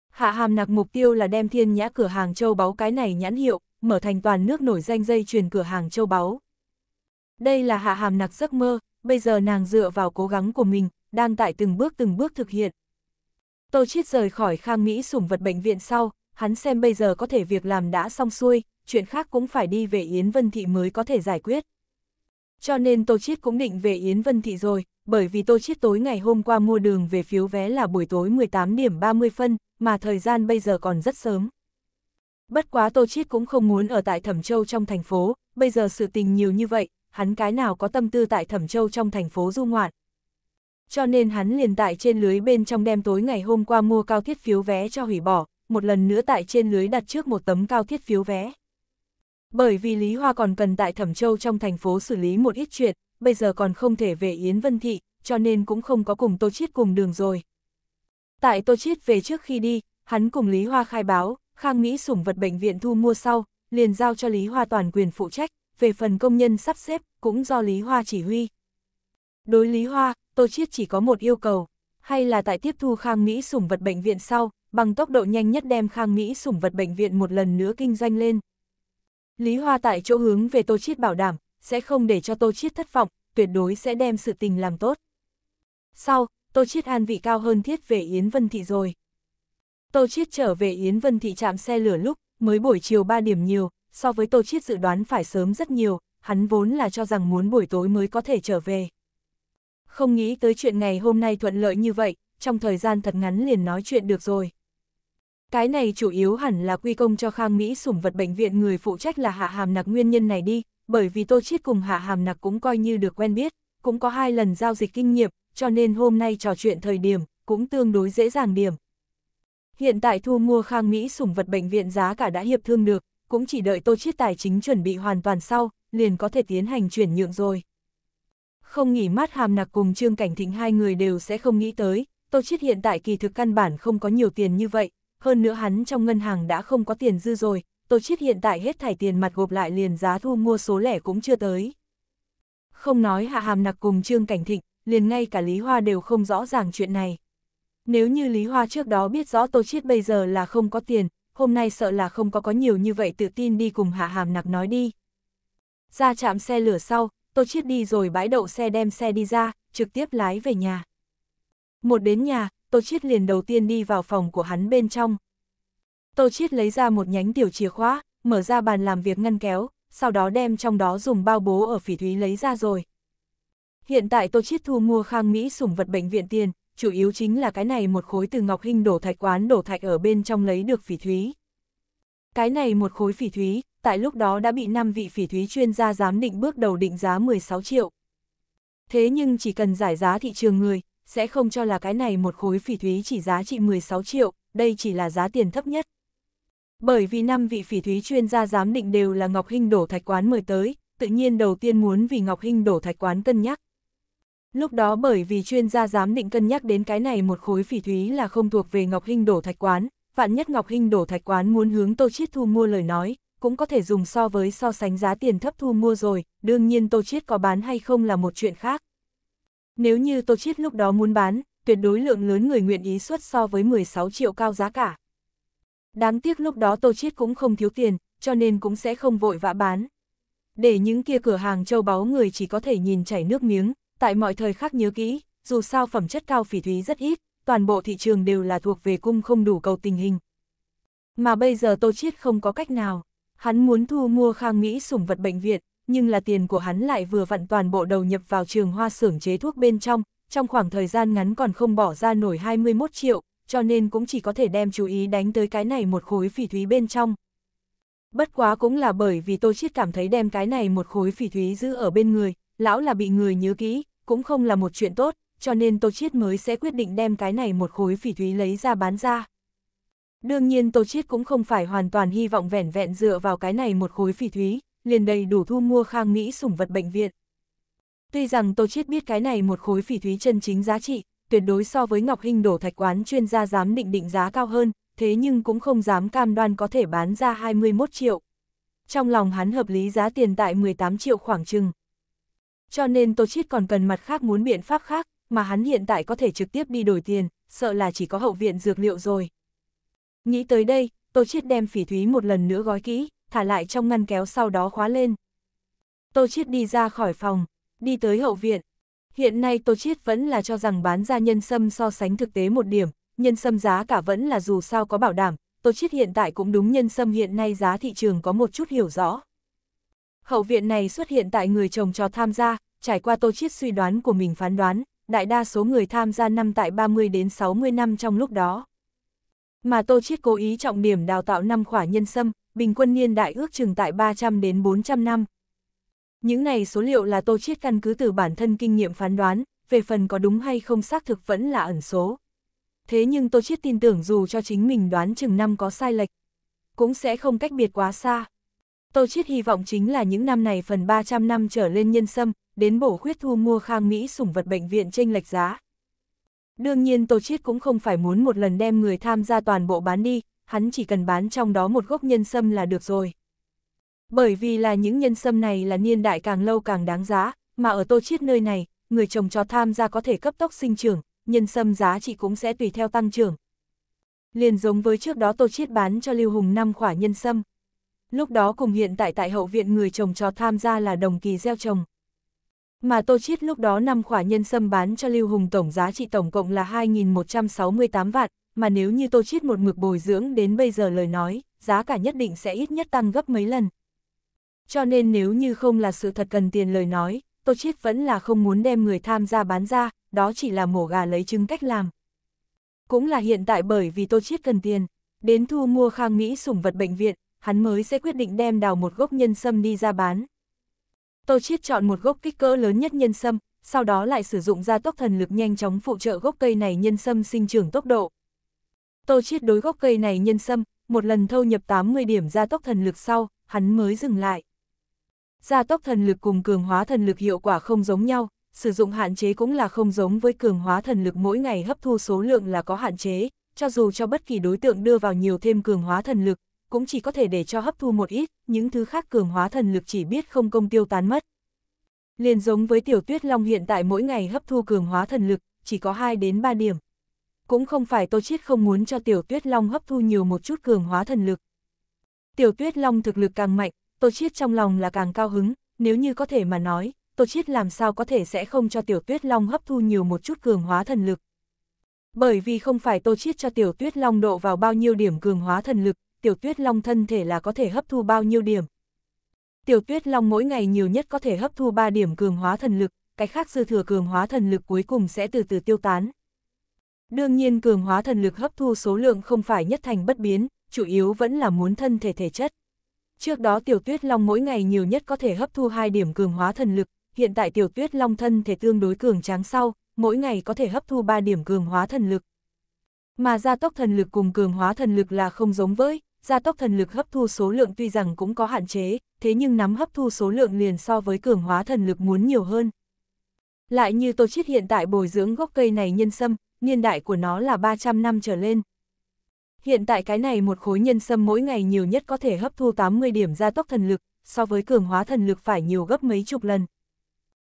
Hạ Hàm Nặc mục tiêu là đem thiên nhã cửa hàng châu báu cái này nhãn hiệu, mở thành toàn nước nổi danh dây truyền cửa hàng châu báu. Đây là Hạ Hàm Nặc giấc mơ, bây giờ nàng dựa vào cố gắng của mình, đang tại từng bước từng bước thực hiện. Tô Chiết rời khỏi khang Mỹ sủng vật bệnh viện sau, hắn xem bây giờ có thể việc làm đã xong xuôi, chuyện khác cũng phải đi về Yến Vân Thị mới có thể giải quyết. Cho nên Tô Chiết cũng định về Yến Vân Thị rồi, bởi vì Tô Chiết tối ngày hôm qua mua đường về phiếu vé là buổi tối 18 điểm 30 phân, mà thời gian bây giờ còn rất sớm. Bất quá Tô Chiết cũng không muốn ở tại Thẩm Châu trong thành phố, bây giờ sự tình nhiều như vậy, hắn cái nào có tâm tư tại Thẩm Châu trong thành phố du ngoạn, cho nên hắn liền tại trên lưới bên trong đêm tối ngày hôm qua mua cao thiết phiếu vé cho hủy bỏ, một lần nữa tại trên lưới đặt trước một tấm cao thiết phiếu vé. Bởi vì Lý Hoa còn cần tại Thẩm Châu trong thành phố xử lý một ít chuyện, bây giờ còn không thể về Yến Vân Thị, cho nên cũng không có cùng Tô Chiết cùng đường rồi. Tại Tô Chiết về trước khi đi, hắn cùng Lý Hoa khai báo, Khang Mỹ sủng vật bệnh viện thu mua sau, liền giao cho Lý Hoa toàn quyền phụ trách, về phần công nhân sắp xếp, cũng do Lý Hoa chỉ huy. Đối Lý Hoa, Tô Chiết chỉ có một yêu cầu, hay là tại tiếp thu Khang Mỹ sủng vật bệnh viện sau, bằng tốc độ nhanh nhất đem Khang Mỹ sủng vật bệnh viện một lần nữa kinh doanh lên. Lý Hoa tại chỗ hướng về Tô Chiết bảo đảm, sẽ không để cho Tô Chiết thất vọng, tuyệt đối sẽ đem sự tình làm tốt. Sau, Tô Chiết an vị cao hơn thiết về Yến Vân Thị rồi. Tô Chiết trở về Yến Vân Thị chạm xe lửa lúc, mới buổi chiều 3 điểm nhiều, so với Tô Chiết dự đoán phải sớm rất nhiều, hắn vốn là cho rằng muốn buổi tối mới có thể trở về không nghĩ tới chuyện ngày hôm nay thuận lợi như vậy, trong thời gian thật ngắn liền nói chuyện được rồi. Cái này chủ yếu hẳn là quy công cho Khang Mỹ sủng vật bệnh viện người phụ trách là Hạ Hàm Nặc nguyên nhân này đi, bởi vì Tô Chiết cùng Hạ Hàm Nặc cũng coi như được quen biết, cũng có hai lần giao dịch kinh nghiệm, cho nên hôm nay trò chuyện thời điểm, cũng tương đối dễ dàng điểm. Hiện tại thu mua Khang Mỹ sủng vật bệnh viện giá cả đã hiệp thương được, cũng chỉ đợi Tô Chiết tài chính chuẩn bị hoàn toàn sau, liền có thể tiến hành chuyển nhượng rồi. Không nghỉ mát hàm nặc cùng Trương Cảnh Thịnh hai người đều sẽ không nghĩ tới, Tô Chiết hiện tại kỳ thực căn bản không có nhiều tiền như vậy, hơn nữa hắn trong ngân hàng đã không có tiền dư rồi, Tô Chiết hiện tại hết thải tiền mặt gộp lại liền giá thu mua số lẻ cũng chưa tới. Không nói hạ hàm nặc cùng Trương Cảnh Thịnh, liền ngay cả Lý Hoa đều không rõ ràng chuyện này. Nếu như Lý Hoa trước đó biết rõ Tô Chiết bây giờ là không có tiền, hôm nay sợ là không có có nhiều như vậy tự tin đi cùng hạ hàm nặc nói đi. Ra chạm xe lửa sau, Tôi Chiết đi rồi bãi đậu xe đem xe đi ra, trực tiếp lái về nhà. Một đến nhà, tôi Chiết liền đầu tiên đi vào phòng của hắn bên trong. Tôi Chiết lấy ra một nhánh tiểu chìa khóa, mở ra bàn làm việc ngăn kéo, sau đó đem trong đó dùng bao bố ở phỉ thúy lấy ra rồi. Hiện tại tôi Chiết thu mua khang Mỹ sủng vật bệnh viện tiền, chủ yếu chính là cái này một khối từ ngọc hình đổ thạch quán đổ thạch ở bên trong lấy được phỉ thúy. Cái này một khối phỉ thúy, tại lúc đó đã bị 5 vị phỉ thúy chuyên gia giám định bước đầu định giá 16 triệu. Thế nhưng chỉ cần giải giá thị trường người, sẽ không cho là cái này một khối phỉ thúy chỉ giá trị 16 triệu, đây chỉ là giá tiền thấp nhất. Bởi vì 5 vị phỉ thúy chuyên gia giám định đều là Ngọc Hinh đổ thạch quán mời tới, tự nhiên đầu tiên muốn vì Ngọc Hinh đổ thạch quán cân nhắc. Lúc đó bởi vì chuyên gia giám định cân nhắc đến cái này một khối phỉ thúy là không thuộc về Ngọc Hinh đổ thạch quán, vạn nhất Ngọc Hinh đổ thạch quán muốn hướng Tô Chiết Thu mua lời nói, cũng có thể dùng so với so sánh giá tiền thấp thu mua rồi, đương nhiên Tô Chiết có bán hay không là một chuyện khác. Nếu như Tô Chiết lúc đó muốn bán, tuyệt đối lượng lớn người nguyện ý xuất so với 16 triệu cao giá cả. Đáng tiếc lúc đó Tô Chiết cũng không thiếu tiền, cho nên cũng sẽ không vội vã bán. Để những kia cửa hàng châu báu người chỉ có thể nhìn chảy nước miếng, tại mọi thời khắc nhớ kỹ, dù sao phẩm chất cao phỉ thúy rất ít, toàn bộ thị trường đều là thuộc về cung không đủ cầu tình hình. Mà bây giờ Tô Chiết không có cách nào. Hắn muốn thu mua Khang Mỹ sủng vật bệnh viện, nhưng là tiền của hắn lại vừa vặn toàn bộ đầu nhập vào trường hoa xưởng chế thuốc bên trong, trong khoảng thời gian ngắn còn không bỏ ra nổi 21 triệu, cho nên cũng chỉ có thể đem chú ý đánh tới cái này một khối phỉ thúy bên trong. Bất quá cũng là bởi vì tôi Chiết cảm thấy đem cái này một khối phỉ thúy giữ ở bên người, lão là bị người nhớ kỹ, cũng không là một chuyện tốt, cho nên tôi Chiết mới sẽ quyết định đem cái này một khối phỉ thúy lấy ra bán ra. Đương nhiên Tô Chiết cũng không phải hoàn toàn hy vọng vẻn vẹn dựa vào cái này một khối phỉ thúy, liền đầy đủ thu mua khang Mỹ sủng vật bệnh viện. Tuy rằng Tô Chiết biết cái này một khối phỉ thúy chân chính giá trị, tuyệt đối so với Ngọc Hinh đổ thạch quán chuyên gia dám định định giá cao hơn, thế nhưng cũng không dám cam đoan có thể bán ra 21 triệu. Trong lòng hắn hợp lý giá tiền tại 18 triệu khoảng chừng. Cho nên Tô Chiết còn cần mặt khác muốn biện pháp khác, mà hắn hiện tại có thể trực tiếp đi đổi tiền, sợ là chỉ có hậu viện dược liệu rồi. Nghĩ tới đây, Tô Chiết đem phỉ thúy một lần nữa gói kỹ, thả lại trong ngăn kéo sau đó khóa lên. Tô Chiết đi ra khỏi phòng, đi tới hậu viện. Hiện nay Tô Chiết vẫn là cho rằng bán ra nhân sâm so sánh thực tế một điểm, nhân sâm giá cả vẫn là dù sao có bảo đảm, Tô Chiết hiện tại cũng đúng nhân sâm hiện nay giá thị trường có một chút hiểu rõ. Hậu viện này xuất hiện tại người chồng trò tham gia, trải qua Tô Chiết suy đoán của mình phán đoán, đại đa số người tham gia năm tại 30 đến 60 năm trong lúc đó mà Tô Chiết cố ý trọng điểm đào tạo năm khỏa nhân sâm, bình quân niên đại ước chừng tại 300 đến 400 năm. Những này số liệu là Tô Chiết căn cứ từ bản thân kinh nghiệm phán đoán, về phần có đúng hay không xác thực vẫn là ẩn số. Thế nhưng Tô Chiết tin tưởng dù cho chính mình đoán chừng năm có sai lệch, cũng sẽ không cách biệt quá xa. Tô Chiết hy vọng chính là những năm này phần 300 năm trở lên nhân sâm, đến bổ khuyết thu mua khang Mỹ sủng vật bệnh viện tranh lệch giá. Đương nhiên Tô Chiết cũng không phải muốn một lần đem người tham gia toàn bộ bán đi, hắn chỉ cần bán trong đó một gốc nhân sâm là được rồi. Bởi vì là những nhân sâm này là niên đại càng lâu càng đáng giá, mà ở Tô Chiết nơi này, người trồng cho tham gia có thể cấp tốc sinh trưởng, nhân sâm giá trị cũng sẽ tùy theo tăng trưởng. Liền giống với trước đó Tô Chiết bán cho Lưu Hùng năm quả nhân sâm. Lúc đó cùng hiện tại tại hậu viện người trồng cho tham gia là đồng kỳ gieo trồng mà Tô Chiết lúc đó năm khỏa nhân sâm bán cho Lưu Hùng tổng giá trị tổng cộng là 2.168 vạn, mà nếu như Tô Chiết một mực bồi dưỡng đến bây giờ lời nói, giá cả nhất định sẽ ít nhất tăng gấp mấy lần. Cho nên nếu như không là sự thật cần tiền lời nói, Tô Chiết vẫn là không muốn đem người tham gia bán ra, đó chỉ là mổ gà lấy trứng cách làm. Cũng là hiện tại bởi vì Tô Chiết cần tiền, đến thu mua khang Mỹ sủng vật bệnh viện, hắn mới sẽ quyết định đem đào một gốc nhân sâm đi ra bán. Tô Chiết chọn một gốc kích cỡ lớn nhất nhân sâm, sau đó lại sử dụng ra tốc thần lực nhanh chóng phụ trợ gốc cây này nhân sâm sinh trưởng tốc độ. Tô Chiết đối gốc cây này nhân sâm, một lần thâu nhập 80 điểm gia tốc thần lực sau, hắn mới dừng lại. Gia tốc thần lực cùng cường hóa thần lực hiệu quả không giống nhau, sử dụng hạn chế cũng là không giống với cường hóa thần lực mỗi ngày hấp thu số lượng là có hạn chế, cho dù cho bất kỳ đối tượng đưa vào nhiều thêm cường hóa thần lực, cũng chỉ có thể để cho hấp thu một ít, những thứ khác cường hóa thần lực chỉ biết không công tiêu tán mất. Liền giống với tiểu tuyết long hiện tại mỗi ngày hấp thu cường hóa thần lực, chỉ có 2 đến 3 điểm. Cũng không phải tô chiết không muốn cho tiểu tuyết long hấp thu nhiều một chút cường hóa thần lực. Tiểu tuyết long thực lực càng mạnh, tô chiết trong lòng là càng cao hứng, nếu như có thể mà nói, tô chiết làm sao có thể sẽ không cho tiểu tuyết long hấp thu nhiều một chút cường hóa thần lực. Bởi vì không phải tô chiết cho tiểu tuyết long độ vào bao nhiêu điểm cường hóa thần lực, tiểu tuyết long thân thể là có thể hấp thu bao nhiêu điểm. Tiểu tuyết long mỗi ngày nhiều nhất có thể hấp thu 3 điểm cường hóa thần lực, cái khác dư thừa cường hóa thần lực cuối cùng sẽ từ từ tiêu tán. Đương nhiên cường hóa thần lực hấp thu số lượng không phải nhất thành bất biến, chủ yếu vẫn là muốn thân thể thể chất. Trước đó tiểu tuyết long mỗi ngày nhiều nhất có thể hấp thu 2 điểm cường hóa thần lực, hiện tại tiểu tuyết long thân thể tương đối cường tráng sau, mỗi ngày có thể hấp thu 3 điểm cường hóa thần lực. Mà gia tốc thần lực cùng cường hóa thần lực là không giống với, gia tốc thần lực hấp thu số lượng tuy rằng cũng có hạn chế, thế nhưng nắm hấp thu số lượng liền so với cường hóa thần lực muốn nhiều hơn. Lại như Tô Chiết hiện tại bồi dưỡng gốc cây này nhân sâm, niên đại của nó là 300 năm trở lên. Hiện tại cái này một khối nhân sâm mỗi ngày nhiều nhất có thể hấp thu 80 điểm gia tốc thần lực, so với cường hóa thần lực phải nhiều gấp mấy chục lần.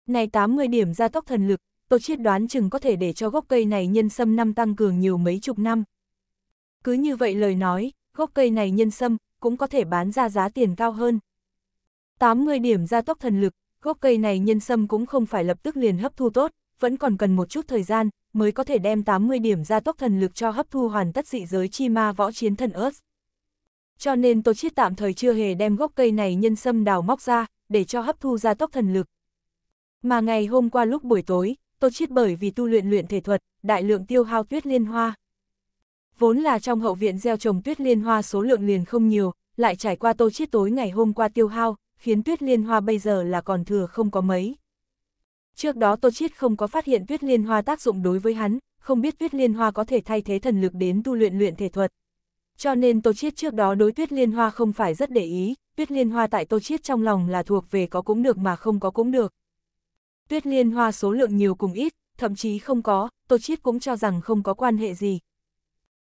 Này 80 điểm gia tốc thần lực, Tô Chiết đoán chừng có thể để cho gốc cây này nhân sâm năm tăng cường nhiều mấy chục năm. Cứ như vậy lời nói, gốc cây này nhân sâm cũng có thể bán ra giá tiền cao hơn. 80 điểm gia tốc thần lực, gốc cây này nhân sâm cũng không phải lập tức liền hấp thu tốt, vẫn còn cần một chút thời gian mới có thể đem 80 điểm gia tốc thần lực cho hấp thu hoàn tất dị giới chi ma võ chiến thần ớt. Cho nên tôi Chiết tạm thời chưa hề đem gốc cây này nhân sâm đào móc ra, để cho hấp thu gia tốc thần lực. Mà ngày hôm qua lúc buổi tối, tôi Chiết bởi vì tu luyện luyện thể thuật, đại lượng tiêu hao tuyết liên hoa vốn là trong hậu viện gieo trồng tuyết liên hoa số lượng liền không nhiều, lại trải qua tô chiết tối ngày hôm qua tiêu hao, khiến tuyết liên hoa bây giờ là còn thừa không có mấy. Trước đó tô chiết không có phát hiện tuyết liên hoa tác dụng đối với hắn, không biết tuyết liên hoa có thể thay thế thần lực đến tu luyện luyện thể thuật. Cho nên tô chiết trước đó đối tuyết liên hoa không phải rất để ý, tuyết liên hoa tại tô chiết trong lòng là thuộc về có cũng được mà không có cũng được. Tuyết liên hoa số lượng nhiều cùng ít, thậm chí không có, tô chiết cũng cho rằng không có quan hệ gì,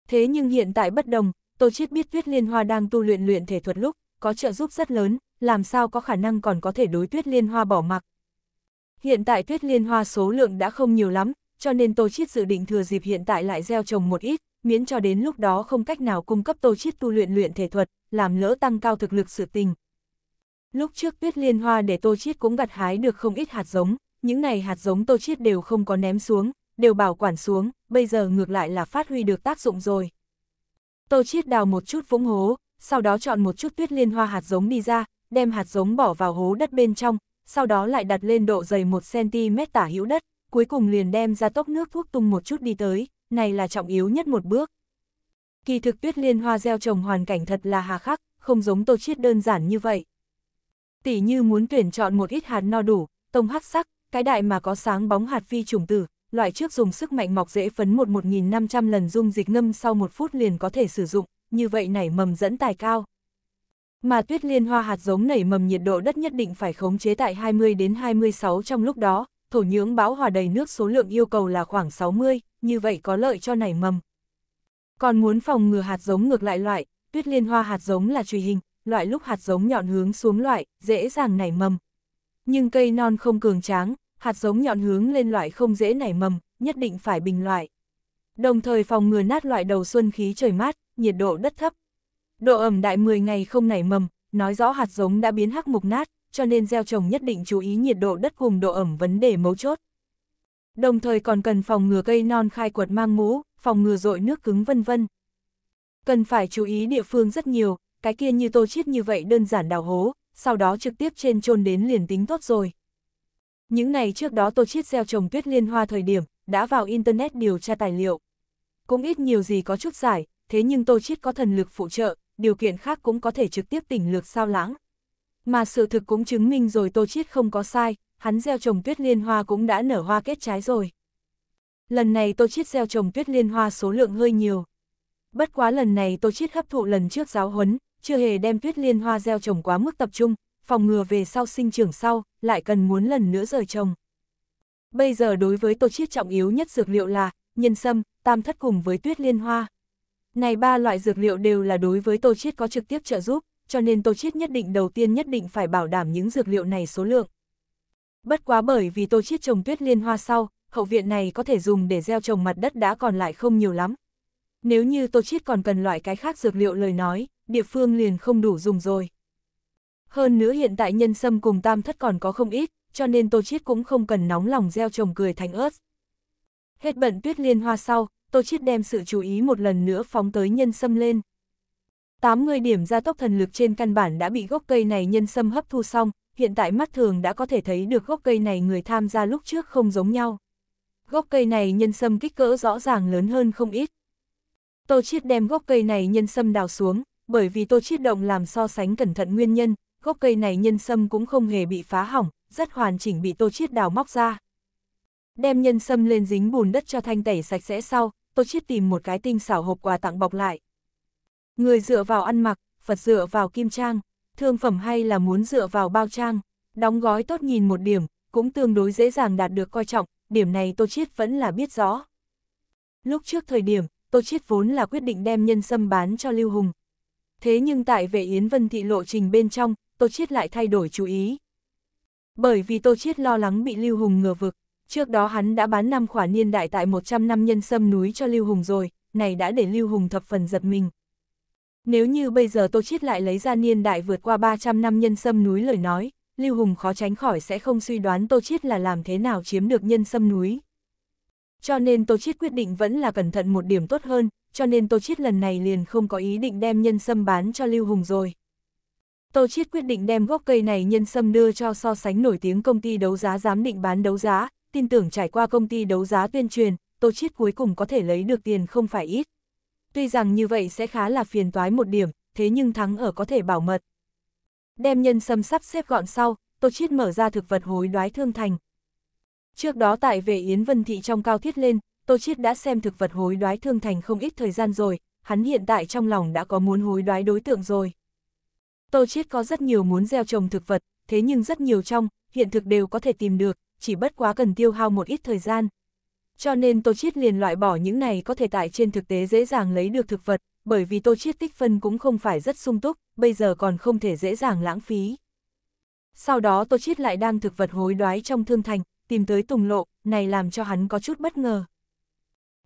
Thế nhưng hiện tại bất đồng, Tô Chiết biết Tuyết Liên Hoa đang tu luyện luyện thể thuật lúc, có trợ giúp rất lớn, làm sao có khả năng còn có thể đối Tuyết Liên Hoa bỏ mặc. Hiện tại Tuyết Liên Hoa số lượng đã không nhiều lắm, cho nên Tô Chiết dự định thừa dịp hiện tại lại gieo trồng một ít, miễn cho đến lúc đó không cách nào cung cấp Tô Chiết tu luyện luyện thể thuật, làm lỡ tăng cao thực lực sự tình. Lúc trước Tuyết Liên Hoa để Tô Chiết cũng gặt hái được không ít hạt giống, những này hạt giống Tô Chiết đều không có ném xuống, đều bảo quản xuống, bây giờ ngược lại là phát huy được tác dụng rồi. Tô Chiết đào một chút vũng hố, sau đó chọn một chút tuyết liên hoa hạt giống đi ra, đem hạt giống bỏ vào hố đất bên trong, sau đó lại đặt lên độ dày 1cm tả hữu đất, cuối cùng liền đem ra tốc nước thuốc tung một chút đi tới, này là trọng yếu nhất một bước. Kỳ thực tuyết liên hoa gieo trồng hoàn cảnh thật là hà khắc, không giống tô chiết đơn giản như vậy. Tỷ như muốn tuyển chọn một ít hạt no đủ, tông hắc sắc, cái đại mà có sáng bóng hạt phi trùng tử, loại trước dùng sức mạnh mọc dễ phấn một 1.500 lần dung dịch ngâm sau một phút liền có thể sử dụng, như vậy nảy mầm dẫn tài cao. Mà tuyết liên hoa hạt giống nảy mầm nhiệt độ đất nhất định phải khống chế tại 20 đến 26 trong lúc đó, thổ nhưỡng bão hòa đầy nước số lượng yêu cầu là khoảng 60, như vậy có lợi cho nảy mầm. Còn muốn phòng ngừa hạt giống ngược lại loại, tuyết liên hoa hạt giống là truy hình, loại lúc hạt giống nhọn hướng xuống loại, dễ dàng nảy mầm. Nhưng cây non không cường tráng, hạt giống nhọn hướng lên loại không dễ nảy mầm, nhất định phải bình loại. Đồng thời phòng ngừa nát loại đầu xuân khí trời mát, nhiệt độ đất thấp. Độ ẩm đại 10 ngày không nảy mầm, nói rõ hạt giống đã biến hắc mục nát, cho nên gieo trồng nhất định chú ý nhiệt độ đất cùng độ ẩm vấn đề mấu chốt. Đồng thời còn cần phòng ngừa cây non khai quật mang mũ, phòng ngừa rội nước cứng vân vân. Cần phải chú ý địa phương rất nhiều, cái kia như tô chiết như vậy đơn giản đào hố, sau đó trực tiếp trên chôn đến liền tính tốt rồi. Những ngày trước đó Tô Chiết gieo trồng tuyết liên hoa thời điểm, đã vào Internet điều tra tài liệu. Cũng ít nhiều gì có chút giải, thế nhưng Tô Chiết có thần lực phụ trợ, điều kiện khác cũng có thể trực tiếp tỉnh lược sao lãng. Mà sự thực cũng chứng minh rồi Tô Chiết không có sai, hắn gieo trồng tuyết liên hoa cũng đã nở hoa kết trái rồi. Lần này Tô Chiết gieo trồng tuyết liên hoa số lượng hơi nhiều. Bất quá lần này Tô Chiết hấp thụ lần trước giáo huấn, chưa hề đem tuyết liên hoa gieo trồng quá mức tập trung, phòng ngừa về sau sinh trưởng sau, lại cần muốn lần nữa rời trồng. Bây giờ đối với tổ chiết trọng yếu nhất dược liệu là nhân sâm, tam thất cùng với tuyết liên hoa. Này ba loại dược liệu đều là đối với tổ chiết có trực tiếp trợ giúp, cho nên tổ chiết nhất định đầu tiên nhất định phải bảo đảm những dược liệu này số lượng. Bất quá bởi vì tổ chiết trồng tuyết liên hoa sau, hậu viện này có thể dùng để gieo trồng mặt đất đã còn lại không nhiều lắm. Nếu như tổ chiết còn cần loại cái khác dược liệu lời nói, địa phương liền không đủ dùng rồi. Hơn nữa hiện tại nhân sâm cùng tam thất còn có không ít, cho nên Tô Chiết cũng không cần nóng lòng gieo trồng cười thành ớt. Hết bận tuyết liên hoa sau, Tô Chiết đem sự chú ý một lần nữa phóng tới nhân sâm lên. tám người điểm gia tốc thần lực trên căn bản đã bị gốc cây này nhân sâm hấp thu xong, hiện tại mắt thường đã có thể thấy được gốc cây này người tham gia lúc trước không giống nhau. Gốc cây này nhân sâm kích cỡ rõ ràng lớn hơn không ít. Tô Chiết đem gốc cây này nhân sâm đào xuống, bởi vì Tô Chiết động làm so sánh cẩn thận nguyên nhân, gốc cây này nhân sâm cũng không hề bị phá hỏng, rất hoàn chỉnh bị Tô Chiết đào móc ra. Đem nhân sâm lên dính bùn đất cho thanh tẩy sạch sẽ sau, Tô Chiết tìm một cái tinh xảo hộp quà tặng bọc lại. Người dựa vào ăn mặc, Phật dựa vào kim trang, thương phẩm hay là muốn dựa vào bao trang, đóng gói tốt nhìn một điểm, cũng tương đối dễ dàng đạt được coi trọng, điểm này Tô Chiết vẫn là biết rõ. Lúc trước thời điểm, Tô Chiết vốn là quyết định đem nhân sâm bán cho Lưu Hùng. Thế nhưng tại vệ Yến Vân Thị lộ trình bên trong, Tô Chiết lại thay đổi chú ý. Bởi vì Tô Chiết lo lắng bị Lưu Hùng ngừa vực, trước đó hắn đã bán năm khỏa niên đại tại 100 năm nhân sâm núi cho Lưu Hùng rồi, này đã để Lưu Hùng thập phần giật mình. Nếu như bây giờ Tô Chiết lại lấy ra niên đại vượt qua 300 năm nhân sâm núi lời nói, Lưu Hùng khó tránh khỏi sẽ không suy đoán Tô Chiết là làm thế nào chiếm được nhân sâm núi. Cho nên Tô Chiết quyết định vẫn là cẩn thận một điểm tốt hơn, cho nên Tô Chiết lần này liền không có ý định đem nhân sâm bán cho Lưu Hùng rồi. Tô Chiết quyết định đem gốc cây này nhân sâm đưa cho so sánh nổi tiếng công ty đấu giá giám định bán đấu giá, tin tưởng trải qua công ty đấu giá tuyên truyền, Tô Chiết cuối cùng có thể lấy được tiền không phải ít. Tuy rằng như vậy sẽ khá là phiền toái một điểm, thế nhưng thắng ở có thể bảo mật. Đem nhân sâm sắp xếp gọn sau, Tô Chiết mở ra thực vật hối đoái thương thành. Trước đó tại về Yến Vân Thị trong cao thiết lên, Tô Chiết đã xem thực vật hối đoái thương thành không ít thời gian rồi, hắn hiện tại trong lòng đã có muốn hối đoái đối tượng rồi. Tô Chiết có rất nhiều muốn gieo trồng thực vật, thế nhưng rất nhiều trong, hiện thực đều có thể tìm được, chỉ bất quá cần tiêu hao một ít thời gian. Cho nên Tô Chiết liền loại bỏ những này có thể tại trên thực tế dễ dàng lấy được thực vật, bởi vì Tô Chiết tích phân cũng không phải rất sung túc, bây giờ còn không thể dễ dàng lãng phí. Sau đó Tô Chiết lại đang thực vật hối đoái trong thương thành, tìm tới tùng lộ, này làm cho hắn có chút bất ngờ.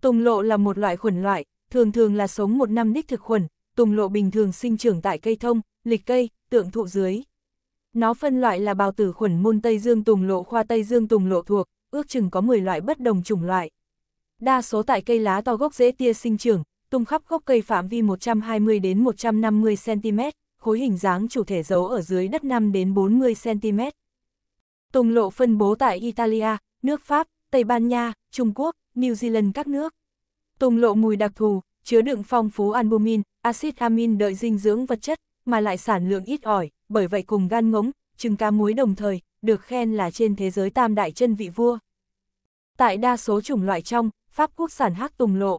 Tùng lộ là một loại khuẩn loại, thường thường là sống một năm đích thực khuẩn, tùng lộ bình thường sinh trưởng tại cây thông, lịch cây, tượng thụ dưới. Nó phân loại là bào tử khuẩn môn Tây Dương tùng lộ khoa Tây Dương tùng lộ thuộc, ước chừng có 10 loại bất đồng chủng loại. Đa số tại cây lá to gốc dễ tia sinh trưởng, tung khắp gốc cây phạm vi 120 đến 150 cm, khối hình dáng chủ thể giấu ở dưới đất 5 đến 40 cm. Tùng lộ phân bố tại Italia, nước Pháp, Tây Ban Nha, Trung Quốc, New Zealand các nước. Tùng lộ mùi đặc thù, chứa đựng phong phú albumin, axit amin đợi dinh dưỡng vật chất, mà lại sản lượng ít ỏi, bởi vậy cùng gan ngỗng, trứng cá muối đồng thời, được khen là trên thế giới tam đại chân vị vua. Tại đa số chủng loại trong, Pháp quốc sản hắc tùng lộ.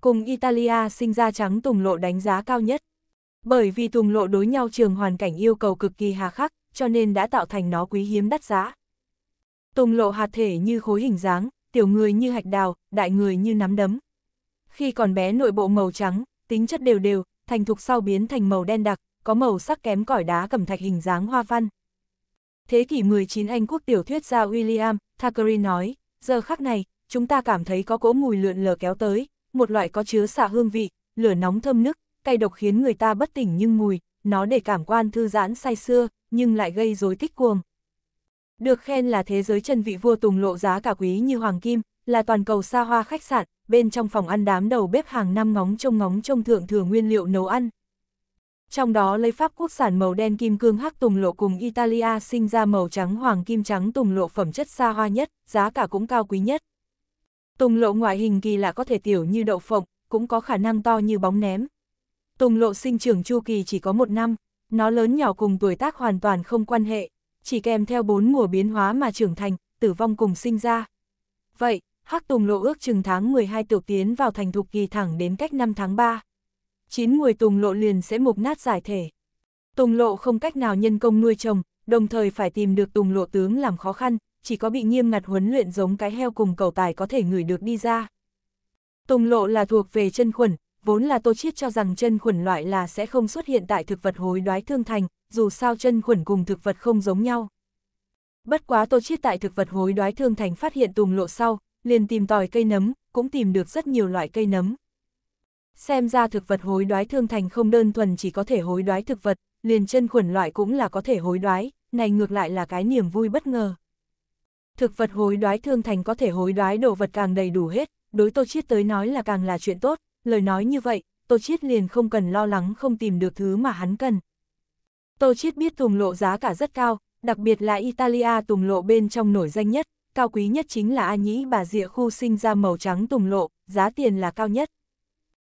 Cùng Italia sinh ra trắng tùng lộ đánh giá cao nhất. Bởi vì tùng lộ đối nhau trường hoàn cảnh yêu cầu cực kỳ hà khắc, cho nên đã tạo thành nó quý hiếm đắt giá. Tùng lộ hạt thể như khối hình dáng, tiểu người như hạch đào, đại người như nắm đấm khi còn bé nội bộ màu trắng, tính chất đều đều, thành thục sau biến thành màu đen đặc, có màu sắc kém cỏi đá cẩm thạch hình dáng hoa văn. Thế kỷ 19 Anh quốc tiểu thuyết gia William Thackeray nói, giờ khắc này, chúng ta cảm thấy có cỗ mùi lượn lờ kéo tới, một loại có chứa xạ hương vị, lửa nóng thơm nức, cay độc khiến người ta bất tỉnh nhưng mùi, nó để cảm quan thư giãn say xưa, nhưng lại gây rối kích cuồng. Được khen là thế giới chân vị vua Tùng lộ giá cả quý như hoàng kim, là toàn cầu xa hoa khách sạn, bên trong phòng ăn đám đầu bếp hàng năm ngóng trông ngóng trông thượng thừa nguyên liệu nấu ăn. Trong đó lấy Pháp quốc sản màu đen kim cương hắc tùng lộ cùng Italia sinh ra màu trắng hoàng kim trắng tùng lộ phẩm chất xa hoa nhất, giá cả cũng cao quý nhất. Tùng lộ ngoại hình kỳ lạ có thể tiểu như đậu phộng, cũng có khả năng to như bóng ném. Tùng lộ sinh trưởng chu kỳ chỉ có một năm, nó lớn nhỏ cùng tuổi tác hoàn toàn không quan hệ, chỉ kèm theo bốn mùa biến hóa mà trưởng thành, tử vong cùng sinh ra. Vậy, Hắc Tùng Lộ ước chừng tháng 12 tiểu tiến vào thành thục kỳ thẳng đến cách năm tháng 3. chín người Tùng Lộ liền sẽ mục nát giải thể. Tùng Lộ không cách nào nhân công nuôi trồng, đồng thời phải tìm được Tùng Lộ tướng làm khó khăn, chỉ có bị nghiêm ngặt huấn luyện giống cái heo cùng cầu tài có thể ngửi được đi ra. Tùng Lộ là thuộc về chân khuẩn, vốn là Tô Chiết cho rằng chân khuẩn loại là sẽ không xuất hiện tại thực vật hối đoái thương thành, dù sao chân khuẩn cùng thực vật không giống nhau. Bất quá Tô Chiết tại thực vật hối đoái thương thành phát hiện Tùng Lộ sau, liền tìm tòi cây nấm, cũng tìm được rất nhiều loại cây nấm. Xem ra thực vật hối đoái thương thành không đơn thuần chỉ có thể hối đoái thực vật, liền chân khuẩn loại cũng là có thể hối đoái, này ngược lại là cái niềm vui bất ngờ. Thực vật hối đoái thương thành có thể hối đoái đồ vật càng đầy đủ hết, đối Tô Chiết tới nói là càng là chuyện tốt, lời nói như vậy, Tô Chiết liền không cần lo lắng không tìm được thứ mà hắn cần. Tô Chiết biết thùng lộ giá cả rất cao, đặc biệt là Italia tùng lộ bên trong nổi danh nhất, cao quý nhất chính là A Nhĩ bà Dịa khu sinh ra màu trắng tùng lộ, giá tiền là cao nhất.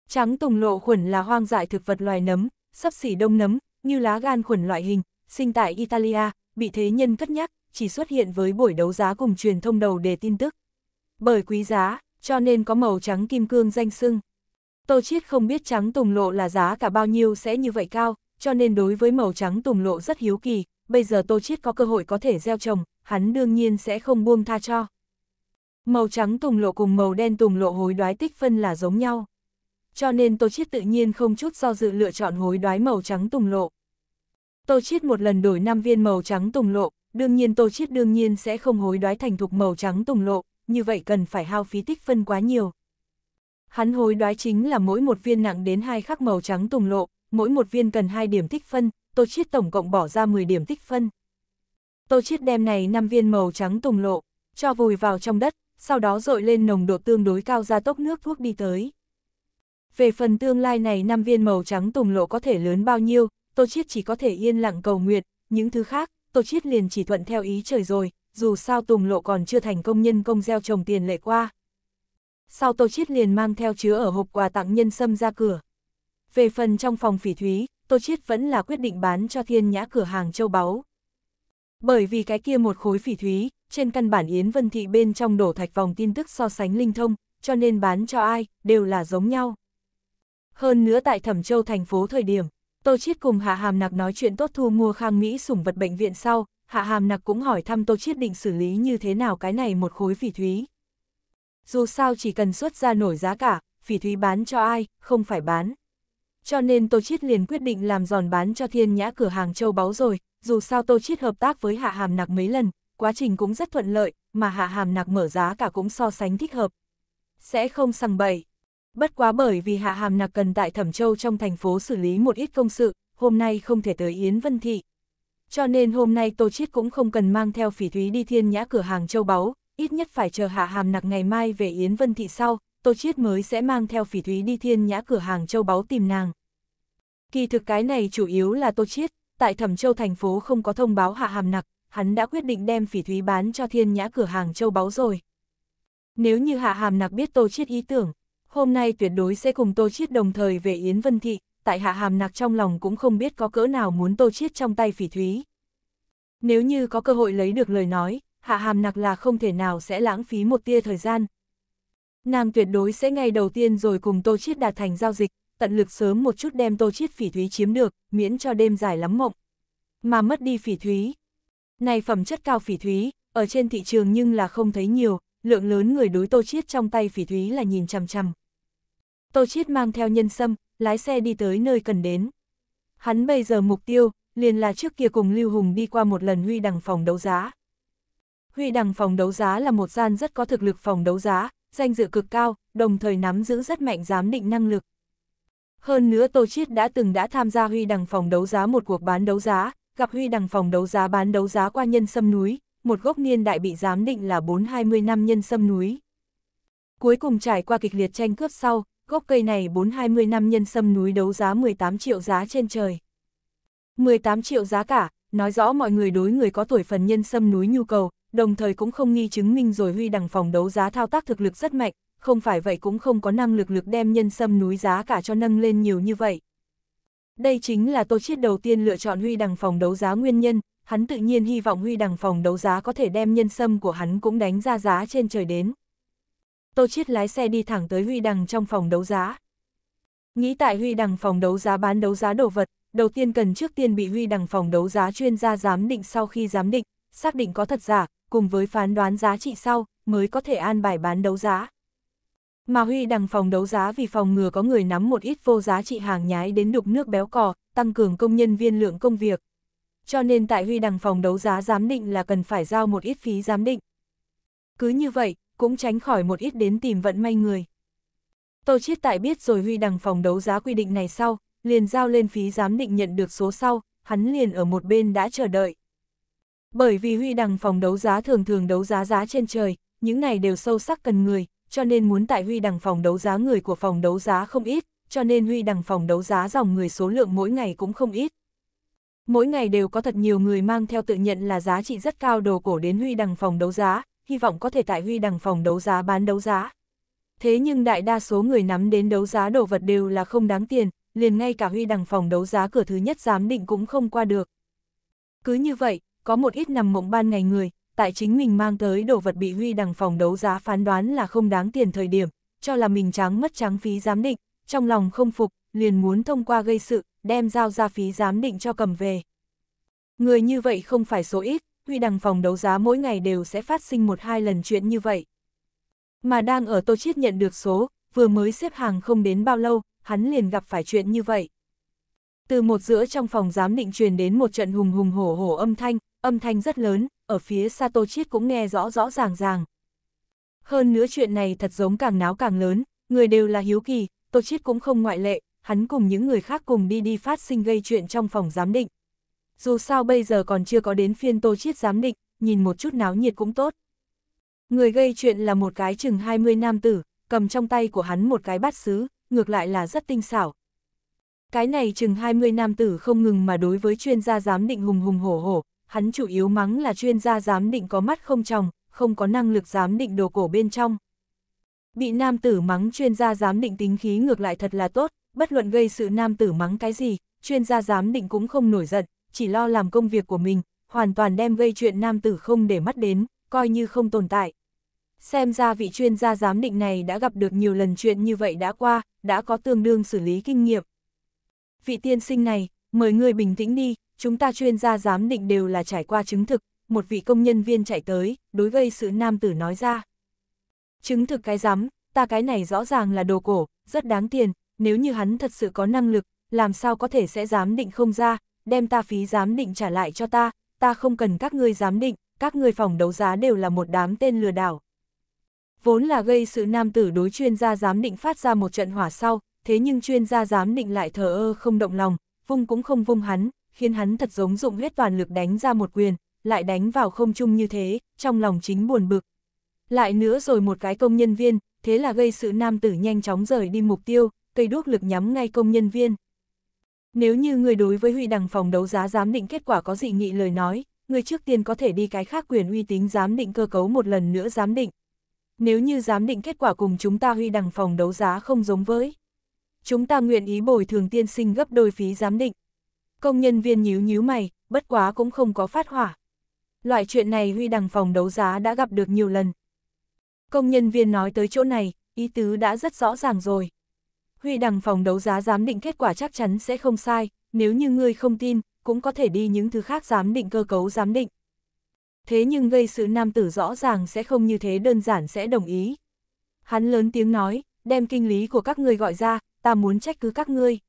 Trắng tùng lộ khuẩn là hoang dại thực vật loài nấm, sắp xỉ đông nấm, như lá gan khuẩn loại hình, sinh tại Italia, bị thế nhân cất nhắc, chỉ xuất hiện với buổi đấu giá cùng truyền thông đầu đề tin tức. Bởi quý giá, cho nên có màu trắng kim cương danh sưng. Tô Chiết không biết trắng tùng lộ là giá cả bao nhiêu sẽ như vậy cao, cho nên đối với màu trắng tùng lộ rất hiếu kỳ, bây giờ Tô Chiết có cơ hội có thể gieo trồng, hắn đương nhiên sẽ không buông tha cho. Màu trắng tùng lộ cùng màu đen tùng lộ hối đoái tích phân là giống nhau. Cho nên Tô Chiết tự nhiên không chút do dự lựa chọn hối đoái màu trắng tùng lộ. Tô Chiết một lần đổi 5 viên màu trắng tùng lộ, đương nhiên Tô Chiết đương nhiên sẽ không hối đoái thành thục màu trắng tùng lộ, như vậy cần phải hao phí tích phân quá nhiều. Hắn hối đoái chính là mỗi một viên nặng đến hai khắc màu trắng tùng lộ, mỗi một viên cần hai điểm tích phân, Tô Chiết tổng cộng bỏ ra 10 điểm tích phân. Tô Chiết đem này 5 viên màu trắng tùng lộ, cho vùi vào trong đất, sau đó dội lên nồng độ tương đối cao ra tốc nước thuốc đi tới. Về phần tương lai này 5 viên màu trắng tùng lộ có thể lớn bao nhiêu, Tô Chiết chỉ có thể yên lặng cầu nguyện, những thứ khác, Tô Chiết liền chỉ thuận theo ý trời rồi, dù sao tùng lộ còn chưa thành công nhân công gieo trồng tiền lệ qua. Sau Tô Chiết liền mang theo chứa ở hộp quà tặng nhân sâm ra cửa. Về phần trong phòng phỉ thúy, Tô Chiết vẫn là quyết định bán cho thiên nhã cửa hàng châu báu. Bởi vì cái kia một khối phỉ thúy, trên căn bản Yến Vân Thị bên trong đổ thạch vòng tin tức so sánh linh thông, cho nên bán cho ai, đều là giống nhau. Hơn nữa tại Thẩm Châu thành phố thời điểm, Tô Chiết cùng Hạ Hàm Nạc nói chuyện tốt thu mua khang Mỹ sủng vật bệnh viện sau, Hạ Hàm Nạc cũng hỏi thăm Tô Chiết định xử lý như thế nào cái này một khối phỉ thúy. Dù sao chỉ cần xuất ra nổi giá cả, phỉ thúy bán cho ai, không phải bán. Cho nên Tô Chiết liền quyết định làm giòn bán cho thiên nhã cửa hàng châu báu rồi, dù sao Tô Chiết hợp tác với Hạ Hàm Nặc mấy lần, quá trình cũng rất thuận lợi, mà Hạ Hàm Nặc mở giá cả cũng so sánh thích hợp. Sẽ không sằng bậy. Bất quá bởi vì Hạ Hàm Nặc cần tại Thẩm Châu trong thành phố xử lý một ít công sự, hôm nay không thể tới Yến Vân Thị. Cho nên hôm nay Tô Chiết cũng không cần mang theo phỉ thúy đi thiên nhã cửa hàng châu báu, ít nhất phải chờ Hạ Hàm Nặc ngày mai về Yến Vân Thị sau, Tô Chiết mới sẽ mang theo phỉ thúy đi thiên nhã cửa hàng châu báu tìm nàng. Kỳ thực cái này chủ yếu là Tô Chiết, tại Thẩm Châu thành phố không có thông báo hạ hàm nặc, hắn đã quyết định đem phỉ thúy bán cho thiên nhã cửa hàng châu báu rồi. Nếu như hạ hàm nặc biết Tô Chiết ý tưởng, hôm nay tuyệt đối sẽ cùng Tô Chiết đồng thời về Yến Vân Thị, tại hạ hàm nặc trong lòng cũng không biết có cỡ nào muốn Tô Chiết trong tay phỉ thúy. Nếu như có cơ hội lấy được lời nói, hạ hàm nặc là không thể nào sẽ lãng phí một tia thời gian, Nàng tuyệt đối sẽ ngay đầu tiên rồi cùng Tô Chiết đạt thành giao dịch, tận lực sớm một chút đem Tô Chiết phỉ thúy chiếm được, miễn cho đêm dài lắm mộng. Mà mất đi phỉ thúy. Này phẩm chất cao phỉ thúy, ở trên thị trường nhưng là không thấy nhiều, lượng lớn người đối Tô Chiết trong tay phỉ thúy là nhìn chằm chằm. Tô Chiết mang theo nhân sâm, lái xe đi tới nơi cần đến. Hắn bây giờ mục tiêu, liền là trước kia cùng Lưu Hùng đi qua một lần huy đằng phòng đấu giá. Huy đằng phòng đấu giá là một gian rất có thực lực phòng đấu giá, danh dự cực cao, đồng thời nắm giữ rất mạnh giám định năng lực. Hơn nữa Tô Chiết đã từng đã tham gia huy đằng phòng đấu giá một cuộc bán đấu giá, gặp huy đằng phòng đấu giá bán đấu giá qua nhân sâm núi, một gốc niên đại bị giám định là 420 năm nhân sâm núi. Cuối cùng trải qua kịch liệt tranh cướp sau, gốc cây này 420 năm nhân sâm núi đấu giá 18 triệu giá trên trời. 18 triệu giá cả, nói rõ mọi người đối người có tuổi phần nhân sâm núi nhu cầu, đồng thời cũng không nghi chứng minh rồi Huy Đằng phòng đấu giá thao tác thực lực rất mạnh, không phải vậy cũng không có năng lực lực đem nhân sâm núi giá cả cho nâng lên nhiều như vậy. Đây chính là tô chiết đầu tiên lựa chọn Huy Đằng phòng đấu giá nguyên nhân, hắn tự nhiên hy vọng Huy Đằng phòng đấu giá có thể đem nhân sâm của hắn cũng đánh ra giá trên trời đến. Tô Chiết lái xe đi thẳng tới Huy Đằng trong phòng đấu giá. Nghĩ tại Huy Đằng phòng đấu giá bán đấu giá đồ vật, đầu tiên cần trước tiên bị Huy Đằng phòng đấu giá chuyên gia giám định sau khi giám định, xác định có thật giả, cùng với phán đoán giá trị sau, mới có thể an bài bán đấu giá. Mà Huy đằng phòng đấu giá vì phòng ngừa có người nắm một ít vô giá trị hàng nhái đến đục nước béo cò, tăng cường công nhân viên lượng công việc. Cho nên tại Huy đằng phòng đấu giá giám định là cần phải giao một ít phí giám định. Cứ như vậy, cũng tránh khỏi một ít đến tìm vận may người. Tô Chiết tại biết rồi Huy đằng phòng đấu giá quy định này sau, liền giao lên phí giám định nhận được số sau, hắn liền ở một bên đã chờ đợi. Bởi vì huy đằng phòng đấu giá thường thường đấu giá giá trên trời, những này đều sâu sắc cần người, cho nên muốn tại huy đằng phòng đấu giá người của phòng đấu giá không ít, cho nên huy đằng phòng đấu giá dòng người số lượng mỗi ngày cũng không ít. Mỗi ngày đều có thật nhiều người mang theo tự nhận là giá trị rất cao đồ cổ đến huy đằng phòng đấu giá, hy vọng có thể tại huy đằng phòng đấu giá bán đấu giá. Thế nhưng đại đa số người nắm đến đấu giá đồ vật đều là không đáng tiền, liền ngay cả huy đằng phòng đấu giá cửa thứ nhất giám định cũng không qua được. Cứ như vậy, có một ít nằm mộng ban ngày người, tại chính mình mang tới đồ vật bị huy đằng phòng đấu giá phán đoán là không đáng tiền thời điểm, cho là mình trắng mất trắng phí giám định, trong lòng không phục, liền muốn thông qua gây sự, đem giao ra phí giám định cho cầm về. Người như vậy không phải số ít, huy đằng phòng đấu giá mỗi ngày đều sẽ phát sinh một hai lần chuyện như vậy. Mà đang ở tô chiết nhận được số, vừa mới xếp hàng không đến bao lâu, hắn liền gặp phải chuyện như vậy. Từ một giữa trong phòng giám định truyền đến một trận hùng hùng hổ hổ âm thanh, âm thanh rất lớn, ở phía xa Tô Chiết cũng nghe rõ rõ ràng ràng. Hơn nữa chuyện này thật giống càng náo càng lớn, người đều là hiếu kỳ, Tô Chiết cũng không ngoại lệ, hắn cùng những người khác cùng đi đi phát sinh gây chuyện trong phòng giám định. Dù sao bây giờ còn chưa có đến phiên Tô Chiết giám định, nhìn một chút náo nhiệt cũng tốt. Người gây chuyện là một cái chừng 20 nam tử, cầm trong tay của hắn một cái bát sứ, ngược lại là rất tinh xảo. Cái này chừng 20 nam tử không ngừng mà đối với chuyên gia giám định hùng hùng hổ hổ, hắn chủ yếu mắng là chuyên gia giám định có mắt không tròng, không có năng lực giám định đồ cổ bên trong. Bị nam tử mắng chuyên gia giám định tính khí ngược lại thật là tốt, bất luận gây sự nam tử mắng cái gì, chuyên gia giám định cũng không nổi giận, chỉ lo làm công việc của mình, hoàn toàn đem gây chuyện nam tử không để mắt đến, coi như không tồn tại. Xem ra vị chuyên gia giám định này đã gặp được nhiều lần chuyện như vậy đã qua, đã có tương đương xử lý kinh nghiệm. Vị tiên sinh này, mời người bình tĩnh đi, chúng ta chuyên gia giám định đều là trải qua chứng thực, một vị công nhân viên chạy tới, đối với sự nam tử nói ra. Chứng thực cái giám ta cái này rõ ràng là đồ cổ, rất đáng tiền, nếu như hắn thật sự có năng lực, làm sao có thể sẽ giám định không ra, đem ta phí giám định trả lại cho ta, ta không cần các ngươi giám định, các ngươi phòng đấu giá đều là một đám tên lừa đảo. Vốn là gây sự nam tử đối chuyên gia giám định phát ra một trận hỏa sau, thế nhưng chuyên gia giám định lại thờ ơ không động lòng, vung cũng không vung hắn, khiến hắn thật giống dụng hết toàn lực đánh ra một quyền, lại đánh vào không trung như thế, trong lòng chính buồn bực. Lại nữa rồi một cái công nhân viên, thế là gây sự nam tử nhanh chóng rời đi mục tiêu, cây đuốc lực nhắm ngay công nhân viên. Nếu như người đối với huy đằng phòng đấu giá giám định kết quả có dị nghị lời nói, người trước tiên có thể đi cái khác quyền uy tín giám định cơ cấu một lần nữa giám định. Nếu như giám định kết quả cùng chúng ta huy đằng phòng đấu giá không giống với, chúng ta nguyện ý bồi thường tiên sinh gấp đôi phí giám định. Công nhân viên nhíu nhíu mày, bất quá cũng không có phát hỏa. Loại chuyện này Huy Đằng phòng đấu giá đã gặp được nhiều lần. Công nhân viên nói tới chỗ này, ý tứ đã rất rõ ràng rồi. Huy Đằng phòng đấu giá giám định kết quả chắc chắn sẽ không sai, nếu như ngươi không tin, cũng có thể đi những thứ khác giám định cơ cấu giám định. Thế nhưng gây sự nam tử rõ ràng sẽ không như thế đơn giản sẽ đồng ý. Hắn lớn tiếng nói, đem kinh lý của các ngươi gọi ra, ta muốn trách cứ các ngươi.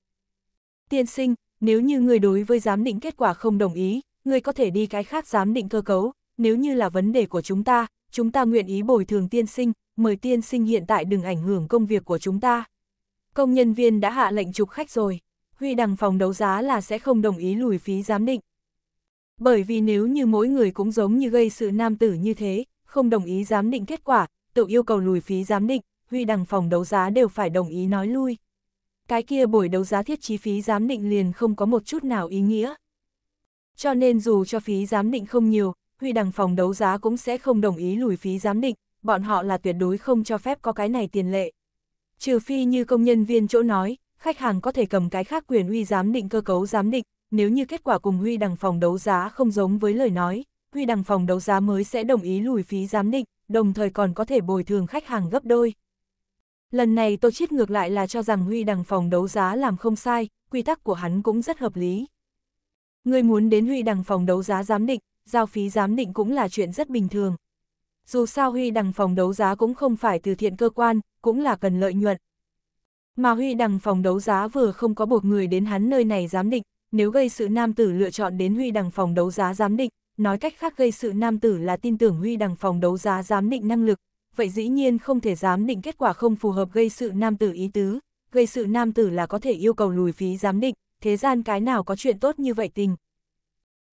Tiên sinh, nếu như người đối với giám định kết quả không đồng ý, người có thể đi cái khác giám định cơ cấu, nếu như là vấn đề của chúng ta, chúng ta nguyện ý bồi thường tiên sinh, mời tiên sinh hiện tại đừng ảnh hưởng công việc của chúng ta. Công nhân viên đã hạ lệnh trục khách rồi, Huy đằng phòng đấu giá là sẽ không đồng ý lùi phí giám định. Bởi vì nếu như mỗi người cũng giống như gây sự nam tử như thế, không đồng ý giám định kết quả, tự yêu cầu lùi phí giám định, Huy đằng phòng đấu giá đều phải đồng ý nói lui cái kia buổi đấu giá thiết chí phí giám định liền không có một chút nào ý nghĩa. Cho nên dù cho phí giám định không nhiều, Huy Đằng phòng đấu giá cũng sẽ không đồng ý lùi phí giám định, bọn họ là tuyệt đối không cho phép có cái này tiền lệ. Trừ phi như công nhân viên chỗ nói, khách hàng có thể cầm cái khác quyền Huy giám định cơ cấu giám định, nếu như kết quả cùng Huy Đằng phòng đấu giá không giống với lời nói, Huy Đằng phòng đấu giá mới sẽ đồng ý lùi phí giám định, đồng thời còn có thể bồi thường khách hàng gấp đôi, Lần này Tô Chiết ngược lại là cho rằng Huy Đằng phòng đấu giá làm không sai, quy tắc của hắn cũng rất hợp lý. Người muốn đến Huy Đằng phòng đấu giá giám định, giao phí giám định cũng là chuyện rất bình thường. Dù sao Huy Đằng phòng đấu giá cũng không phải từ thiện cơ quan, cũng là cần lợi nhuận. Mà Huy Đằng phòng đấu giá vừa không có buộc người đến hắn nơi này giám định, nếu gây sự nam tử lựa chọn đến Huy Đằng phòng đấu giá giám định, nói cách khác gây sự nam tử là tin tưởng Huy Đằng phòng đấu giá giám định năng lực, vậy dĩ nhiên không thể giám định kết quả không phù hợp gây sự nam tử ý tứ, gây sự nam tử là có thể yêu cầu lùi phí giám định, thế gian cái nào có chuyện tốt như vậy tình.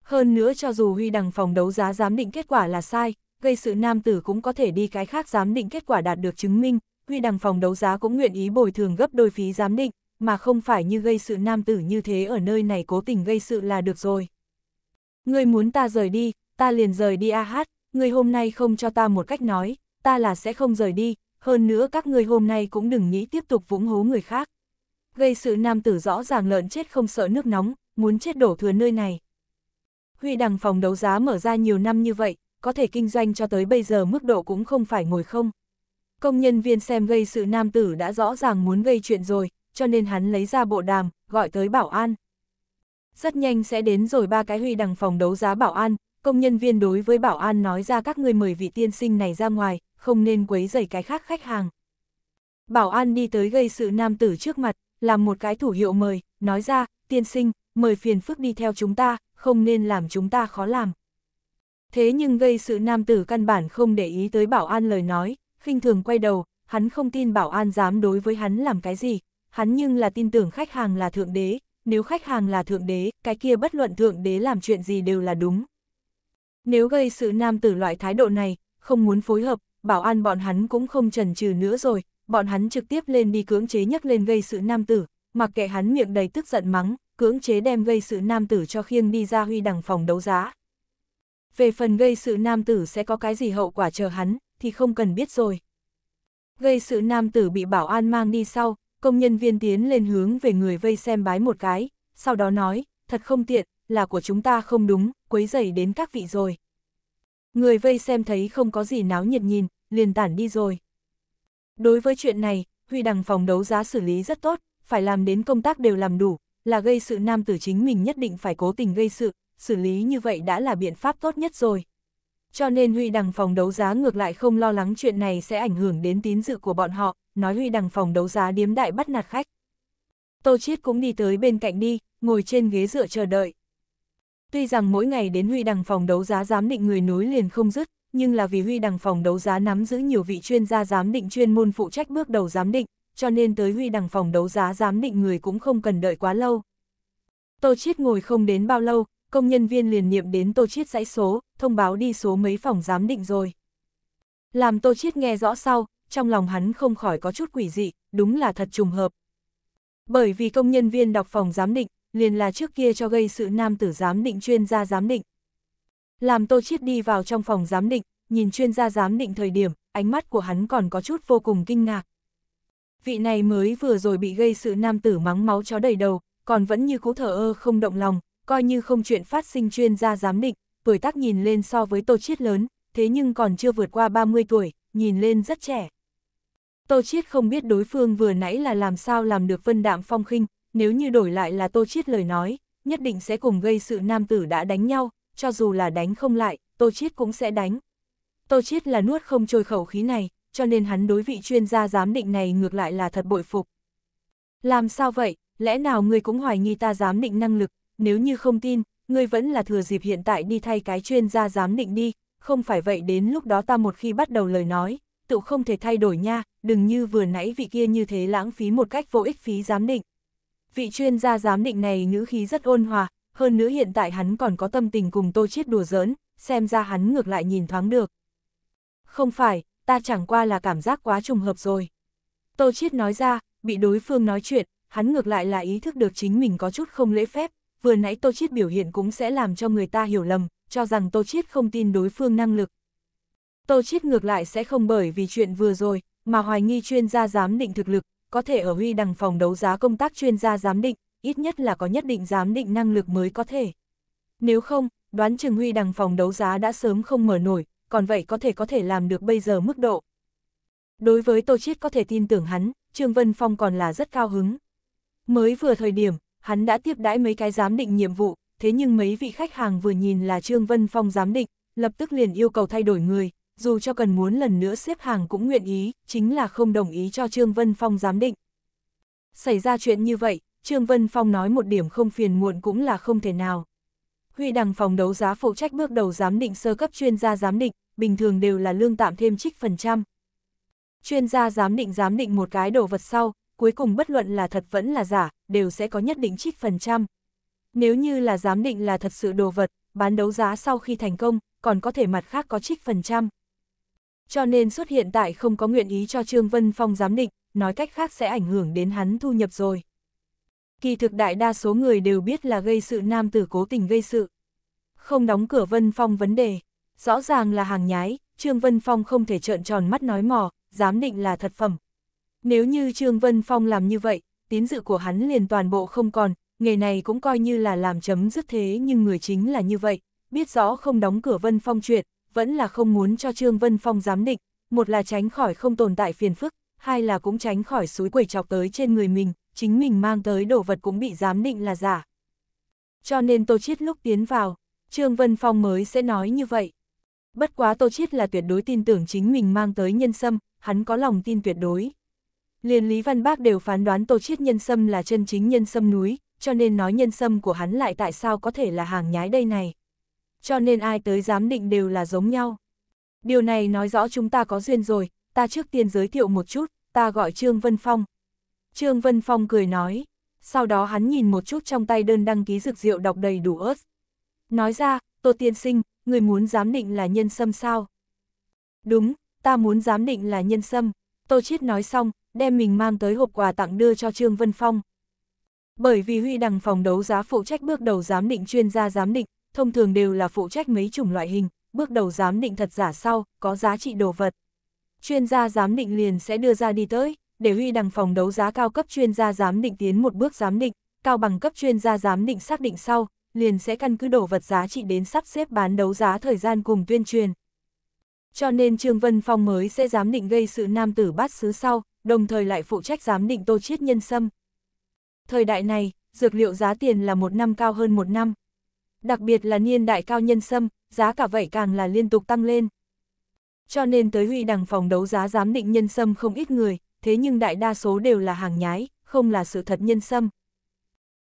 Hơn nữa cho dù huy đằng phòng đấu giá giám định kết quả là sai, gây sự nam tử cũng có thể đi cái khác giám định kết quả đạt được chứng minh, huy đằng phòng đấu giá cũng nguyện ý bồi thường gấp đôi phí giám định, mà không phải như gây sự nam tử như thế ở nơi này cố tình gây sự là được rồi. người muốn ta rời đi, ta liền rời đi a hát, ngươi hôm nay không cho ta một cách nói, ta là sẽ không rời đi, hơn nữa các ngươi hôm nay cũng đừng nghĩ tiếp tục vũng hố người khác. Gây sự nam tử rõ ràng lợn chết không sợ nước nóng, muốn chết đổ thừa nơi này. Huy đằng phòng đấu giá mở ra nhiều năm như vậy, có thể kinh doanh cho tới bây giờ mức độ cũng không phải ngồi không. Công nhân viên xem gây sự nam tử đã rõ ràng muốn gây chuyện rồi, cho nên hắn lấy ra bộ đàm, gọi tới bảo an. Rất nhanh sẽ đến rồi ba cái huy đằng phòng đấu giá bảo an, công nhân viên đối với bảo an nói ra các người mời vị tiên sinh này ra ngoài, không nên quấy rầy cái khác khách hàng. Bảo an đi tới gây sự nam tử trước mặt, làm một cái thủ hiệu mời, nói ra, tiên sinh, mời phiền phức đi theo chúng ta, không nên làm chúng ta khó làm. Thế nhưng gây sự nam tử căn bản không để ý tới bảo an lời nói, khinh thường quay đầu, hắn không tin bảo an dám đối với hắn làm cái gì, hắn nhưng là tin tưởng khách hàng là thượng đế, nếu khách hàng là thượng đế, cái kia bất luận thượng đế làm chuyện gì đều là đúng. Nếu gây sự nam tử loại thái độ này, không muốn phối hợp, bảo an bọn hắn cũng không chần chừ nữa rồi, bọn hắn trực tiếp lên đi cưỡng chế nhấc lên gây sự nam tử, mặc kệ hắn miệng đầy tức giận mắng, cưỡng chế đem gây sự nam tử cho khiêng đi ra huy đằng phòng đấu giá. Về phần gây sự nam tử sẽ có cái gì hậu quả chờ hắn, thì không cần biết rồi. Gây sự nam tử bị bảo an mang đi sau, công nhân viên tiến lên hướng về người vây xem bái một cái, sau đó nói, thật không tiện, là của chúng ta không đúng, quấy rầy đến các vị rồi. Người vây xem thấy không có gì náo nhiệt nhìn, liền tản đi rồi. Đối với chuyện này, Huy Đằng phòng đấu giá xử lý rất tốt, phải làm đến công tác đều làm đủ, là gây sự nam tử chính mình nhất định phải cố tình gây sự, xử lý như vậy đã là biện pháp tốt nhất rồi. Cho nên Huy Đằng phòng đấu giá ngược lại không lo lắng chuyện này sẽ ảnh hưởng đến tín dự của bọn họ, nói Huy Đằng phòng đấu giá điếm đại bắt nạt khách. Tô Chiết cũng đi tới bên cạnh đi, ngồi trên ghế dựa chờ đợi. Tuy rằng mỗi ngày đến huy đằng phòng đấu giá giám định người nối liền không dứt, nhưng là vì huy đằng phòng đấu giá nắm giữ nhiều vị chuyên gia giám định chuyên môn phụ trách bước đầu giám định, cho nên tới huy đằng phòng đấu giá giám định người cũng không cần đợi quá lâu. Tô Chiết ngồi không đến bao lâu, công nhân viên liền niệm đến Tô Chiết dãy số, thông báo đi số mấy phòng giám định rồi. Làm Tô Chiết nghe rõ sau, trong lòng hắn không khỏi có chút quỷ dị, đúng là thật trùng hợp. Bởi vì công nhân viên đọc phòng giám định, liền là trước kia cho gây sự nam tử giám định chuyên gia giám định. Làm Tô Chiết đi vào trong phòng giám định, nhìn chuyên gia giám định thời điểm, ánh mắt của hắn còn có chút vô cùng kinh ngạc. Vị này mới vừa rồi bị gây sự nam tử mắng máu chó đầy đầu, còn vẫn như cú thở ơ không động lòng, coi như không chuyện phát sinh chuyên gia giám định, tuổi tác nhìn lên so với Tô Chiết lớn, thế nhưng còn chưa vượt qua 30 tuổi, nhìn lên rất trẻ. Tô Chiết không biết đối phương vừa nãy là làm sao làm được vân đạm phong khinh, nếu như đổi lại là Tô Chiết lời nói, nhất định sẽ cùng gây sự nam tử đã đánh nhau, cho dù là đánh không lại, Tô Chiết cũng sẽ đánh. Tô Chiết là nuốt không trôi khẩu khí này, cho nên hắn đối vị chuyên gia giám định này ngược lại là thật bội phục. Làm sao vậy, lẽ nào ngươi cũng hoài nghi ta giám định năng lực, nếu như không tin, ngươi vẫn là thừa dịp hiện tại đi thay cái chuyên gia giám định đi, không phải vậy đến lúc đó ta một khi bắt đầu lời nói, tự không thể thay đổi nha, đừng như vừa nãy vị kia như thế lãng phí một cách vô ích phí giám định vị chuyên gia giám định này ngữ khí rất ôn hòa, hơn nữa hiện tại hắn còn có tâm tình cùng tô chiết đùa giỡn, xem ra hắn ngược lại nhìn thoáng được. Không phải, ta chẳng qua là cảm giác quá trùng hợp rồi. Tô chiết nói ra, bị đối phương nói chuyện, hắn ngược lại là ý thức được chính mình có chút không lễ phép, vừa nãy Tô Chiết biểu hiện cũng sẽ làm cho người ta hiểu lầm, cho rằng Tô Chiết không tin đối phương năng lực. Tô Chiết ngược lại sẽ không bởi vì chuyện vừa rồi, mà hoài nghi chuyên gia giám định thực lực, có thể ở huy đằng phòng đấu giá công tác chuyên gia giám định, ít nhất là có nhất định giám định năng lực mới có thể. Nếu không, đoán chừng huy đằng phòng đấu giá đã sớm không mở nổi, còn vậy có thể có thể làm được bây giờ mức độ. Đối với Tô Chiết có thể tin tưởng hắn, Trương Vân Phong còn là rất cao hứng. Mới vừa thời điểm, hắn đã tiếp đãi mấy cái giám định nhiệm vụ, thế nhưng mấy vị khách hàng vừa nhìn là Trương Vân Phong giám định, lập tức liền yêu cầu thay đổi người, dù cho cần muốn lần nữa xếp hàng cũng nguyện ý, chính là không đồng ý cho Trương Vân Phong giám định. Xảy ra chuyện như vậy, Trương Vân Phong nói một điểm không phiền muộn cũng là không thể nào. Huy đằng phòng đấu giá phụ trách bước đầu giám định sơ cấp chuyên gia giám định, bình thường đều là lương tạm thêm trích phần trăm. Chuyên gia giám định giám định một cái đồ vật sau, cuối cùng bất luận là thật vẫn là giả, đều sẽ có nhất định trích phần trăm. Nếu như là giám định là thật sự đồ vật, bán đấu giá sau khi thành công, còn có thể mặt khác có trích phần trăm cho nên xuất hiện tại không có nguyện ý cho Trương Vân Phong giám định, nói cách khác sẽ ảnh hưởng đến hắn thu nhập rồi. Kỳ thực đại đa số người đều biết là gây sự nam tử cố tình gây sự. Không đóng cửa Vân Phong vấn đề, rõ ràng là hàng nhái, Trương Vân Phong không thể trợn tròn mắt nói mò, giám định là thật phẩm. Nếu như Trương Vân Phong làm như vậy, tín dự của hắn liền toàn bộ không còn, nghề này cũng coi như là làm chấm dứt thế nhưng người chính là như vậy, biết rõ không đóng cửa Vân Phong chuyện, vẫn là không muốn cho Trương Vân Phong giám định, một là tránh khỏi không tồn tại phiền phức, hai là cũng tránh khỏi suối quẩy chọc tới trên người mình, chính mình mang tới đồ vật cũng bị giám định là giả. Cho nên Tô Chiết lúc tiến vào, Trương Vân Phong mới sẽ nói như vậy. Bất quá Tô Chiết là tuyệt đối tin tưởng chính mình mang tới nhân sâm, hắn có lòng tin tuyệt đối. Liên Lý Văn Bác đều phán đoán Tô Chiết nhân sâm là chân chính nhân sâm núi, cho nên nói nhân sâm của hắn lại tại sao có thể là hàng nhái đây này cho nên ai tới giám định đều là giống nhau. Điều này nói rõ chúng ta có duyên rồi, ta trước tiên giới thiệu một chút, ta gọi Trương Vân Phong. Trương Vân Phong cười nói, sau đó hắn nhìn một chút trong tay đơn đăng ký dược rượu đọc đầy đủ ớt. Nói ra, Tô Tiên Sinh, người muốn giám định là nhân sâm sao? Đúng, ta muốn giám định là nhân sâm. Tô Chiết nói xong, đem mình mang tới hộp quà tặng đưa cho Trương Vân Phong. Bởi vì Huy Đằng phòng đấu giá phụ trách bước đầu giám định chuyên gia giám định, thông thường đều là phụ trách mấy chủng loại hình, bước đầu giám định thật giả sau, có giá trị đồ vật. Chuyên gia giám định liền sẽ đưa ra đi tới, để huy đằng phòng đấu giá cao cấp chuyên gia giám định tiến một bước giám định, cao bằng cấp chuyên gia giám định xác định sau, liền sẽ căn cứ đồ vật giá trị đến sắp xếp bán đấu giá thời gian cùng tuyên truyền. Cho nên Trương Vân Phong mới sẽ giám định gây sự nam tử bát xứ sau, đồng thời lại phụ trách giám định tô chiết nhân sâm. Thời đại này, dược liệu giá tiền là một năm cao hơn một năm, đặc biệt là niên đại cao nhân sâm, giá cả vậy càng là liên tục tăng lên. Cho nên tới huy đằng phòng đấu giá giám định nhân sâm không ít người, thế nhưng đại đa số đều là hàng nhái, không là sự thật nhân sâm.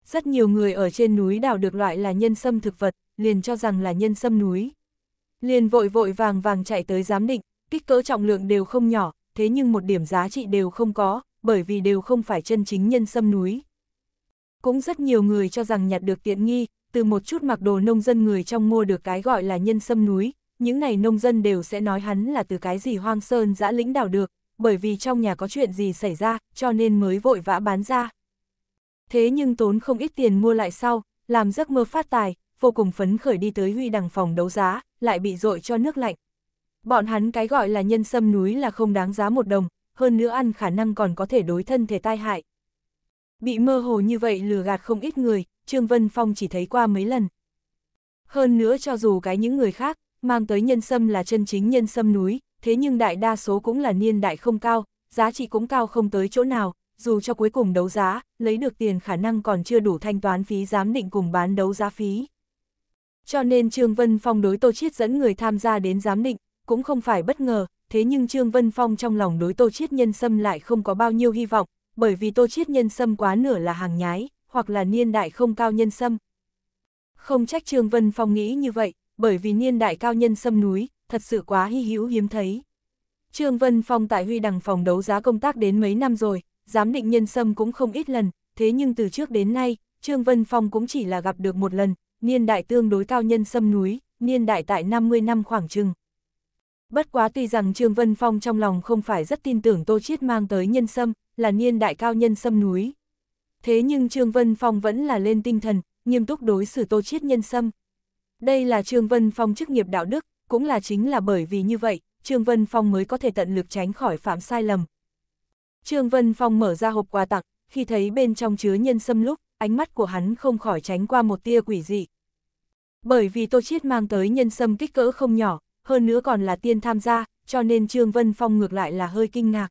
Rất nhiều người ở trên núi đào được loại là nhân sâm thực vật, liền cho rằng là nhân sâm núi. Liền vội vội vàng vàng chạy tới giám định, kích cỡ trọng lượng đều không nhỏ, thế nhưng một điểm giá trị đều không có, bởi vì đều không phải chân chính nhân sâm núi. Cũng rất nhiều người cho rằng nhặt được tiện nghi, từ một chút mặc đồ nông dân người trong mua được cái gọi là nhân sâm núi, những này nông dân đều sẽ nói hắn là từ cái gì hoang sơn dã lĩnh đảo được, bởi vì trong nhà có chuyện gì xảy ra, cho nên mới vội vã bán ra. Thế nhưng tốn không ít tiền mua lại sau, làm giấc mơ phát tài, vô cùng phấn khởi đi tới huy đằng phòng đấu giá, lại bị dội cho nước lạnh. Bọn hắn cái gọi là nhân sâm núi là không đáng giá một đồng, hơn nữa ăn khả năng còn có thể đối thân thể tai hại. Bị mơ hồ như vậy lừa gạt không ít người, Trương Vân Phong chỉ thấy qua mấy lần. Hơn nữa cho dù cái những người khác, mang tới nhân sâm là chân chính nhân sâm núi, thế nhưng đại đa số cũng là niên đại không cao, giá trị cũng cao không tới chỗ nào, dù cho cuối cùng đấu giá, lấy được tiền khả năng còn chưa đủ thanh toán phí giám định cùng bán đấu giá phí. Cho nên Trương Vân Phong đối Tô Chiết dẫn người tham gia đến giám định, cũng không phải bất ngờ, thế nhưng Trương Vân Phong trong lòng đối Tô Chiết nhân sâm lại không có bao nhiêu hy vọng, bởi vì Tô Chiết nhân sâm quá nửa là hàng nhái, hoặc là niên đại không cao nhân sâm. Không trách Trương Vân Phong nghĩ như vậy, bởi vì niên đại cao nhân sâm núi, thật sự quá hy hữu hiếm thấy. Trương Vân Phong tại huy đằng phòng đấu giá công tác đến mấy năm rồi, giám định nhân sâm cũng không ít lần, thế nhưng từ trước đến nay, Trương Vân Phong cũng chỉ là gặp được một lần, niên đại tương đối cao nhân sâm núi, niên đại tại 50 năm khoảng chừng. Bất quá tuy rằng Trương Vân Phong trong lòng không phải rất tin tưởng Tô Chiết mang tới nhân sâm, là niên đại cao nhân sâm núi, Thế nhưng Trương Vân Phong vẫn là lên tinh thần, nghiêm túc đối xử tô chiết nhân sâm. Đây là Trương Vân Phong chức nghiệp đạo đức, cũng là chính là bởi vì như vậy, Trương Vân Phong mới có thể tận lực tránh khỏi phạm sai lầm. Trương Vân Phong mở ra hộp quà tặng, khi thấy bên trong chứa nhân sâm lúc, ánh mắt của hắn không khỏi tránh qua một tia quỷ dị. Bởi vì Tô Chiết mang tới nhân sâm kích cỡ không nhỏ, hơn nữa còn là tiên tham gia, cho nên Trương Vân Phong ngược lại là hơi kinh ngạc.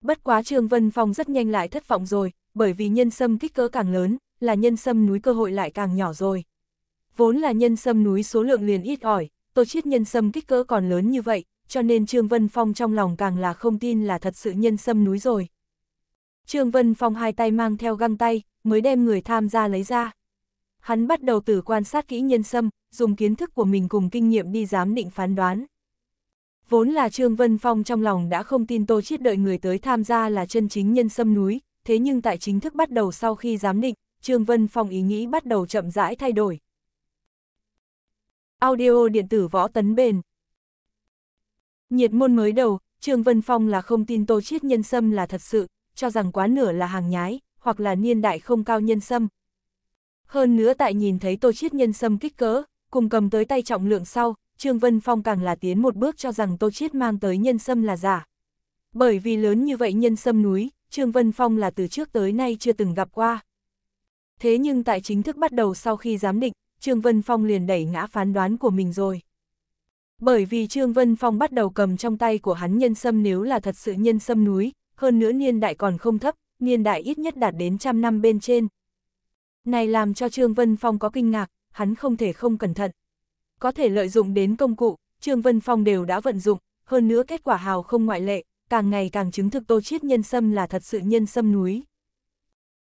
Bất quá Trương Vân Phong rất nhanh lại thất vọng rồi, bởi vì nhân sâm kích cỡ càng lớn, là nhân sâm núi cơ hội lại càng nhỏ rồi. Vốn là nhân sâm núi số lượng liền ít ỏi, tổ chiết nhân sâm kích cỡ còn lớn như vậy, cho nên Trương Vân Phong trong lòng càng là không tin là thật sự nhân sâm núi rồi. Trương Vân Phong hai tay mang theo găng tay, mới đem người tham gia lấy ra. Hắn bắt đầu từ quan sát kỹ nhân sâm, dùng kiến thức của mình cùng kinh nghiệm đi giám định phán đoán. Vốn là Trương Vân Phong trong lòng đã không tin Tô Chiết đợi người tới tham gia là chân chính nhân sâm núi, thế nhưng tại chính thức bắt đầu sau khi giám định, Trương Vân Phong ý nghĩ bắt đầu chậm rãi thay đổi. Audio điện tử võ tấn bền Nhiệt môn mới đầu, Trương Vân Phong là không tin Tô Chiết Nhân Sâm là thật sự, cho rằng quá nửa là hàng nhái, hoặc là niên đại không cao nhân sâm. Hơn nữa tại nhìn thấy Tô Chiết Nhân Sâm kích cỡ, cùng cầm tới tay trọng lượng sau, Trương Vân Phong càng là tiến một bước cho rằng Tô Chiết mang tới nhân sâm là giả. Bởi vì lớn như vậy nhân sâm núi, Trương Vân Phong là từ trước tới nay chưa từng gặp qua. Thế nhưng tại chính thức bắt đầu sau khi giám định, Trương Vân Phong liền đẩy ngã phán đoán của mình rồi. Bởi vì Trương Vân Phong bắt đầu cầm trong tay của hắn nhân sâm nếu là thật sự nhân sâm núi, hơn nữa niên đại còn không thấp, niên đại ít nhất đạt đến trăm năm bên trên. Này làm cho Trương Vân Phong có kinh ngạc, hắn không thể không cẩn thận. Có thể lợi dụng đến công cụ, Trương Vân Phong đều đã vận dụng, hơn nữa kết quả hào không ngoại lệ càng ngày càng chứng thực Tô Chiết nhân sâm là thật sự nhân sâm núi.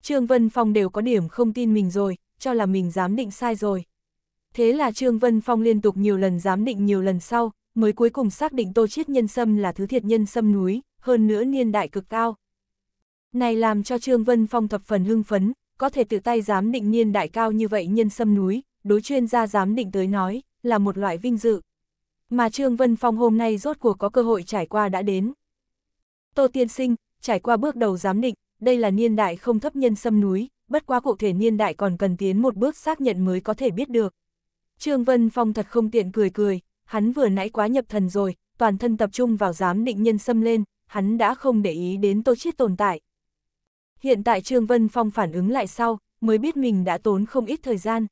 Trương Vân Phong đều có điểm không tin mình rồi, cho là mình dám định sai rồi. Thế là Trương Vân Phong liên tục nhiều lần dám định nhiều lần sau, mới cuối cùng xác định Tô Chiết nhân sâm là thứ thiệt nhân sâm núi, hơn nữa niên đại cực cao. Này làm cho Trương Vân Phong thập phần hưng phấn, có thể tự tay dám định niên đại cao như vậy nhân sâm núi, đối chuyên gia dám định tới nói, là một loại vinh dự. Mà Trương Vân Phong hôm nay rốt cuộc có cơ hội trải qua đã đến. Tô Tiên Sinh, trải qua bước đầu giám định, đây là niên đại không thấp nhân sâm núi, bất quá cụ thể niên đại còn cần tiến một bước xác nhận mới có thể biết được. Trương Vân Phong thật không tiện cười cười, hắn vừa nãy quá nhập thần rồi, toàn thân tập trung vào giám định nhân sâm lên, hắn đã không để ý đến tô chiết tồn tại. Hiện tại Trương Vân Phong phản ứng lại sau, mới biết mình đã tốn không ít thời gian.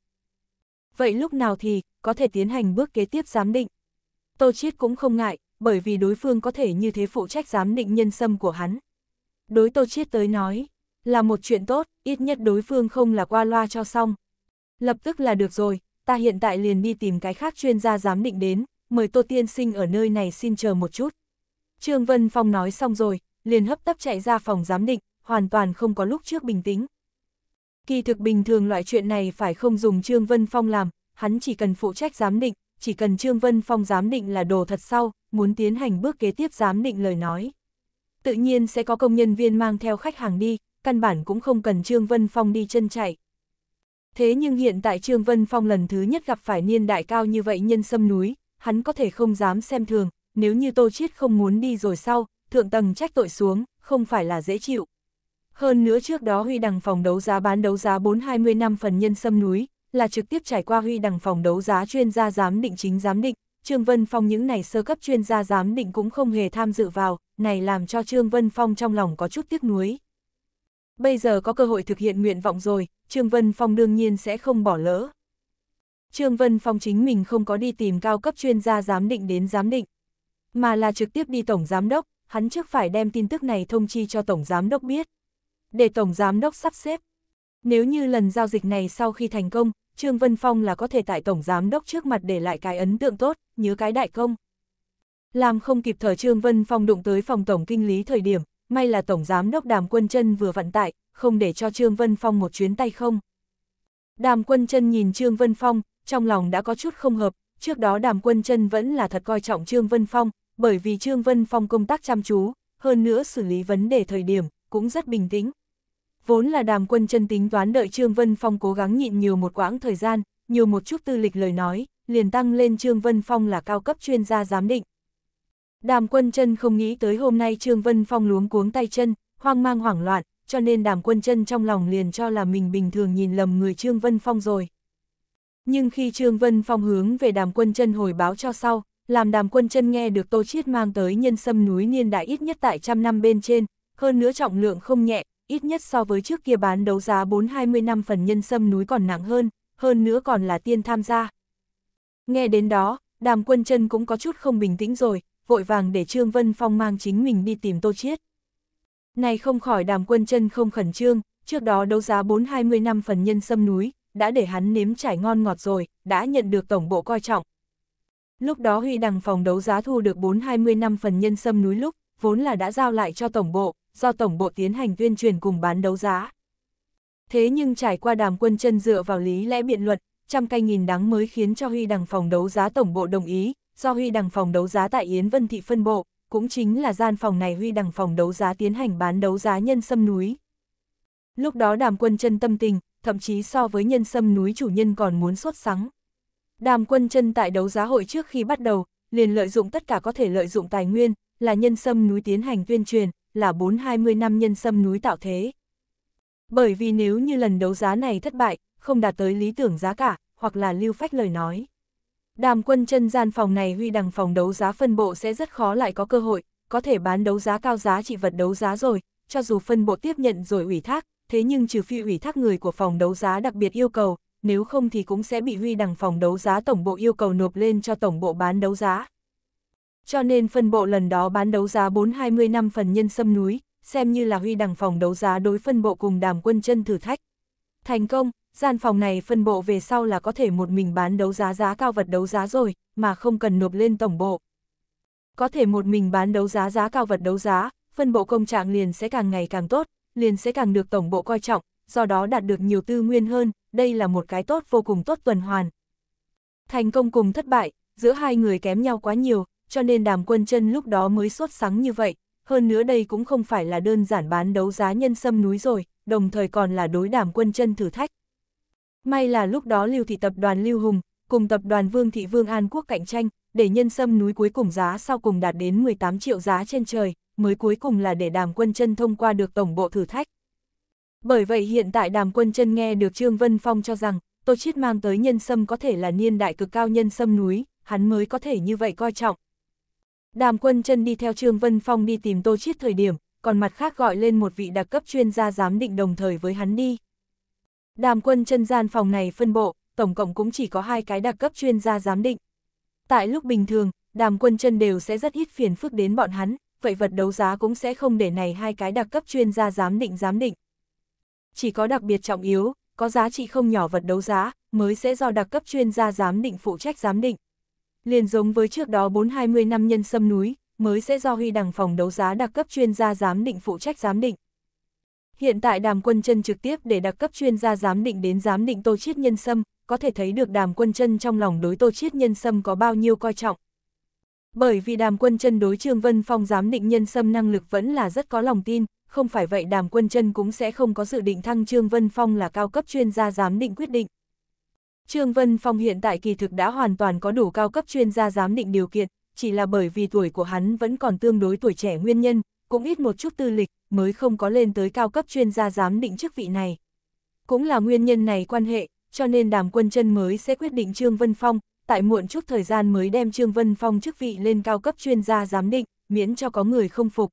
Vậy lúc nào thì, có thể tiến hành bước kế tiếp giám định. Tô Chiết cũng không ngại, bởi vì đối phương có thể như thế phụ trách giám định nhân sâm của hắn. Đối Tô Chiết tới nói, là một chuyện tốt, ít nhất đối phương không là qua loa cho xong. Lập tức là được rồi, ta hiện tại liền đi tìm cái khác chuyên gia giám định đến, mời Tô Tiên Sinh ở nơi này xin chờ một chút. Trương Vân Phong nói xong rồi, liền hấp tấp chạy ra phòng giám định, hoàn toàn không có lúc trước bình tĩnh. Kỳ thực bình thường loại chuyện này phải không dùng Trương Vân Phong làm, hắn chỉ cần phụ trách giám định, chỉ cần Trương Vân Phong giám định là đồ thật sau, muốn tiến hành bước kế tiếp giám định lời nói. Tự nhiên sẽ có công nhân viên mang theo khách hàng đi, căn bản cũng không cần Trương Vân Phong đi chân chạy. Thế nhưng hiện tại Trương Vân Phong lần thứ nhất gặp phải niên đại cao như vậy nhân sâm núi, hắn có thể không dám xem thường, nếu như Tô Chiết không muốn đi rồi sau, thượng tầng trách tội xuống, không phải là dễ chịu. Hơn nữa trước đó Huy Đằng phòng đấu giá bán đấu giá 420 năm phần nhân sâm núi, là trực tiếp trải qua huy đằng phòng đấu giá chuyên gia giám định chính giám định, Trương Vân Phong những này sơ cấp chuyên gia giám định cũng không hề tham dự vào, này làm cho Trương Vân Phong trong lòng có chút tiếc nuối. Bây giờ có cơ hội thực hiện nguyện vọng rồi, Trương Vân Phong đương nhiên sẽ không bỏ lỡ. Trương Vân Phong chính mình không có đi tìm cao cấp chuyên gia giám định đến giám định, mà là trực tiếp đi tổng giám đốc, hắn trước phải đem tin tức này thông chi cho tổng giám đốc biết. Để tổng giám đốc sắp xếp, nếu như lần giao dịch này sau khi thành công, Trương Vân Phong là có thể tại Tổng Giám Đốc trước mặt để lại cái ấn tượng tốt, nhớ cái đại công. Làm không kịp thở Trương Vân Phong đụng tới phòng Tổng Kinh lý thời điểm, may là Tổng Giám Đốc Đàm Quân chân vừa vận tại, không để cho Trương Vân Phong một chuyến tay không. Đàm Quân chân nhìn Trương Vân Phong, trong lòng đã có chút không hợp, trước đó Đàm Quân chân vẫn là thật coi trọng Trương Vân Phong, bởi vì Trương Vân Phong công tác chăm chú, hơn nữa xử lý vấn đề thời điểm, cũng rất bình tĩnh. Vốn là đàm quân chân tính toán đợi Trương Vân Phong cố gắng nhịn nhiều một quãng thời gian, nhiều một chút tư lịch lời nói, liền tăng lên Trương Vân Phong là cao cấp chuyên gia giám định. Đàm quân chân không nghĩ tới hôm nay Trương Vân Phong luống cuống tay chân, hoang mang hoảng loạn, cho nên đàm quân chân trong lòng liền cho là mình bình thường nhìn lầm người Trương Vân Phong rồi. Nhưng khi Trương Vân Phong hướng về đàm quân chân hồi báo cho sau, làm đàm quân chân nghe được tô chiết mang tới nhân sâm núi niên đại ít nhất tại trăm năm bên trên, hơn nữa trọng lượng không nhẹ, ít nhất so với trước kia bán đấu giá 420 năm phần nhân sâm núi còn nặng hơn, hơn nữa còn là tiên tham gia. Nghe đến đó, đàm quân chân cũng có chút không bình tĩnh rồi, vội vàng để Trương Vân Phong mang chính mình đi tìm Tô Chiết. Này không khỏi đàm quân chân không khẩn trương, trước đó đấu giá 420 năm phần nhân sâm núi, đã để hắn nếm trải ngon ngọt rồi, đã nhận được tổng bộ coi trọng. Lúc đó Huy Đằng phòng đấu giá thu được 420 năm phần nhân sâm núi lúc, vốn là đã giao lại cho tổng bộ, do Tổng Bộ tiến hành tuyên truyền cùng bán đấu giá. Thế nhưng trải qua đàm quân chân dựa vào lý lẽ biện luận, trăm canh nghìn đắng mới khiến cho Huy Đằng phòng đấu giá Tổng Bộ đồng ý, do Huy Đằng phòng đấu giá tại Yến Vân Thị phân bộ, cũng chính là gian phòng này Huy Đằng phòng đấu giá tiến hành bán đấu giá nhân sâm núi. Lúc đó đàm quân chân tâm tình, thậm chí so với nhân sâm núi chủ nhân còn muốn sốt sắng. Đàm quân chân tại đấu giá hội trước khi bắt đầu, liền lợi dụng tất cả có thể lợi dụng tài nguyên, là nhân sâm núi tiến hành tuyên truyền, là 420 năm nhân sâm núi tạo thế. Bởi vì nếu như lần đấu giá này thất bại, không đạt tới lý tưởng giá cả, hoặc là lưu phách lời nói. Đàm quân chân gian phòng này huy đằng phòng đấu giá phân bộ sẽ rất khó lại có cơ hội, có thể bán đấu giá cao giá trị vật đấu giá rồi, cho dù phân bộ tiếp nhận rồi ủy thác, thế nhưng trừ phi ủy thác người của phòng đấu giá đặc biệt yêu cầu, nếu không thì cũng sẽ bị huy đằng phòng đấu giá tổng bộ yêu cầu nộp lên cho tổng bộ bán đấu giá cho nên phân bộ lần đó bán đấu giá 420 năm phần nhân sâm núi, xem như là huy đằng phòng đấu giá đối phân bộ cùng đàm quân chân thử thách. Thành công, gian phòng này phân bộ về sau là có thể một mình bán đấu giá giá cao vật đấu giá rồi, mà không cần nộp lên tổng bộ. Có thể một mình bán đấu giá giá cao vật đấu giá, phân bộ công trạng liền sẽ càng ngày càng tốt, liền sẽ càng được tổng bộ coi trọng, do đó đạt được nhiều tư nguyên hơn, đây là một cái tốt vô cùng tốt tuần hoàn. Thành công cùng thất bại, giữa hai người kém nhau quá nhiều, cho nên đàm quân chân lúc đó mới sốt sắng như vậy, hơn nữa đây cũng không phải là đơn giản bán đấu giá nhân sâm núi rồi, đồng thời còn là đối đàm quân chân thử thách. May là lúc đó Lưu thị tập đoàn Lưu Hùng, cùng tập đoàn Vương thị Vương An Quốc cạnh tranh, để nhân sâm núi cuối cùng giá sau cùng đạt đến 18 triệu giá trên trời, mới cuối cùng là để đàm quân chân thông qua được tổng bộ thử thách. Bởi vậy hiện tại đàm quân chân nghe được Trương Vân Phong cho rằng, tôi Chiết mang tới nhân sâm có thể là niên đại cực cao nhân sâm núi, hắn mới có thể như vậy coi trọng, Đàm quân chân đi theo Trương Vân Phong đi tìm Tô Chiết thời điểm, còn mặt khác gọi lên một vị đặc cấp chuyên gia giám định đồng thời với hắn đi. Đàm quân chân gian phòng này phân bộ, tổng cộng cũng chỉ có hai cái đặc cấp chuyên gia giám định. Tại lúc bình thường, đàm quân chân đều sẽ rất ít phiền phức đến bọn hắn, vậy vật đấu giá cũng sẽ không để này hai cái đặc cấp chuyên gia giám định giám định. Chỉ có đặc biệt trọng yếu, có giá trị không nhỏ vật đấu giá, mới sẽ do đặc cấp chuyên gia giám định phụ trách giám định liền giống với trước đó 420 năm nhân xâm núi, mới sẽ do huy đằng phòng đấu giá đặc cấp chuyên gia giám định phụ trách giám định. Hiện tại đàm quân chân trực tiếp để đặc cấp chuyên gia giám định đến giám định tô chiết nhân sâm, có thể thấy được đàm quân chân trong lòng đối tô chiết nhân sâm có bao nhiêu coi trọng. Bởi vì đàm quân chân đối Trương Vân Phong giám định nhân sâm năng lực vẫn là rất có lòng tin, không phải vậy đàm quân chân cũng sẽ không có dự định thăng Trương Vân Phong là cao cấp chuyên gia giám định quyết định. Trương Vân Phong hiện tại kỳ thực đã hoàn toàn có đủ cao cấp chuyên gia giám định điều kiện, chỉ là bởi vì tuổi của hắn vẫn còn tương đối tuổi trẻ nguyên nhân, cũng ít một chút tư lịch, mới không có lên tới cao cấp chuyên gia giám định chức vị này. Cũng là nguyên nhân này quan hệ, cho nên đàm quân chân mới sẽ quyết định Trương Vân Phong, tại muộn chút thời gian mới đem Trương Vân Phong chức vị lên cao cấp chuyên gia giám định, miễn cho có người không phục.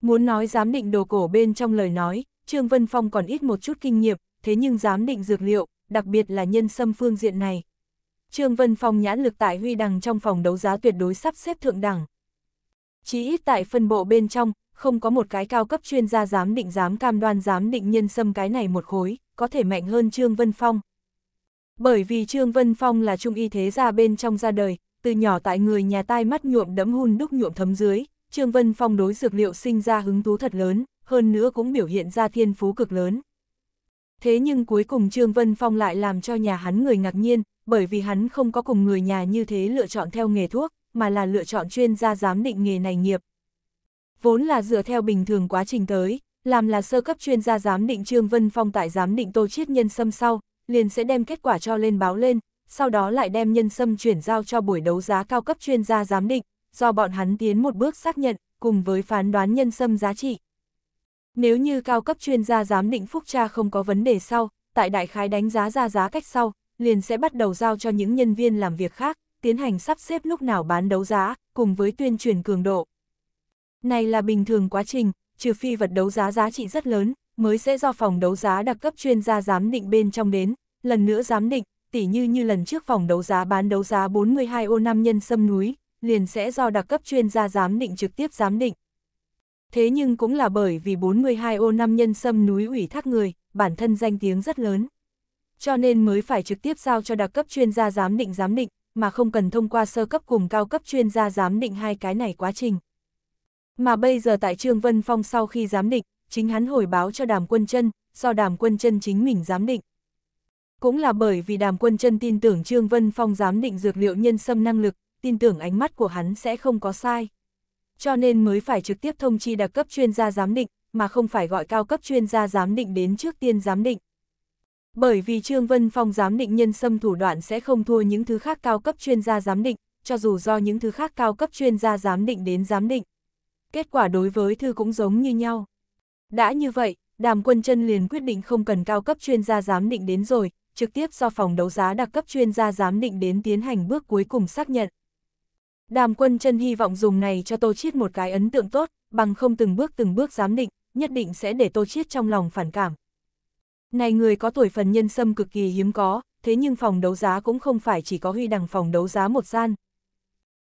Muốn nói giám định đồ cổ bên trong lời nói, Trương Vân Phong còn ít một chút kinh nghiệm, thế nhưng giám định dược liệu, đặc biệt là nhân sâm phương diện này. Trương Vân Phong nhãn lực tại Huy Đằng trong phòng đấu giá tuyệt đối sắp xếp thượng đẳng. Chỉ ít tại phân bộ bên trong, không có một cái cao cấp chuyên gia giám định giám cam đoan giám định nhân sâm cái này một khối, có thể mạnh hơn Trương Vân Phong. Bởi vì Trương Vân Phong là trung y thế gia bên trong ra đời, từ nhỏ tại người nhà tai mắt nhuộm đẫm hun đúc nhuộm thấm dưới, Trương Vân Phong đối dược liệu sinh ra hứng thú thật lớn, hơn nữa cũng biểu hiện ra thiên phú cực lớn, Thế nhưng cuối cùng Trương Vân Phong lại làm cho nhà hắn người ngạc nhiên, bởi vì hắn không có cùng người nhà như thế lựa chọn theo nghề thuốc, mà là lựa chọn chuyên gia giám định nghề này nghiệp. Vốn là dựa theo bình thường quá trình tới, làm là sơ cấp chuyên gia giám định Trương Vân Phong tại giám định tô chiết nhân sâm sau, liền sẽ đem kết quả cho lên báo lên, sau đó lại đem nhân sâm chuyển giao cho buổi đấu giá cao cấp chuyên gia giám định, do bọn hắn tiến một bước xác nhận, cùng với phán đoán nhân sâm giá trị. Nếu như cao cấp chuyên gia giám định phúc tra không có vấn đề sau, tại đại khái đánh giá ra giá cách sau, liền sẽ bắt đầu giao cho những nhân viên làm việc khác, tiến hành sắp xếp lúc nào bán đấu giá, cùng với tuyên truyền cường độ. Này là bình thường quá trình, trừ phi vật đấu giá giá trị rất lớn, mới sẽ do phòng đấu giá đặc cấp chuyên gia giám định bên trong đến, lần nữa giám định, tỉ như như lần trước phòng đấu giá bán đấu giá 42 ô nam nhân sâm núi, liền sẽ do đặc cấp chuyên gia giám định trực tiếp giám định thế nhưng cũng là bởi vì 42 ô năm nhân xâm núi ủy thác người, bản thân danh tiếng rất lớn. Cho nên mới phải trực tiếp giao cho đặc cấp chuyên gia giám định giám định, mà không cần thông qua sơ cấp cùng cao cấp chuyên gia giám định hai cái này quá trình. Mà bây giờ tại Trương Vân Phong sau khi giám định, chính hắn hồi báo cho đàm quân chân, do đàm quân chân chính mình giám định. Cũng là bởi vì đàm quân chân tin tưởng Trương Vân Phong giám định dược liệu nhân sâm năng lực, tin tưởng ánh mắt của hắn sẽ không có sai cho nên mới phải trực tiếp thông chi đặc cấp chuyên gia giám định, mà không phải gọi cao cấp chuyên gia giám định đến trước tiên giám định. Bởi vì Trương Vân Phong giám định nhân xâm thủ đoạn sẽ không thua những thứ khác cao cấp chuyên gia giám định, cho dù do những thứ khác cao cấp chuyên gia giám định đến giám định. Kết quả đối với thư cũng giống như nhau. Đã như vậy, đàm quân chân liền quyết định không cần cao cấp chuyên gia giám định đến rồi, trực tiếp do phòng đấu giá đặc cấp chuyên gia giám định đến tiến hành bước cuối cùng xác nhận. Đàm quân chân hy vọng dùng này cho Tô Chiết một cái ấn tượng tốt, bằng không từng bước từng bước giám định, nhất định sẽ để Tô Chiết trong lòng phản cảm. Này người có tuổi phần nhân sâm cực kỳ hiếm có, thế nhưng phòng đấu giá cũng không phải chỉ có huy đằng phòng đấu giá một gian.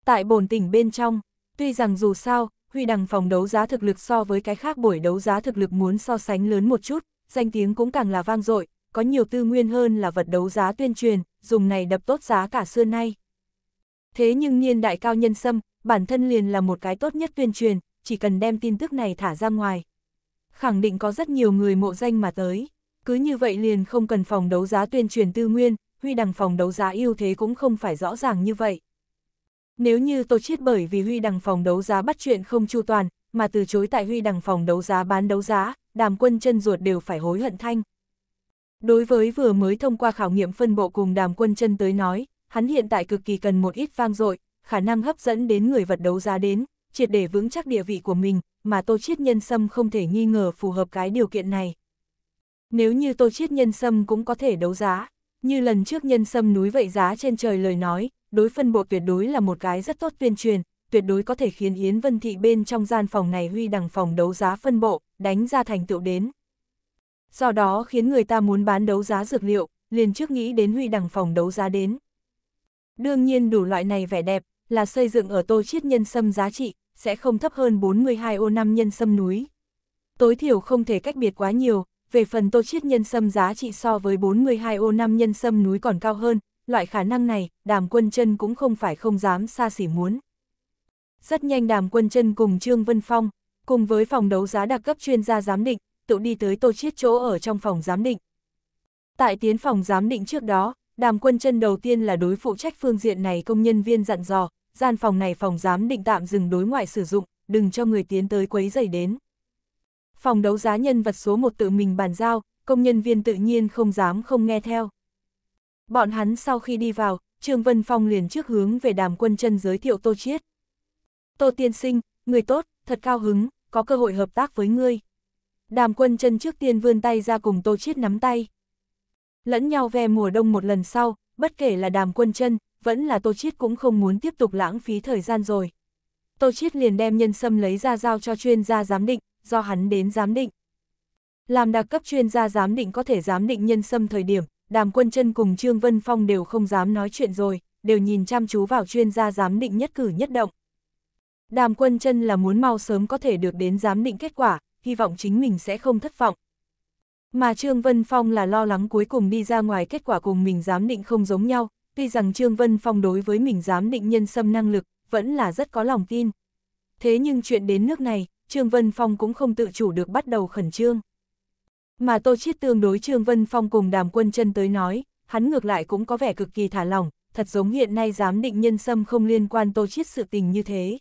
Tại bồn tỉnh bên trong, tuy rằng dù sao, huy đằng phòng đấu giá thực lực so với cái khác buổi đấu giá thực lực muốn so sánh lớn một chút, danh tiếng cũng càng là vang dội, có nhiều tư nguyên hơn là vật đấu giá tuyên truyền, dùng này đập tốt giá cả xưa nay. Thế nhưng niên đại cao nhân sâm, bản thân liền là một cái tốt nhất tuyên truyền, chỉ cần đem tin tức này thả ra ngoài. Khẳng định có rất nhiều người mộ danh mà tới, cứ như vậy liền không cần phòng đấu giá tuyên truyền tư nguyên, Huy Đằng phòng đấu giá ưu thế cũng không phải rõ ràng như vậy. Nếu như Tô chết bởi vì Huy Đằng phòng đấu giá bắt chuyện không chu toàn, mà từ chối tại Huy Đằng phòng đấu giá bán đấu giá, đàm quân chân ruột đều phải hối hận thanh. Đối với vừa mới thông qua khảo nghiệm phân bộ cùng đàm quân chân tới nói, hắn hiện tại cực kỳ cần một ít vang dội, khả năng hấp dẫn đến người vật đấu giá đến, triệt để vững chắc địa vị của mình, mà Tô Chiết Nhân Sâm không thể nghi ngờ phù hợp cái điều kiện này. Nếu như Tô Chiết Nhân Sâm cũng có thể đấu giá, như lần trước Nhân Sâm núi vậy giá trên trời lời nói, đối phân bộ tuyệt đối là một cái rất tốt tuyên truyền, tuyệt đối có thể khiến Yến Vân Thị bên trong gian phòng này huy đằng phòng đấu giá phân bộ, đánh ra thành tựu đến. Do đó khiến người ta muốn bán đấu giá dược liệu, liền trước nghĩ đến huy đằng phòng đấu giá đến. Đương nhiên đủ loại này vẻ đẹp, là xây dựng ở tô chiết nhân sâm giá trị, sẽ không thấp hơn 42 ô năm nhân sâm núi. Tối thiểu không thể cách biệt quá nhiều, về phần tô chiết nhân sâm giá trị so với 42 ô năm nhân sâm núi còn cao hơn, loại khả năng này, đàm quân chân cũng không phải không dám xa xỉ muốn. Rất nhanh đàm quân chân cùng Trương Vân Phong, cùng với phòng đấu giá đặc cấp chuyên gia giám định, tự đi tới tô chiết chỗ ở trong phòng giám định. Tại tiến phòng giám định trước đó, Đàm quân chân đầu tiên là đối phụ trách phương diện này công nhân viên dặn dò, gian phòng này phòng giám định tạm dừng đối ngoại sử dụng, đừng cho người tiến tới quấy dày đến. Phòng đấu giá nhân vật số một tự mình bàn giao, công nhân viên tự nhiên không dám không nghe theo. Bọn hắn sau khi đi vào, Trương Vân Phong liền trước hướng về đàm quân chân giới thiệu Tô Chiết. Tô Tiên Sinh, người tốt, thật cao hứng, có cơ hội hợp tác với ngươi. Đàm quân chân trước tiên vươn tay ra cùng Tô Chiết nắm tay. Lẫn nhau ve mùa đông một lần sau, bất kể là đàm quân chân, vẫn là Tô Chiết cũng không muốn tiếp tục lãng phí thời gian rồi. Tô Chiết liền đem nhân sâm lấy ra giao cho chuyên gia giám định, do hắn đến giám định. Làm đặc cấp chuyên gia giám định có thể giám định nhân sâm thời điểm, đàm quân chân cùng Trương Vân Phong đều không dám nói chuyện rồi, đều nhìn chăm chú vào chuyên gia giám định nhất cử nhất động. Đàm quân chân là muốn mau sớm có thể được đến giám định kết quả, hy vọng chính mình sẽ không thất vọng, mà Trương Vân Phong là lo lắng cuối cùng đi ra ngoài kết quả cùng mình giám định không giống nhau, tuy rằng Trương Vân Phong đối với mình giám định nhân xâm năng lực, vẫn là rất có lòng tin. Thế nhưng chuyện đến nước này, Trương Vân Phong cũng không tự chủ được bắt đầu khẩn trương. Mà Tô Chiết tương đối Trương Vân Phong cùng đàm quân chân tới nói, hắn ngược lại cũng có vẻ cực kỳ thả lỏng, thật giống hiện nay giám định nhân xâm không liên quan Tô Chiết sự tình như thế.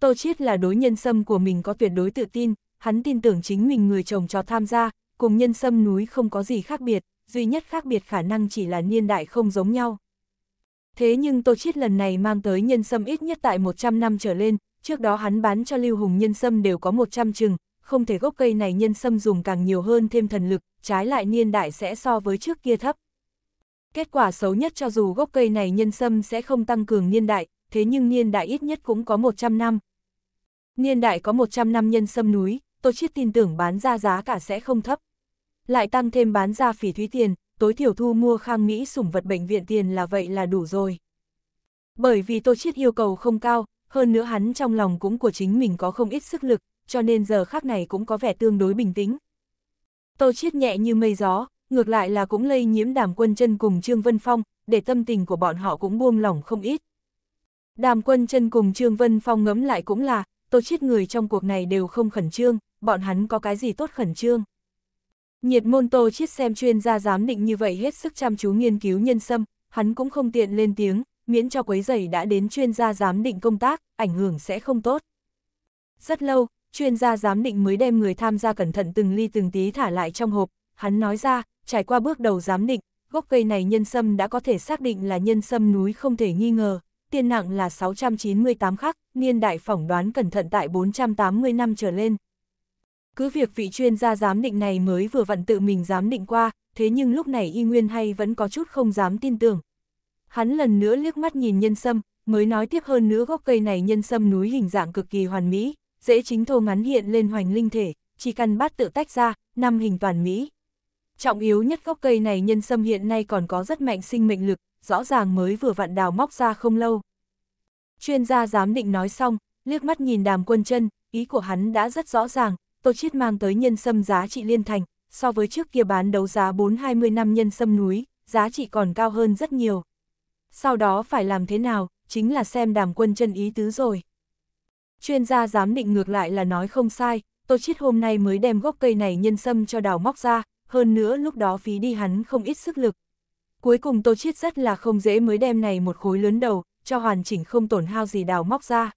Tô Chiết là đối nhân xâm của mình có tuyệt đối tự tin, hắn tin tưởng chính mình người chồng cho tham gia, cùng nhân sâm núi không có gì khác biệt, duy nhất khác biệt khả năng chỉ là niên đại không giống nhau. Thế nhưng Tô Chiết lần này mang tới nhân sâm ít nhất tại 100 năm trở lên, trước đó hắn bán cho Lưu Hùng nhân sâm đều có 100 chừng, không thể gốc cây này nhân sâm dùng càng nhiều hơn thêm thần lực, trái lại niên đại sẽ so với trước kia thấp. Kết quả xấu nhất cho dù gốc cây này nhân sâm sẽ không tăng cường niên đại, thế nhưng niên đại ít nhất cũng có 100 năm. Niên đại có 100 năm nhân sâm núi, Tô Chiết tin tưởng bán ra giá cả sẽ không thấp lại tăng thêm bán ra phỉ thúy tiền, tối thiểu thu mua khang Mỹ sủng vật bệnh viện tiền là vậy là đủ rồi. Bởi vì Tô Chiết yêu cầu không cao, hơn nữa hắn trong lòng cũng của chính mình có không ít sức lực, cho nên giờ khác này cũng có vẻ tương đối bình tĩnh. Tô Chiết nhẹ như mây gió, ngược lại là cũng lây nhiễm đàm quân chân cùng Trương Vân Phong, để tâm tình của bọn họ cũng buông lỏng không ít. Đàm quân chân cùng Trương Vân Phong ngấm lại cũng là, Tô Chiết người trong cuộc này đều không khẩn trương, bọn hắn có cái gì tốt khẩn trương. Nhiệt môn tô chiết xem chuyên gia giám định như vậy hết sức chăm chú nghiên cứu nhân sâm, hắn cũng không tiện lên tiếng, miễn cho quấy giày đã đến chuyên gia giám định công tác, ảnh hưởng sẽ không tốt. Rất lâu, chuyên gia giám định mới đem người tham gia cẩn thận từng ly từng tí thả lại trong hộp, hắn nói ra, trải qua bước đầu giám định, gốc cây này nhân sâm đã có thể xác định là nhân sâm núi không thể nghi ngờ, tiền nặng là 698 khắc, niên đại phỏng đoán cẩn thận tại 480 năm trở lên, cứ việc vị chuyên gia giám định này mới vừa vặn tự mình giám định qua, thế nhưng lúc này y nguyên hay vẫn có chút không dám tin tưởng. Hắn lần nữa liếc mắt nhìn nhân sâm, mới nói tiếp hơn nữa gốc cây này nhân sâm núi hình dạng cực kỳ hoàn mỹ, dễ chính thô ngắn hiện lên hoành linh thể, chỉ cần bát tự tách ra, năm hình toàn mỹ. Trọng yếu nhất gốc cây này nhân sâm hiện nay còn có rất mạnh sinh mệnh lực, rõ ràng mới vừa vặn đào móc ra không lâu. Chuyên gia giám định nói xong, liếc mắt nhìn đàm quân chân, ý của hắn đã rất rõ ràng, Tô Chiết mang tới nhân sâm giá trị liên thành, so với trước kia bán đấu giá 420 năm nhân sâm núi, giá trị còn cao hơn rất nhiều. Sau đó phải làm thế nào, chính là xem đàm quân chân ý tứ rồi. Chuyên gia giám định ngược lại là nói không sai, Tô Chiết hôm nay mới đem gốc cây này nhân sâm cho đào móc ra, hơn nữa lúc đó phí đi hắn không ít sức lực. Cuối cùng Tô Chiết rất là không dễ mới đem này một khối lớn đầu, cho hoàn chỉnh không tổn hao gì đào móc ra.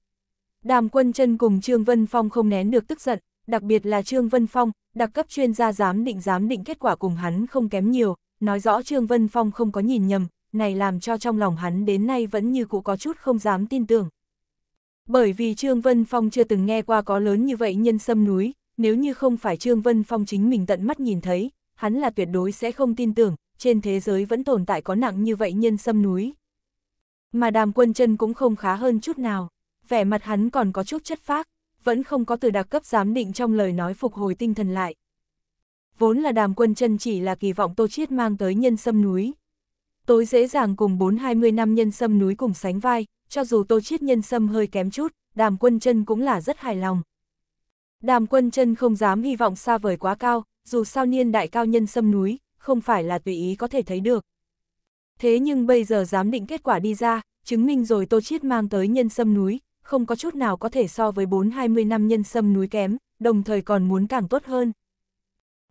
Đàm quân chân cùng Trương Vân Phong không nén được tức giận, đặc biệt là Trương Vân Phong, đặc cấp chuyên gia giám định giám định kết quả cùng hắn không kém nhiều, nói rõ Trương Vân Phong không có nhìn nhầm, này làm cho trong lòng hắn đến nay vẫn như cũ có chút không dám tin tưởng. Bởi vì Trương Vân Phong chưa từng nghe qua có lớn như vậy nhân sâm núi, nếu như không phải Trương Vân Phong chính mình tận mắt nhìn thấy, hắn là tuyệt đối sẽ không tin tưởng, trên thế giới vẫn tồn tại có nặng như vậy nhân sâm núi. Mà đàm quân chân cũng không khá hơn chút nào, vẻ mặt hắn còn có chút chất phác, vẫn không có từ đặc cấp giám định trong lời nói phục hồi tinh thần lại. Vốn là đàm quân chân chỉ là kỳ vọng Tô Chiết mang tới nhân sâm núi. Tối dễ dàng cùng 4-20 năm nhân sâm núi cùng sánh vai, cho dù Tô Chiết nhân sâm hơi kém chút, đàm quân chân cũng là rất hài lòng. Đàm quân chân không dám hy vọng xa vời quá cao, dù sao niên đại cao nhân sâm núi, không phải là tùy ý có thể thấy được. Thế nhưng bây giờ giám định kết quả đi ra, chứng minh rồi Tô Chiết mang tới nhân sâm núi, không có chút nào có thể so với 4-20 năm nhân sâm núi kém, đồng thời còn muốn càng tốt hơn.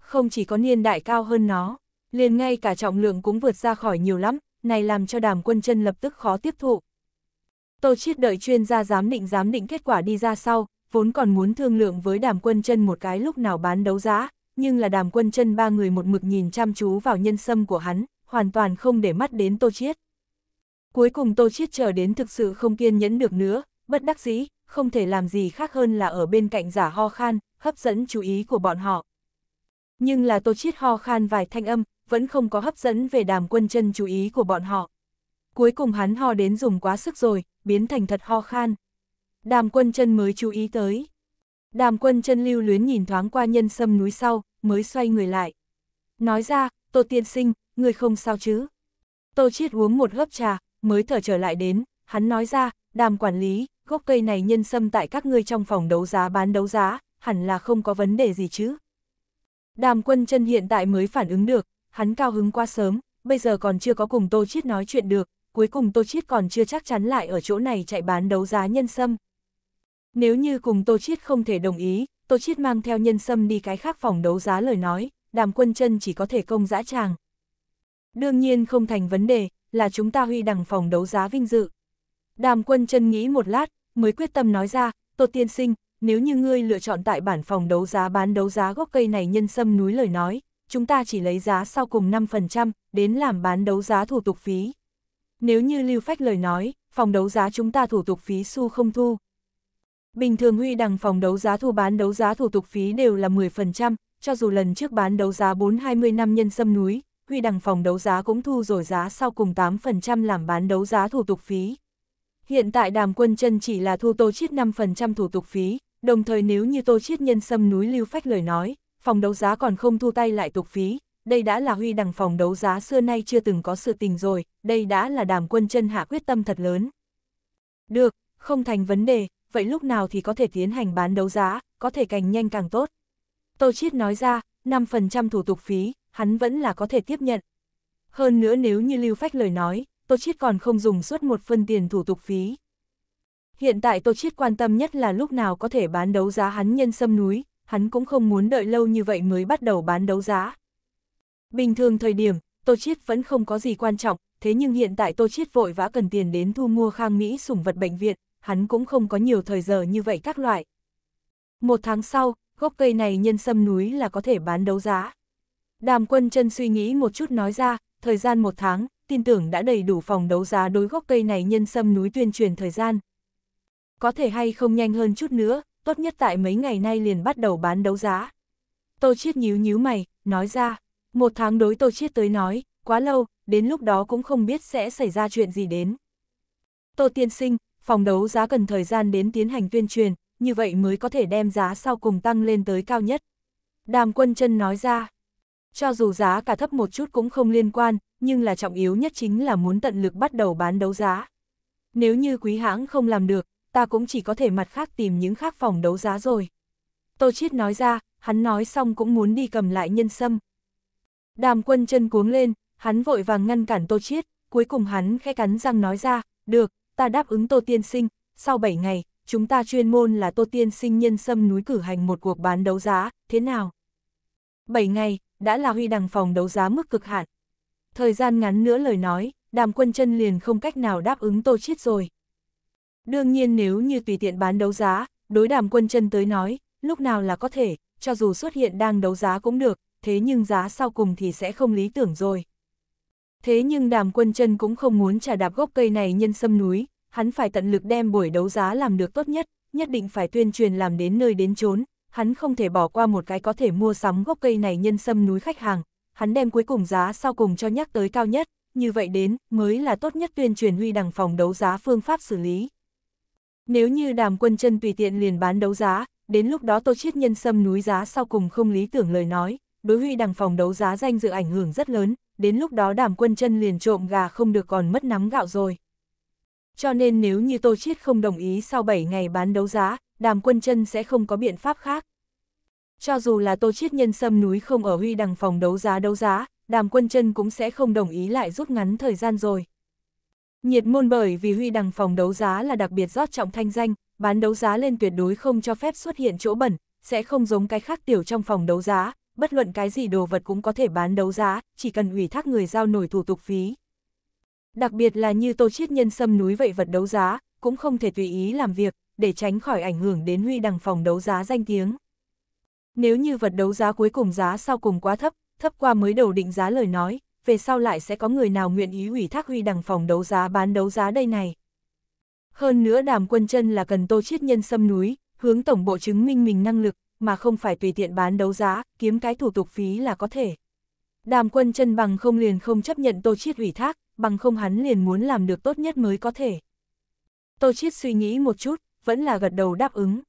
Không chỉ có niên đại cao hơn nó, liền ngay cả trọng lượng cũng vượt ra khỏi nhiều lắm, này làm cho đàm quân chân lập tức khó tiếp thụ. Tô Chiết đợi chuyên gia giám định giám định kết quả đi ra sau, vốn còn muốn thương lượng với đàm quân chân một cái lúc nào bán đấu giá, nhưng là đàm quân chân ba người một mực nhìn chăm chú vào nhân sâm của hắn, hoàn toàn không để mắt đến Tô Chiết. Cuối cùng Tô Chiết chờ đến thực sự không kiên nhẫn được nữa, bất đắc dĩ, không thể làm gì khác hơn là ở bên cạnh giả ho khan, hấp dẫn chú ý của bọn họ. Nhưng là tô chiết ho khan vài thanh âm, vẫn không có hấp dẫn về đàm quân chân chú ý của bọn họ. Cuối cùng hắn ho đến dùng quá sức rồi, biến thành thật ho khan. Đàm quân chân mới chú ý tới. Đàm quân chân lưu luyến nhìn thoáng qua nhân sâm núi sau, mới xoay người lại. Nói ra, tô tiên sinh, người không sao chứ. Tô chiết uống một hớp trà, mới thở trở lại đến, hắn nói ra, đàm quản lý, gốc cây này nhân sâm tại các ngươi trong phòng đấu giá bán đấu giá, hẳn là không có vấn đề gì chứ. Đàm quân chân hiện tại mới phản ứng được, hắn cao hứng quá sớm, bây giờ còn chưa có cùng Tô Chiết nói chuyện được, cuối cùng Tô Chiết còn chưa chắc chắn lại ở chỗ này chạy bán đấu giá nhân sâm. Nếu như cùng Tô Chiết không thể đồng ý, Tô Chiết mang theo nhân sâm đi cái khác phòng đấu giá lời nói, đàm quân chân chỉ có thể công dã tràng. Đương nhiên không thành vấn đề, là chúng ta huy đằng phòng đấu giá vinh dự. Đàm quân chân nghĩ một lát, mới quyết tâm nói ra, Tô Tiên Sinh, nếu như ngươi lựa chọn tại bản phòng đấu giá bán đấu giá gốc cây này nhân sâm núi lời nói, chúng ta chỉ lấy giá sau cùng 5%, đến làm bán đấu giá thủ tục phí. Nếu như Lưu Phách lời nói, phòng đấu giá chúng ta thủ tục phí xu không thu. Bình thường huy đằng phòng đấu giá thu bán đấu giá thủ tục phí đều là 10%, cho dù lần trước bán đấu giá 420 năm nhân sâm núi, huy đằng phòng đấu giá cũng thu rồi giá sau cùng 8% làm bán đấu giá thủ tục phí. Hiện tại đàm quân chân chỉ là thu tô chiết 5% thủ tục phí, đồng thời nếu như tô chiết nhân xâm núi lưu phách lời nói, phòng đấu giá còn không thu tay lại tục phí, đây đã là huy đằng phòng đấu giá xưa nay chưa từng có sự tình rồi, đây đã là đàm quân chân hạ quyết tâm thật lớn. Được, không thành vấn đề, vậy lúc nào thì có thể tiến hành bán đấu giá, có thể càng nhanh càng tốt. Tô Chiết nói ra, 5% thủ tục phí, hắn vẫn là có thể tiếp nhận. Hơn nữa nếu như Lưu Phách lời nói, Tô Chiết còn không dùng suốt một phân tiền thủ tục phí. Hiện tại Tô Chiết quan tâm nhất là lúc nào có thể bán đấu giá hắn nhân sâm núi, hắn cũng không muốn đợi lâu như vậy mới bắt đầu bán đấu giá. Bình thường thời điểm, Tô Chiết vẫn không có gì quan trọng, thế nhưng hiện tại Tô Chiết vội vã cần tiền đến thu mua khang Mỹ sủng vật bệnh viện, hắn cũng không có nhiều thời giờ như vậy các loại. Một tháng sau, gốc cây này nhân sâm núi là có thể bán đấu giá. Đàm quân chân suy nghĩ một chút nói ra, thời gian một tháng, tin tưởng đã đầy đủ phòng đấu giá đối gốc cây này nhân sâm núi tuyên truyền thời gian. Có thể hay không nhanh hơn chút nữa, tốt nhất tại mấy ngày nay liền bắt đầu bán đấu giá. Tô Chiết nhíu nhíu mày, nói ra, một tháng đối Tô Chiết tới nói, quá lâu, đến lúc đó cũng không biết sẽ xảy ra chuyện gì đến. Tô Tiên Sinh, phòng đấu giá cần thời gian đến tiến hành tuyên truyền, như vậy mới có thể đem giá sau cùng tăng lên tới cao nhất. Đàm quân chân nói ra, cho dù giá cả thấp một chút cũng không liên quan, nhưng là trọng yếu nhất chính là muốn tận lực bắt đầu bán đấu giá. Nếu như quý hãng không làm được, ta cũng chỉ có thể mặt khác tìm những khác phòng đấu giá rồi. Tô Chiết nói ra, hắn nói xong cũng muốn đi cầm lại nhân sâm. Đàm quân chân cuống lên, hắn vội vàng ngăn cản Tô Chiết, cuối cùng hắn khẽ cắn răng nói ra, được, ta đáp ứng Tô Tiên Sinh, sau 7 ngày, chúng ta chuyên môn là Tô Tiên Sinh nhân sâm núi cử hành một cuộc bán đấu giá, thế nào? 7 ngày, đã là huy đằng phòng đấu giá mức cực hạn, thời gian ngắn nữa lời nói, đàm quân chân liền không cách nào đáp ứng tô chiết rồi. Đương nhiên nếu như tùy tiện bán đấu giá, đối đàm quân chân tới nói, lúc nào là có thể, cho dù xuất hiện đang đấu giá cũng được, thế nhưng giá sau cùng thì sẽ không lý tưởng rồi. Thế nhưng đàm quân chân cũng không muốn trả đạp gốc cây này nhân sâm núi, hắn phải tận lực đem buổi đấu giá làm được tốt nhất, nhất định phải tuyên truyền làm đến nơi đến chốn, hắn không thể bỏ qua một cái có thể mua sắm gốc cây này nhân sâm núi khách hàng, hắn đem cuối cùng giá sau cùng cho nhắc tới cao nhất, như vậy đến mới là tốt nhất tuyên truyền huy đằng phòng đấu giá phương pháp xử lý. Nếu như đàm quân chân tùy tiện liền bán đấu giá, đến lúc đó tô chiết nhân xâm núi giá sau cùng không lý tưởng lời nói, đối huy đằng phòng đấu giá danh dự ảnh hưởng rất lớn, đến lúc đó đàm quân chân liền trộm gà không được còn mất nắm gạo rồi. Cho nên nếu như tô chiết không đồng ý sau 7 ngày bán đấu giá, đàm quân chân sẽ không có biện pháp khác. Cho dù là tô chiết nhân sâm núi không ở huy đằng phòng đấu giá đấu giá, đàm quân chân cũng sẽ không đồng ý lại rút ngắn thời gian rồi. Nhiệt môn bởi vì huy đằng phòng đấu giá là đặc biệt rót trọng thanh danh, bán đấu giá lên tuyệt đối không cho phép xuất hiện chỗ bẩn, sẽ không giống cái khác tiểu trong phòng đấu giá, bất luận cái gì đồ vật cũng có thể bán đấu giá, chỉ cần ủy thác người giao nổi thủ tục phí. Đặc biệt là như tô chiết nhân sâm núi vậy vật đấu giá, cũng không thể tùy ý làm việc, để tránh khỏi ảnh hưởng đến huy đằng phòng đấu giá danh tiếng. Nếu như vật đấu giá cuối cùng giá sau cùng quá thấp, thấp qua mới đầu định giá lời nói, về sau lại sẽ có người nào nguyện ý ủy thác huy đằng phòng đấu giá bán đấu giá đây này. Hơn nữa đàm quân chân là cần tô chiết nhân xâm núi, hướng tổng bộ chứng minh mình năng lực, mà không phải tùy tiện bán đấu giá, kiếm cái thủ tục phí là có thể. Đàm quân chân bằng không liền không chấp nhận tô chiết ủy thác, bằng không hắn liền muốn làm được tốt nhất mới có thể. Tô chiết suy nghĩ một chút, vẫn là gật đầu đáp ứng.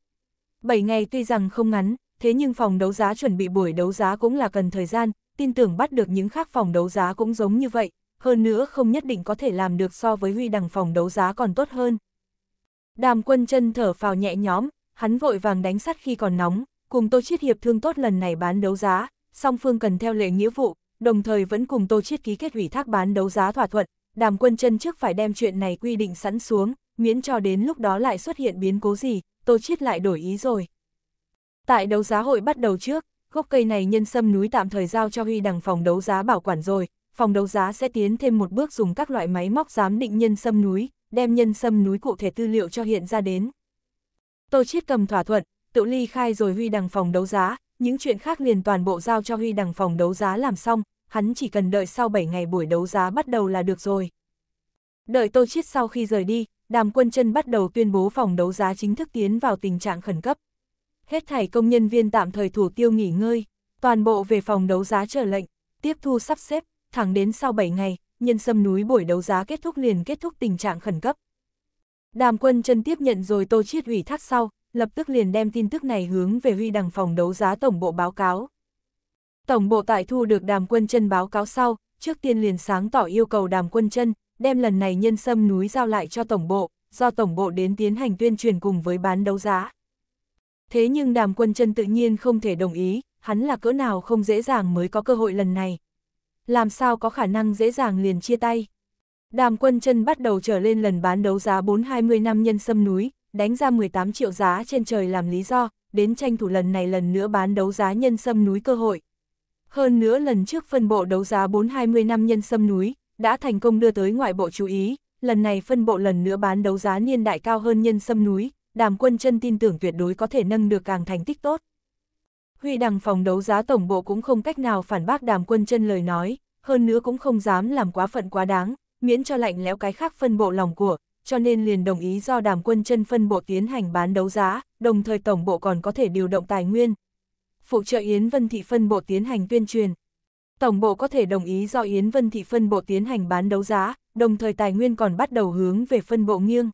Bảy ngày tuy rằng không ngắn, thế nhưng phòng đấu giá chuẩn bị buổi đấu giá cũng là cần thời gian, tin tưởng bắt được những khác phòng đấu giá cũng giống như vậy, hơn nữa không nhất định có thể làm được so với huy đằng phòng đấu giá còn tốt hơn. Đàm quân chân thở phào nhẹ nhõm, hắn vội vàng đánh sắt khi còn nóng, cùng Tô Chiết hiệp thương tốt lần này bán đấu giá, song phương cần theo lệ nghĩa vụ, đồng thời vẫn cùng Tô Chiết ký kết ủy thác bán đấu giá thỏa thuận, đàm quân chân trước phải đem chuyện này quy định sẵn xuống, miễn cho đến lúc đó lại xuất hiện biến cố gì, Tô Chiết lại đổi ý rồi. Tại đấu giá hội bắt đầu trước, gốc cây này nhân sâm núi tạm thời giao cho Huy Đằng phòng đấu giá bảo quản rồi, phòng đấu giá sẽ tiến thêm một bước dùng các loại máy móc giám định nhân sâm núi, đem nhân sâm núi cụ thể tư liệu cho hiện ra đến. Tô Chiết cầm thỏa thuận, tự ly khai rồi Huy Đằng phòng đấu giá, những chuyện khác liền toàn bộ giao cho Huy Đằng phòng đấu giá làm xong, hắn chỉ cần đợi sau 7 ngày buổi đấu giá bắt đầu là được rồi. Đợi Tô Chiết sau khi rời đi, đàm quân chân bắt đầu tuyên bố phòng đấu giá chính thức tiến vào tình trạng khẩn cấp hết thảy công nhân viên tạm thời thủ tiêu nghỉ ngơi, toàn bộ về phòng đấu giá chờ lệnh, tiếp thu sắp xếp, thẳng đến sau 7 ngày, nhân sâm núi buổi đấu giá kết thúc liền kết thúc tình trạng khẩn cấp. Đàm quân chân tiếp nhận rồi tô chiết ủy thác sau, lập tức liền đem tin tức này hướng về huy đằng phòng đấu giá tổng bộ báo cáo. Tổng bộ tại thu được đàm quân chân báo cáo sau, trước tiên liền sáng tỏ yêu cầu đàm quân chân, đem lần này nhân sâm núi giao lại cho tổng bộ, do tổng bộ đến tiến hành tuyên truyền cùng với bán đấu giá thế nhưng đàm quân chân tự nhiên không thể đồng ý, hắn là cỡ nào không dễ dàng mới có cơ hội lần này. Làm sao có khả năng dễ dàng liền chia tay. Đàm quân chân bắt đầu trở lên lần bán đấu giá 420 năm nhân sâm núi, đánh ra 18 triệu giá trên trời làm lý do, đến tranh thủ lần này lần nữa bán đấu giá nhân sâm núi cơ hội. Hơn nữa lần trước phân bộ đấu giá 420 năm nhân sâm núi, đã thành công đưa tới ngoại bộ chú ý, lần này phân bộ lần nữa bán đấu giá niên đại cao hơn nhân sâm núi, đàm quân chân tin tưởng tuyệt đối có thể nâng được càng thành tích tốt. Huy đằng phòng đấu giá tổng bộ cũng không cách nào phản bác đàm quân chân lời nói, hơn nữa cũng không dám làm quá phận quá đáng, miễn cho lạnh lẽo cái khác phân bộ lòng của, cho nên liền đồng ý do đàm quân chân phân bộ tiến hành bán đấu giá, đồng thời tổng bộ còn có thể điều động tài nguyên. Phụ trợ Yến Vân Thị phân bộ tiến hành tuyên truyền. Tổng bộ có thể đồng ý do Yến Vân Thị phân bộ tiến hành bán đấu giá, đồng thời tài nguyên còn bắt đầu hướng về phân bộ nghiêng.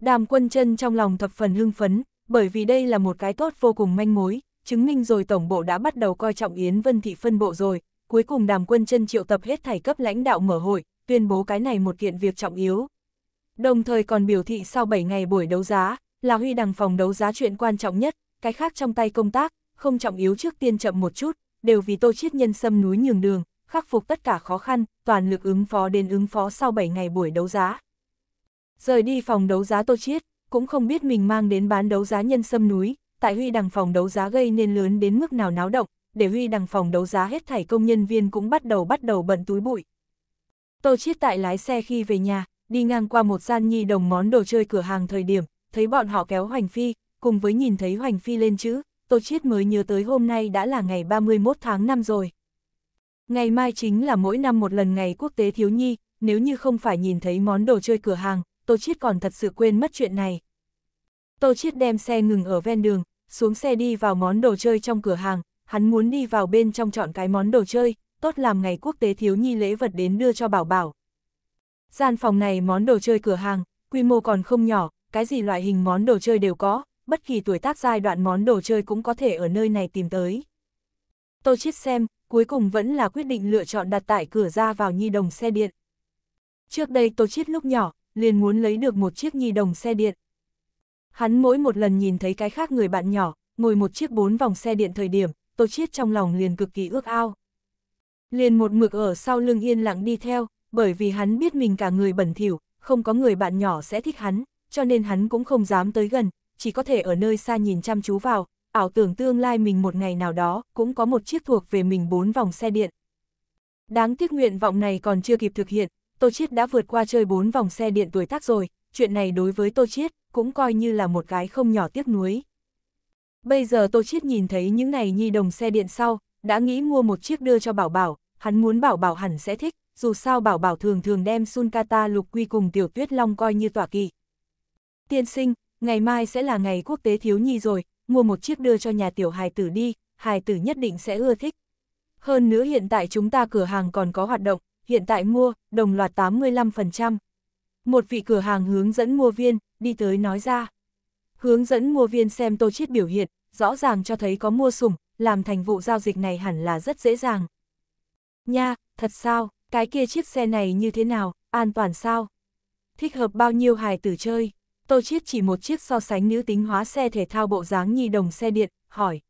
Đàm quân chân trong lòng thập phần hưng phấn, bởi vì đây là một cái tốt vô cùng manh mối, chứng minh rồi tổng bộ đã bắt đầu coi trọng Yến Vân Thị phân bộ rồi, cuối cùng đàm quân chân triệu tập hết thảy cấp lãnh đạo mở hội, tuyên bố cái này một kiện việc trọng yếu. Đồng thời còn biểu thị sau 7 ngày buổi đấu giá, là huy đằng phòng đấu giá chuyện quan trọng nhất, cái khác trong tay công tác, không trọng yếu trước tiên chậm một chút, đều vì tô chiết nhân xâm núi nhường đường, khắc phục tất cả khó khăn, toàn lực ứng phó đến ứng phó sau 7 ngày buổi đấu giá. Rời đi phòng đấu giá Tô Chiết, cũng không biết mình mang đến bán đấu giá nhân sâm núi, tại Huy Đằng phòng đấu giá gây nên lớn đến mức nào náo động, để Huy Đằng phòng đấu giá hết thảy công nhân viên cũng bắt đầu bắt đầu bận túi bụi. Tô Chiết tại lái xe khi về nhà, đi ngang qua một gian nhi đồng món đồ chơi cửa hàng thời điểm, thấy bọn họ kéo Hoành Phi, cùng với nhìn thấy Hoành Phi lên chữ, Tô Chiết mới nhớ tới hôm nay đã là ngày 31 tháng 5 rồi. Ngày mai chính là mỗi năm một lần ngày quốc tế thiếu nhi, nếu như không phải nhìn thấy món đồ chơi cửa hàng, Tô Chiết còn thật sự quên mất chuyện này. Tô Chiết đem xe ngừng ở ven đường, xuống xe đi vào món đồ chơi trong cửa hàng, hắn muốn đi vào bên trong chọn cái món đồ chơi, tốt làm ngày quốc tế thiếu nhi lễ vật đến đưa cho bảo bảo. Gian phòng này món đồ chơi cửa hàng, quy mô còn không nhỏ, cái gì loại hình món đồ chơi đều có, bất kỳ tuổi tác giai đoạn món đồ chơi cũng có thể ở nơi này tìm tới. Tô Chiết xem, cuối cùng vẫn là quyết định lựa chọn đặt tại cửa ra vào nhi đồng xe điện. Trước đây Tô Chiết lúc nhỏ, liền muốn lấy được một chiếc nhi đồng xe điện. Hắn mỗi một lần nhìn thấy cái khác người bạn nhỏ, ngồi một chiếc bốn vòng xe điện thời điểm, Tô Chiết trong lòng liền cực kỳ ước ao. Liền một mực ở sau lưng yên lặng đi theo, bởi vì hắn biết mình cả người bẩn thỉu, không có người bạn nhỏ sẽ thích hắn, cho nên hắn cũng không dám tới gần, chỉ có thể ở nơi xa nhìn chăm chú vào, ảo tưởng tương lai mình một ngày nào đó cũng có một chiếc thuộc về mình bốn vòng xe điện. Đáng tiếc nguyện vọng này còn chưa kịp thực hiện, Tô Chiết đã vượt qua chơi 4 vòng xe điện tuổi tác rồi, chuyện này đối với Tô Chiết cũng coi như là một cái không nhỏ tiếc nuối. Bây giờ Tô Chiết nhìn thấy những này nhi đồng xe điện sau, đã nghĩ mua một chiếc đưa cho Bảo Bảo, hắn muốn Bảo Bảo hẳn sẽ thích, dù sao Bảo Bảo thường thường đem Sunkata lục quy cùng Tiểu Tuyết Long coi như tỏa kỳ. Tiên sinh, ngày mai sẽ là ngày quốc tế thiếu nhi rồi, mua một chiếc đưa cho nhà tiểu hài tử đi, hài tử nhất định sẽ ưa thích. Hơn nữa hiện tại chúng ta cửa hàng còn có hoạt động, hiện tại mua, đồng loạt 85%. Một vị cửa hàng hướng dẫn mua viên, đi tới nói ra. Hướng dẫn mua viên xem tô chiết biểu hiện, rõ ràng cho thấy có mua sủng, làm thành vụ giao dịch này hẳn là rất dễ dàng. Nha, thật sao, cái kia chiếc xe này như thế nào, an toàn sao? Thích hợp bao nhiêu hài tử chơi? Tô Chiết chỉ một chiếc so sánh nữ tính hóa xe thể thao bộ dáng nhi đồng xe điện, hỏi.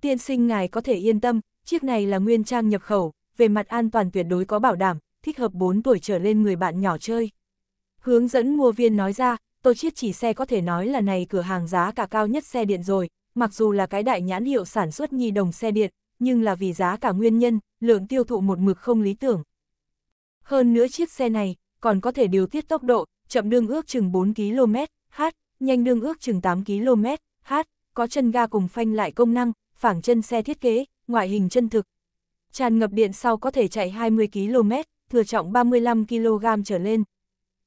Tiên sinh ngài có thể yên tâm, chiếc này là nguyên trang nhập khẩu, về mặt an toàn tuyệt đối có bảo đảm, thích hợp 4 tuổi trở lên người bạn nhỏ chơi. Hướng dẫn mua viên nói ra, Tô Chiết chỉ xe có thể nói là này cửa hàng giá cả cao nhất xe điện rồi, mặc dù là cái đại nhãn hiệu sản xuất nhi đồng xe điện, nhưng là vì giá cả nguyên nhân, lượng tiêu thụ một mực không lý tưởng. Hơn nữa chiếc xe này, còn có thể điều tiết tốc độ, chậm đương ước chừng 4 km, h, nhanh đương ước chừng 8 km, h, có chân ga cùng phanh lại công năng, phẳng chân xe thiết kế, ngoại hình chân thực, tràn ngập điện sau có thể chạy 20 km, thừa trọng 35 kg trở lên.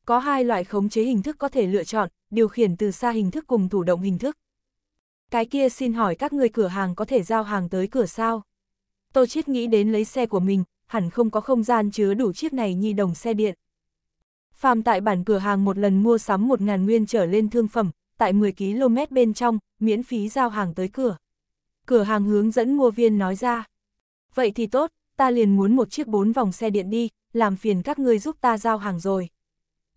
Có hai loại khống chế hình thức có thể lựa chọn, điều khiển từ xa hình thức cùng thủ động hình thức. Cái kia xin hỏi các người cửa hàng có thể giao hàng tới cửa sao? Tô Chiết nghĩ đến lấy xe của mình, hẳn không có không gian chứa đủ chiếc này nhi đồng xe điện. Phàm tại bản cửa hàng một lần mua sắm 1.000 nguyên trở lên thương phẩm, tại 10 km bên trong, miễn phí giao hàng tới cửa. Cửa hàng hướng dẫn mua viên nói ra vậy thì tốt, ta liền muốn một chiếc bốn vòng xe điện đi, làm phiền các ngươi giúp ta giao hàng rồi.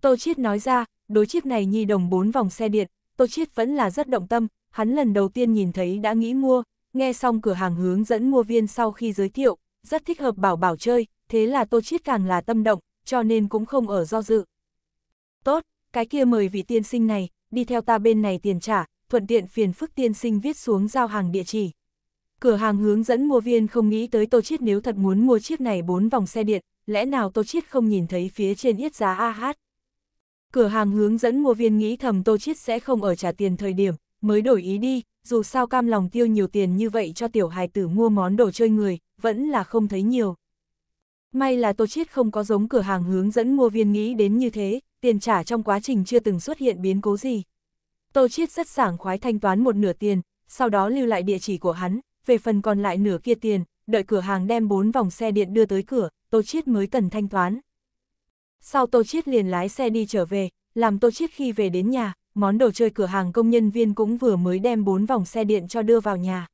Tô Chiết nói ra, đối chiếc này nhi đồng bốn vòng xe điện, Tô Chiết vẫn là rất động tâm, hắn lần đầu tiên nhìn thấy đã nghĩ mua, nghe xong cửa hàng hướng dẫn mua viên sau khi giới thiệu, rất thích hợp bảo bảo chơi, thế là Tô Chiết càng là tâm động, cho nên cũng không ở do dự. Tốt, cái kia mời vị tiên sinh này, đi theo ta bên này tiền trả, thuận tiện phiền phức tiên sinh viết xuống giao hàng địa chỉ. Cửa hàng hướng dẫn mua viên không nghĩ tới Tô Chiết nếu thật muốn mua chiếc này bốn vòng xe điện, lẽ nào Tô Chiết không nhìn thấy phía trên yết giá AH. Cửa hàng hướng dẫn mua viên nghĩ thầm Tô Chiết sẽ không ở trả tiền thời điểm, mới đổi ý đi, dù sao cam lòng tiêu nhiều tiền như vậy cho tiểu hài tử mua món đồ chơi người, vẫn là không thấy nhiều. May là Tô Chiết không có giống cửa hàng hướng dẫn mua viên nghĩ đến như thế, tiền trả trong quá trình chưa từng xuất hiện biến cố gì. Tô Chiết rất sảng khoái thanh toán một nửa tiền, sau đó lưu lại địa chỉ của hắn, về phần còn lại nửa kia tiền, đợi cửa hàng đem bốn vòng xe điện đưa tới cửa, Tô Chiết mới cần thanh toán. Sau Tô Chiết liền lái xe đi trở về, làm Tô Chiết khi về đến nhà, món đồ chơi cửa hàng công nhân viên cũng vừa mới đem bốn vòng xe điện cho đưa vào nhà.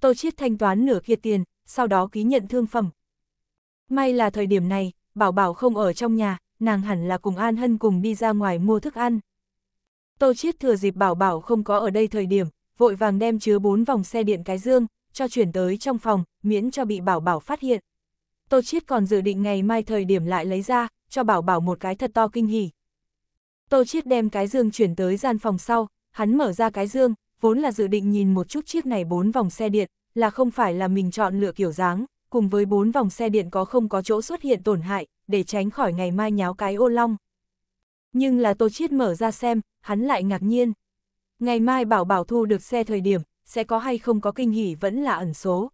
Tô Chiết thanh toán nửa kia tiền, sau đó ký nhận thương phẩm. May là thời điểm này, Bảo Bảo không ở trong nhà, nàng hẳn là cùng An Hân cùng đi ra ngoài mua thức ăn. Tô Chiết thừa dịp Bảo Bảo không có ở đây thời điểm, vội vàng đem chứa bốn vòng xe điện cái dương, cho chuyển tới trong phòng, miễn cho bị Bảo Bảo phát hiện. Tô Chiết còn dự định ngày mai thời điểm lại lấy ra, cho Bảo Bảo một cái thật to kinh hỉ. Tô Chiết đem cái dương chuyển tới gian phòng sau, hắn mở ra cái dương, vốn là dự định nhìn một chút chiếc này bốn vòng xe điện, là không phải là mình chọn lựa kiểu dáng, cùng với bốn vòng xe điện có không có chỗ xuất hiện tổn hại, để tránh khỏi ngày mai nháo cái ô long. Nhưng là Tô Chiết mở ra xem, hắn lại ngạc nhiên. Ngày mai bảo bảo thu được xe thời điểm, sẽ có hay không có kinh hỉ vẫn là ẩn số.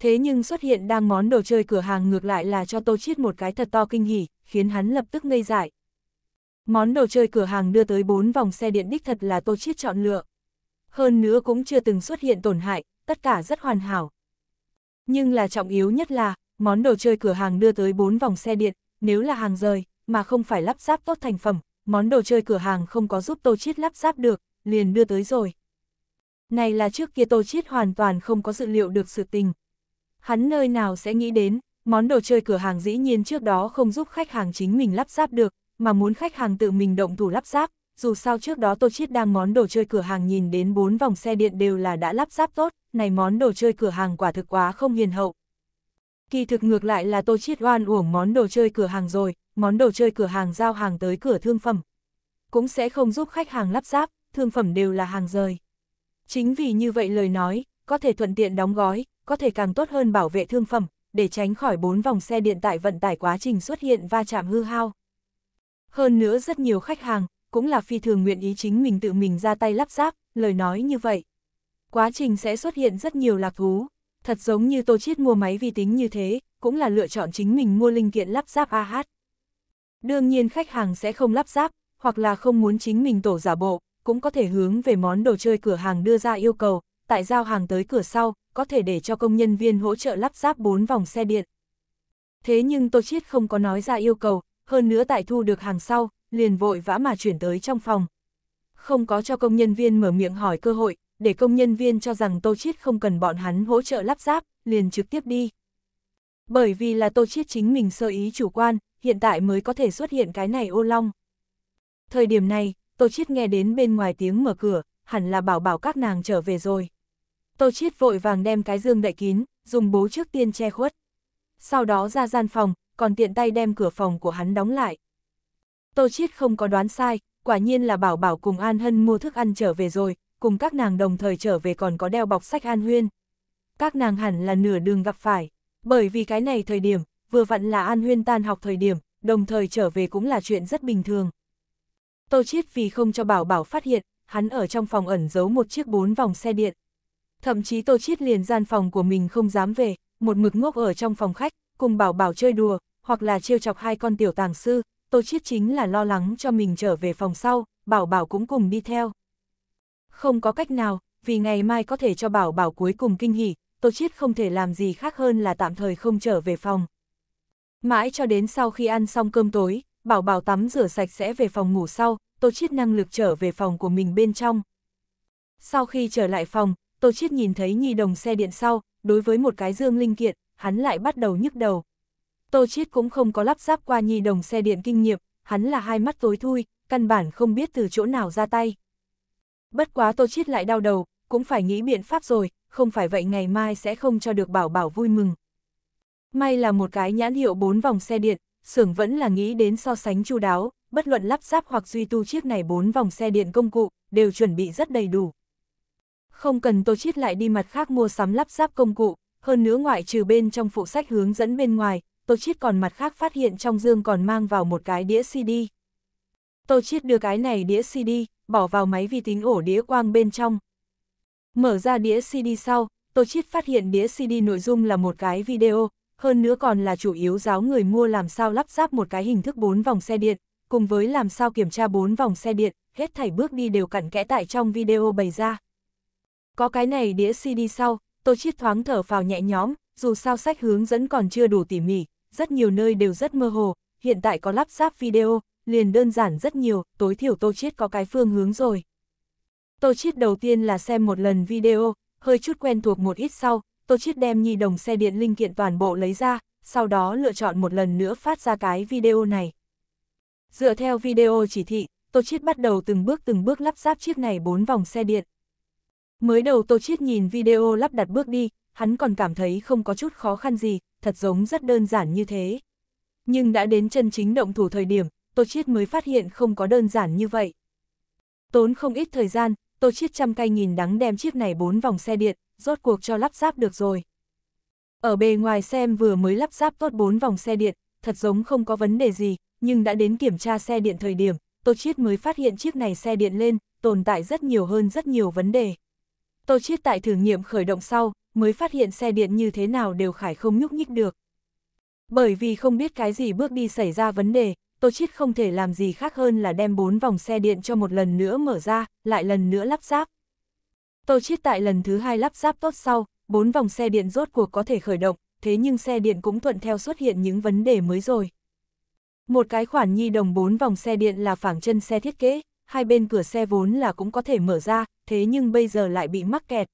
Thế nhưng xuất hiện đang món đồ chơi cửa hàng ngược lại là cho Tô Chiết một cái thật to kinh hỉ, khiến hắn lập tức ngây dại. Món đồ chơi cửa hàng đưa tới 4 vòng xe điện đích thật là Tô Chiết chọn lựa. Hơn nữa cũng chưa từng xuất hiện tổn hại, tất cả rất hoàn hảo. Nhưng là trọng yếu nhất là, món đồ chơi cửa hàng đưa tới 4 vòng xe điện, nếu là hàng rời, mà không phải lắp ráp tốt thành phẩm, món đồ chơi cửa hàng không có giúp Tô Chiết lắp ráp được, liền đưa tới rồi. Này là trước kia Tô Chiết hoàn toàn không có dự liệu được sự tình. Hắn nơi nào sẽ nghĩ đến, món đồ chơi cửa hàng dĩ nhiên trước đó không giúp khách hàng chính mình lắp ráp được, mà muốn khách hàng tự mình động thủ lắp ráp, dù sao trước đó Tô Chiết đang món đồ chơi cửa hàng nhìn đến bốn vòng xe điện đều là đã lắp ráp tốt, này món đồ chơi cửa hàng quả thực quá không hiền hậu. Kỳ thực ngược lại là Tô Chiết oan uổng món đồ chơi cửa hàng rồi, món đồ chơi cửa hàng giao hàng tới cửa thương phẩm. Cũng sẽ không giúp khách hàng lắp ráp, thương phẩm đều là hàng rời. Chính vì như vậy lời nói, có thể thuận tiện đóng gói, có thể càng tốt hơn bảo vệ thương phẩm, để tránh khỏi bốn vòng xe điện tại vận tải quá trình xuất hiện va chạm hư hao. Hơn nữa rất nhiều khách hàng, cũng là phi thường nguyện ý chính mình tự mình ra tay lắp ráp, lời nói như vậy. Quá trình sẽ xuất hiện rất nhiều lạc thú, thật giống như tô chiết mua máy vi tính như thế, cũng là lựa chọn chính mình mua linh kiện lắp ráp AH. Đương nhiên khách hàng sẽ không lắp ráp, hoặc là không muốn chính mình tổ giả bộ, cũng có thể hướng về món đồ chơi cửa hàng đưa ra yêu cầu, tại giao hàng tới cửa sau, có thể để cho công nhân viên hỗ trợ lắp ráp 4 vòng xe điện. Thế nhưng Tô Chiết không có nói ra yêu cầu, hơn nữa tại thu được hàng sau, liền vội vã mà chuyển tới trong phòng. Không có cho công nhân viên mở miệng hỏi cơ hội, để công nhân viên cho rằng Tô Chiết không cần bọn hắn hỗ trợ lắp ráp, liền trực tiếp đi. Bởi vì là Tô Chiết chính mình sơ ý chủ quan, hiện tại mới có thể xuất hiện cái này ô long. Thời điểm này, Tô Chiết nghe đến bên ngoài tiếng mở cửa, hẳn là bảo bảo các nàng trở về rồi. Tô Chiết vội vàng đem cái dương đậy kín, dùng bố trước tiên che khuất. Sau đó ra gian phòng, còn tiện tay đem cửa phòng của hắn đóng lại. Tô Chiết không có đoán sai, quả nhiên là bảo bảo cùng An Hân mua thức ăn trở về rồi, cùng các nàng đồng thời trở về còn có đeo bọc sách An Huyên. Các nàng hẳn là nửa đường gặp phải, bởi vì cái này thời điểm, vừa vặn là An Huyên tan học thời điểm, đồng thời trở về cũng là chuyện rất bình thường. Tô Chiết vì không cho Bảo Bảo phát hiện, hắn ở trong phòng ẩn giấu một chiếc bốn vòng xe điện. Thậm chí Tô Chiết liền gian phòng của mình không dám về, một mực ngốc ở trong phòng khách, cùng Bảo Bảo chơi đùa, hoặc là trêu chọc hai con tiểu tàng sư, Tô Chiết chính là lo lắng cho mình trở về phòng sau, Bảo Bảo cũng cùng đi theo. Không có cách nào, vì ngày mai có thể cho Bảo Bảo cuối cùng kinh hỉ, Tô Chiết không thể làm gì khác hơn là tạm thời không trở về phòng. Mãi cho đến sau khi ăn xong cơm tối, bảo bảo tắm rửa sạch sẽ về phòng ngủ sau, Tô Chiết năng lực trở về phòng của mình bên trong. Sau khi trở lại phòng, Tô Chiết nhìn thấy nhi đồng xe điện sau, đối với một cái dương linh kiện, hắn lại bắt đầu nhức đầu. Tô Chiết cũng không có lắp ráp qua nhi đồng xe điện kinh nghiệm, hắn là hai mắt tối thui, căn bản không biết từ chỗ nào ra tay. Bất quá Tô Chiết lại đau đầu, cũng phải nghĩ biện pháp rồi, không phải vậy ngày mai sẽ không cho được bảo bảo vui mừng. May là một cái nhãn hiệu bốn vòng xe điện, xưởng vẫn là nghĩ đến so sánh chu đáo, bất luận lắp ráp hoặc duy tu chiếc này bốn vòng xe điện công cụ, đều chuẩn bị rất đầy đủ. Không cần tôi Chiết lại đi mặt khác mua sắm lắp ráp công cụ, hơn nữa ngoại trừ bên trong phụ sách hướng dẫn bên ngoài, tôi Chiết còn mặt khác phát hiện trong dương còn mang vào một cái đĩa CD. tôi Chiết đưa cái này đĩa CD, bỏ vào máy vi tính ổ đĩa quang bên trong. Mở ra đĩa CD sau, tôi Chiết phát hiện đĩa CD nội dung là một cái video, hơn nữa còn là chủ yếu giáo người mua làm sao lắp ráp một cái hình thức bốn vòng xe điện, cùng với làm sao kiểm tra bốn vòng xe điện, hết thảy bước đi đều cặn kẽ tại trong video bày ra. Có cái này đĩa CD sau, tôi chiết thoáng thở vào nhẹ nhõm, dù sao sách hướng dẫn còn chưa đủ tỉ mỉ, rất nhiều nơi đều rất mơ hồ, hiện tại có lắp ráp video, liền đơn giản rất nhiều, tối thiểu tôi Chiết có cái phương hướng rồi. tôi Chiết đầu tiên là xem một lần video, hơi chút quen thuộc một ít sau, Tô Chiết đem nhi đồng xe điện linh kiện toàn bộ lấy ra, sau đó lựa chọn một lần nữa phát ra cái video này. Dựa theo video chỉ thị, Tô Chiết bắt đầu từng bước từng bước lắp ráp chiếc này bốn vòng xe điện. Mới đầu Tô Chiết nhìn video lắp đặt bước đi, hắn còn cảm thấy không có chút khó khăn gì, thật giống rất đơn giản như thế. Nhưng đã đến chân chính động thủ thời điểm, Tô Chiết mới phát hiện không có đơn giản như vậy. Tốn không ít thời gian, Tô Chiết chăm cay nhìn đắng đem chiếc này bốn vòng xe điện, rốt cuộc cho lắp ráp được rồi. Ở bề ngoài xem vừa mới lắp ráp tốt 4 vòng xe điện, thật giống không có vấn đề gì, nhưng đã đến kiểm tra xe điện thời điểm, Tô Chiết mới phát hiện chiếc này xe điện lên, tồn tại rất nhiều hơn rất nhiều vấn đề. Tô Chiết tại thử nghiệm khởi động sau, mới phát hiện xe điện như thế nào đều khải không nhúc nhích được. Bởi vì không biết cái gì bước đi xảy ra vấn đề, Tô Chiết không thể làm gì khác hơn là đem bốn vòng xe điện cho một lần nữa mở ra, lại lần nữa lắp ráp. Tô Chiết tại lần thứ hai lắp ráp tốt sau, bốn vòng xe điện rốt cuộc có thể khởi động, thế nhưng xe điện cũng thuận theo xuất hiện những vấn đề mới rồi. Một cái khoản nhi đồng bốn vòng xe điện là phẳng chân xe thiết kế, hai bên cửa xe vốn là cũng có thể mở ra, thế nhưng bây giờ lại bị mắc kẹt.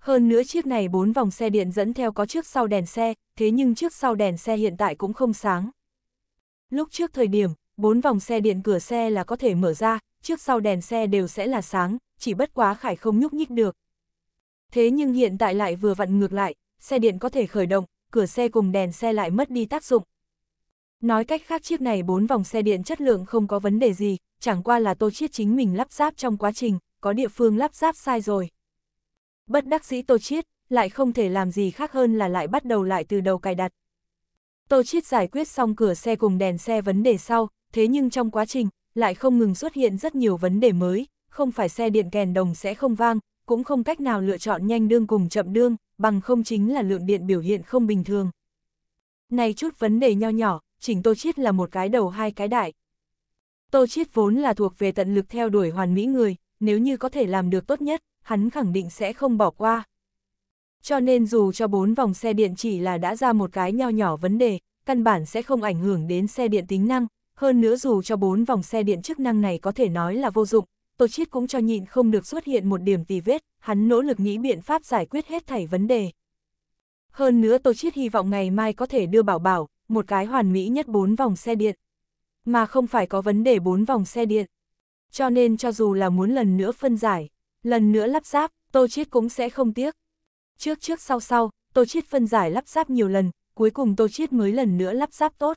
Hơn nữa chiếc này bốn vòng xe điện dẫn theo có trước sau đèn xe, thế nhưng trước sau đèn xe hiện tại cũng không sáng. Lúc trước thời điểm, bốn vòng xe điện cửa xe là có thể mở ra, trước sau đèn xe đều sẽ là sáng, chỉ bất quá khải không nhúc nhích được. Thế nhưng hiện tại lại vừa vặn ngược lại, xe điện có thể khởi động, cửa xe cùng đèn xe lại mất đi tác dụng. Nói cách khác chiếc này bốn vòng xe điện chất lượng không có vấn đề gì, chẳng qua là Tô Chiết chính mình lắp ráp trong quá trình, có địa phương lắp ráp sai rồi. Bất đắc dĩ Tô Chiết, lại không thể làm gì khác hơn là lại bắt đầu lại từ đầu cài đặt. Tô Chiết giải quyết xong cửa xe cùng đèn xe vấn đề sau, thế nhưng trong quá trình, lại không ngừng xuất hiện rất nhiều vấn đề mới, không phải xe điện kèn đồng sẽ không vang, cũng không cách nào lựa chọn nhanh đương cùng chậm đương, bằng không chính là lượng điện biểu hiện không bình thường. Này chút vấn đề nho nhỏ, chỉnh Tô Chiết là một cái đầu hai cái đại. Tô Chiết vốn là thuộc về tận lực theo đuổi hoàn mỹ người, nếu như có thể làm được tốt nhất, hắn khẳng định sẽ không bỏ qua. Cho nên dù cho bốn vòng xe điện chỉ là đã ra một cái nho nhỏ vấn đề, căn bản sẽ không ảnh hưởng đến xe điện tính năng, hơn nữa dù cho bốn vòng xe điện chức năng này có thể nói là vô dụng, Tô Chiết cũng cho nhịn không được xuất hiện một điểm tì vết, hắn nỗ lực nghĩ biện pháp giải quyết hết thảy vấn đề. Hơn nữa Tô Chiết hy vọng ngày mai có thể đưa Bảo Bảo, một cái hoàn mỹ nhất bốn vòng xe điện. Mà không phải có vấn đề bốn vòng xe điện. Cho nên cho dù là muốn lần nữa phân giải, lần nữa lắp ráp, Tô Chiết cũng sẽ không tiếc. Trước trước sau sau, Tô Chiết phân giải lắp ráp nhiều lần, cuối cùng Tô Chiết mới lần nữa lắp ráp tốt.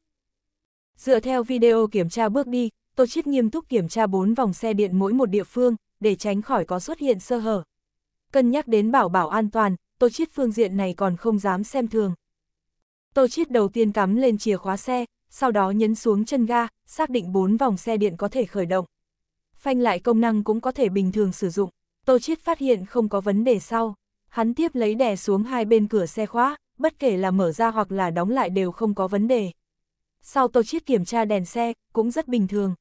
Dựa theo video kiểm tra bước đi, Tô Chiết nghiêm túc kiểm tra bốn vòng xe điện mỗi một địa phương, để tránh khỏi có xuất hiện sơ hở. Cân nhắc đến bảo bảo an toàn, Tô Chiết phương diện này còn không dám xem thường. Tô Chiết đầu tiên cắm lên chìa khóa xe, sau đó nhấn xuống chân ga, xác định bốn vòng xe điện có thể khởi động. Phanh lại công năng cũng có thể bình thường sử dụng. Tô Chiết phát hiện không có vấn đề sau. Hắn tiếp lấy đè xuống hai bên cửa xe khóa, bất kể là mở ra hoặc là đóng lại đều không có vấn đề. Sau Tô Chiết kiểm tra đèn xe, cũng rất bình thường.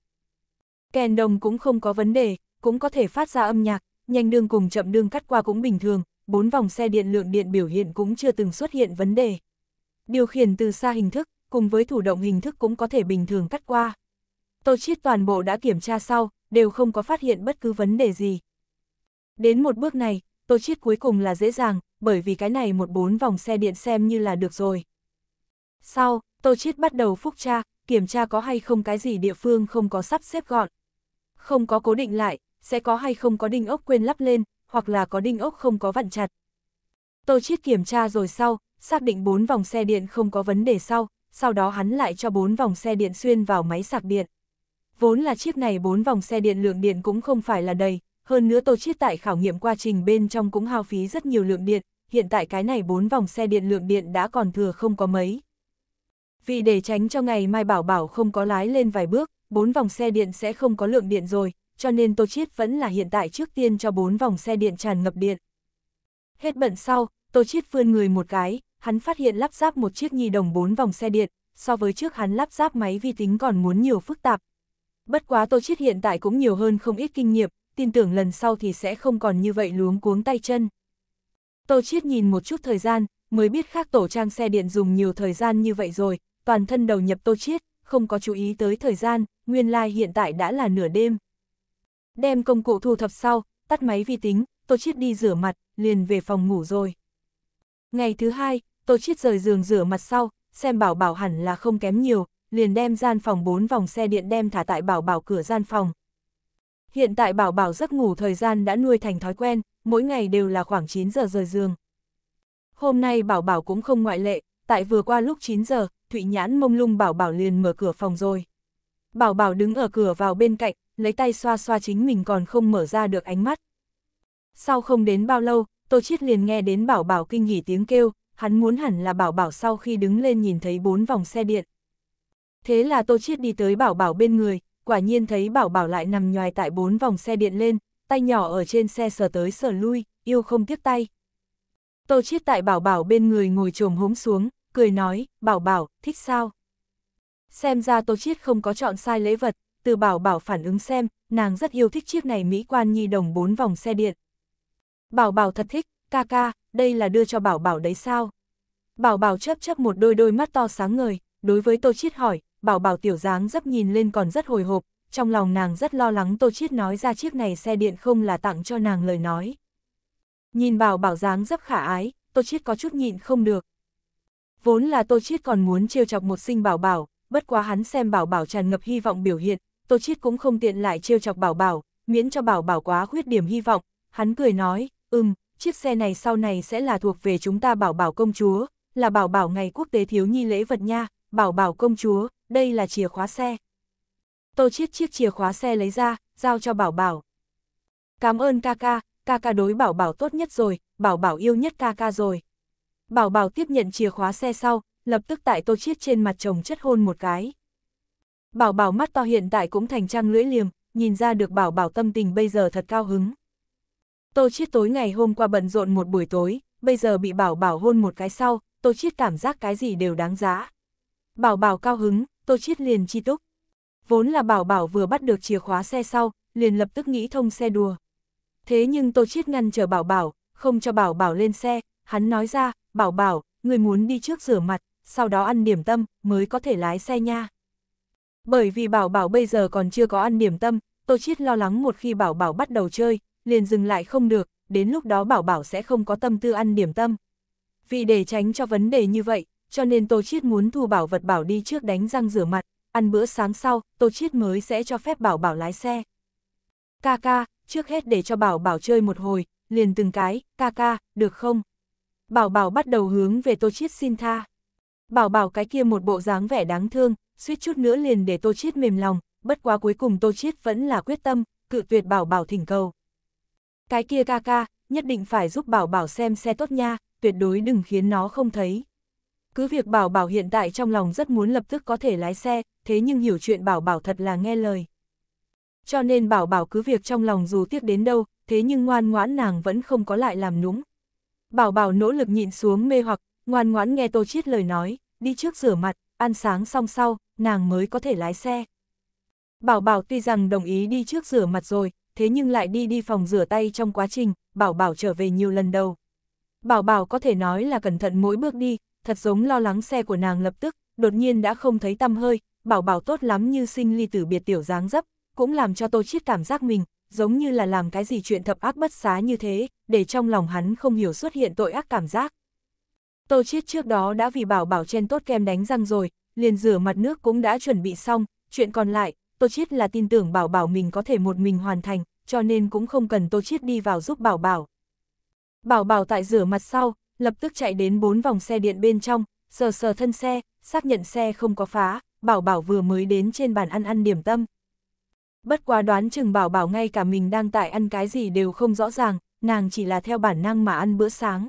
Kèn đồng cũng không có vấn đề, cũng có thể phát ra âm nhạc, nhanh đường cùng chậm đường cắt qua cũng bình thường, bốn vòng xe điện lượng điện biểu hiện cũng chưa từng xuất hiện vấn đề. Điều khiển từ xa hình thức, cùng với thủ động hình thức cũng có thể bình thường cắt qua. Tô Chiết toàn bộ đã kiểm tra sau, đều không có phát hiện bất cứ vấn đề gì. Đến một bước này, Tô Chiết cuối cùng là dễ dàng, bởi vì cái này một bốn vòng xe điện xem như là được rồi. Sau, Tô Chiết bắt đầu phúc tra, kiểm tra có hay không cái gì địa phương không có sắp xếp gọn không có cố định lại, sẽ có hay không có đinh ốc quên lắp lên, hoặc là có đinh ốc không có vặn chặt. Tô Chiết kiểm tra rồi sau, xác định bốn vòng xe điện không có vấn đề sau, sau đó hắn lại cho bốn vòng xe điện xuyên vào máy sạc điện. Vốn là chiếc này bốn vòng xe điện lượng điện cũng không phải là đầy, hơn nữa Tô Chiết tại khảo nghiệm quá trình bên trong cũng hao phí rất nhiều lượng điện, hiện tại cái này bốn vòng xe điện lượng điện đã còn thừa không có mấy. Vì để tránh cho ngày mai bảo bảo không có lái lên vài bước, bốn vòng xe điện sẽ không có lượng điện rồi, cho nên Tô Chiết vẫn là hiện tại trước tiên cho bốn vòng xe điện tràn ngập điện. Hết bận sau, Tô Chiết vươn người một cái, hắn phát hiện lắp ráp một chiếc nhi đồng bốn vòng xe điện, so với trước hắn lắp ráp máy vi tính còn muốn nhiều phức tạp. Bất quá Tô Chiết hiện tại cũng nhiều hơn không ít kinh nghiệm, tin tưởng lần sau thì sẽ không còn như vậy luống cuống tay chân. Tô Chiết nhìn một chút thời gian, mới biết khác tổ trang xe điện dùng nhiều thời gian như vậy rồi, toàn thân đầu nhập Tô Chiết, không có chú ý tới thời gian, nguyên lai like hiện tại đã là nửa đêm. Đem công cụ thu thập sau, tắt máy vi tính, Tô Chiết đi rửa mặt, liền về phòng ngủ rồi. Ngày thứ hai, Tô Chiết rời giường rửa mặt sau, xem bảo bảo hẳn là không kém nhiều, liền đem gian phòng bốn vòng xe điện đem thả tại bảo bảo cửa gian phòng. Hiện tại bảo bảo giấc ngủ thời gian đã nuôi thành thói quen, mỗi ngày đều là khoảng 9 giờ rời giường. Hôm nay bảo bảo cũng không ngoại lệ, tại vừa qua lúc 9 giờ, Thụy Nhãn mông lung bảo bảo liền mở cửa phòng rồi. Bảo bảo đứng ở cửa vào bên cạnh, lấy tay xoa xoa chính mình còn không mở ra được ánh mắt. Sau không đến bao lâu, Tô Chiết liền nghe đến bảo bảo kinh hỉ tiếng kêu, hắn muốn hẳn là bảo bảo sau khi đứng lên nhìn thấy bốn vòng xe điện. Thế là Tô Chiết đi tới bảo bảo bên người, quả nhiên thấy bảo bảo lại nằm nhoài tại bốn vòng xe điện lên, tay nhỏ ở trên xe sờ tới sờ lui, yêu không tiếc tay. Tô Chiết tại bảo bảo bên người ngồi trồm hốm xuống, cười nói, bảo bảo, thích sao? Xem ra Tô Chiết không có chọn sai lễ vật, từ bảo bảo phản ứng xem, nàng rất yêu thích chiếc này Mỹ quan nhi đồng bốn vòng xe điện. Bảo bảo thật thích, ca ca, đây là đưa cho bảo bảo đấy sao? Bảo bảo chớp chớp một đôi đôi mắt to sáng ngời, đối với Tô Chiết hỏi, bảo bảo tiểu dáng dấp nhìn lên còn rất hồi hộp, trong lòng nàng rất lo lắng Tô Chiết nói ra chiếc này xe điện không là tặng cho nàng lời nói. Nhìn bảo bảo dáng dấp khả ái, Tô Chiết có chút nhịn không được, Vốn là Tô Chiết còn muốn trêu chọc một sinh bảo bảo, bất quá hắn xem bảo bảo tràn ngập hy vọng biểu hiện, Tô Chiết cũng không tiện lại trêu chọc bảo bảo, miễn cho bảo bảo quá khuyết điểm hy vọng, hắn cười nói, ừm, chiếc xe này sau này sẽ là thuộc về chúng ta bảo bảo công chúa, là bảo bảo ngày quốc tế thiếu nhi lễ vật nha, bảo bảo công chúa, đây là chìa khóa xe. Tô Chiết chiếc chìa khóa xe lấy ra, giao cho bảo bảo. Cảm ơn ca ca, ca ca đối bảo bảo tốt nhất rồi, bảo bảo yêu nhất ca ca rồi. Bảo Bảo tiếp nhận chìa khóa xe sau, lập tức tại Tô Chiết trên mặt chồng chất hôn một cái. Bảo Bảo mắt to hiện tại cũng thành trăng lưỡi liềm, nhìn ra được Bảo Bảo tâm tình bây giờ thật cao hứng. Tô Chiết tối ngày hôm qua bận rộn một buổi tối, bây giờ bị Bảo Bảo hôn một cái sau, Tô Chiết cảm giác cái gì đều đáng giá. Bảo Bảo cao hứng, Tô Chiết liền chi túc. Vốn là Bảo Bảo vừa bắt được chìa khóa xe sau, liền lập tức nghĩ thông xe đùa. Thế nhưng Tô Chiết ngăn chờ Bảo Bảo, không cho Bảo Bảo lên xe, hắn nói ra, bảo bảo, người muốn đi trước rửa mặt, sau đó ăn điểm tâm, mới có thể lái xe nha. Bởi vì bảo bảo bây giờ còn chưa có ăn điểm tâm, Tô Chiết lo lắng một khi bảo bảo bắt đầu chơi, liền dừng lại không được, đến lúc đó bảo bảo sẽ không có tâm tư ăn điểm tâm. Vì để tránh cho vấn đề như vậy, cho nên Tô Chiết muốn thu bảo vật bảo đi trước đánh răng rửa mặt, ăn bữa sáng sau, Tô Chiết mới sẽ cho phép bảo bảo lái xe. Kaka, trước hết để cho bảo bảo chơi một hồi, liền từng cái, kaka, được không? Bảo Bảo bắt đầu hướng về Tô Chiết xin tha. Bảo Bảo cái kia một bộ dáng vẻ đáng thương, suýt chút nữa liền để Tô Chiết mềm lòng, bất quá cuối cùng Tô Chiết vẫn là quyết tâm, cự tuyệt Bảo Bảo thỉnh cầu. Cái kia ca ca, nhất định phải giúp Bảo Bảo xem xe tốt nha, tuyệt đối đừng khiến nó không thấy. Cứ việc Bảo Bảo hiện tại trong lòng rất muốn lập tức có thể lái xe, thế nhưng hiểu chuyện Bảo Bảo thật là nghe lời. Cho nên Bảo Bảo cứ việc trong lòng dù tiếc đến đâu, thế nhưng ngoan ngoãn nàng vẫn không có lại làm núng. Bảo bảo nỗ lực nhịn xuống mê hoặc, ngoan ngoãn nghe Tô Chiết lời nói, đi trước rửa mặt, ăn sáng xong sau, nàng mới có thể lái xe. Bảo bảo tuy rằng đồng ý đi trước rửa mặt rồi, thế nhưng lại đi đi phòng rửa tay trong quá trình, bảo bảo trở về nhiều lần đầu. Bảo bảo có thể nói là cẩn thận mỗi bước đi, thật giống lo lắng xe của nàng lập tức, đột nhiên đã không thấy tăm hơi, bảo bảo tốt lắm như sinh ly tử biệt tiểu dáng dấp, cũng làm cho Tô Chiết cảm giác mình giống như là làm cái gì chuyện thập ác bất xá như thế, để trong lòng hắn không hiểu xuất hiện tội ác cảm giác. Tô Chiết trước đó đã vì bảo bảo chen tốt kem đánh răng rồi, liền rửa mặt nước cũng đã chuẩn bị xong, chuyện còn lại, Tô Chiết là tin tưởng bảo bảo mình có thể một mình hoàn thành, cho nên cũng không cần Tô Chiết đi vào giúp bảo bảo. Bảo bảo tại rửa mặt sau, lập tức chạy đến bốn vòng xe điện bên trong, sờ sờ thân xe, xác nhận xe không có phá, bảo bảo vừa mới đến trên bàn ăn ăn điểm tâm, Bất quá đoán chừng bảo bảo ngay cả mình đang tại ăn cái gì đều không rõ ràng, nàng chỉ là theo bản năng mà ăn bữa sáng.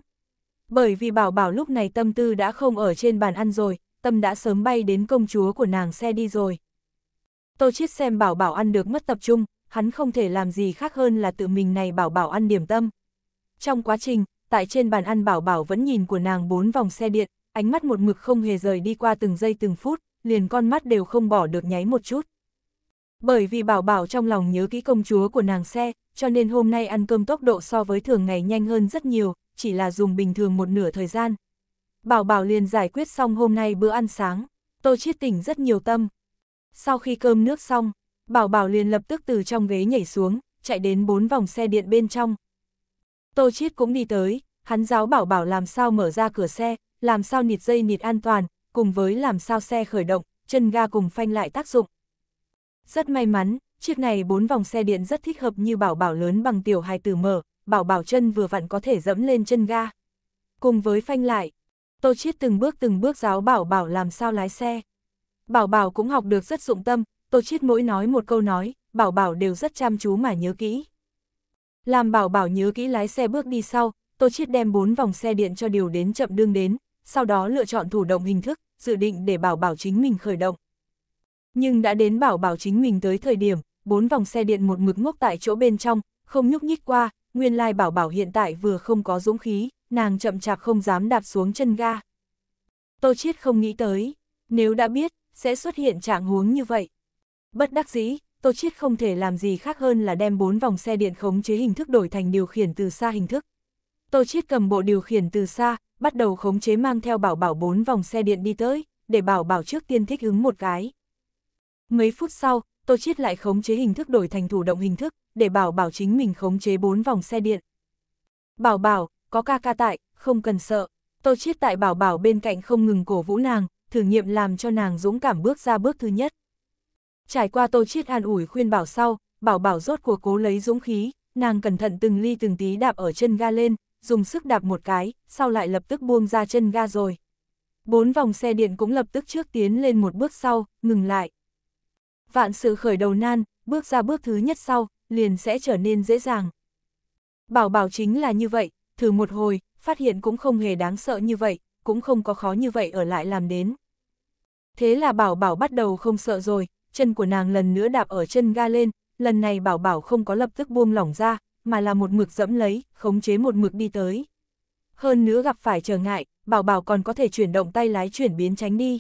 Bởi vì bảo bảo lúc này tâm tư đã không ở trên bàn ăn rồi, tâm đã sớm bay đến công chúa của nàng xe đi rồi. Tô Chiết xem bảo bảo ăn được mất tập trung, hắn không thể làm gì khác hơn là tự mình này bảo bảo ăn điểm tâm. Trong quá trình, tại trên bàn ăn bảo bảo vẫn nhìn của nàng bốn vòng xe điện, ánh mắt một mực không hề rời đi qua từng giây từng phút, liền con mắt đều không bỏ được nháy một chút. Bởi vì bảo bảo trong lòng nhớ kỹ công chúa của nàng xe, cho nên hôm nay ăn cơm tốc độ so với thường ngày nhanh hơn rất nhiều, chỉ là dùng bình thường một nửa thời gian. Bảo bảo liền giải quyết xong hôm nay bữa ăn sáng, tô chiết tỉnh rất nhiều tâm. Sau khi cơm nước xong, bảo bảo liền lập tức từ trong ghế nhảy xuống, chạy đến bốn vòng xe điện bên trong. Tô chiết cũng đi tới, hắn giáo bảo bảo làm sao mở ra cửa xe, làm sao nịt dây nịt an toàn, cùng với làm sao xe khởi động, chân ga cùng phanh lại tác dụng. Rất may mắn, chiếc này bốn vòng xe điện rất thích hợp như bảo bảo lớn bằng tiểu hài tử mở, bảo bảo chân vừa vặn có thể dẫm lên chân ga. Cùng với phanh lại, Tô Chiết từng bước từng bước giáo bảo bảo làm sao lái xe. Bảo bảo cũng học được rất dụng tâm, Tô Chiết mỗi nói một câu nói, bảo bảo đều rất chăm chú mà nhớ kỹ. Làm bảo bảo nhớ kỹ lái xe bước đi sau, Tô Chiết đem bốn vòng xe điện cho điều đến chậm đương đến, sau đó lựa chọn thủ động hình thức, dự định để bảo bảo chính mình khởi động. Nhưng đã đến bảo bảo chính mình tới thời điểm, bốn vòng xe điện một mực ngốc tại chỗ bên trong, không nhúc nhích qua, nguyên lai bảo bảo hiện tại vừa không có dũng khí, nàng chậm chạp không dám đạp xuống chân ga. Tô Chiết không nghĩ tới, nếu đã biết, sẽ xuất hiện trạng huống như vậy. Bất đắc dĩ, Tô Chiết không thể làm gì khác hơn là đem bốn vòng xe điện khống chế hình thức đổi thành điều khiển từ xa hình thức. Tô Chiết cầm bộ điều khiển từ xa, bắt đầu khống chế mang theo bảo bảo bốn vòng xe điện đi tới, để bảo bảo trước tiên thích ứng một cái. Mấy phút sau, Tô Chiết lại khống chế hình thức đổi thành thủ động hình thức, để bảo bảo chính mình khống chế bốn vòng xe điện. Bảo bảo, có ca ca tại, không cần sợ. Tô Chiết tại bảo bảo bên cạnh không ngừng cổ vũ nàng, thử nghiệm làm cho nàng dũng cảm bước ra bước thứ nhất. Trải qua Tô Chiết an ủi khuyên bảo sau, bảo bảo rốt cuộc cố lấy dũng khí, nàng cẩn thận từng ly từng tí đạp ở chân ga lên, dùng sức đạp một cái, sau lại lập tức buông ra chân ga rồi. Bốn vòng xe điện cũng lập tức trước tiến lên một bước sau, ngừng lại vạn sự khởi đầu nan, bước ra bước thứ nhất sau, liền sẽ trở nên dễ dàng. Bảo bảo chính là như vậy, thử một hồi, phát hiện cũng không hề đáng sợ như vậy, cũng không có khó như vậy ở lại làm đến. Thế là bảo bảo bắt đầu không sợ rồi, chân của nàng lần nữa đạp ở chân ga lên, lần này bảo bảo không có lập tức buông lỏng ra, mà là một mực dẫm lấy, khống chế một mực đi tới. Hơn nữa gặp phải trở ngại, bảo bảo còn có thể chuyển động tay lái chuyển biến tránh đi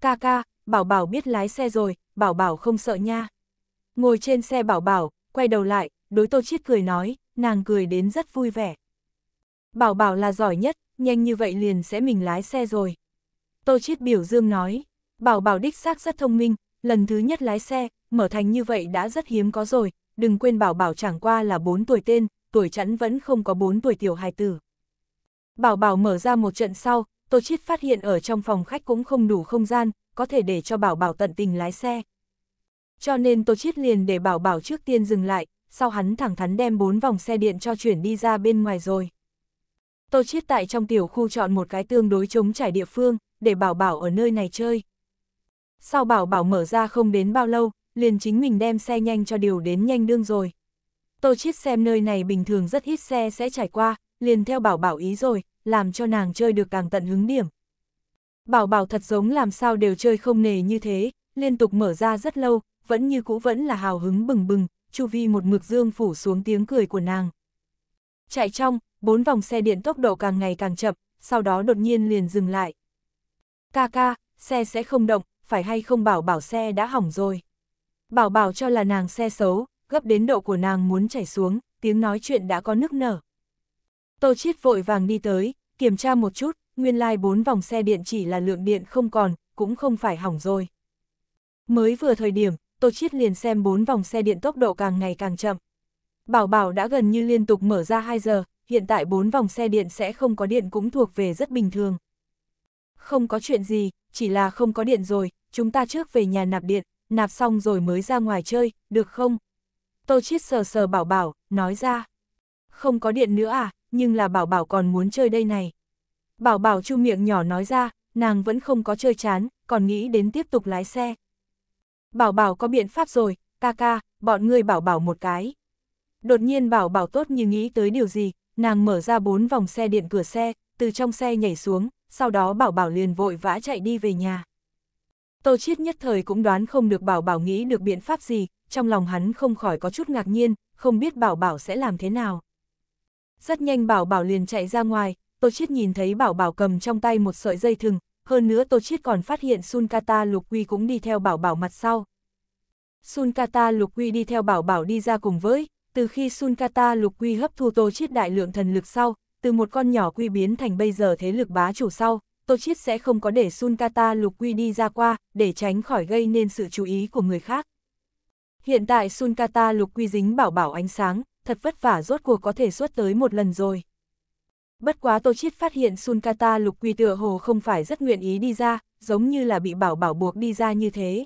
ca ca, bảo bảo biết lái xe rồi, bảo bảo không sợ nha. Ngồi trên xe bảo bảo, quay đầu lại, đối tô chiết cười nói, nàng cười đến rất vui vẻ. Bảo bảo là giỏi nhất, nhanh như vậy liền sẽ mình lái xe rồi. Tô chiết biểu dương nói, bảo bảo đích xác rất thông minh, lần thứ nhất lái xe, mở thành như vậy đã rất hiếm có rồi, đừng quên bảo bảo chẳng qua là 4 tuổi tên, tuổi chẵn vẫn không có 4 tuổi tiểu hài tử. Bảo bảo mở ra một trận sau, Tô Chiết phát hiện ở trong phòng khách cũng không đủ không gian, có thể để cho Bảo Bảo tận tình lái xe. Cho nên Tô Chiết liền để Bảo Bảo trước tiên dừng lại, sau hắn thẳng thắn đem bốn vòng xe điện cho chuyển đi ra bên ngoài rồi. Tô Chiết tại trong tiểu khu chọn một cái tương đối chống trải địa phương, để Bảo Bảo ở nơi này chơi. Sau Bảo Bảo mở ra không đến bao lâu, liền chính mình đem xe nhanh cho điều đến nhanh đương rồi. Tô Chiết xem nơi này bình thường rất ít xe sẽ trải qua, liền theo Bảo Bảo ý rồi, làm cho nàng chơi được càng tận hứng điểm. Bảo bảo thật giống làm sao đều chơi không nề như thế, liên tục mở ra rất lâu, vẫn như cũ vẫn là hào hứng bừng bừng, chu vi một mực dương phủ xuống tiếng cười của nàng. Chạy trong, bốn vòng xe điện tốc độ càng ngày càng chậm, sau đó đột nhiên liền dừng lại. Ca ca, xe sẽ không động, phải hay không bảo bảo xe đã hỏng rồi. Bảo bảo cho là nàng xe xấu, gấp đến độ của nàng muốn chảy xuống, tiếng nói chuyện đã có nức nở. Tô Chiết vội vàng đi tới, kiểm tra một chút, nguyên lai like 4 vòng xe điện chỉ là lượng điện không còn, cũng không phải hỏng rồi. Mới vừa thời điểm, Tô Chiết liền xem bốn vòng xe điện tốc độ càng ngày càng chậm. Bảo Bảo đã gần như liên tục mở ra 2 giờ, hiện tại bốn vòng xe điện sẽ không có điện cũng thuộc về rất bình thường. Không có chuyện gì, chỉ là không có điện rồi, chúng ta trước về nhà nạp điện, nạp xong rồi mới ra ngoài chơi, được không? Tô Chiết sờ sờ Bảo Bảo, nói ra. Không có điện nữa à, nhưng là bảo bảo còn muốn chơi đây này. Bảo bảo chu miệng nhỏ nói ra, nàng vẫn không có chơi chán, còn nghĩ đến tiếp tục lái xe. Bảo bảo có biện pháp rồi, ca ca, bọn ngươi bảo bảo một cái. Đột nhiên bảo bảo tốt như nghĩ tới điều gì, nàng mở ra bốn vòng xe điện cửa xe, từ trong xe nhảy xuống, sau đó bảo bảo liền vội vã chạy đi về nhà. Tô Chiết nhất thời cũng đoán không được bảo bảo nghĩ được biện pháp gì, trong lòng hắn không khỏi có chút ngạc nhiên, không biết bảo bảo sẽ làm thế nào. Rất nhanh Bảo Bảo liền chạy ra ngoài, Tô Chiết nhìn thấy Bảo Bảo cầm trong tay một sợi dây thừng, hơn nữa Tô Chiết còn phát hiện Sunkata Lục Quy cũng đi theo Bảo Bảo mặt sau. Sunkata Lục Quy đi theo Bảo Bảo đi ra cùng với, từ khi Sunkata Lục Quy hấp thu Tô Chiết đại lượng thần lực sau, từ một con nhỏ quy biến thành bây giờ thế lực bá chủ sau, Tô Chiết sẽ không có để Sunkata Lục Quy đi ra qua, để tránh khỏi gây nên sự chú ý của người khác. Hiện tại Sunkata Lục Quy dính Bảo Bảo ánh sáng, thật vất vả rốt cuộc có thể xuất tới một lần rồi. Bất quá Tô Chiết phát hiện Sunkata lục quy tựa hồ không phải rất nguyện ý đi ra, giống như là bị bảo bảo buộc đi ra như thế.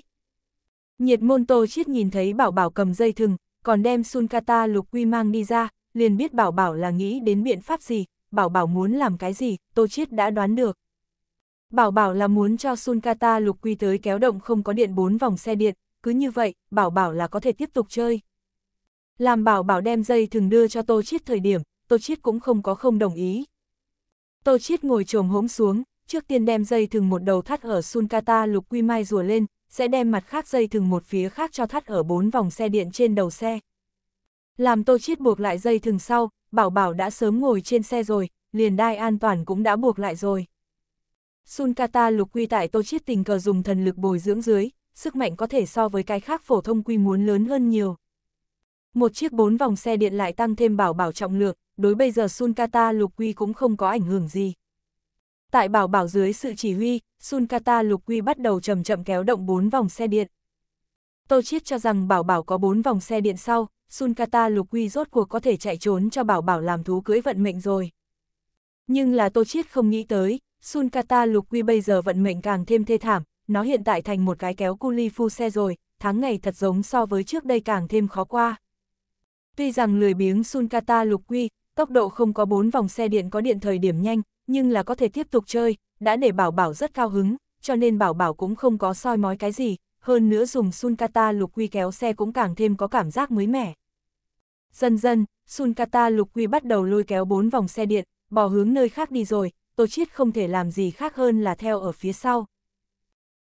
Nhiệt môn Tô Chiết nhìn thấy bảo bảo cầm dây thừng, còn đem Sunkata lục quy mang đi ra, liền biết bảo bảo là nghĩ đến biện pháp gì, bảo bảo muốn làm cái gì, Tô Chiết đã đoán được. Bảo bảo là muốn cho Sunkata lục quy tới kéo động không có điện bốn vòng xe điện, cứ như vậy, bảo bảo là có thể tiếp tục chơi. Làm bảo bảo đem dây thường đưa cho Tô Chiết thời điểm, Tô Chiết cũng không có không đồng ý. Tô Chiết ngồi trồm hống xuống, trước tiên đem dây thường một đầu thắt ở Sunkata lục quy mai rùa lên, sẽ đem mặt khác dây thường một phía khác cho thắt ở bốn vòng xe điện trên đầu xe. Làm Tô Chiết buộc lại dây thường sau, bảo bảo đã sớm ngồi trên xe rồi, liền đai an toàn cũng đã buộc lại rồi. Sunkata lục quy tại Tô Chiết tình cờ dùng thần lực bồi dưỡng dưới, sức mạnh có thể so với cái khác phổ thông quy muốn lớn hơn nhiều một chiếc bốn vòng xe điện lại tăng thêm bảo bảo trọng lượng, đối bây giờ Sunkata Lục Quy cũng không có ảnh hưởng gì. Tại bảo bảo dưới sự chỉ huy, Sunkata Lục Quy bắt đầu chậm chậm kéo động bốn vòng xe điện. Tô Chiết cho rằng bảo bảo có bốn vòng xe điện sau, Sunkata Lục Quy rốt cuộc có thể chạy trốn cho bảo bảo làm thú cưỡi vận mệnh rồi. Nhưng là Tô Chiết không nghĩ tới, Sunkata Lục Quy bây giờ vận mệnh càng thêm thê thảm, nó hiện tại thành một cái kéo cu li phu xe rồi, tháng ngày thật giống so với trước đây càng thêm khó qua. Tuy rằng lười biếng Sunkata lục quy, tốc độ không có 4 vòng xe điện có điện thời điểm nhanh, nhưng là có thể tiếp tục chơi, đã để Bảo Bảo rất cao hứng, cho nên Bảo Bảo cũng không có soi mói cái gì, hơn nữa dùng Sunkata lục quy kéo xe cũng càng thêm có cảm giác mới mẻ. Dần dần, Sunkata lục quy bắt đầu lôi kéo 4 vòng xe điện, bỏ hướng nơi khác đi rồi, Tô Chiết không thể làm gì khác hơn là theo ở phía sau.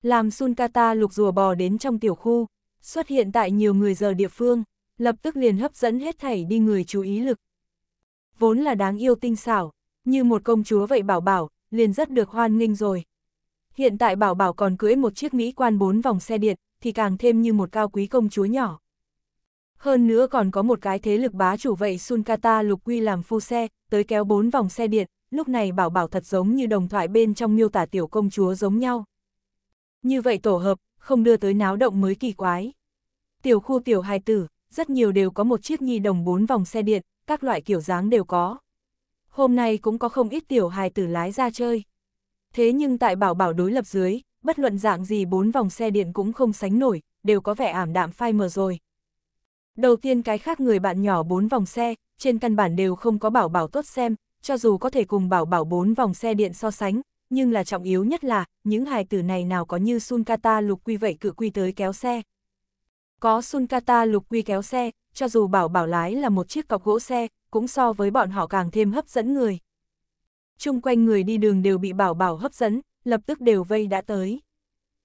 Làm Sunkata lục rùa bò đến trong tiểu khu, xuất hiện tại nhiều người giờ địa phương lập tức liền hấp dẫn hết thảy đi người chú ý lực. Vốn là đáng yêu tinh xảo, như một công chúa vậy bảo bảo, liền rất được hoan nghênh rồi. Hiện tại bảo bảo còn cưỡi một chiếc Mỹ quan bốn vòng xe điện, thì càng thêm như một cao quý công chúa nhỏ. Hơn nữa còn có một cái thế lực bá chủ vậy Sunkata Lục Quy làm phu xe, tới kéo bốn vòng xe điện, lúc này bảo bảo thật giống như đồng thoại bên trong miêu tả tiểu công chúa giống nhau. Như vậy tổ hợp, không đưa tới náo động mới kỳ quái. Tiểu khu tiểu hài tử, rất nhiều đều có một chiếc nhi đồng bốn vòng xe điện, các loại kiểu dáng đều có. Hôm nay cũng có không ít tiểu hài tử lái ra chơi. Thế nhưng tại bảo bảo đối lập dưới, bất luận dạng gì bốn vòng xe điện cũng không sánh nổi, đều có vẻ ảm đạm phai mờ rồi. Đầu tiên cái khác người bạn nhỏ bốn vòng xe, trên căn bản đều không có bảo bảo tốt xem, cho dù có thể cùng bảo bảo bốn vòng xe điện so sánh, nhưng là trọng yếu nhất là, những hài tử này nào có như Sunkata lục quy vậy cự quy tới kéo xe. Có Sunkata lục quy kéo xe, cho dù bảo bảo lái là một chiếc cọc gỗ xe, cũng so với bọn họ càng thêm hấp dẫn người. Trung quanh người đi đường đều bị bảo bảo hấp dẫn, lập tức đều vây đã tới.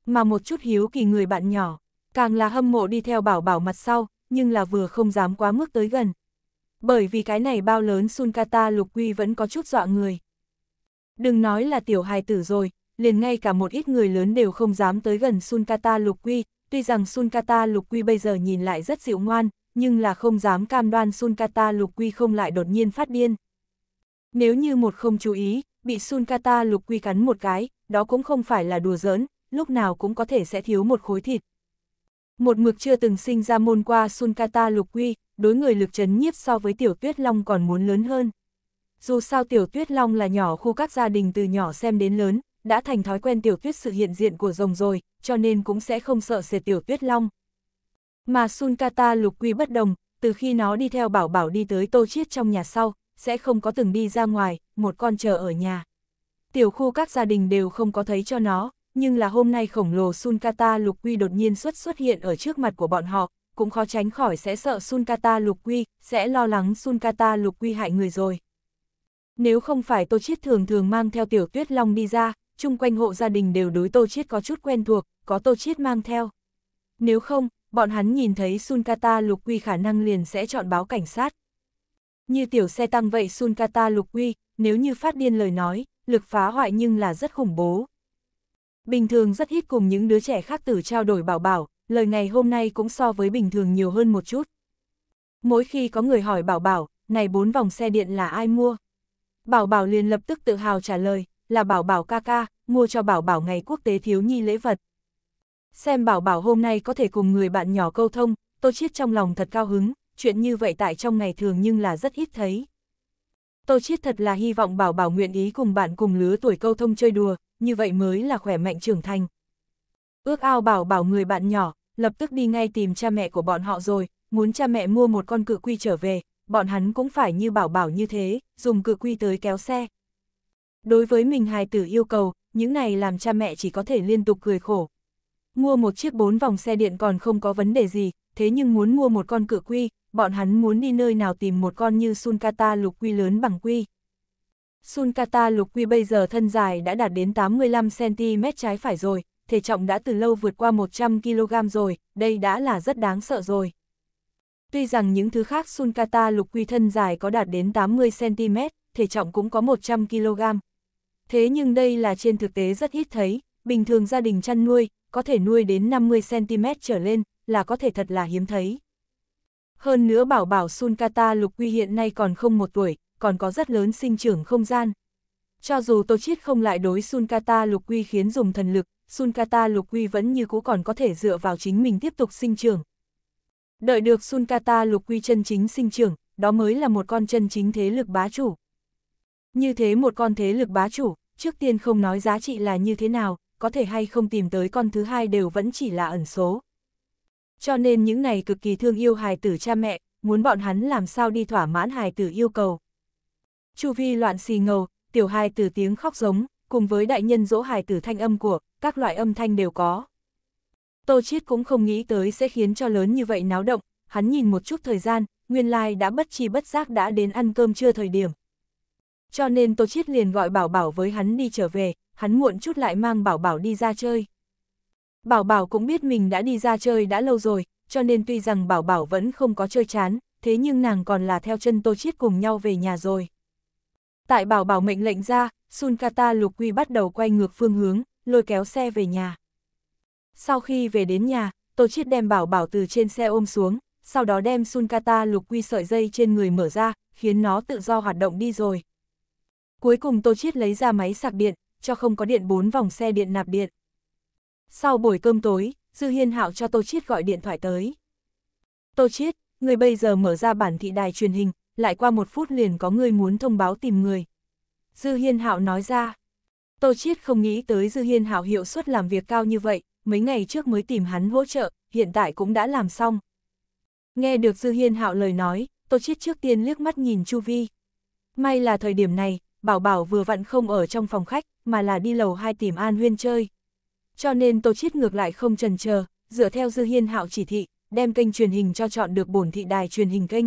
Mà một chút hiếu kỳ người bạn nhỏ, càng là hâm mộ đi theo bảo bảo mặt sau, nhưng là vừa không dám quá mức tới gần. Bởi vì cái này bao lớn Sunkata lục quy vẫn có chút dọa người. Đừng nói là tiểu hài tử rồi, liền ngay cả một ít người lớn đều không dám tới gần Sunkata lục quy, Tuy rằng Sunkata Lục Quy bây giờ nhìn lại rất dịu ngoan, nhưng là không dám cam đoan Sunkata Lục Quy không lại đột nhiên phát điên. Nếu như một không chú ý, bị Sunkata Lục Quy cắn một cái, đó cũng không phải là đùa giỡn, lúc nào cũng có thể sẽ thiếu một khối thịt. Một mực chưa từng sinh ra môn qua Sunkata Lục Quy, đối người lực chấn nhiếp so với Tiểu Tuyết Long còn muốn lớn hơn. Dù sao Tiểu Tuyết Long là nhỏ khu các gia đình từ nhỏ xem đến lớn, đã thành thói quen tiểu tuyết sự hiện diện của rồng rồi, cho nên cũng sẽ không sợ sệt tiểu tuyết long. Mà Sunkata lục quy bất đồng, từ khi nó đi theo bảo bảo đi tới tô chiết trong nhà sau, sẽ không có từng đi ra ngoài, một con chờ ở nhà. Tiểu khu các gia đình đều không có thấy cho nó, nhưng là hôm nay khổng lồ Sunkata lục quy đột nhiên xuất xuất hiện ở trước mặt của bọn họ, cũng khó tránh khỏi sẽ sợ Sunkata lục quy, sẽ lo lắng Sunkata lục quy hại người rồi. Nếu không phải Tô Chiết thường thường mang theo tiểu tuyết long đi ra, chung quanh hộ gia đình đều đối Tô Chiết có chút quen thuộc, có Tô Chiết mang theo. Nếu không, bọn hắn nhìn thấy Sunkata Lục Quy khả năng liền sẽ chọn báo cảnh sát. Như tiểu xe tăng vậy Sunkata Lục Quy, nếu như phát điên lời nói, lực phá hoại nhưng là rất khủng bố. Bình thường rất ít cùng những đứa trẻ khác tử trao đổi bảo bảo, lời ngày hôm nay cũng so với bình thường nhiều hơn một chút. Mỗi khi có người hỏi bảo bảo, này bốn vòng xe điện là ai mua? Bảo bảo liền lập tức tự hào trả lời, là bảo bảo ca ca, mua cho bảo bảo ngày quốc tế thiếu nhi lễ vật. Xem bảo bảo hôm nay có thể cùng người bạn nhỏ câu thông, tôi Chiết trong lòng thật cao hứng, chuyện như vậy tại trong ngày thường nhưng là rất ít thấy. tôi Chiết thật là hy vọng bảo bảo nguyện ý cùng bạn cùng lứa tuổi câu thông chơi đùa, như vậy mới là khỏe mạnh trưởng thành. Ước ao bảo bảo người bạn nhỏ, lập tức đi ngay tìm cha mẹ của bọn họ rồi, muốn cha mẹ mua một con cự quy trở về, bọn hắn cũng phải như bảo bảo như thế, dùng cự quy tới kéo xe, Đối với mình hài tử yêu cầu, những này làm cha mẹ chỉ có thể liên tục cười khổ. Mua một chiếc bốn vòng xe điện còn không có vấn đề gì, thế nhưng muốn mua một con cửa quy, bọn hắn muốn đi nơi nào tìm một con như Sunkata lục quy lớn bằng quy. Sunkata lục quy bây giờ thân dài đã đạt đến 85cm trái phải rồi, thể trọng đã từ lâu vượt qua 100kg rồi, đây đã là rất đáng sợ rồi. Tuy rằng những thứ khác Sunkata lục quy thân dài có đạt đến 80cm, thể trọng cũng có 100kg. Thế nhưng đây là trên thực tế rất ít thấy, bình thường gia đình chăn nuôi, có thể nuôi đến 50cm trở lên, là có thể thật là hiếm thấy. Hơn nữa bảo bảo Sunkata lục quy hiện nay còn không một tuổi, còn có rất lớn sinh trưởng không gian. Cho dù Tô Chiết không lại đối Sunkata lục quy khiến dùng thần lực, Sunkata lục quy vẫn như cũ còn có thể dựa vào chính mình tiếp tục sinh trưởng. Đợi được Sunkata lục quy chân chính sinh trưởng, đó mới là một con chân chính thế lực bá chủ. Như thế một con thế lực bá chủ, trước tiên không nói giá trị là như thế nào, có thể hay không tìm tới con thứ hai đều vẫn chỉ là ẩn số. Cho nên những này cực kỳ thương yêu hài tử cha mẹ, muốn bọn hắn làm sao đi thỏa mãn hài tử yêu cầu. Chu vi loạn xì ngầu, tiểu hài tử tiếng khóc giống, cùng với đại nhân dỗ hài tử thanh âm của, các loại âm thanh đều có. Tô Chiết cũng không nghĩ tới sẽ khiến cho lớn như vậy náo động, hắn nhìn một chút thời gian, nguyên lai like đã bất chi bất giác đã đến ăn cơm trưa thời điểm cho nên Tô Chiết liền gọi Bảo Bảo với hắn đi trở về, hắn muộn chút lại mang Bảo Bảo đi ra chơi. Bảo Bảo cũng biết mình đã đi ra chơi đã lâu rồi, cho nên tuy rằng Bảo Bảo vẫn không có chơi chán, thế nhưng nàng còn là theo chân Tô Chiết cùng nhau về nhà rồi. Tại Bảo Bảo mệnh lệnh ra, Sunkata Lục Quy bắt đầu quay ngược phương hướng, lôi kéo xe về nhà. Sau khi về đến nhà, Tô Chiết đem Bảo Bảo từ trên xe ôm xuống, sau đó đem Sunkata Lục Quy sợi dây trên người mở ra, khiến nó tự do hoạt động đi rồi. Cuối cùng Tô Chiết lấy ra máy sạc điện, cho không có điện bốn vòng xe điện nạp điện. Sau buổi cơm tối, Dư Hiên Hạo cho Tô Chiết gọi điện thoại tới. Tô Chiết, người bây giờ mở ra bản thị đài truyền hình, lại qua một phút liền có người muốn thông báo tìm người. Dư Hiên Hạo nói ra. Tô Chiết không nghĩ tới Dư Hiên Hạo hiệu suất làm việc cao như vậy, mấy ngày trước mới tìm hắn hỗ trợ, hiện tại cũng đã làm xong. Nghe được Dư Hiên Hạo lời nói, Tô Chiết trước tiên liếc mắt nhìn Chu Vi. May là thời điểm này, Bảo Bảo vừa vặn không ở trong phòng khách, mà là đi lầu 2 tìm An Huyên chơi. Cho nên Tô Chiết ngược lại không chần chờ, dựa theo Dư Hiên Hạo chỉ thị, đem kênh truyền hình cho chọn được bổn thị đài truyền hình kênh.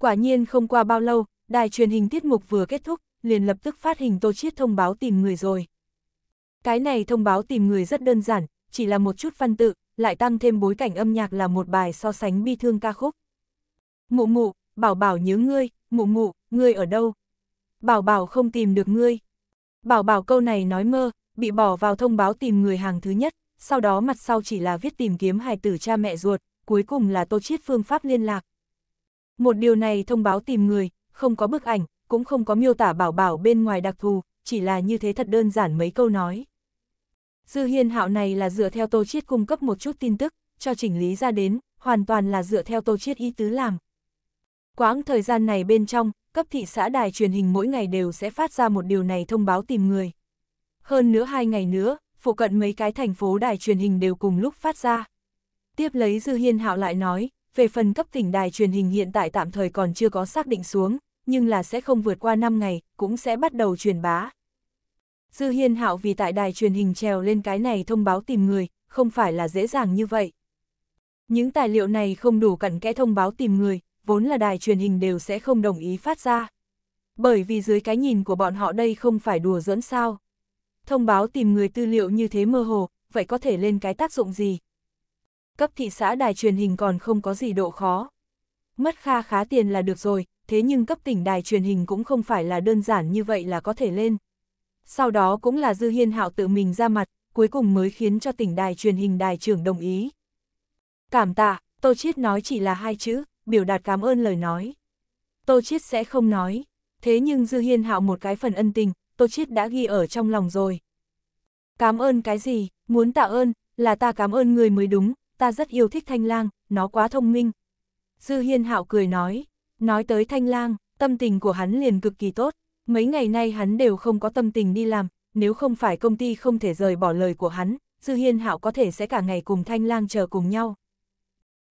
Quả nhiên không qua bao lâu, đài truyền hình tiết mục vừa kết thúc, liền lập tức phát hình Tô Chiết thông báo tìm người rồi. Cái này thông báo tìm người rất đơn giản, chỉ là một chút văn tự, lại tăng thêm bối cảnh âm nhạc là một bài so sánh bi thương ca khúc. Mụ mụ, bảo bảo nhớ ngươi, mụ mụ, ngươi ở đâu? bảo bảo không tìm được ngươi. Bảo bảo câu này nói mơ, bị bỏ vào thông báo tìm người hàng thứ nhất, sau đó mặt sau chỉ là viết tìm kiếm hài tử cha mẹ ruột, cuối cùng là tô chiết phương pháp liên lạc. Một điều này thông báo tìm người, không có bức ảnh, cũng không có miêu tả bảo bảo bên ngoài đặc thù, chỉ là như thế thật đơn giản mấy câu nói. Dư hiên hạo này là dựa theo tô chiết cung cấp một chút tin tức, cho chỉnh lý ra đến, hoàn toàn là dựa theo tô chiết ý tứ làm. Quãng thời gian này bên trong, cấp thị xã đài truyền hình mỗi ngày đều sẽ phát ra một điều này thông báo tìm người. Hơn nữa hai ngày nữa, phụ cận mấy cái thành phố đài truyền hình đều cùng lúc phát ra. Tiếp lấy Dư Hiên Hạo lại nói, về phần cấp tỉnh đài truyền hình hiện tại tạm thời còn chưa có xác định xuống, nhưng là sẽ không vượt qua 5 ngày, cũng sẽ bắt đầu truyền bá. Dư Hiên Hạo vì tại đài truyền hình trèo lên cái này thông báo tìm người, không phải là dễ dàng như vậy. Những tài liệu này không đủ cẩn kẽ thông báo tìm người, vốn là đài truyền hình đều sẽ không đồng ý phát ra. Bởi vì dưới cái nhìn của bọn họ đây không phải đùa dẫn sao. Thông báo tìm người tư liệu như thế mơ hồ, vậy có thể lên cái tác dụng gì? Cấp thị xã đài truyền hình còn không có gì độ khó. Mất kha khá tiền là được rồi, thế nhưng cấp tỉnh đài truyền hình cũng không phải là đơn giản như vậy là có thể lên. Sau đó cũng là Dư Hiên Hạo tự mình ra mặt, cuối cùng mới khiến cho tỉnh đài truyền hình đài trưởng đồng ý. Cảm tạ, Tô Chiết nói chỉ là hai chữ, biểu đạt cảm ơn lời nói. Tô Chiết sẽ không nói, thế nhưng Dư Hiên Hạo một cái phần ân tình, Tô Chiết đã ghi ở trong lòng rồi. Cảm ơn cái gì, muốn tạ ơn, là ta cảm ơn người mới đúng, ta rất yêu thích Thanh Lang, nó quá thông minh. Dư Hiên Hạo cười nói, nói tới Thanh Lang, tâm tình của hắn liền cực kỳ tốt, mấy ngày nay hắn đều không có tâm tình đi làm, nếu không phải công ty không thể rời bỏ lời của hắn, Dư Hiên Hạo có thể sẽ cả ngày cùng Thanh Lang chờ cùng nhau.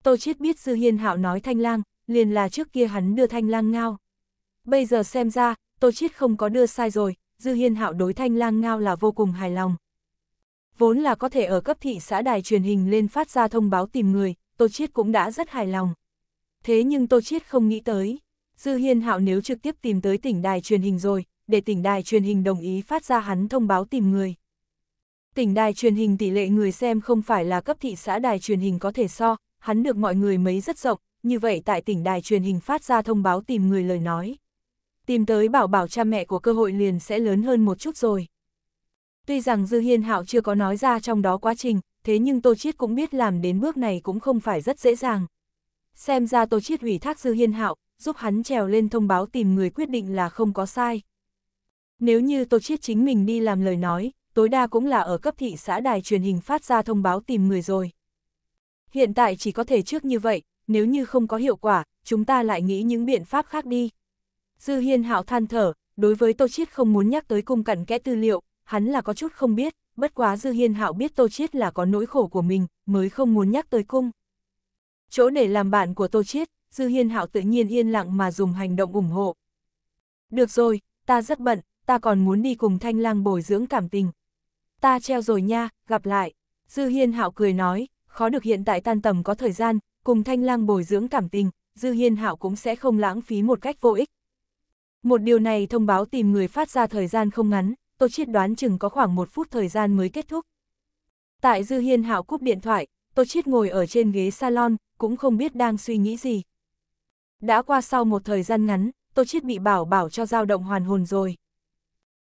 Tô Chiết biết Dư Hiên Hạo nói Thanh Lang, liền là trước kia hắn đưa Thanh Lang ngao. Bây giờ xem ra, Tô Chiết không có đưa sai rồi, Dư Hiên Hạo đối Thanh Lang ngao là vô cùng hài lòng. Vốn là có thể ở cấp thị xã đài truyền hình lên phát ra thông báo tìm người, Tô Chiết cũng đã rất hài lòng. Thế nhưng Tô Chiết không nghĩ tới, Dư Hiên Hạo nếu trực tiếp tìm tới tỉnh đài truyền hình rồi, để tỉnh đài truyền hình đồng ý phát ra hắn thông báo tìm người. Tỉnh đài truyền hình tỷ lệ người xem không phải là cấp thị xã đài truyền hình có thể so, hắn được mọi người mấy rất rộng, như vậy tại tỉnh đài truyền hình phát ra thông báo tìm người lời nói. Tìm tới bảo bảo cha mẹ của cơ hội liền sẽ lớn hơn một chút rồi. Tuy rằng Dư Hiên Hạo chưa có nói ra trong đó quá trình, thế nhưng Tô Chiết cũng biết làm đến bước này cũng không phải rất dễ dàng. Xem ra Tô Chiết hủy thác Dư Hiên Hạo, giúp hắn trèo lên thông báo tìm người quyết định là không có sai. Nếu như Tô Chiết chính mình đi làm lời nói, tối đa cũng là ở cấp thị xã đài truyền hình phát ra thông báo tìm người rồi hiện tại chỉ có thể trước như vậy, nếu như không có hiệu quả, chúng ta lại nghĩ những biện pháp khác đi. Dư Hiên Hạo than thở, đối với Tô Chiết không muốn nhắc tới cung cẩn kẽ tư liệu, hắn là có chút không biết, bất quá Dư Hiên Hạo biết Tô Chiết là có nỗi khổ của mình, mới không muốn nhắc tới cung. Chỗ để làm bạn của Tô Chiết, Dư Hiên Hạo tự nhiên yên lặng mà dùng hành động ủng hộ. Được rồi, ta rất bận, ta còn muốn đi cùng Thanh Lang bồi dưỡng cảm tình. Ta treo rồi nha, gặp lại. Dư Hiên Hạo cười nói, khó được hiện tại tan tầm có thời gian, cùng thanh lang bồi dưỡng cảm tình, Dư Hiên Hạo cũng sẽ không lãng phí một cách vô ích. Một điều này thông báo tìm người phát ra thời gian không ngắn, Tô Chiết đoán chừng có khoảng một phút thời gian mới kết thúc. Tại Dư Hiên Hạo cúp điện thoại, Tô Chiết ngồi ở trên ghế salon, cũng không biết đang suy nghĩ gì. Đã qua sau một thời gian ngắn, Tô Chiết bị bảo bảo cho dao động hoàn hồn rồi.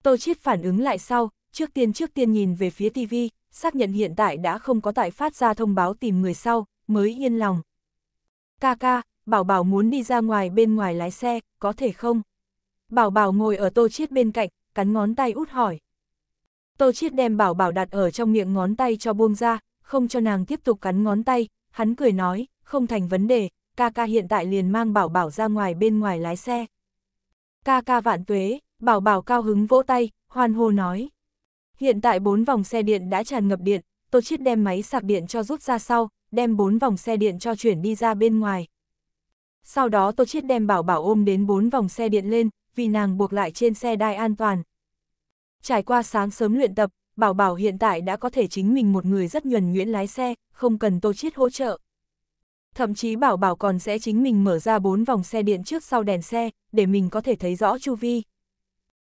Tô Chiết phản ứng lại sau, trước tiên trước tiên nhìn về phía TV, xác nhận hiện tại đã không có tại phát ra thông báo tìm người sau, mới yên lòng. Ca ca, Bảo Bảo muốn đi ra ngoài bên ngoài lái xe, có thể không? Bảo Bảo ngồi ở tô chiết bên cạnh, cắn ngón tay út hỏi. Tô chiết đem Bảo Bảo đặt ở trong miệng ngón tay cho buông ra, không cho nàng tiếp tục cắn ngón tay, hắn cười nói, không thành vấn đề, ca ca hiện tại liền mang Bảo Bảo ra ngoài bên ngoài lái xe. Ca ca vạn tuế, Bảo Bảo cao hứng vỗ tay, hoan hô nói. Hiện tại bốn vòng xe điện đã tràn ngập điện, Tô Chiết đem máy sạc điện cho rút ra sau, đem bốn vòng xe điện cho chuyển đi ra bên ngoài. Sau đó Tô Chiết đem Bảo Bảo ôm đến bốn vòng xe điện lên, vì nàng buộc lại trên xe đai an toàn. Trải qua sáng sớm luyện tập, Bảo Bảo hiện tại đã có thể chính mình một người rất nhuần nhuyễn lái xe, không cần Tô Chiết hỗ trợ. Thậm chí Bảo Bảo còn sẽ chính mình mở ra bốn vòng xe điện trước sau đèn xe, để mình có thể thấy rõ chu vi.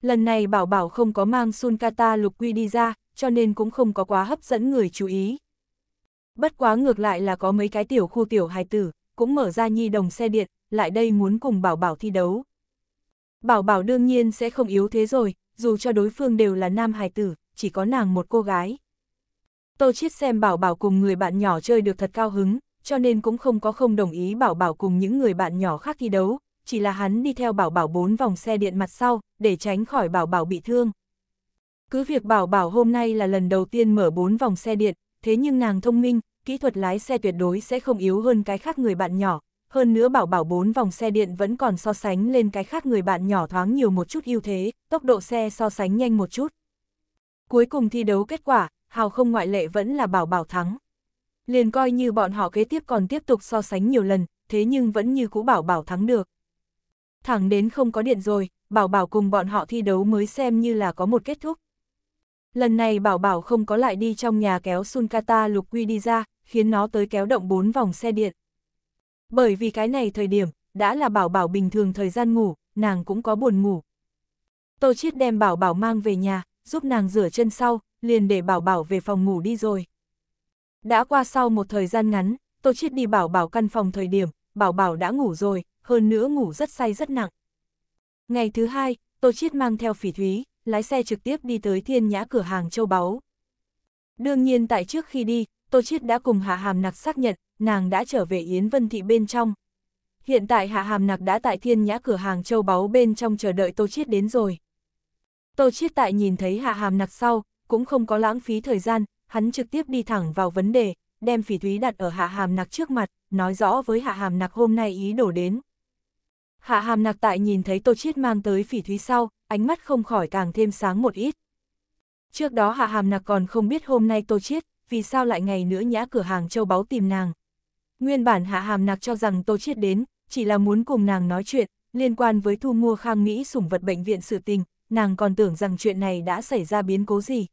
Lần này Bảo Bảo không có mang Sunkata lục quy đi ra, cho nên cũng không có quá hấp dẫn người chú ý. Bất quá ngược lại là có mấy cái tiểu khu tiểu hài tử, cũng mở ra nhi đồng xe điện, lại đây muốn cùng Bảo Bảo thi đấu. Bảo Bảo đương nhiên sẽ không yếu thế rồi, dù cho đối phương đều là nam hài tử, chỉ có nàng một cô gái. Tô Chiết xem Bảo Bảo cùng người bạn nhỏ chơi được thật cao hứng, cho nên cũng không có không đồng ý Bảo Bảo cùng những người bạn nhỏ khác thi đấu, chỉ là hắn đi theo bảo bảo bốn vòng xe điện mặt sau, để tránh khỏi bảo bảo bị thương. Cứ việc bảo bảo hôm nay là lần đầu tiên mở bốn vòng xe điện, thế nhưng nàng thông minh, kỹ thuật lái xe tuyệt đối sẽ không yếu hơn cái khác người bạn nhỏ. Hơn nữa bảo bảo bốn vòng xe điện vẫn còn so sánh lên cái khác người bạn nhỏ thoáng nhiều một chút ưu thế, tốc độ xe so sánh nhanh một chút. Cuối cùng thi đấu kết quả, hào không ngoại lệ vẫn là bảo bảo thắng. Liền coi như bọn họ kế tiếp còn tiếp tục so sánh nhiều lần, thế nhưng vẫn như cũ bảo bảo thắng được. Thẳng đến không có điện rồi, Bảo Bảo cùng bọn họ thi đấu mới xem như là có một kết thúc. Lần này Bảo Bảo không có lại đi trong nhà kéo Sunkata Lục Quy đi ra, khiến nó tới kéo động bốn vòng xe điện. Bởi vì cái này thời điểm, đã là Bảo Bảo bình thường thời gian ngủ, nàng cũng có buồn ngủ. Tô Chiết đem Bảo Bảo mang về nhà, giúp nàng rửa chân sau, liền để Bảo Bảo về phòng ngủ đi rồi. Đã qua sau một thời gian ngắn, Tô Chiết đi Bảo Bảo căn phòng thời điểm, Bảo Bảo đã ngủ rồi, hơn nữa ngủ rất say rất nặng. Ngày thứ hai, Tô Chiết mang theo phỉ thúy, lái xe trực tiếp đi tới thiên nhã cửa hàng châu báu. Đương nhiên tại trước khi đi, Tô Chiết đã cùng Hạ Hàm Nặc xác nhận, nàng đã trở về Yến Vân Thị bên trong. Hiện tại Hạ Hàm Nặc đã tại thiên nhã cửa hàng châu báu bên trong chờ đợi Tô Chiết đến rồi. Tô Chiết tại nhìn thấy Hạ Hàm Nặc sau, cũng không có lãng phí thời gian, hắn trực tiếp đi thẳng vào vấn đề, đem phỉ thúy đặt ở Hạ Hàm Nặc trước mặt, nói rõ với Hạ Hàm Nặc hôm nay ý đổ đến. Hạ hàm nạc tại nhìn thấy Tô Chiết mang tới phỉ thúy sau, ánh mắt không khỏi càng thêm sáng một ít. Trước đó hạ hàm nạc còn không biết hôm nay Tô Chiết, vì sao lại ngày nữa nhã cửa hàng châu báu tìm nàng. Nguyên bản hạ hàm nạc cho rằng Tô Chiết đến, chỉ là muốn cùng nàng nói chuyện, liên quan với thu mua khang Mỹ sủng vật bệnh viện sự tình, nàng còn tưởng rằng chuyện này đã xảy ra biến cố gì.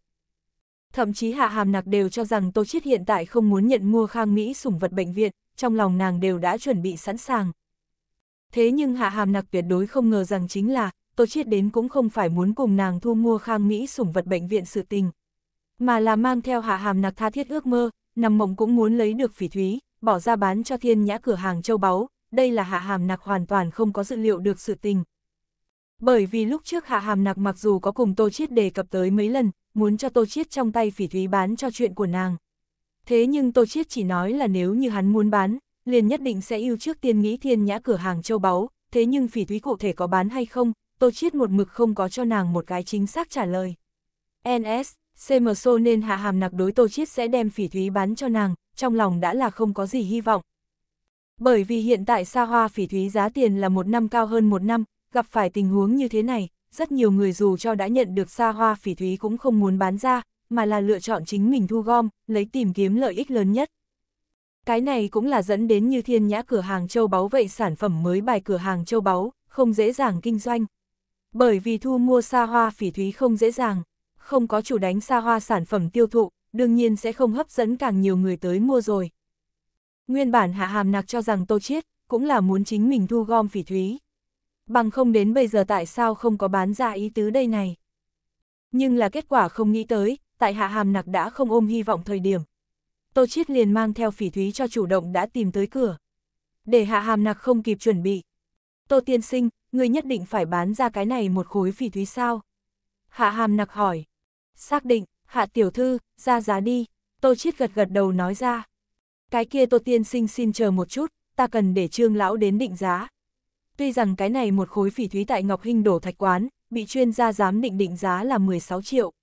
Thậm chí hạ hàm nạc đều cho rằng Tô Chiết hiện tại không muốn nhận mua khang Mỹ sủng vật bệnh viện, trong lòng nàng đều đã chuẩn bị sẵn sàng thế nhưng Hạ Hàm Nặc tuyệt đối không ngờ rằng chính là, Tô Chiết đến cũng không phải muốn cùng nàng thu mua khang Mỹ sủng vật bệnh viện sự tình, mà là mang theo Hạ Hàm Nặc tha thiết ước mơ, nằm mộng cũng muốn lấy được phỉ thúy, bỏ ra bán cho thiên nhã cửa hàng châu báu, đây là Hạ Hàm Nặc hoàn toàn không có dự liệu được sự tình. Bởi vì lúc trước Hạ Hàm Nặc mặc dù có cùng Tô Chiết đề cập tới mấy lần, muốn cho Tô Chiết trong tay phỉ thúy bán cho chuyện của nàng. Thế nhưng Tô Chiết chỉ nói là nếu như hắn muốn bán, liền nhất định sẽ ưu trước tiên nghĩ thiên nhã cửa hàng châu báu, thế nhưng phỉ thúy cụ thể có bán hay không, Tô Chiết một mực không có cho nàng một cái chính xác trả lời. NS, CMSO nên hạ hàm nặc đối Tô Chiết sẽ đem phỉ thúy bán cho nàng, trong lòng đã là không có gì hy vọng. Bởi vì hiện tại xa hoa phỉ thúy giá tiền là một năm cao hơn một năm, gặp phải tình huống như thế này, rất nhiều người dù cho đã nhận được xa hoa phỉ thúy cũng không muốn bán ra, mà là lựa chọn chính mình thu gom, lấy tìm kiếm lợi ích lớn nhất. Cái này cũng là dẫn đến như thiên nhã cửa hàng châu báu vậy sản phẩm mới bài cửa hàng châu báu, không dễ dàng kinh doanh. Bởi vì thu mua xa hoa phỉ thúy không dễ dàng, không có chủ đánh xa hoa sản phẩm tiêu thụ, đương nhiên sẽ không hấp dẫn càng nhiều người tới mua rồi. Nguyên bản hạ hàm nạc cho rằng tô chiết, cũng là muốn chính mình thu gom phỉ thúy. Bằng không đến bây giờ tại sao không có bán ra ý tứ đây này. Nhưng là kết quả không nghĩ tới, tại hạ hàm nạc đã không ôm hy vọng thời điểm, Tô Chiết liền mang theo phỉ thúy cho chủ động đã tìm tới cửa. Để hạ hàm nặc không kịp chuẩn bị. Tô tiên sinh, người nhất định phải bán ra cái này một khối phỉ thúy sao? Hạ hàm nặc hỏi. Xác định, hạ tiểu thư, ra giá đi. Tô Chiết gật gật đầu nói ra. Cái kia Tô tiên sinh xin chờ một chút, ta cần để trương lão đến định giá. Tuy rằng cái này một khối phỉ thúy tại Ngọc Hinh đổ thạch quán, bị chuyên gia giám định định giá là 16 triệu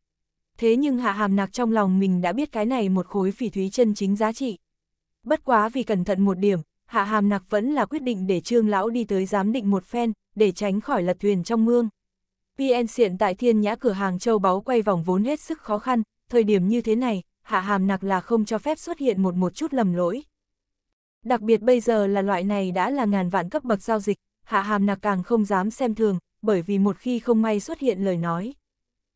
thế nhưng hạ hàm nặc trong lòng mình đã biết cái này một khối phỉ thúy chân chính giá trị. Bất quá vì cẩn thận một điểm, hạ hàm nặc vẫn là quyết định để trương lão đi tới giám định một phen, để tránh khỏi lật thuyền trong mương. PN hiện tại thiên nhã cửa hàng châu báu quay vòng vốn hết sức khó khăn, thời điểm như thế này, hạ hàm nặc là không cho phép xuất hiện một một chút lầm lỗi. Đặc biệt bây giờ là loại này đã là ngàn vạn cấp bậc giao dịch, hạ hàm nặc càng không dám xem thường, bởi vì một khi không may xuất hiện lời nói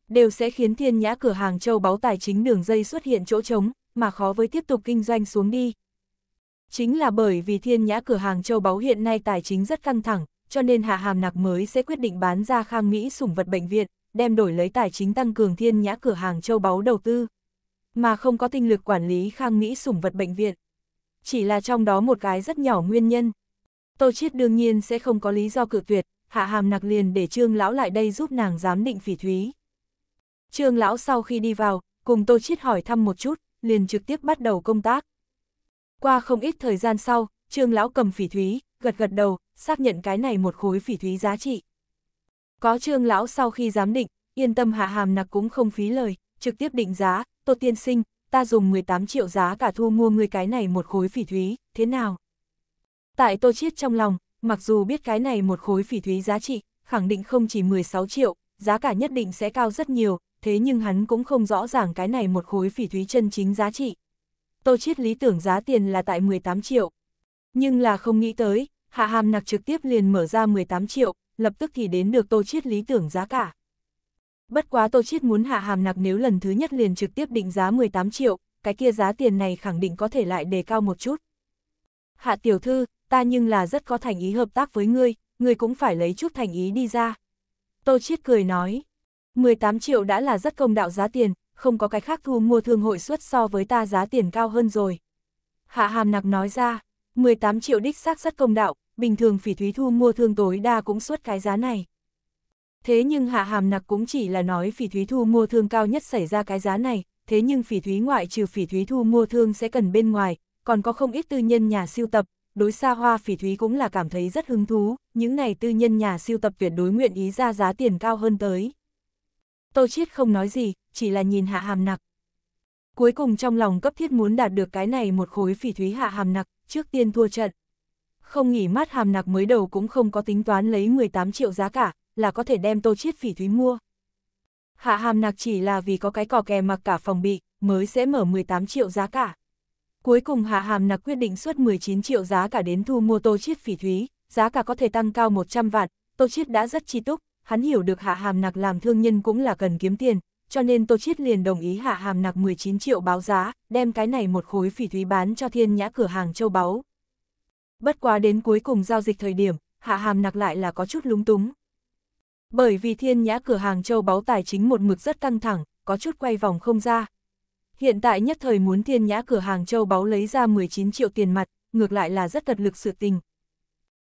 đều sẽ khiến thiên nhã cửa hàng châu báu tài chính đường dây xuất hiện chỗ trống, mà khó với tiếp tục kinh doanh xuống đi. Chính là bởi vì thiên nhã cửa hàng châu báu hiện nay tài chính rất căng thẳng, cho nên hạ hàm nạc mới sẽ quyết định bán ra khang Mỹ sủng vật bệnh viện, đem đổi lấy tài chính tăng cường thiên nhã cửa hàng châu báu đầu tư. Mà không có tinh lực quản lý khang Mỹ sủng vật bệnh viện. Chỉ là trong đó một cái rất nhỏ nguyên nhân. Tô Chiết đương nhiên sẽ không có lý do cự tuyệt, hạ hàm nạc liền để trương lão lại đây giúp nàng giám định phỉ thúy. Trương Lão sau khi đi vào, cùng Tô Chiết hỏi thăm một chút, liền trực tiếp bắt đầu công tác. Qua không ít thời gian sau, Trương Lão cầm phỉ thúy, gật gật đầu, xác nhận cái này một khối phỉ thúy giá trị. Có Trương Lão sau khi giám định, yên tâm hạ hàm nặc cũng không phí lời, trực tiếp định giá, Tô Tiên Sinh, ta dùng 18 triệu giá cả thu mua ngươi cái này một khối phỉ thúy, thế nào? Tại Tô Chiết trong lòng, mặc dù biết cái này một khối phỉ thúy giá trị, khẳng định không chỉ 16 triệu, giá cả nhất định sẽ cao rất nhiều, thế nhưng hắn cũng không rõ ràng cái này một khối phỉ thúy chân chính giá trị. Tô Chiết lý tưởng giá tiền là tại 18 triệu. Nhưng là không nghĩ tới, Hạ Hàm Nặc trực tiếp liền mở ra 18 triệu, lập tức thì đến được Tô Chiết lý tưởng giá cả. Bất quá Tô Chiết muốn Hạ Hàm Nặc nếu lần thứ nhất liền trực tiếp định giá 18 triệu, cái kia giá tiền này khẳng định có thể lại đề cao một chút. Hạ tiểu thư, ta nhưng là rất có thành ý hợp tác với ngươi, ngươi cũng phải lấy chút thành ý đi ra. Tô Chiết cười nói. 18 triệu đã là rất công đạo giá tiền, không có cái khác thu mua thương hội suất so với ta giá tiền cao hơn rồi. Hạ hàm nặc nói ra, 18 triệu đích xác rất công đạo, bình thường phỉ thúy thu mua thương tối đa cũng suất cái giá này. Thế nhưng hạ hàm nặc cũng chỉ là nói phỉ thúy thu mua thương cao nhất xảy ra cái giá này, thế nhưng phỉ thúy ngoại trừ phỉ thúy thu mua thương sẽ cần bên ngoài, còn có không ít tư nhân nhà siêu tập, đối xa hoa phỉ thúy cũng là cảm thấy rất hứng thú, những này tư nhân nhà siêu tập tuyệt đối nguyện ý ra giá tiền cao hơn tới. Tô Chiết không nói gì, chỉ là nhìn hạ hàm nặc. Cuối cùng trong lòng cấp thiết muốn đạt được cái này một khối phỉ thúy hạ hàm nặc, trước tiên thua trận. Không nghỉ mắt hàm nặc mới đầu cũng không có tính toán lấy 18 triệu giá cả, là có thể đem Tô Chiết phỉ thúy mua. Hạ hàm nặc chỉ là vì có cái cỏ kè mặc cả phòng bị, mới sẽ mở 18 triệu giá cả. Cuối cùng hạ hàm nặc quyết định xuất 19 triệu giá cả đến thu mua Tô Chiết phỉ thúy, giá cả có thể tăng cao 100 vạn, Tô Chiết đã rất chi túc, hắn hiểu được Hạ Hàm Nặc làm thương nhân cũng là cần kiếm tiền, cho nên Tô Chiết liền đồng ý Hạ Hàm Nặc 19 triệu báo giá, đem cái này một khối phỉ thúy bán cho thiên nhã cửa hàng châu báu. Bất quá đến cuối cùng giao dịch thời điểm, Hạ Hàm Nặc lại là có chút lúng túng. Bởi vì thiên nhã cửa hàng châu báu tài chính một mực rất căng thẳng, có chút quay vòng không ra. Hiện tại nhất thời muốn thiên nhã cửa hàng châu báu lấy ra 19 triệu tiền mặt, ngược lại là rất cật lực sự tình.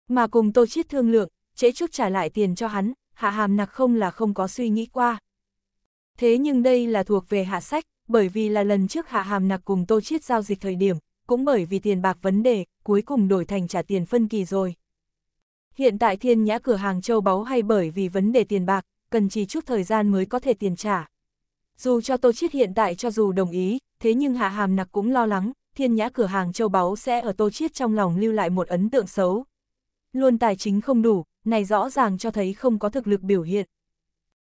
Mà cùng Tô Chiết thương lượng, trễ chút trả lại tiền cho hắn, hạ hàm nặc không là không có suy nghĩ qua. Thế nhưng đây là thuộc về hạ sách, bởi vì là lần trước hạ hàm nặc cùng tô chiết giao dịch thời điểm, cũng bởi vì tiền bạc vấn đề, cuối cùng đổi thành trả tiền phân kỳ rồi. Hiện tại thiên nhã cửa hàng châu báu hay bởi vì vấn đề tiền bạc, cần chỉ chút thời gian mới có thể tiền trả. Dù cho Tô Chiết hiện tại cho dù đồng ý, thế nhưng Hạ Hàm Nặc cũng lo lắng, thiên nhã cửa hàng châu báu sẽ ở Tô Chiết trong lòng lưu lại một ấn tượng xấu. Luôn tài chính không đủ, này rõ ràng cho thấy không có thực lực biểu hiện.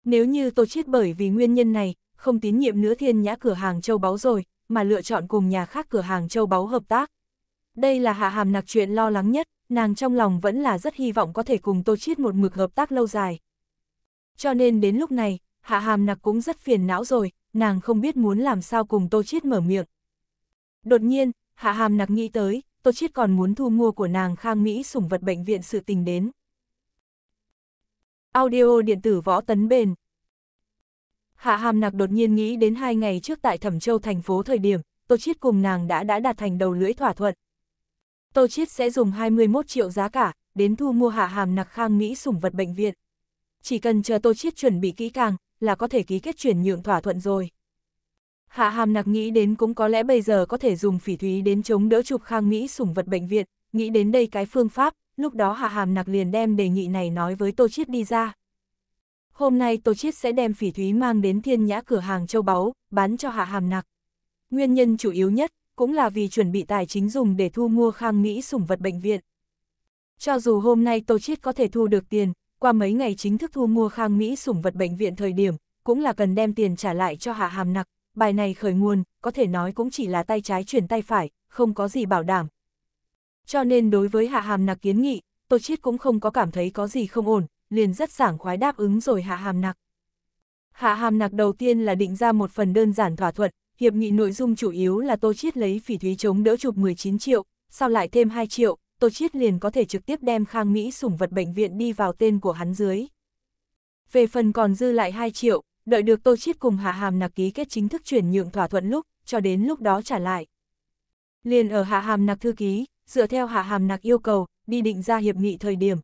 Nếu như Tô Chiết bởi vì nguyên nhân này, không tín nhiệm nữa thiên nhã cửa hàng châu báu rồi, mà lựa chọn cùng nhà khác cửa hàng châu báu hợp tác. Đây là hạ hàm nặc chuyện lo lắng nhất, nàng trong lòng vẫn là rất hy vọng có thể cùng Tô Chiết một mực hợp tác lâu dài. Cho nên đến lúc này, hạ hàm nặc cũng rất phiền não rồi, nàng không biết muốn làm sao cùng Tô Chiết mở miệng. Đột nhiên, hạ hàm nặc nghĩ tới, Tô Chiết còn muốn thu mua của nàng khang Mỹ sủng vật bệnh viện sự tình đến. Audio điện tử võ tấn bền. Hạ Hàm Nặc đột nhiên nghĩ đến hai ngày trước tại Thẩm Châu thành phố thời điểm, Tô Chiết cùng nàng đã đã đạt thành đầu lưỡi thỏa thuận. Tô Chiết sẽ dùng 21 triệu giá cả, đến thu mua Hạ Hàm Nặc Khang Mỹ sủng vật bệnh viện. Chỉ cần chờ Tô Chiết chuẩn bị kỹ càng, là có thể ký kết chuyển nhượng thỏa thuận rồi. Hạ Hàm Nặc nghĩ đến cũng có lẽ bây giờ có thể dùng phỉ thúy đến chống đỡ chụp Khang Mỹ sủng vật bệnh viện, nghĩ đến đây cái phương pháp, lúc đó Hạ Hàm Nặc liền đem đề nghị này nói với Tô Chiết đi ra. Hôm nay Tô Chiết sẽ đem phỉ thúy mang đến thiên nhã cửa hàng châu báu, bán cho Hạ Hàm Nặc. Nguyên nhân chủ yếu nhất cũng là vì chuẩn bị tài chính dùng để thu mua khang mỹ sủng vật bệnh viện. Cho dù hôm nay Tô Chiết có thể thu được tiền, qua mấy ngày chính thức thu mua khang Mỹ sủng vật bệnh viện thời điểm, cũng là cần đem tiền trả lại cho hạ hàm nặc. Bài này khởi nguồn, có thể nói cũng chỉ là tay trái chuyển tay phải, không có gì bảo đảm, cho nên đối với Hạ Hàm Nặc kiến nghị, Tô Chiết cũng không có cảm thấy có gì không ổn, liền rất sảng khoái đáp ứng rồi Hạ Hàm Nặc. Hạ Hàm Nặc đầu tiên là định ra một phần đơn giản thỏa thuận, hiệp nghị nội dung chủ yếu là Tô Chiết lấy phỉ thúy chống đỡ chụp 19 triệu, sau lại thêm 2 triệu, Tô Chiết liền có thể trực tiếp đem Khang Mỹ sủng vật bệnh viện đi vào tên của hắn dưới. Về phần còn dư lại 2 triệu, đợi được Tô Chiết cùng Hạ Hàm Nặc ký kết chính thức chuyển nhượng thỏa thuận lúc, cho đến lúc đó trả lại. Liền ở Hạ Hàm Nặc thư ký, dựa theo hạ hàm nặc yêu cầu, đi định ra hiệp nghị thời điểm.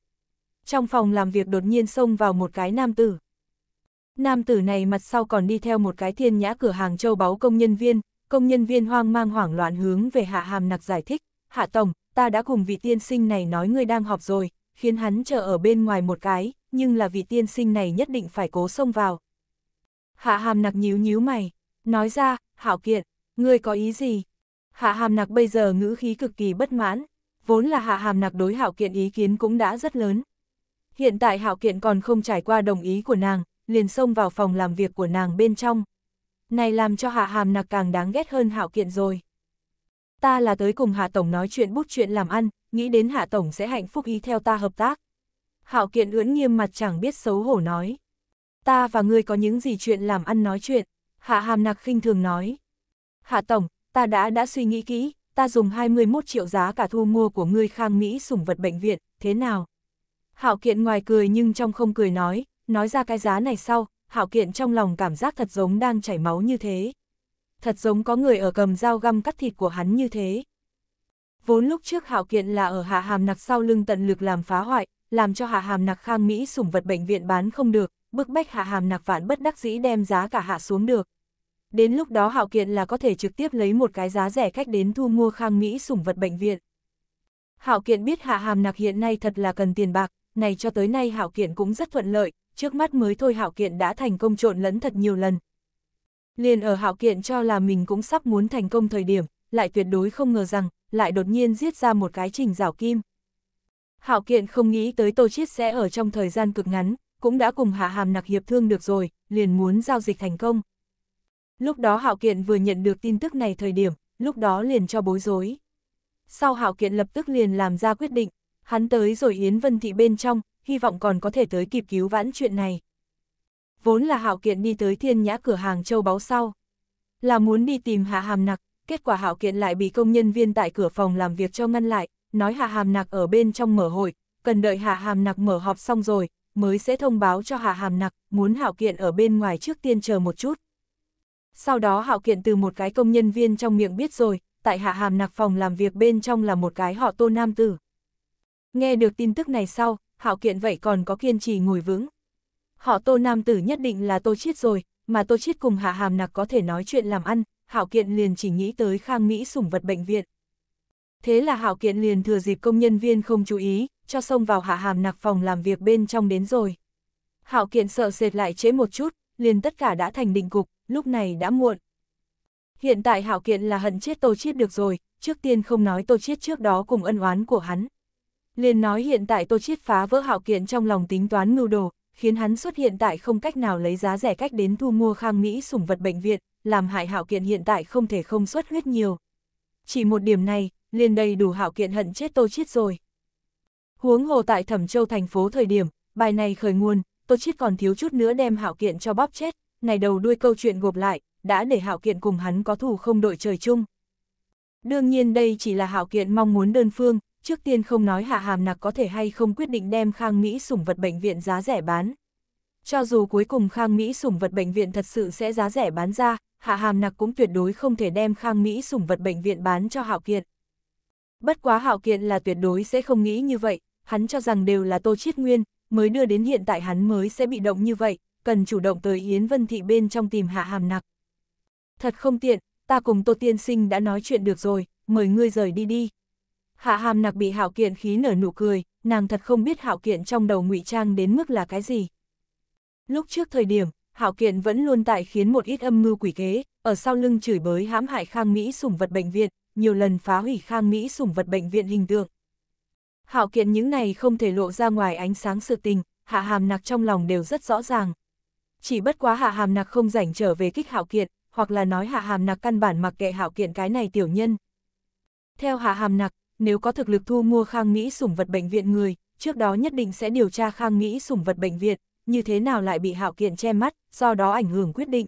Trong phòng làm việc đột nhiên xông vào một cái nam tử. Nam tử này mặt sau còn đi theo một cái thiên nhã cửa hàng châu báu công nhân viên, công nhân viên hoang mang hoảng loạn hướng về hạ hàm nặc giải thích, hạ tổng, ta đã cùng vị tiên sinh này nói ngươi đang họp rồi, khiến hắn chờ ở bên ngoài một cái, nhưng là vị tiên sinh này nhất định phải cố xông vào. Hạ hàm nặc nhíu nhíu mày, nói ra, hảo kiện, ngươi có ý gì? Hạ hàm nặc bây giờ ngữ khí cực kỳ bất mãn, vốn là hạ hàm nặc đối hạo kiện ý kiến cũng đã rất lớn. Hiện tại hạo kiện còn không trải qua đồng ý của nàng, liền xông vào phòng làm việc của nàng bên trong. Này làm cho hạ hàm nặc càng đáng ghét hơn hạo kiện rồi. Ta là tới cùng hạ tổng nói chuyện bút chuyện làm ăn, nghĩ đến hạ tổng sẽ hạnh phúc ý theo ta hợp tác. Hạo kiện ưỡn nghiêm mặt chẳng biết xấu hổ nói. Ta và ngươi có những gì chuyện làm ăn nói chuyện, hạ hàm nặc khinh thường nói. Hạ tổng, ta đã đã suy nghĩ kỹ, ta dùng 21 triệu giá cả thu mua của ngươi khang Mỹ sủng vật bệnh viện, thế nào? Hạo kiện ngoài cười nhưng trong không cười nói, nói ra cái giá này sau, hạo kiện trong lòng cảm giác thật giống đang chảy máu như thế. Thật giống có người ở cầm dao găm cắt thịt của hắn như thế. Vốn lúc trước hạo kiện là ở hạ hàm nặc sau lưng tận lực làm phá hoại, làm cho hạ hàm nặc khang Mỹ sủng vật bệnh viện bán không được, bức bách hạ hàm nặc vạn bất đắc dĩ đem giá cả hạ xuống được, đến lúc đó Hạo Kiện là có thể trực tiếp lấy một cái giá rẻ cách đến thu mua khang Mỹ sủng vật bệnh viện. Hạo Kiện biết Hạ Hàm nặc hiện nay thật là cần tiền bạc, này cho tới nay Hạo Kiện cũng rất thuận lợi, trước mắt mới thôi Hạo Kiện đã thành công trộn lẫn thật nhiều lần. Liền ở Hạo Kiện cho là mình cũng sắp muốn thành công thời điểm, lại tuyệt đối không ngờ rằng, lại đột nhiên giết ra một cái trình rào kim. Hạo Kiện không nghĩ tới Tô Chiết sẽ ở trong thời gian cực ngắn, cũng đã cùng Hạ Hàm Nặc hiệp thương được rồi, liền muốn giao dịch thành công. Lúc đó Hạo Kiện vừa nhận được tin tức này thời điểm, lúc đó liền cho bối rối. Sau Hạo Kiện lập tức liền làm ra quyết định, hắn tới rồi Yến Vân Thị bên trong, hy vọng còn có thể tới kịp cứu vãn chuyện này. Vốn là Hạo Kiện đi tới thiên nhã cửa hàng châu báu sau. Là muốn đi tìm Hạ Hàm Nặc, kết quả Hạo Kiện lại bị công nhân viên tại cửa phòng làm việc cho ngăn lại, nói Hạ Hàm Nặc ở bên trong mở hội, cần đợi Hạ Hàm Nặc mở họp xong rồi, mới sẽ thông báo cho Hạ Hàm Nặc, muốn Hạo Kiện ở bên ngoài trước tiên chờ một chút. Sau đó Hạo Kiện từ một cái công nhân viên trong miệng biết rồi, tại hạ hàm nạc phòng làm việc bên trong là một cái họ tô nam tử. Nghe được tin tức này sau, Hạo Kiện vậy còn có kiên trì ngồi vững. Họ tô nam tử nhất định là tô chiết rồi, mà tô chiết cùng hạ hàm nạc có thể nói chuyện làm ăn, Hạo Kiện liền chỉ nghĩ tới khang Mỹ sủng vật bệnh viện. Thế là Hạo Kiện liền thừa dịp công nhân viên không chú ý, cho xông vào hạ hàm nạc phòng làm việc bên trong đến rồi. Hạo Kiện sợ sệt lại chế một chút, liền tất cả đã thành định cục, lúc này đã muộn. Hiện tại hảo kiện là hận chết Tô Chiết được rồi, trước tiên không nói Tô Chiết trước đó cùng ân oán của hắn. Liền nói hiện tại Tô Chiết phá vỡ hảo kiện trong lòng tính toán mưu đồ, khiến hắn xuất hiện tại không cách nào lấy giá rẻ cách đến thu mua khang Mỹ sủng vật bệnh viện, làm hại hảo kiện hiện tại không thể không xuất huyết nhiều. Chỉ một điểm này, liền đầy đủ hảo kiện hận chết Tô Chiết rồi. Huống hồ tại Thẩm Châu thành phố thời điểm, bài này khởi nguồn, Tôi Chiết còn thiếu chút nữa đem Hạo Kiện cho bóp chết, này đầu đuôi câu chuyện gộp lại, đã để Hạo Kiện cùng hắn có thù không đội trời chung. Đương nhiên đây chỉ là Hạo Kiện mong muốn đơn phương, trước tiên không nói Hạ Hàm Nặc có thể hay không quyết định đem Khang Mỹ sủng vật bệnh viện giá rẻ bán. Cho dù cuối cùng Khang Mỹ sủng vật bệnh viện thật sự sẽ giá rẻ bán ra, Hạ Hàm Nặc cũng tuyệt đối không thể đem Khang Mỹ sủng vật bệnh viện bán cho Hạo Kiện. Bất quá Hạo Kiện là tuyệt đối sẽ không nghĩ như vậy, hắn cho rằng đều là Tô Chiết Nguyên, mới đưa đến hiện tại hắn mới sẽ bị động như vậy, cần chủ động tới Yến Vân Thị bên trong tìm hạ hàm nặc. Thật không tiện, ta cùng Tô Tiên Sinh đã nói chuyện được rồi, mời ngươi rời đi đi. Hạ hàm nặc bị hạo kiện khí nở nụ cười, nàng thật không biết hạo kiện trong đầu ngụy trang đến mức là cái gì. Lúc trước thời điểm, hạo kiện vẫn luôn tại khiến một ít âm mưu quỷ kế, ở sau lưng chửi bới hãm hại Khang Mỹ sủng vật bệnh viện, nhiều lần phá hủy Khang Mỹ sủng vật bệnh viện hình tượng, Hạo kiện những này không thể lộ ra ngoài ánh sáng sự tình, hạ hàm nặc trong lòng đều rất rõ ràng. Chỉ bất quá hạ hàm nặc không rảnh trở về kích hạo kiện, hoặc là nói hạ hàm nặc căn bản mặc kệ hạo kiện cái này tiểu nhân. Theo hạ hàm nặc, nếu có thực lực thu mua khang mỹ sủng vật bệnh viện người, trước đó nhất định sẽ điều tra khang mỹ sủng vật bệnh viện, như thế nào lại bị hạo kiện che mắt, do đó ảnh hưởng quyết định.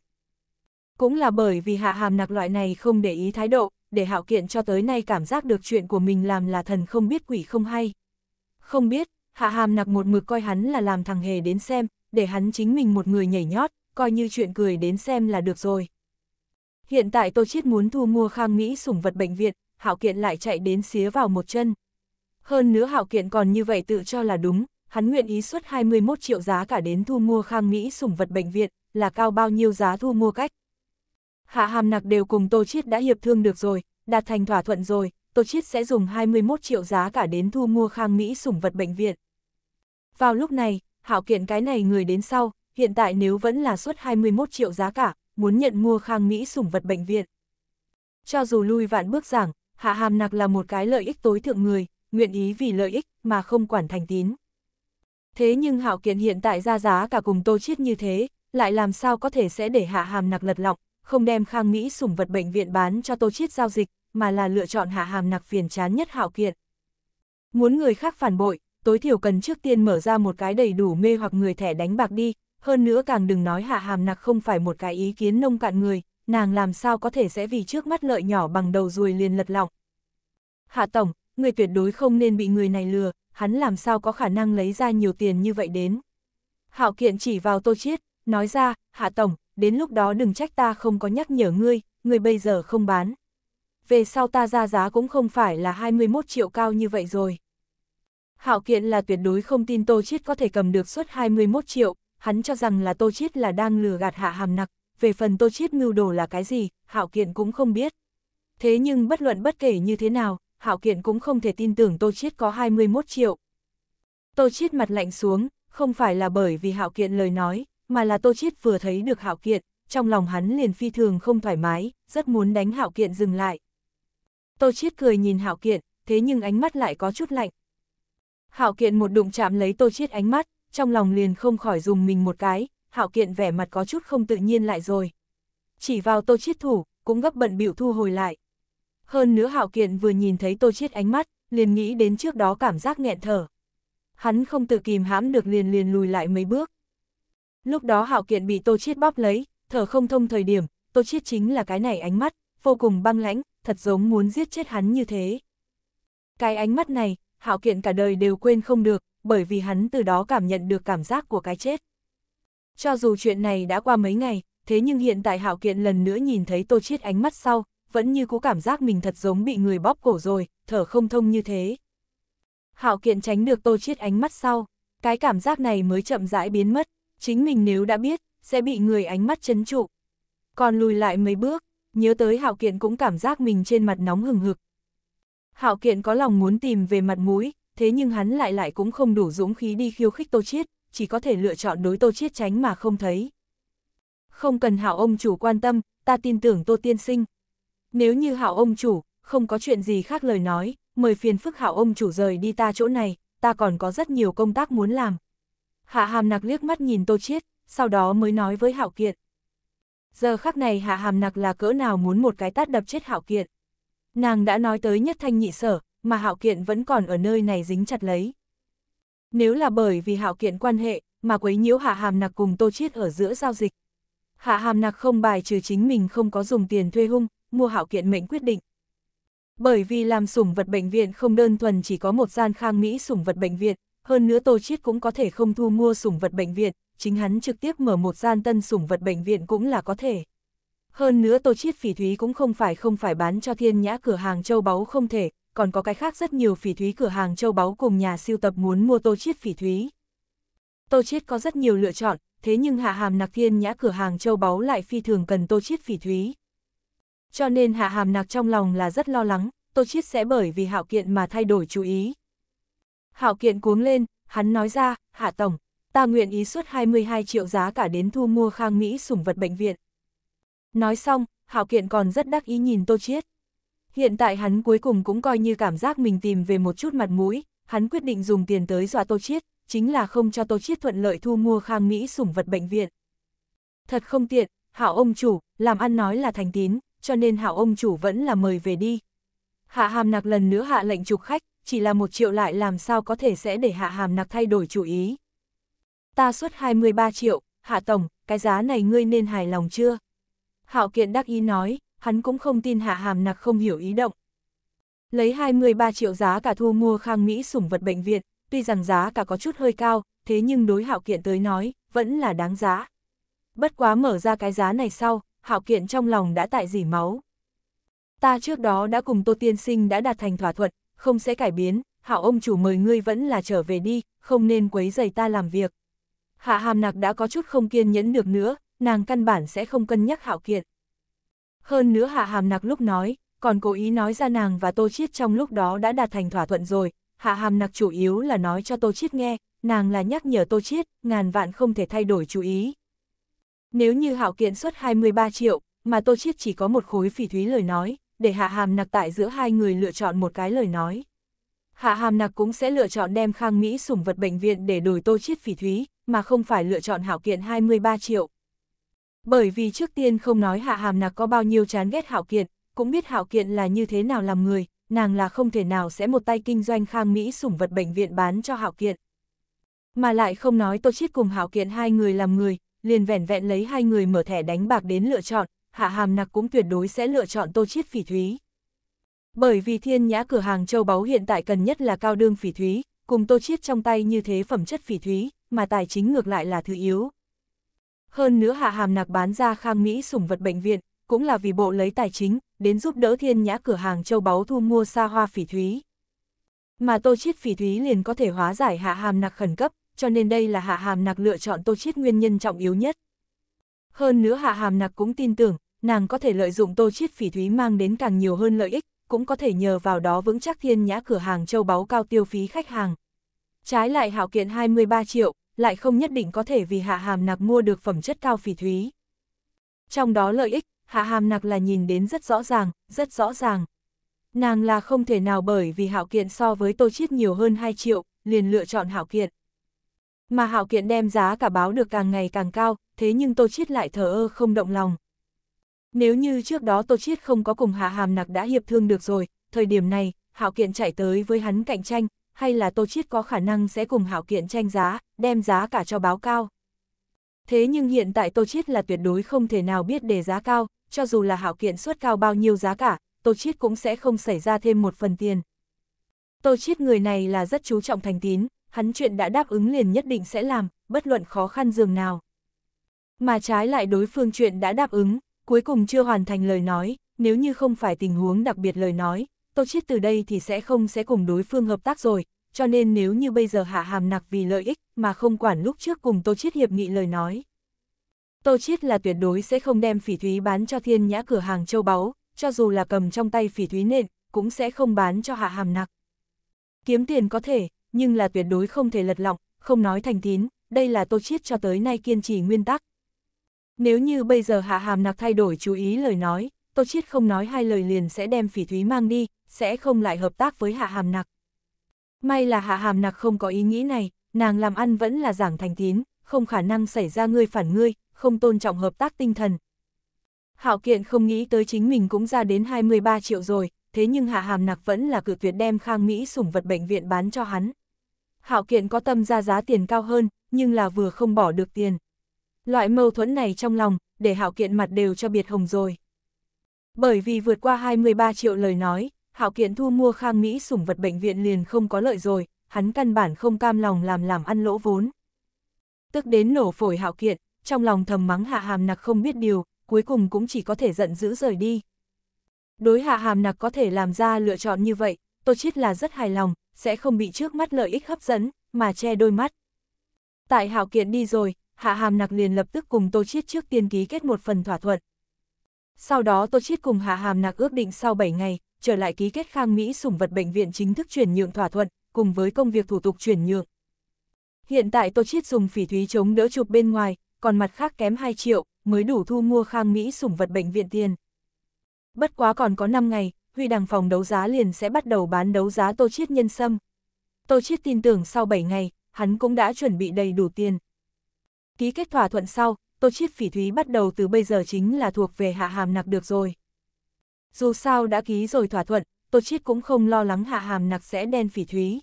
Cũng là bởi vì hạ hàm nặc loại này không để ý thái độ, để hạo kiện cho tới nay cảm giác được chuyện của mình làm là thần không biết quỷ không hay. Không biết, hạ hàm nặc một mực coi hắn là làm thằng hề đến xem, để hắn chính mình một người nhảy nhót, coi như chuyện cười đến xem là được rồi. Hiện tại Tô Chiết muốn thu mua Khang Mỹ sủng vật bệnh viện, Hạo Kiện lại chạy đến xía vào một chân. Hơn nữa Hạo Kiện còn như vậy tự cho là đúng, hắn nguyện ý xuất 21 triệu giá cả đến thu mua Khang Mỹ sủng vật bệnh viện, là cao bao nhiêu giá thu mua cách. Hạ Hàm Nặc đều cùng Tô Chiết đã hiệp thương được rồi, đạt thành thỏa thuận rồi, Tô Chiết sẽ dùng 21 triệu giá cả đến thu mua Khang Mỹ sủng vật bệnh viện. Vào lúc này, Hạo Kiện cái này người đến sau, hiện tại nếu vẫn là suất 21 triệu giá cả, muốn nhận mua Khang Mỹ sủng vật bệnh viện. Cho dù lui vạn bước giảng, Hạ Hàm Nặc là một cái lợi ích tối thượng người, nguyện ý vì lợi ích mà không quản thành tín. Thế nhưng Hạo Kiện hiện tại ra giá cả cùng Tô Chiết như thế, lại làm sao có thể sẽ để Hạ Hàm Nặc lật lọng, không đem khang Mỹ sủng vật bệnh viện bán cho tô chiết giao dịch, mà là lựa chọn hạ hàm nặc phiền chán nhất hạo kiện. Muốn người khác phản bội, tối thiểu cần trước tiên mở ra một cái đầy đủ mê hoặc người thẻ đánh bạc đi, hơn nữa càng đừng nói hạ hàm nặc không phải một cái ý kiến nông cạn người, nàng làm sao có thể sẽ vì trước mắt lợi nhỏ bằng đầu ruồi liền lật lọng. Hạ Tổng, người tuyệt đối không nên bị người này lừa, hắn làm sao có khả năng lấy ra nhiều tiền như vậy đến. Hạo kiện chỉ vào tô chiết, nói ra, Hạ Tổng, đến lúc đó đừng trách ta không có nhắc nhở ngươi, ngươi bây giờ không bán. Về sau ta ra giá cũng không phải là 21 triệu cao như vậy rồi. Hạo kiện là tuyệt đối không tin Tô Chiết có thể cầm được suất 21 triệu, hắn cho rằng là Tô Chiết là đang lừa gạt hạ hàm nặc, về phần Tô Chiết mưu đồ là cái gì, Hạo kiện cũng không biết. Thế nhưng bất luận bất kể như thế nào, Hạo kiện cũng không thể tin tưởng Tô Chiết có 21 triệu. Tô Chiết mặt lạnh xuống, không phải là bởi vì Hạo kiện lời nói, mà là Tô Chiết vừa thấy được Hạo Kiện, trong lòng hắn liền phi thường không thoải mái, rất muốn đánh Hạo Kiện dừng lại. Tô Chiết cười nhìn Hạo Kiện, thế nhưng ánh mắt lại có chút lạnh. Hạo Kiện một đụng chạm lấy Tô Chiết ánh mắt, trong lòng liền không khỏi dùng mình một cái, Hạo Kiện vẻ mặt có chút không tự nhiên lại rồi. Chỉ vào Tô Chiết thủ, cũng gấp bận biểu thu hồi lại. Hơn nữa Hạo Kiện vừa nhìn thấy Tô Chiết ánh mắt, liền nghĩ đến trước đó cảm giác nghẹn thở. Hắn không tự kìm hãm được liền liền lùi lại mấy bước. Lúc đó Hạo Kiện bị Tô Chiết bóp lấy, thở không thông thời điểm, Tô Chiết chính là cái này ánh mắt, vô cùng băng lãnh, thật giống muốn giết chết hắn như thế. Cái ánh mắt này, Hạo Kiện cả đời đều quên không được, bởi vì hắn từ đó cảm nhận được cảm giác của cái chết. Cho dù chuyện này đã qua mấy ngày, thế nhưng hiện tại Hạo Kiện lần nữa nhìn thấy Tô Chiết ánh mắt sau, vẫn như cũ cảm giác mình thật giống bị người bóp cổ rồi, thở không thông như thế. Hạo Kiện tránh được Tô Chiết ánh mắt sau, cái cảm giác này mới chậm rãi biến mất, chính mình nếu đã biết, sẽ bị người ánh mắt chấn trụ. Còn lùi lại mấy bước, nhớ tới Hạo Kiện cũng cảm giác mình trên mặt nóng hừng hực. Hạo Kiện có lòng muốn tìm về mặt mũi, thế nhưng hắn lại lại cũng không đủ dũng khí đi khiêu khích Tô Chiết, chỉ có thể lựa chọn đối Tô Chiết tránh mà không thấy. Không cần Hạo ông chủ quan tâm, ta tin tưởng Tô tiên sinh. Nếu như Hạo ông chủ không có chuyện gì khác lời nói, mời phiền phức Hạo ông chủ rời đi ta chỗ này, ta còn có rất nhiều công tác muốn làm. Hạ Hàm Nặc liếc mắt nhìn Tô Chiết, sau đó mới nói với Hạo Kiệt. Giờ khắc này Hạ Hàm Nặc là cỡ nào muốn một cái tát đập chết Hạo Kiệt. Nàng đã nói tới nhất thanh nhị sở, mà Hạo Kiệt vẫn còn ở nơi này dính chặt lấy. Nếu là bởi vì Hạo Kiệt quan hệ, mà quấy nhiễu Hạ Hàm Nặc cùng Tô Chiết ở giữa giao dịch. Hạ Hàm Nặc không bài trừ chính mình không có dùng tiền thuê hung, mua Hạo Kiệt mệnh quyết định. Bởi vì làm sủng vật bệnh viện không đơn thuần chỉ có một gian khang mỹ sủng vật bệnh viện, hơn nữa Tô Chiết cũng có thể không thu mua sủng vật bệnh viện, chính hắn trực tiếp mở một gian tân sủng vật bệnh viện cũng là có thể. Hơn nữa Tô Chiết phỉ thúy cũng không phải không phải bán cho thiên nhã cửa hàng châu báu không thể, còn có cái khác rất nhiều phỉ thúy cửa hàng châu báu cùng nhà siêu tập muốn mua Tô Chiết phỉ thúy. Tô Chiết có rất nhiều lựa chọn, thế nhưng hạ hàm nạc thiên nhã cửa hàng châu báu lại phi thường cần Tô Chiết phỉ thúy. Cho nên hạ hàm nạc trong lòng là rất lo lắng, Tô Chiết sẽ bởi vì hạo kiện mà thay đổi chú ý. Hạo kiện cuống lên, hắn nói ra, hạ tổng, ta nguyện ý suốt 22 triệu giá cả đến thu mua khang Mỹ sủng vật bệnh viện. Nói xong, hạo kiện còn rất đắc ý nhìn tô chiết. Hiện tại hắn cuối cùng cũng coi như cảm giác mình tìm về một chút mặt mũi, hắn quyết định dùng tiền tới dọa tô chiết, chính là không cho tô chiết thuận lợi thu mua khang Mỹ sủng vật bệnh viện. Thật không tiện, hạo ông chủ, làm ăn nói là thành tín, cho nên hạo ông chủ vẫn là mời về đi. Hạ hàm nạc lần nữa hạ lệnh trục khách, chỉ là một triệu lại làm sao có thể sẽ để hạ hàm nặc thay đổi chủ ý. Ta xuất 23 triệu, hạ tổng, cái giá này ngươi nên hài lòng chưa? Hạo kiện đắc ý nói, hắn cũng không tin hạ hàm nặc không hiểu ý động. Lấy 23 triệu giá cả thu mua khang Mỹ sủng vật bệnh viện, tuy rằng giá cả có chút hơi cao, thế nhưng đối hạo kiện tới nói, vẫn là đáng giá. Bất quá mở ra cái giá này sau, hạo kiện trong lòng đã tại dỉ máu. Ta trước đó đã cùng Tô Tiên Sinh đã đạt thành thỏa thuận, không sẽ cải biến, hạo ông chủ mời ngươi vẫn là trở về đi, không nên quấy giày ta làm việc. Hạ hàm Nặc đã có chút không kiên nhẫn được nữa, nàng căn bản sẽ không cân nhắc hạo kiện. Hơn nữa hạ hàm Nặc lúc nói, còn cố ý nói ra nàng và tô chiết trong lúc đó đã đạt thành thỏa thuận rồi, hạ hàm Nặc chủ yếu là nói cho tô chiết nghe, nàng là nhắc nhở tô chiết, ngàn vạn không thể thay đổi chú ý. Nếu như hạo kiện xuất 23 triệu, mà tô chiết chỉ có một khối phỉ thúy lời nói, để Hạ Hàm Nặc tại giữa hai người lựa chọn một cái lời nói. Hạ Hàm Nặc cũng sẽ lựa chọn đem Khang Mỹ sủng vật bệnh viện để đổi tô chiết phỉ thúy, mà không phải lựa chọn hảo kiện 23 triệu. Bởi vì trước tiên không nói Hạ Hàm Nặc có bao nhiêu chán ghét hảo kiện, cũng biết hảo kiện là như thế nào làm người, nàng là không thể nào sẽ một tay kinh doanh Khang Mỹ sủng vật bệnh viện bán cho hảo kiện. Mà lại không nói tô chiết cùng hảo kiện hai người làm người, liền vẻn vẹn lấy hai người mở thẻ đánh bạc đến lựa chọn, Hạ Hàm Nặc cũng tuyệt đối sẽ lựa chọn Tô Chiết phỉ thúy. Bởi vì thiên nhã cửa hàng châu báu hiện tại cần nhất là cao đương phỉ thúy, cùng Tô Chiết trong tay như thế phẩm chất phỉ thúy, mà tài chính ngược lại là thứ yếu. Hơn nữa Hạ Hàm Nặc bán ra khang Mỹ sủng vật bệnh viện, cũng là vì bộ lấy tài chính, đến giúp đỡ thiên nhã cửa hàng châu báu thu mua xa hoa phỉ thúy. Mà Tô Chiết phỉ thúy liền có thể hóa giải Hạ Hàm Nặc khẩn cấp, cho nên đây là Hạ Hàm Nặc lựa chọn Tô Chiết nguyên nhân trọng yếu nhất. Hơn nữa Hạ Hàm Nặc cũng tin tưởng, nàng có thể lợi dụng tô chiết phỉ thúy mang đến càng nhiều hơn lợi ích, cũng có thể nhờ vào đó vững chắc thiên nhã cửa hàng châu báu cao tiêu phí khách hàng. Trái lại hảo kiện 23 triệu, lại không nhất định có thể vì hạ hàm nạc mua được phẩm chất cao phỉ thúy. Trong đó lợi ích, hạ hàm nạc là nhìn đến rất rõ ràng, rất rõ ràng. Nàng là không thể nào bởi vì hảo kiện so với tô chiết nhiều hơn 2 triệu, liền lựa chọn hảo kiện. Mà hảo kiện đem giá cả báo được càng ngày càng cao, thế nhưng tô chiết lại thờ ơ không động lòng. Nếu như trước đó Tô Chiết không có cùng Hạ Hàm Nặc đã hiệp thương được rồi, thời điểm này, Hạo Kiện chạy tới với hắn cạnh tranh, hay là Tô Chiết có khả năng sẽ cùng Hạo Kiện tranh giá, đem giá cả cho báo cao. Thế nhưng hiện tại Tô Chiết là tuyệt đối không thể nào biết đề giá cao, cho dù là Hạo Kiện xuất cao bao nhiêu giá cả, Tô Chiết cũng sẽ không xảy ra thêm một phần tiền. Tô Chiết người này là rất chú trọng thành tín, hắn chuyện đã đáp ứng liền nhất định sẽ làm, bất luận khó khăn dường nào. Mà trái lại đối phương chuyện đã đáp ứng, cuối cùng chưa hoàn thành lời nói, nếu như không phải tình huống đặc biệt lời nói, Tô Chiết từ đây thì sẽ không sẽ cùng đối phương hợp tác rồi, cho nên nếu như bây giờ hạ hàm nặc vì lợi ích mà không quản lúc trước cùng Tô Chiết hiệp nghị lời nói. Tô Chiết là tuyệt đối sẽ không đem phỉ thúy bán cho thiên nhã cửa hàng châu báu, cho dù là cầm trong tay phỉ thúy nện cũng sẽ không bán cho hạ hàm nặc. Kiếm tiền có thể, nhưng là tuyệt đối không thể lật lọng, không nói thành tín, đây là Tô Chiết cho tới nay kiên trì nguyên tắc, nếu như bây giờ Hạ Hàm Nặc thay đổi chú ý lời nói, Tô Chiết không nói hai lời liền sẽ đem phỉ thúy mang đi, sẽ không lại hợp tác với Hạ Hàm Nặc. May là Hạ Hàm Nặc không có ý nghĩ này, nàng làm ăn vẫn là giảng thành tín, không khả năng xảy ra ngươi phản ngươi, không tôn trọng hợp tác tinh thần. Hạo Kiện không nghĩ tới chính mình cũng ra đến 23 triệu rồi, thế nhưng Hạ Hàm Nặc vẫn là cử tuyệt đem Khang Mỹ sủng vật bệnh viện bán cho hắn. Hạo Kiện có tâm ra giá tiền cao hơn, nhưng là vừa không bỏ được tiền. Loại mâu thuẫn này trong lòng, để Hạo Kiện mặt đều cho biệt hồng rồi. Bởi vì vượt qua 23 triệu lời nói, Hạo Kiện thu mua Khang Mỹ sủng vật bệnh viện liền không có lợi rồi, hắn căn bản không cam lòng làm làm ăn lỗ vốn. Tức đến nổ phổi Hạo Kiện, trong lòng thầm mắng Hạ Hàm Nặc không biết điều, cuối cùng cũng chỉ có thể giận dữ rời đi. Đối Hạ Hàm Nặc có thể làm ra lựa chọn như vậy, Tô chết là rất hài lòng, sẽ không bị trước mắt lợi ích hấp dẫn, mà che đôi mắt. Tại Hạo Kiện đi rồi, Hạ Hàm Nặc liền lập tức cùng Tô Chiết trước tiên ký kết một phần thỏa thuận. Sau đó Tô Chiết cùng Hạ Hàm Nặc ước định sau 7 ngày, trở lại ký kết Khang Mỹ sủng vật bệnh viện chính thức chuyển nhượng thỏa thuận, cùng với công việc thủ tục chuyển nhượng. Hiện tại Tô Chiết dùng phỉ thúy chống đỡ chụp bên ngoài, còn mặt khác kém 2 triệu, mới đủ thu mua Khang Mỹ sủng vật bệnh viện tiền. Bất quá còn có 5 ngày, Huy Đằng phòng đấu giá liền sẽ bắt đầu bán đấu giá Tô Chiết nhân sâm. Tô Chiết tin tưởng sau 7 ngày, hắn cũng đã chuẩn bị đầy đủ tiền. Ký kết thỏa thuận sau, Tô Chiết Phỉ Thúy bắt đầu từ bây giờ chính là thuộc về Hạ Hàm Nặc được rồi. Dù sao đã ký rồi thỏa thuận, Tô Chiết cũng không lo lắng Hạ Hàm Nặc sẽ đen Phỉ Thúy.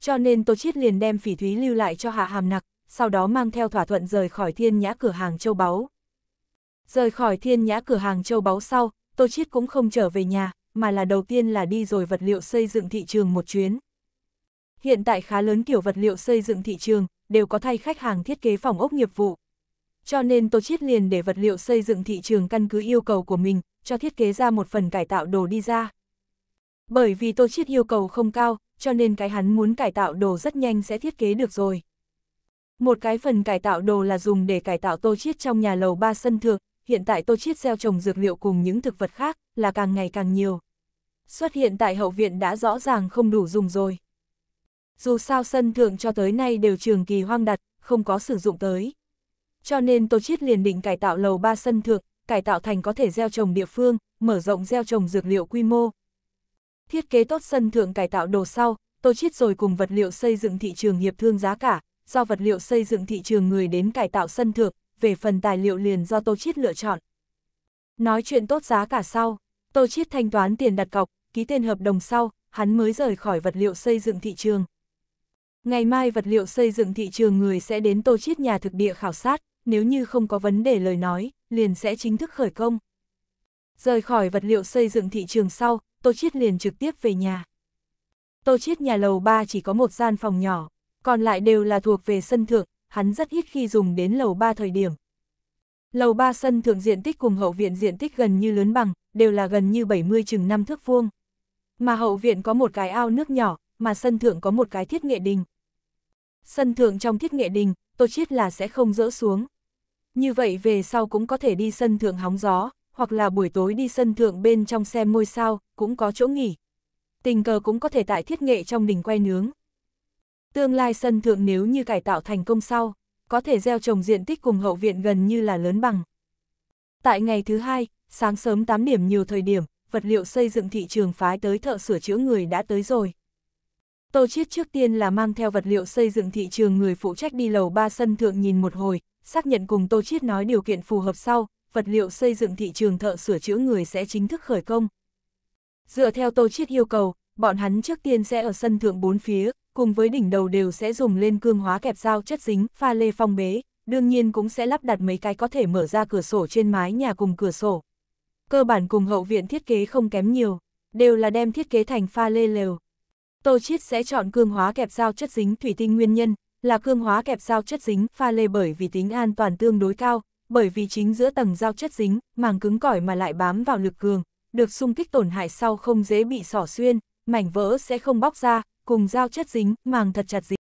Cho nên Tô Chiết liền đem Phỉ Thúy lưu lại cho Hạ Hàm Nặc, sau đó mang theo thỏa thuận rời khỏi thiên nhã cửa hàng châu báu. Rời khỏi thiên nhã cửa hàng châu báu sau, Tô Chiết cũng không trở về nhà, mà là đầu tiên là đi rồi vật liệu xây dựng thị trường một chuyến. Hiện tại khá lớn kiểu vật liệu xây dựng thị trường, đều có thay khách hàng thiết kế phòng ốc nghiệp vụ. Cho nên Tô Chiết liền để vật liệu xây dựng thị trường căn cứ yêu cầu của mình, cho thiết kế ra một phần cải tạo đồ đi ra. Bởi vì Tô Chiết yêu cầu không cao, cho nên cái hắn muốn cải tạo đồ rất nhanh sẽ thiết kế được rồi. Một cái phần cải tạo đồ là dùng để cải tạo Tô Chiết trong nhà lầu ba sân thượng, hiện tại Tô Chiết gieo trồng dược liệu cùng những thực vật khác là càng ngày càng nhiều. Xuất hiện tại hậu viện đã rõ ràng không đủ dùng rồi dù sao sân thượng cho tới nay đều trường kỳ hoang đặt, không có sử dụng tới. Cho nên Tô Chiết liền định cải tạo lầu ba sân thượng, cải tạo thành có thể gieo trồng địa phương, mở rộng gieo trồng dược liệu quy mô. Thiết kế tốt sân thượng cải tạo đồ sau, Tô Chiết rồi cùng vật liệu xây dựng thị trường hiệp thương giá cả, do vật liệu xây dựng thị trường người đến cải tạo sân thượng, về phần tài liệu liền do Tô Chiết lựa chọn. Nói chuyện tốt giá cả sau, Tô Chiết thanh toán tiền đặt cọc, ký tên hợp đồng sau, hắn mới rời khỏi vật liệu xây dựng thị trường. Ngày mai vật liệu xây dựng thị trường người sẽ đến tô chiết nhà thực địa khảo sát, nếu như không có vấn đề lời nói, liền sẽ chính thức khởi công. Rời khỏi vật liệu xây dựng thị trường sau, tô chiết liền trực tiếp về nhà. Tô chiết nhà lầu 3 chỉ có một gian phòng nhỏ, còn lại đều là thuộc về sân thượng, hắn rất ít khi dùng đến lầu 3 thời điểm. Lầu 3 sân thượng diện tích cùng hậu viện diện tích gần như lớn bằng, đều là gần như 70 chừng 5 thước vuông. Mà hậu viện có một cái ao nước nhỏ, mà sân thượng có một cái thiết nghệ đình. Sân thượng trong thiết nghệ đình, tôi Chiết là sẽ không dỡ xuống. Như vậy về sau cũng có thể đi sân thượng hóng gió, hoặc là buổi tối đi sân thượng bên trong xem ngôi sao, cũng có chỗ nghỉ. Tình cờ cũng có thể tại thiết nghệ trong đình quay nướng. Tương lai sân thượng nếu như cải tạo thành công sau, có thể gieo trồng diện tích cùng hậu viện gần như là lớn bằng. Tại ngày thứ hai, sáng sớm 8 điểm nhiều thời điểm, vật liệu xây dựng thị trường phái tới thợ sửa chữa người đã tới rồi. Tô Chiết trước tiên là mang theo vật liệu xây dựng thị trường người phụ trách đi lầu ba sân thượng nhìn một hồi, xác nhận cùng Tô Chiết nói điều kiện phù hợp sau, vật liệu xây dựng thị trường thợ sửa chữa người sẽ chính thức khởi công. Dựa theo Tô Chiết yêu cầu, bọn hắn trước tiên sẽ ở sân thượng bốn phía, cùng với đỉnh đầu đều sẽ dùng lên cương hóa kẹp dao chất dính, pha lê phong bế, đương nhiên cũng sẽ lắp đặt mấy cái có thể mở ra cửa sổ trên mái nhà cùng cửa sổ. Cơ bản cùng hậu viện thiết kế không kém nhiều, đều là đem thiết kế thành pha lê lều. Tô Chiết sẽ chọn cương hóa kẹp dao chất dính thủy tinh nguyên nhân là cương hóa kẹp dao chất dính pha lê bởi vì tính an toàn tương đối cao, bởi vì chính giữa tầng dao chất dính, màng cứng cỏi mà lại bám vào lực cường, được xung kích tổn hại sau không dễ bị xỏ xuyên, mảnh vỡ sẽ không bóc ra, cùng dao chất dính, màng thật chặt dính.